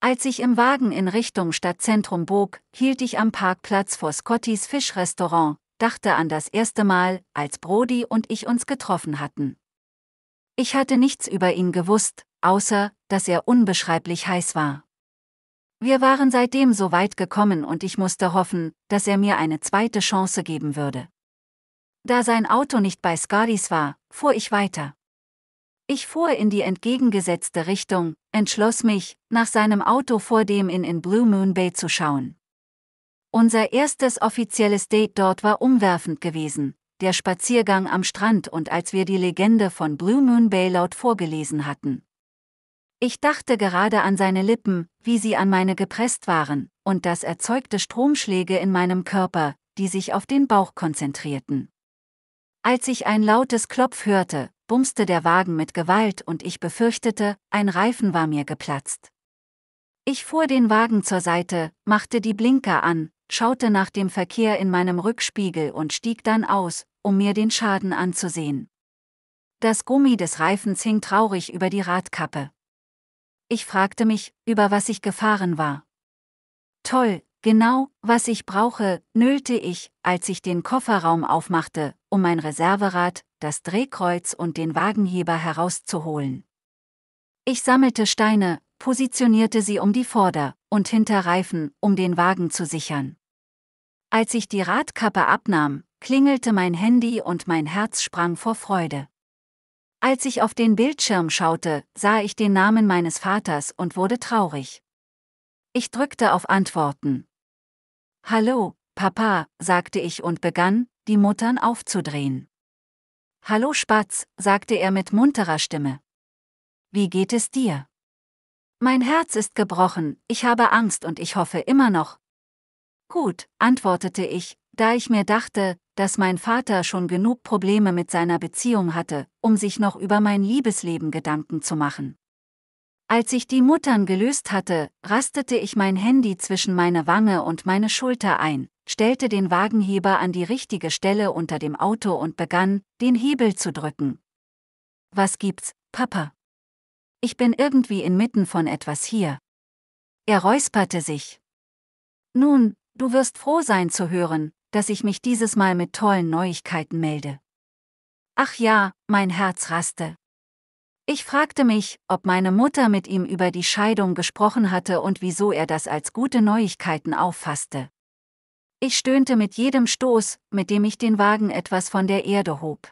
Als ich im Wagen in Richtung Stadtzentrum bog, hielt ich am Parkplatz vor Scottys Fischrestaurant, dachte an das erste Mal, als Brody und ich uns getroffen hatten. Ich hatte nichts über ihn gewusst, außer, dass er unbeschreiblich heiß war. Wir waren seitdem so weit gekommen und ich musste hoffen, dass er mir eine zweite Chance geben würde. Da sein Auto nicht bei Scottys war, fuhr ich weiter. Ich fuhr in die entgegengesetzte Richtung, entschloss mich, nach seinem Auto vor dem Inn in Blue Moon Bay zu schauen. Unser erstes offizielles Date dort war umwerfend gewesen, der Spaziergang am Strand und als wir die Legende von Blue Moon Bay laut vorgelesen hatten. Ich dachte gerade an seine Lippen, wie sie an meine gepresst waren, und das erzeugte Stromschläge in meinem Körper, die sich auf den Bauch konzentrierten. Als ich ein lautes Klopf hörte, bumste der Wagen mit Gewalt und ich befürchtete, ein Reifen war mir geplatzt. Ich fuhr den Wagen zur Seite, machte die Blinker an, schaute nach dem Verkehr in meinem Rückspiegel und stieg dann aus, um mir den Schaden anzusehen. Das Gummi des Reifens hing traurig über die Radkappe. Ich fragte mich, über was ich gefahren war. Toll, genau, was ich brauche, nüllte ich, als ich den Kofferraum aufmachte, um mein Reserverad, das Drehkreuz und den Wagenheber herauszuholen. Ich sammelte Steine, positionierte sie um die Vorder- und Hinterreifen, um den Wagen zu sichern. Als ich die Radkappe abnahm, klingelte mein Handy und mein Herz sprang vor Freude. Als ich auf den Bildschirm schaute, sah ich den Namen meines Vaters und wurde traurig. Ich drückte auf Antworten. Hallo, Papa, sagte ich und begann, die Muttern aufzudrehen. Hallo Spatz, sagte er mit munterer Stimme. Wie geht es dir? Mein Herz ist gebrochen, ich habe Angst und ich hoffe immer noch. Gut, antwortete ich, da ich mir dachte, dass mein Vater schon genug Probleme mit seiner Beziehung hatte, um sich noch über mein Liebesleben Gedanken zu machen. Als ich die Muttern gelöst hatte, rastete ich mein Handy zwischen meine Wange und meine Schulter ein stellte den Wagenheber an die richtige Stelle unter dem Auto und begann, den Hebel zu drücken. Was gibt's, Papa? Ich bin irgendwie inmitten von etwas hier. Er räusperte sich. Nun, du wirst froh sein zu hören, dass ich mich dieses Mal mit tollen Neuigkeiten melde. Ach ja, mein Herz raste. Ich fragte mich, ob meine Mutter mit ihm über die Scheidung gesprochen hatte und wieso er das als gute Neuigkeiten auffasste. Ich stöhnte mit jedem Stoß, mit dem ich den Wagen etwas von der Erde hob.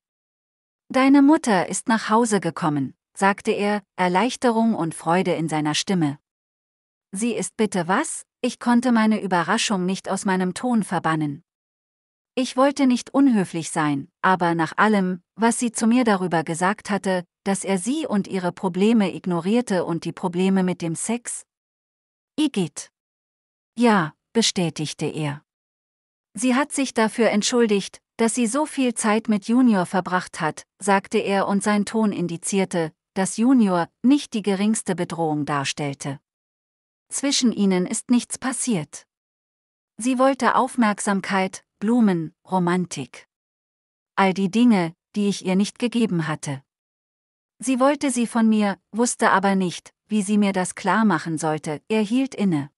Deine Mutter ist nach Hause gekommen, sagte er, Erleichterung und Freude in seiner Stimme. Sie ist bitte was? Ich konnte meine Überraschung nicht aus meinem Ton verbannen. Ich wollte nicht unhöflich sein, aber nach allem, was sie zu mir darüber gesagt hatte, dass er sie und ihre Probleme ignorierte und die Probleme mit dem Sex? Igitt. Ja, bestätigte er. Sie hat sich dafür entschuldigt, dass sie so viel Zeit mit Junior verbracht hat, sagte er und sein Ton indizierte, dass Junior nicht die geringste Bedrohung darstellte. Zwischen ihnen ist nichts passiert. Sie wollte Aufmerksamkeit, Blumen, Romantik. All die Dinge, die ich ihr nicht gegeben hatte. Sie wollte sie von mir, wusste aber nicht, wie sie mir das klar machen sollte, er hielt inne.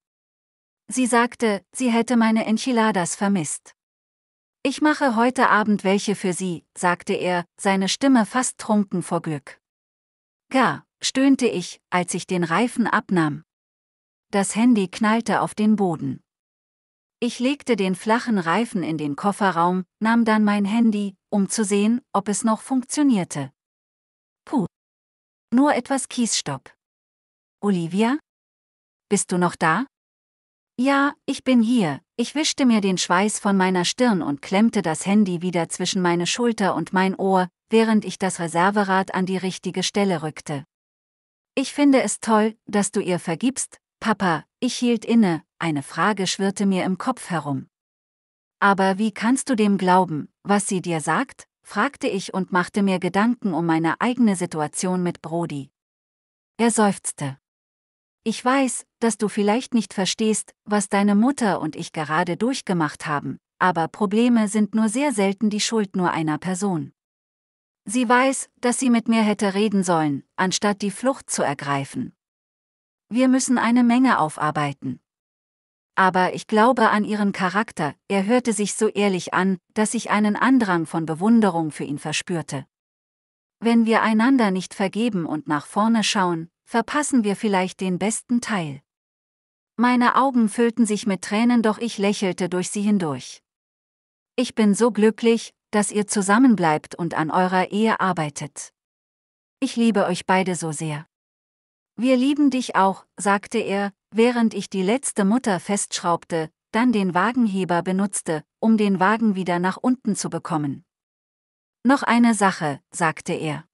Sie sagte, sie hätte meine Enchiladas vermisst. Ich mache heute Abend welche für Sie, sagte er, seine Stimme fast trunken vor Glück. Gar, stöhnte ich, als ich den Reifen abnahm. Das Handy knallte auf den Boden. Ich legte den flachen Reifen in den Kofferraum, nahm dann mein Handy, um zu sehen, ob es noch funktionierte. Puh. Nur etwas Kiesstopp. Olivia? Bist du noch da? Ja, ich bin hier. Ich wischte mir den Schweiß von meiner Stirn und klemmte das Handy wieder zwischen meine Schulter und mein Ohr, während ich das Reserverad an die richtige Stelle rückte. Ich finde es toll, dass du ihr vergibst, Papa, ich hielt inne, eine Frage schwirrte mir im Kopf herum. Aber wie kannst du dem glauben, was sie dir sagt? fragte ich und machte mir Gedanken um meine eigene Situation mit Brody. Er seufzte. Ich weiß, dass du vielleicht nicht verstehst, was deine Mutter und ich gerade durchgemacht haben, aber Probleme sind nur sehr selten die Schuld nur einer Person. Sie weiß, dass sie mit mir hätte reden sollen, anstatt die Flucht zu ergreifen. Wir müssen eine Menge aufarbeiten. Aber ich glaube an ihren Charakter, er hörte sich so ehrlich an, dass ich einen Andrang von Bewunderung für ihn verspürte. Wenn wir einander nicht vergeben und nach vorne schauen, verpassen wir vielleicht den besten Teil. Meine Augen füllten sich mit Tränen, doch ich lächelte durch sie hindurch. Ich bin so glücklich, dass ihr zusammenbleibt und an eurer Ehe arbeitet. Ich liebe euch beide so sehr. Wir lieben dich auch, sagte er, während ich die letzte Mutter festschraubte, dann den Wagenheber benutzte, um den Wagen wieder nach unten zu bekommen. Noch eine Sache, sagte er.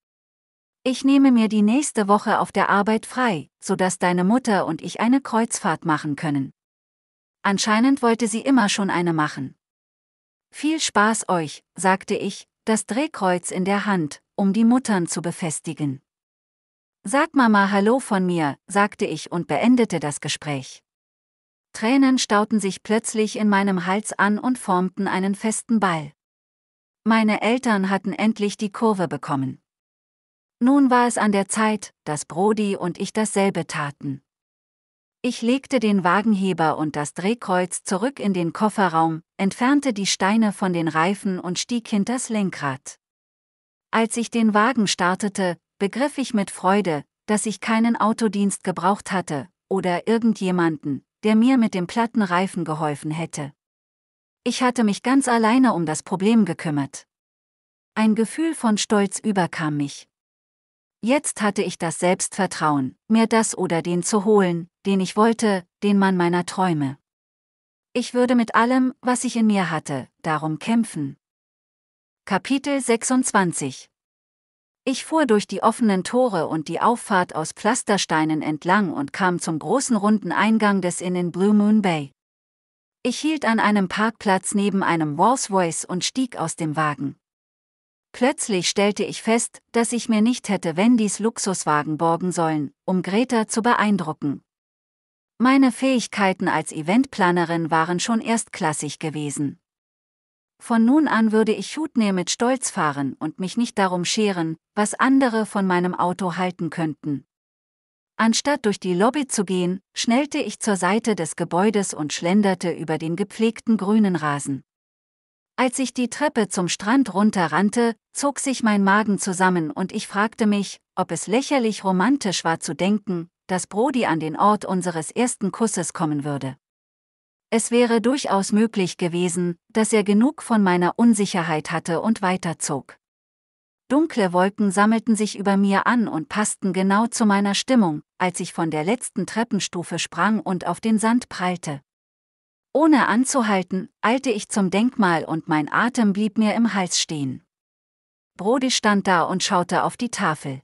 Ich nehme mir die nächste Woche auf der Arbeit frei, sodass deine Mutter und ich eine Kreuzfahrt machen können. Anscheinend wollte sie immer schon eine machen. Viel Spaß euch, sagte ich, das Drehkreuz in der Hand, um die Muttern zu befestigen. Sag Mama Hallo von mir, sagte ich und beendete das Gespräch. Tränen stauten sich plötzlich in meinem Hals an und formten einen festen Ball. Meine Eltern hatten endlich die Kurve bekommen. Nun war es an der Zeit, dass Brody und ich dasselbe taten. Ich legte den Wagenheber und das Drehkreuz zurück in den Kofferraum, entfernte die Steine von den Reifen und stieg hinters Lenkrad. Als ich den Wagen startete, begriff ich mit Freude, dass ich keinen Autodienst gebraucht hatte, oder irgendjemanden, der mir mit dem platten Reifen geholfen hätte. Ich hatte mich ganz alleine um das Problem gekümmert. Ein Gefühl von Stolz überkam mich. Jetzt hatte ich das Selbstvertrauen, mir das oder den zu holen, den ich wollte, den Mann meiner Träume. Ich würde mit allem, was ich in mir hatte, darum kämpfen. Kapitel 26 Ich fuhr durch die offenen Tore und die Auffahrt aus Pflastersteinen entlang und kam zum großen runden Eingang des Inn Blue Moon Bay. Ich hielt an einem Parkplatz neben einem Rolls-Royce und stieg aus dem Wagen. Plötzlich stellte ich fest, dass ich mir nicht hätte Wendys Luxuswagen borgen sollen, um Greta zu beeindrucken. Meine Fähigkeiten als Eventplanerin waren schon erstklassig gewesen. Von nun an würde ich Hutner mit Stolz fahren und mich nicht darum scheren, was andere von meinem Auto halten könnten. Anstatt durch die Lobby zu gehen, schnellte ich zur Seite des Gebäudes und schlenderte über den gepflegten grünen Rasen. Als ich die Treppe zum Strand runterrannte, zog sich mein Magen zusammen und ich fragte mich, ob es lächerlich romantisch war zu denken, dass Brody an den Ort unseres ersten Kusses kommen würde. Es wäre durchaus möglich gewesen, dass er genug von meiner Unsicherheit hatte und weiterzog. Dunkle Wolken sammelten sich über mir an und passten genau zu meiner Stimmung, als ich von der letzten Treppenstufe sprang und auf den Sand prallte. Ohne anzuhalten, eilte ich zum Denkmal und mein Atem blieb mir im Hals stehen. Brody stand da und schaute auf die Tafel.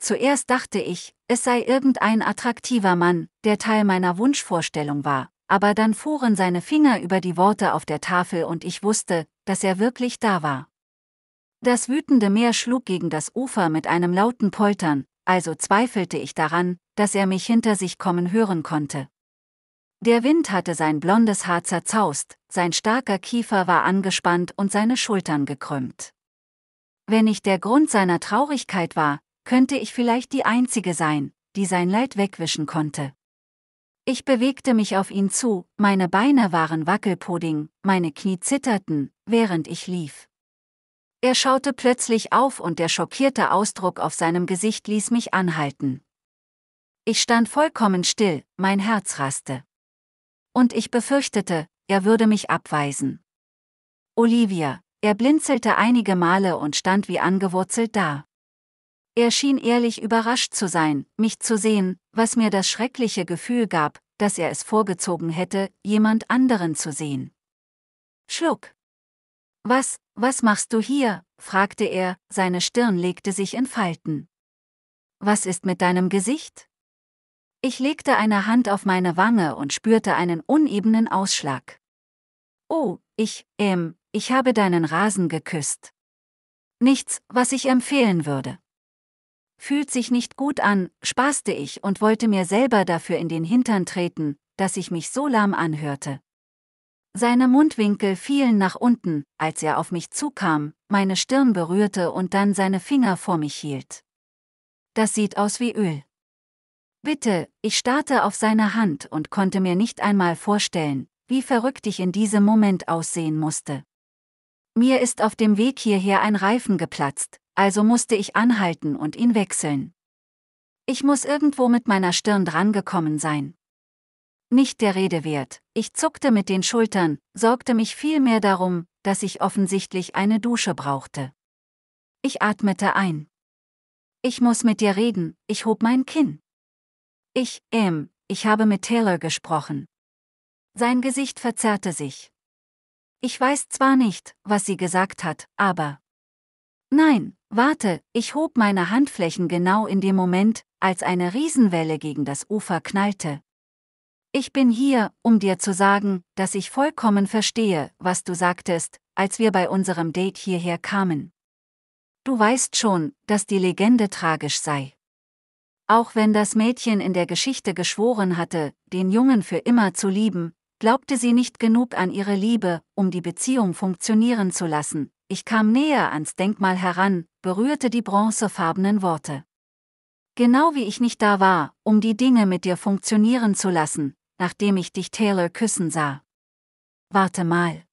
Zuerst dachte ich, es sei irgendein attraktiver Mann, der Teil meiner Wunschvorstellung war, aber dann fuhren seine Finger über die Worte auf der Tafel und ich wusste, dass er wirklich da war. Das wütende Meer schlug gegen das Ufer mit einem lauten Poltern, also zweifelte ich daran, dass er mich hinter sich kommen hören konnte. Der Wind hatte sein blondes Haar zerzaust, sein starker Kiefer war angespannt und seine Schultern gekrümmt. Wenn ich der Grund seiner Traurigkeit war, könnte ich vielleicht die Einzige sein, die sein Leid wegwischen konnte. Ich bewegte mich auf ihn zu, meine Beine waren Wackelpudding, meine Knie zitterten, während ich lief. Er schaute plötzlich auf und der schockierte Ausdruck auf seinem Gesicht ließ mich anhalten. Ich stand vollkommen still, mein Herz raste. Und ich befürchtete, er würde mich abweisen. Olivia, er blinzelte einige Male und stand wie angewurzelt da. Er schien ehrlich überrascht zu sein, mich zu sehen, was mir das schreckliche Gefühl gab, dass er es vorgezogen hätte, jemand anderen zu sehen. Schluck. Was, was machst du hier? fragte er, seine Stirn legte sich in Falten. Was ist mit deinem Gesicht? Ich legte eine Hand auf meine Wange und spürte einen unebenen Ausschlag. Oh, ich, ähm, ich habe deinen Rasen geküsst. Nichts, was ich empfehlen würde. Fühlt sich nicht gut an, spaßte ich und wollte mir selber dafür in den Hintern treten, dass ich mich so lahm anhörte. Seine Mundwinkel fielen nach unten, als er auf mich zukam, meine Stirn berührte und dann seine Finger vor mich hielt. Das sieht aus wie Öl. Bitte, ich starrte auf seine Hand und konnte mir nicht einmal vorstellen, wie verrückt ich in diesem Moment aussehen musste. Mir ist auf dem Weg hierher ein Reifen geplatzt, also musste ich anhalten und ihn wechseln. Ich muss irgendwo mit meiner Stirn drangekommen sein. Nicht der Rede wert, ich zuckte mit den Schultern, sorgte mich vielmehr darum, dass ich offensichtlich eine Dusche brauchte. Ich atmete ein. Ich muss mit dir reden, ich hob mein Kinn. Ich, ähm, ich habe mit Taylor gesprochen. Sein Gesicht verzerrte sich. Ich weiß zwar nicht, was sie gesagt hat, aber. Nein, warte, ich hob meine Handflächen genau in dem Moment, als eine Riesenwelle gegen das Ufer knallte. Ich bin hier, um dir zu sagen, dass ich vollkommen verstehe, was du sagtest, als wir bei unserem Date hierher kamen. Du weißt schon, dass die Legende tragisch sei. Auch wenn das Mädchen in der Geschichte geschworen hatte, den Jungen für immer zu lieben, glaubte sie nicht genug an ihre Liebe, um die Beziehung funktionieren zu lassen. Ich kam näher ans Denkmal heran, berührte die bronzefarbenen Worte. Genau wie ich nicht da war, um die Dinge mit dir funktionieren zu lassen, nachdem ich dich Taylor küssen sah. Warte mal.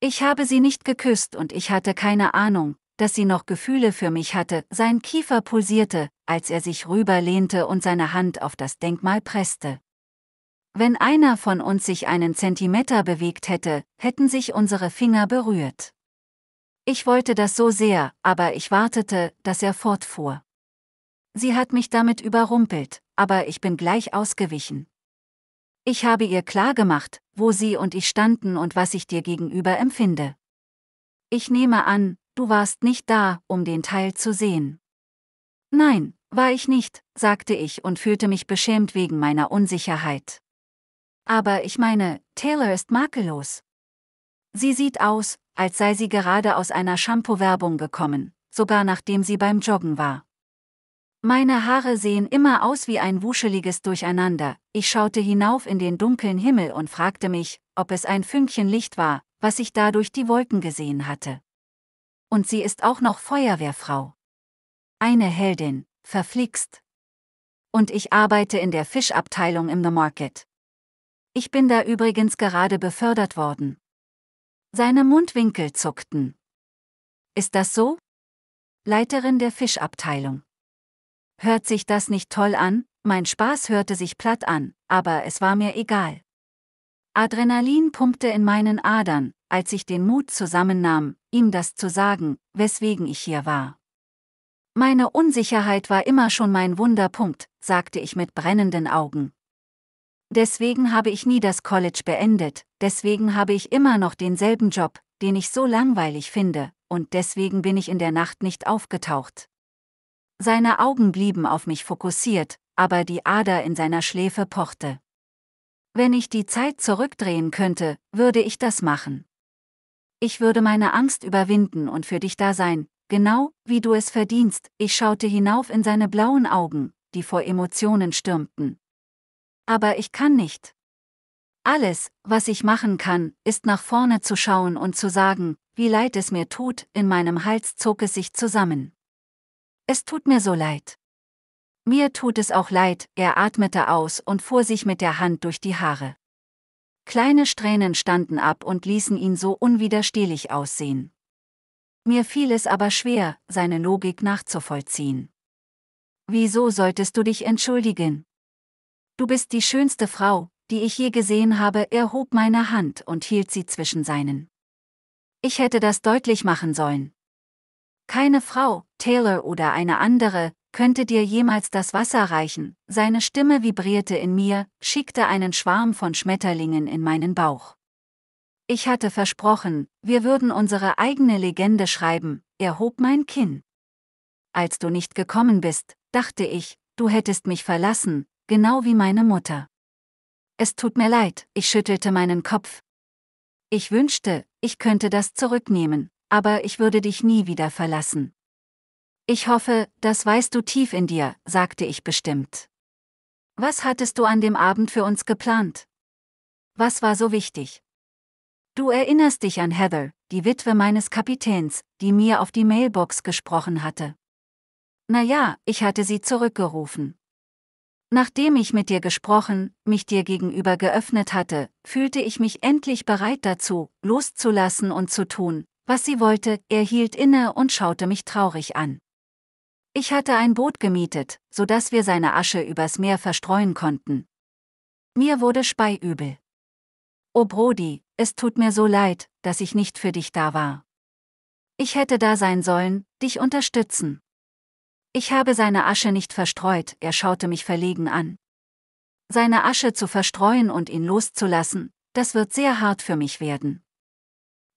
Ich habe sie nicht geküsst und ich hatte keine Ahnung, dass sie noch Gefühle für mich hatte, sein Kiefer pulsierte, als er sich rüberlehnte und seine Hand auf das Denkmal presste. Wenn einer von uns sich einen Zentimeter bewegt hätte, hätten sich unsere Finger berührt. Ich wollte das so sehr, aber ich wartete, dass er fortfuhr. Sie hat mich damit überrumpelt, aber ich bin gleich ausgewichen. Ich habe ihr klargemacht, wo sie und ich standen und was ich dir gegenüber empfinde. Ich nehme an, du warst nicht da, um den Teil zu sehen. Nein, war ich nicht, sagte ich und fühlte mich beschämt wegen meiner Unsicherheit. Aber ich meine, Taylor ist makellos. Sie sieht aus, als sei sie gerade aus einer Shampoo-Werbung gekommen, sogar nachdem sie beim Joggen war. Meine Haare sehen immer aus wie ein wuscheliges Durcheinander. Ich schaute hinauf in den dunklen Himmel und fragte mich, ob es ein Fünkchen Licht war, was ich da durch die Wolken gesehen hatte. Und sie ist auch noch Feuerwehrfrau. Eine Heldin, verflixt. Und ich arbeite in der Fischabteilung im The Market. Ich bin da übrigens gerade befördert worden. Seine Mundwinkel zuckten. Ist das so? Leiterin der Fischabteilung. Hört sich das nicht toll an? Mein Spaß hörte sich platt an, aber es war mir egal. Adrenalin pumpte in meinen Adern, als ich den Mut zusammennahm, ihm das zu sagen, weswegen ich hier war. Meine Unsicherheit war immer schon mein Wunderpunkt, sagte ich mit brennenden Augen. Deswegen habe ich nie das College beendet, deswegen habe ich immer noch denselben Job, den ich so langweilig finde, und deswegen bin ich in der Nacht nicht aufgetaucht. Seine Augen blieben auf mich fokussiert, aber die Ader in seiner Schläfe pochte. Wenn ich die Zeit zurückdrehen könnte, würde ich das machen. Ich würde meine Angst überwinden und für dich da sein, Genau, wie du es verdienst, ich schaute hinauf in seine blauen Augen, die vor Emotionen stürmten. Aber ich kann nicht. Alles, was ich machen kann, ist nach vorne zu schauen und zu sagen, wie leid es mir tut, in meinem Hals zog es sich zusammen. Es tut mir so leid. Mir tut es auch leid, er atmete aus und fuhr sich mit der Hand durch die Haare. Kleine Strähnen standen ab und ließen ihn so unwiderstehlich aussehen. Mir fiel es aber schwer, seine Logik nachzuvollziehen. Wieso solltest du dich entschuldigen? Du bist die schönste Frau, die ich je gesehen habe, er hob meine Hand und hielt sie zwischen seinen. Ich hätte das deutlich machen sollen. Keine Frau, Taylor oder eine andere, könnte dir jemals das Wasser reichen, seine Stimme vibrierte in mir, schickte einen Schwarm von Schmetterlingen in meinen Bauch. Ich hatte versprochen, wir würden unsere eigene Legende schreiben, er hob mein Kinn. Als du nicht gekommen bist, dachte ich, du hättest mich verlassen, genau wie meine Mutter. Es tut mir leid, ich schüttelte meinen Kopf. Ich wünschte, ich könnte das zurücknehmen, aber ich würde dich nie wieder verlassen. Ich hoffe, das weißt du tief in dir, sagte ich bestimmt. Was hattest du an dem Abend für uns geplant? Was war so wichtig? Du erinnerst dich an Heather, die Witwe meines Kapitäns, die mir auf die Mailbox gesprochen hatte. Na ja, ich hatte sie zurückgerufen. Nachdem ich mit dir gesprochen, mich dir gegenüber geöffnet hatte, fühlte ich mich endlich bereit dazu, loszulassen und zu tun, was sie wollte, er hielt inne und schaute mich traurig an. Ich hatte ein Boot gemietet, so dass wir seine Asche übers Meer verstreuen konnten. Mir wurde speiübel. O Brody, es tut mir so leid, dass ich nicht für dich da war. Ich hätte da sein sollen, dich unterstützen. Ich habe seine Asche nicht verstreut, er schaute mich verlegen an. Seine Asche zu verstreuen und ihn loszulassen, das wird sehr hart für mich werden.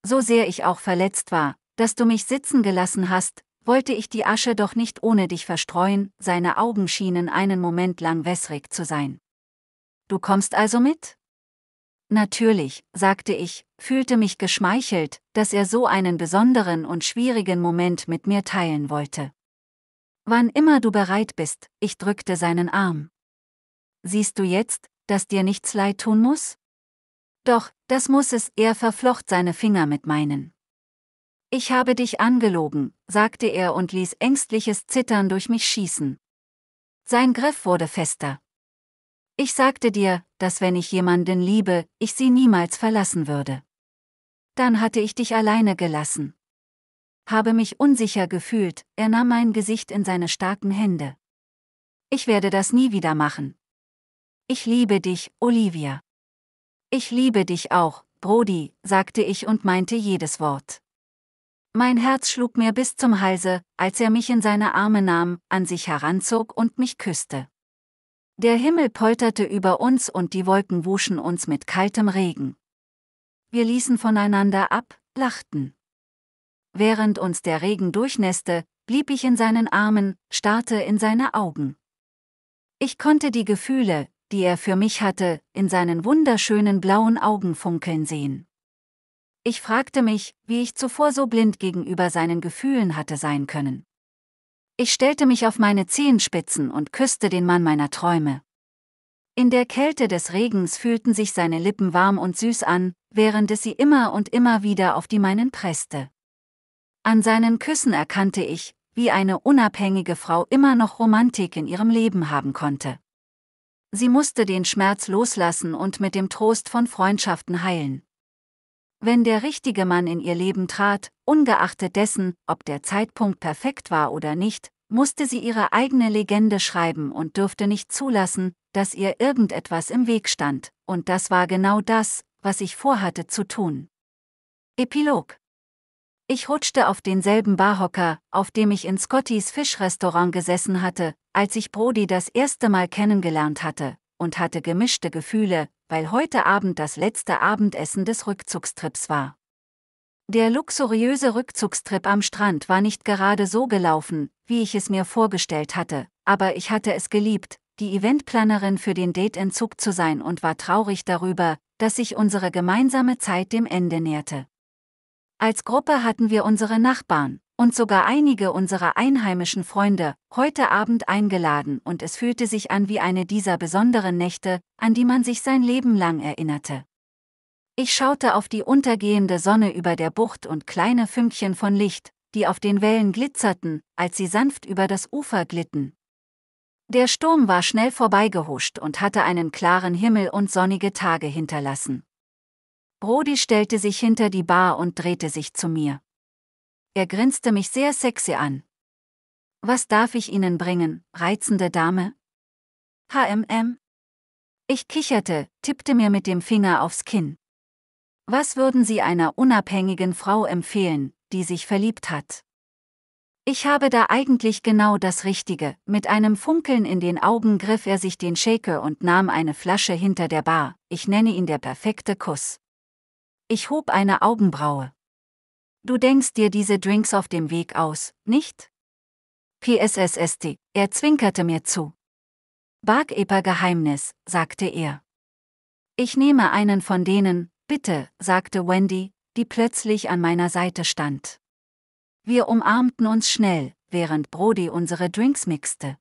So sehr ich auch verletzt war, dass du mich sitzen gelassen hast, wollte ich die Asche doch nicht ohne dich verstreuen, seine Augen schienen einen Moment lang wässrig zu sein. Du kommst also mit? Natürlich, sagte ich, fühlte mich geschmeichelt, dass er so einen besonderen und schwierigen Moment mit mir teilen wollte. Wann immer du bereit bist, ich drückte seinen Arm. Siehst du jetzt, dass dir nichts leid tun muss? Doch, das muss es, er verflocht seine Finger mit meinen. Ich habe dich angelogen, sagte er und ließ ängstliches Zittern durch mich schießen. Sein Griff wurde fester. Ich sagte dir, dass wenn ich jemanden liebe, ich sie niemals verlassen würde. Dann hatte ich dich alleine gelassen. Habe mich unsicher gefühlt, er nahm mein Gesicht in seine starken Hände. Ich werde das nie wieder machen. Ich liebe dich, Olivia. Ich liebe dich auch, Brody, sagte ich und meinte jedes Wort. Mein Herz schlug mir bis zum Halse, als er mich in seine Arme nahm, an sich heranzog und mich küsste. Der Himmel polterte über uns und die Wolken wuschen uns mit kaltem Regen. Wir ließen voneinander ab, lachten. Während uns der Regen durchnässte, blieb ich in seinen Armen, starrte in seine Augen. Ich konnte die Gefühle, die er für mich hatte, in seinen wunderschönen blauen Augen funkeln sehen. Ich fragte mich, wie ich zuvor so blind gegenüber seinen Gefühlen hatte sein können. Ich stellte mich auf meine Zehenspitzen und küsste den Mann meiner Träume. In der Kälte des Regens fühlten sich seine Lippen warm und süß an, während es sie immer und immer wieder auf die meinen presste. An seinen Küssen erkannte ich, wie eine unabhängige Frau immer noch Romantik in ihrem Leben haben konnte. Sie musste den Schmerz loslassen und mit dem Trost von Freundschaften heilen. Wenn der richtige Mann in ihr Leben trat, ungeachtet dessen, ob der Zeitpunkt perfekt war oder nicht, musste sie ihre eigene Legende schreiben und dürfte nicht zulassen, dass ihr irgendetwas im Weg stand, und das war genau das, was ich vorhatte zu tun. Epilog Ich rutschte auf denselben Barhocker, auf dem ich in Scottys Fischrestaurant gesessen hatte, als ich Brody das erste Mal kennengelernt hatte, und hatte gemischte Gefühle, weil heute Abend das letzte Abendessen des Rückzugstrips war. Der luxuriöse Rückzugstrip am Strand war nicht gerade so gelaufen, wie ich es mir vorgestellt hatte, aber ich hatte es geliebt, die Eventplanerin für den Dateentzug zu sein und war traurig darüber, dass sich unsere gemeinsame Zeit dem Ende näherte. Als Gruppe hatten wir unsere Nachbarn, und sogar einige unserer einheimischen Freunde, heute Abend eingeladen und es fühlte sich an wie eine dieser besonderen Nächte, an die man sich sein Leben lang erinnerte. Ich schaute auf die untergehende Sonne über der Bucht und kleine Fünkchen von Licht, die auf den Wellen glitzerten, als sie sanft über das Ufer glitten. Der Sturm war schnell vorbeigehuscht und hatte einen klaren Himmel und sonnige Tage hinterlassen. Brody stellte sich hinter die Bar und drehte sich zu mir. Er grinste mich sehr sexy an. Was darf ich Ihnen bringen, reizende Dame? HMM. Ich kicherte, tippte mir mit dem Finger aufs Kinn. Was würden Sie einer unabhängigen Frau empfehlen, die sich verliebt hat? Ich habe da eigentlich genau das Richtige. Mit einem Funkeln in den Augen griff er sich den Shaker und nahm eine Flasche hinter der Bar. Ich nenne ihn der perfekte Kuss. Ich hob eine Augenbraue. Du denkst dir diese Drinks auf dem Weg aus, nicht? PSSST, er zwinkerte mir zu. Barkeeper Geheimnis, sagte er. Ich nehme einen von denen, bitte, sagte Wendy, die plötzlich an meiner Seite stand. Wir umarmten uns schnell, während Brody unsere Drinks mixte.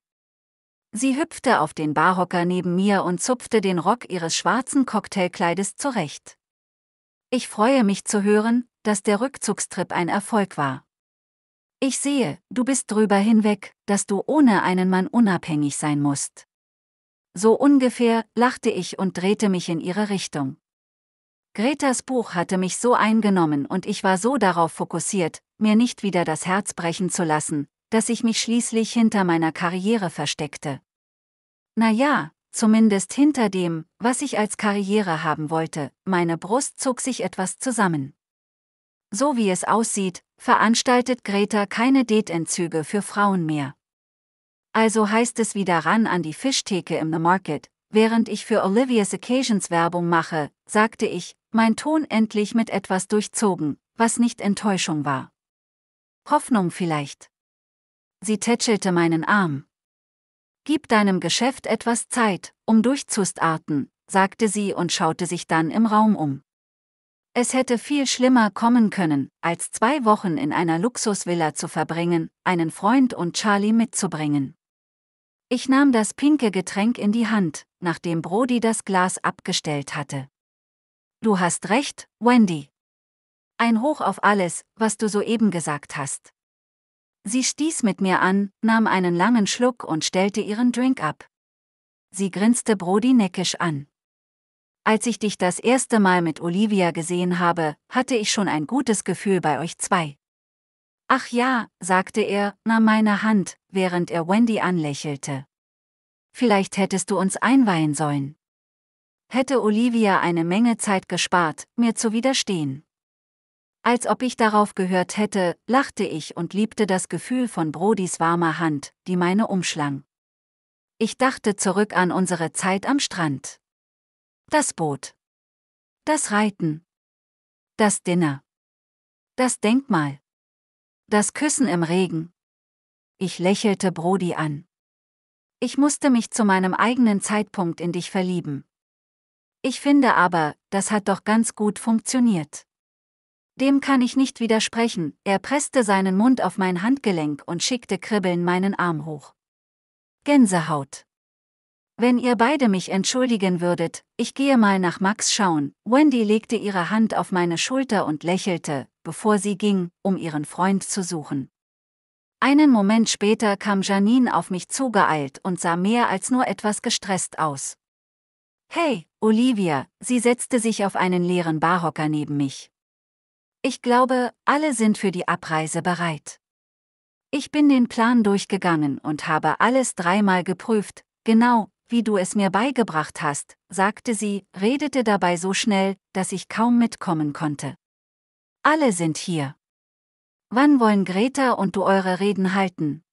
Sie hüpfte auf den Barhocker neben mir und zupfte den Rock ihres schwarzen Cocktailkleides zurecht. Ich freue mich zu hören, dass der Rückzugstrip ein Erfolg war. Ich sehe, du bist drüber hinweg, dass du ohne einen Mann unabhängig sein musst. So ungefähr, lachte ich und drehte mich in ihre Richtung. Gretas Buch hatte mich so eingenommen und ich war so darauf fokussiert, mir nicht wieder das Herz brechen zu lassen, dass ich mich schließlich hinter meiner Karriere versteckte. Na ja, zumindest hinter dem, was ich als Karriere haben wollte, meine Brust zog sich etwas zusammen. So wie es aussieht, veranstaltet Greta keine Date-Entzüge für Frauen mehr. Also heißt es wieder ran an die Fischtheke im The Market. Während ich für Olivia's Occasions Werbung mache, sagte ich, mein Ton endlich mit etwas durchzogen, was nicht Enttäuschung war. Hoffnung vielleicht. Sie tätschelte meinen Arm. Gib deinem Geschäft etwas Zeit, um durchzustarten, sagte sie und schaute sich dann im Raum um. Es hätte viel schlimmer kommen können, als zwei Wochen in einer Luxusvilla zu verbringen, einen Freund und Charlie mitzubringen. Ich nahm das pinke Getränk in die Hand, nachdem Brody das Glas abgestellt hatte. Du hast recht, Wendy. Ein Hoch auf alles, was du soeben gesagt hast. Sie stieß mit mir an, nahm einen langen Schluck und stellte ihren Drink ab. Sie grinste Brody neckisch an. Als ich dich das erste Mal mit Olivia gesehen habe, hatte ich schon ein gutes Gefühl bei euch zwei. Ach ja, sagte er, nahm meine Hand, während er Wendy anlächelte. Vielleicht hättest du uns einweihen sollen. Hätte Olivia eine Menge Zeit gespart, mir zu widerstehen. Als ob ich darauf gehört hätte, lachte ich und liebte das Gefühl von Brodis warmer Hand, die meine umschlang. Ich dachte zurück an unsere Zeit am Strand. Das Boot. Das Reiten. Das Dinner. Das Denkmal. Das Küssen im Regen. Ich lächelte Brody an. Ich musste mich zu meinem eigenen Zeitpunkt in dich verlieben. Ich finde aber, das hat doch ganz gut funktioniert. Dem kann ich nicht widersprechen, er presste seinen Mund auf mein Handgelenk und schickte kribbeln meinen Arm hoch. Gänsehaut. Wenn ihr beide mich entschuldigen würdet, ich gehe mal nach Max schauen. Wendy legte ihre Hand auf meine Schulter und lächelte, bevor sie ging, um ihren Freund zu suchen. Einen Moment später kam Janine auf mich zugeeilt und sah mehr als nur etwas gestresst aus. Hey, Olivia, sie setzte sich auf einen leeren Barhocker neben mich. Ich glaube, alle sind für die Abreise bereit. Ich bin den Plan durchgegangen und habe alles dreimal geprüft, genau, wie du es mir beigebracht hast, sagte sie, redete dabei so schnell, dass ich kaum mitkommen konnte. Alle sind hier. Wann wollen Greta und du eure Reden halten?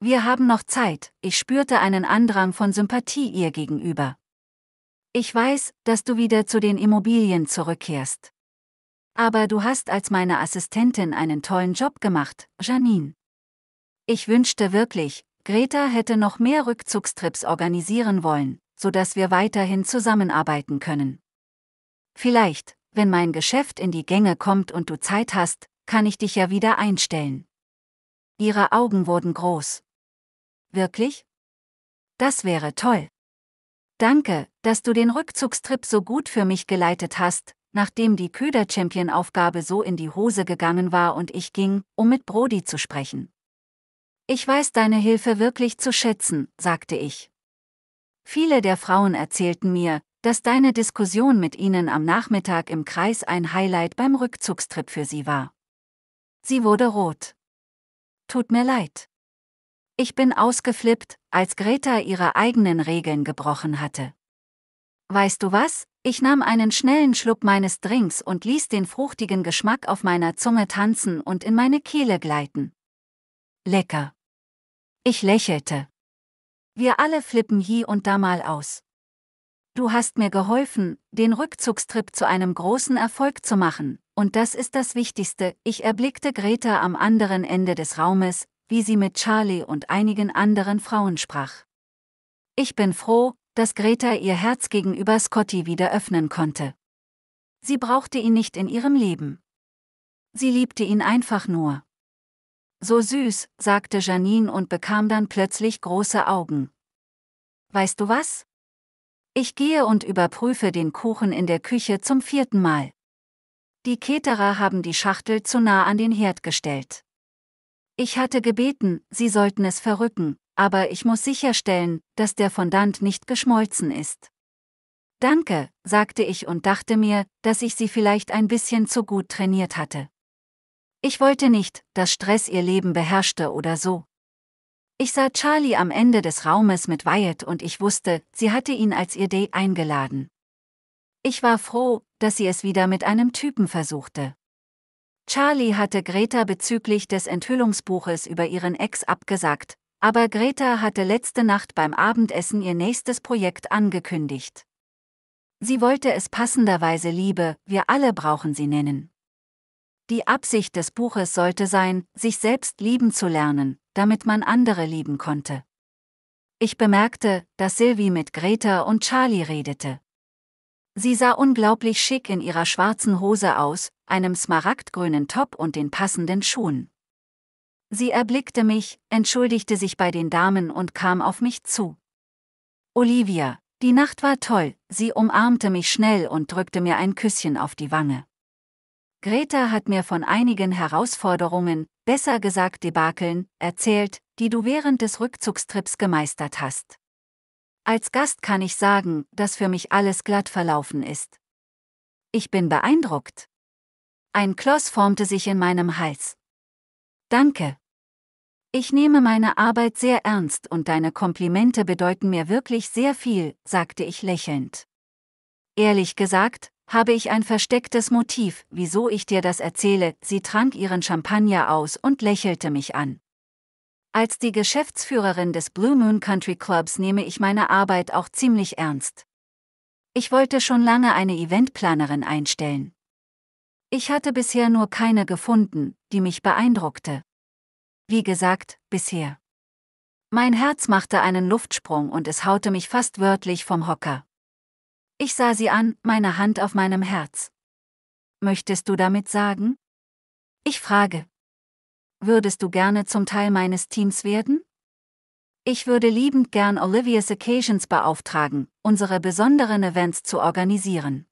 Wir haben noch Zeit, ich spürte einen Andrang von Sympathie ihr gegenüber. Ich weiß, dass du wieder zu den Immobilien zurückkehrst. Aber du hast als meine Assistentin einen tollen Job gemacht, Janine. Ich wünschte wirklich, Greta hätte noch mehr Rückzugstrips organisieren wollen, sodass wir weiterhin zusammenarbeiten können. Vielleicht, wenn mein Geschäft in die Gänge kommt und du Zeit hast, kann ich dich ja wieder einstellen. Ihre Augen wurden groß. Wirklich? Das wäre toll. Danke, dass du den Rückzugstrip so gut für mich geleitet hast, nachdem die Köder-Champion-Aufgabe so in die Hose gegangen war und ich ging, um mit Brody zu sprechen. Ich weiß deine Hilfe wirklich zu schätzen, sagte ich. Viele der Frauen erzählten mir, dass deine Diskussion mit ihnen am Nachmittag im Kreis ein Highlight beim Rückzugstrip für sie war. Sie wurde rot. Tut mir leid. Ich bin ausgeflippt, als Greta ihre eigenen Regeln gebrochen hatte. Weißt du was? Ich nahm einen schnellen Schluck meines Drinks und ließ den fruchtigen Geschmack auf meiner Zunge tanzen und in meine Kehle gleiten. Lecker. Ich lächelte. Wir alle flippen hie und da mal aus. Du hast mir geholfen, den Rückzugstrip zu einem großen Erfolg zu machen, und das ist das Wichtigste. Ich erblickte Greta am anderen Ende des Raumes, wie sie mit Charlie und einigen anderen Frauen sprach. Ich bin froh, dass Greta ihr Herz gegenüber Scotty wieder öffnen konnte. Sie brauchte ihn nicht in ihrem Leben. Sie liebte ihn einfach nur. So süß, sagte Janine und bekam dann plötzlich große Augen. Weißt du was? Ich gehe und überprüfe den Kuchen in der Küche zum vierten Mal. Die Keterer haben die Schachtel zu nah an den Herd gestellt. Ich hatte gebeten, sie sollten es verrücken, aber ich muss sicherstellen, dass der Fondant nicht geschmolzen ist. Danke, sagte ich und dachte mir, dass ich sie vielleicht ein bisschen zu gut trainiert hatte. Ich wollte nicht, dass Stress ihr Leben beherrschte oder so. Ich sah Charlie am Ende des Raumes mit Wyatt und ich wusste, sie hatte ihn als ihr Date eingeladen. Ich war froh, dass sie es wieder mit einem Typen versuchte. Charlie hatte Greta bezüglich des Enthüllungsbuches über ihren Ex abgesagt, aber Greta hatte letzte Nacht beim Abendessen ihr nächstes Projekt angekündigt. Sie wollte es passenderweise Liebe, wir alle brauchen sie nennen. Die Absicht des Buches sollte sein, sich selbst lieben zu lernen, damit man andere lieben konnte. Ich bemerkte, dass Sylvie mit Greta und Charlie redete. Sie sah unglaublich schick in ihrer schwarzen Hose aus, einem smaragdgrünen Top und den passenden Schuhen. Sie erblickte mich, entschuldigte sich bei den Damen und kam auf mich zu. Olivia, die Nacht war toll, sie umarmte mich schnell und drückte mir ein Küsschen auf die Wange. Greta hat mir von einigen Herausforderungen, besser gesagt Debakeln, erzählt, die du während des Rückzugstrips gemeistert hast. Als Gast kann ich sagen, dass für mich alles glatt verlaufen ist. Ich bin beeindruckt. Ein Kloss formte sich in meinem Hals. Danke. Ich nehme meine Arbeit sehr ernst und deine Komplimente bedeuten mir wirklich sehr viel, sagte ich lächelnd. Ehrlich gesagt, habe ich ein verstecktes Motiv, wieso ich dir das erzähle, sie trank ihren Champagner aus und lächelte mich an. Als die Geschäftsführerin des Blue Moon Country Clubs nehme ich meine Arbeit auch ziemlich ernst. Ich wollte schon lange eine Eventplanerin einstellen. Ich hatte bisher nur keine gefunden, die mich beeindruckte. Wie gesagt, bisher. Mein Herz machte einen Luftsprung und es haute mich fast wörtlich vom Hocker. Ich sah sie an, meine Hand auf meinem Herz. Möchtest du damit sagen? Ich frage. Würdest du gerne zum Teil meines Teams werden? Ich würde liebend gern Olivia's Occasions beauftragen, unsere besonderen Events zu organisieren.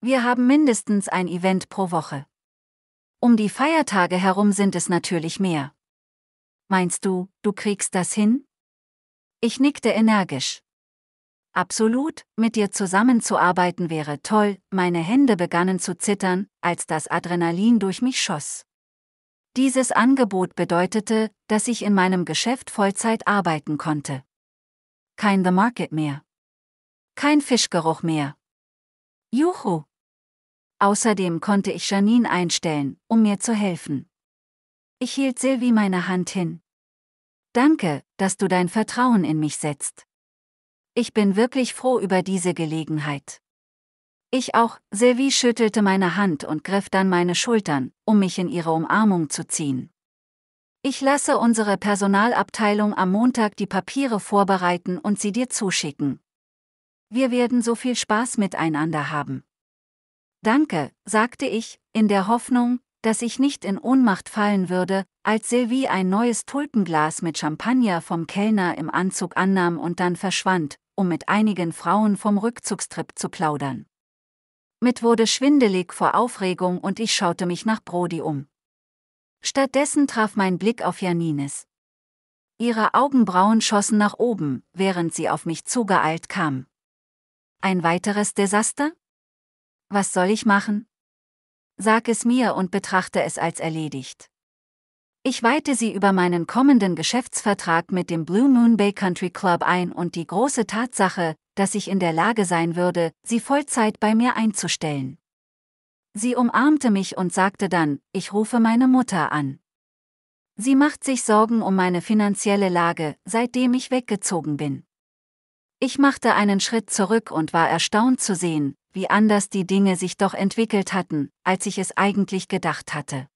Wir haben mindestens ein Event pro Woche. Um die Feiertage herum sind es natürlich mehr. Meinst du, du kriegst das hin? Ich nickte energisch. Absolut, mit dir zusammenzuarbeiten wäre toll, meine Hände begannen zu zittern, als das Adrenalin durch mich schoss. Dieses Angebot bedeutete, dass ich in meinem Geschäft Vollzeit arbeiten konnte. Kein The Market mehr. Kein Fischgeruch mehr. Juhu! Außerdem konnte ich Janine einstellen, um mir zu helfen. Ich hielt Sylvie meine Hand hin. Danke, dass du dein Vertrauen in mich setzt. Ich bin wirklich froh über diese Gelegenheit. Ich auch, Sylvie schüttelte meine Hand und griff dann meine Schultern, um mich in ihre Umarmung zu ziehen. Ich lasse unsere Personalabteilung am Montag die Papiere vorbereiten und sie dir zuschicken. Wir werden so viel Spaß miteinander haben. Danke, sagte ich, in der Hoffnung, dass ich nicht in Ohnmacht fallen würde, als Sylvie ein neues Tulpenglas mit Champagner vom Kellner im Anzug annahm und dann verschwand, um mit einigen Frauen vom Rückzugstrip zu plaudern. Mit wurde schwindelig vor Aufregung und ich schaute mich nach Brody um. Stattdessen traf mein Blick auf Janines. Ihre Augenbrauen schossen nach oben, während sie auf mich zugeeilt kam. Ein weiteres Desaster? Was soll ich machen? Sag es mir und betrachte es als erledigt. Ich weite sie über meinen kommenden Geschäftsvertrag mit dem Blue Moon Bay Country Club ein und die große Tatsache, dass ich in der Lage sein würde, sie Vollzeit bei mir einzustellen. Sie umarmte mich und sagte dann, ich rufe meine Mutter an. Sie macht sich Sorgen um meine finanzielle Lage, seitdem ich weggezogen bin. Ich machte einen Schritt zurück und war erstaunt zu sehen, wie anders die Dinge sich doch entwickelt hatten, als ich es eigentlich gedacht hatte.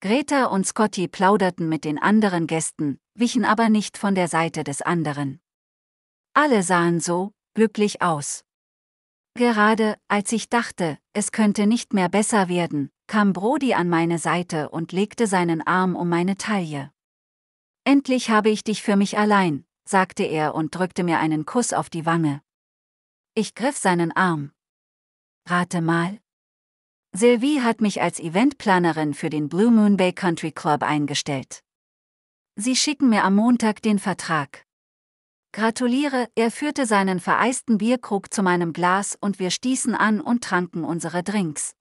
Greta und Scotty plauderten mit den anderen Gästen, wichen aber nicht von der Seite des anderen. Alle sahen so glücklich aus. Gerade als ich dachte, es könnte nicht mehr besser werden, kam Brody an meine Seite und legte seinen Arm um meine Taille. Endlich habe ich dich für mich allein, sagte er und drückte mir einen Kuss auf die Wange. Ich griff seinen Arm. Rate mal, Sylvie hat mich als Eventplanerin für den Blue Moon Bay Country Club eingestellt. Sie schicken mir am Montag den Vertrag. Gratuliere, er führte seinen vereisten Bierkrug zu meinem Glas und wir stießen an und tranken unsere Drinks.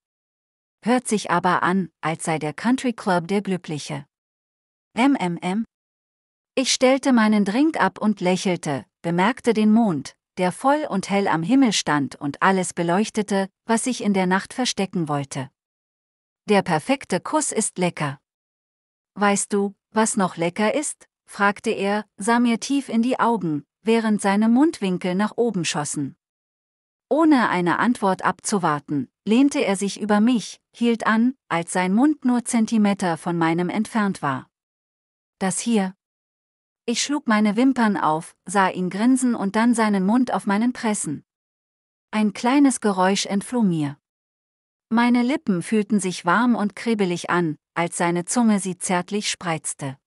Hört sich aber an, als sei der Country Club der Glückliche. MMM. Ich stellte meinen Drink ab und lächelte, bemerkte den Mond, der voll und hell am Himmel stand und alles beleuchtete, was sich in der Nacht verstecken wollte. Der perfekte Kuss ist lecker. Weißt du, was noch lecker ist? fragte er, sah mir tief in die Augen, während seine Mundwinkel nach oben schossen. Ohne eine Antwort abzuwarten, lehnte er sich über mich, hielt an, als sein Mund nur Zentimeter von meinem entfernt war. Das hier. Ich schlug meine Wimpern auf, sah ihn grinsen und dann seinen Mund auf meinen pressen. Ein kleines Geräusch entfloh mir. Meine Lippen fühlten sich warm und kribbelig an, als seine Zunge sie zärtlich spreizte.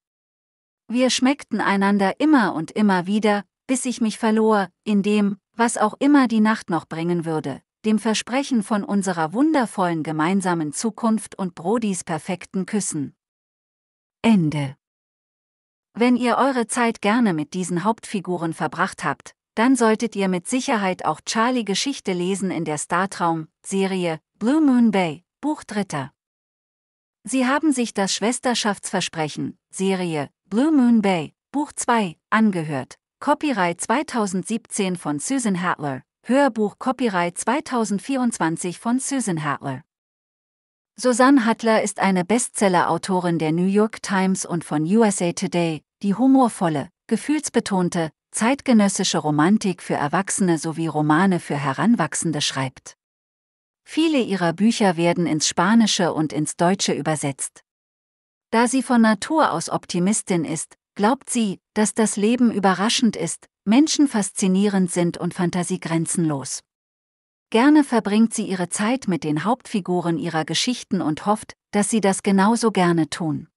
Wir schmeckten einander immer und immer wieder, bis ich mich verlor, in dem, was auch immer die Nacht noch bringen würde, dem Versprechen von unserer wundervollen gemeinsamen Zukunft und Brodis perfekten Küssen. Ende wenn ihr eure Zeit gerne mit diesen Hauptfiguren verbracht habt, dann solltet ihr mit Sicherheit auch Charlie Geschichte lesen in der Startraum-Serie Blue Moon Bay, Buch Dritter. Sie haben sich das Schwesterschaftsversprechen, Serie Blue Moon Bay, Buch 2, angehört. Copyright 2017 von Susan Hatler. Hörbuch Copyright 2024 von Susan Hatler. Susanne Hattler ist eine Bestseller-Autorin der New York Times und von USA Today, die humorvolle, gefühlsbetonte, zeitgenössische Romantik für Erwachsene sowie Romane für Heranwachsende schreibt. Viele ihrer Bücher werden ins Spanische und ins Deutsche übersetzt. Da sie von Natur aus Optimistin ist, glaubt sie, dass das Leben überraschend ist, Menschen faszinierend sind und Fantasie grenzenlos. Gerne verbringt sie ihre Zeit mit den Hauptfiguren ihrer Geschichten und hofft, dass sie das genauso gerne tun.